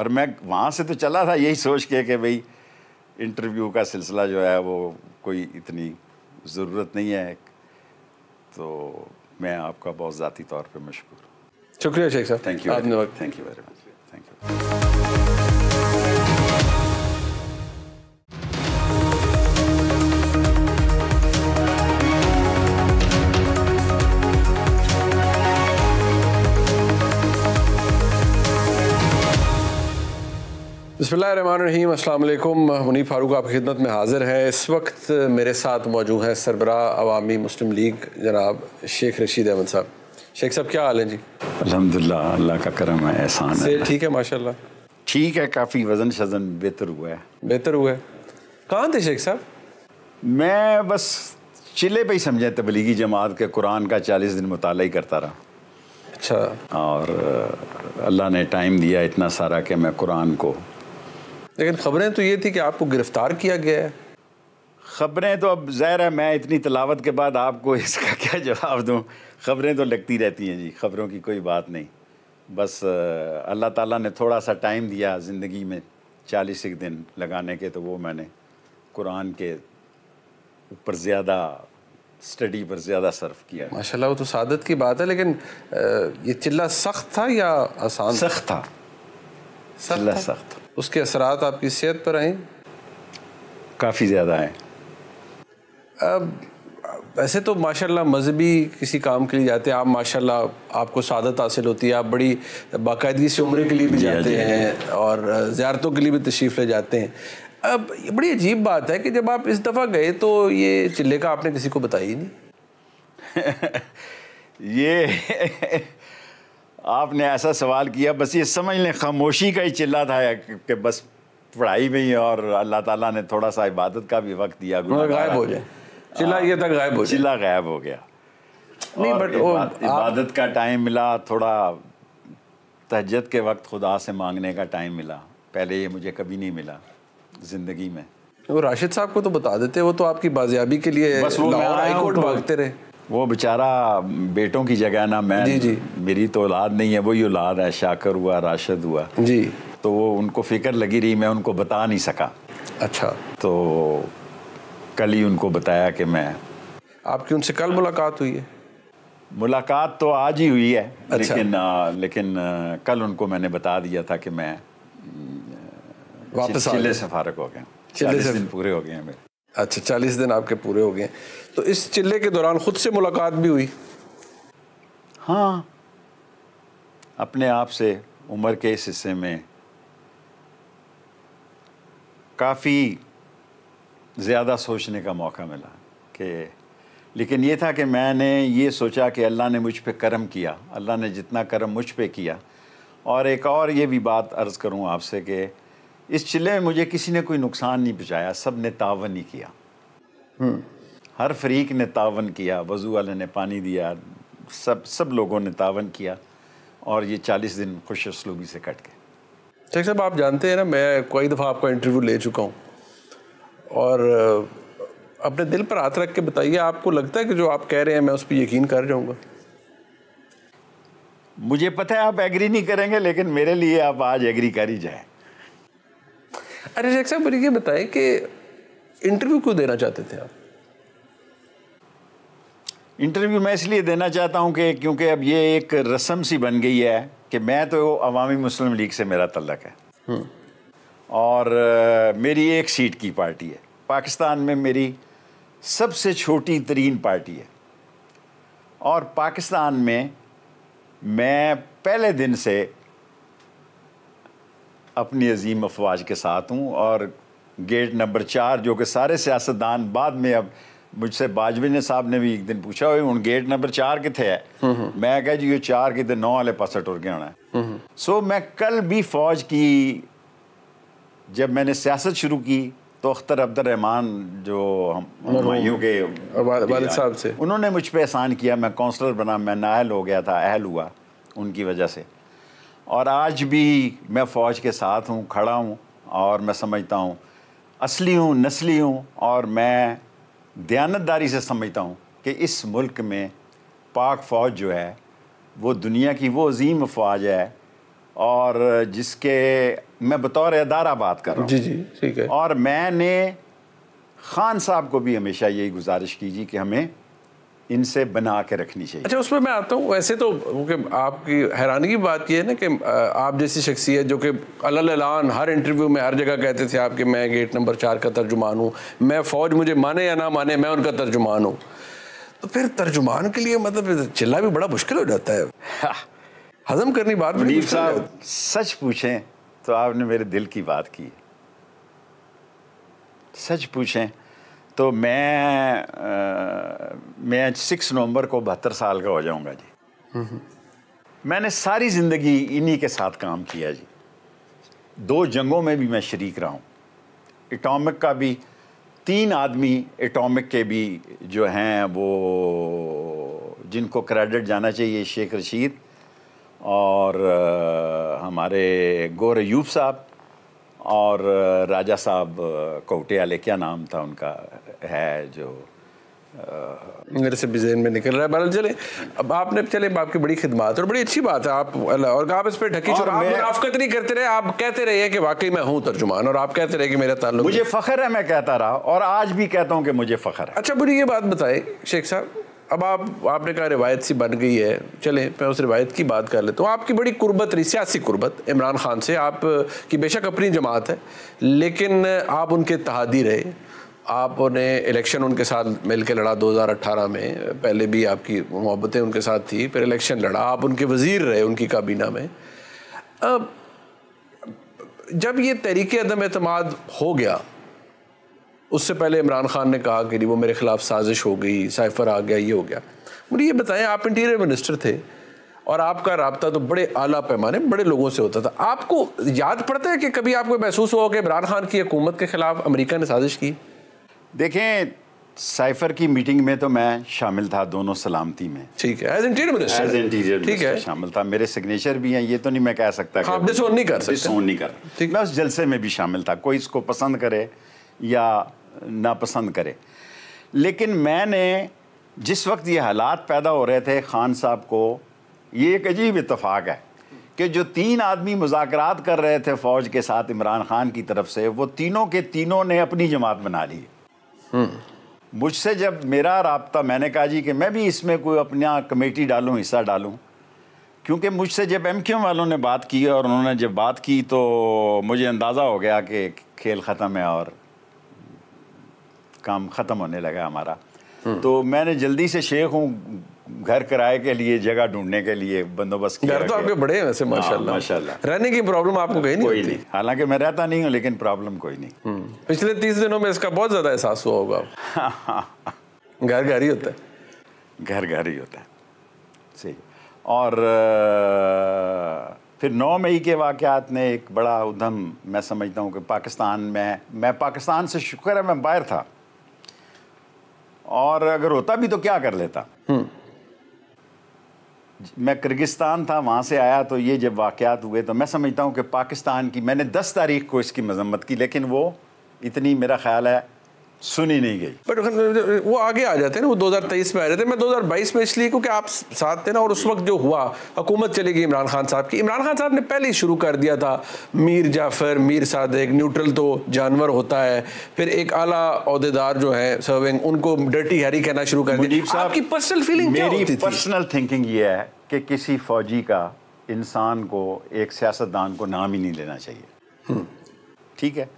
और मैं वहाँ से तो चला था यही सोच के कि भाई इंटरव्यू का सिलसिला जो है वो कोई इतनी ज़रूरत नहीं है तो मैं आपका बहुत ज़ाती तौर पर मशहूर शुक्रिया शेख साहब thank you thank you very much thank you बसमीम अल्लाम मुनीब फारूक आपकी खिदमत में हाज़िर हैं इस वक्त मेरे साथ मौजूद हैं सरबरा अवामी मुस्लिम लीग जनाब शेख रशीद अहमद साहब शेख साहब क्या हाल है जी अलहमदिल्ला अल्लाह का करम है एहसान से ठीक है माशाल्लाह ठीक है काफ़ी वज़न शजन बेहतर हुआ है बेहतर हुआ है कहाँ थे शेख साहब मैं बस चिले पर ही समझे तबलीगी जमात के कुरान का चालीस दिन मुताल ही करता रहा अच्छा और अल्लाह ने टाइम दिया इतना सारा कि मैं कुरान को लेकिन खबरें तो ये थी कि आपको गिरफ्तार किया गया है खबरें तो अब ज़ाहिर है मैं इतनी तलावत के बाद आपको इसका क्या जवाब दूँ खबरें तो लगती रहती हैं जी खबरों की कोई बात नहीं बस अल्लाह ताला ने थोड़ा सा टाइम दिया ज़िंदगी में चालीस एक दिन लगाने के तो वो मैंने कुरान के ऊपर ज़्यादा स्टडी पर ज़्यादा सर्फ किया माशाल्लाह वो तो सादत की बात है लेकिन ये चिल्ला सख्त था या आसान सख्त था चिल्ला सख्त उसके असरात आपकी सेहत पर आए काफ़ी ज़्यादा आए अब वैसे तो माशाल्लाह मजहबी किसी काम के लिए जाते हैं आप माशाल्लाह आपको शादत हासिल होती है आप बड़ी बाकायदगी से उम्र के लिए भी हाँ जाते हाँ हैं और ज़्यारतों के लिए भी तशरीफ़ ले जाते हैं अब ये बड़ी अजीब बात है कि जब आप इस दफ़ा गए तो ये चिल्ले का आपने किसी को बताया ही नहीं ये आपने ऐसा सवाल किया बस ये समझ लें खामोशी का ही चिल्ला था कि बस पढ़ाई में ही और अल्लाह ताला ने थोड़ा सा इबादत का भी वक्त दिया गायब हो जाए चिल्ला ये था गायब हो चिल्ला गायब हो गया नहीं बट इबादत का टाइम मिला थोड़ा तहजत के वक्त खुदा से मांगने का टाइम मिला पहले ये मुझे कभी नहीं मिला ज़िंदगी में वो राशिद साहब को तो बता देते वो तो आपकी बाजियाबी के लिए बस वो हाई कोर्ट तो भागते रहे वो बेचारा बेटों की जगह ना मैं जी जी मेरी तो औलाद नहीं है वही औलाद है शाकर हुआ राशद हुआ जी तो वो उनको फिक्र लगी रही मैं उनको बता नहीं सका अच्छा तो कल ही उनको बताया कि मैं आपकी उनसे कल मुलाकात हुई है मुलाकात तो आज ही हुई है अच्छा। लेकिन आ, लेकिन आ, कल उनको मैंने बता दिया था कि मैं वापस चिल्ले से फारक हो गया चालीस दिन पूरे हो गए हैं मेरे अच्छा चालीस दिन आपके पूरे हो गए तो इस चिल्ले के दौरान खुद से मुलाकात भी हुई हाँ अपने आप से उम्र के इस हिस्से में काफ़ी ज़्यादा सोचने का मौका मिला कि लेकिन ये था कि मैंने ये सोचा कि अल्लाह ने मुझ पर करम किया अल्लाह ने जितना करम मुझ पर किया और एक और ये भी बात अर्ज़ करूँ आपसे कि इस चिल्ले में मुझे किसी ने कोई नुकसान नहीं पहुँचाया सब ने तावन ही किया हम्म। हर फरीक ने तावन किया वज़ू वाले ने पानी दिया सब सब लोगों ने तावन किया और ये चालीस दिन खुश असलूबी से कट गए शेख साहब आप जानते हैं ना मैं कई दफ़ा आपका इंटरव्यू ले चुका हूँ और अपने दिल पर हाथ रख के बताइए आपको लगता है कि जो आप कह रहे हैं मैं उस पर यकीन कर जाऊँगा मुझे पता है आप एग्री नहीं करेंगे लेकिन मेरे लिए आप आज एग्री कर ही जाए अरे शेख साहब मुझे ये बताएं कि इंटरव्यू क्यों देना चाहते थे आप इंटरव्यू मैं इसलिए देना चाहता हूँ कि क्योंकि अब ये एक रस्म सी बन गई है कि मैं तो अवामी मुस्लिम लीग से मेरा तल्लक है हम्म। और मेरी एक सीट की पार्टी है पाकिस्तान में मेरी सबसे छोटी तरीन पार्टी है और पाकिस्तान में मैं पहले दिन से अपनी अजीम अफवाज के साथ हूँ और गेट नंबर चार जो कि सारे सियासतदान बाद में अब मुझसे बाजवी ने साहब ने भी एक दिन पूछा हुई हूँ गेट नंबर चार कितने है हम्म, हम्म। मैं कह जी ये चार कितने नौ वाले पास टुर के आना है सो हम्म, मैं कल भी फौज की जब मैंने सियासत शुरू की तो अख्तर अब्दुलरहमान जो हम के साहब से उन्होंने मुझ पर एहसान किया मैं काउंसलर बना मैं नाहल हो गया था अहल हुआ उनकी वजह से और आज भी मैं फ़ौज के साथ हूँ खड़ा हूँ और मैं समझता हूँ असली हूँ नस्ली हूँ और मैं दयानतदारी से समझता हूँ कि इस मुल्क में पाक फ़ौज जो है वो दुनिया की वो अजीम फ़ौज है और जिसके मैं बतौर अदारा बात कर रहा हूँ जी जी ठीक है और मैंने ख़ान साहब को भी हमेशा यही गुजारिश की जी कि हमें इनसे बना के रखनी चाहिए अच्छा उसमें मैं आता हूँ वैसे तो आपकी हैरानी की बात यह है ना कि आप जैसी शख्सियत जो कि अलान हर इंटरव्यू में हर जगह कहते थे आपके मैं गेट नंबर चार का तर्जुमान हूँ मैं फ़ौज मुझे माने या ना माने मैं उनका तर्जुमान हूँ तो फिर तर्जुमान के लिए मतलब चिल्ला भी बड़ा मुश्किल हो जाता है हाँ। हजम करनी बात साहब सच पूछें तो आपने मेरे दिल की बात की सच पूछें तो मैं आ, मैं सिक्स नवंबर को बहत्तर साल का हो जाऊंगा जी मैंने सारी ज़िंदगी इन्हीं के साथ काम किया जी दो जंगों में भी मैं शरीक रहा हूँ एटॉमिक का भी तीन आदमी एटॉमिक के भी जो हैं वो जिनको क्रेडिट जाना चाहिए शेख रशीद और हमारे गोर यूब साहब और राजा साहब कोटियाले क्या नाम था उनका है जो मेरे से बिजेन में निकल रहा है बहरहाल चले अब आपने चले आपकी बड़ी खिदमत और बड़ी अच्छी बात है आप और आप इस पर ढकी और आप मुनाफ्त नहीं करते रहे आप कहते रहे कि वाकई मैं हूँ तर्जुमान और आप कहते रहे कि मेरा ताल्लुक मुझे फ़ख्र है मैं कहता रहा और आज भी कहता हूँ कि मुझे फ़ख्र है अच्छा बुरी ये बात बताए शेख साहब अब आप आपने कहा रिवायत सी बन गई है चले मैं उस रिवायत की बात कर लेता हूँ आपकी बड़ी कुर्बत रही सियासी कुर्बत इमरान खान से आप की बेशक अपनी जमात है लेकिन आप उनके तहादी रहे आप उन्हें इलेक्शन उनके साथ मिल के लड़ा 2018 में पहले भी आपकी मोहब्बतें उनके साथ थी फिर इलेक्शन लड़ा आप उनके वज़ीर रहे उनकी काबीना में अब जब ये तहरीक अदम अतमाद हो गया उससे पहले इमरान खान ने कहा कि वो मेरे ख़िलाफ़ साजिश हो गई साइफर आ गया ये हो गया मुझे ये बताएं आप इंटीरियर मिनिस्टर थे और आपका रबता तो बड़े आला पैमाने बड़े लोगों से होता था आपको याद पड़ता है कि कभी आपको महसूस हुआ कि इमरान खान की हुकूमत के ख़िलाफ़ अमरीका ने साजिश की देखें साइफर की मीटिंग में तो मैं शामिल था दोनों सलामती में ठीक है as interior minister as interior ठीक है शामिल था मेरे सिग्नेचर भी हैं ये तो नहीं मैं कह सकता हाँ, कि नहीं कर सकते नहीं कर मैं उस जलसे में भी शामिल था कोई इसको पसंद करे या नापसंद करे लेकिन मैंने जिस वक्त ये हालात पैदा हो रहे थे खान साहब को ये एक अजीब इतफाक़ है कि जो तीन आदमी मुजाकर कर रहे थे फ़ौज के साथ इमरान खान की तरफ से वो तीनों के तीनों ने अपनी जमात बना ली हम्म। मुझसे जब मेरा रबता मैंने कहा जी कि मैं भी इसमें कोई अपना कमेटी डालूँ हिस्सा डालूँ क्योंकि मुझसे जब एम क्यू वालों ने बात की और उन्होंने जब बात की तो मुझे अंदाज़ा हो गया कि खेल ख़त्म है और काम ख़त्म होने लगा हमारा हम्म। तो मैंने जल्दी से शेख हूँ घर किराए के लिए जगह ढूंढने के लिए बंदोबस्त किया घर तो आपके बड़े हैं वैसे हाँ, माशाल्लाह माशाल्लाह रहने की प्रॉब्लम आपको कहीं नहीं कोई नहीं हालांकि मैं रहता नहीं हूँ लेकिन प्रॉब्लम कोई नहीं हम्म। पिछले तीस दिनों में इसका बहुत ज़्यादा एहसास हुआ होगा घर घर ही होता है घर घर ही होता है सही और फिर नौ मई के वाक़ात ने एक बड़ा उधम मैं समझता हूँ कि पाकिस्तान में मैं पाकिस्तान से शुक्र है मैं बाहर था और अगर होता भी तो क्या कर लेता हम्म। मैं किर्गिस्तान था वहाँ से आया तो ये जब वाक़ात हुए तो मैं समझता हूँ कि पाकिस्तान की मैंने दस तारीख को इसकी मजम्मत की लेकिन वो इतनी मेरा ख्याल है सुनी नहीं गई बट वो आगे आ जाते हैं ना वो 2023 में आ जाते हैं मैं 2022 में इसलिए क्योंकि आप साथ थे ना और उस वक्त जो हुआ हुकूमत चली गई इमरान खान साहब की इमरान खान साहब ने पहले ही शुरू कर दिया था मीर जाफर मीर सादक न्यूट्रल तो जानवर होता है फिर एक आला अहदेदार जो है सर्विंग उनको डर्टी हैरी कहना शुरू कर दिया आपकी पर्सनल फीलिंग पर्सनल थिंकिंग ये है कि किसी फौजी का इंसान को एक सियासतदान को नाम ही नहीं लेना चाहिए हम्म। ठीक है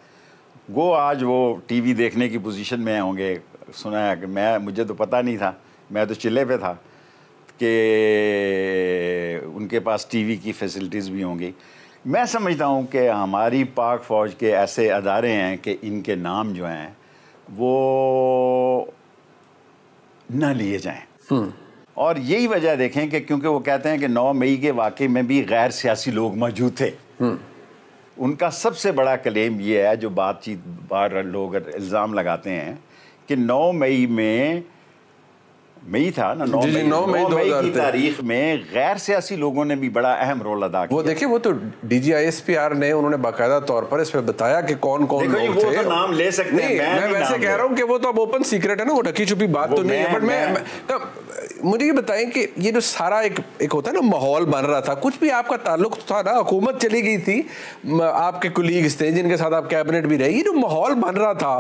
गो आज वो टीवी देखने की पोजीशन में होंगे सुना है कि मैं मुझे तो पता नहीं था मैं तो चिल्ले पे था कि उनके पास टीवी की फैसिलिटीज़ भी होंगी मैं समझता हूँ कि हमारी पाक फ़ौज के ऐसे अदारे हैं कि इनके नाम जो हैं वो न लिए जाएँ हम्म। और यही वजह देखें कि क्योंकि वो कहते हैं कि 9 मई के वाकई में भी गैर सियासी लोग मौजूद थे हम्म। उनका सबसे बड़ा क्लेम ये है जो बातचीत बार लोग इल्ज़ाम लगाते हैं कि 9 मई में मई था ना नौ मई नौ मई मई की तारीख में गैर सियासी लोगों ने भी बड़ा अहम रोल अदा किया वो देखिए वो तो डीजीआईएसपीआर ने उन्होंने बाकायदा तौर पर इस पे बताया कि कौन कौन लोग वो थे तो नाम ले सकते हैं मैं, मैं वैसे कह रहा हूँ कि वो तो अब ओपन सीक्रेट है ना वो ढकी छुपी बात तो नहीं है बट मैं मुझे ये बताएं कि ये जो सारा एक एक होता है ना माहौल बन रहा था कुछ भी आपका ताल्लुक था ना हुकूमत चली गई थी आपके कुलीग्स थे जिनके साथ आप कैबिनेट भी रहे ये जो माहौल बन रहा था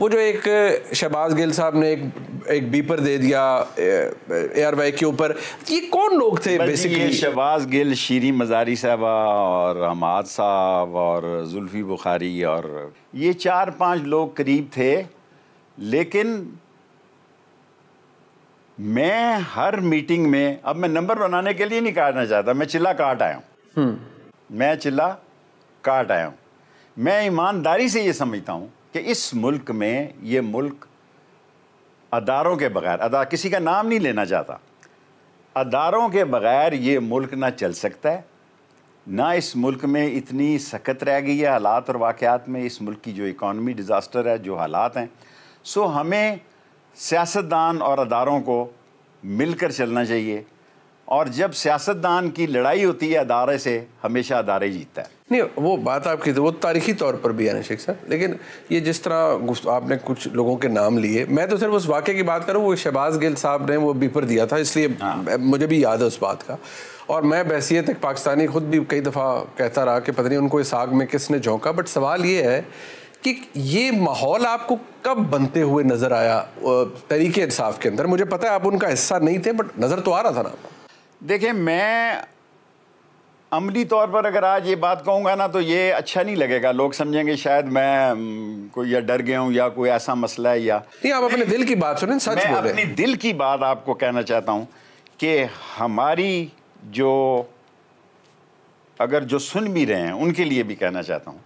वो जो एक शहबाज गिल साहब ने एक एक बीपर दे दिया एयर वाई के ऊपर ये कौन लोग थे बेसिकली शहबाज गिल शीरी मजारी साहबा और हमाद साहब और जुल्फी बुखारी और ये चार पाँच लोग करीब थे लेकिन मैं हर मीटिंग में अब मैं नंबर बनाने के लिए नहीं काटना चाहता मैं चिल्ला काट आया हूँ हम्म। मैं चिल्ला काट आया हूँ मैं ईमानदारी से ये समझता हूँ कि इस मुल्क में ये मुल्क अदारों के बगैर अदा किसी का नाम नहीं लेना चाहता अदारों के बगैर ये मुल्क ना चल सकता है ना इस मुल्क में इतनी सख्त रह गई है हालात और वाक़ात में इस मुल्क की जो इकॉनमी डिज़ास्टर है जो हालात हैं सो हमें सियासतदान और अदारों को मिलकर चलना चाहिए और जब सियासतदान की लड़ाई होती है अदारे से हमेशा अदारे जीतता है नहीं वो बात आपकी तो, वो तारीखी तौर पर भी है ना शेख साहब लेकिन ये जिस तरह आपने कुछ लोगों के नाम लिए मैं तो सिर्फ उस वाक्य की बात करूँ वो शहबाज गिल साहब ने वो बीपर दिया था इसलिए हाँ। मुझे भी याद है उस बात का और मैं बैसीत एक पाकिस्तानी खुद भी कई दफ़ा कहता रहा कि पता नहीं उनको इस आग में किसने झोंका बट सवाल ये है कि ये माहौल आपको कब बनते हुए नज़र आया तरीके इंसाफ के अंदर मुझे पता है आप उनका हिस्सा नहीं थे बट नज़र तो आ रहा था ना देखिए मैं अमली तौर पर अगर आज ये बात कहूँगा ना तो ये अच्छा नहीं लगेगा लोग समझेंगे शायद मैं कोई या डर गया हूँ या कोई ऐसा मसला है या नहीं आप अपने दिल की बात सुने सच मैं बोले अपनी दिल की बात आपको कहना चाहता हूँ कि हमारी जो अगर जो सुन भी रहे हैं उनके लिए भी कहना चाहता हूँ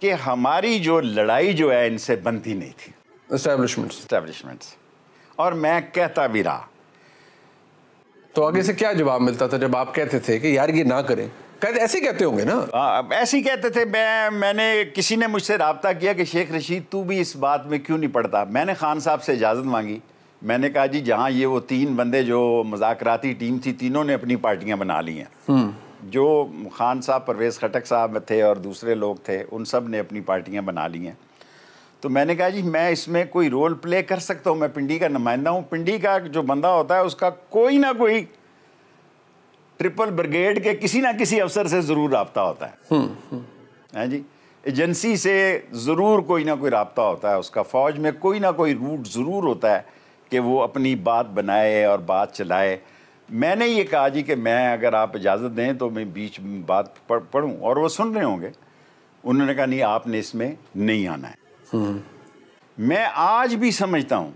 कि हमारी जो लड़ाई जो है इनसे बनती नहीं थी इस्टेब्लिशमेंट्स इस्टेब्लिशमेंट्स और मैं कहता भी रहा तो आगे से क्या जवाब मिलता था जब आप कहते थे कि यार ये ना करें कहते ऐसे कहते होंगे ना आ, ऐसे ही कहते थे मैं मैंने किसी ने मुझसे रबता किया कि शेख रशीद तू भी इस बात में क्यों नहीं पढ़ता मैंने खान साहब से इजाज़त मांगी मैंने कहा जी जहाँ ये वो तीन बंदे जो मजाकती टीम थी तीनों ने अपनी पार्टियाँ बना ली हैं हम्म। जो खान साहब परवेज़ खटक साहब थे और दूसरे लोग थे उन सब ने अपनी पार्टियाँ बना ली हैं तो मैंने कहा जी मैं इसमें कोई रोल प्ले कर सकता हूँ मैं पिंडी का नुमाइंदा हूँ पिंडी का जो बंदा होता है उसका कोई ना कोई ट्रिपल ब्रिगेड के किसी ना किसी अफसर से ज़रूर रबता होता है हैं हम्म, हम्म। हाँ जी एजेंसी से ज़रूर कोई ना कोई रबता होता है उसका फ़ौज में कोई ना कोई रूट ज़रूर होता है कि वो अपनी बात बनाए और बात चलाए मैंने ये कहा जी कि मैं अगर आप इजाज़त दें तो मैं बीच बात पढ़ पढ़ूँ और वो सुन रहे होंगे उन्होंने कहा नहीं आपने इसमें नहीं आना है हम्म। मैं आज भी समझता हूँ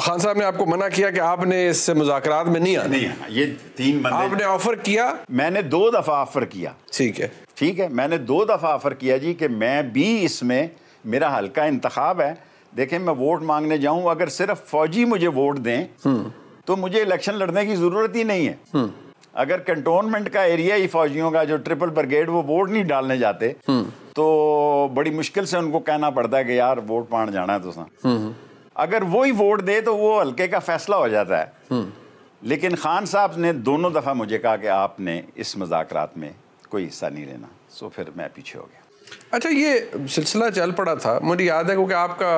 खान साहब ने आपको मना किया कि आपने इससे मुजाकरात में नहीं आना नहीं ये तीन बंदे आपने ऑफर किया मैंने दो दफ़ा ऑफर किया ठीक है ठीक है मैंने दो दफ़ा ऑफर किया जी कि मैं भी इसमें मेरा हल्का इंतखाब है देखें मैं वोट मांगने जाऊं अगर सिर्फ फौजी मुझे वोट दें हम्म। तो मुझे इलेक्शन लड़ने की ज़रूरत ही नहीं है हम्म। अगर कंटोनमेंट का एरिया ही फौजियों का जो ट्रिपल ब्रिगेड वो वोट नहीं डालने जाते हम्म। तो बड़ी मुश्किल से उनको कहना पड़ता है कि यार वोट पान जाना है तुसा हम्म, अगर वो ही वोट दे तो वो हल्के का फैसला हो जाता है लेकिन खान साहब ने दोनों दफ़ा मुझे कहा कि आपने इस मजाक में कोई हिस्सा नहीं लेना सो फिर मैं पीछे हो गया अच्छा ये सिलसिला चल पड़ा था मुझे याद है क्योंकि आपका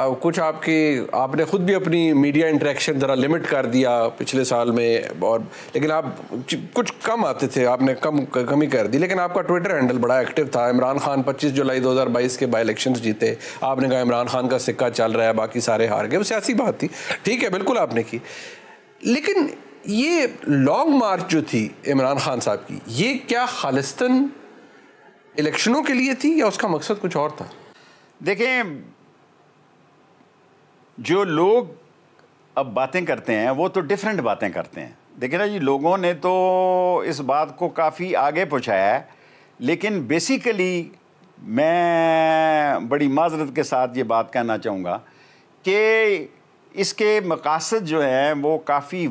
आ, कुछ आपकी आपने ख़ुद भी अपनी मीडिया इंटरेक्शन ज़रा लिमिट कर दिया पिछले साल में और लेकिन आप कुछ कम आते थे आपने कम कमी कर दी लेकिन आपका ट्विटर हैंडल बड़ा एक्टिव था इमरान खान 25 जुलाई 2022 के बाई इलेक्शन जीते आपने कहा इमरान खान का सिक्का चल रहा है बाकी सारे हार गए वो सियासी बात थी ठीक है बिल्कुल आपने की लेकिन ये लॉन्ग मार्च जो थी इमरान खान साहब की ये क्या खालिस्तन इलेक्शनों के लिए थी या उसका मकसद कुछ और था देखें जो लोग अब बातें करते हैं वो तो डिफरेंट बातें करते हैं देखिए ना जी लोगों ने तो इस बात को काफ़ी आगे पहुँचाया है लेकिन बेसिकली मैं बड़ी माजरत के साथ ये बात कहना चाहूँगा कि इसके मकासद जो हैं वो काफ़ी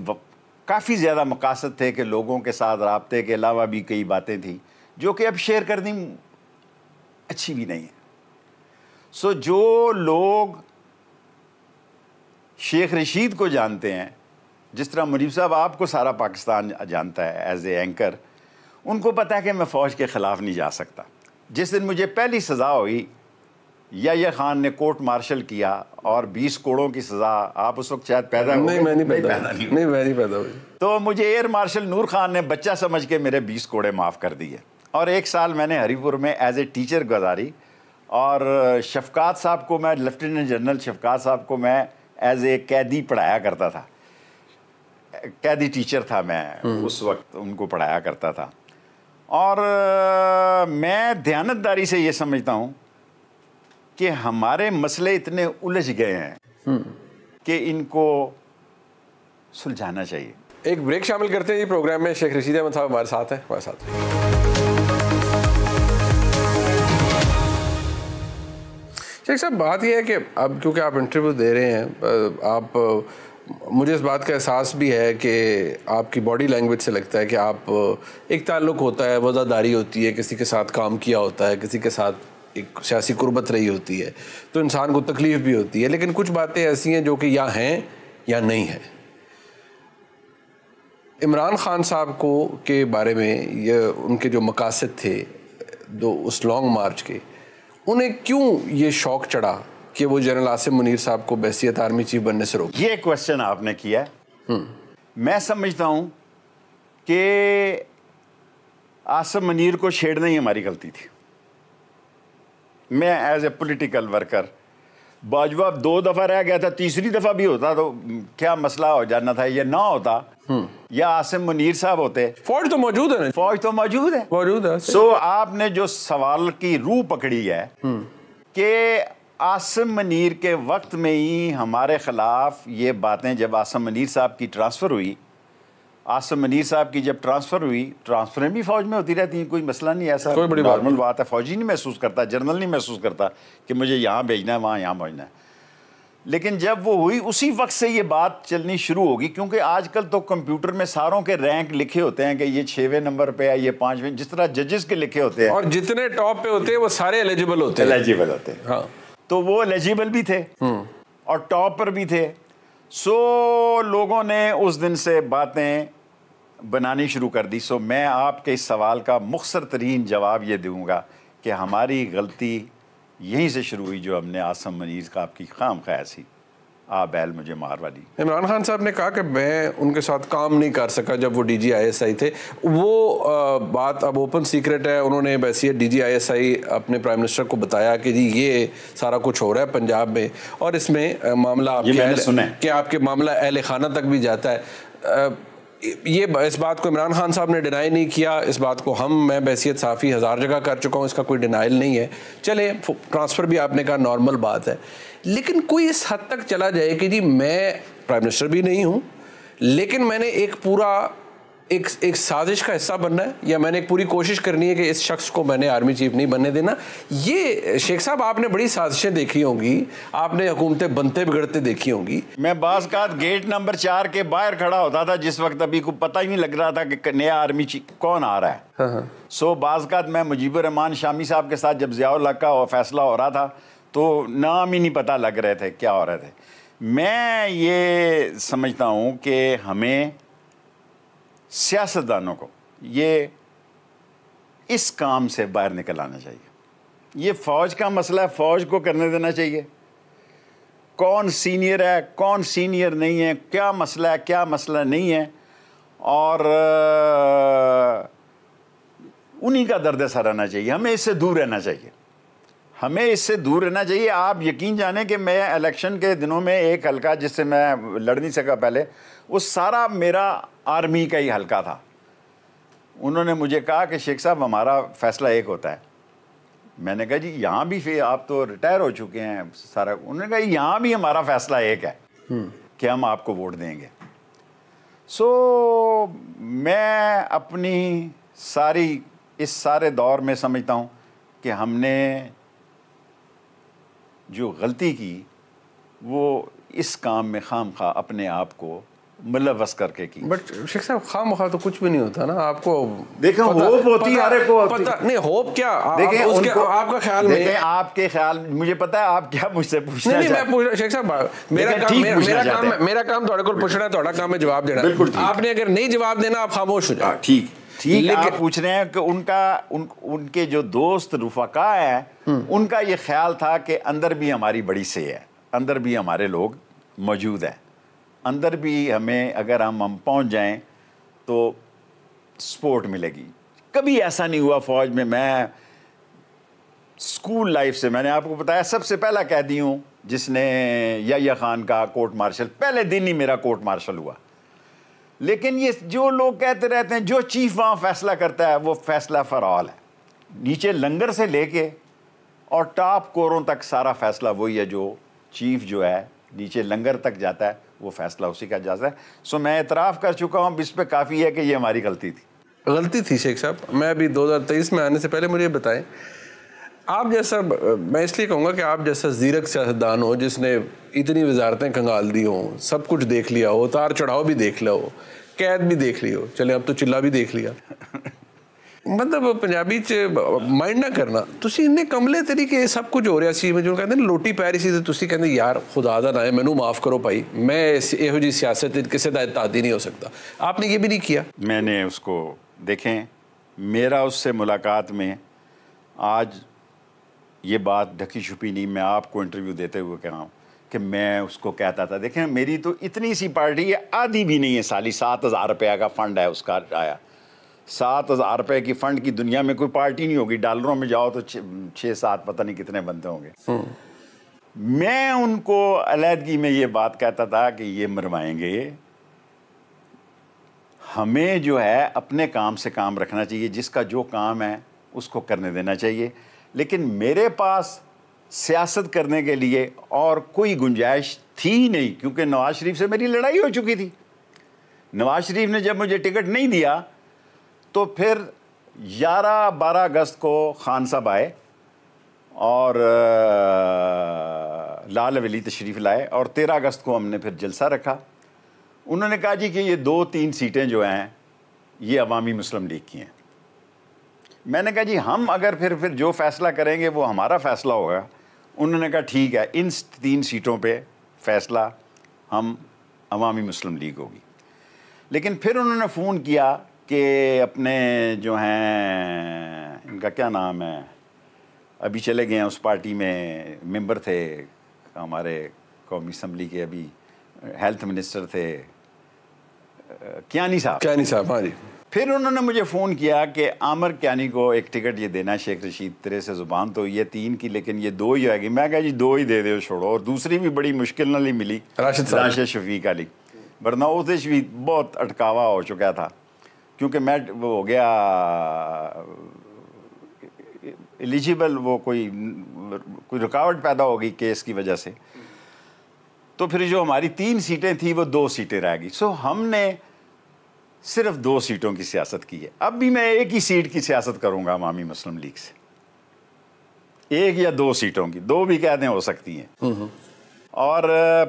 काफ़ी ज़्यादा मकासद थे कि लोगों के साथ रबते के अलावा भी कई बातें थीं जो कि अब शेयर करनी अच्छी भी नहीं है सो जो लोग शेख रशीद को जानते हैं जिस तरह मुनीब साहब आपको सारा पाकिस्तान जानता है एज ए एंकर उनको पता है कि मैं फ़ौज के ख़िलाफ़ नहीं जा सकता जिस दिन मुझे पहली सज़ा हुई या ये खान ने कोर्ट मार्शल किया और 20 कोड़ों की सज़ा आप उस वक्त शायद पैदा नहीं मैं नहीं पैदा नहीं मैं नहीं पैदा हुई तो मुझे एयर मार्शल नूर खान ने बच्चा समझ के मेरे 20 कोड़े माफ़ कर दिए और एक साल मैंने हरीपुर में एज ए टीचर गुजारी और शफकात साहब को मैं लेफ्टिनेंट जनरल शफकात साहब को मैं एज ए कैदी पढ़ाया करता था कैदी टीचर था मैं हम्म। उस वक्त उनको पढ़ाया करता था और मैं ध्यानतदारी से ये समझता हूँ कि हमारे मसले इतने उलझ गए हैं हम्म। कि इनको सुलझाना चाहिए एक ब्रेक शामिल करते हैं ये प्रोग्राम में शेख रशीद अहमद साहब हमारे साथ हैं हमारे साथ है। शेख साहब बात यह है कि अब क्योंकि आप इंटरव्यू दे रहे हैं आप मुझे इस बात का एहसास भी है कि आपकी बॉडी लैंग्वेज से लगता है कि आप एक ताल्लुक होता है वज़ादारी होती है किसी के साथ काम किया होता है किसी के साथ एक सियासी गुरबत रही होती है तो इंसान को तकलीफ़ भी होती है लेकिन कुछ बातें ऐसी हैं जो कि या हैं या नहीं हैं इमरान ख़ान साहब को के बारे में ये उनके जो मकासद थे दो उस लॉन्ग मार्च के उन्हें क्यों ये शौक चढ़ा कि वो जनरल आसिम मुनीर साहब को बैसीत आर्मी चीफ बनने से रोक ये क्वेश्चन आपने किया है हम्म। मैं समझता हूं कि आसिम मुनीर को छेड़ना ही हमारी गलती थी मैं as a political worker Bajwa दो दफ़ा रह गया था तीसरी दफ़ा भी होता तो क्या मसला हो जाना था ये ना होता हम्म। या आसिम मुनीर साहब होते फौज तो मौजूद है फौज तो मौजूद है मौजूद है सो आपने जो सवाल की रूह पकड़ी है हम्म। कि आसिम मुनीर के वक्त में ही हमारे ख़िलाफ़ ये बातें जब आसिम मुनीर साहब की ट्रांसफ़र हुई आसम मनीर साहब की जब ट्रांसफ़र हुई ट्रांसफ़र भी फौज में होती रहती है कोई मसला नहीं ऐसा कोई बड़ी नॉर्मल बात है फौजी नहीं महसूस करता जनरल नहीं महसूस करता कि मुझे यहाँ भेजना है वहाँ यहाँ भेजना है लेकिन जब वो हुई उसी वक्त से ये बात चलनी शुरू होगी क्योंकि आजकल तो कंप्यूटर में सारों के रैंक लिखे होते हैं कि ये छवें नंबर पे है ये पांचवें जिस तरह जजेस के लिखे होते हैं और जितने टॉप पे होते हैं वो सारे एलिजिबल होते हैं एलिजिबल होते हैं हाँ तो वो एलिजिबल भी थे हम्म। और टॉप पर भी थे सो लोगों ने उस दिन से बातें बनानी शुरू कर दी सो मैं आपके इस सवाल का मुख्तर तरीन जवाब ये दूँगा कि हमारी गलती यहीं से शुरू हुई जो हमने आसम मनीर का आपकी खाम खयासी आ बैल मुझे मार वाली इमरान खान साहब ने कहा कि मैं उनके साथ काम नहीं कर सका जब वो D G I S I थे वो आ, बात अब ओपन सीक्रेट है उन्होंने वैसे D G I S I अपने प्राइम मिनिस्टर को बताया कि जी ये सारा कुछ हो रहा है पंजाब में और इसमें मामला आपके सुना कि आपके मामला अहल खाना तक भी जाता है आ, ये इस बात को इमरान खान साहब ने डिनाई नहीं किया इस बात को हम मैं बैसीत साफ़ी हज़ार जगह कर चुका हूँ इसका कोई डिनाइल नहीं है चले ट्रांसफ़र भी आपने कहा नॉर्मल बात है लेकिन कोई इस हद तक चला जाए कि जी मैं प्राइम मिनिस्टर भी नहीं हूँ लेकिन मैंने एक पूरा एक एक साजिश का हिस्सा बनना है या मैंने एक पूरी कोशिश करनी है कि इस शख्स को मैंने आर्मी चीफ नहीं बनने देना ये शेख साहब आपने बड़ी साजिशें देखी होंगी आपने हुकूमतें बनते बिगड़ते देखी होंगी मैं बाज का गेट नंबर चार के बाहर खड़ा होता था जिस वक्त अभी को पता ही नहीं लग रहा था कि नया आर्मी चीफ कौन आ रहा है सो हाँ, हाँ। सो मैं मैं रहमान शामी साहब के साथ जब ज़ियाउल का फैसला हो रहा था तो नाम ही नहीं पता लग रहे थे क्या हो रहे थे मैं ये समझता हूँ कि हमें सियासतदानों को ये इस काम से बाहर निकल आना चाहिए ये फ़ौज का मसला है फ़ौज को करने देना चाहिए कौन सीनियर है कौन सीनियर नहीं है क्या मसला है क्या मसला नहीं है और उन्हीं का दर्द सा रहना चाहिए हमें इससे दूर रहना चाहिए हमें इससे दूर रहना चाहिए आप यकीन जाने कि मैं इलेक्शन के दिनों में एक हलका जिससे मैं लड़ नहीं सका पहले वो सारा मेरा आर्मी का ही हल्का था उन्होंने मुझे कहा कि शेख साहब हमारा फैसला एक होता है मैंने कहा जी यहाँ भी फिर आप तो रिटायर हो चुके हैं सारा उन्होंने कहा यहाँ भी हमारा फैसला एक है हम्म। कि हम आपको वोट देंगे सो मैं अपनी सारी इस सारे दौर में समझता हूँ कि हमने जो गलती की वो इस काम में खाम खा अपने आप को मिलवस करके की बट शेख साहब खाम खा तो कुछ भी नहीं होता ना आपको देखो होप होती है हर एक को पता नहीं होप क्या देखें आप, उसके आपका ख्याल देखें आपके ख्याल मुझे पता है आप क्या मुझसे पूछना नहीं, नहीं मैं पूछ शेख साहब मेरा काम मेरा काम मेरा काम थोड़े को पूछना थोड़ा काम है जवाब देना बिल्कुल आपने अगर नहीं जवाब देना आप खामोश हो जाए हाँ, ठीक ठीक आप पूछ रहे हैं कि उनका उन उनके जो दोस्त रुफका है हम्म। उनका ये ख्याल था कि अंदर भी हमारी बड़ी से है अंदर भी हमारे लोग मौजूद हैं अंदर भी हमें अगर हम हम पहुँच जाएँ तो सपोर्ट मिलेगी कभी ऐसा नहीं हुआ फौज में मैं स्कूल लाइफ से मैंने आपको बताया सबसे पहला कैदी हूँ जिसने या ख़ान का कोर्ट मार्शल पहले दिन ही मेरा कोर्ट मार्शल हुआ लेकिन ये जो लोग कहते रहते हैं जो चीफ वहाँ फैसला करता है वो फैसला फॉर ऑल है नीचे लंगर से लेके और टॉप कोरों तक सारा फैसला वही है जो चीफ जो है नीचे लंगर तक जाता है वो फैसला उसी का जायज़ा है सो मैं इतराफ़ कर चुका हूँ इस पर काफ़ी है कि ये हमारी गलती थी गलती थी शेख साहब मैं अभी 2023 में आने से पहले मुझे बताएं आप जैसा मैं इसलिए कहूँगा कि आप जैसा जीरक सियासतदान हो जिसने इतनी वजारतें कंगाल दी हों सब कुछ देख लिया हो उतार चढ़ाव भी देख लिया हो कैद भी देख ली हो चले अब तो चिल्ला भी देख लिया मतलब पंजाबी च माइंड ना करना ਤੁਸੀਂ इन्ने कमले तरीके सब कुछ हो रहा जो कहते लोटी पै रही थी कहते यार खुदा का ना है मैं माफ़ करो भाई मैं योजी सियासत किसी का ਜੀ ही नहीं हो सकता आपने ये भी नहीं किया मैंने उसको देखें मेरा उससे मुलाकात में आज ये बात ढकी छुपी नहीं मैं आपको इंटरव्यू देते हुए कह रहा हूँ कि मैं उसको कहता था देखें मेरी तो इतनी सी पार्टी है आधी भी नहीं है साली सात हज़ार रुपया का फंड है उसका आया सात हज़ार रुपए की फ़ंड की दुनिया में कोई पार्टी नहीं होगी डॉलरों में जाओ तो छः सात पता नहीं कितने बनते होंगे हम्म। मैं उनको अलहदगी में ये बात कहता था कि ये मरवाएंगे हमें जो है अपने काम से काम रखना चाहिए जिसका जो काम है उसको करने देना चाहिए लेकिन मेरे पास सियासत करने के लिए और कोई गुंजाइश थी नहीं क्योंकि नवाज़ शरीफ से मेरी लड़ाई हो चुकी थी नवाज़ शरीफ ने जब मुझे टिकट नहीं दिया तो फिर 11-12 अगस्त को खान साहब आए और लाल वली तशरीफ़ लाए और 13 अगस्त को हमने फिर जलसा रखा उन्होंने कहा जी कि ये दो तीन सीटें जो हैं ये अवामी मुस्लिम लीग की हैं मैंने कहा जी हम अगर फिर फिर जो फ़ैसला करेंगे वो हमारा फ़ैसला होगा उन्होंने कहा ठीक है इन तीन सीटों पे फ़ैसला हम अवामी मुस्लिम लीग होगी लेकिन फिर उन्होंने फ़ोन किया के अपने जो हैं इनका क्या नाम है अभी चले गए हैं उस पार्टी में मेंबर थे हमारे कौमी असम्बली के अभी हेल्थ मिनिस्टर थे क्यानी साहब क्यानी साहब हाँ जी फिर उन्होंने मुझे फ़ोन किया कि आमर क्यानी को एक टिकट ये देना शेख रशीद तेरे से ज़ुबान तो ये तीन की लेकिन ये दो ही आएगी मैं कहा जी दो ही दे दो छोड़ो और दूसरी भी बड़ी मुश्किल नाली मिली राशिद राशिद शफीक अली वरना उस भी बहुत अटकावा हो चुका था क्योंकि मैं वो हो गया एलिजिबल वो कोई कोई रुकावट पैदा हो गई केस की वजह से तो फिर जो हमारी तीन सीटें थी वो दो सीटें रह गई सो हमने सिर्फ दो सीटों की सियासत की है अब भी मैं एक ही सीट की सियासत करूंगा अवामी मुस्लिम लीग से एक या दो सीटों की दो भी कह दें हो सकती हैं हम्म, हम्म। और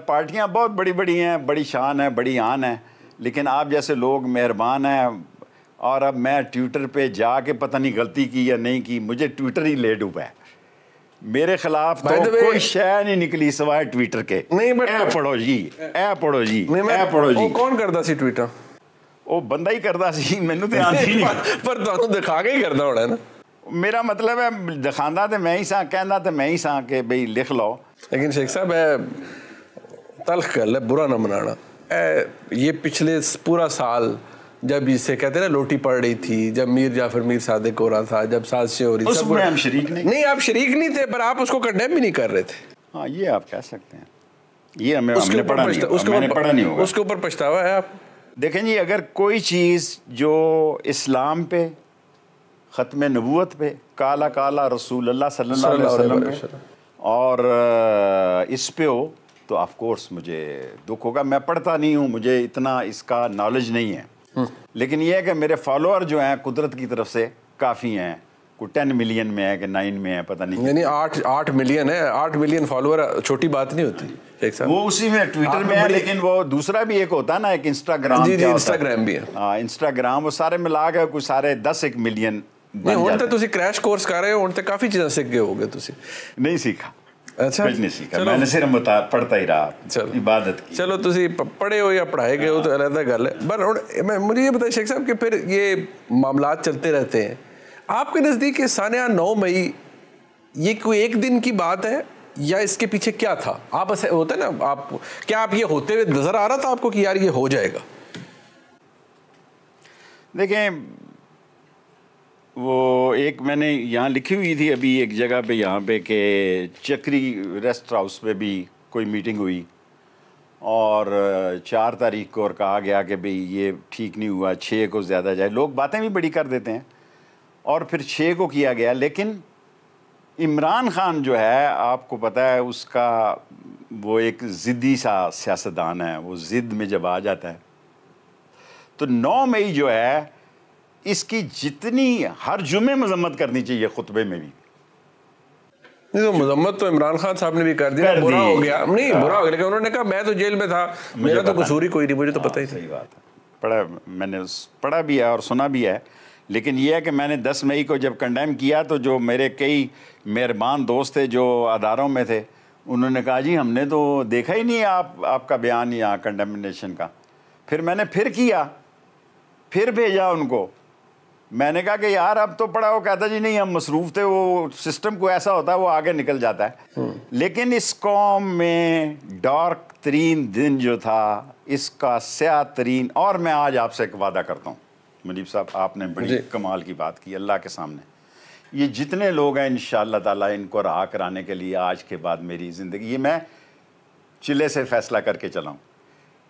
पार्टियां बहुत बड़ी बड़ी हैं बड़ी शान है बड़ी आन है लेकिन आप जैसे लोग मेहरबान हैं और अब मैं ट्विटर पे जाके पता नहीं गलती की या नहीं की मुझे ट्विटर ही ले डूबा मेरे खिलाफ तो कोई शय नहीं निकली सवाए ट्विटर के नहीं बट ए पढ़ो जी ए पढ़ो जी ए पढ़ो जी कौन करदा सी ट्विटर ਉਹ ਬੰਦਾ ਹੀ ਕਰਦਾ ਸੀ ਮੈਨੂੰ ਤੇ ਆਂਦੀ ਨਹੀਂ ਪਰ ਤੁਹਾਨੂੰ ਦਿਖਾ ਕੇ ਹੀ ਕਰਦਾ ਹੋਣਾ ਨਾ ਮੇਰਾ ਮਤਲਬ ਹੈ ਦਿਖਾਉਂਦਾ ਤੇ ਮੈਂ ਹੀ ਸਾਂ ਕਹਿੰਦਾ ਤੇ ਮੈਂ ਹੀ ਸਾਂ ਕਿ ਬਈ ਲਿਖ ਲਓ ਲੇਕਿਨ ਸ਼ੇਖ ਸਾਹਿਬ ਇਹ ਤਲਖ ਗੱਲ ਹੈ ਬੁਰਾ ਨਾ ਮਨਾਣਾ ਇਹ ਇਹ ਪਿਛਲੇ ਪੂਰਾ ਸਾਲ जब इसे कहते ना लोटी पड़ रही थी जब मीर जाफर मीर सादिक हो रहा था जब साजिशें हो रही थी नहीं नहीं आप शरीक नहीं थे पर आप उसको कंडेम भी नहीं कर रहे थे हाँ ये आप कह सकते हैं ये हमें उसके ऊपर पढ़ा नहीं होगा उसके ऊपर पछतावा है आप देखें जी अगर कोई चीज़ जो इस्लाम पे ख़त्म नबूत पे काला काला रसूल अल्लाह सल्लल्लाहु अलैहि वसल्लम पे और इस पे हो तो ऑफ कोर्स मुझे दुख होगा मैं पढ़ता नहीं हूँ मुझे इतना इसका नॉलेज नहीं है लेकिन ये है कि मेरे फॉलोअर जो हैं कुदरत की तरफ से काफ़ी हैं को टेन मिलियन में है कि नाइन में है पता नहीं यानी आठ आठ मिलियन है आठ मिलियन फॉलोअर छोटी बात नहीं होती एक वो उसी में ट्विटर में है लेकिन वो दूसरा भी एक होता है ना एक इंस्टाग्राम जी जी इंस्टाग्राम भी है हाँ इंस्टाग्राम वो सारे ਮਿਲਾ ਕੇ ਕੋਈ ਸਾਰੇ 10 1 ਮਿਲੀਅਨ ਨਹੀਂ ਹੁਣ ਤਾਂ ਤੁਸੀਂ ਕ੍ਰੈਸ਼ ਕੋਰਸ ਕਰ ਰਹੇ ਹੋ तो काफ़ी चीज़ें सीख गए हो गए नहीं सीखा ਅੱਛਾ ਕੁਝ ਨਹੀਂ ਸੀਗਾ ਮੈਂ ਸਿਰਫ ਮਤਾ ਪੜਤਾ ਹੀ ਰਹਾ ਇਬਾਦਤ की चलो तुम पढ़े हो या पढ़ाए गए ਹੋ ਤਾਂ ਅਲੱਗ ਗੱਲ ਹੈ ਪਰ मैं मुझे ये बताया शेख साहब कि फिर ये मामला चलते रहते हैं आपके नज़दीक सानिया नौ मई ये कोई एक दिन की बात है या इसके पीछे क्या था आप ऐसे होते ना आप क्या आप ये होते हुए नज़र आ रहा था आपको कि यार ये हो जाएगा देखें वो एक मैंने यहाँ लिखी हुई थी अभी एक जगह पे यहाँ पे कि चक्री रेस्ट हाउस पे भी कोई मीटिंग हुई और चार तारीख को और कहा गया कि भाई ये ठीक नहीं हुआ छः को ज़्यादा जाए लोग बातें भी बड़ी कर देते हैं और फिर छः को किया गया लेकिन इमरान ख़ान जो है आपको पता है उसका वो एक ज़िद्दी सा सियासतदान है वो ज़िद्द में जब आ जाता है तो 9 मई जो है इसकी जितनी हर जुमे मजम्मत करनी चाहिए खुतबे में भी नहीं तो मजम्मत तो इमरान खान साहब ने भी कर दिया बुरा हो गया नहीं हाँ। बुरा हो गया लेकिन उन्होंने कहा मैं तो जेल में था मेरा तो कसूरी कोई नहीं मुझे तो हाँ, पता ही सही बात है पढ़ा मैंने पढ़ा भी है और सुना भी है लेकिन यह है कि मैंने 10 मई को जब कंडेम किया तो जो मेरे कई मेहरबान दोस्त थे जो अदारों में थे उन्होंने कहा जी हमने तो देखा ही नहीं आप आपका बयान यहाँ कंडेमनेशन का फिर मैंने फिर किया फिर भेजा उनको मैंने कहा कि यार अब तो पढ़ा वो कहता जी नहीं हम मसरूफ थे वो सिस्टम को ऐसा होता है वो आगे निकल जाता है हम्म। लेकिन इस कॉम में डार्क तरीन दिन जो था इसका स्या तरीन और मैं आज आपसे एक वादा करता हूँ मुनीब साहब आपने बड़ी कमाल की बात की अल्लाह के सामने ये जितने लोग हैं इन ताला इनको रहा कराने के लिए आज के बाद मेरी ज़िंदगी ये मैं चिल्ले से फैसला करके चलाऊँ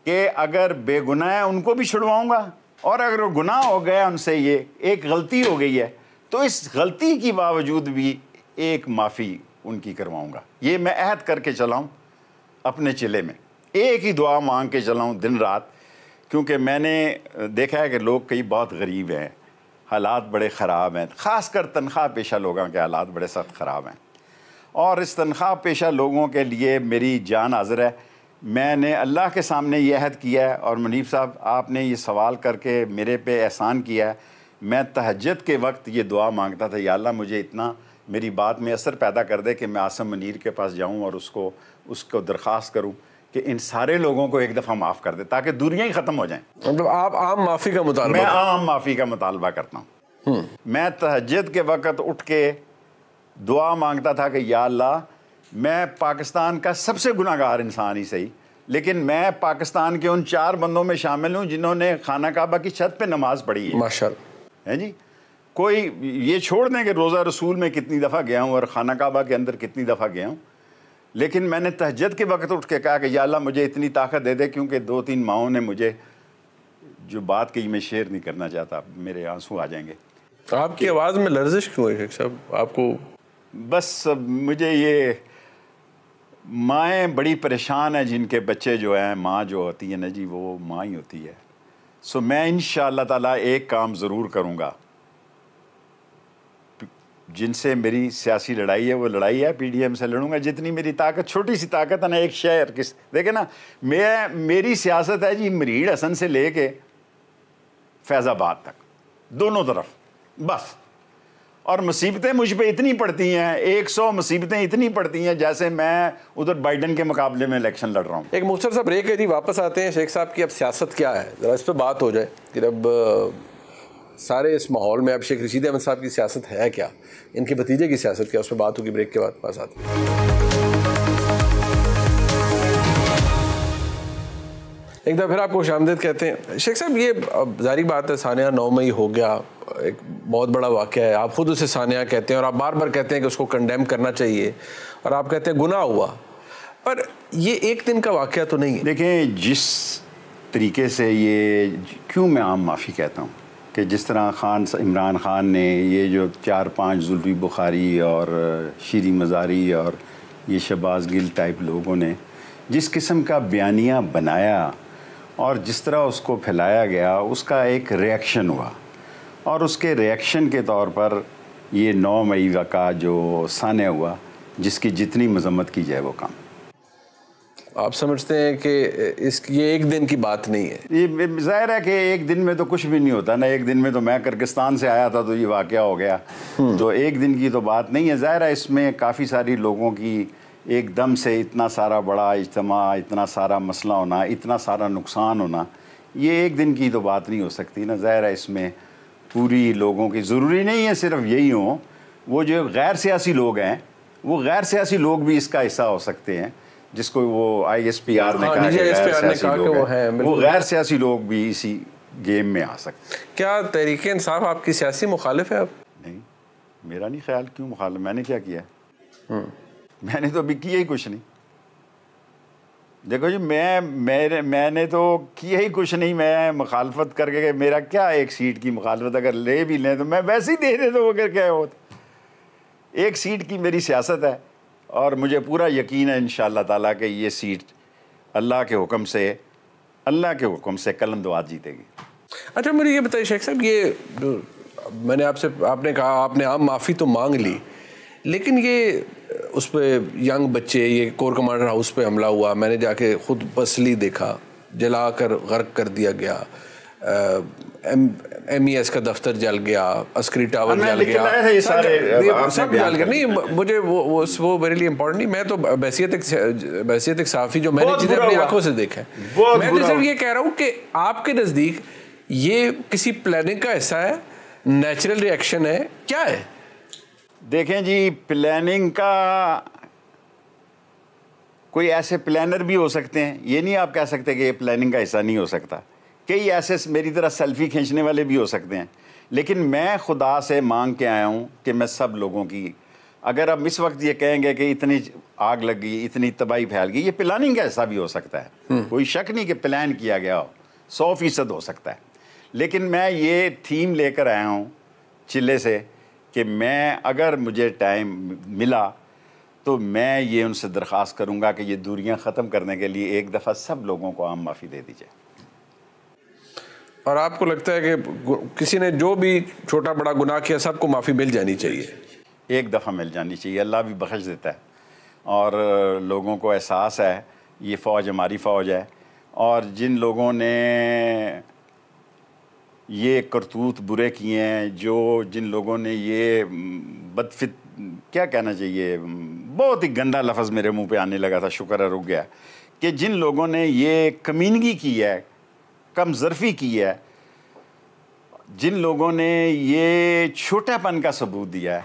कि अगर बेगुनाह है उनको भी छुड़वाऊँगा और अगर वो गुनाह हो गया उनसे ये एक गलती हो गई है तो इस गलती के बावजूद भी एक माफ़ी उनकी करवाऊँगा ये मैं अहद करके चलाऊँ अपने चिले में एक ही दुआ मांग के चलाऊँ दिन रात क्योंकि मैंने देखा है कि लोग कई बहुत गरीब हैं हालात बड़े ख़राब हैं ख़ास कर तनख्वाह पेशा लोगों के हालात बड़े सख्त ख़राब हैं और इस तनख्वाह पेशा लोगों के लिए मेरी जान हाजिर है मैंने अल्लाह के सामने ये अहद किया है और मुनीब साहब आपने ये सवाल करके मेरे पे एहसान किया है मैं तहजद के वक्त ये दुआ मांगता था या मुझे इतना मेरी बात में असर पैदा कर दे कि मैं आसम मनीर के पास जाऊँ और उसको उसको दरख्वास्त करूँ कि इन सारे लोगों को एक दफ़ा माफ़ कर दे ताकि दूरियाँ ही ख़त्म हो जाएँ मतलब आप आम माफ़ी का मुताल मैं आम माफ़ी का मुतालबा करता हूँ हम्म। मैं तहजद के वक़्त उठ के दुआ मांगता था कि या अल्लाह मैं पाकिस्तान का सबसे गुनागार इंसान ही सही लेकिन मैं पाकिस्तान के उन चार बंदों में शामिल हूँ जिन्होंने खाना काबा की छत पर नमाज पढ़ी है माशा है जी कोई ये छोड़ दें कि रोज़ा रसूल में कितनी दफ़ा गया हूँ और खाना काबा के अंदर कितनी दफ़ा गया हूँ लेकिन मैंने तहजद के वक्त उठ के कहा कि अल्लाह मुझे इतनी ताकत दे दे क्योंकि दो तीन माओं ने मुझे जो बात कही मैं शेयर नहीं करना चाहता मेरे आंसू आ जाएंगे आपकी आवाज़ में लर्जिश क्यों है साहब आपको बस मुझे ये माएँ बड़ी परेशान हैं जिनके बच्चे जो हैं माँ जो होती है ना जी वो माँ ही होती है सो मैं इन ताला एक काम ज़रूर करूँगा जिनसे मेरी सियासी लड़ाई है वो लड़ाई है पीडीएम से लड़ूंगा जितनी मेरी ताकत छोटी सी ताकत है ना एक शहर किस देखे ना मैं मेरी सियासत है जी मरीड हसन से लेके फैज़ाबाद तक दोनों तरफ बस और मुसीबतें मुझ पर इतनी पड़ती हैं एक सौ मुसीबतें इतनी पड़ती हैं जैसे मैं उधर बाइडन के मुकाबले में इलेक्शन लड़ रहा हूँ एक मुख्तर साहब ब्रेक है जी वापस आते हैं शेख साहब की अब सियासत क्या है ज़रा इस पर बात हो जाए कि अब सारे इस माहौल में अब शेख रशीद अहमद साहब की सियासत है क्या इनके भतीजे की सियासत क्या उस पर बात होगी ब्रेक के बाद पास आती है एक दफ़ा फिर आपको शामदेद कहते हैं शेख साहब ये जारी बात है सानिया नौ मई हो गया एक बहुत बड़ा वाक़ है आप ख़ुद उसे सानिया कहते हैं और आप बार बार कहते हैं कि उसको कंडेम करना चाहिए और आप कहते हैं गुना हुआ पर ये एक दिन का वाक़ तो नहीं है देखें जिस तरीके से ये क्यों मैं आम माफ़ी कहता हूँ कि जिस तरह खान इमरान ख़ान ने ये जो चार पांच जुल्फी बुखारी और शीरी मज़ारी और ये शबाज गिल टाइप लोगों ने जिस किस्म का बयानिया बनाया और जिस तरह उसको फैलाया गया उसका एक रिएक्शन हुआ और उसके रिएक्शन के तौर पर ये नौ मई का जो सान हुआ जिसकी जितनी मजम्मत की जाए वो काम आप समझते हैं कि इस ये एक दिन की बात नहीं है ये जाहिर है कि एक दिन में तो कुछ भी नहीं होता ना एक दिन में तो मैं किर्गिस्तान से आया था तो ये वाक़ हो गया हम्म। तो एक दिन की तो बात नहीं है ज़ाहिर है इसमें काफ़ी सारी लोगों की एकदम से इतना सारा बड़ा इज्तम इतना सारा मसला होना इतना सारा नुकसान होना ये एक दिन की तो बात नहीं हो सकती ना ज़ाहिर है इसमें पूरी लोगों की ज़रूरी नहीं है सिर्फ यही हो वो जो गैर सियासी लोग हैं वो गैर सियासी लोग भी इसका हिस्सा हो सकते हैं जिसको वो आई एस पी आर ने कहा लोग वो गैर सियासी लोग भी इसी गेम में आ सकते हैं क्या तरीक़े इंसाफ आपकी सियासी मुखालिफ है अब नहीं मेरा नहीं ख्याल क्यों मुखालिफ मैंने क्या किया है हम्म। मैंने तो अभी किया ही कुछ नहीं देखो जी मैं मेरे मैंने तो किया ही कुछ नहीं मैं मुखालफत करके मेरा क्या एक सीट की मुखालफत अगर ले भी लें तो मैं वैसे ही दे देता तो हूँ अगर क्या हो एक सीट की मेरी सियासत है और मुझे पूरा यकीन है इन ताला कि ये सीट अल्लाह के हुक्म से अल्लाह के हुक्म से कलम दवात जीतेगी अच्छा मुझे ये बताइए शेख साहब ये मैंने आपसे आपने कहा आपने आम माफ़ी तो मांग ली लेकिन ये उस पर यंग बच्चे ये कोर कमांडर हाउस पे हमला हुआ मैंने जाके खुद बसली देखा जला कर गर्क कर दिया गया एम ई एस का दफ्तर जल गया अस्क्री टावर जल गया ये सब जल गया नहीं मुझे वो वो वो मेरे लिए इम्पोर्टेंट नहीं मैं तो बैसीत एक बहसीत एक साफ़ी जो मैंने चीज़ें अपनी आंखों से देखा है मैं तो सिर्फ ये कह रहा हूँ कि आपके नज़दीक ये किसी प्लानिंग का हिस्सा है नेचुरल रिएक्शन है क्या है देखें जी प्लानिंग का कोई ऐसे प्लानर भी हो सकते हैं ये नहीं आप कह सकते कि ये प्लानिंग का हिस्सा नहीं हो सकता कई ऐसे मेरी तरह सेल्फी खींचने वाले भी हो सकते हैं लेकिन मैं खुदा से मांग के आया हूँ कि मैं सब लोगों की अगर आप इस वक्त ये कहेंगे कि इतनी आग लग गई इतनी तबाही फैल गई ये प्लानिंग का हिस्सा भी हो सकता है हम्म। कोई शक नहीं कि प्लान किया गया हो सौ फीसद हो सकता है लेकिन मैं ये थीम लेकर आया हूँ चिल्ले से कि मैं अगर मुझे टाइम मिला तो मैं ये उनसे दरख्वास्त करूँगा कि ये दूरियाँ ख़त्म करने के लिए एक दफ़ा सब लोगों को आम माफ़ी दे दी जाए और आपको लगता है कि किसी ने जो भी छोटा बड़ा गुनाह किया सबको माफ़ी मिल जानी चाहिए एक दफ़ा मिल जानी चाहिए अल्लाह भी बख्श देता है और लोगों को एहसास है ये फ़ौज हमारी फ़ौज है और जिन लोगों ने ये करतूत बुरे किए हैं जो जिन लोगों ने ये बदफित क्या कहना चाहिए बहुत ही गंदा लफ्ज़ मेरे मुंह पे आने लगा था शुक्र है रुक गया कि जिन लोगों ने ये कमीनगी की है कम जरफ़ी की है जिन लोगों ने ये छोटापन का सबूत दिया है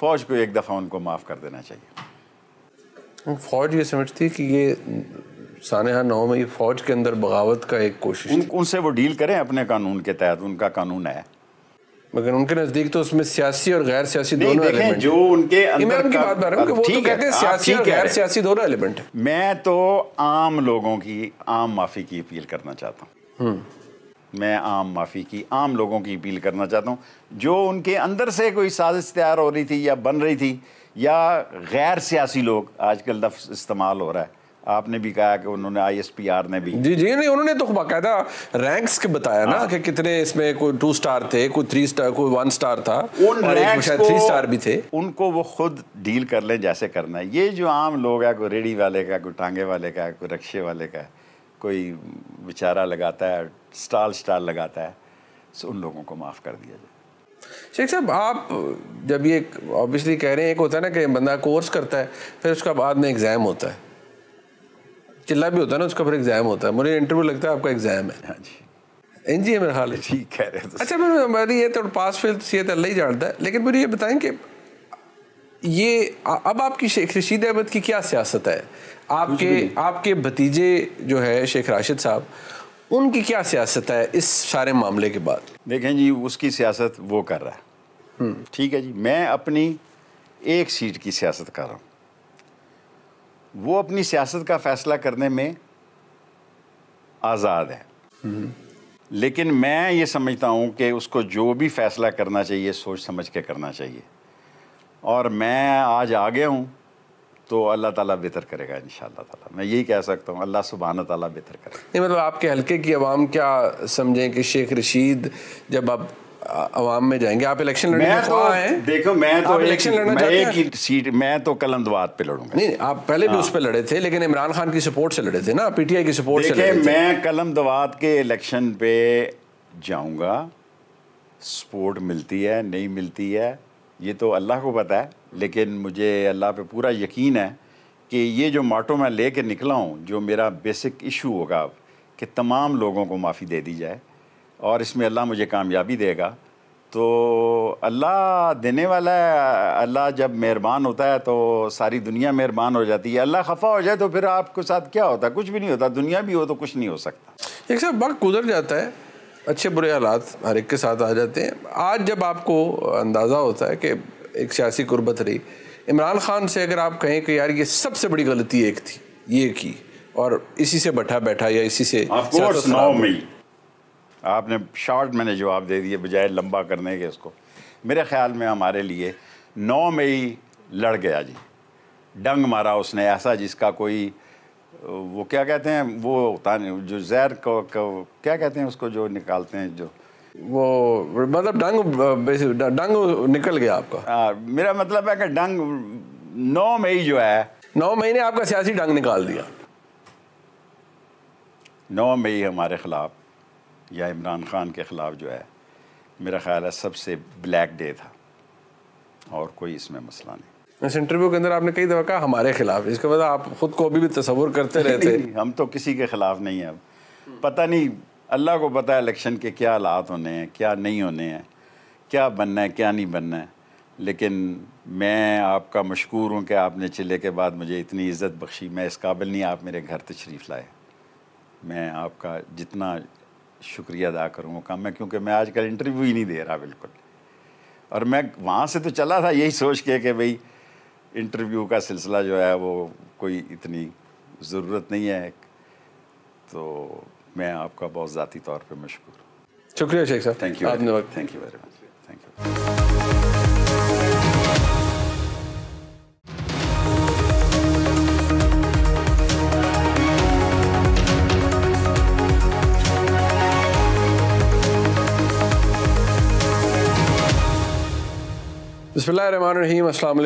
फ़ौज को एक दफ़ा उनको माफ़ कर देना चाहिए फ़ौज ये समझती है कि ये सानहा नौ में फौज के अंदर बगावत का एक कोशिश उन, उनसे वो डील करें अपने कानून के तहत उनका कानून है मगर उनके नजदीक तो उसमें सियासी और गैर सियासी दोनों एलिमेंट जो उनके अंदर की बात बता रहा हूँ वो तो कहते हैं सियासी और गैर सियासी दोनों एलिमेंट मैं तो आम लोगों की आम माफी की अपील करना चाहता हूँ हम्म। मैं आम माफ़ी की आम लोगों की अपील करना चाहता हूँ जो उनके अंदर से कोई साजिश तैयार हो रही थी या बन रही थी या गैर सियासी लोग आजकल लफ्ज़ इस्तेमाल हो रहा है आपने भी कहा कि उन्होंने आईएसपीआर ने भी जी जी नहीं उन्होंने तो बाकायदा रैंक्स के बताया ना हाँ। कि कितने इसमें कोई टू स्टार थे कोई थ्री स्टार कोई वन स्टार था उन और एक थ्री स्टार भी थे उनको वो खुद डील कर लें जैसे करना है ये जो आम लोग है कोई रेडी वाले का कोई टांगे वाले का कोई रक्शे वाले का कोई बेचारा लगाता है स्टाल स्टाल लगाता है सो तो उन लोगों को माफ़ कर दिया जाए शेख साहब आप जब ये ऑब्वियसली कह रहे हैं एक होता है ना कि बंदा कोर्स करता है फिर उसका बाद में एग्ज़ाम होता है चिल्ला भी होता है ना उसका फिर एग्जाम होता है मुझे इंटरव्यू लगता है आपका एग्जाम है हाँ जी एन जी है मेरा हाल है ठीक कह रहे अच्छा मैं हमारी ये तो पास फेल तो सीएत अल्लाह ही जानता है लेकिन मुझे ये बताएं कि ये अब आपकी शेख रशीद अहमद की क्या सियासत है आपके आपके भतीजे जो है शेख राशिद साहब उनकी क्या सियासत है इस सारे मामले के बाद देखें जी उसकी सियासत वो कर रहा है हम्म। ठीक है जी मैं अपनी एक सीट की सियासत कर रहा हूँ वो अपनी सियासत का फैसला करने में आज़ाद है लेकिन मैं ये समझता हूँ कि उसको जो भी फैसला करना चाहिए सोच समझ के करना चाहिए और मैं आज आ गया हूँ तो अल्लाह ताला बेहतर करेगा इन ताला मैं यही कह सकता हूँ अल्लाह सुबहाना ताला बेहतर करेगा नहीं मतलब आपके हल्के की आवाम क्या समझें कि शेख रशीद जब आप आवाम में जाएंगे आप इलेक्शन लड़ने मैं तो देखो मैं तो इलेक्शन लड़ना मैं एक ही सीट मैं तो कलंदवाद पे लड़ूंगा नहीं आप पहले भी हाँ। उस पर लड़े थे लेकिन इमरान खान की सपोर्ट से लड़े थे ना पीटीआई की सपोर्ट से लड़े मैं कलमदवाद के इलेक्शन पे जाऊंगा सपोर्ट मिलती है नहीं मिलती है ये तो अल्लाह को पता है लेकिन मुझे अल्लाह पे पूरा यकीन है कि ये जो माटो मैं ले कर निकला हूँ जो मेरा बेसिक इशू होगा कि तमाम लोगों को माफ़ी दे दी जाए और इसमें अल्लाह मुझे कामयाबी देगा तो अल्लाह देने वाला है अल्लाह जब मेहरबान होता है तो सारी दुनिया मेहरबान हो जाती है अल्लाह खफा हो जाए तो फिर आपके साथ क्या होता है कुछ भी नहीं होता दुनिया भी हो तो कुछ नहीं हो सकता एक सब वक्त गुजर जाता है अच्छे बुरे हालात हर एक के साथ आ जाते हैं आज जब आपको अंदाज़ा होता है कि एक सियासी गुरबत रही इमरान खान से अगर आप कहें कि यार ये सबसे बड़ी गलती एक थी ये की और इसी से बैठा बैठा या इसी से आपने शॉर्ट मैंने जवाब दे दिए बजाय लंबा करने के इसको मेरे ख्याल में हमारे लिए नौ मई लड़ गया जी डंग मारा उसने ऐसा जिसका कोई वो क्या कहते हैं वो होता नहीं जो जहर को, को क्या कहते हैं उसको जो निकालते हैं जो वो मतलब डंग डंग निकल गया आपका आ, मेरा मतलब है कि डंग नौ मई जो है नौ मई ने आपका सियासी डंग निकाल दिया नौ मई हमारे खिलाफ या इमरान ख़ान के ख़िलाफ़ जो है मेरा ख्याल है सबसे ब्लैक डे था और कोई इसमें मसला नहीं इस इंटरव्यू के अंदर आपने कई दफ़ा कहा हमारे ख़िलाफ़ इसके बाद आप ख़ुद को अभी भी तस्वुर करते रहते नहीं, नहीं, हम तो किसी के ख़िलाफ़ नहीं हैं अब पता नहीं अल्लाह को पता है इलेक्शन के क्या हालात होने हैं क्या नहीं होने हैं क्या बनना है क्या नहीं बनना है लेकिन मैं आपका मशहूर हूँ कि आपने चिल्ले के बाद मुझे इतनी इज़्ज़त बख्शी मैं इस काबिल नहीं आप मेरे घर तशरीफ़ लाए मैं आपका जितना शुक्रिया अदा करूँगा मैं क्योंकि मैं आजकल इंटरव्यू ही नहीं दे रहा बिल्कुल और मैं वहाँ से तो चला था यही सोच के कि भाई इंटरव्यू का सिलसिला जो है वो कोई इतनी ज़रूरत नहीं है तो मैं आपका बहुत ज़ाती तौर पर मशहूर शुक्रिया शेख साहब thank you thank you very much thank you बसमीम अल्लाम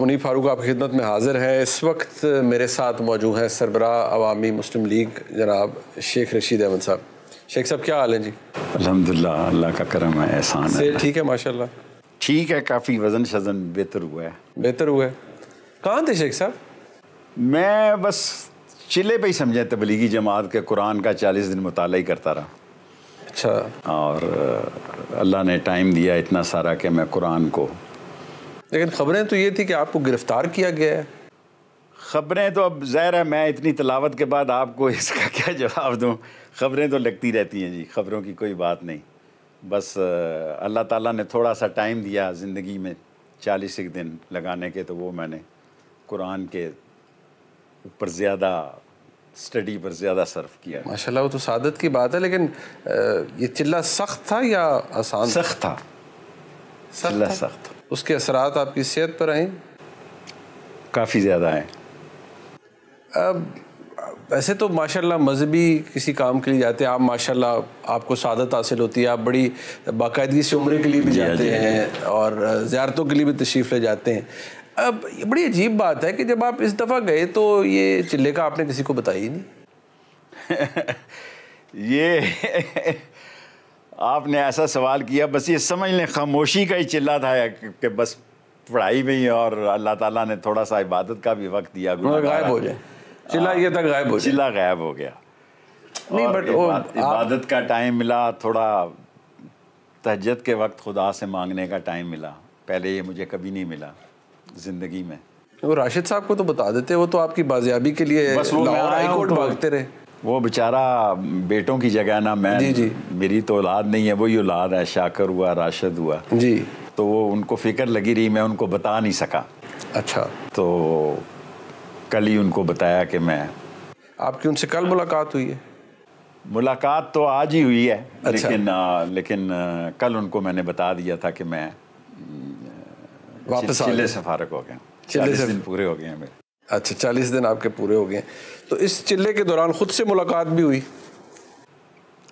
मुनीब फारूक आपकी खिदमत में हाज़िर हैं इस वक्त मेरे साथ मौजूद हैं सरबरा अवामी मुस्लिम लीग जनाब शेख रशीद अहमद साहब शेख साहब क्या हाल है जी अलहमदिल्ला अल्लाह का करम है एहसान से ठीक है माशाल्लाह ठीक है काफ़ी वज़न शजन बेहतर हुआ है बेहतर हुआ है कहाँ थे शेख साहब मैं बस चिले पर ही समझे तबलीगी जमात के कुरान का चालीस दिन मुताल ही करता रहा अच्छा और अल्लाह ने टाइम दिया इतना सारा कि मैं कुरान को लेकिन खबरें तो ये थी कि आपको गिरफ्तार किया गया है खबरें तो अब ज़ाहिर है मैं इतनी तलावत के बाद आपको इसका क्या जवाब दूँ खबरें तो लगती रहती हैं जी खबरों की कोई बात नहीं बस अल्लाह ताला ने थोड़ा सा टाइम दिया ज़िंदगी में चालीस एक दिन लगाने के तो वो मैंने कुरान के ऊपर ज़्यादा स्टडी पर ज़्यादा सर्फ़ किया माशाल्लाह वो तो सादत की बात है लेकिन ये चिल्ला सख्त था या आसान सख्त था चिल्ला सख्त उसके असरात आपकी सेहत पर आए काफ़ी ज़्यादा आए अब वैसे तो माशाल्लाह मजहबी किसी काम के लिए जाते हैं आप माशाल्लाह आपको सादत हासिल होती है आप बड़ी बाकायदगी से उम्र के लिए भी हाँ जाते हाँ हैं और ज़्यारतों के लिए भी तशरीफ़ ले जाते हैं अब ये बड़ी अजीब बात है कि जब आप इस दफ़ा गए तो ये चिल्ले का आपने किसी को बताया ही नहीं ये आपने ऐसा सवाल किया बस ये समझ लें खामोशी का ही चिल्ला था कि बस पढ़ाई में ही और अल्लाह ताला ने थोड़ा सा इबादत का भी वक्त दिया गायब हो जाए चिल्ला ये तक गायब हो चिल्ला गायब हो गया नहीं बट इबादत का टाइम मिला थोड़ा तहजद के वक्त खुदा से मांगने का टाइम मिला पहले ये मुझे कभी नहीं मिला ज़िंदगी में वो राशिद साहब को तो बता देते वो तो आपकी बाजियाबी के लिए बस वो हाई कोर्ट तो भागते रहे वो बेचारा बेटों की जगह ना मैं जी जी मेरी तो औलाद नहीं है वही औलाद है शाकर हुआ राशद हुआ जी तो वो उनको फिक्र लगी रही मैं उनको बता नहीं सका अच्छा तो कल ही उनको बताया कि मैं आपकी उनसे कल मुलाकात हुई है मुलाकात तो आज ही हुई है अच्छा। लेकिन आ, लेकिन आ, कल उनको मैंने बता दिया था कि मैं वापस चिल्ले से फारक हो गया चालीस दिन पूरे हो गए हैं मेरे अच्छा चालीस दिन आपके पूरे हो गए तो इस चिल्ले के दौरान खुद से मुलाकात भी हुई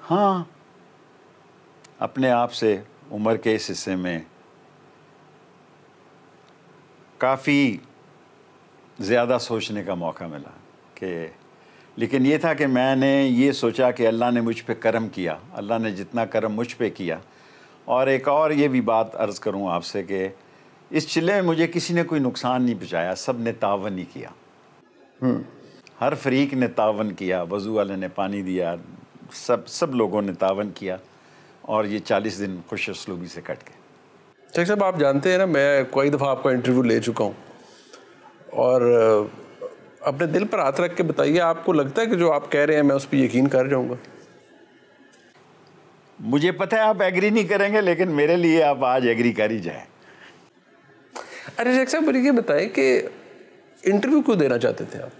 हाँ अपने आप से उम्र के इस हिस्से में काफ़ी ज़्यादा सोचने का मौका मिला कि लेकिन ये था कि मैंने ये सोचा कि अल्लाह ने मुझ पर करम किया अल्लाह ने जितना करम मुझ पर किया और एक और ये भी बात अर्ज़ करूँ आपसे कि इस चिल्ले में मुझे किसी ने कोई नुकसान नहीं पहुँचाया सब ने तावन ही किया हम्म। हर फरीक ने तावन किया वजू वाले ने पानी दिया सब सब लोगों ने तावन किया और ये चालीस दिन खुश असलूबी से कट गए शेख साहब आप जानते हैं ना मैं कई दफ़ा आपका इंटरव्यू ले चुका हूँ और अपने दिल पर हाथ रख के बताइए आपको लगता है कि जो आप कह रहे हैं मैं उस पर यकीन कर जाऊँगा मुझे पता है आप एग्री नहीं करेंगे लेकिन मेरे लिए आप आज एग्री कर ही जाएँ अरे शेख साहब मुझे ये बताएं कि इंटरव्यू क्यों देना चाहते थे आप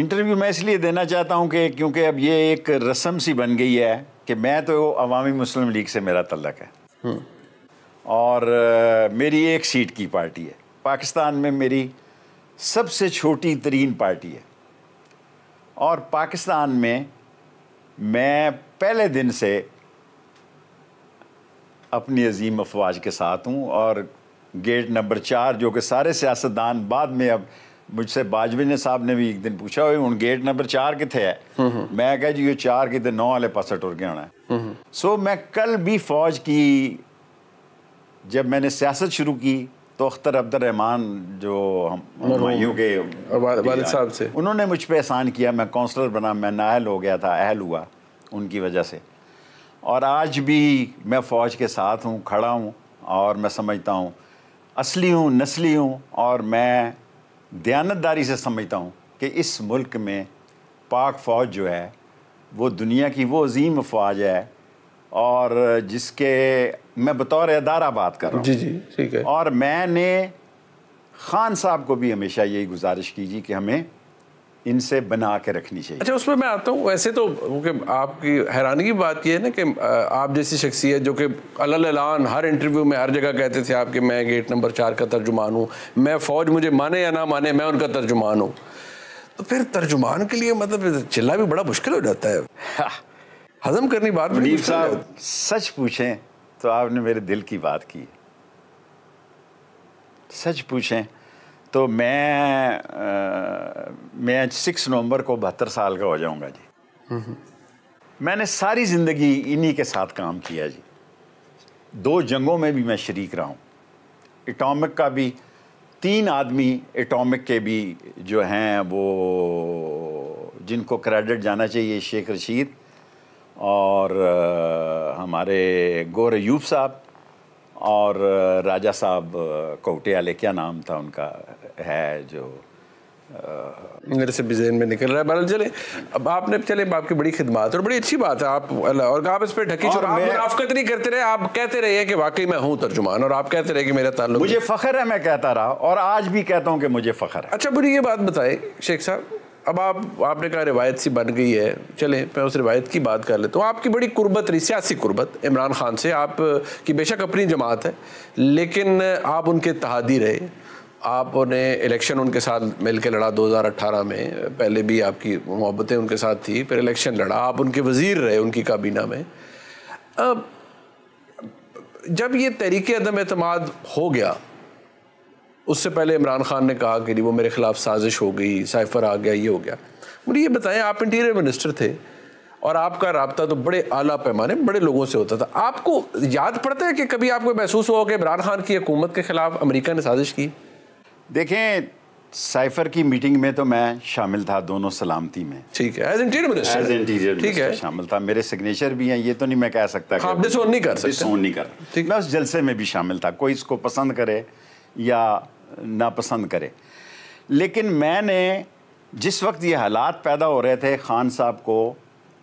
इंटरव्यू मैं इसलिए देना चाहता हूँ कि क्योंकि अब ये एक रस्म सी बन गई है कि मैं तो अवामी मुस्लिम लीग से मेरा तल्लक है हम्म। और मेरी एक सीट की पार्टी है पाकिस्तान में मेरी सबसे छोटी तरीन पार्टी है और पाकिस्तान में मैं पहले दिन से अपनी अजीम अफवाज के साथ हूँ और गेट नंबर चार जो कि सारे सियासतदान बाद में अब मुझसे बाजवे साहब ने भी एक दिन पूछा हूँ गेट नंबर चार कितने है हम्म, हम्म। मैं कह जी ये चार कितने तो नौ वाले पास टुर के आना है सो हम्म, मैं कल भी फौज की जब मैंने सियासत शुरू की तो अख्तर अब्दुलरहमान जो हम के वाल साहब से उन्होंने मुझ पर एहसान किया मैं काउंसलर बना मैं नाहल हो गया था अहल हुआ उनकी वजह से और आज भी मैं फ़ौज के साथ हूँ खड़ा हूँ और मैं समझता हूँ असली हूँ नस्ली हूँ और मैं दयानतदारी से समझता हूँ कि इस मुल्क में पाक फ़ौज जो है वो दुनिया की वो अजीम फौज है और जिसके मैं बतौर अदारा बात कर रहा हूँ जी जी ठीक है और मैंने ख़ान साहब को भी हमेशा यही गुजारिश की जी कि हमें इनसे बना के रखनी चाहिए अच्छा उसमें मैं आता हूँ वैसे तो क्योंकि आपकी हैरानी की बात यह है ना कि आप जैसी शख्सियत जो कि अलान हर इंटरव्यू में हर जगह कहते थे आपके मैं गेट नंबर चार का तर्जुमान हूँ मैं फ़ौज मुझे माने या ना माने मैं उनका तर्जुमान हूँ तो फिर तर्जुमान के लिए मतलब चिल्ला भी बड़ा मुश्किल हो जाता है हाँ। हजम करनी बात मुनीफ साहब सच पूछें तो आपने मेरे दिल की बात की सच पूछें तो मैं आ, मैं सिक्स नवंबर को बहत्तर साल का हो जाऊंगा जी मैंने सारी ज़िंदगी इन्हीं के साथ काम किया जी दो जंगों में भी मैं शरीक रहा हूँ एटॉमिक का भी तीन आदमी एटॉमिक के भी जो हैं वो जिनको क्रेडिट जाना चाहिए शेख रशीद और आ, हमारे गौर यूब साहब और राजा साहब कोटे वाले क्या नाम था उनका है जो मेरे से भी जहन में निकल रहा है बहरहाल चले अब आपने चले आपकी बड़ी खिदमत और बड़ी अच्छी बात है आप और आप इस पर ढकी छोड़ आप मुनाफकत नहीं करते रहे आप कहते रहे कि वाकई मैं हूँ तर्जुमान और आप कहते रहे कि मेरा ताल्लुक मुझे फ़ख्र है मैं कहता रहा और आज भी कहता हूँ कि मुझे फ़ख्र है अच्छा बुरी ये बात बताए शेख साहब अब आप आपने कहा रिवायत सी बन गई है चले मैं उस रिवायत की बात कर लेता हूँ आपकी बड़ी कुर्बत रही सियासी कुर्बत इमरान खान से आप की बेशक अपनी जमात है लेकिन आप उनके तहादी रहे आपने इलेक्शन उनके साथ मिल के लड़ा 2018 में पहले भी आपकी मोहब्बतें उनके साथ थी फिर इलेक्शन लड़ा आप उनके वज़ीर रहे उनकी काबीना में अब जब ये तरीके अदम अतमाद हो गया उससे पहले इमरान खान ने कहा कि वो मेरे ख़िलाफ़ साजिश हो गई साइफर आ गया ये हो गया मुझे ये बताएं आप इंटीरियर मिनिस्टर थे और आपका रबता तो बड़े आला पैमाने बड़े लोगों से होता था आपको याद पड़ता है कि कभी आपको महसूस हुआ कि इमरान खान की हुकूमत के ख़िलाफ़ अमरीका ने साजिश की देखें साइफर की मीटिंग में तो मैं शामिल था दोनों सलामती में ठीक है as interior minister as interior ठीक है शामिल था मेरे सिग्नेचर भी हैं ये तो नहीं मैं कह सकता हाँ, कि नहीं कर सकते डिसोन नहीं कर ठीक मैं उस जलसे में भी शामिल था कोई इसको पसंद करे या नापसंद करे लेकिन मैंने जिस वक्त ये हालात पैदा हो रहे थे खान साहब को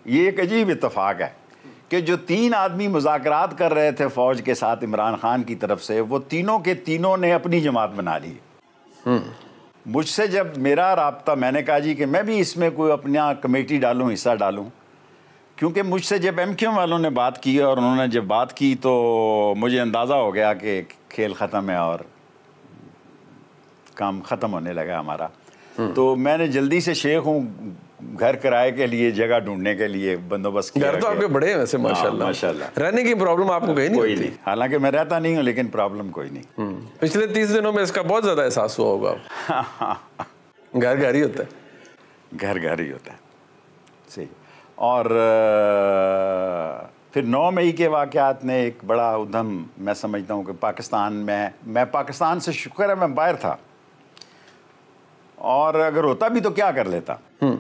ये एक अजीब इतफाक़ है कि जो तीन आदमी मुजाकर कर रहे थे फ़ौज के साथ इमरान खान की तरफ से वो तीनों के तीनों ने अपनी जमात बना ली हम्म। मुझसे जब मेरा रबता मैंने कहा जी कि मैं भी इसमें कोई अपना कमेटी डालूँ हिस्सा डालूँ क्योंकि मुझसे जब एम वालों ने बात की और उन्होंने जब बात की तो मुझे अंदाज़ा हो गया कि खेल ख़त्म है और काम ख़त्म होने लगा हमारा हम्म। तो मैंने जल्दी से शेख हूँ घर किराए के लिए जगह ढूंढने के लिए बंदोबस्त किया घर तो आपके बड़े हैं वैसे हाँ, माशाल्लाह माशाल्लाह रहने की प्रॉब्लम आपको कहीं नहीं कोई नहीं हालांकि मैं रहता नहीं हूँ लेकिन प्रॉब्लम कोई नहीं हम्म। पिछले तीस दिनों में इसका बहुत ज़्यादा एहसास हुआ होगा घर घर ही होता है घर घर ही होता है सही और फिर 9 मई के वाक़ात ने एक बड़ा उधम मैं समझता हूँ कि पाकिस्तान में मैं पाकिस्तान से शुक्र है मैं बाहर था और अगर होता भी तो क्या कर लेता हम्म।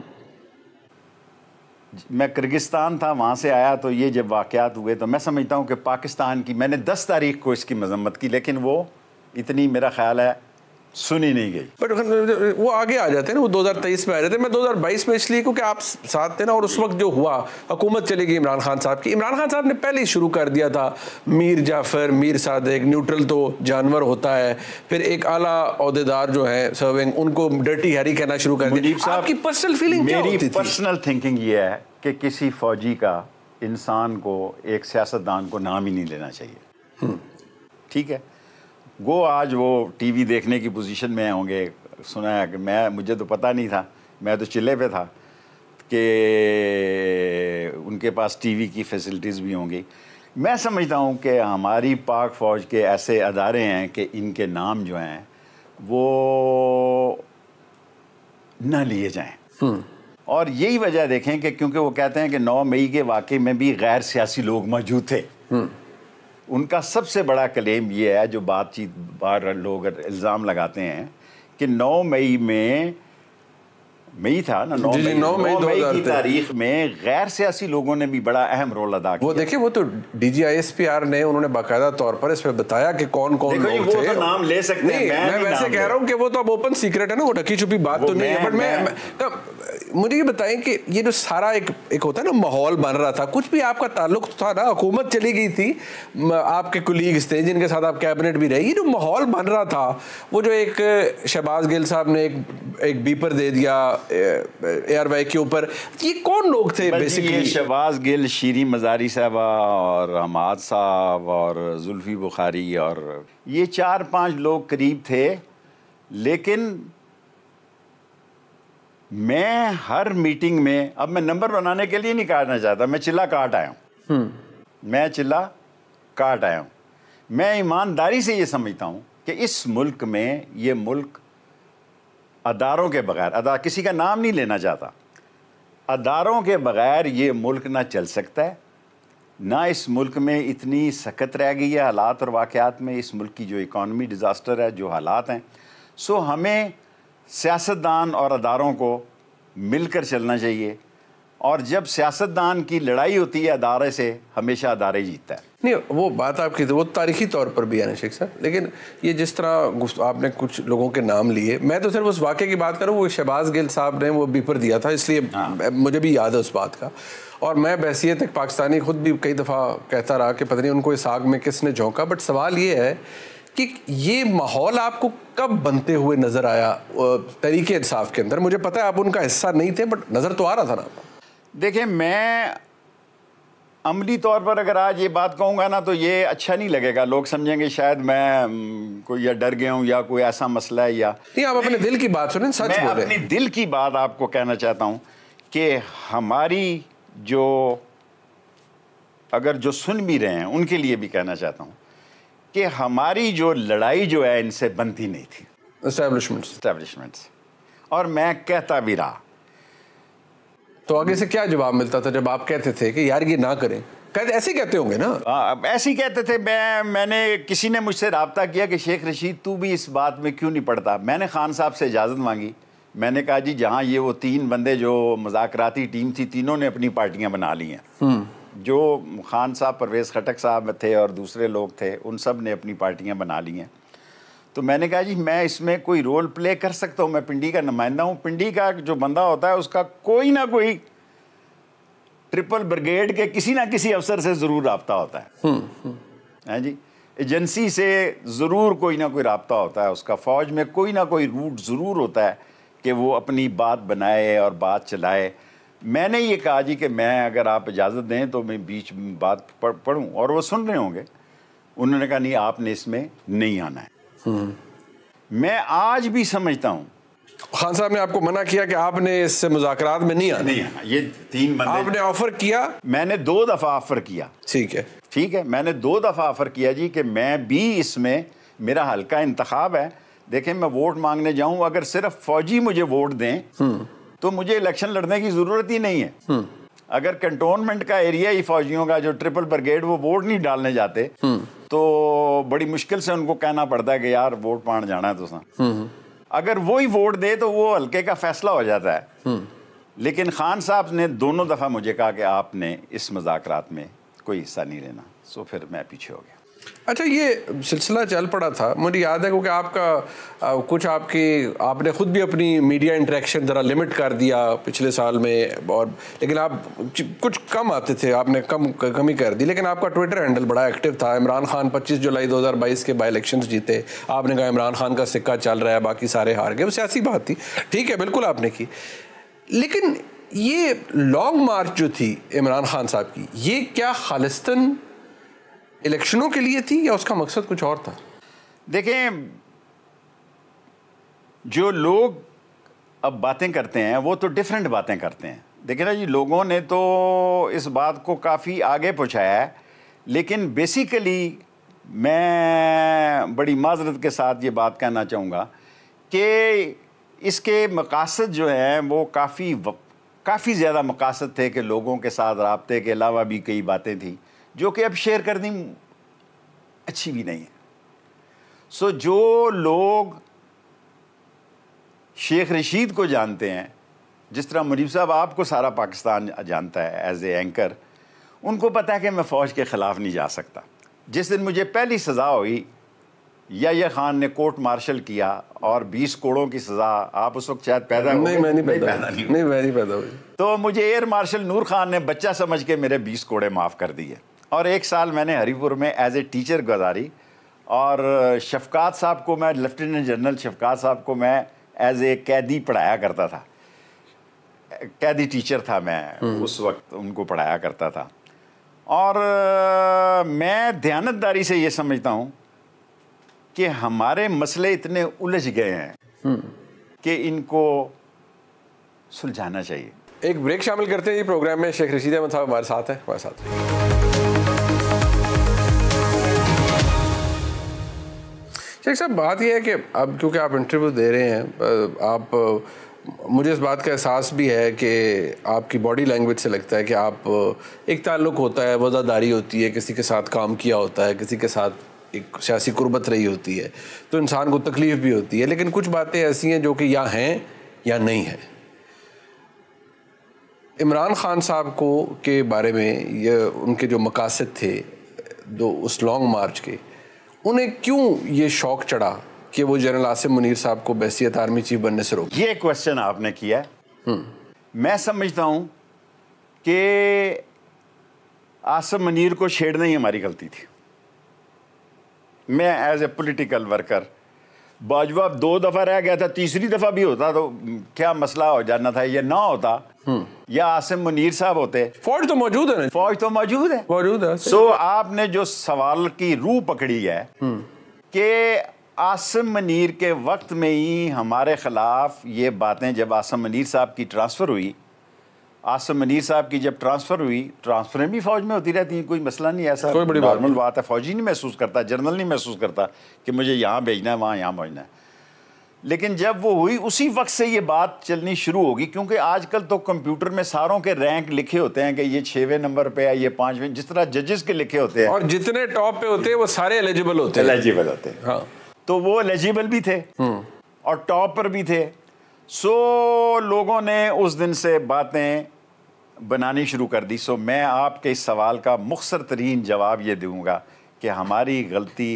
मैं किर्गिस्तान था वहाँ से आया तो ये जब वाक़ात हुए तो मैं समझता हूँ कि पाकिस्तान की मैंने दस तारीख को इसकी मजम्मत की लेकिन वो इतनी मेरा ख्याल है सुनी नहीं गई बट वो आगे आ जाते हैं ना वो 2023 में आ जाते हैं मैं 2022 में इसलिए क्योंकि आप साथ थे ना और उस वक्त जो हुआ हुकूमत चली गई इमरान खान साहब की इमरान खान साहब ने पहले ही शुरू कर दिया था मीर जाफर मीर एक न्यूट्रल तो जानवर होता है फिर एक आला अहदेदार जो है सर्विंग उनको डर्टी हैरी कहना शुरू कर दिया आपकी पर्सनल फीलिंग पर्सनल थिंकिंग ये है कि किसी फौजी का इंसान को एक सियासतदान को नाम ही नहीं लेना चाहिए हम्म। ठीक है वो आज वो टीवी देखने की पोजीशन में होंगे सुना है कि मैं मुझे तो पता नहीं था मैं तो चिल्ले पे था कि उनके पास टीवी की फैसिलिटीज़ भी होंगी मैं समझता हूँ कि हमारी पाक फ़ौज के ऐसे अदारे हैं कि इनके नाम जो हैं वो ना लिए जाएँ हम्म। और यही वजह देखें कि क्योंकि वो कहते हैं कि 9 मई के वाक़े में भी गैर सियासी लोग मौजूद थे हम्म। उनका सबसे बड़ा क्लेम ये है जो बातचीत बार लोग इल्ज़ाम लगाते हैं कि 9 मई में मई था ना नौ मई नौ मई की तारीख में गैर सियासी लोगों ने भी बड़ा अहम रोल अदा किया वो देखिए वो तो D G I S P R ने उन्होंने बाकायदा तौर पर इस इसमें बताया कि कौन कौन लोग थे तो नाम ले सकते हैं मैं, मैं वैसे कह रहा हूँ कि वो तो अब ओपन सीक्रेट है ना वो ढकी छुपी बात तो नहीं है बट मैं मुझे ये बताएं कि ये जो सारा एक एक होता है ना माहौल बन रहा था कुछ भी आपका ताल्लुक था ना हुकूमत चली गई थी आपके कुलीग्स थे जिनके साथ आप कैबिनेट भी रहे ये जो माहौल बन रहा था वो जो एक शहबाज गिल साहब ने एक एक बीपर दे दिया एयर वाई के ऊपर ये कौन लोग थे बेसिकली शहबाज गिल शीरी मजारी साहबा और हमाद साहब और जुल्फी बुखारी और ये चार पाँच लोग करीब थे लेकिन मैं हर मीटिंग में अब मैं नंबर बनाने के लिए नहीं काटना चाहता मैं चिल्ला काट आया हूँ हम्म। मैं चिल्ला काट आया हूँ मैं ईमानदारी से ये समझता हूँ कि इस मुल्क में ये मुल्क अदारों के बगैर अदा किसी का नाम नहीं लेना चाहता अदारों के बगैर ये मुल्क ना चल सकता है ना इस मुल्क में इतनी सख्त रह गई है हालात और वाक़ात में इस मुल्क की जो इकॉनमी डिज़ास्टर है जो हालात हैं सो हमें सियासतदान और अदारों को मिलकर चलना चाहिए और जब सियासतदान की लड़ाई होती है अदारे से हमेशा अदारे जीतता है नहीं वो बात आपकी तो, वो तारीखी तौर पर भी है ना शेख साहब लेकिन ये जिस तरह आपने कुछ लोगों के नाम लिए मैं तो सिर्फ उस वाक़े की बात करूँ वो शहबाज गिल साहब ने वो बीपर दिया था इसलिए हाँ। मुझे भी याद है उस बात का और मैं बैसीत एक पाकिस्तानी खुद भी कई दफ़ा कहता रहा कि पता नहीं उनको इस आग में किसने झोंका बट सवाल ये है कि ये माहौल आपको कब बनते हुए नज़र आया तरीके इंसाफ के अंदर मुझे पता है आप उनका हिस्सा नहीं थे बट नज़र तो आ रहा था ना देखिए मैं अमली तौर पर अगर आज ये बात कहूँगा ना तो ये अच्छा नहीं लगेगा लोग समझेंगे शायद मैं कोई या डर गया हूँ या कोई ऐसा मसला है या नहीं आप अपने दिल की बात सुने सच मैं बोले अपनी दिल की बात आपको कहना चाहता हूँ कि हमारी जो अगर जो सुन भी रहे हैं उनके लिए भी कहना चाहता हूँ कि हमारी जो लड़ाई जो है इनसे बनती नहीं थी इस्टेब्लिशमेंट्स इस्टेब्लिशमेंट्स और मैं कहता भी रहा तो आगे से क्या जवाब मिलता था जब आप कहते थे कि यार ये ना करें कहते ऐसे कहते होंगे ना हाँ, ऐसे ही कहते थे मैं मैंने किसी ने मुझसे रबता किया कि शेख रशीद तू भी इस बात में क्यों नहीं पढ़ता मैंने खान साहब से इजाज़त मांगी मैंने कहा जी जहाँ ये वो तीन बंदे जो मजाकती टीम थी तीनों ने अपनी पार्टियाँ बना ली हैं हम्म। जो खान साहब परवेज़ खटक साहब थे और दूसरे लोग थे उन सब ने अपनी पार्टियाँ बना ली हैं तो मैंने कहा जी मैं इसमें कोई रोल प्ले कर सकता हूँ मैं पिंडी का नुमाइंदा हूँ पिंडी का जो बंदा होता है उसका कोई ना कोई ट्रिपल ब्रिगेड के किसी ना किसी अफसर से ज़रूर रबता होता है हैं हम्म, हम्म। हाँ जी एजेंसी से ज़रूर कोई ना कोई रबता होता है उसका फ़ौज में कोई ना कोई रूट ज़रूर होता है कि वो अपनी बात बनाए और बात चलाए मैंने ये कहा जी कि मैं अगर आप इजाज़त दें तो मैं बीच बात पढ़ और वो सुन रहे होंगे उन्होंने कहा नहीं आपने इसमें नहीं आना है हम्म। मैं आज भी समझता हूं खान साहब ने आपको मना किया कि आपने इससे मुजाकर में नहीं आना नहीं आना ये तीन बंदे आपने ऑफर किया मैंने दो दफ़ा ऑफर किया ठीक है ठीक है मैंने दो दफ़ा ऑफर किया जी कि मैं भी इसमें मेरा हल्का इंतखब है देखें मैं वोट मांगने जाऊं अगर सिर्फ फौजी मुझे वोट दें हम्म। तो मुझे इलेक्शन लड़ने की ज़रूरत ही नहीं है हम्म। अगर कंटोनमेंट का एरिया ही फौजियों का जो ट्रिपल ब्रिगेड वो वोट नहीं डालने जाते हम्म। तो बड़ी मुश्किल से उनको कहना पड़ता है कि यार वोट पान जाना है तुसा तो हम्म, अगर वो ही वोट दे तो वो हल्के का फैसला हो जाता है लेकिन खान साहब ने दोनों दफ़ा मुझे कहा कि आपने इस मजाक में कोई हिस्सा नहीं लेना सो फिर मैं पीछे हो गया अच्छा ये सिलसिला चल पड़ा था मुझे याद है क्योंकि आपका आ, कुछ आपकी आपने खुद भी अपनी मीडिया इंटरेक्शन ज़रा लिमिट कर दिया पिछले साल में और लेकिन आप कुछ कम आते थे आपने कम कमी कर दी लेकिन आपका ट्विटर हैंडल बड़ा एक्टिव था इमरान खान 25 जुलाई 2022 के बाई इलेक्शन जीते आपने कहा इमरान खान का सिक्का चल रहा है बाकी सारे हार गए वो सियासी बात थी ठीक है बिल्कुल आपने की लेकिन ये लॉन्ग मार्च जो थी इमरान खान साहब की ये क्या खालिस्तन इलेक्शनों के लिए थी या उसका मकसद कुछ और था देखें जो लोग अब बातें करते हैं वो तो डिफरेंट बातें करते हैं देखिए ना जी लोगों ने तो इस बात को काफ़ी आगे पहुँचाया है लेकिन बेसिकली मैं बड़ी माजरत के साथ ये बात कहना चाहूँगा कि इसके मकासद जो हैं वो काफ़ी काफ़ी ज़्यादा मकासद थे कि लोगों के साथ रबते के अलावा भी कई बातें थी जो कि अब शेयर करनी अच्छी भी नहीं है सो जो लोग शेख रशीद को जानते हैं जिस तरह मुजीब साहब आपको सारा पाकिस्तान जानता है एज ए एंकर उनको पता है कि मैं फ़ौज के ख़िलाफ़ नहीं जा सकता जिस दिन मुझे पहली सज़ा हुई या खान ने कोर्ट मार्शल किया और 20 कोड़ों की सजा आप उस वक्त शायद पैदा नहीं, नहीं मैं नहीं पैदा नहीं मैं नहीं पैदा हुई तो मुझे एयर मार्शल नूर खान ने बच्चा समझ के मेरे 20 कोड़े माफ़ कर दिए और एक साल मैंने हरीपुर में एज ए टीचर गुजारी और शफकात साहब को मैं लेफ्टिनेंट जनरल शफकात साहब को मैं एज ए कैदी पढ़ाया करता था कैदी टीचर था मैं हम्म। उस वक्त उनको पढ़ाया करता था और मैं ध्यानतदारी से ये समझता हूँ कि हमारे मसले इतने उलझ गए हैं हम्म। कि इनको सुलझाना चाहिए एक ब्रेक शामिल करते हैं ये प्रोग्राम में शेख रशीद अहमद साहब हमारे साथ हैं हमारे साथ है शेख साहब बात यह है कि अब क्योंकि आप इंटरव्यू दे रहे हैं आप मुझे इस बात का एहसास भी है कि आपकी बॉडी लैंग्वेज से लगता है कि आप एक ताल्लुक होता है वज़ादारी होती है किसी के साथ काम किया होता है किसी के साथ एक सियासी कुर्बत रही होती है तो इंसान को तकलीफ़ भी होती है लेकिन कुछ बातें ऐसी हैं जो कि या हैं या नहीं हैं इमरान खान साहब को के बारे में ये उनके जो मकासद थे दो उस लॉन्ग मार्च के उन्हें क्यों ये शौक चढ़ा कि वो जनरल आसिम मुनीर साहब को बैसीत आर्मी चीफ बनने से रोक ये क्वेश्चन आपने किया हम्म। मैं समझता हूं कि आसिम मुनीर को छेड़ना ही हमारी गलती थी मैं as a political worker Bajwa अब दो दफ़ा रह गया था तीसरी दफ़ा भी होता तो क्या मसला हो जाना था ये ना होता हम्म। या आसिम मुनीर साहब होते फौज तो मौजूद है फौज तो मौजूद है मौजूद है सो so, आपने जो सवाल की रूह पकड़ी है हम्म। कि आसिम मुनीर के वक्त में ही हमारे खिलाफ ये बातें जब आसिम मुनीर साहब की ट्रांसफ़र हुई आसम मनीर साहब की जब ट्रांसफ़र हुई ट्रांसफ़रें भी फौज में होती रहती हैं कोई मसला नहीं ऐसा कोई बड़ी नॉर्मल बात, है फौजी नहीं महसूस करता जनरल नहीं महसूस करता कि मुझे यहाँ भेजना है वहाँ यहाँ भेजना है लेकिन जब वो हुई उसी वक्त से ये बात चलनी शुरू होगी क्योंकि आजकल तो कंप्यूटर में सारों के रैंक लिखे होते हैं कि ये छवें नंबर पे है ये पांचवें जिस तरह जजेस के लिखे होते हैं और जितने टॉप पे होते हैं वो सारे एलिजिबल होते हैं एलिजिबल होते हैं हाँ। तो वो एलिजिबल भी थे हम्म। और टॉप पर भी थे सो लोगों ने उस दिन से बातें बनानी शुरू कर दी सो मैं आपके इस सवाल का मुखसर तरीन जवाब ये दूँगा कि हमारी गलती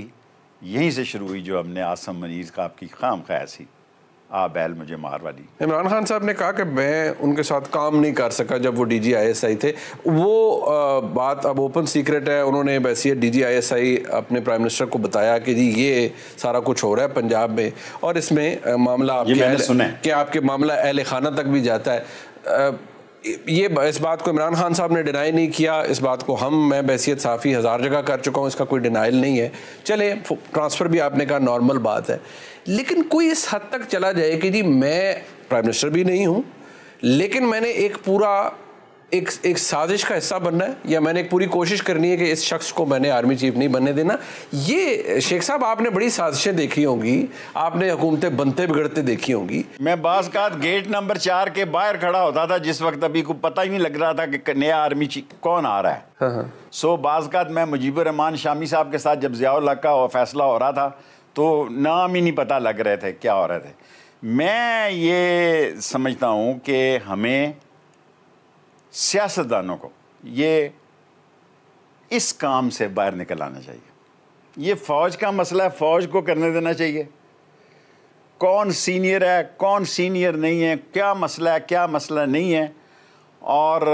यहीं से शुरू हुई जो हमने आसम मनीज़ का आपकी खाम खयासी आ बैल मुझे मारवा दी इमरान खान साहब ने कहा कि मैं उनके साथ काम नहीं कर सका जब वो D G I S I थे वो आ, बात अब ओपन सीक्रेट है उन्होंने वैसी D G I S I अपने प्राइम मिनिस्टर को बताया कि जी ये सारा कुछ हो रहा है पंजाब में और इसमें मामला आपके सुना कि आपके मामला अहल खाना तक भी जाता है ये इस बात को इमरान खान साहब ने डिनाई नहीं किया इस बात को हम मैं बैसीत साफ़ी हज़ार जगह कर चुका हूँ इसका कोई डिनाइल नहीं है चले ट्रांसफ़र भी आपने कहा नॉर्मल बात है लेकिन कोई इस हद तक चला जाए कि जी मैं प्राइम मिनिस्टर भी नहीं हूँ लेकिन मैंने एक पूरा एक एक साजिश का हिस्सा बनना है या मैंने एक पूरी कोशिश करनी है कि इस शख्स को मैंने आर्मी चीफ नहीं बनने देना ये शेख साहब आपने बड़ी साजिशें देखी होंगी आपने हुकूमतें बनते बिगड़ते देखी होंगी मैं बाज गेट नंबर चार के बाहर खड़ा होता था जिस वक्त अभी को पता ही नहीं लग रहा था कि नया आर्मी चीफ कौन आ रहा है हाँ, हाँ। सो बाज़ात मैं मुजीबरहमान शामी साहब के साथ जब ज़ियाउल्ला का फैसला हो रहा था तो नाम ही नहीं पता लग रहे थे क्या हो रहे थे मैं ये समझता हूँ कि हमें सियासतदानों को ये इस काम से बाहर निकल आना चाहिए ये फ़ौज का मसला है फ़ौज को करने देना चाहिए कौन सीनियर है कौन सीनियर नहीं है क्या मसला है क्या मसला नहीं है और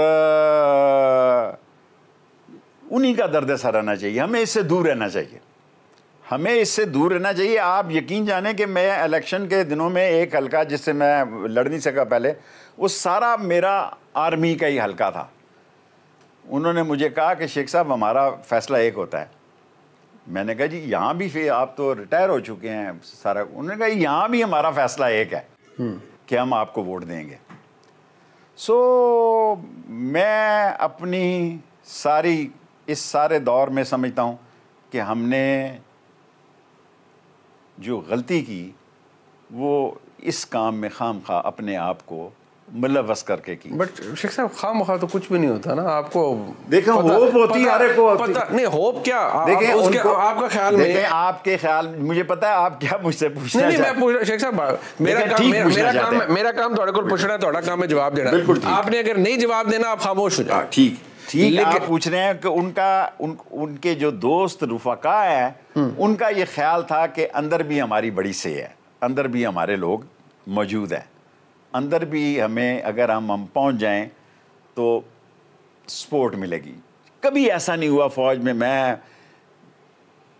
उन्हीं का दर्द ऐसा रहना चाहिए हमें इससे दूर रहना चाहिए हमें इससे दूर रहना चाहिए आप यकीन जाने कि मैं इलेक्शन के दिनों में एक हलका जिससे मैं लड़ नहीं सका पहले वो सारा मेरा आर्मी का ही हल्का था उन्होंने मुझे कहा कि शेख साहब हमारा फैसला एक होता है मैंने कहा जी यहाँ भी फिर आप तो रिटायर हो चुके हैं सारा उन्होंने कहा यहाँ भी हमारा फैसला एक है हम्म। कि हम आपको वोट देंगे सो so, मैं अपनी सारी इस सारे दौर में समझता हूँ कि हमने जो गलती की वो इस काम में खाम खा अपने आप को मिलवस करके की बट शेख साहब खाम खा तो कुछ भी नहीं होता ना आपको देखो होप होती हर एक पता नहीं होप क्या देखें उसके आपका ख्याल देखें आपके ख्याल मुझे पता है आप क्या मुझसे पूछना नहीं, मैं पूछ शेख साहब मेरा काम मेरा काम मेरा काम ਤੁਹਾਡੇ ਕੋਲ ਪੁੱਛਣਾ ਤੁਹਾਡਾ ਕੰਮ ਹੈ ਜਵਾਬ ਦੇਣਾ ਬਿਲਕੁਲ आपने अगर नहीं जवाब देना आप खामोश हो जाओ हाँ, ठीक ठीक आप पूछ रहे हैं कि उनका उन उनके जो दोस्त रुफका है हम्म। उनका ये ख्याल था कि अंदर भी हमारी बड़ी से है अंदर भी हमारे लोग मौजूद हैं अंदर भी हमें अगर हम हम पहुँच जाएँ तो सपोर्ट मिलेगी कभी ऐसा नहीं हुआ फ़ौज में मैं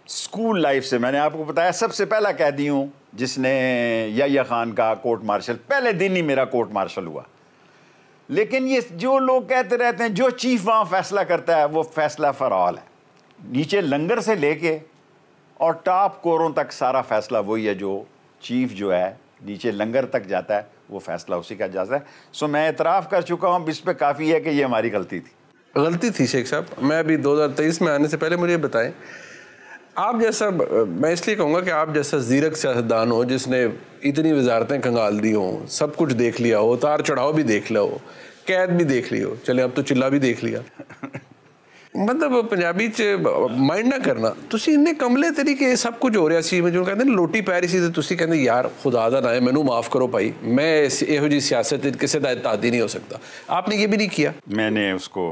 स्कूल लाइफ से मैंने आपको बताया सबसे पहला कैदी हूँ जिसने या ख़ान का कोर्ट मार्शल पहले दिन ही मेरा कोर्ट मार्शल हुआ लेकिन ये जो लोग कहते रहते हैं जो चीफ वहाँ फैसला करता है वो फैसला फॉर ऑल है नीचे लंगर से लेके और टॉप कोरों तक सारा फैसला वही है जो चीफ जो है नीचे लंगर तक जाता है वो फैसला उसी का जायजा है सो मैं इतराफ़ कर चुका हूँ इस पर काफ़ी है कि ये हमारी गलती थी गलती थी शेख साहब मैं अभी 2023 में आने से पहले मुझे बताएं आप जैसा मैं इसलिए कहूँगा कि आप जैसा जीरक सियासतदान हो जिसने इतनी वजारतें कंगाल दी हों सब कुछ देख लिया हो उतार चढ़ाव भी देख लिया हो कैद भी देख ली हो चले अब तो चिल्ला भी देख लिया मतलब पंजाबी च माइंड ना करना तुसी इन्ने कमले तरीके सब कुछ हो रहा सी मैं जो कहते लोटी पै रही थी तुसी कहते यार खुदा ਖੁਦਾ ना है ਮੈਨੂੰ माफ़ करो भाई मैं ਇਹੋ ਜੀ ਸਿਆਸਤ ਵਿੱਚ ਕਿਸੇ नहीं हो सकता आपने ये भी नहीं किया मैंने उसको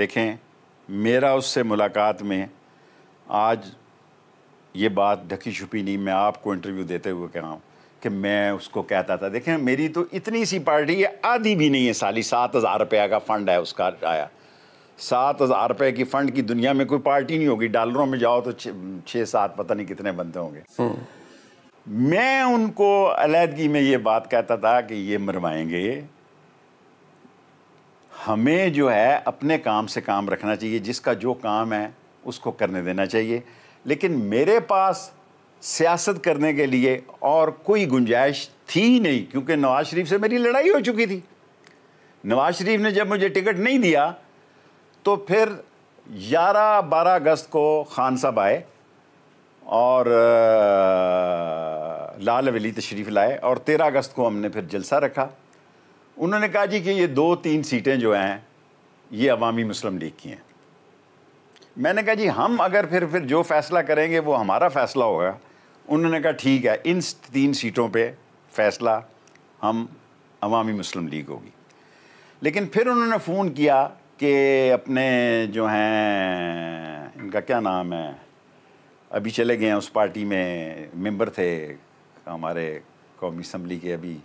देखें मेरा उससे मुलाकात में आज ये बात ढकी छुपी नहीं मैं आपको इंटरव्यू देते हुए कह रहा हूँ कि मैं उसको कहता था देखें मेरी तो इतनी सी पार्टी है आधी भी नहीं है साली सात हज़ार रुपया का फंड है उसका आया सात हज़ार रुपए की फ़ंड की दुनिया में कोई पार्टी नहीं होगी डॉलरों में जाओ तो छः सात पता नहीं कितने बनते होंगे हम्म। मैं उनको अलहदगी में ये बात कहता था कि ये मरवाएंगे हमें जो है अपने काम से काम रखना चाहिए जिसका जो काम है उसको करने देना चाहिए लेकिन मेरे पास सियासत करने के लिए और कोई गुंजाइश थी नहीं क्योंकि नवाज़ शरीफ से मेरी लड़ाई हो चुकी थी नवाज़ शरीफ ने जब मुझे टिकट नहीं दिया तो फिर 11-12 अगस्त को खान साहब आए और लाल वली तशरीफ़ लाए और 13 अगस्त को हमने फिर जलसा रखा उन्होंने कहा जी कि ये दो तीन सीटें जो हैं ये अवामी मुस्लिम लीग की हैं मैंने कहा जी हम अगर फिर फिर जो फ़ैसला करेंगे वो हमारा फ़ैसला होगा उन्होंने कहा ठीक है इन तीन सीटों पे फ़ैसला हम अवामी मुस्लिम लीग होगी लेकिन फिर उन्होंने फ़ोन किया के अपने जो हैं इनका क्या नाम है अभी चले गए हैं उस पार्टी में मेंबर थे हमारे कौमी असम्बली के अभी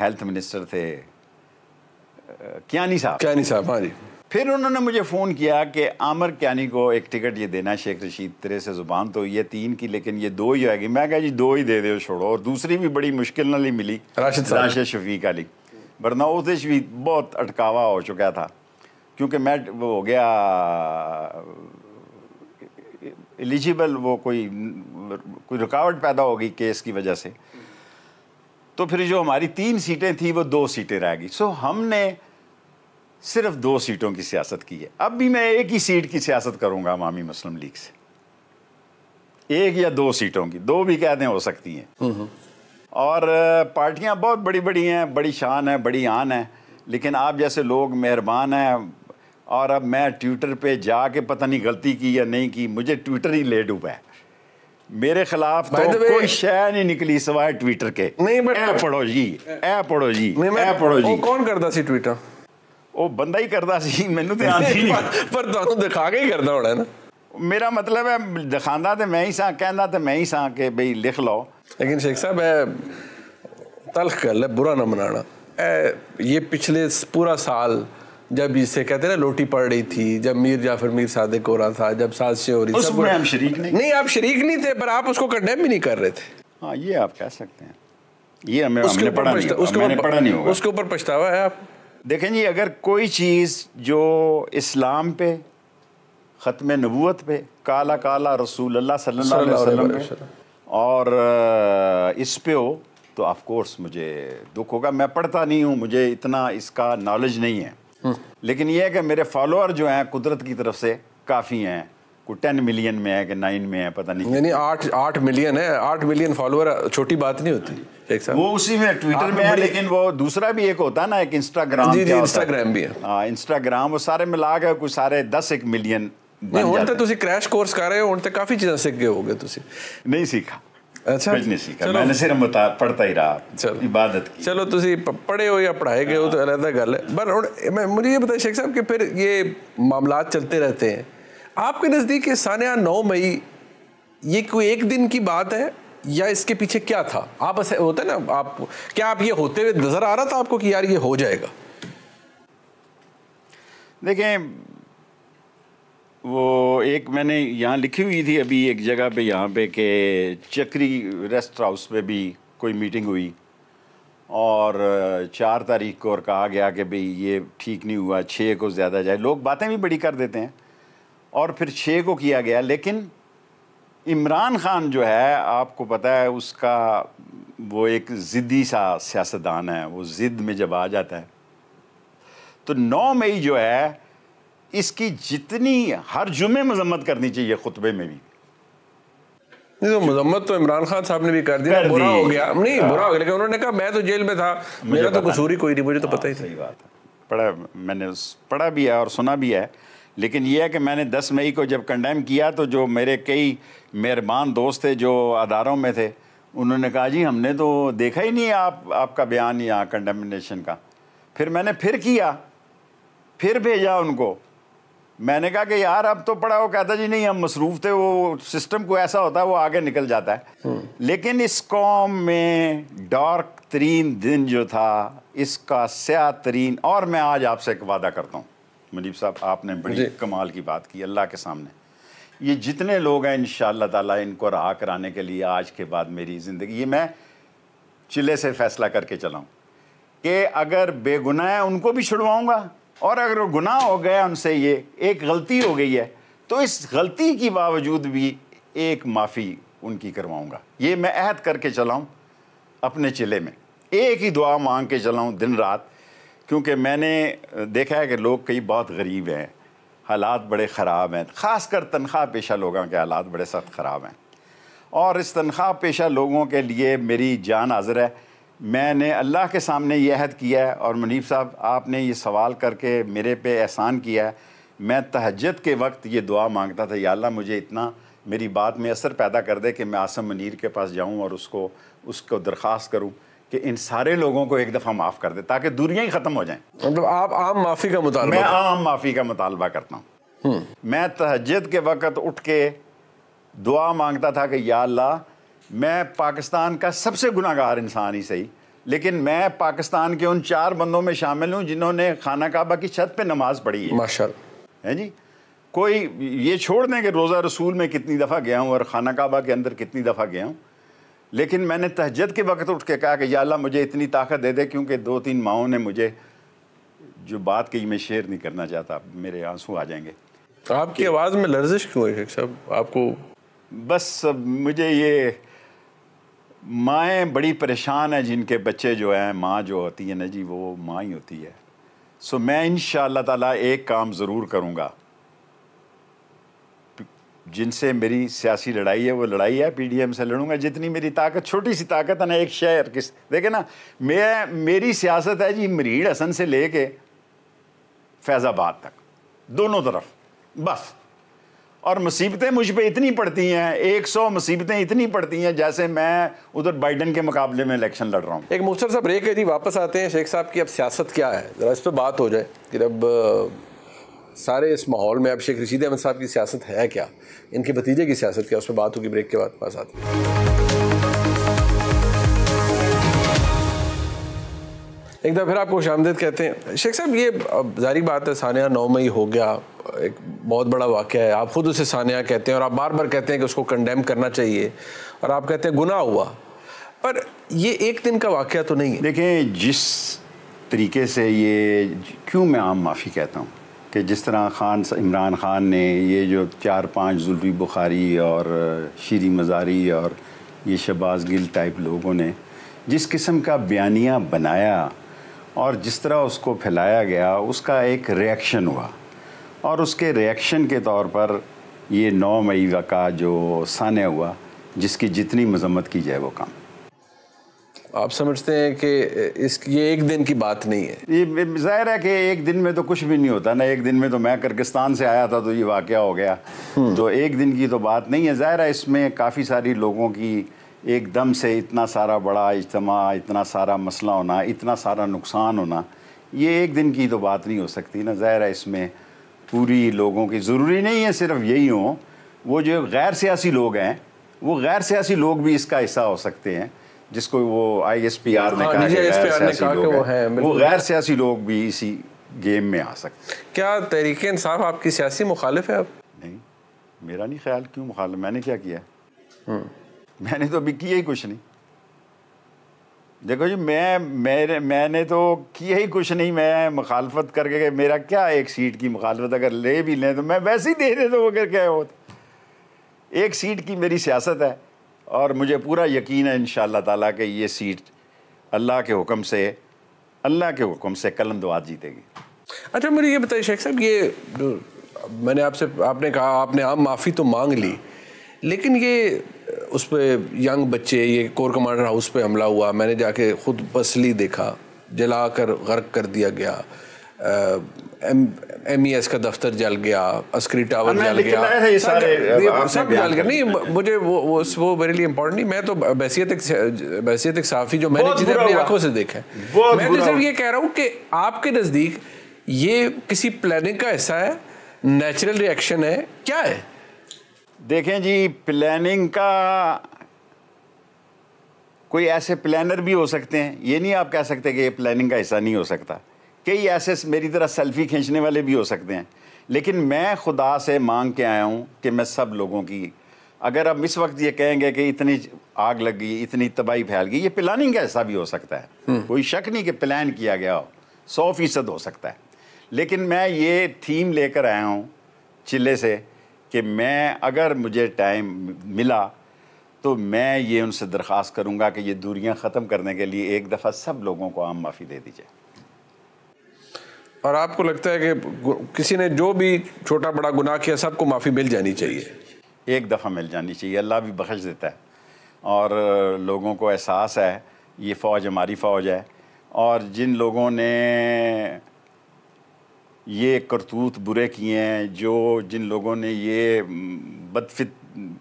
हेल्थ मिनिस्टर थे क्यानी साहब क्यानी साहब हाँ जी फिर उन्होंने मुझे फ़ोन किया कि आमर क्यानी को एक टिकट ये देना शेख रशीद तेरे से ज़ुबान तो ये तीन की लेकिन ये दो ही आएगी मैं कहा जी दो ही दे दो छोड़ो और दूसरी भी बड़ी मुश्किल नाली मिली राशिद राशिद शफीक अली वरना उस भी बहुत अटकावा हो चुका था क्योंकि मैं वो हो गया एलिजिबल वो कोई कोई रुकावट पैदा होगी केस की वजह से तो फिर जो हमारी तीन सीटें थी वो दो सीटें रह गई सो हमने सिर्फ दो सीटों की सियासत की है अब भी मैं एक ही सीट की सियासत करूंगा अवामी मुस्लिम लीग से एक या दो सीटों की दो भी कहते हो सकती हैं हम्म, हम्म। और पार्टियां बहुत बड़ी बड़ी हैं बड़ी शान है बड़ी आन है लेकिन आप जैसे लोग मेहरबान हैं और अब मैं ट्विटर पे जाके पता नहीं गलती की या नहीं की मुझे ट्विटर ही ले डूबा है मेरे खिलाफ तो कोई शह नहीं निकली सवाय ट्विटर के नहीं बट ऐ पढ़ो जी ऐ पढ़ो जी ऐ पढ़ो जी कौन करता सी ट्विटर वो बंदा ही करता सी मैं ध्यान तो ही नहीं पर तो दिखा के ही करता होना है ना मेरा मतलब है दिखाता तो मैं ही सा कहना तो मैं ही सा कि भाई लिख लो लेकिन शेख साहब है तलख कर ले बुरा ना मनाना ये पिछले पूरा साल जब इसे कहते ना लोटी पड़ रही थी जब मीर जाफर मीर सादिक हो रहा था जब साजिशें हो रही थी हम शरीक नहीं नहीं आप शरीक नहीं थे पर आप उसको कंडेम भी नहीं कर रहे थे हाँ ये आप कह सकते हैं ये हमें उसके ऊपर पढ़ा नहीं होगा उसके ऊपर पछतावा है आप देखें जी अगर कोई चीज़ जो इस्लाम पे ख़त्म नबूत पे काला काला रसूल अल्लाह और इस पे हो तो ऑफ कोर्स मुझे दुख होगा मैं पढ़ता नहीं हूँ मुझे इतना इसका नॉलेज नहीं है लेकिन ये है कि मेरे फॉलोअर जो हैं कुदरत की तरफ से काफ़ी हैं कोई टेन मिलियन में है कि नाइन में है पता नहीं यानी आठ आठ मिलियन है आठ मिलियन फॉलोअर छोटी बात नहीं होती एक वो उसी में ट्विटर में है लेकिन वो दूसरा भी एक होता है ना एक इंस्टाग्राम जी जी इंस्टाग्राम भी है हाँ इंस्टाग्राम वो सारे ਮਿਲਾ ਕੇ ਕੋਈ ਸਾਰੇ 10 1 ਮਿਲੀਅਨ ਨਹੀਂ ਹੁਣ ਤਾਂ ਤੁਸੀਂ ਕ੍ਰੈਸ਼ ਕੋਰਸ ਕਰ ਰਹੇ ਹੋ ਹੁਣ ਤਾਂ ਕਾਫੀ ਚੀਜ਼ਾਂ ਸਿੱਖ ਗਏ ਹੋਗੇ ਤੁਸੀਂ ਨਹੀਂ ਸਿੱਖਾ ਅੱਛਾ ਕੁਝ ਨਹੀਂ ਸੀਗਾ ਮੈਂ ਸਿਰਫ ਮਤਾ ਪੜਦਾ ਹੀ ਰਹਾ की चलो ਤੁਸੀਂ पढ़े हो या पढ़ाए गए हो तो ਅਲੱਗ गल है पर मैं मुझे ये बताइए शेख साहब कि फिर ये मामला चलते रहते हैं आपके नज़दीक सानिया नौ मई ये कोई एक दिन की बात है या इसके पीछे क्या था आप ऐसे होते ना आप क्या आप ये होते हुए नज़र आ रहा था आपको कि यार ये हो जाएगा देखें वो एक मैंने यहाँ लिखी हुई थी अभी एक जगह पे यहाँ पे कि चक्री रेस्ट हाउस में भी कोई मीटिंग हुई और चार तारीख को और कहा गया कि भाई ये ठीक नहीं हुआ छः को ज़्यादा जाए लोग बातें भी बड़ी कर देते हैं और फिर छः को किया गया लेकिन इमरान ख़ान जो है आपको पता है उसका वो एक ज़िद्दी सा सियासतदान है वो ज़िद्द में जब आ जाता है तो नौ मई जो है इसकी जितनी हर जुमे मजम्मत करनी चाहिए खुतबे में भी नहीं तो मजम्मत तो इमरान खान साहब ने भी कर दी बुरा हो गया नहीं हाँ। बुरा हो गया लेकिन उन्होंने कहा मैं तो जेल में था मेरा तो कसूर ही कोई नहीं मुझे तो पता ही हाँ, सही बात है पढ़ा मैंने पढ़ा भी है और सुना भी है लेकिन यह है कि मैंने 10 मई को जब कंडेम किया तो जो मेरे कई मेहरबान दोस्त थे जो अदारों में थे उन्होंने कहा जी हमने तो देखा ही नहीं आप आपका बयान यहाँ कंडेमनेशन का फिर मैंने फिर किया फिर भेजा उनको मैंने कहा कि यार अब तो पढ़ा वो कहता जी नहीं हम मसरूफ थे वो सिस्टम को ऐसा होता है वो आगे निकल जाता है हम्म। लेकिन इस कॉम में डार्क तरीन दिन जो था इसका स्या तरीन और मैं आज आपसे एक वादा करता हूँ मुनीब साहब आपने बड़ी कमाल की बात की अल्लाह के सामने ये जितने लोग हैं इन ताला इनको रहा कराने के लिए आज के बाद मेरी ज़िंदगी ये मैं चिले से फैसला करके चलाऊँ कि अगर बेगुनाह है उनको भी छुड़वाऊँगा और अगर वो गुनाह हो गया उनसे ये एक गलती हो गई है तो इस गलती के बावजूद भी एक माफ़ी उनकी करवाऊँगा ये मैं अहद करके चलाऊँ अपने चिले में एक ही दुआ मांग के चलाऊँ दिन रात क्योंकि मैंने देखा है कि लोग कई बहुत गरीब हैं हालात बड़े ख़राब हैं ख़ास कर तनख्वाह पेशा लोगों के हालात बड़े सख्त ख़राब हैं और इस तनख्वाह पेशा लोगों के लिए मेरी जान हाजिर है मैंने अल्लाह के सामने ये अहद किया है और मुनीब साहब आपने ये सवाल करके मेरे पे एहसान किया है मैं तहजद के वक्त ये दुआ मांगता था या अल्लाह मुझे इतना मेरी बात में असर पैदा कर दे कि मैं आसम मनीर के पास जाऊं और उसको उसको दरख्वास्त करूं कि इन सारे लोगों को एक दफ़ा माफ़ कर दे ताकि दूरियाँ ही ख़त्म हो जाएँ मतलब आप आम माफ़ी का मुतालबा मैं आम माफ़ी का मुतालबा करता हूँ हम्म। मैं तहजद के वक़्त उठ के दुआ मांगता था कि या अल्लाह मैं पाकिस्तान का सबसे गुनागार इंसान ही सही लेकिन मैं पाकिस्तान के उन चार बंदों में शामिल हूँ जिन्होंने खाना काबा की छत पर नमाज पढ़ी है माशा है जी कोई ये छोड़ दें कि रोज़ा रसूल में कितनी दफ़ा गया हूँ और खाना काबा के अंदर कितनी दफ़ा गया हूँ लेकिन मैंने तहजद के वक्त उठ के कहा कि या अल्लाह मुझे इतनी ताकत दे दे क्योंकि दो तीन माओं ने मुझे जो बात कही मैं शेयर नहीं करना चाहता मेरे आंसू आ जाएंगे आपकी आवाज़ में लर्जिश क्यों है साहब आपको बस मुझे ये माएँ बड़ी परेशान हैं जिनके बच्चे जो हैं माँ जो होती है ना जी वो माँ ही होती है सो मैं इन ताला एक काम ज़रूर करूँगा जिनसे मेरी सियासी लड़ाई है वो लड़ाई है पीडीएम से लड़ूंगा जितनी मेरी ताकत छोटी सी ताकत है ना एक शहर किस देखे ना मैं मेरी सियासत है जी मरीड हसन से लेके फैज़ाबाद तक दोनों तरफ बस और मुसीबतें मुझ पर इतनी पड़ती हैं एक सौ मुसीबतें इतनी पड़ती हैं जैसे मैं उधर बाइडन के मुकाबले में इलेक्शन लड़ रहा हूँ एक मुख्तर साहब ब्रेक है जी वापस आते हैं शेख साहब की अब सियासत क्या है ज़रा इस पर बात हो जाए कि अब सारे इस माहौल में अब शेख रशीद अहमद साहब की सियासत है क्या इनके भतीजे की सियासत क्या उस पर बात होगी ब्रेक के बाद पास आती है एक दफ़ा फिर आपको आमदेद कहते हैं शेख साहब ये जारी बात है सानिया नौ मई हो गया एक बहुत बड़ा वाक़ है आप ख़ुद उसे सानिया कहते हैं और आप बार बार कहते हैं कि उसको कंडेम करना चाहिए और आप कहते हैं गुना हुआ पर ये एक दिन का वाक़ तो नहीं है देखें जिस तरीके से ये क्यों मैं आम माफ़ी कहता हूँ कि जिस तरह खान इमरान ख़ान ने ये जो चार पाँच जुल्फी बुखारी और शीरी मज़ारी और ये शबाज गिल टाइप लोगों ने जिस किस्म का बयानिया बनाया और जिस तरह उसको फैलाया गया उसका एक रिएक्शन हुआ और उसके रिएक्शन के तौर पर ये नौ मई का जो सान्य हुआ जिसकी जितनी मजम्मत की जाए वो काम आप समझते हैं कि इस ये एक दिन की बात नहीं है ये जाहिर है कि एक दिन में तो कुछ भी नहीं होता ना एक दिन में तो मैं किर्गिस्तान से आया था तो ये वाक़ हो गया हम्म। तो एक दिन की तो बात नहीं है ज़ाहिर है इसमें काफ़ी सारी लोगों की एकदम से इतना सारा बड़ा इज्तम इतना सारा मसला होना इतना सारा नुकसान होना ये एक दिन की तो बात नहीं हो सकती ना ज़ाहिर है इसमें पूरी लोगों की ज़रूरी नहीं है सिर्फ यही हो वो जो गैर सियासी लोग हैं वो गैर सियासी लोग भी इसका हिस्सा हो सकते हैं जिसको वो आई एस पी आर ने हाँ, कहा वो गैर सियासी लोग भी इसी गेम में आ सकते हैं क्या तरीक़े इंसाफ आपकी सियासी मुखालिफ है अब नहीं मेरा नहीं ख्याल क्यों मुखालिफ मैंने क्या किया है हम्म। मैंने तो अभी किया ही कुछ नहीं देखो जी मैं मेरे मैंने तो किया ही कुछ नहीं मैं मुखालफत करके मेरा क्या एक सीट की मुखालफत अगर ले भी लें तो मैं वैसे ही दे दे तो वो कर क्या हो एक सीट की मेरी सियासत है और मुझे पूरा यकीन है इन ताला के ये सीट अल्लाह के हुक्म से अल्लाह के हुक्म से कलम दुआ जीतेगी अच्छा मुझे ये बताइए शेख साहब ये मैंने आपसे आपने कहा आपने आम माफ़ी तो मांग ली लेकिन ये उस पर यंग बच्चे ये कोर कमांडर हाउस पे हमला हुआ मैंने जाके खुद पसली देखा जला कर गर्क कर दिया गया एम ई एस e का दफ्तर जल गया अस्क्री टावर जल गया सब जल गया नहीं मुझे वो वो मेरे लिए इम्पोर्टेंट नहीं मैं तो बैसीत एक एक साफ़ी जो मैंने चीज़ें अपनी आंखों से देखा है मैं तो सिर्फ ये कह रहा हूँ कि आपके नज़दीक ये किसी प्लानिंग का हिस्सा है नेचुरल रिएक्शन है क्या है देखें जी प्लानिंग का कोई ऐसे प्लानर भी हो सकते हैं ये नहीं आप कह सकते कि ये प्लानिंग का हिस्सा नहीं हो सकता कई ऐसे मेरी तरह सेल्फी खींचने वाले भी हो सकते हैं लेकिन मैं खुदा से मांग के आया हूँ कि मैं सब लोगों की अगर आप इस वक्त ये कहेंगे कि इतनी आग लग गई इतनी तबाही फैल गई ये प्लानिंग का हिस्सा भी हो सकता है हम्म। कोई शक नहीं कि प्लान किया गया हो सौ फीसद हो सकता है लेकिन मैं ये थीम लेकर आया हूँ चिल्ले से कि मैं अगर मुझे टाइम मिला तो मैं ये उनसे दरख्वास्त करूँगा कि ये दूरियाँ ख़त्म करने के लिए एक दफ़ा सब लोगों को आम माफ़ी दे दी जाए और आपको लगता है कि किसी ने जो भी छोटा बड़ा गुनाह किया सबको माफ़ी मिल जानी चाहिए एक दफ़ा मिल जानी चाहिए अल्लाह भी बख्श देता है और लोगों को एहसास है ये फ़ौज हमारी फ़ौज है और जिन लोगों ने ये करतूत बुरे किए हैं जो जिन लोगों ने ये बदफित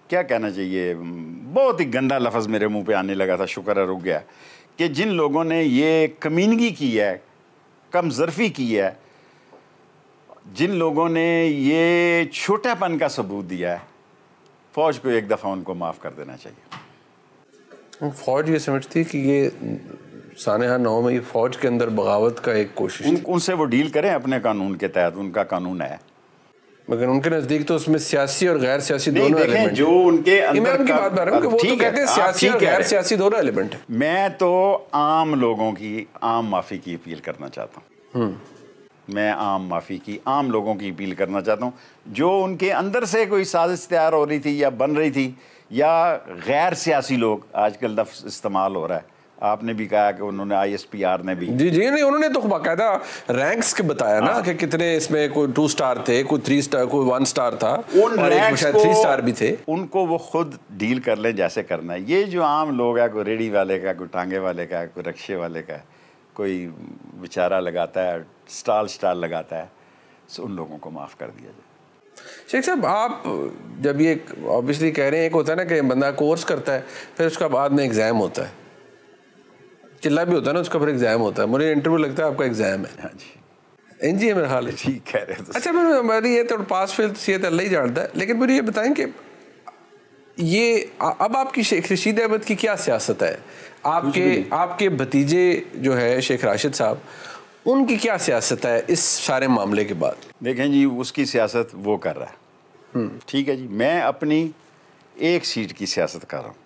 क्या कहना चाहिए बहुत ही गंदा लफ्ज़ मेरे मुंह पे आने लगा था शुक्र है रुक गया कि जिन लोगों ने ये कमीनगी की है कम जरफी की है जिन लोगों ने ये छोटापन का सबूत दिया है फ़ौज को एक दफ़ा उनको माफ़ कर देना चाहिए फ़ौज ये समझती कि ये सानहा नौ में फौज के अंदर बगावत का एक कोशिश उन, उनसे वो डील करें अपने कानून के तहत उनका कानून है मगर उनके नजदीक तो उसमें सियासी और गैर सियासी दोनों एलिमेंट जो उनके अंदर उनकी बात बता रहा हूँ वो तो कहते हैं सियासी और गैर सियासी दोनों एलिमेंट है मैं तो आम लोगों की आम माफी की अपील करना चाहता हूँ हम्म। मैं आम माफ़ी की आम लोगों की अपील करना चाहता हूँ जो उनके अंदर से कोई साजिश तैयार हो रही थी या बन रही थी या गैर सियासी लोग आजकल लफ्ज़ इस्तेमाल हो रहा है आपने भी कहा कि उन्होंने आईएसपीआर ने भी जी जी नहीं उन्होंने तो बाकायदा रैंक्स के बताया ना हाँ। कि कितने इसमें कोई टू स्टार थे कोई थ्री स्टार कोई वन स्टार था उन और एक शायद थ्री स्टार भी थे उनको वो खुद डील कर लें जैसे करना है ये जो आम लोग है कोई रेडी वाले का कोई टांगे वाले का कोई रक्शे वाले का कोई बेचारा लगाता है स्टाल स्टाल लगाता है सो तो उन लोगों को माफ़ कर दिया जाए शेख साहब आप जब ये ऑब्वियसली कह रहे हैं एक होता है ना कि बंदा कोर्स करता है फिर उसका बाद में एग्ज़ाम होता है चिल्ला भी होता है ना उसका फिर एग्जाम होता है मुझे इंटरव्यू लगता है आपका एग्जाम है हाँ जी एन जी मेरा हाल है ठीक कह रहे हैं अच्छा मैं हमारी ये तो पास फेल तो सीएत तो अल्लाह ही जानता है लेकिन मुझे ये बताएं कि ये अब आपकी शेख रशीद अहमद की क्या सियासत है आपके आपके भतीजे जो है शेख राशिद साहब उनकी क्या सियासत है इस सारे मामले के बाद देखें जी उसकी सियासत वो कर रहा है हम्म। ठीक है जी मैं अपनी एक सीट की सियासत कर रहा हूँ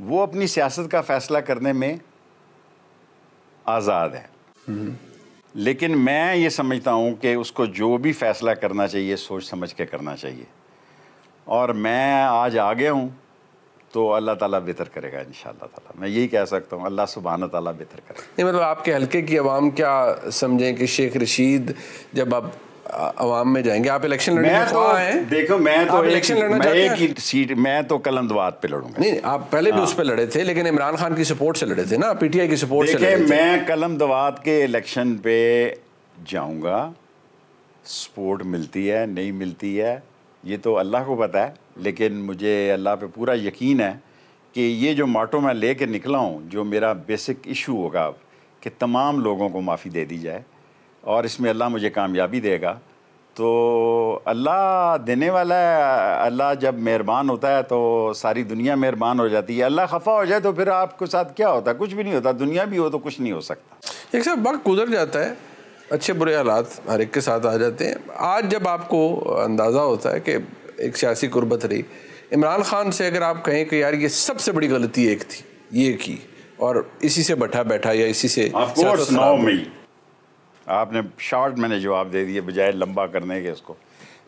वो अपनी सियासत का फैसला करने में आज़ाद है लेकिन मैं ये समझता हूँ कि उसको जो भी फैसला करना चाहिए सोच समझ के करना चाहिए और मैं आज आगे हूँ तो अल्लाह ताला बेहतर करेगा इन ताला मैं यही कह सकता हूँ अल्लाह सुबहाना ताला बेहतर करेगा नहीं मतलब आपके हल्के की आवाम क्या समझें कि शेख रशीद जब आप आवाम में जाएंगे आप इलेक्शन लड़ने तो, हैं देखो मैं तो इलेक्शन लड़ना मैं एक सीट मैं तो कलम कलंदवाद पे लड़ूंगा नहीं आप पहले भी हाँ। उस पर लड़े थे लेकिन इमरान खान की सपोर्ट से लड़े थे ना पीटीआई की सपोर्ट से मैं कलम कलमदवाद के इलेक्शन पे जाऊँगा सपोर्ट मिलती है नहीं मिलती है ये तो अल्लाह को पता है लेकिन मुझे अल्लाह पे पूरा यकीन है कि ये जो माटो मैं ले कर निकला हूँ जो मेरा बेसिक इशू होगा कि तमाम लोगों को माफ़ी दे दी जाए और इसमें अल्लाह मुझे कामयाबी देगा तो अल्लाह देने वाला है अल्लाह जब मेहरबान होता है तो सारी दुनिया मेहरबान हो जाती है अल्लाह खफा हो जाए तो फिर आपके साथ क्या होता है कुछ भी नहीं होता दुनिया भी हो तो कुछ नहीं हो सकता एक सब वक्त गुजर जाता है अच्छे बुरे हालात हर एक के साथ आ जाते हैं आज जब आपको अंदाज़ा होता है कि एक सियासी कुर्बत रही इमरान खान से अगर आप कहें कि यार ये सबसे बड़ी गलती एक थी ये की और इसी से बैठा बैठा या इसी से आपने शॉर्ट मैंने जवाब दे दिए बजाय लंबा करने के इसको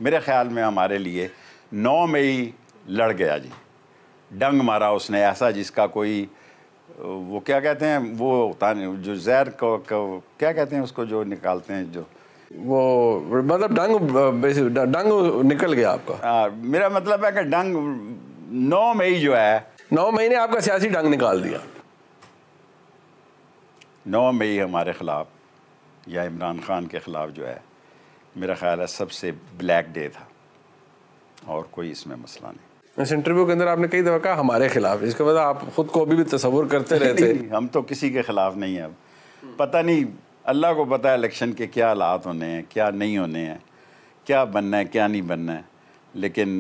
मेरे ख्याल में हमारे लिए नौ मई लड़ गया जी डंग मारा उसने ऐसा जिसका कोई वो क्या कहते हैं वो जो जहर को, को क्या कहते हैं उसको जो निकालते हैं जो वो मतलब डंग डंग निकल गया आपका आ, मेरा मतलब है कि डंग नौ मई जो है नौ मई ने आपका सियासी डंग निकाल दिया नौ मई हमारे खिलाफ या इमरान ख़ान के ख़िलाफ़ जो है मेरा ख्याल है सबसे ब्लैक डे था और कोई इसमें मसला नहीं इस इंटरव्यू के अंदर आपने कई दफ़ा कहा हमारे खिलाफ इसके बाद आप ख़ुद को अभी भी तस्वुर करते रहते हैं हम तो किसी के ख़िलाफ़ नहीं हैं अब पता नहीं अल्लाह को पता है इलेक्शन के क्या हालात होने हैं क्या नहीं होने हैं क्या बनना है क्या नहीं बनना है लेकिन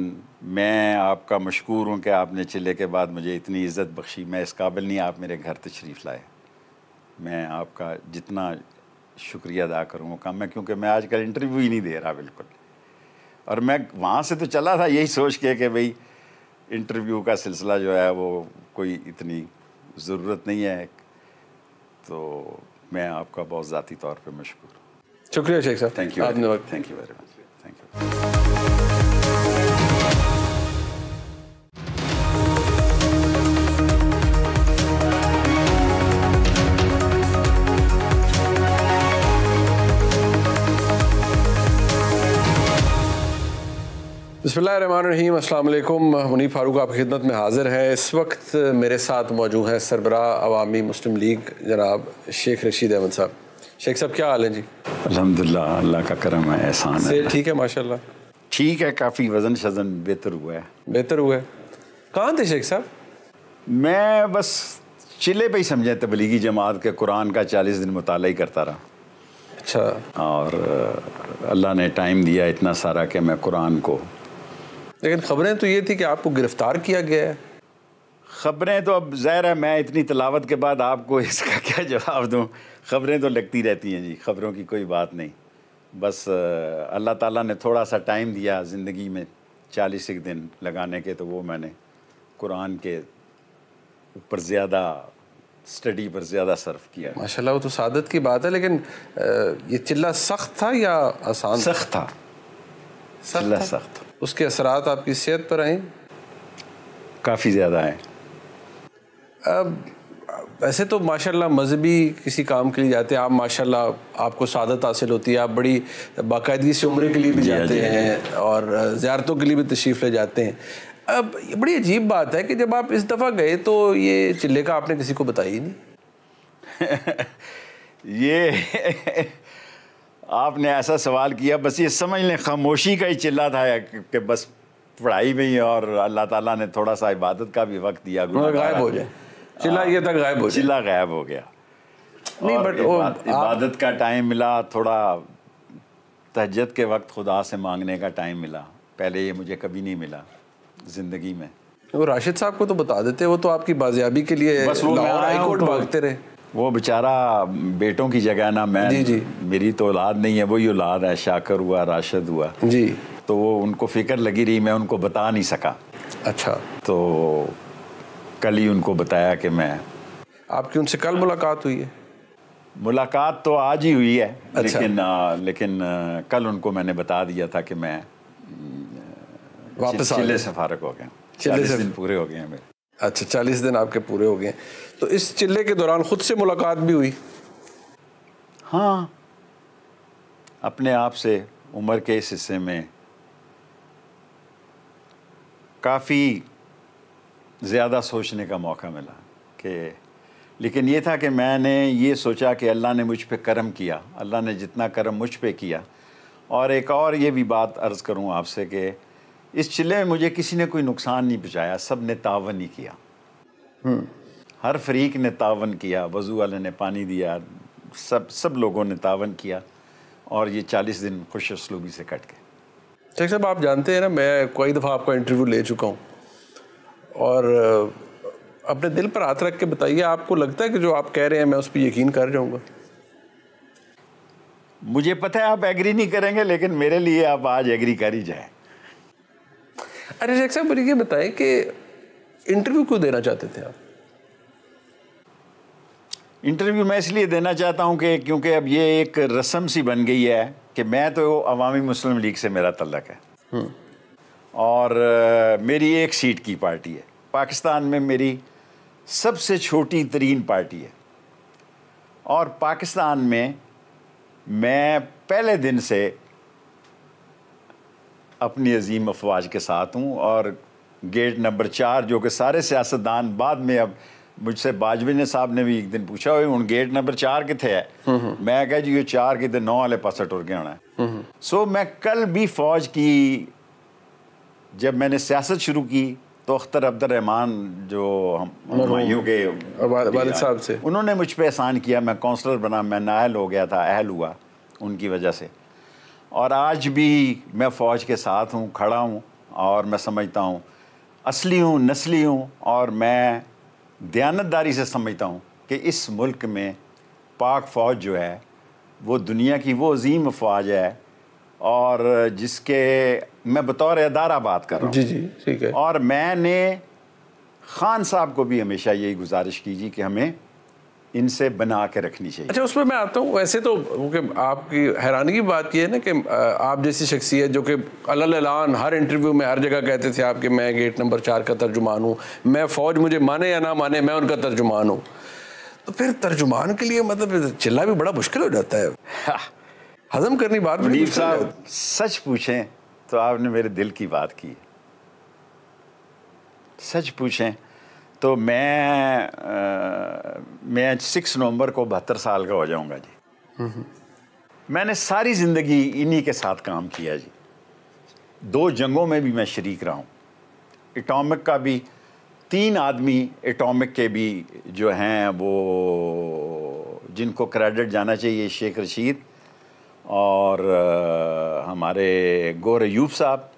मैं आपका मशहूर हूँ कि आपने चिल्ले के बाद मुझे इतनी इज़्ज़त बख्शी मैं इस काबिल नहीं आप मेरे घर तशरीफ़ लाए मैं आपका जितना शुक्रिया अदा करूँगा मैं क्योंकि मैं आजकल इंटरव्यू ही नहीं दे रहा बिल्कुल और मैं वहाँ से तो चला था यही सोच के कि भाई इंटरव्यू का सिलसिला जो है वो कोई इतनी ज़रूरत नहीं है तो मैं आपका बहुत ज़ाती तौर पर मशहूर शुक्रिया शेख साहब thank you thank you very much thank you बसमीम मुनी फारूक आपकी खिदमत में हाजिर हैं इस वक्त मेरे साथ मौजूद हैं सरबरा अवामी मुस्लिम लीग जनाब शेख रशीद अहमद साहब शेख साहब क्या हाल है जी अलहमदिल्ला अल्लाह का करम है एहसान से ठीक है माशाल्लाह ठीक है काफ़ी वज़न शजन बेहतर हुआ है बेहतर हुआ है कहाँ थे शेख साहब मैं बस चिल्ले पर ही समझे तबलीगी जमात के कुरान का चालीस दिन मुताल ही करता रहा अच्छा और अल्लाह ने टाइम दिया इतना सारा कि मैं कुरान को लेकिन खबरें तो ये थी कि आपको गिरफ्तार किया गया है खबरें तो अब ज़ाहिर है मैं इतनी तलावत के बाद आपको इसका क्या जवाब दूँ खबरें तो लगती रहती हैं जी खबरों की कोई बात नहीं बस अल्लाह ताला ने थोड़ा सा टाइम दिया ज़िंदगी में चालीस एक दिन लगाने के तो वो मैंने कुरान के ऊपर ज़्यादा स्टडी पर ज़्यादा सर्फ किया माशा वो तो सादत की बात है लेकिन ये चिल्ला सख्त था या आसान सख्त था चिल्ला सख्त उसके असरात आपकी सेहत पर आए काफ़ी ज़्यादा आए अब वैसे तो माशाल्लाह मजहबी किसी काम के लिए जाते हैं आप माशाल्लाह आपको सादत हासिल होती है आप बड़ी बाकायदगी से उम्र के लिए भी हाँ जाते हाँ हैं और ज़्यारतों के लिए भी तशरीफ़ ले जाते हैं अब ये बड़ी अजीब बात है कि जब आप इस दफ़ा गए तो ये चिल्ले का आपने किसी को बताया ही नहीं ये आपने ऐसा सवाल किया बस ये समझ लें खामोशी का ही चिल्ला था कि बस पढ़ाई में ही और अल्लाह ताला ने थोड़ा सा इबादत का भी वक्त दिया गायब हो जाए चिल्ला ये था गायब हो चिल्ला गायब हो गया नहीं बट इबादत का टाइम मिला थोड़ा तहजत के वक्त खुदा से मांगने का टाइम मिला पहले ये मुझे कभी नहीं मिला ज़िंदगी में वो राशिद साहब को तो बता देते वो तो आपकी बाजियाबी के लिए बस वो हाई कोर्ट तो भागते रहे वो बेचारा बेटों की जगह ना मैं जी जी मेरी तो औलाद नहीं है वो ही औलाद है शाकर हुआ राशद हुआ जी तो वो उनको फिक्र लगी रही मैं उनको बता नहीं सका अच्छा तो कल ही उनको बताया कि मैं आपकी उनसे कल मुलाकात हुई है मुलाकात तो आज ही हुई है अच्छा। लेकिन आ, लेकिन आ, कल उनको मैंने बता दिया था कि मैं वापस चिल, चिल्ले से फारक हो गया चालीस दिन पूरे हो गए हैं मेरे अच्छा चालीस दिन आपके पूरे हो गए हैं तो इस चिल्ले के दौरान खुद से मुलाकात भी हुई हाँ अपने आप से उम्र के इस हिस्से में काफ़ी ज़्यादा सोचने का मौका मिला कि लेकिन ये था कि मैंने ये सोचा कि अल्लाह ने मुझ पर करम किया अल्लाह ने जितना करम मुझ पर किया और एक और ये भी बात अर्ज़ करूँ आपसे कि इस चिल्ले में मुझे किसी ने कोई नुकसान नहीं पहुँचाया सब ने तावन ही किया हम्म। हर फरीक ने तावन किया वज़ू वाले ने पानी दिया सब सब लोगों ने तावन किया और ये चालीस दिन खुश असलूबी से कट गए शेख साहब आप जानते हैं ना मैं कई दफ़ा आपका इंटरव्यू ले चुका हूँ और अपने दिल पर हाथ रख के बताइए आपको लगता है कि जो आप कह रहे हैं मैं उस पर यकीन कर जाऊँगा मुझे पता है आप एग्री नहीं करेंगे लेकिन मेरे लिए आप आज एग्री कर ही जाए अरे शेख साहब मुझे ये बताएं कि इंटरव्यू क्यों देना चाहते थे आप इंटरव्यू मैं इसलिए देना चाहता हूँ कि क्योंकि अब ये एक रस्म सी बन गई है कि मैं तो अवामी मुस्लिम लीग से मेरा तल्लक है हम्म। और मेरी एक सीट की पार्टी है पाकिस्तान में मेरी सबसे छोटी तरीन पार्टी है और पाकिस्तान में मैं पहले दिन से अपनी अजीम अफवाज के साथ हूँ और गेट नंबर चार जो कि सारे सियासतदान बाद में अब मुझसे बाजवी ने साहब ने भी एक दिन पूछा हुई हूँ गेट नंबर चार कितने है हम्म, हम्म। मैं कह जी ये चार कितने नौ वाले पास टुर के आना है सो हम्म, मैं कल भी फौज की जब मैंने सियासत शुरू की तो अख्तर अब्दुलरहमान जो हम के साहब से उन्होंने मुझ पर एहसान किया मैं काउंसलर बना मैं नाहल हो गया था अहल हुआ उनकी वजह से और आज भी मैं फ़ौज के साथ हूँ खड़ा हूँ और मैं समझता हूँ असली हूँ नस्ली हूँ और मैं दयानतदारी से समझता हूँ कि इस मुल्क में पाक फ़ौज जो है वो दुनिया की वो अजीम फौज है और जिसके मैं बतौर अदारा बात कर रहा हूँ जी जी ठीक है और मैंने ख़ान साहब को भी हमेशा यही गुजारिश की जी कि हमें इनसे बना के रखनी चाहिए अच्छा उसमें मैं आता हूँ वैसे तो क्योंकि आपकी हैरानी की बात यह है ना कि आप जैसी शख्सियत जो कि अलान हर इंटरव्यू में हर जगह कहते थे आपके मैं गेट नंबर चार का तर्जुमान हूँ मैं फ़ौज मुझे माने या ना माने मैं उनका तर्जुमान हूँ तो फिर तर्जुमान के लिए मतलब चिल्ला भी बड़ा मुश्किल हो जाता है हाँ। हजम करनी बात साहब सच पूछें तो आपने मेरे दिल की बात की सच पूछें तो मैं आ, मैं सिक्स नवंबर को बहत्तर साल का हो जाऊंगा जी मैंने सारी ज़िंदगी इन्हीं के साथ काम किया जी दो जंगों में भी मैं शरीक रहा हूँ एटॉमिक का भी तीन आदमी एटॉमिक के भी जो हैं वो जिनको क्रेडिट जाना चाहिए शेख रशीद और आ, हमारे गौर यूब साहब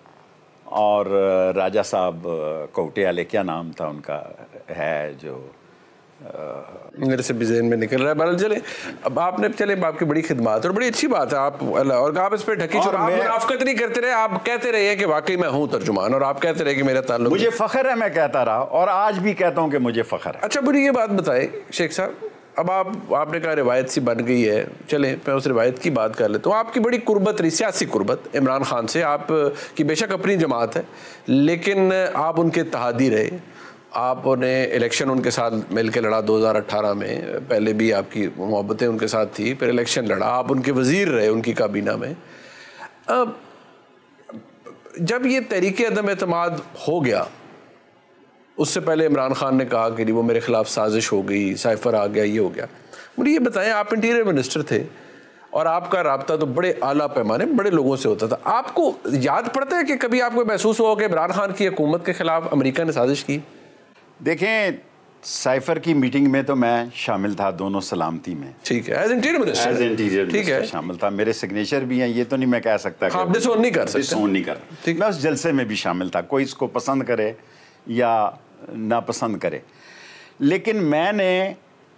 और राजा साहब कोटे वाले क्या नाम था उनका है जो मेरे से भी जहन में निकल रहा है बहरहाल चले अब आपने चले आपकी बड़ी खिदमत और बड़ी अच्छी बात है आप और आप इस पर ढकी और आप मुनाफ्त नहीं करते रहे आप कहते रहे कि वाकई मैं हूँ तर्जुमान और आप कहते रहे कि मेरा ताल्लुक मुझे फ़ख्र है मैं कहता रहा और आज भी कहता हूँ कि मुझे फ़ख्र है अच्छा बुरी ये बात बताए शेख साहब अब आप आपने कहा रिवायत सी बन गई है चले मैं उस रिवायत की बात कर लेता हूँ आपकी बड़ी कुर्बत रही सियासी कुर्बत इमरान खान से आप की बेशक अपनी जमात है लेकिन आप उनके तहादी रहे आपने इलेक्शन उनके साथ मिल के लड़ा 2018 में पहले भी आपकी मोहब्बतें उनके साथ थी फिर इलेक्शन लड़ा आप उनके वज़ीर रहे उनकी काबीना में अब जब ये तरीक अदम अतमाद हो गया उससे पहले इमरान खान ने कहा कि वो मेरे ख़िलाफ़ साजिश हो गई साइफर आ गया ये हो गया मुझे ये बताएं आप इंटीरियर मिनिस्टर थे और आपका रबता तो बड़े आला पैमाने बड़े लोगों से होता था आपको याद पड़ता है कि कभी आपको महसूस हुआ कि इमरान खान की हुकूमत के ख़िलाफ़ अमरीका ने साजिश की देखें साइफर की मीटिंग में तो मैं शामिल था दोनों सलामती में ठीक है as interior minister as interior ठीक है शामिल था मेरे सिग्नेचर भी हैं ये तो नहीं मैं कह सकता हाँ, कि नहीं कर सकते डिसोन नहीं कर ठीक मैं उस जलसे में भी शामिल था कोई इसको पसंद करे या नापसंद करे लेकिन मैंने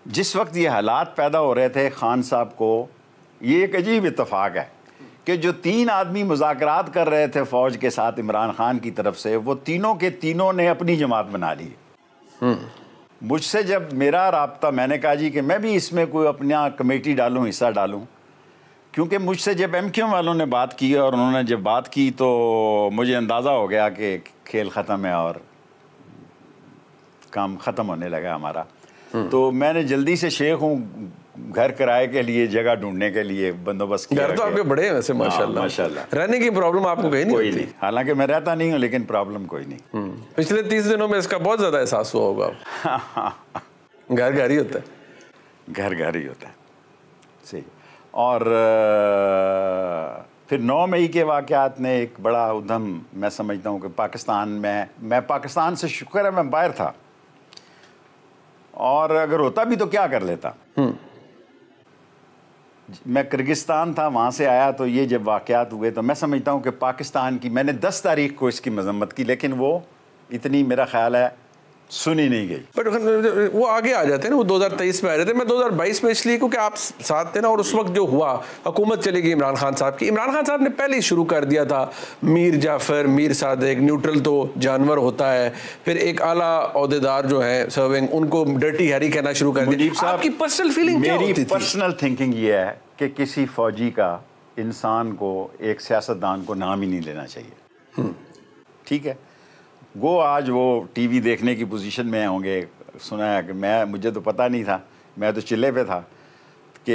जिस वक्त ये हालात पैदा हो रहे थे खान साहब को ये एक अजीब इतफाक़ है कि जो तीन आदमी मुजाकर कर रहे थे फ़ौज के साथ इमरान खान की तरफ से वो तीनों के तीनों ने अपनी जमात बना ली मुझसे जब मेरा रबता मैंने कहा जी कि मैं भी इसमें कोई अपना कमेटी डालूँ हिस्सा डालूँ क्योंकि मुझसे जब एम वालों ने बात की और उन्होंने जब बात की तो मुझे अंदाज़ा हो गया कि खेल ख़त्म है और काम ख़त्म होने लगा हमारा हम्म। तो मैंने जल्दी से शेख हूँ घर किराए के लिए जगह ढूंढने के लिए बंदोबस्त घर तो आपके बड़े हैं वैसे हाँ, माशाल्लाह माशाल्लाह रहने की प्रॉब्लम आपको कहीं नहीं कोई नहीं हालांकि मैं रहता नहीं हूँ लेकिन प्रॉब्लम कोई नहीं हम्म। पिछले तीस दिनों में इसका बहुत ज़्यादा एहसास हुआ होगा घर घर ही होता है घर घर ही होता है सही और फिर नौ मई के वाक़ात ने एक बड़ा उधम मैं समझता हूँ कि पाकिस्तान में मैं पाकिस्तान से शुक्र है मैं बाहर था और अगर होता भी तो क्या कर लेता हम्म। मैं किर्गिस्तान था वहाँ से आया तो ये जब वाक़ात हुए तो मैं समझता हूँ कि पाकिस्तान की मैंने दस तारीख को इसकी मजम्मत की लेकिन वो इतनी मेरा ख्याल है सुनी नहीं गई बट वो आगे आ जाते हैं ना वो 2023 में आ रहे थे मैं 2022 में इसलिए क्योंकि आप साथ थे ना और उस वक्त जो हुआ हुकूमत चली गई इमरान खान साहब की इमरान खान साहब ने पहले ही शुरू कर दिया था मीर जाफर मीर सादक न्यूट्रल तो जानवर होता है फिर एक आला अहदेदार जो है सर्विंग उनको डर्टी हैरी कहना शुरू कर दिया आपकी पर्सनल फीलिंग पर्सनल थिंकिंग ये है कि किसी फौजी का इंसान को एक सियासतदान को नाम ही नहीं लेना चाहिए हम्म। ठीक है गो आज वो टीवी देखने की पोजीशन में होंगे सुना है कि मैं मुझे तो पता नहीं था मैं तो चिल्ले पे था कि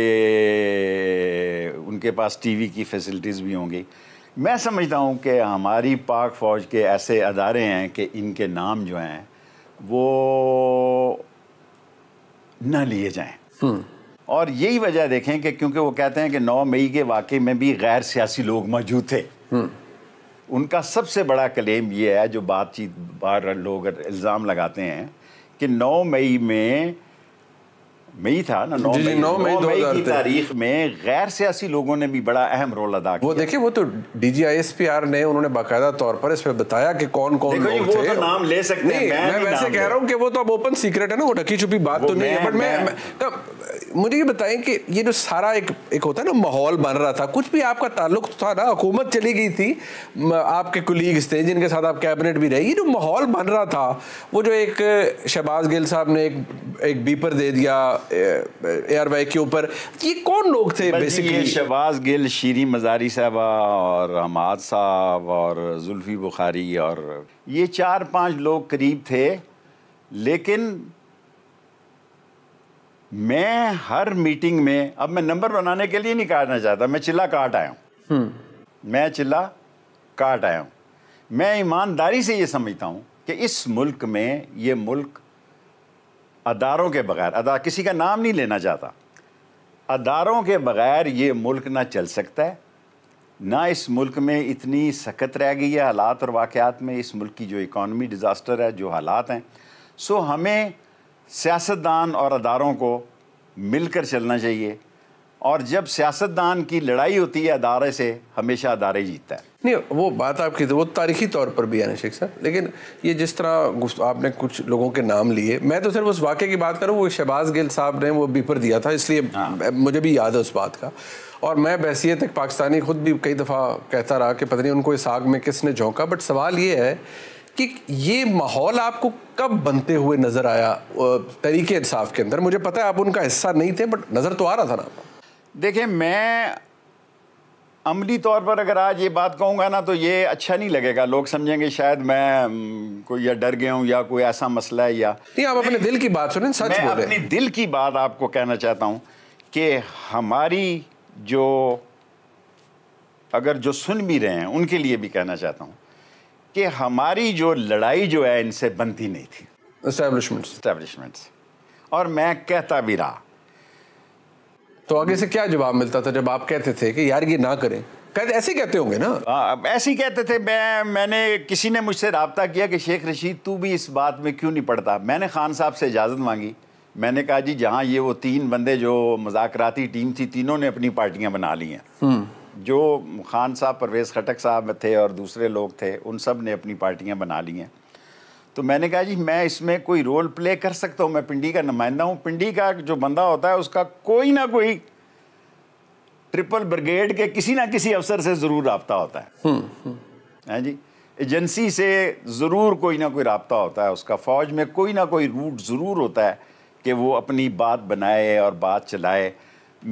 उनके पास टीवी की फैसिलिटीज़ भी होंगी मैं समझता हूँ कि हमारी पाक फ़ौज के ऐसे अदारे हैं कि इनके नाम जो हैं वो ना लिए जाएं हम्म। और यही वजह देखें कि क्योंकि वो कहते हैं कि 9 मई के वाक़े में भी गैर सियासी लोग मौजूद थे हम्म। उनका सबसे बड़ा क्लेम ये है जो बातचीत बार लोग इल्ज़ाम लगाते हैं कि 9 मई में मई था ना नौ जी, नौ मई की तारीख में गैर सियासी लोगों ने भी बड़ा अहम रोल अदा किया वो देखिए वो तो डीजीआईएसपीआर ने उन्होंने बाकायदा तौर पर इस पर बताया कि कौन कौन देखो लोग वो थे। तो नाम ले सकते हैं मैं, मैं वैसे कह रहा हूँ कि वो तो अब ओपन सीक्रेट है ना वो ढकी छुपी बात तो नहीं है बट मैं मुझे ये बताएं कि ये जो सारा एक एक होता है ना माहौल बन रहा था कुछ भी आपका ताल्लुक था ना हुकूमत चली गई थी आपके कुलीग्स थे जिनके साथ आप कैबिनेट भी रहे ये जो माहौल बन रहा था वो जो एक शहबाज गिल साहब ने एक एक बीपर दे दिया एयरवे के ऊपर ये कौन लोग थे बेसिकली शहबाज गिल शीरी मजारी साहबा और हमाद साहब और जुल्फी बुखारी और ये चार पांच लोग करीब थे लेकिन मैं हर मीटिंग में अब मैं नंबर बनाने के लिए नहीं काटना चाहता मैं चिल्ला काट आया हूँ हम्म। मैं चिल्ला काट आया हूँ मैं ईमानदारी से ये समझता हूँ कि इस मुल्क में ये मुल्क अदारों के बगैर अदा किसी का नाम नहीं लेना चाहता अदारों के बगैर ये मुल्क ना चल सकता है ना इस मुल्क में इतनी सख्त रह गई है हालात और वाक़ात में इस मुल्क की जो इकॉनमी डिज़ास्टर है जो हालात हैं सो हमें सियासतदान और अदारों को मिलकर चलना चाहिए और जब सियासतदान की लड़ाई होती है अदारे से हमेशा अदारे जीतता है नहीं वो बात आपकी तो, वो तारीखी तौर पर भी है ना शेख साहब लेकिन ये जिस तरह आपने कुछ लोगों के नाम लिए मैं तो सिर्फ उस वाक्य की बात करूँ वो शहबाज गिल साहब ने वो बीपर दिया था इसलिए हाँ। मुझे भी याद है उस बात का और मैं बैसीत एक पाकिस्तानी खुद भी कई दफ़ा कहता रहा कि पता नहीं उनको इस आग में किसने झोंका बट सवाल ये है कि ये माहौल आपको कब बनते हुए नज़र आया तरीके इंसाफ के अंदर मुझे पता है आप उनका हिस्सा नहीं थे बट नज़र तो आ रहा था ना आपको देखिए मैं अमली तौर पर अगर आज ये बात कहूँगा ना तो ये अच्छा नहीं लगेगा लोग समझेंगे शायद मैं कोई या डर गया हूँ या कोई ऐसा मसला है या नहीं आप अपने दिल की बात सुने सच मैं बोले। दिल की बात आपको कहना चाहता हूँ कि हमारी जो अगर जो सुन भी रहे हैं उनके लिए भी कहना चाहता हूँ कि हमारी जो लड़ाई जो है इनसे बनती नहीं थी और मैं कहता भी रहा तो आगे से क्या जवाब मिलता था जब आप कहते थे कि यार ये ना करें कहते ऐसे कहते होंगे ना हाँ, ऐसे ही कहते थे मैं मैंने किसी ने मुझसे रबता किया कि शेख रशीद तू भी इस बात में क्यों नहीं पढ़ता मैंने खान साहब से इजाज़त मांगी मैंने कहा जी जहाँ ये वो तीन बंदे जो मजाकती टीम थी तीनों ने अपनी पार्टियाँ बना ली हैं हम्म। जो खान साहब परवेज़ खटक साहब थे और दूसरे लोग थे उन सब ने अपनी पार्टियाँ बना ली हैं तो मैंने कहा जी मैं इसमें कोई रोल प्ले कर सकता हूँ मैं पिंडी का नुमाइंदा हूँ पिंडी का जो बंदा होता है उसका कोई ना कोई ट्रिपल ब्रिगेड के किसी ना किसी अफसर से ज़रूर रबता होता है हैं हम्म, हम्म। हाँ जी एजेंसी से ज़रूर कोई ना कोई रबता होता है उसका फ़ौज में कोई ना कोई रूट ज़रूर होता है कि वो अपनी बात बनाए और बात चलाए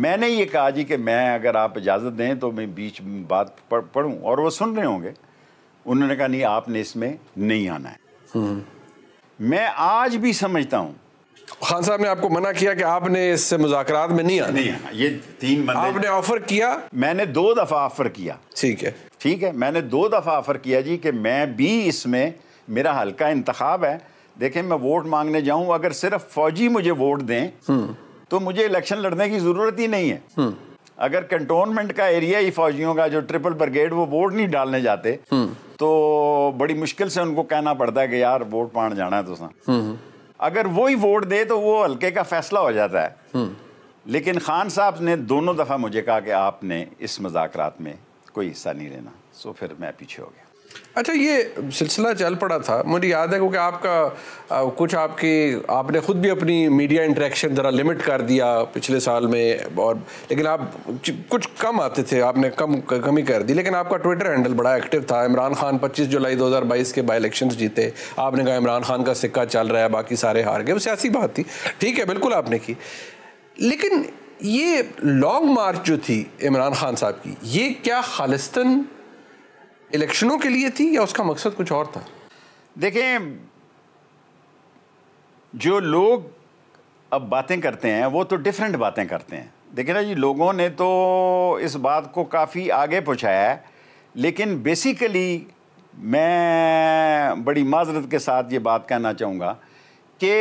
मैंने ये कहा जी कि मैं अगर आप इजाज़त दें तो मैं बीच में बात पढ़ूँ और वो सुन रहे होंगे उन्होंने कहा नहीं आपने इसमें नहीं आना है हम्म। मैं आज भी समझता हूँ खान साहब ने आपको मना किया कि आपने इससे मुजाकरात में नहीं आना नहीं ये तीन बंदे आपने ऑफर किया मैंने दो दफ़ा ऑफर किया ठीक है ठीक है मैंने दो दफ़ा ऑफर किया जी कि मैं भी इसमें मेरा हल्का इंतखाब है देखें मैं वोट मांगने जाऊं अगर सिर्फ फौजी मुझे वोट दें हम्म। तो मुझे इलेक्शन लड़ने की ज़रूरत ही नहीं है हम्म। अगर कंटोनमेंट का एरिया ही फौजियों का जो ट्रिपल ब्रिगेड वो वोट नहीं डालने जाते हम्म। तो बड़ी मुश्किल से उनको कहना पड़ता है कि यार वोट पाण जाना है तुसा तो हम्म, हम्म। अगर वो ही वोट दे तो वो हल्के का फैसला हो जाता है लेकिन खान साहब ने दोनों दफ़ा मुझे कहा कि आपने इस मजाक में कोई हिस्सा नहीं लेना सो फिर मैं पीछे हो गया अच्छा ये सिलसिला चल पड़ा था मुझे याद है क्योंकि आपका आ, कुछ आपकी आपने ख़ुद भी अपनी मीडिया इंटरेक्शन ज़रा लिमिट कर दिया पिछले साल में और लेकिन आप कुछ कम आते थे आपने कम कमी कर दी लेकिन आपका ट्विटर हैंडल बड़ा एक्टिव था इमरान खान 25 जुलाई 2022 के बाई इलेक्शन जीते आपने कहा इमरान खान का सिक्का चल रहा है बाकी सारे हार गए वो सियासी बात थी ठीक है बिल्कुल आपने की लेकिन ये लॉन्ग मार्च जो थी इमरान खान साहब की ये क्या खालिस्तन इलेक्शनों के लिए थी या उसका मकसद कुछ और था देखें जो लोग अब बातें करते हैं वो तो डिफरेंट बातें करते हैं देखिए ना जी लोगों ने तो इस बात को काफ़ी आगे पहुँचाया है लेकिन बेसिकली मैं बड़ी माजरत के साथ ये बात कहना चाहूँगा कि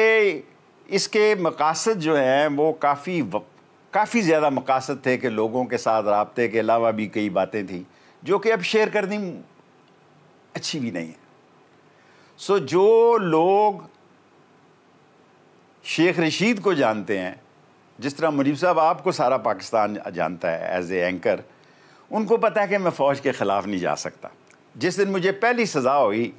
इसके मकासद जो हैं वो काफ़ी काफ़ी ज़्यादा मकासद थे कि लोगों के साथ रबते के अलावा भी कई बातें थी जो कि अब शेयर करनी अच्छी भी नहीं है सो जो लोग शेख रशीद को जानते हैं जिस तरह मुजीब साहब आपको सारा पाकिस्तान जानता है एज ए एंकर उनको पता है कि मैं फ़ौज के ख़िलाफ़ नहीं जा सकता जिस दिन मुझे पहली सज़ा हुई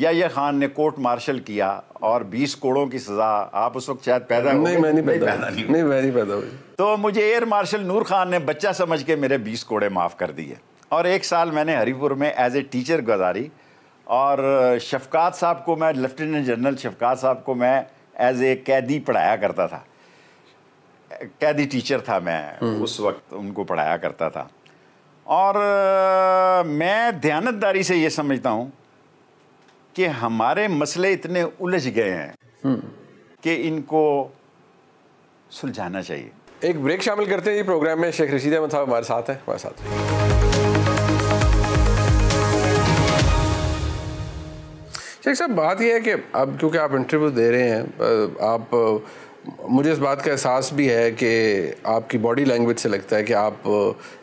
या खान ने कोर्ट मार्शल किया और 20 कोड़ों की सज़ा आप उस वक्त शायद पैदा नहीं, नहीं मैं नहीं पैदा, पैदा नहीं, नहीं मैं नहीं पैदा हुई तो मुझे एयर मार्शल नूर खान ने बच्चा समझ के मेरे 20 कोड़े माफ़ कर दिए और एक साल मैंने हरीपुर में एज ए टीचर गुजारी और शफकात साहब को मैं लेफ्टिनेंट जनरल शफकात साहब को मैं एज ए कैदी पढ़ाया करता था कैदी टीचर था मैं हम्म। उस वक्त उनको पढ़ाया करता था और मैं ध्यानतदारी से ये समझता हूँ कि हमारे मसले इतने उलझ गए हैं हम्म। कि इनको सुलझाना चाहिए एक ब्रेक शामिल करते हैं ये प्रोग्राम में शेख रशीद अहमद साहब हमारे साथ हैं हमारे साथ शेख साहब बात यह है कि अब क्योंकि आप इंटरव्यू दे रहे हैं आप मुझे इस बात का एहसास भी है कि आपकी बॉडी लैंग्वेज से लगता है कि आप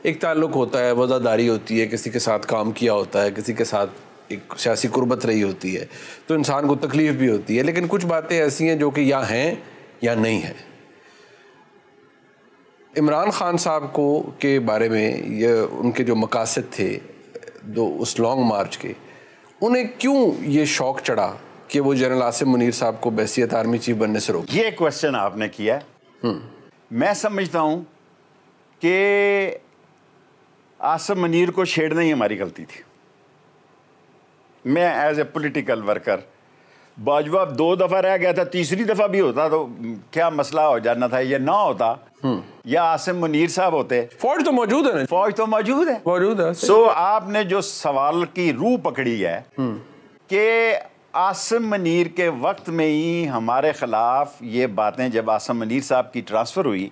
एक ताल्लुक होता है वज़ादारी होती है किसी के साथ काम किया होता है किसी के साथ एक सियासी गुरबत रही होती है तो इंसान को तकलीफ़ भी होती है लेकिन कुछ बातें ऐसी हैं जो कि या हैं या नहीं हैं इमरान ख़ान साहब को के बारे में ये उनके जो मकासद थे दो उस लॉन्ग मार्च के उन्हें क्यों ये शौक चढ़ा कि वो जनरल आसिम मुनीर साहब को बैसीत आर्मी चीफ बनने से रोक ये क्वेश्चन आपने किया हम्म। मैं समझता हूं कि आसिम मुनीर को छेड़ना ही हमारी गलती थी मैं as a political worker Bajwa दो दफ़ा रह गया था तीसरी दफ़ा भी होता तो क्या मसला हो जाना था ये ना होता हम्म। या आसिम मुनीर साहब होते फौज तो मौजूद है फौज तो मौजूद है मौजूद है सो so, आपने जो सवाल की रूह पकड़ी है हम्म। कि आसिम मुनीर के वक्त में ही हमारे खिलाफ ये बातें जब आसिम मुनीर साहब की ट्रांसफ़र हुई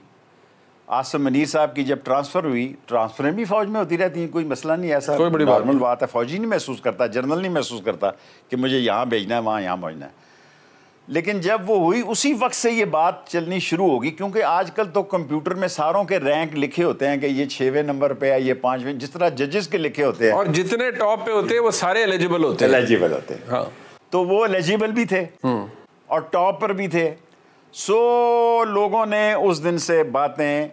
आसम मनीर साहब की जब ट्रांसफ़र हुई ट्रांसफरें भी फौज में होती रहती हैं कोई मसला नहीं ऐसा कोई बड़ी नॉर्मल बात, है फौजी नहीं महसूस करता जनरल नहीं महसूस करता कि मुझे यहाँ भेजना है वहाँ यहाँ भेजना है लेकिन जब वो हुई उसी वक्त से ये बात चलनी शुरू होगी क्योंकि आजकल तो कंप्यूटर में सारों के रैंक लिखे होते हैं कि ये छवें नंबर पे है ये पांचवें जिस तरह जजेस के लिखे होते हैं और जितने टॉप पे होते हैं वो सारे एलिजिबल होते हैं एलिजिबल होते हैं हाँ। तो वो एलिजिबल भी थे हम्म। और टॉप पर भी थे सो लोगों ने उस दिन से बातें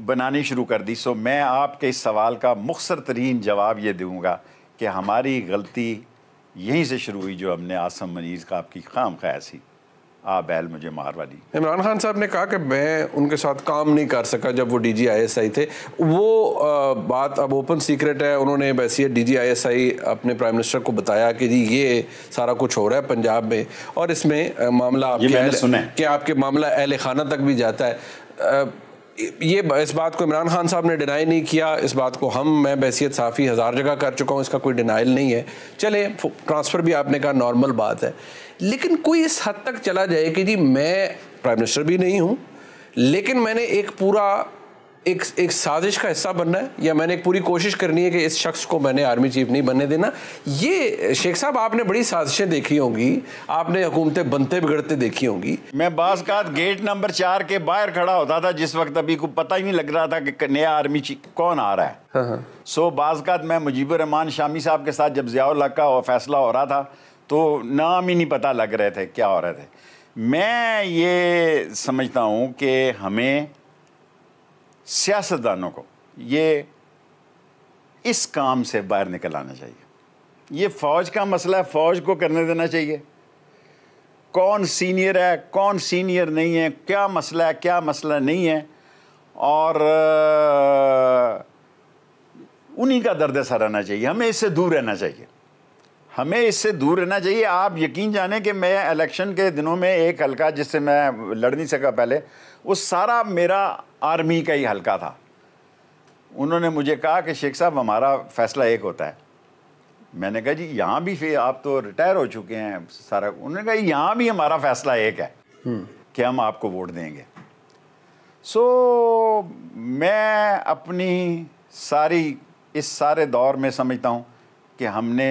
बनानी शुरू कर दी सो मैं आपके इस सवाल का मुखसर तरीन जवाब ये दूँगा कि हमारी गलती यहीं से शुरू हुई जो हमने आसम मनीज़ का आपकी खाम खयासी आ बैल मुझे मारवा दी इमरान खान साहब ने कहा कि मैं उनके साथ काम नहीं कर सका जब वो D G I S I थे वो आ, बात अब ओपन सीक्रेट है उन्होंने वैसी D G I S I अपने प्राइम मिनिस्टर को बताया कि जी ये सारा कुछ हो रहा है पंजाब में और इसमें मामला आपके सुना कि आपके मामला अहल खाना तक भी जाता है आ, ये इस बात को इमरान खान साहब ने डिनाई नहीं किया इस बात को हम मैं बैसीत साफ़ी हज़ार जगह कर चुका हूँ इसका कोई डिनाइल नहीं है चले ट्रांसफ़र भी आपने कहा नॉर्मल बात है लेकिन कोई इस हद तक चला जाए कि जी मैं प्राइम मिनिस्टर भी नहीं हूँ लेकिन मैंने एक पूरा एक एक साजिश का हिस्सा बनना है या मैंने एक पूरी कोशिश करनी है कि इस शख्स को मैंने आर्मी चीफ नहीं बनने देना ये शेख साहब आपने बड़ी साजिशें देखी होंगी आपने हुकूमतें बनते बिगड़ते देखी होंगी मैं बाज का गेट नंबर चार के बाहर खड़ा होता था जिस वक्त अभी को पता ही नहीं लग रहा था कि नया आर्मी चीफ कौन आ रहा है हाँ, हाँ। सो बात मैं मुजीबरहमान शामी साहब के साथ जब ज़ियाउल्ला का फैसला हो रहा था तो नाम ही नहीं पता लग रहे थे क्या हो रहे थे मैं ये समझता हूँ कि हमें सियासतदानों को ये इस काम से बाहर निकल आना चाहिए ये फ़ौज का मसला है फ़ौज को करने देना चाहिए कौन सीनियर है कौन सीनियर नहीं है क्या मसला है क्या मसला नहीं है और उन्हीं का दर्द सा रहना चाहिए हमें इससे दूर रहना चाहिए हमें इससे दूर रहना चाहिए आप यकीन जाने कि मैं इलेक्शन के दिनों में एक हल्का जिससे मैं लड़ नहीं सका पहले वो सारा मेरा आर्मी का ही हल्का था उन्होंने मुझे कहा कि शेख साहब हमारा फैसला एक होता है मैंने कहा जी यहाँ भी फिर आप तो रिटायर हो चुके हैं सारा उन्होंने कहा यहाँ भी हमारा फैसला एक है हम्म। कि हम आपको वोट देंगे सो so, मैं अपनी सारी इस सारे दौर में समझता हूँ कि हमने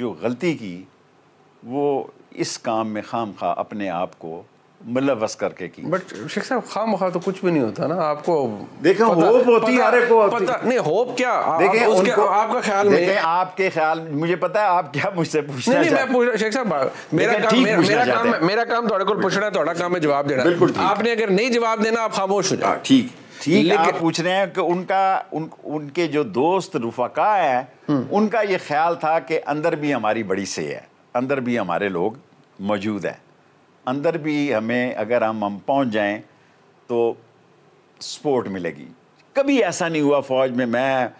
जो गलती की वो इस काम में खाम खा अपने आप को मिलवस करके की बट शेख साहब खाम खा तो कुछ भी नहीं होता ना आपको देखो होप होती है अरे को पता नहीं होप क्या देखें आप, उसके, आपका ख्याल देखें आपके ख्याल मुझे पता है आप क्या मुझसे पूछना नहीं, नहीं मैं शेख साहब मेरा काम मेरा काम मेरा काम थोड़े को पूछना है थोड़ा काम है जवाब देना बिल्कुल आपने अगर नहीं जवाब देना आप खामोश हो जाओ हाँ, ठीक ठीक आप पूछ रहे हैं कि उनका उन उनके जो दोस्त रुफका है हम्म। उनका ये ख्याल था कि अंदर भी हमारी बड़ी से है अंदर भी हमारे लोग मौजूद हैं अंदर भी हमें अगर हम हम पहुँच जाएँ तो सपोर्ट मिलेगी कभी ऐसा नहीं हुआ फ़ौज में मैं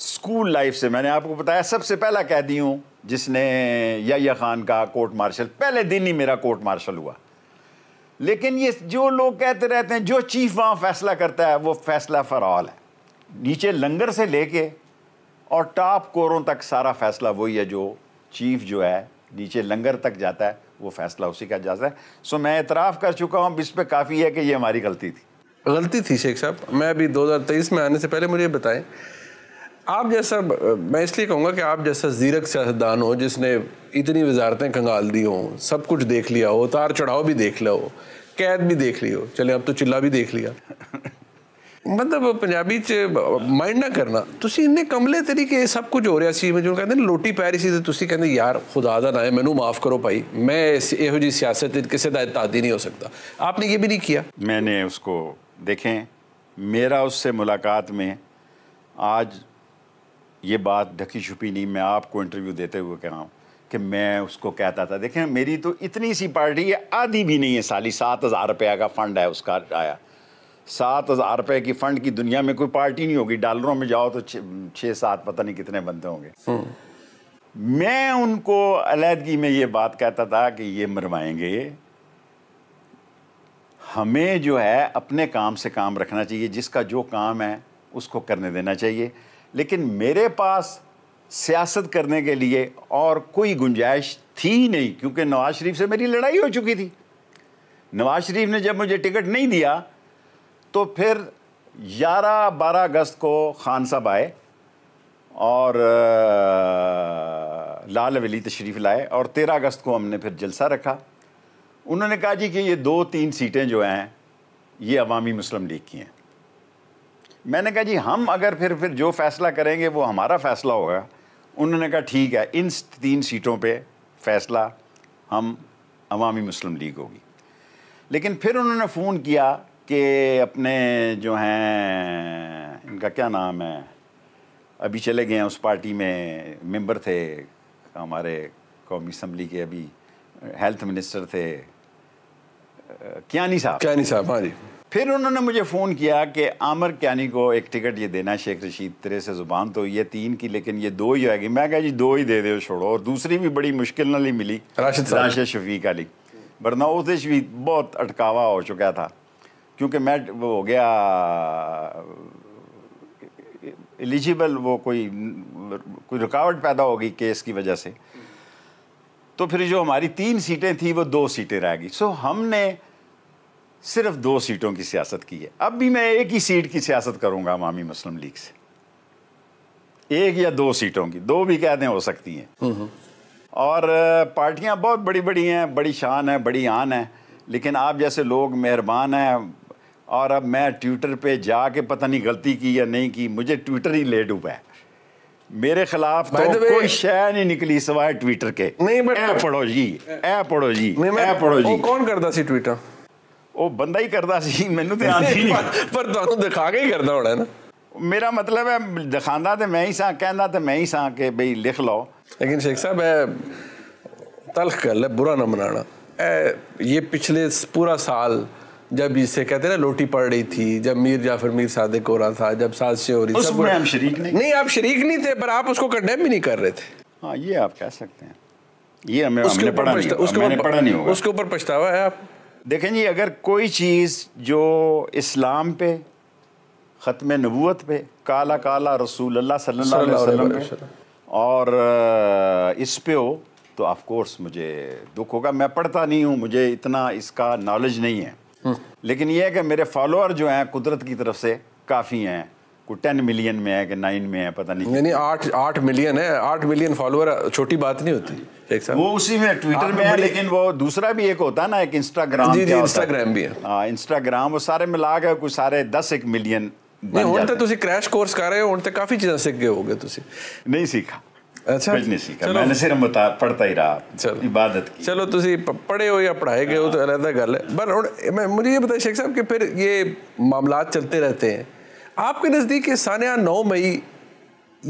स्कूल लाइफ से मैंने आपको बताया सबसे पहला कैदी हूँ जिसने या ख़ान का कोर्ट मार्शल पहले दिन ही मेरा कोर्ट मार्शल हुआ लेकिन ये जो लोग कहते रहते हैं जो चीफ वहाँ फैसला करता है वो फैसला फॉर ऑल है नीचे लंगर से लेके और टॉप कोरों तक सारा फैसला वही है जो चीफ जो है नीचे लंगर तक जाता है वो फैसला उसी का जायज़ा है सो मैं इतराफ़ कर चुका हूँ अब इस पर काफ़ी है कि ये हमारी गलती थी गलती थी शेख साहब मैं अभी 2023 में आने से पहले मुझे बताएं आप जैसा मैं इसलिए कहूँगा कि आप जैसा जीरक सियासतदान हो जिसने इतनी वजारतें कंगाल दी हों सब कुछ देख लिया हो उतार चढ़ाव भी देख लिया हो कैद भी देख ली हो चले अब तो चिल्ला भी देख लिया मतलब पंजाबी च माइंड ना करना ਤੁਸੀਂ इन्ने कमले तरीके सब कुछ हो रहा ਰਿਹਾ जो कहते लोटी पै रही थी कहते यार खुदा का ना है मैं माफ़ करो भाई मैं योजी सियासत किसी का ਜੀ नहीं हो सकता आपने ये भी नहीं किया मैंने उसको देखें मेरा उससे मुलाकात में आज ये बात ढकी छुपी नहीं मैं आपको इंटरव्यू देते हुए कह रहा हूँ कि मैं उसको कहता था देखें मेरी तो इतनी सी पार्टी है आधी भी नहीं है साली सात हज़ार रुपया का फंड है उसका आया सात हज़ार रुपए की फ़ंड की दुनिया में कोई पार्टी नहीं होगी डॉलरों में जाओ तो छः सात पता नहीं कितने बनते होंगे हम्म। मैं उनको अलहदगी में ये बात कहता था कि ये मरवाएंगे हमें जो है अपने काम से काम रखना चाहिए जिसका जो काम है उसको करने देना चाहिए लेकिन मेरे पास सियासत करने के लिए और कोई गुंजाइश थी नहीं क्योंकि नवाज शरीफ से मेरी लड़ाई हो चुकी थी नवाज शरीफ ने जब मुझे टिकट नहीं दिया तो फिर 11-12 अगस्त को खान साहब आए और लाल वली तशरीफ़ लाए और 13 अगस्त को हमने फिर जलसा रखा उन्होंने कहा जी कि ये दो तीन सीटें जो हैं ये अवामी मुस्लिम लीग की हैं मैंने कहा जी हम अगर फिर फिर जो फ़ैसला करेंगे वो हमारा फ़ैसला होगा उन्होंने कहा ठीक है इन तीन सीटों पे फ़ैसला हम अवामी मुस्लिम लीग होगी लेकिन फिर उन्होंने फ़ोन किया के अपने जो हैं इनका क्या नाम है अभी चले गए हैं उस पार्टी में मेंबर थे हमारे कौमी असम्बली के अभी हेल्थ मिनिस्टर थे क्यानी साहब क्यानी साहब हाँ जी फिर उन्होंने मुझे फ़ोन किया कि आमिर क्यानी को एक टिकट ये देना शेख रशीद तेरे से ज़ुबान तो ये तीन की लेकिन ये दो ही आएगी मैं कहा जी दो ही दे दो छोड़ो और दूसरी भी बड़ी मुश्किल नाली मिली राशिद राशिद शफीक अली वरना उस भी बहुत अटकावा हो चुका था क्योंकि मैं वो हो गया एलिजिबल वो कोई कोई रुकावट पैदा होगी केस की वजह से तो फिर जो हमारी तीन सीटें थी वो दो सीटें रह गई सो हमने सिर्फ दो सीटों की सियासत की है अब भी मैं एक ही सीट की सियासत करूंगा अवामी मुस्लिम लीग से एक या दो सीटों की दो भी कह दें हो सकती हैं हम्म, हम्म। और पार्टियां बहुत बड़ी बड़ी हैं बड़ी शान है बड़ी आन है लेकिन आप जैसे लोग मेहरबान हैं और अब मैं ट्विटर पे जाके पता नहीं गलती की या नहीं की मुझे ट्विटर ही लेट हुआ है मेरे खिलाफ तो कोई शह नहीं निकली सवाय ट्विटर के नहीं बट ऐ पढ़ो जी ऐ पढ़ो जी ऐ पढ़ो जी कौन करता सी ट्विटर वो बंदा ही करता सी मैनू ध्यान तो नहीं, नहीं पर तो दिखा के ही करता होना ना मेरा मतलब है दिखांदा तो मैं ही सा कहंदा तो मैं ही सा के भई लिख लो लेकिन शेख साहब ए तलख कर ले बुरा ना मनाना ये पिछले पूरा साल जब इसे कहते ना लोटी पड़ रही थी जब मीर जाफर मीर सादे को रहा था जब साजिशें हो रही थी नहीं नहीं आप शरीक नहीं थे पर आप उसको कंडेम भी नहीं कर रहे थे हाँ ये आप कह सकते हैं ये हमें उसके ऊपर पढ़ा नहीं होगा उसके ऊपर पछतावा है आप देखें जी अगर कोई चीज़ जो इस्लाम पे ख़त्म नबूत पे काला काला रसूल अल्लाह सल्लल्लाहु अलैहि वसल्लम और इस पे हो तो ऑफ कोर्स मुझे दुख होगा मैं पढ़ता नहीं हूँ मुझे इतना इसका नॉलेज नहीं है लेकिन ये है कि मेरे फॉलोअर जो हैं कुदरत की तरफ से काफ़ी हैं कोई टेन मिलियन में है कि नाइन में है पता नहीं नहीं आठ आठ मिलियन है आठ मिलियन फॉलोअर छोटी बात नहीं होती वो उसी में ट्विटर में है लेकिन वो दूसरा भी एक होता है ना एक इंस्टाग्राम जी जी इंस्टाग्राम भी है हाँ इंस्टाग्राम वो सारे ਮਿਲਾ ਕੇ ਕੋਈ ਸਾਰੇ 10 1 ਮਿਲੀਅਨ ਨਹੀਂ ਹੁਣ ਤਾਂ ਤੁਸੀਂ ਕ੍ਰੈਸ਼ ਕੋਰਸ ਕਰ ਰਹੇ ਹੋ ਹੁਣ ਤਾਂ ਕਾਫੀ ਚੀਜ਼ਾਂ ਸਿੱਖ ਗਏ ਹੋਗੇ ਤੁਸੀਂ ਨਹੀਂ की चलो तो हाँ। अलग मैं मुझे ये शेख साहब कि फिर ये चलते रहते हैं आपके नज़दीक सान्या नौ मई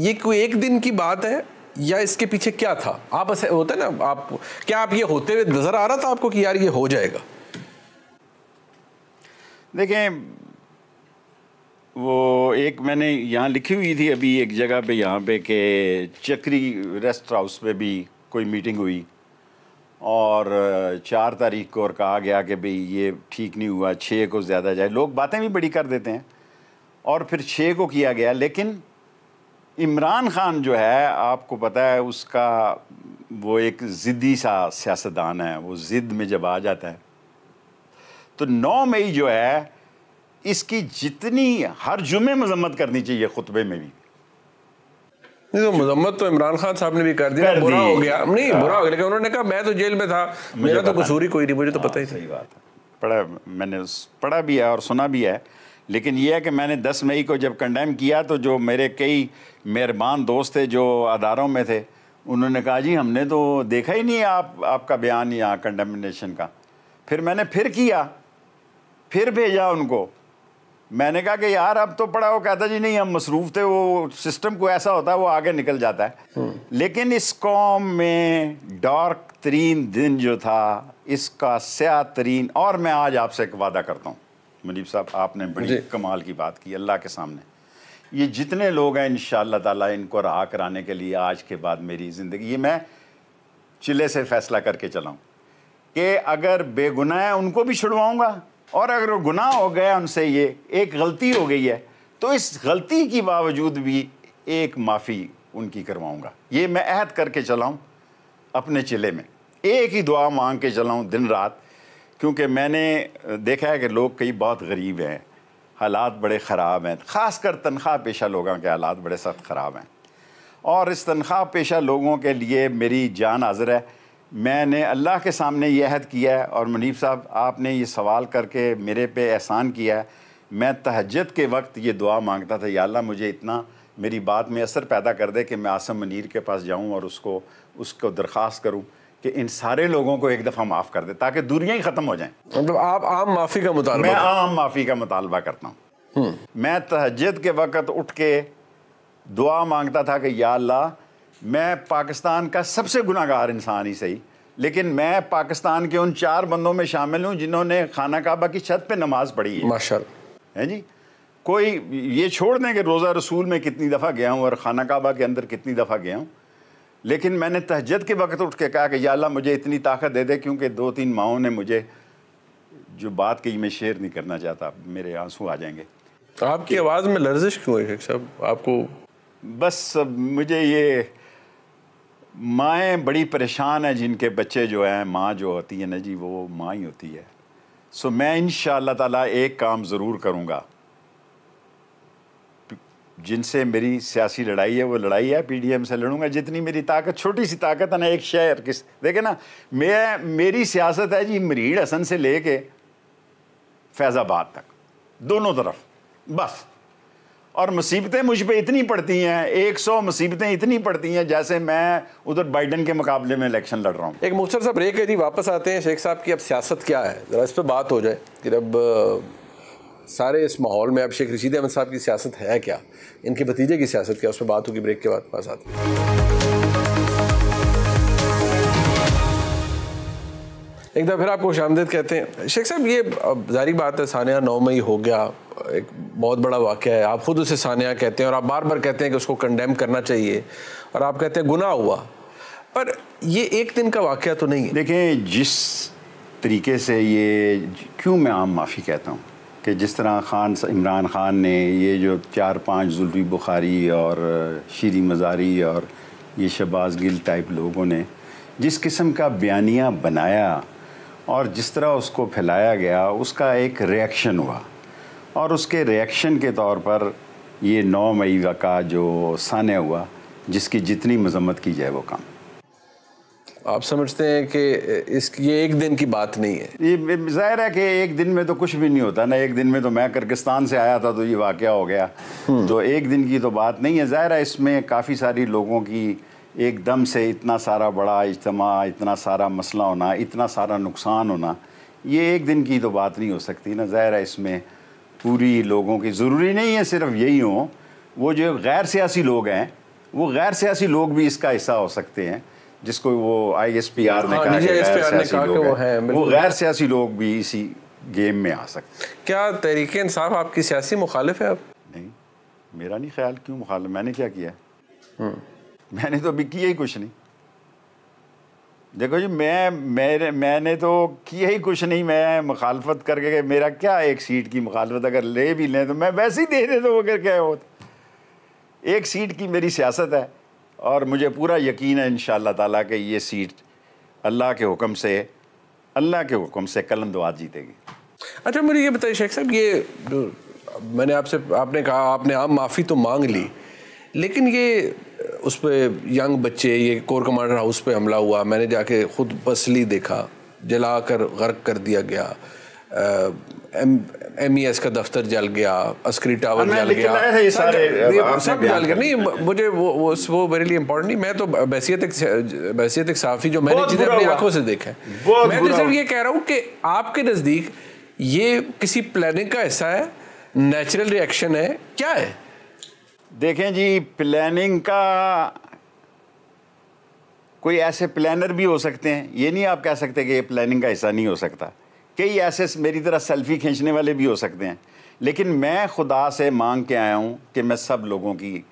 ये कोई एक दिन की बात है या इसके पीछे क्या था आप ऐसे होता है ना आप क्या आप ये होते हुए नज़र आ रहा था आपको कि यार ये हो जाएगा देखें वो एक मैंने यहाँ लिखी हुई थी अभी एक जगह पे यहाँ पे कि चक्री रेस्ट हाउस में भी कोई मीटिंग हुई और चार तारीख को और कहा गया कि भाई ये ठीक नहीं हुआ छः को ज़्यादा जाए लोग बातें भी बड़ी कर देते हैं और फिर छः को किया गया लेकिन इमरान ख़ान जो है आपको पता है उसका वो एक ज़िद्दी सा सियासतदान है वो ज़िद्द में जब आ जाता है तो नौ मई जो है इसकी जितनी हर जुमे मजम्मत करनी चाहिए खुतबे में भी नहीं तो मजम्मत तो इमरान खान साहब ने भी कर दिया बुरा हो गया नहीं हाँ। बुरा हो गया लेकिन उन्होंने कहा मैं तो जेल में था मेरा तो कसूर ही कोई नहीं मुझे तो पता ही हाँ, सही बात है पढ़ा मैंने पढ़ा भी है और सुना भी है लेकिन यह है कि मैंने 10 मई को जब कंडेम किया तो जो मेरे कई मेहरबान दोस्त थे जो अदारों में थे उन्होंने कहा जी हमने तो देखा ही नहीं आप आपका बयान यहाँ कंडेमनेशन का फिर मैंने फिर किया फिर भेजा उनको मैंने कहा कि यार अब तो पढ़ा वो कहता जी नहीं हम मसरूफ थे वो सिस्टम को ऐसा होता है वो आगे निकल जाता है हम्म। लेकिन इस कॉम में डार्क तरीन दिन जो था इसका स्या तरीन और मैं आज आपसे एक वादा करता हूँ मुनीब साहब आपने बड़ी कमाल की बात की अल्लाह के सामने ये जितने लोग हैं इन ताला इनको रहा कराने के लिए आज के बाद मेरी ज़िंदगी ये मैं चिले से फैसला करके चलाऊँ कि अगर बेगुनाह है उनको भी छुड़वाऊँगा और अगर वो गुनाह हो गया उनसे ये एक गलती हो गई है तो इस गलती के बावजूद भी एक माफ़ी उनकी करवाऊँगा ये मैं अहद करके चलाऊँ अपने चिले में एक ही दुआ मांग के चलाऊँ दिन रात क्योंकि मैंने देखा है कि लोग कई बहुत गरीब हैं हालात बड़े ख़राब हैं ख़ास कर तनख्वाह पेशा लोगों के हालात बड़े सख्त ख़राब हैं और इस तनख्वाह पेशा लोगों के लिए मेरी जान हाजिर है मैंने अल्लाह के सामने ये अहद किया है और मुनीब साहब आपने ये सवाल करके मेरे पे एहसान किया है मैं तहजद के वक्त ये दुआ मांगता था या मुझे इतना मेरी बात में असर पैदा कर दे कि मैं आसम मनीर के पास जाऊं और उसको उसको दरख्वास्त करूं कि इन सारे लोगों को एक दफ़ा माफ़ कर दे ताकि दूरियाँ ही ख़त्म हो जाएँ मतलब तो आप आम माफ़ी का मुताल मैं आम माफ़ी का मुतालबा करता हूँ हम्म। मैं तहजद के वक़्त उठ के दुआ मांगता था कि या अल्लाह मैं पाकिस्तान का सबसे गुनागार इंसान ही सही लेकिन मैं पाकिस्तान के उन चार बंदों में शामिल हूँ जिन्होंने खाना काबा की छत पर नमाज पढ़ी है माशा है जी कोई ये छोड़ दें कि रोज़ा रसूल में कितनी दफ़ा गया हूँ और खाना काबा के अंदर कितनी दफ़ा गया हूँ लेकिन मैंने तहजद के वक्त उठ के कहा कि याल्ला मुझे इतनी ताकत दे दे क्योंकि दो तीन माओं ने मुझे जो बात कही मैं शेयर नहीं करना चाहता मेरे आंसू आ जाएंगे आपकी आवाज़ में लर्जिश क्यों है साहब आपको बस मुझे ये माएँ बड़ी परेशान हैं जिनके बच्चे जो हैं माँ जो होती है ना जी वो माँ ही होती है सो मैं इन ताला एक काम ज़रूर करूँगा जिनसे मेरी सियासी लड़ाई है वो लड़ाई है पीडीएम से लड़ूंगा जितनी मेरी ताकत छोटी सी ताकत है ना एक शहर किस देखे ना मैं मेरी सियासत है जी मरीड हसन से लेके फैज़ाबाद तक दोनों तरफ बस और मुसीबतें मुझ पर इतनी पड़ती हैं एक सौ मुसीबतें इतनी पड़ती हैं जैसे मैं उधर बाइडन के मुकाबले में इलेक्शन लड़ रहा हूँ एक मुख्तर साहब ब्रेक है जी वापस आते हैं शेख साहब की अब सियासत क्या है ज़रा इस पर बात हो जाए कि अब सारे इस माहौल में अब शेख रशीद अहमद साहब की सियासत है क्या इनके भतीजे की सियासत क्या उस पर बात होगी ब्रेक के बाद पास आते हैं एक दफ़ा फिर आपको शामदेद कहते हैं शेख साहब ये जारी बात है सानिया नौ मई हो गया एक बहुत बड़ा वाक़ है आप ख़ुद उसे सानिया कहते हैं और आप बार बार कहते हैं कि उसको कंडेम करना चाहिए और आप कहते हैं गुना हुआ पर ये एक दिन का वाक़ तो नहीं है देखें जिस तरीके से ये क्यों मैं आम माफ़ी कहता हूँ कि जिस तरह खान इमरान ख़ान ने ये जो चार पाँच जुल्फी बुखारी और शीरी मज़ारी और ये शबाज गिल टाइप लोगों ने जिस किस्म का बयानिया बनाया और जिस तरह उसको फैलाया गया उसका एक रिएक्शन हुआ और उसके रिएक्शन के तौर पर ये नौ मई का जो सान हुआ जिसकी जितनी मजम्मत की जाए वो काम आप समझते हैं कि इस ये एक दिन की बात नहीं है ये जाहिर है कि एक दिन में तो कुछ भी नहीं होता ना एक दिन में तो मैं किर्गिस्तान से आया था तो ये वाक़ हो गया हम्म। तो एक दिन की तो बात नहीं है ज़ाहिर है इसमें काफ़ी सारी लोगों की एकदम से इतना सारा बड़ा इज्तम इतना सारा मसला होना इतना सारा नुकसान होना ये एक दिन की तो बात नहीं हो सकती ना ज़ाहिर है इसमें पूरी लोगों की ज़रूरी नहीं है सिर्फ यही हो वो जो गैर सियासी लोग हैं वो गैर सियासी लोग भी इसका हिस्सा हो सकते हैं जिसको वो आई एस पी आर ने हाँ, कहा वो गैर सियासी लोग भी इसी गेम में आ सकते हैं क्या तहरीक इंसाफ आपकी सियासी मुखालिफ है अब नहीं मेरा नहीं ख्याल क्यों मुखालिफ मैंने क्या किया है हम्म। मैंने तो अभी किया ही कुछ नहीं देखो जी मैं मेरे मैंने तो किया ही कुछ नहीं मैं मुखालफत करके मेरा क्या एक सीट की मुखालफत अगर ले भी लें तो मैं वैसे ही दे दे तो अगर क्या हो एक सीट की मेरी सियासत है और मुझे पूरा यकीन है इन ताला के ये सीट अल्लाह के हुक्म से अल्लाह के हुक्म से कलम दुआ जीतेगी अच्छा मुझे ये बताइए शेख साहब ये मैंने आपसे आपने कहा आपने आम माफ़ी तो मांग ली लेकिन ये उस पर यंग बच्चे ये कोर कमांडर हाउस पे हमला हुआ मैंने जाके खुद बसली देखा जला कर गर्क कर दिया गया एम ई एस e का दफ्तर जल गया अस्क्री टावर जल गया सब जल गया नहीं मुझे वो वो मेरे लिए इम्पोर्टेंट नहीं मैं तो बैसीत एक एक साफ़ी जो मैंने चीज़ें अपनी आंखों से देखा है मैं तो सिर्फ ये कह रहा हूँ कि आपके नज़दीक ये किसी प्लानिंग का हिस्सा है नेचुरल रिएक्शन है क्या है देखें जी प्लानिंग का कोई ऐसे प्लानर भी हो सकते हैं ये नहीं आप कह सकते कि ये प्लानिंग का हिस्सा नहीं हो सकता कई ऐसे मेरी तरह सेल्फी खींचने वाले भी हो सकते हैं लेकिन मैं खुदा से मांग के आया हूँ कि मैं सब लोगों की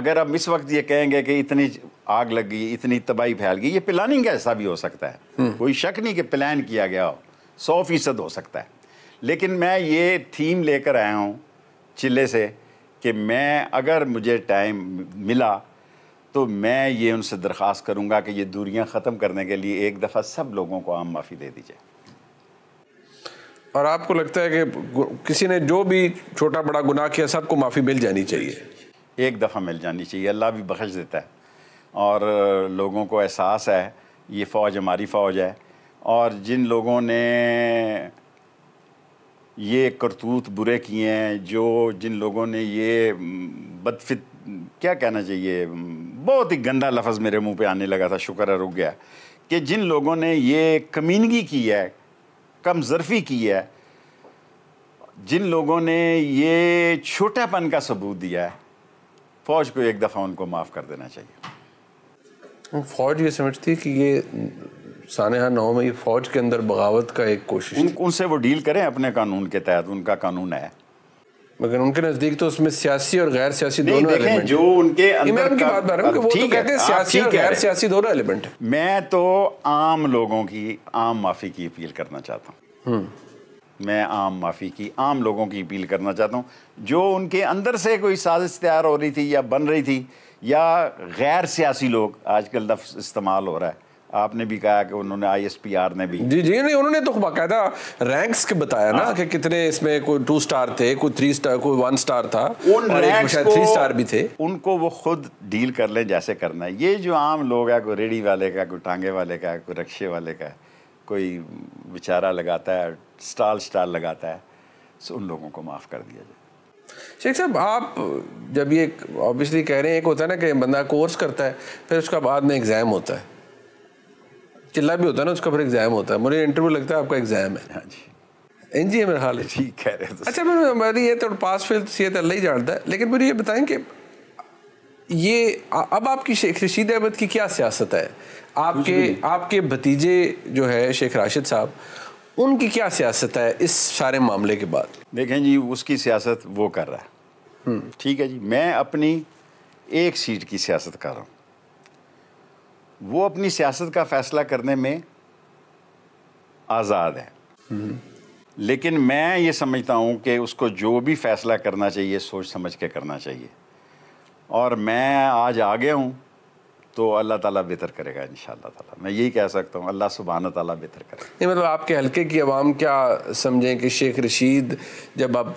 अगर आप इस वक्त ये कहेंगे कि इतनी आग लग गई इतनी तबाही फैल गई ये प्लानिंग का हिस्सा भी हो सकता है हम्म। कोई शक नहीं कि प्लान किया गया हो सौ फीसद हो सकता है लेकिन मैं ये थीम लेकर आया हूँ चिल्ले से कि मैं अगर मुझे टाइम मिला तो मैं ये उनसे दरख्वास्त करूँगा कि ये दूरियाँ ख़त्म करने के लिए एक दफ़ा सब लोगों को आम माफ़ी दे दी जाए और आपको लगता है कि किसी ने जो भी छोटा बड़ा गुनाह किया सबको माफ़ी मिल जानी चाहिए एक दफ़ा मिल जानी चाहिए अल्लाह भी बख्श देता है और लोगों को एहसास है ये फ़ौज हमारी फ़ौज है और जिन लोगों ने ये करतूत बुरे किए हैं जो जिन लोगों ने ये बदफित क्या कहना चाहिए बहुत ही गंदा लफ्ज़ मेरे मुंह पे आने लगा था शुक्र है रुक गया कि जिन लोगों ने ये कमीनगी की है कम जरफी की है जिन लोगों ने ये छोटापन का सबूत दिया है फ़ौज को एक दफ़ा उनको माफ़ कर देना चाहिए फौज ये समझती कि ये सानहा नौ में फौज के अंदर बगावत का एक कोशिश उन, उनसे वो डील करें अपने कानून के तहत उनका कानून है मगर उनके नजदीक तो उसमें सियासी और गैर सियासी दोनों एलिमेंट जो उनके अंदर उनकी बात बार रहा हूँ वो तो कहते हैं सियासी और गैर सियासी दोनों एलिमेंट है मैं तो आम लोगों की आम माफी की अपील करना चाहता हूँ हम्म। मैं आम माफ़ी की आम लोगों की अपील करना चाहता हूँ जो उनके अंदर से कोई साजिश तैयार हो रही थी या बन रही थी या गैर सियासी लोग आजकल लफ्ज़ इस्तेमाल हो रहा है आपने भी कहा कि उन्होंने आईएसपीआर ने भी जी जी नहीं उन्होंने तो बाकायदा रैंक्स के बताया ना हाँ। कि कितने इसमें कोई टू स्टार थे कोई थ्री स्टार कोई वन स्टार था उन और एक थ्री स्टार भी थे उनको वो खुद डील कर लें जैसे करना है ये जो आम लोग है कोई रेडी वाले का कोई टांगे वाले का कोई रक्शे वाले का कोई बेचारा लगाता है स्टाल स्टाल लगाता है सो तो उन लोगों को माफ़ कर दिया जाए शेख साहब आप जब ये ऑब्वियसली कह रहे हैं एक होता है ना कि बंदा कोर्स करता है फिर उसका बाद में एग्ज़ाम होता है चिल्ला भी होता है ना उसका फिर एग्जाम होता है मुझे इंटरव्यू लगता है आपका एग्जाम है हाँ जी एन जी मेरा हाल है ठीक कह रहे हैं अच्छा मैं हमारी ये तो पास फेल तो सीएत तो अल्लाह ही जानता है लेकिन मुझे ये बताएं कि ये अब आपकी शेख रशीद अहमद की क्या सियासत है आपके आपके भतीजे जो है शेख राशिद साहब उनकी क्या सियासत है इस सारे मामले के बाद देखें जी उसकी सियासत वो कर रहा है हम्म। ठीक है जी मैं अपनी एक सीट की सियासत कर रहा हूँ वो अपनी सियासत का फैसला करने में आज़ाद है लेकिन मैं ये समझता हूँ कि उसको जो भी फैसला करना चाहिए सोच समझ के करना चाहिए और मैं आज आ गया हूँ तो अल्लाह ताला बेहतर करेगा इन ताला मैं यही कह सकता हूँ अल्लाह सुबहाना ताला बेहतर करेगा नहीं मतलब आपके हल्के की आवाम क्या समझें कि शेख रशीद जब आप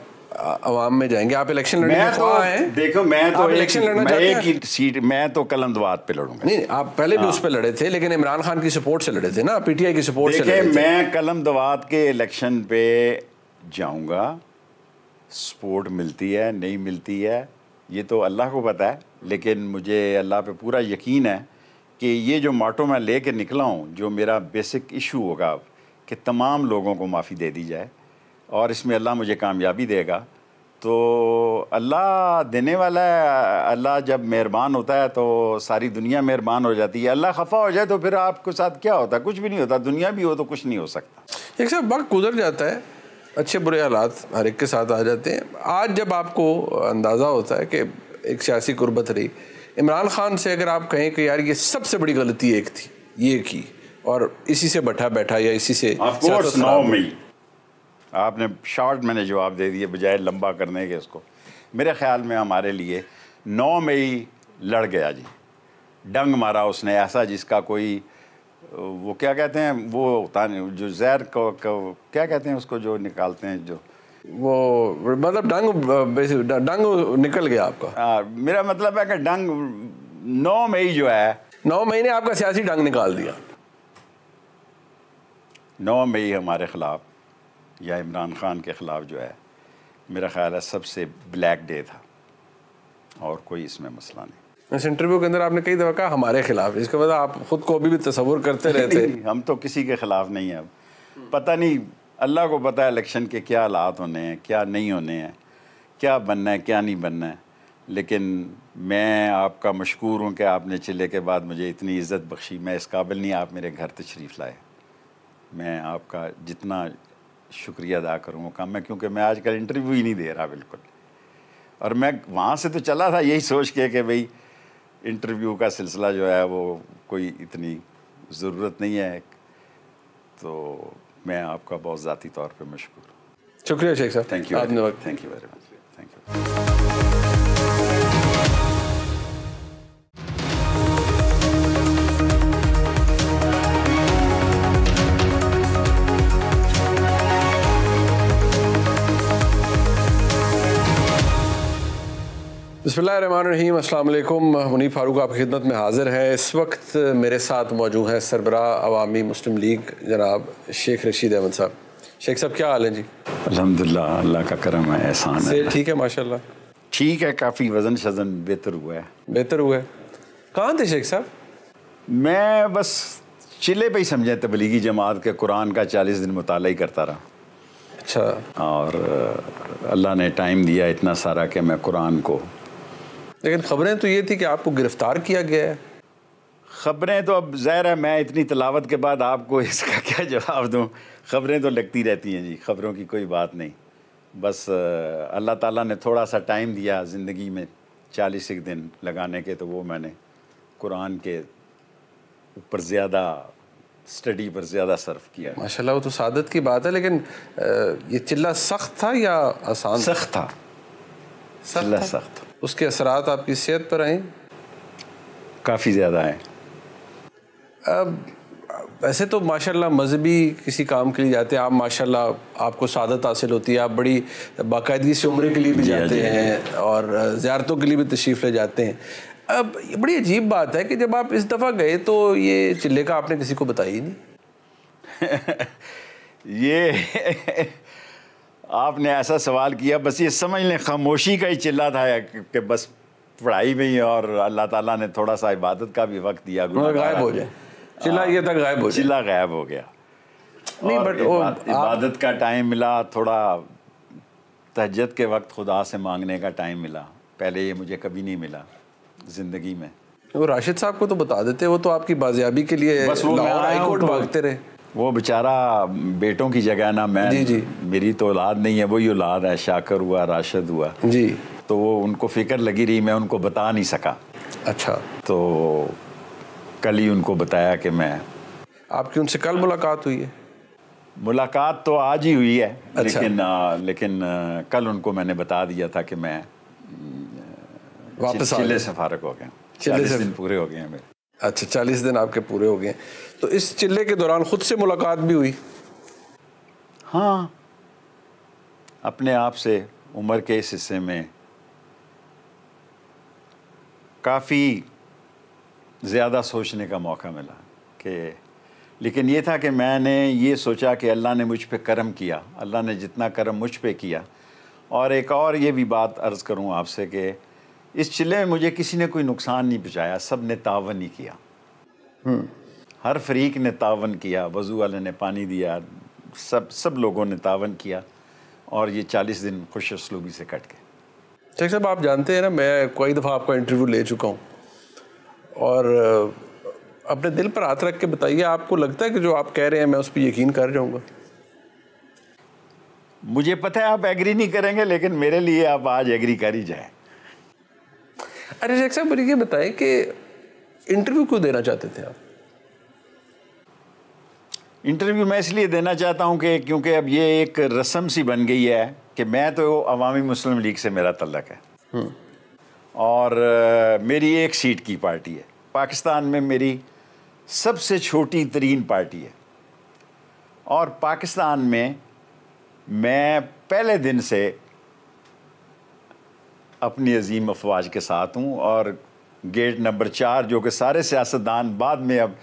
आवाम में जाएंगे आप इलेक्शन लड़ने तो, देखो मैं तो इलेक्शन लड़ना मैं एक ही सीट मैं तो कलम कलमदवाद पे लड़ूंगा नहीं आप पहले भी हाँ। उस पर लड़े थे लेकिन इमरान खान की सपोर्ट से लड़े थे ना पीटीआई की सपोर्ट से मैं कलम दवाद के इलेक्शन पे जाऊंगा सपोर्ट मिलती है नहीं मिलती है ये तो अल्लाह को पता है लेकिन मुझे अल्लाह पे पूरा यकीन है कि ये जो माटो मैं ले कर निकला हूँ जो मेरा बेसिक इशू होगा कि तमाम लोगों को माफ़ी दे दी जाए और इसमें अल्लाह मुझे कामयाबी देगा तो अल्लाह देने वाला है अल्लाह जब मेहरबान होता है तो सारी दुनिया मेहरबान हो जाती है अल्लाह खफा हो जाए तो फिर आपके साथ क्या होता है कुछ भी नहीं होता दुनिया भी हो तो कुछ नहीं हो सकता एक सब वक्त गुजर जाता है अच्छे बुरे हालात हर एक के साथ आ जाते हैं आज जब आपको अंदाज़ा होता है कि एक सियासी गुर्बत रही इमरान खान से अगर आप कहें कि यार ये सबसे बड़ी गलती एक थी ये की और इसी से बैठा बैठा या इसी से आपने शॉर्ट मैंने जवाब दे दिए बजाय लंबा करने के इसको मेरे ख्याल में हमारे लिए नौ मई लड़ गया जी डंग मारा उसने ऐसा जिसका कोई वो क्या कहते हैं वो होता जो जहर को, को क्या कहते हैं उसको जो निकालते हैं जो वो मतलब डंग डंग निकल गया आपका आ, हाँ, मेरा मतलब है कि डंग नौ मई जो है नौ मई ने आपका सियासी डंग निकाल दिया नौ मई हमारे खिलाफ या इमरान ख़ान के ख़िलाफ़ जो है मेरा ख्याल है सबसे ब्लैक डे था और कोई इसमें मसला नहीं इस इंटरव्यू के अंदर आपने कई दफ़ा कहा हमारे खिलाफ इसके बाद आप ख़ुद को अभी भी तस्वुर करते रहते नहीं, हम तो किसी के ख़िलाफ़ नहीं हैं अब पता नहीं अल्लाह को पता है इलेक्शन के क्या हालात होने हैं क्या नहीं होने हैं क्या बनना है क्या नहीं बनना है लेकिन मैं आपका मशहूर हूँ कि आपने चिल्ले के बाद मुझे इतनी इज़्ज़त बख्शी मैं इस काबिल नहीं आप मेरे घर तशरीफ़ लाए मैं आपका जितना शुक्रिया अदा करूँ वो काम में क्योंकि मैं आजकल इंटरव्यू ही नहीं दे रहा बिल्कुल और मैं वहाँ से तो चला था यही सोच के कि भाई इंटरव्यू का सिलसिला जो है वो कोई इतनी ज़रूरत नहीं है तो मैं आपका बहुत ज़ाती तौर पर मशहूर शुक्रिया शेख साहब thank you thank you very much thank you बसमीम मुनीफ फारूक आपकी खिदमत में हाज़िर हैं इस वक्त मेरे साथ मौजूद हैं सरबरा अवामी मुस्लिम लीग जनाब शेख रशीद अहमद साहब शेख साहब क्या हाल है जी अलहमदिल्ला अल्लाह का करम है एहसान है ठीक है माशाल्लाह ठीक है काफ़ी वज़न शजन बेहतर हुआ है बेहतर हुआ है कहाँ थे शेख साहब मैं बस चिल्ले पर ही समझें तबलीगी जमात के कुरान का चालीस दिन मुताल ही करता रहा अच्छा और अल्लाह ने टाइम दिया इतना सारा कि मैं कुरान को लेकिन खबरें तो ये थी कि आपको गिरफ्तार किया गया है खबरें तो अब ज़ाहिर है मैं इतनी तलावत के बाद आपको इसका क्या जवाब दूँ खबरें तो लगती रहती हैं जी खबरों की कोई बात नहीं बस अल्लाह ताला ने थोड़ा सा टाइम दिया ज़िंदगी में चालीस एक दिन लगाने के तो वो मैंने कुरान के ऊपर ज़्यादा स्टडी पर ज़्यादा सर्फ किया माशाल्लाह वो तो सादत की बात है लेकिन ये चिल्ला सख्त था या आसान सख्त था सख्त सख्त उसके असरात आपकी सेहत पर आए काफ़ी ज़्यादा आए अब वैसे तो माशाल्लाह मजहबी किसी काम के लिए जाते हैं आप माशाल्लाह आपको शादत हासिल होती है आप बड़ी बाकायदगी से उम्र के लिए भी हाँ जाते हाँ हैं और ज़्यारतों के लिए भी तशरीफ़ ले जाते हैं अब ये बड़ी अजीब बात है कि जब आप इस दफ़ा गए तो ये चिल्ले का आपने किसी को बताया ही नहीं ये आपने ऐसा सवाल किया बस ये समझ लें खामोशी का ही चिल्ला था कि बस पढ़ाई में ही और अल्लाह ताला ने थोड़ा सा इबादत का भी वक्त दिया गायब हो जाए चिल्ला ये था गायब हो चिल्ला गायब हो गया नहीं बट इबादत का टाइम मिला थोड़ा तहजद के वक्त खुदा से मांगने का टाइम मिला पहले ये मुझे कभी नहीं मिला ज़िंदगी में वो राशिद साहब को तो बता देते वो तो आपकी बाजियाबी के लिए बस वो हाई कोर्ट तो भागते रहे वो बेचारा बेटों की जगह ना मैं जी जी मेरी तो औलाद नहीं है वही औलाद है शाकर हुआ राशद हुआ जी तो वो उनको फिक्र लगी रही मैं उनको बता नहीं सका अच्छा तो कल ही उनको बताया कि मैं आपकी उनसे कल मुलाकात हुई है मुलाकात तो आज ही हुई है अच्छा। लेकिन आ, लेकिन आ, कल उनको मैंने बता दिया था कि मैं वापस चिले सफारक हो गया चालीस दिन पूरे हो गए हैं मेरे अच्छा चालीस दिन आपके पूरे हो गए तो इस चिल्ले के दौरान खुद से मुलाकात भी हुई हाँ अपने आप से उम्र के इस हिस्से में काफ़ी ज़्यादा सोचने का मौका मिला कि लेकिन ये था कि मैंने ये सोचा कि अल्लाह ने मुझ पर करम किया अल्लाह ने जितना करम मुझ पर किया और एक और ये भी बात अर्ज़ करूँ आपसे कि इस चिल्ले में मुझे किसी ने कोई नुकसान नहीं पहुँचाया सब ने तावन ही किया हम्म। हर फरीक ने तावन किया वजू वाले ने पानी दिया सब सब लोगों ने तावन किया और ये चालीस दिन खुश असलूबी से कट गए शेख साहब आप जानते हैं ना मैं कई दफ़ा आपका इंटरव्यू ले चुका हूँ और अपने दिल पर हाथ रख के बताइए आपको लगता है कि जो आप कह रहे हैं मैं उस पर यकीन कर जाऊँगा मुझे पता है आप एग्री नहीं करेंगे लेकिन मेरे लिए आप आज एग्री कर ही जाएँ अरे शेख साहब मुझे ये बताएं कि इंटरव्यू क्यों देना चाहते थे आप इंटरव्यू मैं इसलिए देना चाहता हूँ कि क्योंकि अब ये एक रस्म सी बन गई है कि मैं तो अवामी मुस्लिम लीग से मेरा तल्लक है हम्म। और मेरी एक सीट की पार्टी है पाकिस्तान में मेरी सबसे छोटी तरीन पार्टी है और पाकिस्तान में मैं पहले दिन से अपनी अजीम अफवाज के साथ हूँ और गेट नंबर चार जो कि सारे सियासतदान बाद में अब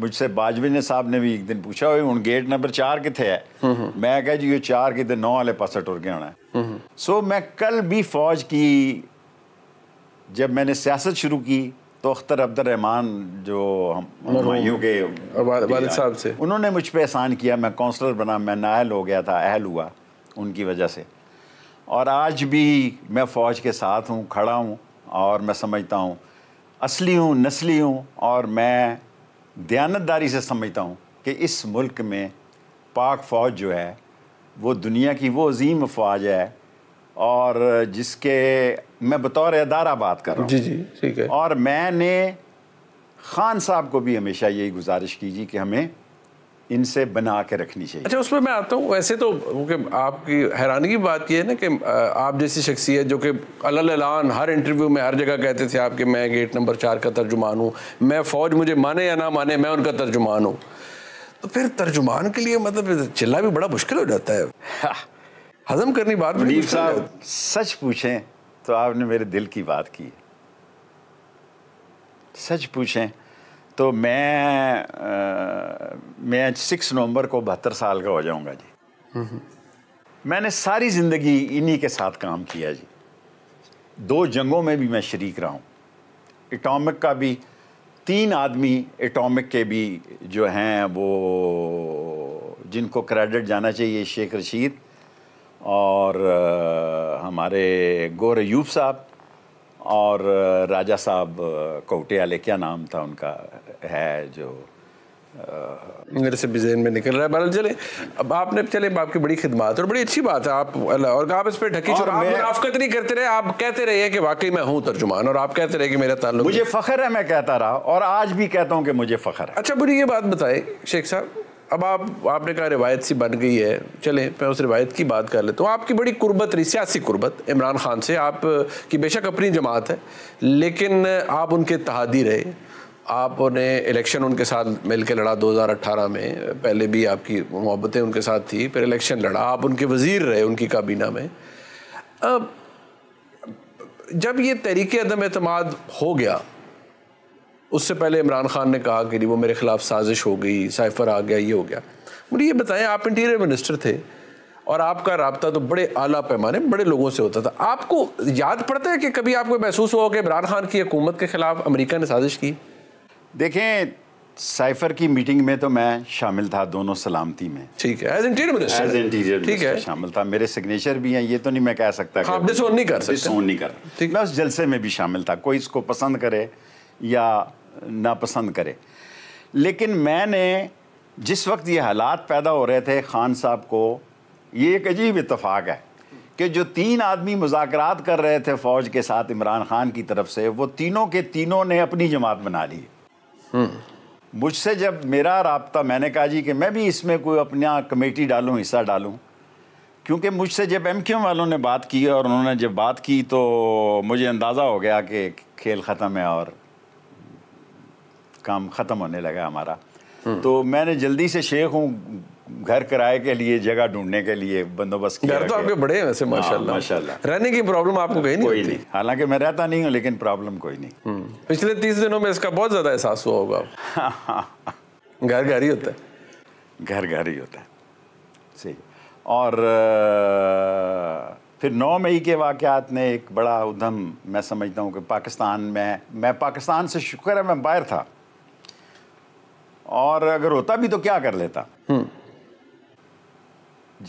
मुझसे बाजवे साहब ने भी एक दिन पूछा हुई हूँ गेट नंबर चार कितने है हम्म, हम्म। मैं कह जी ये चार कितने नौ वाले पास टुर के आना है सो मैं कल भी फौज की जब मैंने सियासत शुरू की तो अख्तर अब्दुलरहमान जो हम के वालिद साहब से उन्होंने मुझ पर एहसान किया मैं काउंसलर बना मैं नाहल हो गया था अहल हुआ उनकी वजह से और आज भी मैं फ़ौज के साथ हूँ खड़ा हूँ और मैं समझता हूँ असली हूँ नस्ली हूँ और मैं दयानतदारी से समझता हूँ कि इस मुल्क में पाक फ़ौज जो है वो दुनिया की वो अजीम फ़ौज है और जिसके मैं बतौर अदारा बात कर रहा हूँ जी जी ठीक है और मैंने ख़ान साहब को भी हमेशा यही गुजारिश की जी कि हमें इनसे बना के रखनी चाहिए अच्छा उसमें मैं आता हूँ वैसे तो आपकी हैरानी की बात यह है ना कि आप जैसी शख्सियत जो कि अलान हर इंटरव्यू में हर जगह कहते थे आपके मैं गेट नंबर चार का तर्जुमान हूँ मैं फ़ौज मुझे माने या ना माने मैं उनका तर्जुमान हूँ तो फिर तर्जुमान के लिए मतलब चिल्ला भी बड़ा मुश्किल हो जाता है हाँ। हजम करनी बात मुनीफ साहब सच पूछें तो आपने मेरे दिल की बात की सच पूछें तो मैं आ, मैं सिक्स नवंबर को बहत्तर साल का हो जाऊंगा जी मैंने सारी ज़िंदगी इन्हीं के साथ काम किया जी दो जंगों में भी मैं शरीक रहा हूँ एटॉमिक का भी तीन आदमी एटॉमिक के भी जो हैं वो जिनको क्रेडिट जाना चाहिए शेख रशीद और हमारे गोर यूब साहब और राजा साहब कौटियाले क्या नाम था उनका है जो मेरे से भी में निकल रहा है बहरहाल चले अब आपने चले आपकी बड़ी खिदमत और बड़ी अच्छी बात है आप और आप इस पर ढकी छोड़ आप मुनाफ्त नहीं करते रहे आप कहते रहे कि वाकई मैं हूँ तर्जुमान और आप कहते रहे कि मेरा ताल्लुक मुझे फ़ख्र है मैं कहता रहा और आज भी कहता हूँ कि मुझे फ़ख्र है अच्छा बुरी ये बात बताए शेख साहब अब आप आपने कहा रिवायत सी बन गई है चले मैं उस रिवायत की बात कर लेता हूँ आपकी बड़ी कुर्बत रही सियासी कुर्बत इमरान खान से आप की बेशक अपनी जमात है लेकिन आप उनके तहादी रहे आपने इलेक्शन उनके साथ मिल के लड़ा 2018 में पहले भी आपकी मोहब्बतें उनके साथ थी फिर इलेक्शन लड़ा आप उनके वज़ीर रहे उनकी काबीना में अब जब ये तहरीक अदम अतमाद हो गया उससे पहले इमरान खान ने कहा कि वो मेरे ख़िलाफ़ साजिश हो गई साइफर आ गया ये हो गया मुझे ये बताएं आप इंटीरियर मिनिस्टर थे और आपका रबता तो बड़े आला पैमाने बड़े लोगों से होता था आपको याद पड़ता है कि कभी आपको महसूस हुआ कि इमरान खान की हुकूमत के ख़िलाफ़ अमरीका ने साजिश की देखें साइफर की मीटिंग में तो मैं शामिल था दोनों सलामती में ठीक है as interior minister as interior ठीक है शामिल था मेरे सिग्नेचर भी हैं ये तो नहीं मैं कह सकता हाँ, डिसोन नहीं कर सकते डिसोन नहीं कर ठीक मैं उस जलसे में भी शामिल था कोई इसको पसंद करे या नापसंद करे लेकिन मैंने जिस वक्त ये हालात पैदा हो रहे थे खान साहब को ये एक अजीब इतफाक़ है कि जो तीन आदमी मुजाकर कर रहे थे फ़ौज के साथ इमरान खान की तरफ से वो तीनों के तीनों ने अपनी जमात बना ली हम्म। मुझसे जब मेरा रबता मैंने कहा जी कि मैं भी इसमें कोई अपना कमेटी डालूँ हिस्सा डालूँ क्योंकि मुझसे जब एम वालों ने बात की और उन्होंने जब बात की तो मुझे अंदाज़ा हो गया कि खेल ख़त्म है और काम ख़त्म होने लगा हमारा हम्म। तो मैंने जल्दी से शेख हूँ घर किराए के लिए जगह ढूंढने के लिए बंदोबस्त घर तो आपके बड़े हैं वैसे हाँ, माशाल्लाह माशाल्लाह रहने की प्रॉब्लम आपको कहीं नहीं कोई नहीं हालांकि मैं रहता नहीं हूँ लेकिन प्रॉब्लम कोई नहीं हम्म। पिछले तीस दिनों में इसका बहुत ज़्यादा एहसास हुआ होगा घर घर ही होता है घर घर ही होता है सही और फिर नौ मई के वाक़ात ने एक बड़ा उधम मैं समझता हूँ कि पाकिस्तान में मैं पाकिस्तान से शुक्र है मैं बाहर था और अगर होता भी तो क्या कर लेता हम्म।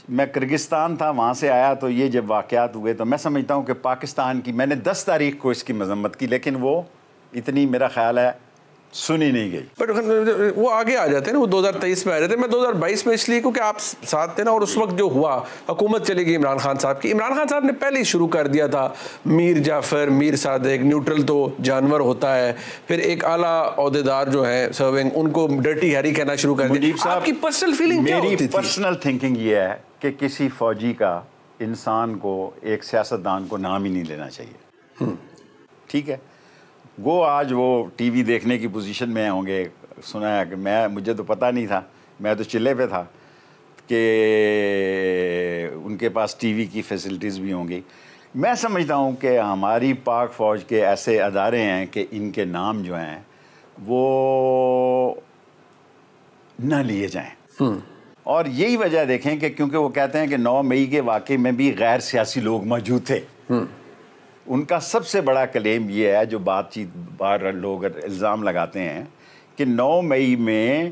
मैं किर्गिस्तान था वहाँ से आया तो ये जब वाक़ात हुए तो मैं समझता हूँ कि पाकिस्तान की मैंने दस तारीख को इसकी मजम्मत की लेकिन वो इतनी मेरा ख्याल है सुनी नहीं गई बट वो आगे आ जाते हैं ना वो 2023 में आ जाते हैं मैं 2022 में इसलिए क्योंकि आप साथ थे ना और उस वक्त जो हुआ हुकूमत चली गई इमरान खान साहब की इमरान खान साहब ने पहले ही शुरू कर दिया था मीर जाफर मीर सादक न्यूट्रल तो जानवर होता है फिर एक आला अहदेदार जो है सर्विंग उनको डर्टी हैरी कहना शुरू कर दिया आपकी पर्सनल फीलिंग पर्सनल थिंकिंग ये है कि किसी फौजी का इंसान को एक सियासतदान को नाम ही नहीं लेना चाहिए हम्म। ठीक है वो आज वो टीवी देखने की पोजीशन में होंगे सुना है कि मैं मुझे तो पता नहीं था मैं तो चिल्ले पे था कि उनके पास टीवी की फैसिलिटीज़ भी होंगी मैं समझता हूँ कि हमारी पाक फ़ौज के ऐसे अदारे हैं कि इनके नाम जो हैं वो ना लिए जाएँ हम्म। और यही वजह देखें कि क्योंकि वो कहते हैं कि 9 मई के वाक़े में भी गैर सियासी लोग मौजूद थे हम्म। उनका सबसे बड़ा क्लेम ये है जो बातचीत बार लोग इल्ज़ाम लगाते हैं कि 9 मई में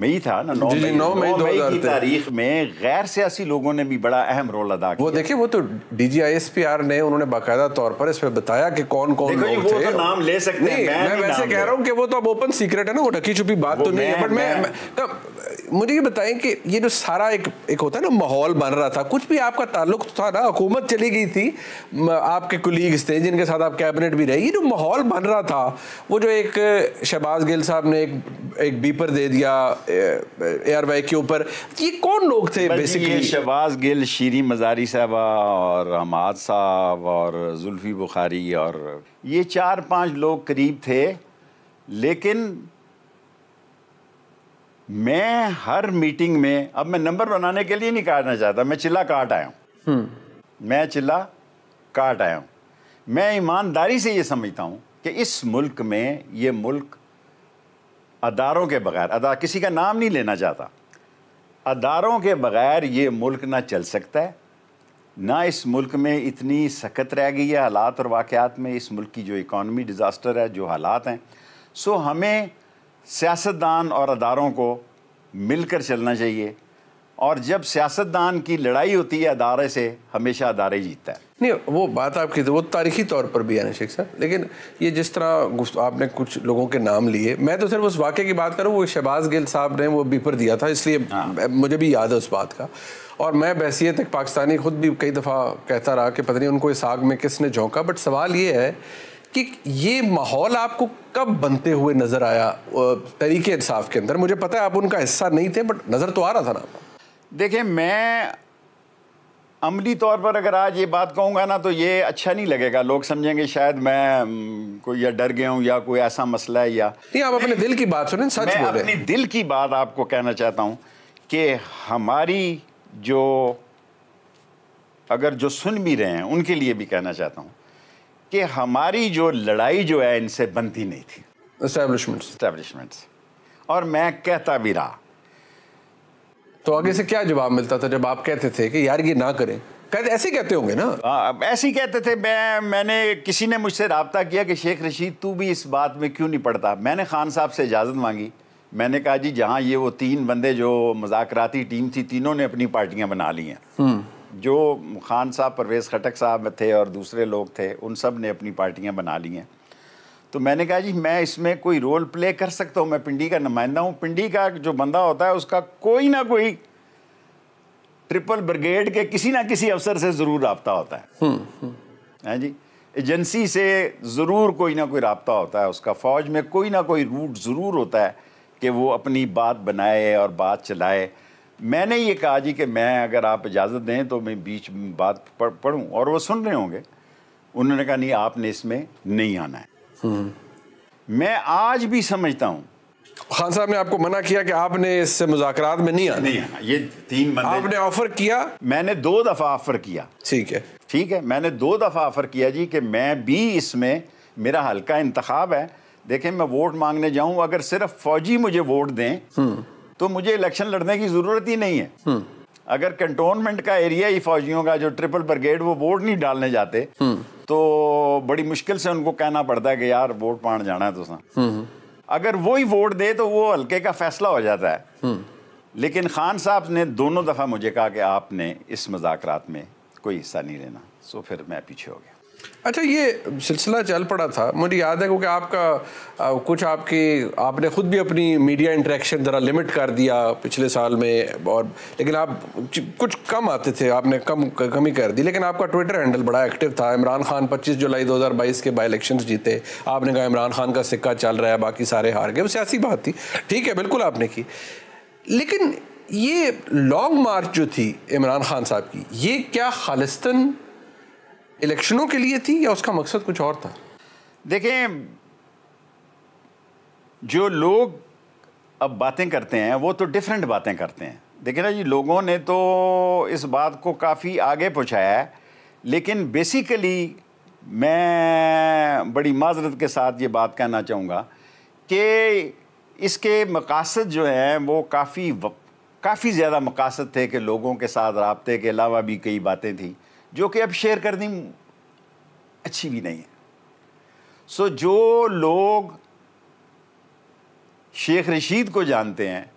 मई था ना नौ मई नौ मई दो की तारीख में गैर सियासी लोगों ने भी बड़ा अहम रोल अदा किया वो देखिए वो तो D G I S P R ने उन्होंने बाकायदा तौर पर इस इसमें बताया कि कौन कौन लोग वो तो थे तो नाम ले सकते हैं मैं, मैं वैसे कह रहा हूँ कि वो तो अब ओपन सीक्रेट है ना वो ढकी छुपी बात तो नहीं है बट मैं मुझे ये बताएं कि ये जो सारा एक एक होता है ना माहौल बन रहा था कुछ भी आपका ताल्लुक था ना हुकूमत चली गई थी आपके कुलीग्स थे जिनके साथ आप कैबिनेट भी रहे ये जो माहौल बन रहा था वो जो एक शहबाज गिल साहब ने एक एक बीपर दे दिया एयर वाई के ऊपर ये कौन लोग थे बेसिकली शहबाज गिल शीरी मजारी साहबा और हमाद साहब और जुल्फी बुखारी और ये चार पाँच लोग करीब थे लेकिन मैं हर मीटिंग में अब मैं नंबर बनाने के लिए नहीं काटना चाहता मैं चिल्ला काट आया हूँ हम्म। मैं चिल्ला काट आया हूँ मैं ईमानदारी से ये समझता हूँ कि इस मुल्क में ये मुल्क अदारों के बगैर अदा किसी का नाम नहीं लेना चाहता अदारों के बगैर ये मुल्क ना चल सकता है ना इस मुल्क में इतनी सख्त रह गई है हालात और वाक़ात में इस मुल्क की जो इकॉनमी डिज़ास्टर है जो हालात हैं सो हमें सियासतदान और अदारों को मिलकर चलना चाहिए और जब सियासतदान की लड़ाई होती है अदारे से हमेशा अदारे जीतता है नहीं वो बात आपकी तो, वो तारीखी तौर पर भी है ना शेख साहब लेकिन ये जिस तरह आपने कुछ लोगों के नाम लिए मैं तो सिर्फ उस वाक्य की बात करूँ वो शहबाज गिल साहब ने वो बीपर दिया था इसलिए हाँ। मुझे भी याद है उस बात का और मैं बहसीत एक पाकिस्तानी खुद भी कई दफ़ा कहता रहा कि पता नहीं उनको इस आग में किसने झोंका बट सवाल ये है कि ये माहौल आपको कब बनते हुए नज़र आया तरीके इंसाफ के अंदर मुझे पता है आप उनका हिस्सा नहीं थे बट नज़र तो आ रहा था ना देखिए मैं अमली तौर पर अगर आज ये बात कहूँगा ना तो ये अच्छा नहीं लगेगा लोग समझेंगे शायद मैं कोई या डर गया हूँ या कोई ऐसा मसला है या नहीं आप अपने दिल की बात सुने सच मैं बोले अपनी दिल की बात आपको कहना चाहता हूँ कि हमारी जो अगर जो सुन भी रहे हैं उनके लिए भी कहना चाहता हूँ कि हमारी जो लड़ाई जो है इनसे बनती नहीं थी इस्टेब्लिशमेंट्स इस्टेब्लिशमेंट्स और मैं कहता भी रहा तो आगे से क्या जवाब मिलता था जब आप कहते थे कि यार ये ना करें कहते ऐसे कहते होंगे ना आ, ऐसे ही कहते थे मैं मैंने किसी ने मुझसे रबता किया कि शेख रशीद तू भी इस बात में क्यों नहीं पढ़ता मैंने खान साहब से इजाज़त मांगी मैंने कहा जी जहाँ ये वो तीन बंदे जो मजाकती टीम थी तीनों ने अपनी पार्टियाँ बना ली हैं हम्म। जो खान साहब परवेज़ खटक साहब थे और दूसरे लोग थे उन सब ने अपनी पार्टियाँ बना ली हैं तो मैंने कहा जी मैं इसमें कोई रोल प्ले कर सकता हूँ मैं पिंडी का नुमाइंदा हूँ पिंडी का जो बंदा होता है उसका कोई ना कोई ट्रिपल ब्रिगेड के किसी ना किसी अफसर से ज़रूर रबता होता है हैं हम्म, हम्म। हाँ जी एजेंसी से ज़रूर कोई ना कोई रबता होता है उसका फ़ौज में कोई ना कोई रूट ज़रूर होता है कि वो अपनी बात बनाए और बात चलाए मैंने ये कहा जी कि मैं अगर आप इजाज़त दें तो मैं बीच बात पढ़ूँ और वो सुन रहे होंगे उन्होंने कहा नहीं आपने इसमें नहीं आना है हम्म। मैं आज भी समझता हूँ खान साहब ने आपको मना किया कि आपने इससे मुजाकर में नहीं आना नहीं आना ये तीन बंदे आपने ऑफर किया मैंने दो दफ़ा ऑफर किया ठीक है ठीक है मैंने दो दफ़ा ऑफर किया जी कि मैं भी इसमें मेरा हल्का इंतखब है देखें मैं वोट मांगने जाऊं अगर सिर्फ फौजी मुझे वोट दें हम्म। तो मुझे इलेक्शन लड़ने की ज़रूरत ही नहीं है हम्म। अगर कंटोनमेंट का एरिया ही फौजियों का जो ट्रिपल ब्रिगेड वो वोट नहीं डालने जाते हम्म। तो बड़ी मुश्किल से उनको कहना पड़ता है कि यार वोट पान जाना है तुसा तो हम्म, अगर वो ही वोट दे तो वो हल्के का फैसला हो जाता है लेकिन खान साहब ने दोनों दफ़ा मुझे कहा कि आपने इस मजाक में कोई हिस्सा नहीं लेना सो फिर मैं पीछे हो गया अच्छा ये सिलसिला चल पड़ा था मुझे याद है क्योंकि आपका आ, कुछ आपकी आपने खुद भी अपनी मीडिया इंटरेक्शन ज़रा लिमिट कर दिया पिछले साल में और लेकिन आप कुछ कम आते थे आपने कम कमी कर दी लेकिन आपका ट्विटर हैंडल बड़ा एक्टिव था इमरान खान 25 जुलाई 2022 के बाई इलेक्शन जीते आपने कहा इमरान खान का सिक्का चल रहा है बाकी सारे हार गए वो सियासी बात थी ठीक है बिल्कुल आपने की लेकिन ये लॉन्ग मार्च जो थी इमरान खान साहब की ये क्या खालिस्तन इलेक्शनों के लिए थी या उसका मकसद कुछ और था देखें जो लोग अब बातें करते हैं वो तो डिफरेंट बातें करते हैं देखिए ना जी लोगों ने तो इस बात को काफ़ी आगे पहुँचाया है लेकिन बेसिकली मैं बड़ी माजरत के साथ ये बात कहना चाहूँगा कि इसके मकासद जो हैं वो काफ़ी काफ़ी ज़्यादा मकासद थे कि लोगों के साथ रबते के अलावा भी कई बातें थी जो कि अब शेयर करनी अच्छी भी नहीं है सो जो लोग शेख रशीद को जानते हैं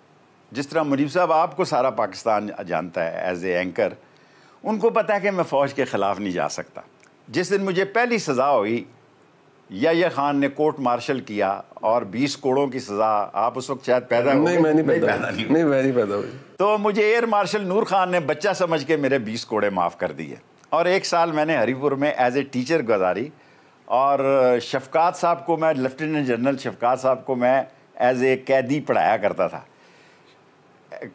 जिस तरह मुजीब साहब आपको सारा पाकिस्तान जानता है एज ए एंकर उनको पता है कि मैं फ़ौज के ख़िलाफ़ नहीं जा सकता जिस दिन मुझे पहली सज़ा हुई या ये खान ने कोर्ट मार्शल किया और 20 करोड़ों की सज़ा आप उस वक्त शायद पैदा नहीं, नहीं मैं नहीं पैदा नहीं, नहीं मैं नहीं पैदा हुई तो मुझे एयर मार्शल नूर खान ने बच्चा समझ के मेरे 20 कोड़े माफ़ कर दिए और एक साल मैंने हरीपुर में एज ए टीचर गुजारी और शफकात साहब को मैं लेफ्टिनेंट जनरल शफकात साहब को मैं एज ए कैदी पढ़ाया करता था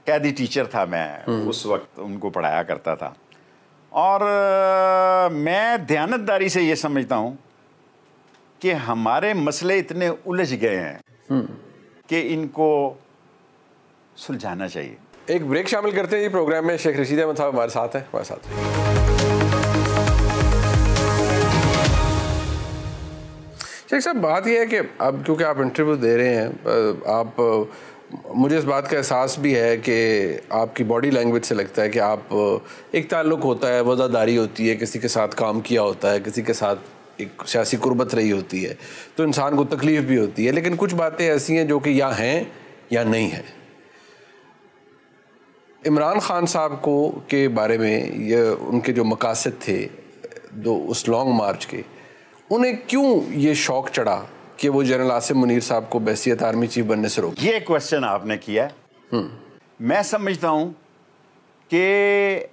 कैदी टीचर था मैं हम्म। उस वक्त उनको पढ़ाया करता था और मैं ध्यानतदारी से ये समझता हूँ कि हमारे मसले इतने उलझ गए हैं हम्म। कि इनको सुलझाना चाहिए एक ब्रेक शामिल करते हैं ये प्रोग्राम में शेख रशीद अहमद साहब हमारे साथ हैं हमारे साथ है। शेख साहब बात यह है कि अब क्योंकि आप इंटरव्यू दे रहे हैं आप मुझे इस बात का एहसास भी है कि आपकी बॉडी लैंग्वेज से लगता है कि आप एक ताल्लुक़ होता है वज़ादारी होती है किसी के साथ काम किया होता है किसी के साथ एक सियासी कुर्बत रही होती है तो इंसान को तकलीफ़ भी होती है लेकिन कुछ बातें ऐसी हैं जो कि या हैं या नहीं हैं इमरान ख़ान साहब को के बारे में ये उनके जो मकासद थे दो उस लॉन्ग मार्च के उन्हें क्यों ये शौक चढ़ा कि वो जनरल आसिम मुनीर साहब को बैसीत आर्मी चीफ बनने से रोक ये क्वेश्चन आपने किया हम्म। मैं समझता हूं कि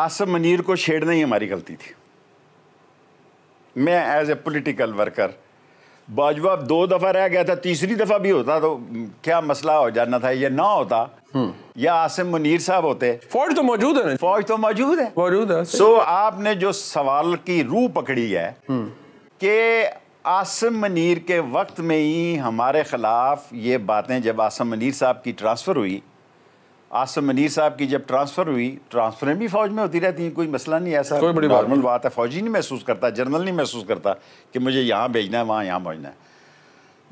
आसिम मुनीर को छेड़ना ही हमारी गलती थी मैं as a political worker Bajwa अब दो दफ़ा रह गया था तीसरी दफ़ा भी होता तो क्या मसला हो जाना था ये ना होता हम्म। या आसिम मुनीर साहब होते फौज तो मौजूद है फौज तो मौजूद है मौजूद है सो so, आपने जो सवाल की रूह पकड़ी है हम्म। कि आसिम मुनीर के वक्त में ही हमारे खिलाफ ये बातें जब आसिम मुनीर साहब की ट्रांसफ़र हुई आसम मनीर साहब की जब ट्रांसफ़र हुई ट्रांसफरें भी फौज में होती रहती हैं कोई मसला नहीं ऐसा कोई बड़ी नॉर्मल बात है फौजी नहीं महसूस करता जनरल नहीं महसूस करता कि मुझे यहाँ भेजना है वहाँ यहाँ भेजना है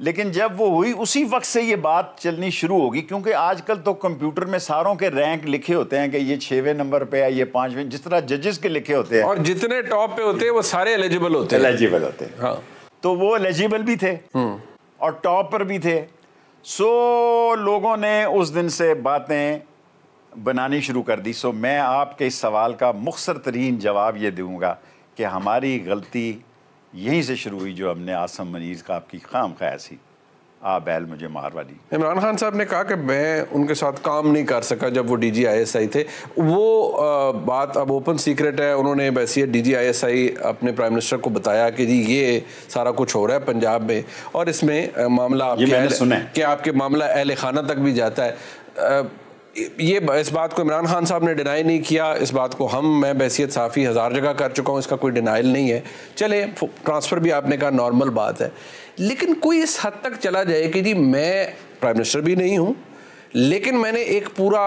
लेकिन जब वो हुई उसी वक्त से ये बात चलनी शुरू होगी क्योंकि आजकल तो कंप्यूटर में सारों के रैंक लिखे होते हैं कि ये छवें नंबर पे है ये पाँचवें जिस तरह जजेस के लिखे होते हैं और जितने टॉप पे होते हैं वो सारे एलिजिबल होते हैं एलिजिबल होते हैं हाँ। तो वो एलिजिबल भी थे हम्म। और टॉप पर भी थे सो लोगों ने उस दिन से बातें बनानी शुरू कर दी सो मैं आपके इस सवाल का मुखसर तरीन जवाब ये दूँगा कि हमारी गलती यहीं से शुरू हुई जो हमने आसम मनीज का आपकी खाम खयासी आ बैल मुझे मारवा दी इमरान खान साहब ने कहा कि मैं उनके साथ काम नहीं कर सका जब वो D G I S I थे वो आ, बात अब ओपन सीक्रेट है उन्होंने है D G I S I अपने प्राइम मिनिस्टर को बताया कि जी ये सारा कुछ हो रहा है पंजाब में और इसमें मामला आपके सुना कि आपके मामला अहल खाना तक भी जाता है ये इस बात को इमरान खान साहब ने डिनाई नहीं किया इस बात को हम मैं बैसीत साफ़ी हज़ार जगह कर चुका हूँ इसका कोई डिनाइल नहीं है चले ट्रांसफ़र भी आपने कहा नॉर्मल बात है लेकिन कोई इस हद तक चला जाए कि जी मैं प्राइम मिनिस्टर भी नहीं हूँ लेकिन मैंने एक पूरा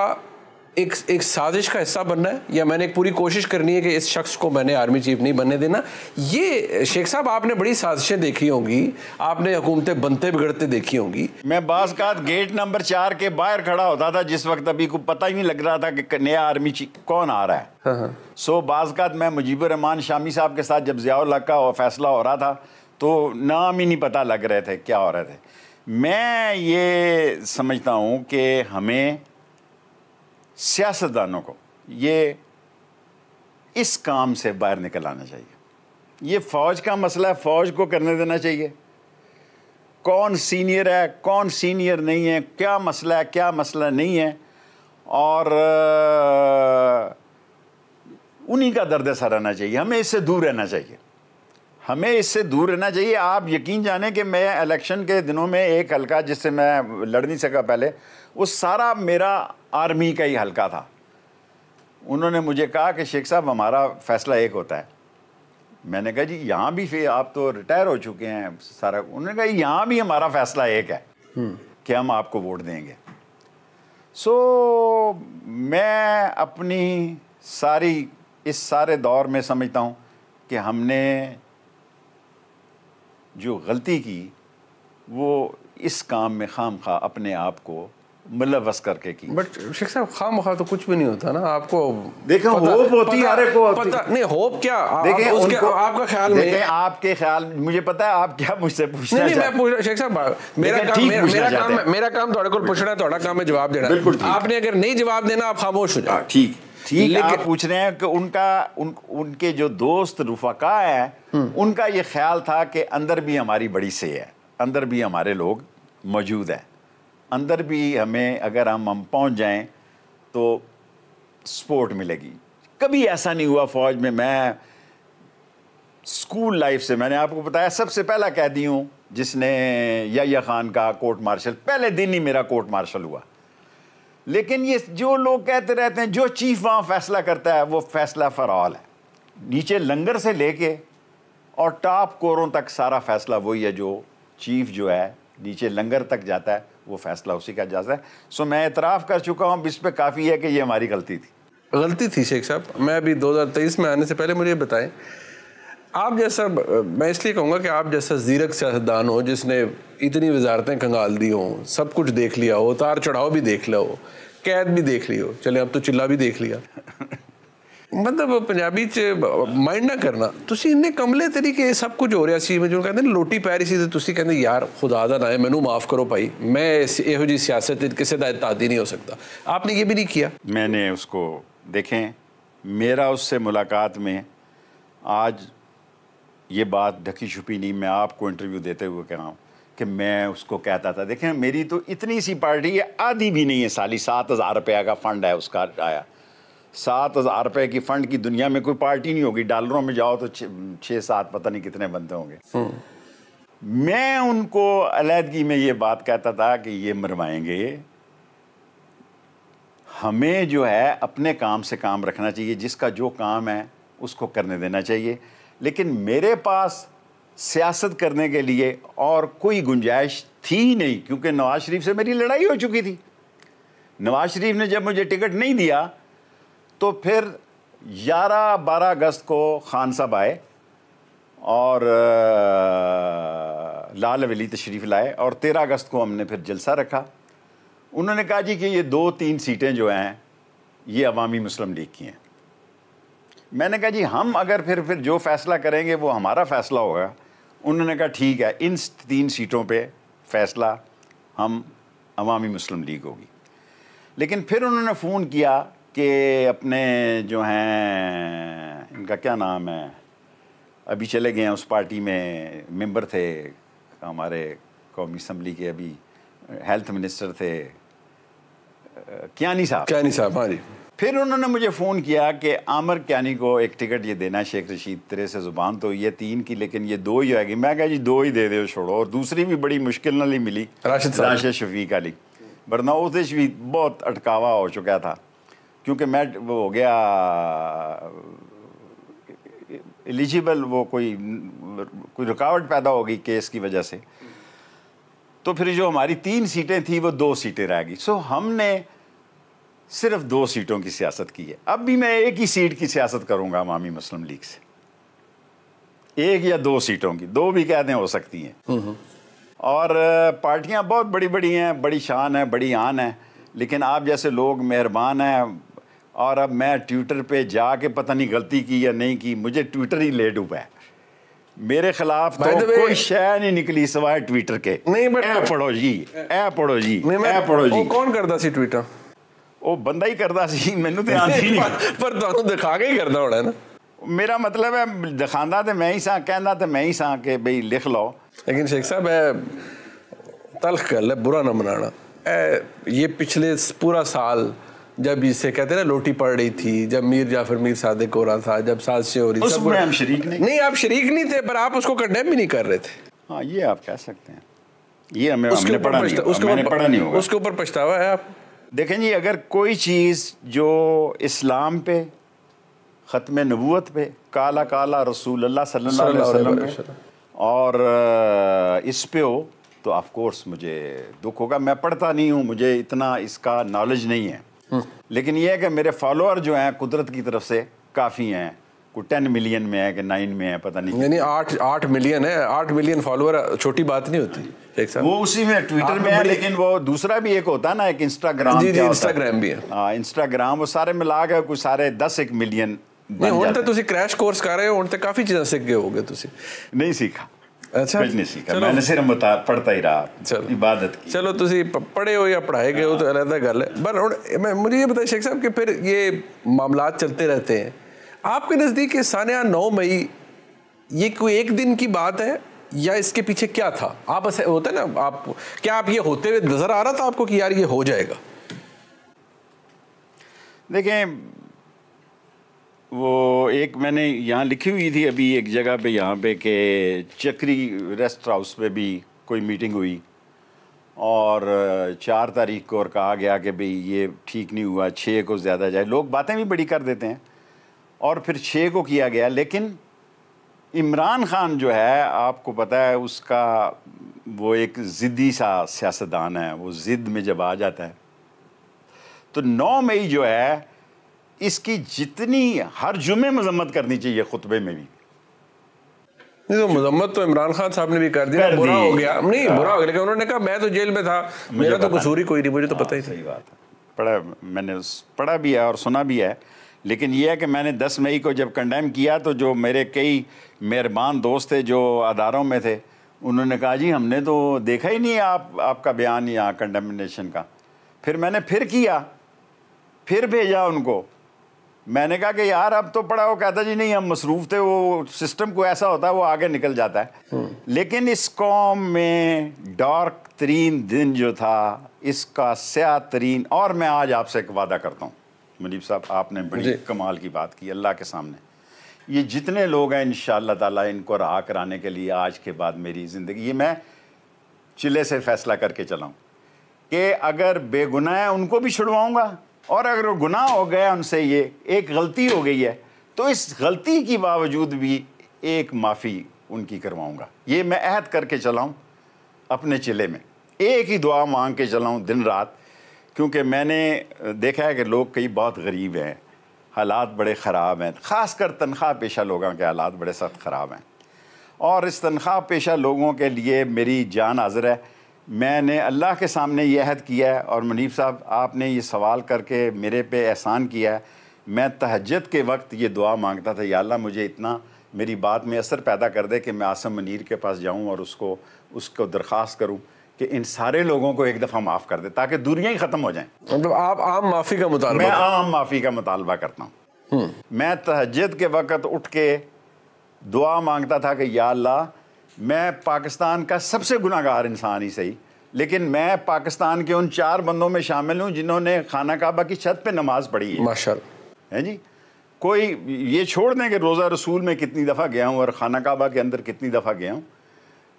एक एक साजिश का हिस्सा बनना है या मैंने एक पूरी कोशिश करनी है कि इस शख्स को मैंने आर्मी चीफ नहीं बनने देना ये शेख साहब आपने बड़ी साजिशें देखी होंगी आपने हुकूमतें बनते बिगड़ते देखी होंगी मैं बाज का गेट नंबर चार के बाहर खड़ा होता था जिस वक्त अभी को पता ही नहीं लग रहा था कि नया आर्मी चीफ कौन आ रहा है हाँ, हाँ। सो बाज़ात मैं रहमान शामी साहब के साथ जब ज़ियाउल का फैसला हो रहा था तो नाम ही नहीं पता लग रहे थे क्या हो रहे थे मैं ये समझता हूँ कि हमें सियासतदानों को ये इस काम से बाहर निकल आना चाहिए ये फ़ौज का मसला है फ़ौज को करने देना चाहिए कौन सीनियर है कौन सीनियर नहीं है क्या मसला है क्या मसला नहीं है और उन्हीं का दर्द सा रहना चाहिए हमें इससे दूर रहना चाहिए हमें इससे दूर रहना चाहिए आप यकीन जाने कि मैं इलेक्शन के दिनों में एक हलका जिससे मैं लड़ नहीं सका पहले वो सारा मेरा आर्मी का ही हल्का था उन्होंने मुझे कहा कि शेख साहब हमारा फैसला एक होता है मैंने कहा जी यहाँ भी फिर आप तो रिटायर हो चुके हैं सारा उन्होंने कहा यहाँ भी हमारा फैसला एक है हम्म। कि हम आपको वोट देंगे सो so, मैं अपनी सारी इस सारे दौर में समझता हूँ कि हमने जो गलती की वो इस काम में खाम खा अपने आप को मिलवस करके की बट शेख साहब खाम खा तो कुछ भी नहीं होता ना आपको देखो होप होती है अरे को होती पता, नहीं होप क्या देखें उसके आपका ख्याल में आपके ख्याल मुझे पता है आप क्या मुझसे पूछना नहीं, नहीं मैं पूछ शेख साहब मेरा काम मेरा काम मेरा काम थोड़े को पूछना है थोड़ा काम है जवाब देना बिल्कुल आपने अगर नहीं जवाब देना आप खामोश हो जाओ हाँ, ठीक ठीक लेकिन पूछ रहे हैं कि उनका उन उनके जो दोस्त रुफका है हम्म। उनका ये ख्याल था कि अंदर भी हमारी बड़ी से है अंदर भी हमारे लोग मौजूद हैं अंदर भी हमें अगर हम हम पहुँच जाएँ तो सपोर्ट मिलेगी कभी ऐसा नहीं हुआ फौज में मैं स्कूल लाइफ से मैंने आपको बताया सबसे पहला कैदी हूँ जिसने या खान का कोर्ट मार्शल पहले दिन ही मेरा कोर्ट मार्शल हुआ लेकिन ये जो लोग कहते रहते हैं जो चीफ वहाँ फैसला करता है वो फैसला फॉर ऑल है नीचे लंगर से लेके और टॉप कोरों तक सारा फैसला वही है जो चीफ जो है नीचे लंगर तक जाता है वो फैसला उसी का जायजा है सो मैं इतराफ़ कर चुका हूँ इस पर काफ़ी है कि ये हमारी गलती थी गलती थी शेख साहब मैं अभी 2023 में आने से पहले मुझे बताएं आप जैसा मैं इसलिए कहूँगा कि आप जैसा जीरक सियासतदान हो जिसने इतनी वजारतें कंगाल दी हों सब कुछ देख लिया हो उतार चढ़ाव भी देख लिया हो कैद भी देख ली हो चले अब तो चिल्ला भी देख लिया मतलब पंजाबी च माइंड ना करना ਤੁਸੀਂ इन्ने कमले तरीके सब कुछ हो रहा ਸੀ जो कहते लोटी पै रही थी तो कहते यार ਕਹਿੰਦੇ ਯਾਰ ਖੁਦਾ ਦਾ ਨਾਮ ਮੈਨੂੰ ਮਾਫ ਕਰੋ ਭਾਈ ਮੈਂ ਇਹੋ ਜੀ ਸਿਆਸਤ ਵਿੱਚ नहीं हो सकता आपने ये भी नहीं किया मैंने उसको देखें मेरा उससे मुलाकात में आज ये बात ढकी छुपी नहीं मैं आपको इंटरव्यू देते हुए कह रहा हूँ कि मैं उसको कहता था देखें मेरी तो इतनी सी पार्टी है आधी भी नहीं है साली सात हज़ार रुपया का फंड है उसका आया सात हज़ार रुपए की फ़ंड की दुनिया में कोई पार्टी नहीं होगी डॉलरों में जाओ तो छः सात पता नहीं कितने बनते होंगे हम्म। मैं उनको अलहदगी में ये बात कहता था कि ये मरवाएंगे हमें जो है अपने काम से काम रखना चाहिए जिसका जो काम है उसको करने देना चाहिए लेकिन मेरे पास सियासत करने के लिए और कोई गुंजाइश थी नहीं क्योंकि नवाज़ शरीफ से मेरी लड़ाई हो चुकी थी नवाज़ शरीफ ने जब मुझे टिकट नहीं दिया तो फिर 11 12 अगस्त को खान साहब आए और लाल वली तशरीफ़ लाए और तेरह अगस्त को हमने फिर जलसा रखा उन्होंने कहा जी कि ये दो तीन सीटें जो हैं ये अवामी मुस्लिम लीग की हैं मैंने कहा जी हम अगर फिर फिर जो फ़ैसला करेंगे वो हमारा फ़ैसला होगा उन्होंने कहा ठीक है इन तीन सीटों पे फ़ैसला हम अवामी मुस्लिम लीग होगी लेकिन फिर उन्होंने फ़ोन किया के अपने जो हैं इनका क्या नाम है अभी चले गए हैं उस पार्टी में मेंबर थे हमारे कौमी असम्बली के अभी हेल्थ मिनिस्टर थे क्यानी साहब क्यानी साहब हाँ जी फिर उन्होंने मुझे फ़ोन किया कि आमर क्यानी को एक टिकट ये देना शेख रशीद तेरे से ज़ुबान तो ये तीन की लेकिन ये दो ही आएगी मैं कहा जी दो ही दे दो छोड़ो और दूसरी भी बड़ी मुश्किल नाली मिली राशिद राशिद शफीक अली वरना उस भी बहुत अटकावा हो चुका था क्योंकि मैं वो हो गया एलिजिबल वो कोई कोई रुकावट पैदा हो गई केस की वजह से तो फिर जो हमारी तीन सीटें थी वो दो सीटें रह गई सो हमने सिर्फ दो सीटों की सियासत की है अब भी मैं एक ही सीट की सियासत करूंगा अवामी मुस्लिम लीग से एक या दो सीटों की दो भी कह दें हो सकती हैं हम्म, हम्म। और पार्टियां बहुत बड़ी बड़ी हैं बड़ी शान है बड़ी आन है लेकिन आप जैसे लोग मेहरबान हैं और अब मैं ट्विटर पे जाके पता नहीं गलती की या नहीं की मुझे ट्विटर ही ले डूबा है मेरे खिलाफ तो कोई शह नहीं निकली सवाय ट्विटर के नहीं बट ऐ पढ़ो जी ऐ पढ़ो जी ऐ पढ़ो जी कौन करता सी ट्विटर वो बंदा ही करता सी मैं तो पर दिखा के ही करता होना है ना मेरा मतलब है दिखाता तो मैं ही सा कहना तो मैं ही सा के भई लिख लो लेकिन शेख साहब है तलख गल है बुरा ना मनाना ये पिछले पूरा साल जब इसे कहते ना लोटी पड़ रही थी जब मीर जाफर मीर सादे को रहा था जब साजिशें हो रही सब हम शरीक नहीं नहीं आप शरीक नहीं थे पर आप उसको कंडेम भी नहीं कर रहे थे हाँ ये आप कह सकते हैं ये हमें उसके ऊपर पढ़ा नहीं होगा उसके ऊपर पछतावा है आप देखें जी अगर कोई चीज़ जो इस्लाम पे ख़त्म नबूत पे काला काला रसूल अल्लाह वसल्लम और इस पे हो तो ऑफ कोर्स मुझे दुख होगा मैं पढ़ता नहीं हूँ मुझे इतना इसका नॉलेज नहीं है लेकिन ये है कि मेरे फॉलोअर जो हैं कुदरत की तरफ से काफ़ी हैं कोई टेन मिलियन में है कि नाइन में है पता नहीं यानी आठ आठ मिलियन है आठ मिलियन फॉलोअर छोटी बात नहीं होती एक वो उसी में ट्विटर में है लेकिन वो दूसरा भी एक होता है ना एक इंस्टाग्राम जी जी इंस्टाग्राम भी है हाँ इंस्टाग्राम वो सारे मिला के कुछ सारे दस एक मिलियन नहीं हूँ तो क्रैश कोर्स कर रहे हो ਹੋ ਹੁਣ ਤਾਂ ਕਾਫੀ ਚੀਜ਼ਾਂ गए ਗਏ ਹੋਗੇ ਤੁਸੀਂ ਨਹੀਂ ਅੱਛਾ ਕੁਝ ਨਹੀਂ ਸੀਗਾ ਮੈਂ ਸਿਰ ਮਤਾ ਪੜਦਾ ਹੀ ਰਹਾ ਇਬਾਦਤ की चलो ਤੁਸੀਂ ਪੜੇ ਹੋ ਜਾਂ ਪੜਾਏ ਗਏ ਹੋ ਤਾਂ अलग ਗੱਲ है पर ਹੁਣ मैं मुझे ये बताइए शेख साहब कि फिर ये मामलात चलते रहते हैं आपके नज़दीक ये सानिया नौ मई ये कोई एक दिन की बात है या इसके पीछे क्या था आप ऐसे होता है ना आप क्या आप ये होते हुए नज़र आ रहा था आपको कि यार ये हो जाएगा देखें वो एक मैंने यहाँ लिखी हुई थी अभी एक जगह पे यहाँ पे कि चक्री रेस्ट हाउस पे भी कोई मीटिंग हुई और चार तारीख को और कहा गया कि भाई ये ठीक नहीं हुआ छः को ज़्यादा जाए लोग बातें भी बड़ी कर देते हैं और फिर छः को किया गया लेकिन इमरान ख़ान जो है आपको पता है उसका वो एक ज़िद्दी सा सियासतदान है वो ज़िद्द में जब आ जाता है तो नौ मई जो है इसकी जितनी हर जुमे मजम्मत करनी चाहिए खुतबे में भी नहीं तो मजम्मत तो इमरान खान साहब ने भी कर दिया बुरा हो गया नहीं हाँ। बुरा हो गया लेकिन उन्होंने कहा मैं तो जेल में था मेरा तो कसूर ही कोई नहीं मुझे तो हाँ, पता ही सही बात है पढ़ा मैंने पढ़ा भी है और सुना भी है लेकिन यह है कि मैंने 10 मई को जब कंडेम किया तो जो मेरे कई मेहरबान दोस्त थे जो अदारों में थे उन्होंने कहा जी हमने तो देखा ही नहीं आप आपका बयान यहाँ कंडेमनेशन का फिर मैंने फिर किया फिर भेजा उनको मैंने कहा कि यार अब तो पढ़ा वो कहता जी नहीं हम मसरूफ थे वो सिस्टम को ऐसा होता है वो आगे निकल जाता है हम्म। लेकिन इस कॉम में डार्क तरीन दिन जो था इसका स्या तरीन और मैं आज आपसे एक वादा करता हूँ मुनीब साहब आपने बड़ी कमाल की बात की अल्लाह के सामने ये जितने लोग हैं इन ताला इनको रहा कराने के लिए आज के बाद मेरी ज़िंदगी ये मैं चिले से फैसला करके चलाऊँ कि अगर बेगुनाह है उनको भी छुड़वाऊँगा और अगर वो गुनाह हो गया उनसे ये एक गलती हो गई है तो इस गलती के बावजूद भी एक माफ़ी उनकी करवाऊँगा ये मैं अहद करके चलाऊँ अपने चिले में एक ही दुआ मांग के चलाऊँ दिन रात क्योंकि मैंने देखा है कि लोग कई बहुत गरीब हैं हालात बड़े ख़राब हैं ख़ास कर तनख्वाह पेशा लोगों के हालात बड़े सख्त ख़राब हैं और इस तनख्वाह पेशा लोगों के लिए मेरी जान हाजिर है मैंने अल्लाह के सामने ये अहद किया है और मुनीब साहब आपने ये सवाल करके मेरे पे एहसान किया है मैं तहजद के वक्त ये दुआ मांगता था या मुझे इतना मेरी बात में असर पैदा कर दे कि मैं आसम मनीर के पास जाऊँ और उसको उसको दरख्वास्त करूँ कि इन सारे लोगों को एक दफ़ा माफ़ कर दे ताकि दूरियाँ ही ख़त्म हो जाएँ मतलब आप आम माफ़ी का मुताल मैं आम माफ़ी का मुतालबा करता हूँ हम्म। मैं तहजद के वक़्त उठ के दुआ मांगता था कि या अल्लाह मैं पाकिस्तान का सबसे गुनागार इंसान ही सही लेकिन मैं पाकिस्तान के उन चार बंदों में शामिल हूँ जिन्होंने खाना काबा की छत पर नमाज पढ़ी है माशा है जी कोई ये छोड़ दें कि रोज़ा रसूल में कितनी दफ़ा गया हूँ और खाना काबा के अंदर कितनी दफ़ा गया हूँ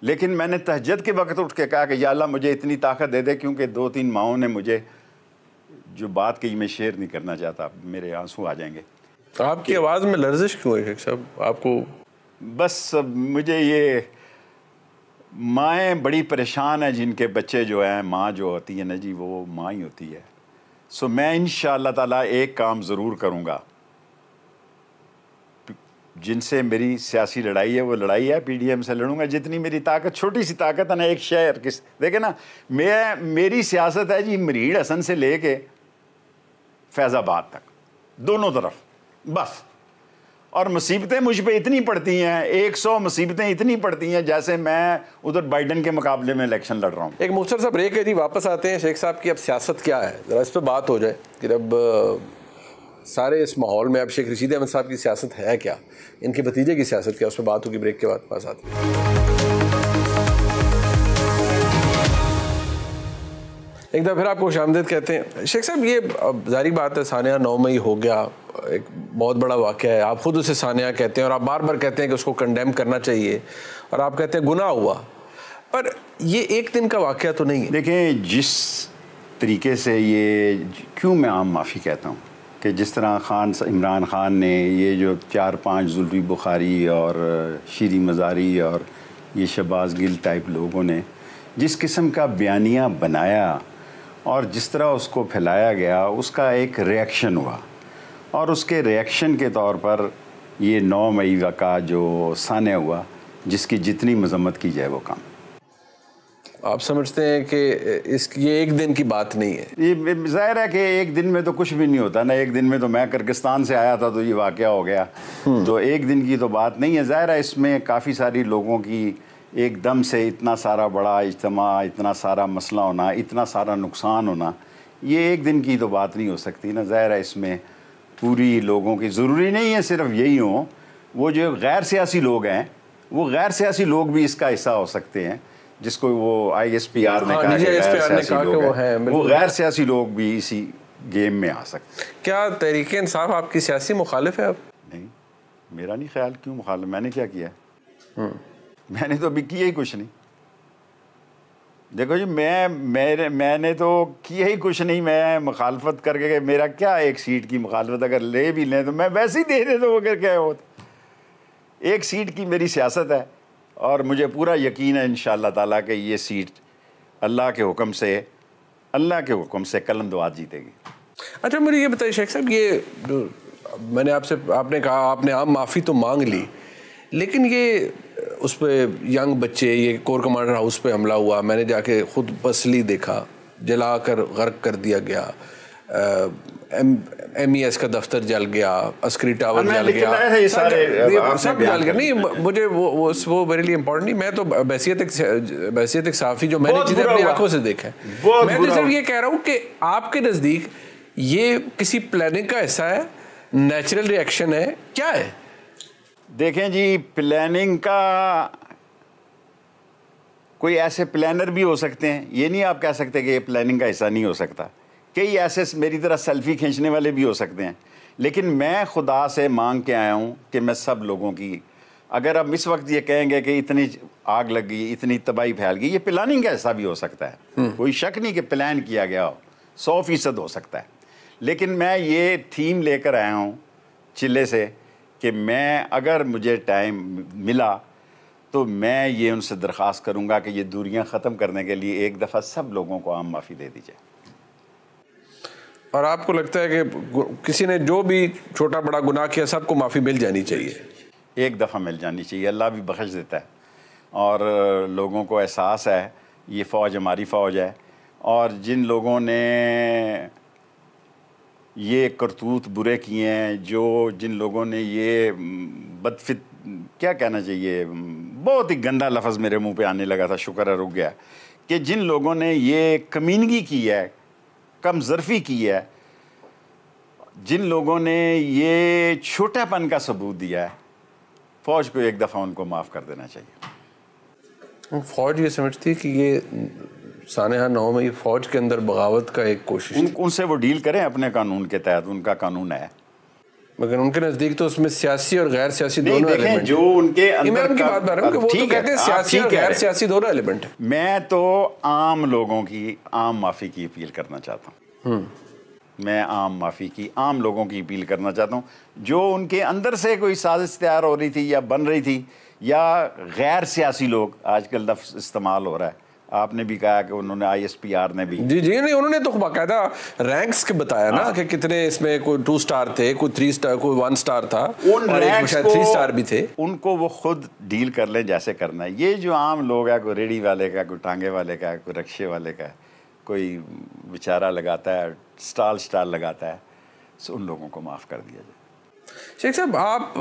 लेकिन मैंने तहजद के वक्त उठ के कहा कि या अल्लाह मुझे इतनी ताकत दे दे क्योंकि दो तीन माओं ने मुझे जो बात कही मैं शेयर नहीं करना चाहता मेरे आंसू आ जाएंगे आपकी आवाज़ में लर्जिश क्यों है साहब आपको बस मुझे ये माएँ बड़ी परेशान हैं जिनके बच्चे जो हैं माँ जो होती है ना जी वो माँ ही होती है सो मैं इन ताला एक काम ज़रूर करूँगा जिनसे मेरी सियासी लड़ाई है वो लड़ाई है पीडीएम से लड़ूंगा जितनी मेरी ताकत छोटी सी ताकत है ना एक शहर किस देखे ना मैं मेरी सियासत है जी मरीड हसन से लेके फैज़ाबाद तक दोनों तरफ बस और मुसीबतें मुझ पर इतनी पड़ती हैं एक सौ मुसीबतें इतनी पड़ती हैं जैसे मैं उधर बाइडन के मुकाबले में इलेक्शन लड़ रहा हूँ एक मुख्तर साहब ब्रेक है जी वापस आते हैं शेख साहब की अब सियासत क्या है ज़रा इस पर बात हो जाए कि अब सारे इस माहौल में अब शेख रशीद अहमद साहब की सियासत है क्या इनके भतीजे की सियासत क्या उस पर बात होगी ब्रेक के बाद पास आती है एक दफ़ा फिर आप खुश आमदेद कहते हैं शेख साहब ये जारी बात है सानिया नौ मई हो गया एक बहुत बड़ा वाक़ है आप ख़ुद उसे सानिया कहते हैं और आप बार बार कहते हैं कि उसको कंडेम करना चाहिए और आप कहते हैं गुना हुआ पर ये एक दिन का वाक़ तो नहीं है देखें जिस तरीके से ये क्यों मैं आम माफ़ी कहता हूँ कि जिस तरह खान इमरान ख़ान ने ये जो चार पांच जुल्फी बुखारी और शीरी मज़ारी और ये शबाज गिल टाइप लोगों ने जिस किस्म का बयानिया बनाया और जिस तरह उसको फैलाया गया उसका एक रिएक्शन हुआ और उसके रिएक्शन के तौर पर ये नौ मई का जो सान्य हुआ जिसकी जितनी मजम्मत की जाए वो काम आप समझते हैं कि इस ये एक दिन की बात नहीं है ये जाहिर है कि एक दिन में तो कुछ भी नहीं होता ना एक दिन में तो मैं किर्गिस्तान से आया था तो ये वाक़ हो गया हम्म। तो एक दिन की तो बात नहीं है ज़ाहिर है इसमें काफ़ी सारी लोगों की एकदम से इतना सारा बड़ा इज्तम इतना सारा मसला होना इतना सारा नुकसान होना ये एक दिन की तो बात नहीं हो सकती ना ज़ाहिर है इसमें पूरी लोगों की ज़रूरी नहीं है सिर्फ यही हों वो जो गैर सियासी लोग हैं वो गैर सियासी लोग भी इसका हिस्सा हो सकते हैं जिसको वो आई एस पी आर ने हाँ, कहा वो वो गैर सियासी लोग भी इसी गेम में आ सकते हैं क्या तहरीक इंसाफ आपकी सियासी मुखालिफ है अब नहीं मेरा नहीं ख्याल क्यों मुखालिफ मैंने क्या किया है हम्म। मैंने तो अभी किया ही कुछ नहीं देखो जी मैं मेरे मैंने तो किया ही कुछ नहीं मैं मुखालफत करके मेरा क्या एक सीट की मुखालफत अगर ले भी लें तो मैं वैसे ही दे दे तो अगर क्या हो एक सीट की मेरी सियासत है और मुझे पूरा यकीन है इन ताला के ये सीट अल्लाह के हुक्म से अल्लाह के हुक्म से कलम दुआ जीतेगी अच्छा मुझे ये बताइए शेख साहब ये मैंने आपसे आपने कहा आपने आम माफ़ी तो मांग ली लेकिन ये उस पर यंग बच्चे ये कोर कमांडर हाउस पे हमला हुआ मैंने जाके खुद बसली देखा जला कर गर्क कर दिया गया एम ई एस का दफ्तर जल गया अस्करी टावर अच्छा, जल गया सब जल गया नहीं मुझे वो वो वो मेरे लिए इम्पोर्टेंट नहीं मैं तो बैसीत एक बैसीत एक साफ़ी जो मैंने चीज़ें अपनी आंखों से देखा है मैं तो सिर्फ ये कह रहा हूँ कि आपके नज़दीक ये किसी प्लानिंग का हिस्सा है नेचुरल रिएक्शन है क्या है देखें जी प्लानिंग का कोई ऐसे प्लानर भी हो सकते हैं ये नहीं आप कह सकते कि ये प्लानिंग का हिस्सा नहीं हो सकता कई ऐसे मेरी तरह सेल्फी खींचने वाले भी हो सकते हैं लेकिन मैं खुदा से मांग के आया हूँ कि मैं सब लोगों की अगर आप इस वक्त ये कहेंगे कि इतनी आग लग गई इतनी तबाही फैल गई ये प्लानिंग का हिस्सा भी हो सकता है हम्म। कोई शक नहीं कि प्लान किया गया हो सौ फीसद हो सकता है लेकिन मैं ये थीम लेकर आया हूँ चिल्ले से कि मैं अगर मुझे टाइम मिला तो मैं ये उनसे दरख्वास्त करूँगा कि ये दूरियाँ ख़त्म करने के लिए एक दफ़ा सब लोगों को आम माफ़ी दे दी जाए और आपको लगता है कि किसी ने जो भी छोटा बड़ा गुनाह किया सबको माफ़ी मिल जानी चाहिए एक दफ़ा मिल जानी चाहिए अल्लाह भी बख्श देता है और लोगों को एहसास है ये फ़ौज हमारी फ़ौज है और जिन लोगों ने ये करतूत बुरे किए हैं जो जिन लोगों ने ये बदफित क्या कहना चाहिए बहुत ही गंदा लफ्ज़ मेरे मुंह पे आने लगा था शुक्र है रुक गया कि जिन लोगों ने ये कमीनगी की है कम जरफ़ी की है जिन लोगों ने ये छोटापन का सबूत दिया है फ़ौज को एक दफ़ा उनको माफ़ कर देना चाहिए फ़ौज ये समझती है कि ये सानहा नौ में ये फौज के अंदर बगावत का एक कोशिश उन, उनसे वो डील करें अपने कानून के तहत उनका कानून है मगर उनके नजदीक तो उसमें सियासी और गैर सियासी दोनों एलिमेंट जो उनके अंदर की बात कर रहा हूँ वो तो कहते हैं सियासी और गैर सियासी दोनों एलिमेंट मैं तो आम लोगों की आम माफी की अपील करना चाहता हूँ हम्म। मैं आम माफ़ी की आम लोगों की अपील करना चाहता हूँ जो उनके अंदर से कोई साजिश तैयार हो रही थी या बन रही थी या गैर सियासी लोग आजकल लफ्ज़ इस्तेमाल हो रहा है आपने भी कहा कि उन्होंने आईएसपीआर ने भी जी जी नहीं उन्होंने तो बाकायदा रैंक्स के बताया ना हाँ। कि कितने इसमें कोई टू स्टार थे कोई थ्री स्टार कोई वन स्टार था उन और एक शायद थ्री स्टार भी थे उनको वो खुद डील कर लें जैसे करना है ये जो आम लोग है कोई रेडी वाले का कोई टांगे वाले का कोई रक्शे वाले का कोई बेचारा लगाता है स्टाल स्टाल लगाता है सो तो उन लोगों को माफ़ कर दिया जाए शेख साहब आप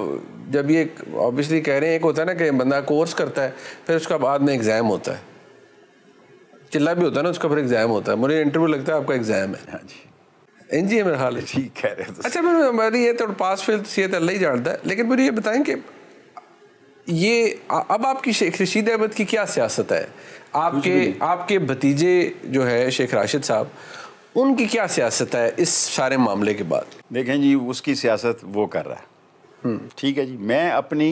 जब ये ऑब्वियसली कह रहे हैं एक होता है ना कि बंदा कोर्स करता है फिर उसका बाद में एग्ज़ाम होता है चिल्ला भी होता है ना उसका फिर एग्जाम होता है मुझे इंटरव्यू लगता है आपका एग्जाम है हाँ जी एन जी है मेरा हाल है ठीक कह रहे हो अच्छा मैं हमारी ये तो पास फेल तो सीएत अल्लाह ही जानता है लेकिन मुझे ये बताएं कि ये अब आपकी शेख रशीद अहमद की क्या सियासत है आपके आपके भतीजे जो है शेख राशिद साहब उनकी क्या सियासत है इस सारे मामले के बाद देखें जी उसकी सियासत वो कर रहा है हम्म। ठीक है जी मैं अपनी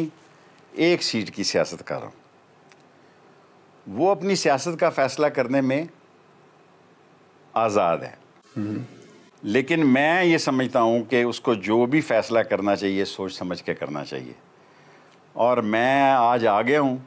एक सीट की सियासत कर रहा हूँ वो अपनी सियासत का फैसला करने में आज़ाद है लेकिन मैं ये समझता हूँ कि उसको जो भी फैसला करना चाहिए सोच समझ के करना चाहिए और मैं आज आगे हूँ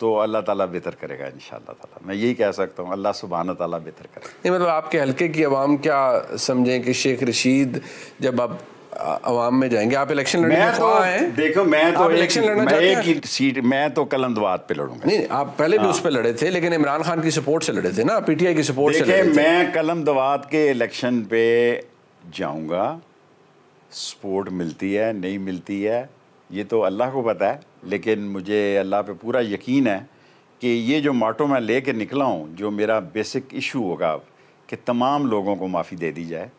तो अल्लाह ताला बेहतर करेगा इन ताला मैं यही कह सकता हूँ अल्लाह सुबहान ताला बेहतर करेगा नहीं मतलब आपके हल्के की आवाम क्या समझें कि शेख रशीद जब आप आवाम में जाएंगे आप इलेक्शन लड़ने मैं तो देखो मैं तो इलेक्शन लड़ना मैं एक ही सीट मैं तो कलंदवाद पे लड़ूंगा नहीं आप पहले भी हाँ। उस पर लड़े थे लेकिन इमरान खान की सपोर्ट से लड़े थे ना पीटीआई की सपोर्ट से लड़े मैं कलमदवाद के इलेक्शन पे जाऊंगा सपोर्ट मिलती है नहीं मिलती है ये तो अल्लाह को पता है लेकिन मुझे अल्लाह पे पूरा यकीन है कि ये जो माटो मैं ले कर निकला हूँ जो मेरा बेसिक इशू होगा कि तमाम लोगों को माफ़ी दे दी जाए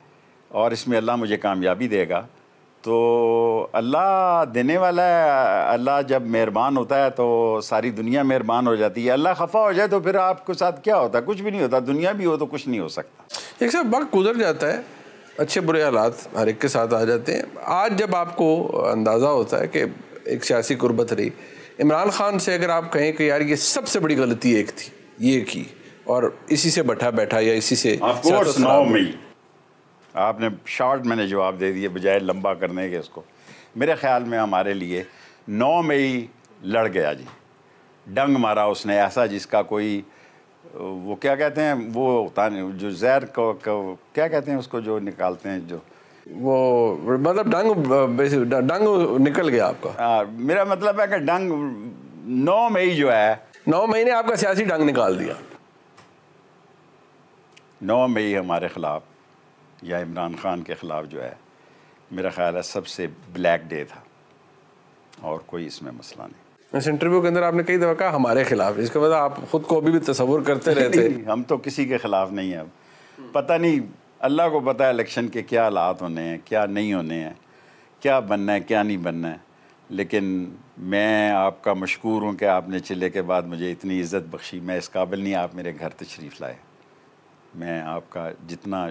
और इसमें अल्लाह मुझे कामयाबी देगा तो अल्लाह देने वाला है अल्लाह जब मेहरबान होता है तो सारी दुनिया मेहरबान हो जाती है अल्लाह खफा हो जाए तो फिर आपके साथ क्या होता है कुछ भी नहीं होता दुनिया भी हो तो कुछ नहीं हो सकता एक सब वक्त गुजर जाता है अच्छे बुरे हालात हर एक के साथ आ जाते हैं आज जब आपको अंदाज़ा होता है कि एक सियासी गुरबत रही इमरान खान से अगर आप कहें कि यार ये सबसे बड़ी गलती एक थी ये की और इसी से बैठा बैठा या इसी से आपने शॉर्ट मैंने जवाब दे दिए बजाय लंबा करने के इसको मेरे ख्याल में हमारे लिए नौ मई लड़ गया जी डंग मारा उसने ऐसा जिसका कोई वो क्या कहते हैं वो जो जहर को, को क्या कहते हैं उसको जो निकालते हैं जो वो मतलब डंग डंग निकल गया आपका आ, मेरा मतलब है कि डंग नौ मई जो है नौ मई ने आपका सियासी डंग निकाल दिया नौ मई हमारे खिलाफ या इमरान ख़ान के ख़िलाफ़ जो है मेरा ख्याल है सबसे ब्लैक डे था और कोई इसमें मसला नहीं इस इंटरव्यू के अंदर आपने कई दफ़ा कहा हमारे ख़िलाफ़ इसके बाद आप ख़ुद को अभी भी तस्वुर करते रहते नहीं, हम तो किसी के ख़िलाफ़ नहीं हैं अब पता नहीं अल्लाह को पता है इलेक्शन के क्या हालात होने हैं क्या नहीं होने हैं क्या बनना है क्या नहीं बनना है लेकिन मैं आपका मशहूर हूँ कि आपने चिल्ले के बाद मुझे इतनी इज़्ज़त बख्शी मैं इस काबिल नहीं आप मेरे घर तशरीफ़ लाए मैं आपका जितना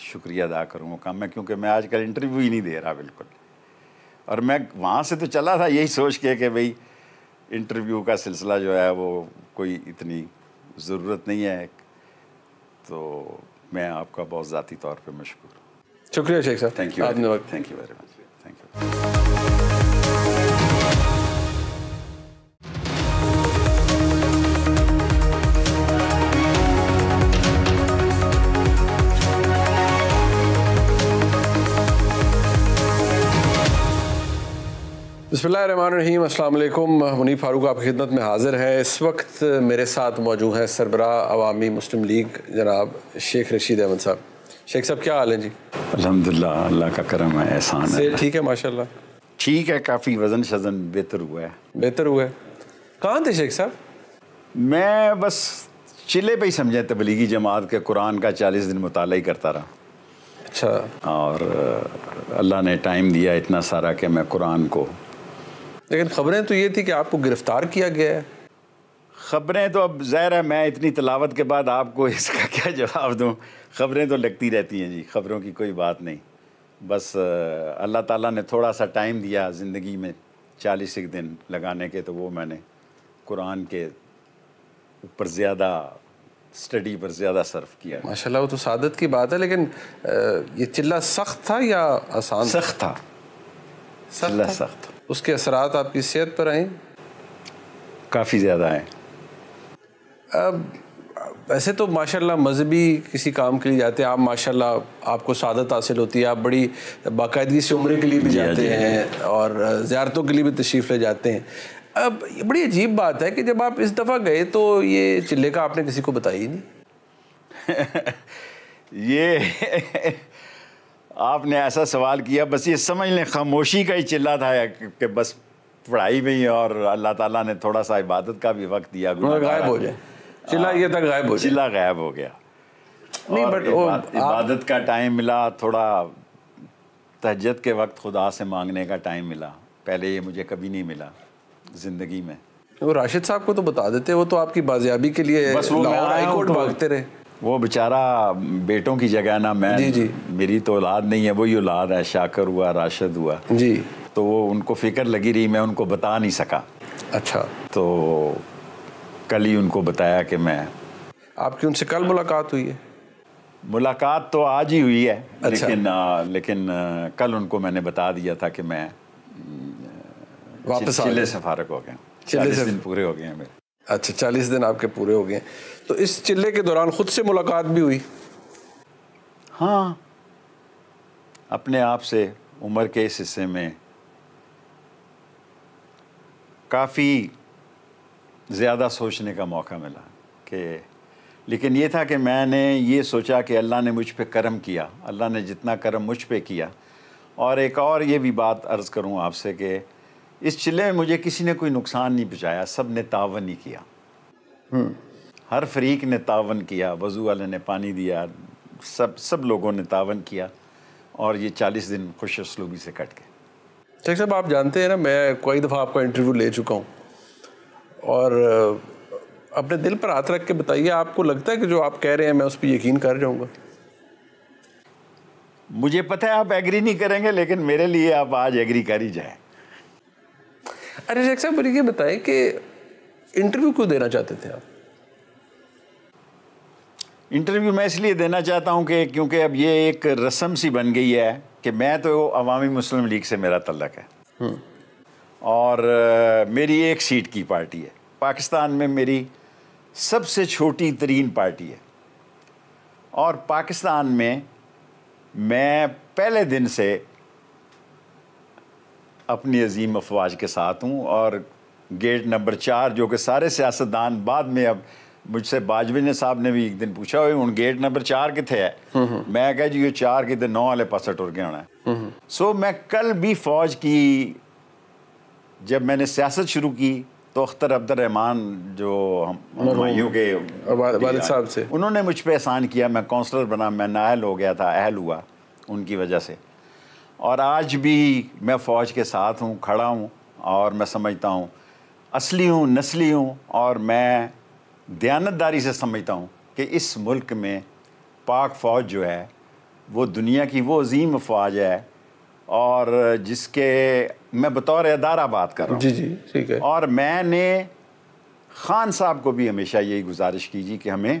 शुक्रिया अदा करूँ काम में क्योंकि मैं आजकल इंटरव्यू ही नहीं दे रहा बिल्कुल और मैं वहाँ से तो चला था यही सोच के कि भाई इंटरव्यू का सिलसिला जो है वो कोई इतनी ज़रूरत नहीं है तो मैं आपका बहुत ज़ाती तौर पर मशहूर शुक्रिया शेख साहब thank you thank you very much thank you बसमीम अल्लाम फारूक आपकी खिदमत में हाज़िर है इस वक्त मेरे साथ मौजूद हैं सरबरा अवामी मुस्लिम लीग जनाब शेख रशीद अहमद साहब शेख साहब क्या हाल है जी अलहमदिल्ला अल्लाह का करम है एहसान है ठीक है माशा ठीक है काफ़ी वज़न शजन बेहतर हुआ है बेहतर हुआ है कहाँ थे शेख साहब मैं बस चिल्ले पर ही समझे तबलीगी जमात के कुरान का चालीस दिन मुताल ही करता रहा अच्छा और अल्लाह ने टाइम दिया इतना सारा कि मैं कुरान को लेकिन खबरें तो ये थी कि आपको गिरफ्तार किया गया है खबरें तो अब ज़ाहिर है मैं इतनी तलावत के बाद आपको इसका क्या जवाब दूँ खबरें तो लगती रहती हैं जी खबरों की कोई बात नहीं बस अल्लाह ताला ने थोड़ा सा टाइम दिया ज़िंदगी में चालीस एक दिन लगाने के तो वो मैंने कुरान के ऊपर ज़्यादा स्टडी पर ज़्यादा सर्फ़ किया माशाल्लाह वो तो सादत की बात है लेकिन ये चिल्ला सख्त था या आसान सख्त था सख्त सख्त उसके असरात आपकी सेहत पर आए काफ़ी ज़्यादा आए अब वैसे तो माशाल्लाह मजहबी किसी काम के लिए जाते हैं आप माशाल्लाह आपको सादत हासिल होती है आप बड़ी बाकायदगी से उम्र के लिए भी जाते हैं और ज़्यारतों के लिए भी तशरीफ़ ले जाते हैं अब ये बड़ी अजीब बात है कि जब आप इस दफ़ा गए तो ये चिल्ले का आपने किसी को बताया ही नहीं ये आपने ऐसा सवाल किया बस ये समझ लें खामोशी का ही चिल्ला था कि बस पढ़ाई में ही और अल्लाह ताला ने थोड़ा सा इबादत का भी वक्त दिया गायब हो जाए चिल्ला ये था गायब हो चिल्ला गायब हो गया नहीं बट इबादत का टाइम मिला थोड़ा तहजद के वक्त खुदा से मांगने का टाइम मिला पहले ये मुझे कभी नहीं मिला ज़िंदगी में वो राशिद साहब को तो बता देते वो तो आपकी बाजियाबी के लिए बस वो कोर्ट तो भागते रहे वो बेचारा बेटों की जगह ना मैं जी जी मेरी तो औलाद नहीं है वही औलाद है शाकर हुआ राशद हुआ जी तो वो उनको फिक्र लगी रही मैं उनको बता नहीं सका अच्छा तो कल ही उनको बताया कि मैं आपकी उनसे कल मुलाकात हुई है मुलाकात तो आज ही हुई है अच्छा। लेकिन आ, लेकिन आ, कल उनको मैंने बता दिया था कि मैं वापस से सफारक हो गया चालीस दिन पूरे हो गए हैं मेरे अच्छा चालीस दिन आपके पूरे हो गए तो इस चिल्ले के दौरान खुद से मुलाकात भी हुई हाँ अपने आप से उम्र के इस हिस्से में काफ़ी ज़्यादा सोचने का मौका मिला कि लेकिन ये था कि मैंने ये सोचा कि अल्लाह ने मुझ पर करम किया अल्लाह ने जितना करम मुझ पर किया और एक और ये भी बात अर्ज़ करूँ आपसे कि इस चिल्ले में मुझे किसी ने कोई नुकसान नहीं पहुँचाया सब ने तावन ही किया हम्म। हर फरीक ने तावन किया वजू वाले ने पानी दिया सब सब लोगों ने तावन किया और ये चालीस दिन खुश असलूबी से कट गए शेख साहब आप जानते हैं ना मैं कई दफ़ा आपका इंटरव्यू ले चुका हूँ और अपने दिल पर हाथ रख के बताइए आपको लगता है कि जो आप कह रहे हैं मैं उस पर यकीन कर जाऊँगा मुझे पता है आप एग्री नहीं करेंगे लेकिन मेरे लिए आप आज एग्री कर ही जाएँ अरे शेख साहब मुझे ये बताए कि इंटरव्यू क्यों देना चाहते थे आप इंटरव्यू मैं इसलिए देना चाहता हूँ कि क्योंकि अब ये एक रस्म सी बन गई है कि मैं तो अवामी मुस्लिम लीग से मेरा तल्लक है हम्म। और मेरी एक सीट की पार्टी है पाकिस्तान में मेरी सबसे छोटी तरीन पार्टी है और पाकिस्तान में मैं पहले दिन से अपनी अजीम अफवाज के साथ हूँ और गेट नंबर चार जो कि सारे सियासतदान बाद में अब मुझसे बाजवे ने साहब ने भी एक दिन पूछा हुई हूँ गेट नंबर चार कितने है हम्म, हम्म। मैं कह जी ये चार कितने नौ वाले पास टुर के आना है सो हम्म, मैं कल भी फौज की जब मैंने सियासत शुरू की तो अख्तर अब्दुलरहमान जो हम के वालिद साहब से उन्होंने मुझ पर एहसान किया मैं काउंसलर बना मैं नायल हो गया था अहल हुआ उनकी वजह से और आज भी मैं फ़ौज के साथ हूँ खड़ा हूँ और मैं समझता हूँ असली हूँ नस्ली हूँ और मैं दयानतदारी से समझता हूँ कि इस मुल्क में पाक फ़ौज जो है वो दुनिया की वो अजीम अफवाज है और जिसके मैं बतौर अदारा बात कर रहा हूँ जी जी ठीक है और मैंने ख़ान साहब को भी हमेशा यही गुजारिश की जी कि हमें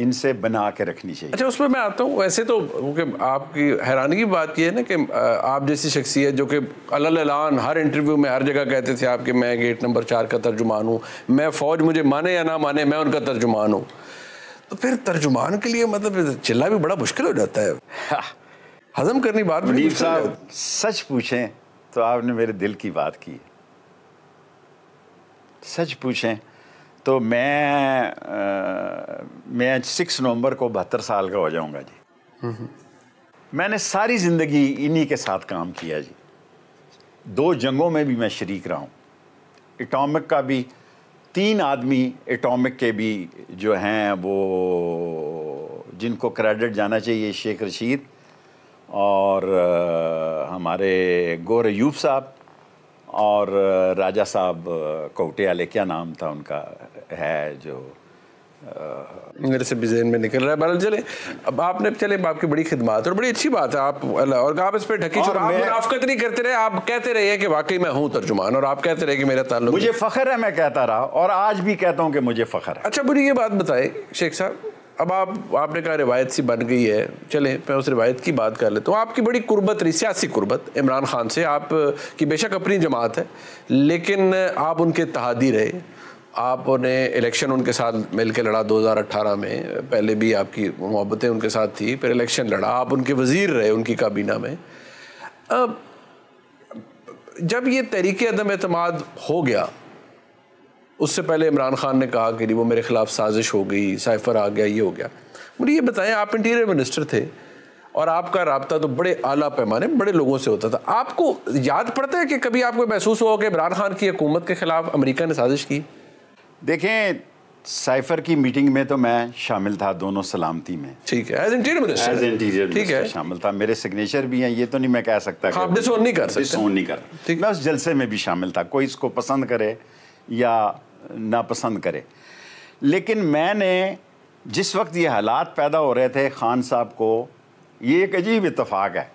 इनसे बना के रखनी चाहिए अच्छा उसमें मैं आता हूँ वैसे तो क्योंकि आपकी हैरानी की बात यह है ना कि आप जैसी शख्सियत जो कि अलान हर इंटरव्यू में हर जगह कहते थे आपके मैं गेट नंबर चार का तर्जुमान हूँ मैं फ़ौज मुझे माने या ना माने मैं उनका तर्जुमान हूँ तो फिर तर्जुमान के लिए मतलब चिल्ला भी बड़ा मुश्किल हो जाता है हाँ। हजम करनी बात मुनीफ साहब सच पूछें तो आपने मेरे दिल की बात की सच पूछें तो मैं आ, मैं सिक्स नवंबर को बहत्तर साल का हो जाऊंगा जी मैंने सारी ज़िंदगी इन्हीं के साथ काम किया जी दो जंगों में भी मैं शरीक रहा हूँ एटॉमिक का भी तीन आदमी एटॉमिक के भी जो हैं वो जिनको क्रेडिट जाना चाहिए शेख रशीद और हमारे गोर यूब साहब और राजा साहब कौटियाले क्या नाम था उनका है जो मेरे से भी में निकल रहा है बहरहाल चले अब आपने चले आपकी बड़ी खिदमत और बड़ी अच्छी बात है आप अल्लाह और आप इस पर ढकी और आप मुनाफ्त नहीं करते रहे आप कहते रहे कि वाकई मैं हूँ तर्जुमान और आप कहते रहे कि मेरा ताल्लुक मुझे फ़ख्र है मैं कहता रहा और आज भी कहता हूँ कि मुझे फ़ख्र है अच्छा मुझे ये बात बताए शेख साहब अब आप आपने कहा रिवायत सी बन गई है चले मैं उस रिवायत की बात कर लेता हूँ आपकी बड़ी कुर्बत रही सियासी कुर्बत इमरान खान से आप की बेशक अपनी जमात है लेकिन आप उनके तहादी रहे आपने इलेक्शन उनके साथ मिल के लड़ा 2018 में पहले भी आपकी मोहब्बतें उनके साथ थी फिर इलेक्शन लड़ा आप उनके वज़ीर रहे उनकी काबीना में अब जब ये तहरीक अदम अतमाद हो गया उससे पहले इमरान खान ने कहा कि वो मेरे ख़िलाफ़ साजिश हो गई साइफर आ गया ये हो गया मुझे ये बताएं आप इंटीरियर मिनिस्टर थे और आपका रबता तो बड़े आला पैमाने बड़े लोगों से होता था आपको याद पड़ता है कि कभी आपको महसूस हुआ कि इमरान खान की हुकूमत के ख़िलाफ़ अमरीका ने साजिश की देखें साइफर की मीटिंग में तो मैं शामिल था दोनों सलामती में ठीक है as interior minister as interior ठीक है शामिल था मेरे सिग्नेचर भी हैं ये तो नहीं मैं कह सकता आप डिसोन नहीं कर सकते डिसोन नहीं कर ठीक मैं उस जलसे में भी शामिल था कोई इसको पसंद करे या नापसंद करे लेकिन मैंने जिस वक्त ये हालात पैदा हो रहे थे खान साहब को ये एक अजीब इतफाक़ है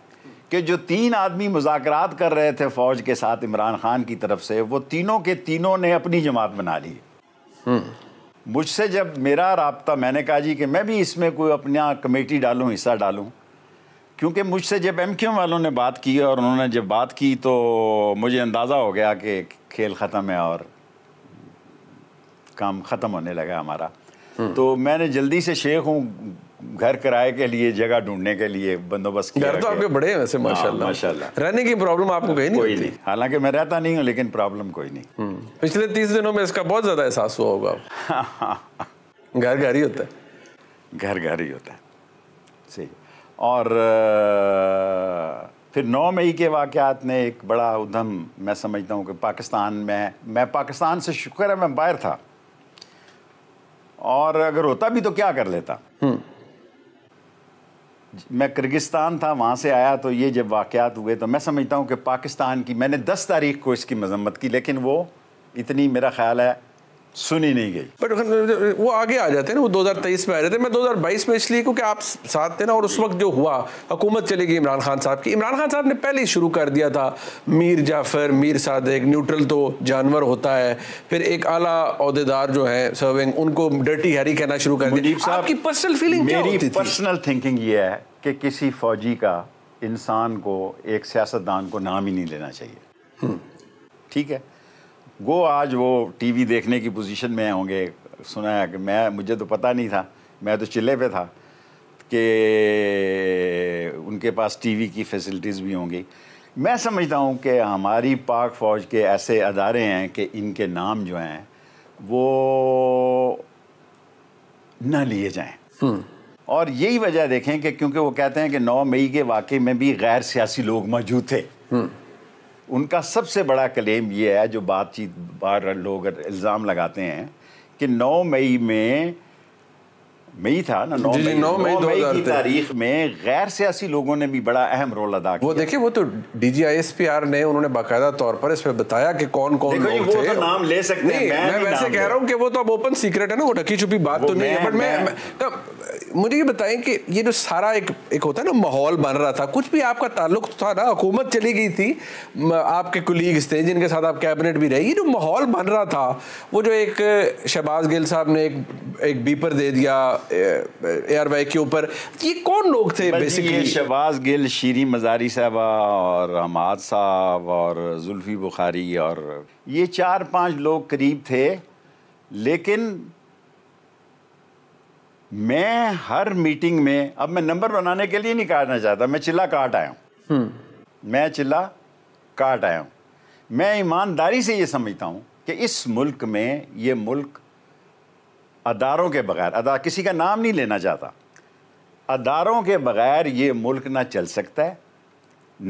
कि जो तीन आदमी मुजाकर कर रहे थे फ़ौज के साथ इमरान खान की तरफ से वो तीनों के तीनों ने अपनी जमात बना ली मुझसे जब मेरा रबता मैंने कहा जी कि मैं भी इसमें कोई अपना कमेटी डालूँ हिस्सा डालूँ क्योंकि मुझसे जब एम वालों ने बात की और उन्होंने जब बात की तो मुझे अंदाज़ा हो गया कि खेल ख़त्म है और काम ख़त्म होने लगा हमारा हम्म। तो मैंने जल्दी से शेख हूँ घर किराए के लिए जगह ढूंढने के लिए बंदोबस्त घर तो आपके बड़े हैं वैसे हाँ, माशाल्लाह माशाल्लाह रहने की प्रॉब्लम आपको कहीं नहीं कोई नहीं हालांकि मैं रहता नहीं हूँ लेकिन प्रॉब्लम कोई नहीं हम्म। पिछले तीस दिनों में इसका बहुत ज़्यादा एहसास हुआ होगा घर घर ही होता है घर घर ही होता है सही और फिर नौ मई के वाक़ात ने एक बड़ा उधम मैं समझता हूँ कि पाकिस्तान में मैं पाकिस्तान से शुक्र है मैं बाहर था और अगर होता भी तो क्या कर लेता हम्म। मैं किर्गिस्तान था वहाँ से आया तो ये जब वाक़ात हुए तो मैं समझता हूँ कि पाकिस्तान की मैंने दस तारीख को इसकी मजम्मत की लेकिन वो इतनी मेरा ख्याल है सुनी नहीं गई बट वो आगे आ जाते हैं ना वो 2023 में आ जाते हैं मैं 2022 में इसलिए क्योंकि आप साथ थे ना और उस वक्त जो हुआ हुकूमत चली गई इमरान खान साहब की इमरान खान साहब ने पहले ही शुरू कर दिया था मीर जाफर मीर सादक न्यूट्रल तो जानवर होता है फिर एक आला अहदेदार जो है सर्विंग उनको डर्टी हैरी कहना शुरू कर दिया आपकी पर्सनल फीलिंग पर्सनल थिंकिंग ये है कि किसी फौजी का इंसान को एक सियासतदान को नाम ही नहीं लेना चाहिए हम्म। ठीक है वो आज वो टीवी देखने की पोजीशन में होंगे सुना है कि मैं मुझे तो पता नहीं था मैं तो चिल्ले पे था कि उनके पास टीवी की फैसिलिटीज़ भी होंगी मैं समझता हूँ कि हमारी पाक फ़ौज के ऐसे अदारे हैं कि इनके नाम जो हैं वो ना लिए जाएँ हम्म। और यही वजह देखें कि क्योंकि वो कहते हैं कि 9 मई के वाकई में भी गैर सियासी लोग मौजूद थे हम्म। उनका सबसे बड़ा क्लेम ये है जो बातचीत बार लोग इल्ज़ाम लगाते हैं कि 9 मई में मई था ना नौ मई नौ मई की तारीख में गैर सियासी लोगों ने भी बड़ा अहम रोल अदा किया वो देखिए वो तो डीजीआईएसपीआर ने उन्होंने बाकायदा तौर पर इसमें बताया कि कौन कौन लोग वो थे तो नाम ले सकते हैं मैं, मैं वैसे कह रहा हूँ कि वो तो अब ओपन सीक्रेट है ना वो ढकी छुपी बात तो नहीं है बट मैं मुझे ये बताएं कि ये जो सारा एक एक होता है ना माहौल बन रहा था कुछ भी आपका ताल्लुक था ना हुकूमत चली गई थी आपके कुलीग्स थे जिनके साथ आप कैबिनेट भी रहे ये जो माहौल बन रहा था वो जो एक शहबाज गिल साहब ने एक एक बीपर दे दिया वे के ऊपर ये कौन लोग थे बेसिकली शहबाज गिल शीरी मजारी साहबा और हमाद साहब और जुल्फी बुखारी और ये चार पांच लोग करीब थे लेकिन मैं हर मीटिंग में अब मैं नंबर बनाने के लिए नहीं काटना चाहता मैं चिल्ला काट आया हूँ हम्म। मैं चिल्ला काट आया हूँ मैं ईमानदारी से ये समझता हूँ कि इस मुल्क में ये मुल्क अदारों के बगैर अदा किसी का नाम नहीं लेना चाहता अदारों के बगैर ये मुल्क ना चल सकता है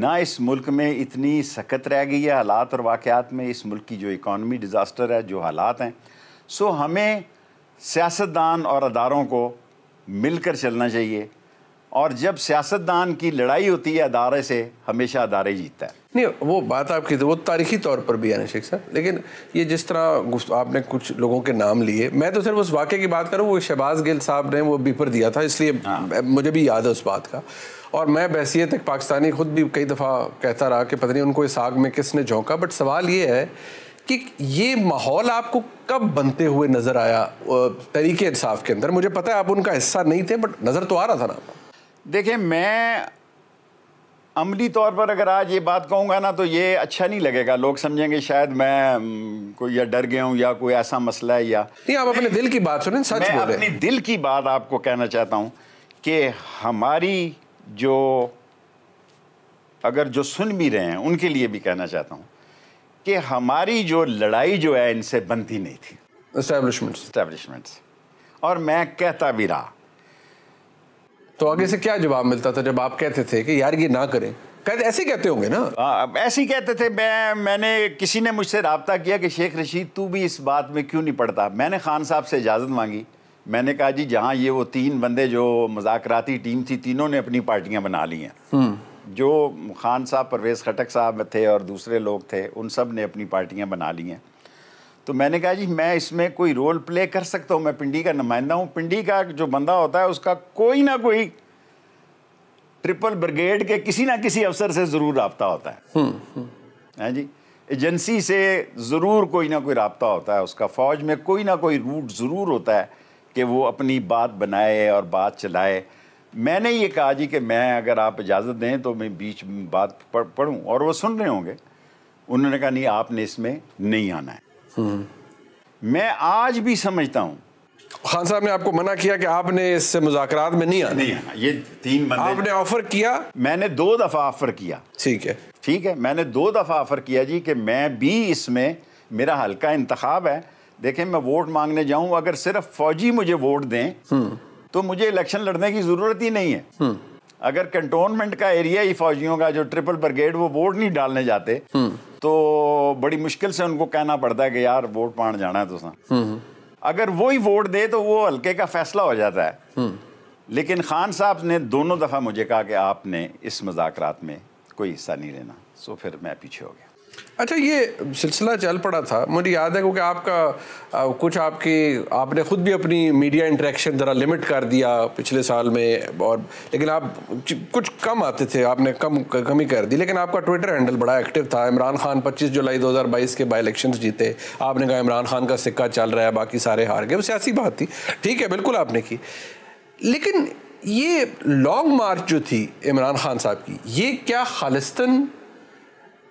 ना इस मुल्क में इतनी सख्त रह गई है हालात और वाक़ात में इस मुल्क की जो इकॉनमी डिज़ास्टर है जो हालात हैं सो हमें सियासतदान और अदारों को मिलकर चलना चाहिए और जब सियासतदान की लड़ाई होती है अदारे से हमेशा अदारे जीतता है नहीं वो बात आपकी तो, वो तारीखी तौर पर भी है ना शेख साहब लेकिन ये जिस तरह आपने कुछ लोगों के नाम लिए मैं तो सिर्फ उस वाक्य की बात करूँ वो शहबाज गिल साहब ने वो बीपर दिया था इसलिए हाँ। मुझे भी याद है उस बात का और मैं बहसीत एक पाकिस्तानी खुद भी कई दफ़ा कहता रहा कि पता नहीं उनको इस आग में किसने झोंका बट सवाल ये है कि ये माहौल आपको कब बनते हुए नज़र आया तरीके इंसाफ के अंदर मुझे पता है आप उनका हिस्सा नहीं थे बट नज़र तो आ रहा था ना देखिए मैं अमली तौर पर अगर आज ये बात कहूँगा ना तो ये अच्छा नहीं लगेगा लोग समझेंगे शायद मैं कोई या डर गया हूँ या कोई ऐसा मसला है या नहीं आप अपने दिल की बात सुने सच बोले। अपनी दिल की बात आपको कहना चाहता हूँ कि हमारी जो अगर जो सुन भी रहे हैं उनके लिए भी कहना चाहता हूँ कि हमारी जो लड़ाई जो है इनसे बनती नहीं थी और मैं कहता भी रहा तो आगे से क्या जवाब मिलता था जब आप कहते थे कि यार ये ना करें कहते ऐसे कहते होंगे ना ऐसे ही कहते थे मैं मैंने किसी ने मुझसे रबता किया कि शेख रशीद तू भी इस बात में क्यों नहीं पढ़ता मैंने खान साहब से इजाज़त मांगी मैंने कहा जी जहाँ ये वो तीन बंदे जो मजाकती टीम थी तीनों ने अपनी पार्टियाँ बना ली हैं हम्म। जो खान साहब परवेज़ खटक साहब थे और दूसरे लोग थे उन सब ने अपनी पार्टियाँ बना ली हैं तो मैंने कहा जी मैं इसमें कोई रोल प्ले कर सकता हूँ मैं पिंडी का नुमाइंदा हूँ पिंडी का जो बंदा होता है उसका कोई ना कोई ट्रिपल ब्रिगेड के किसी ना किसी अफसर से ज़रूर रबता होता है हैं हम्म, हम्म। हाँ जी एजेंसी से ज़रूर कोई ना कोई रबता होता है उसका फ़ौज में कोई ना कोई रूट ज़रूर होता है कि वो अपनी बात बनाए और बात चलाए मैंने ये कहा जी कि मैं अगर आप इजाज़त दें तो मैं बीच बात पढ़ूँ और वो सुन रहे होंगे उन्होंने कहा नहीं आपने इसमें नहीं आना है मैं आज भी समझता हूँ खान साहब ने आपको मना किया कि आपने इससे मुजाकर में नहीं आना नहीं आना ये तीन बंदे आपने ऑफर किया मैंने दो दफ़ा ऑफर किया ठीक है ठीक है मैंने दो दफ़ा ऑफर किया जी कि मैं भी इसमें मेरा हल्का इंतखाब है देखें मैं वोट मांगने जाऊं अगर सिर्फ फौजी मुझे वोट दें हम्म। तो मुझे इलेक्शन लड़ने की ज़रूरत ही नहीं है हम्म। अगर कंटोनमेंट का एरिया ही फौजियों का जो ट्रिपल ब्रिगेड वो वोट नहीं डालने जाते हम्म। तो बड़ी मुश्किल से उनको कहना पड़ता है कि यार वोट पाण जाना है तुसा हम्म, हम्म। अगर वो ही वोट दे तो वो हल्के का फैसला हो जाता है हम्म। लेकिन खान साहब ने दोनों दफ़ा मुझे कहा कि आपने इस मजाक में कोई हिस्सा नहीं लेना सो फिर मैं पीछे हो गया अच्छा ये सिलसिला चल पड़ा था मुझे याद है क्योंकि आपका आ, कुछ आपकी आपने खुद भी अपनी मीडिया इंटरेक्शन ज़रा लिमिट कर दिया पिछले साल में और लेकिन आप कुछ कम आते थे आपने कम कमी कर दी लेकिन आपका ट्विटर हैंडल बड़ा एक्टिव था इमरान खान 25 जुलाई 2022 के बाई इलेक्शन जीते आपने कहा इमरान खान का सिक्का चल रहा है बाकी सारे हार गए वो सियासी बात थी ठीक है बिल्कुल आपने की लेकिन ये लॉन्ग मार्च जो थी इमरान खान साहब की ये क्या खालिस्तन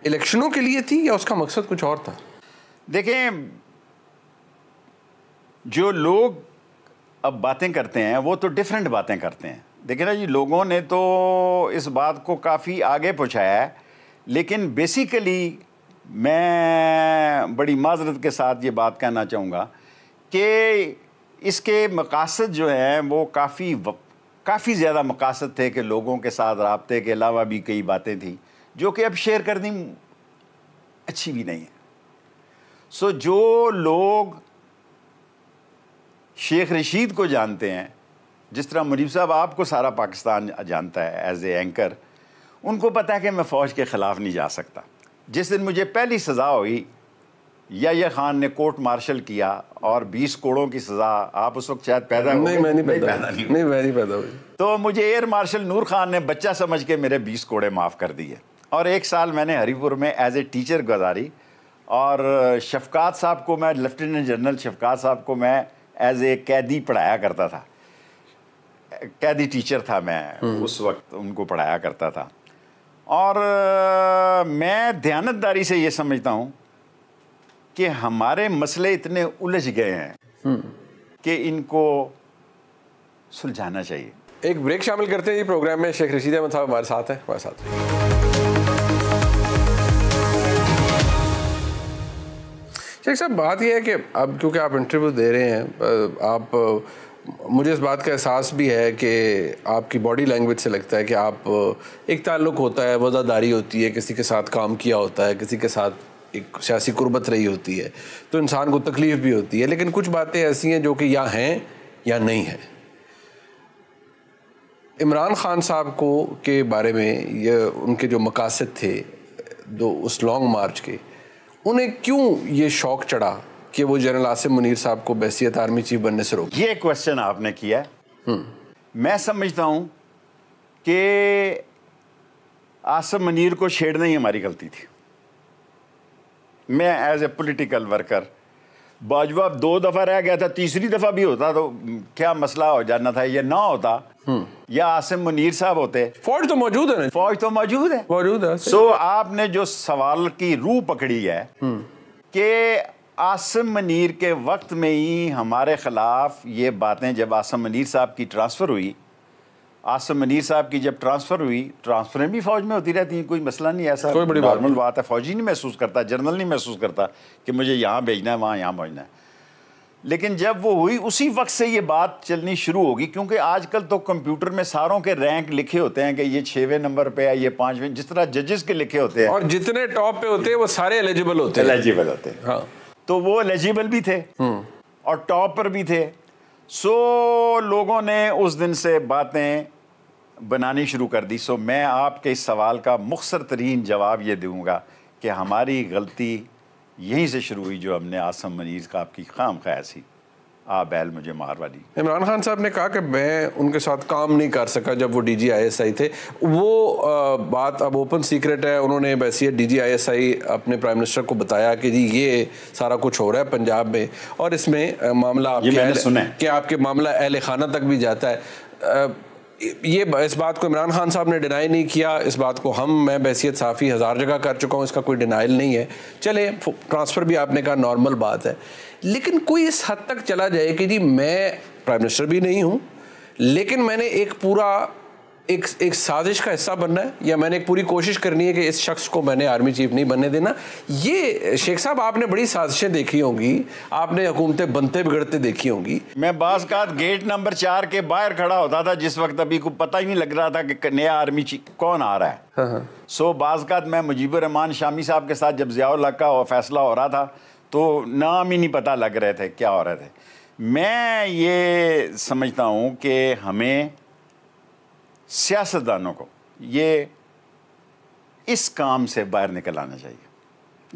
इलेक्शनों के लिए थी या उसका मकसद कुछ और था देखें जो लोग अब बातें करते हैं वो तो डिफरेंट बातें करते हैं देखिए ना जी लोगों ने तो इस बात को काफ़ी आगे पहुँचाया है लेकिन बेसिकली मैं बड़ी माजरत के साथ ये बात कहना चाहूँगा कि इसके मकासद जो हैं वो काफ़ी काफ़ी ज़्यादा मकासद थे कि लोगों के साथ रबते के अलावा भी कई बातें थी जो कि अब शेयर करनी अच्छी भी नहीं है सो so, जो लोग शेख रशीद को जानते हैं जिस तरह मुनीब साहब आपको सारा पाकिस्तान जानता है एज ए एंकर उनको पता है कि मैं फ़ौज के ख़िलाफ़ नहीं जा सकता जिस दिन मुझे पहली सज़ा हुई या ये खान ने कोर्ट मार्शल किया और 20 कोड़ों की सज़ा आप उस वक्त शायद पैदा नहीं मैं नहीं पैदा नहीं मैं नहीं पैदा हुई तो मुझे एयर मार्शल नूर खान ने बच्चा समझ के मेरे 20 कोड़े माफ़ कर दिए और एक साल मैंने हरीपुर में एज ए टीचर गुजारी और शफकात साहब को मैं लेफ्टिनेंट जनरल शफकात साहब को मैं एज ए कैदी पढ़ाया करता था कैदी टीचर था मैं हम्म। उस वक्त उनको पढ़ाया करता था और मैं ध्यानतदारी से ये समझता हूँ कि हमारे मसले इतने उलझ गए हैं हम्म। कि इनको सुलझाना चाहिए एक ब्रेक शामिल करते हैं प्रोग्राम में शेख रशीद अहमद साहब हमारे साथ हैं हमारे साथ है। ठीक सर बात यह है कि अब क्योंकि आप इंटरव्यू दे रहे हैं आप मुझे इस बात का एहसास भी है कि आपकी बॉडी लैंग्वेज से लगता है कि आप एक ताल्लुक होता है वज़ादारी होती है किसी के साथ काम किया होता है किसी के साथ एक सियासी कुर्बत रही होती है तो इंसान को तकलीफ़ भी होती है लेकिन कुछ बातें ऐसी हैं जो कि या हैं या नहीं हैं इमरान खान साहब को के बारे में ये उनके जो मकासद थे दो उस लॉन्ग मार्च के उन्हें क्यों ये शौक चढ़ा कि वो जनरल आसिम मुनीर साहब को बैसीत आर्मी चीफ बनने से रोक ये क्वेश्चन आपने किया हम्म। मैं समझता हूं कि आसिम मुनीर को छेड़ना ही हमारी गलती थी मैं as a political worker Bajwa दो दफ़ा रह गया था तीसरी दफ़ा भी होता तो क्या मसला हो जाना था या ना होता हम्म। या आसिम मुनीर साहब होते फौज तो मौजूद है फौज तो मौजूद है मौजूद है सो आपने जो सवाल की रूह पकड़ी है हम्म। कि आसिम मुनीर के वक्त में ही हमारे खिलाफ ये बातें जब आसिम मुनीर साहब की ट्रांसफ़र हुई आसिम मुनीर साहब की जब ट्रांसफ़र हुई ट्रांसफरें भी फौज में होती रहती हैं कोई मसला नहीं ऐसा कोई बड़ी नॉर्मल बात है फौजी नहीं महसूस करता जनरल नहीं महसूस करता कि मुझे यहाँ भेजना है वहाँ यहाँ भेजना है लेकिन जब वो हुई उसी वक्त से ये बात चलनी शुरू होगी क्योंकि आजकल तो कंप्यूटर में सारों के रैंक लिखे होते हैं कि ये छवें नंबर पे है ये पाँचवें जिस तरह जजेस के लिखे होते हैं और जितने टॉप पे होते हैं वो सारे एलिजिबल होते हैं एलिजिबल होते हैं हाँ। तो वो एलिजिबल भी थे हम्म। और टॉप पर भी थे सो लोगों ने उस दिन से बातें बनानी शुरू कर दी सो मैं आपके इस सवाल का मुख्तर तरीन जवाब ये दूंगा कि हमारी गलती यहीं से शुरू हुई जो हमने आसम मनीर का आपकी खाम खयासी आ बैल मुझे मार वाली इमरान खान साहब ने कहा कि मैं उनके साथ काम नहीं कर सका जब वो D G I S I थे वो आ, बात अब ओपन सीक्रेट है उन्होंने है D G I S I अपने प्राइम मिनिस्टर को बताया कि जी ये सारा कुछ हो रहा है पंजाब में और इसमें मामला आपके सुना है कि आपके मामला अहल खाना तक भी जाता है आ, ये इस बात को इमरान खान साहब ने डिनाई नहीं किया इस बात को हम मैं बैसीत साफ़ी हज़ार जगह कर चुका हूँ इसका कोई डिनाइल नहीं है चले ट्रांसफ़र भी आपने कहा नॉर्मल बात है लेकिन कोई इस हद तक चला जाए कि जी मैं प्राइम मिनिस्टर भी नहीं हूँ लेकिन मैंने एक पूरा एक एक साजिश का हिस्सा बनना है या मैंने एक पूरी कोशिश करनी है कि इस शख्स को मैंने आर्मी चीफ नहीं बनने देना ये शेख साहब आपने बड़ी साजिशें देखी होंगी आपने हुकूमतें बनते बिगड़ते देखी होंगी मैं बास का गेट नंबर चार के बाहर खड़ा होता था जिस वक्त अभी को पता ही नहीं लग रहा था कि नया आर्मी चीफ कौन आ रहा है हाँ, हाँ। सो हाँ। so, बाज़ात मैं रहमान शामी साहब के साथ जब ज़ियाउल का फैसला हो रहा था तो नाम ही नहीं पता लग रहे थे क्या हो रहे थे मैं ये समझता हूँ कि हमें सियासतदानों को ये इस काम से बाहर निकल आना चाहिए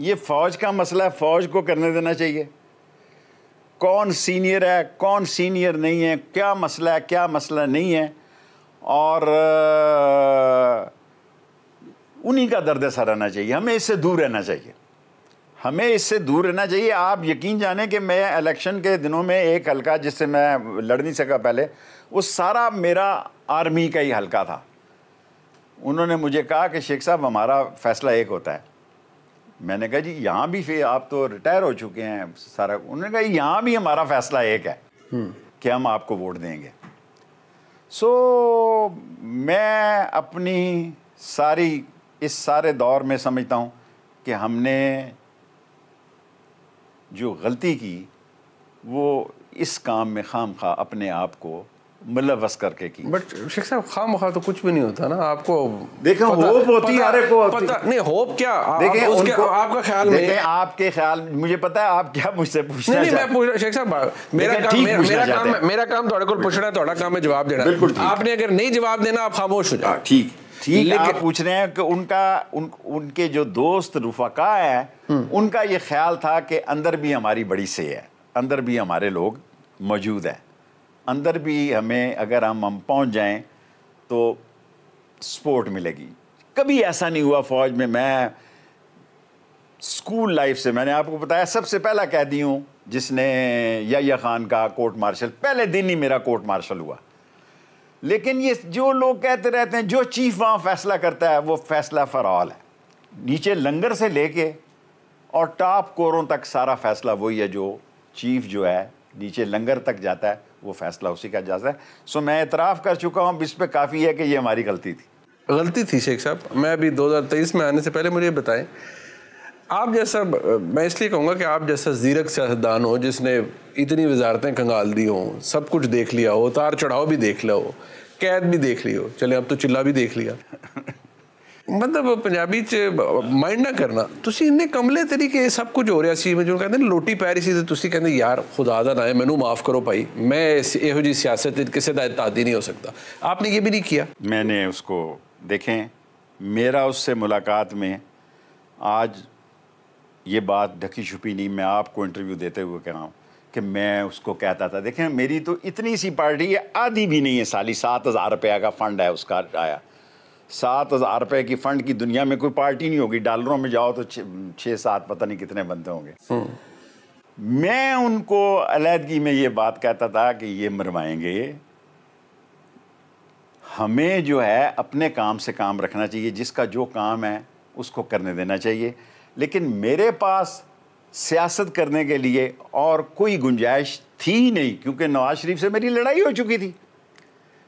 ये फ़ौज का मसला है फ़ौज को करने देना चाहिए कौन सीनियर है कौन सीनियर नहीं है क्या मसला है क्या मसला नहीं है और उन्हीं का दर्द सा रहना चाहिए हमें इससे दूर रहना चाहिए हमें इससे दूर रहना चाहिए आप यकीन जाने कि मैं इलेक्शन के दिनों में एक हलका जिससे मैं लड़ नहीं सका पहले वो सारा मेरा आर्मी का ही हल्का था उन्होंने मुझे कहा कि शेख साहब हमारा फैसला एक होता है मैंने कहा जी यहाँ भी फिर आप तो रिटायर हो चुके हैं सारा उन्होंने कहा यहाँ भी हमारा फैसला एक है हम्म। कि हम आपको वोट देंगे सो so, मैं अपनी सारी इस सारे दौर में समझता हूँ कि हमने जो गलती की वो इस काम में खाम खा अपने आप को मिलवस करके की बट शेख साहब खाम खा तो कुछ भी नहीं होता ना आपको देखो होप होती है एक को पता नहीं होप क्या देखे आप, उसके उनको, आपका ख्याल देखे, में आपके ख्याल मुझे पता है आप क्या मुझसे पूछना नहीं, नहीं मैं पूछ शेख साहब मेरा काम मेरा काम मेरा काम थोड़े को पूछना है थोड़ा काम है जवाब देना बिल्कुल आपने अगर नहीं जवाब देना आप खामोश हो जाए ठीक ठीक आप पूछ रहे हैं कि उनका उन उनके जो दोस्त रुफका है हम्म। उनका ये ख्याल था कि अंदर भी हमारी बड़ी से है अंदर भी हमारे लोग मौजूद हैं अंदर भी हमें अगर हम हम पहुँच जाएँ तो सपोर्ट मिलेगी कभी ऐसा नहीं हुआ फौज में मैं स्कूल लाइफ से मैंने आपको बताया सबसे पहला कैदी हूँ जिसने या खान का कोर्ट मार्शल पहले दिन ही मेरा कोर्ट मार्शल हुआ लेकिन ये जो लोग कहते रहते हैं जो चीफ वहाँ फैसला करता है वो फैसला फॉर ऑल है नीचे लंगर से लेके और टॉप कोरों तक सारा फैसला वही है जो चीफ जो है नीचे लंगर तक जाता है वो फैसला उसी का जायज़ है सो मैं इतराफ़ कर चुका हूँ इस पर काफ़ी है कि ये हमारी गलती थी गलती थी शेख साहब मैं अभी 2023 में आने से पहले मुझे बताएं आप जैसा मैं इसलिए कहूँगा कि आप जैसा जीरक सियासतदान हो जिसने इतनी वजारतें कंगाल दी हों सब कुछ देख लिया हो उतार चढ़ाव भी देख लिया हो कैद भी देख ली हो चले अब तो चिल्ला भी देख लिया मतलब पंजाबी माइंड ना करना तुम इन्ने कमले तरीके सब कुछ हो रहा है ਸੀ कहते लोटी पै रही थी ਰਹੀ कहते यार खुदा ਕਹਿੰਦੇ ਯਾਰ ਖੁਦਾ ਦਾ माफ़ करो भाई मैं योजी सियासत किसी का ਸਿਆਸਤ नहीं हो सकता आपने ये भी नहीं किया मैंने उसको देखें मेरा उससे मुलाकात में आज ये बात ढकी छुपी नहीं मैं आपको इंटरव्यू देते हुए कह रहा हूँ कि मैं उसको कहता था देखें मेरी तो इतनी सी पार्टी है आधी भी नहीं है साली सात हज़ार रुपया का फंड है उसका आया सात हज़ार रुपये की फ़ंड की दुनिया में कोई पार्टी नहीं होगी डॉलरों में जाओ तो छः सात पता नहीं कितने बनते होंगे हम्म। मैं उनको अलीहदगी में ये बात कहता था कि ये मरवाएंगे हमें जो है अपने काम से काम रखना चाहिए जिसका जो काम है उसको करने देना चाहिए लेकिन मेरे पास सियासत करने के लिए और कोई गुंजाइश थी नहीं क्योंकि नवाज शरीफ से मेरी लड़ाई हो चुकी थी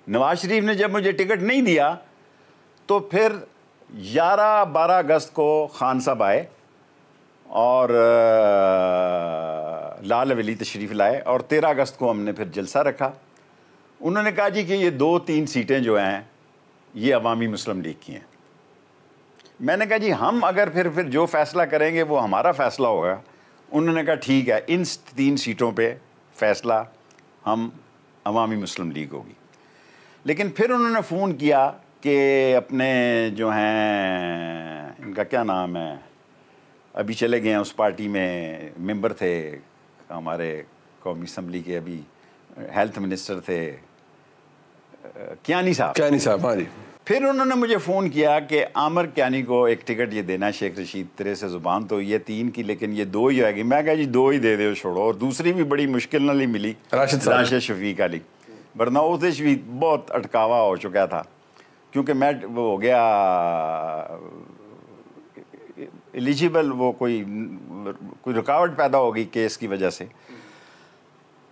नवाज शरीफ ने जब मुझे टिकट नहीं दिया तो फिर 11-12 अगस्त को खान साहब आए और लाल वली तशरीफ़ लाए और तेरह अगस्त को हमने फिर जलसा रखा उन्होंने कहा जी कि ये दो तीन सीटें जो हैं ये अवामी मुस्लिम लीग की हैं मैंने कहा जी हम अगर फिर फिर जो फ़ैसला करेंगे वो हमारा फ़ैसला होगा उन्होंने कहा ठीक है इन तीन सीटों पे फ़ैसला हम अवामी मुस्लिम लीग होगी लेकिन फिर उन्होंने फ़ोन किया के अपने जो हैं इनका क्या नाम है अभी चले गए हैं उस पार्टी में मेंबर थे हमारे कौमी असम्बली के अभी हेल्थ मिनिस्टर थे क्यानी साहब क्यानी साहब हाँ जी फिर उन्होंने मुझे फ़ोन किया कि आमर क्यानी को एक टिकट ये देना शेख रशीद तेरे से ज़ुबान तो ये तीन की लेकिन ये दो ही आएगी मैं कहा जी दो ही दे दो छोड़ो और दूसरी भी बड़ी मुश्किल नाली मिली राशिद राशिद शफीक अली वरना उस भी बहुत अटकावा हो चुका था क्योंकि मैं वो हो गया एलिजिबल वो कोई कोई रुकावट पैदा हो गई केस की वजह से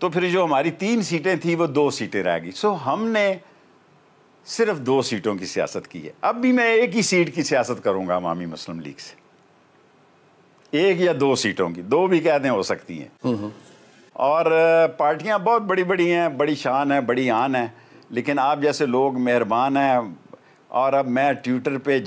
तो फिर जो हमारी तीन सीटें थी वो दो सीटें रह गई सो हमने सिर्फ दो सीटों की सियासत की है अब भी मैं एक ही सीट की सियासत करूंगा अवामी मुस्लिम लीग से एक या दो सीटों की दो भी कह दें हो सकती हैं हम्म, हम्म। और पार्टियां बहुत बड़ी बड़ी हैं बड़ी शान है बड़ी आन है लेकिन आप जैसे लोग मेहरबान हैं और अब मैं ट्विटर पे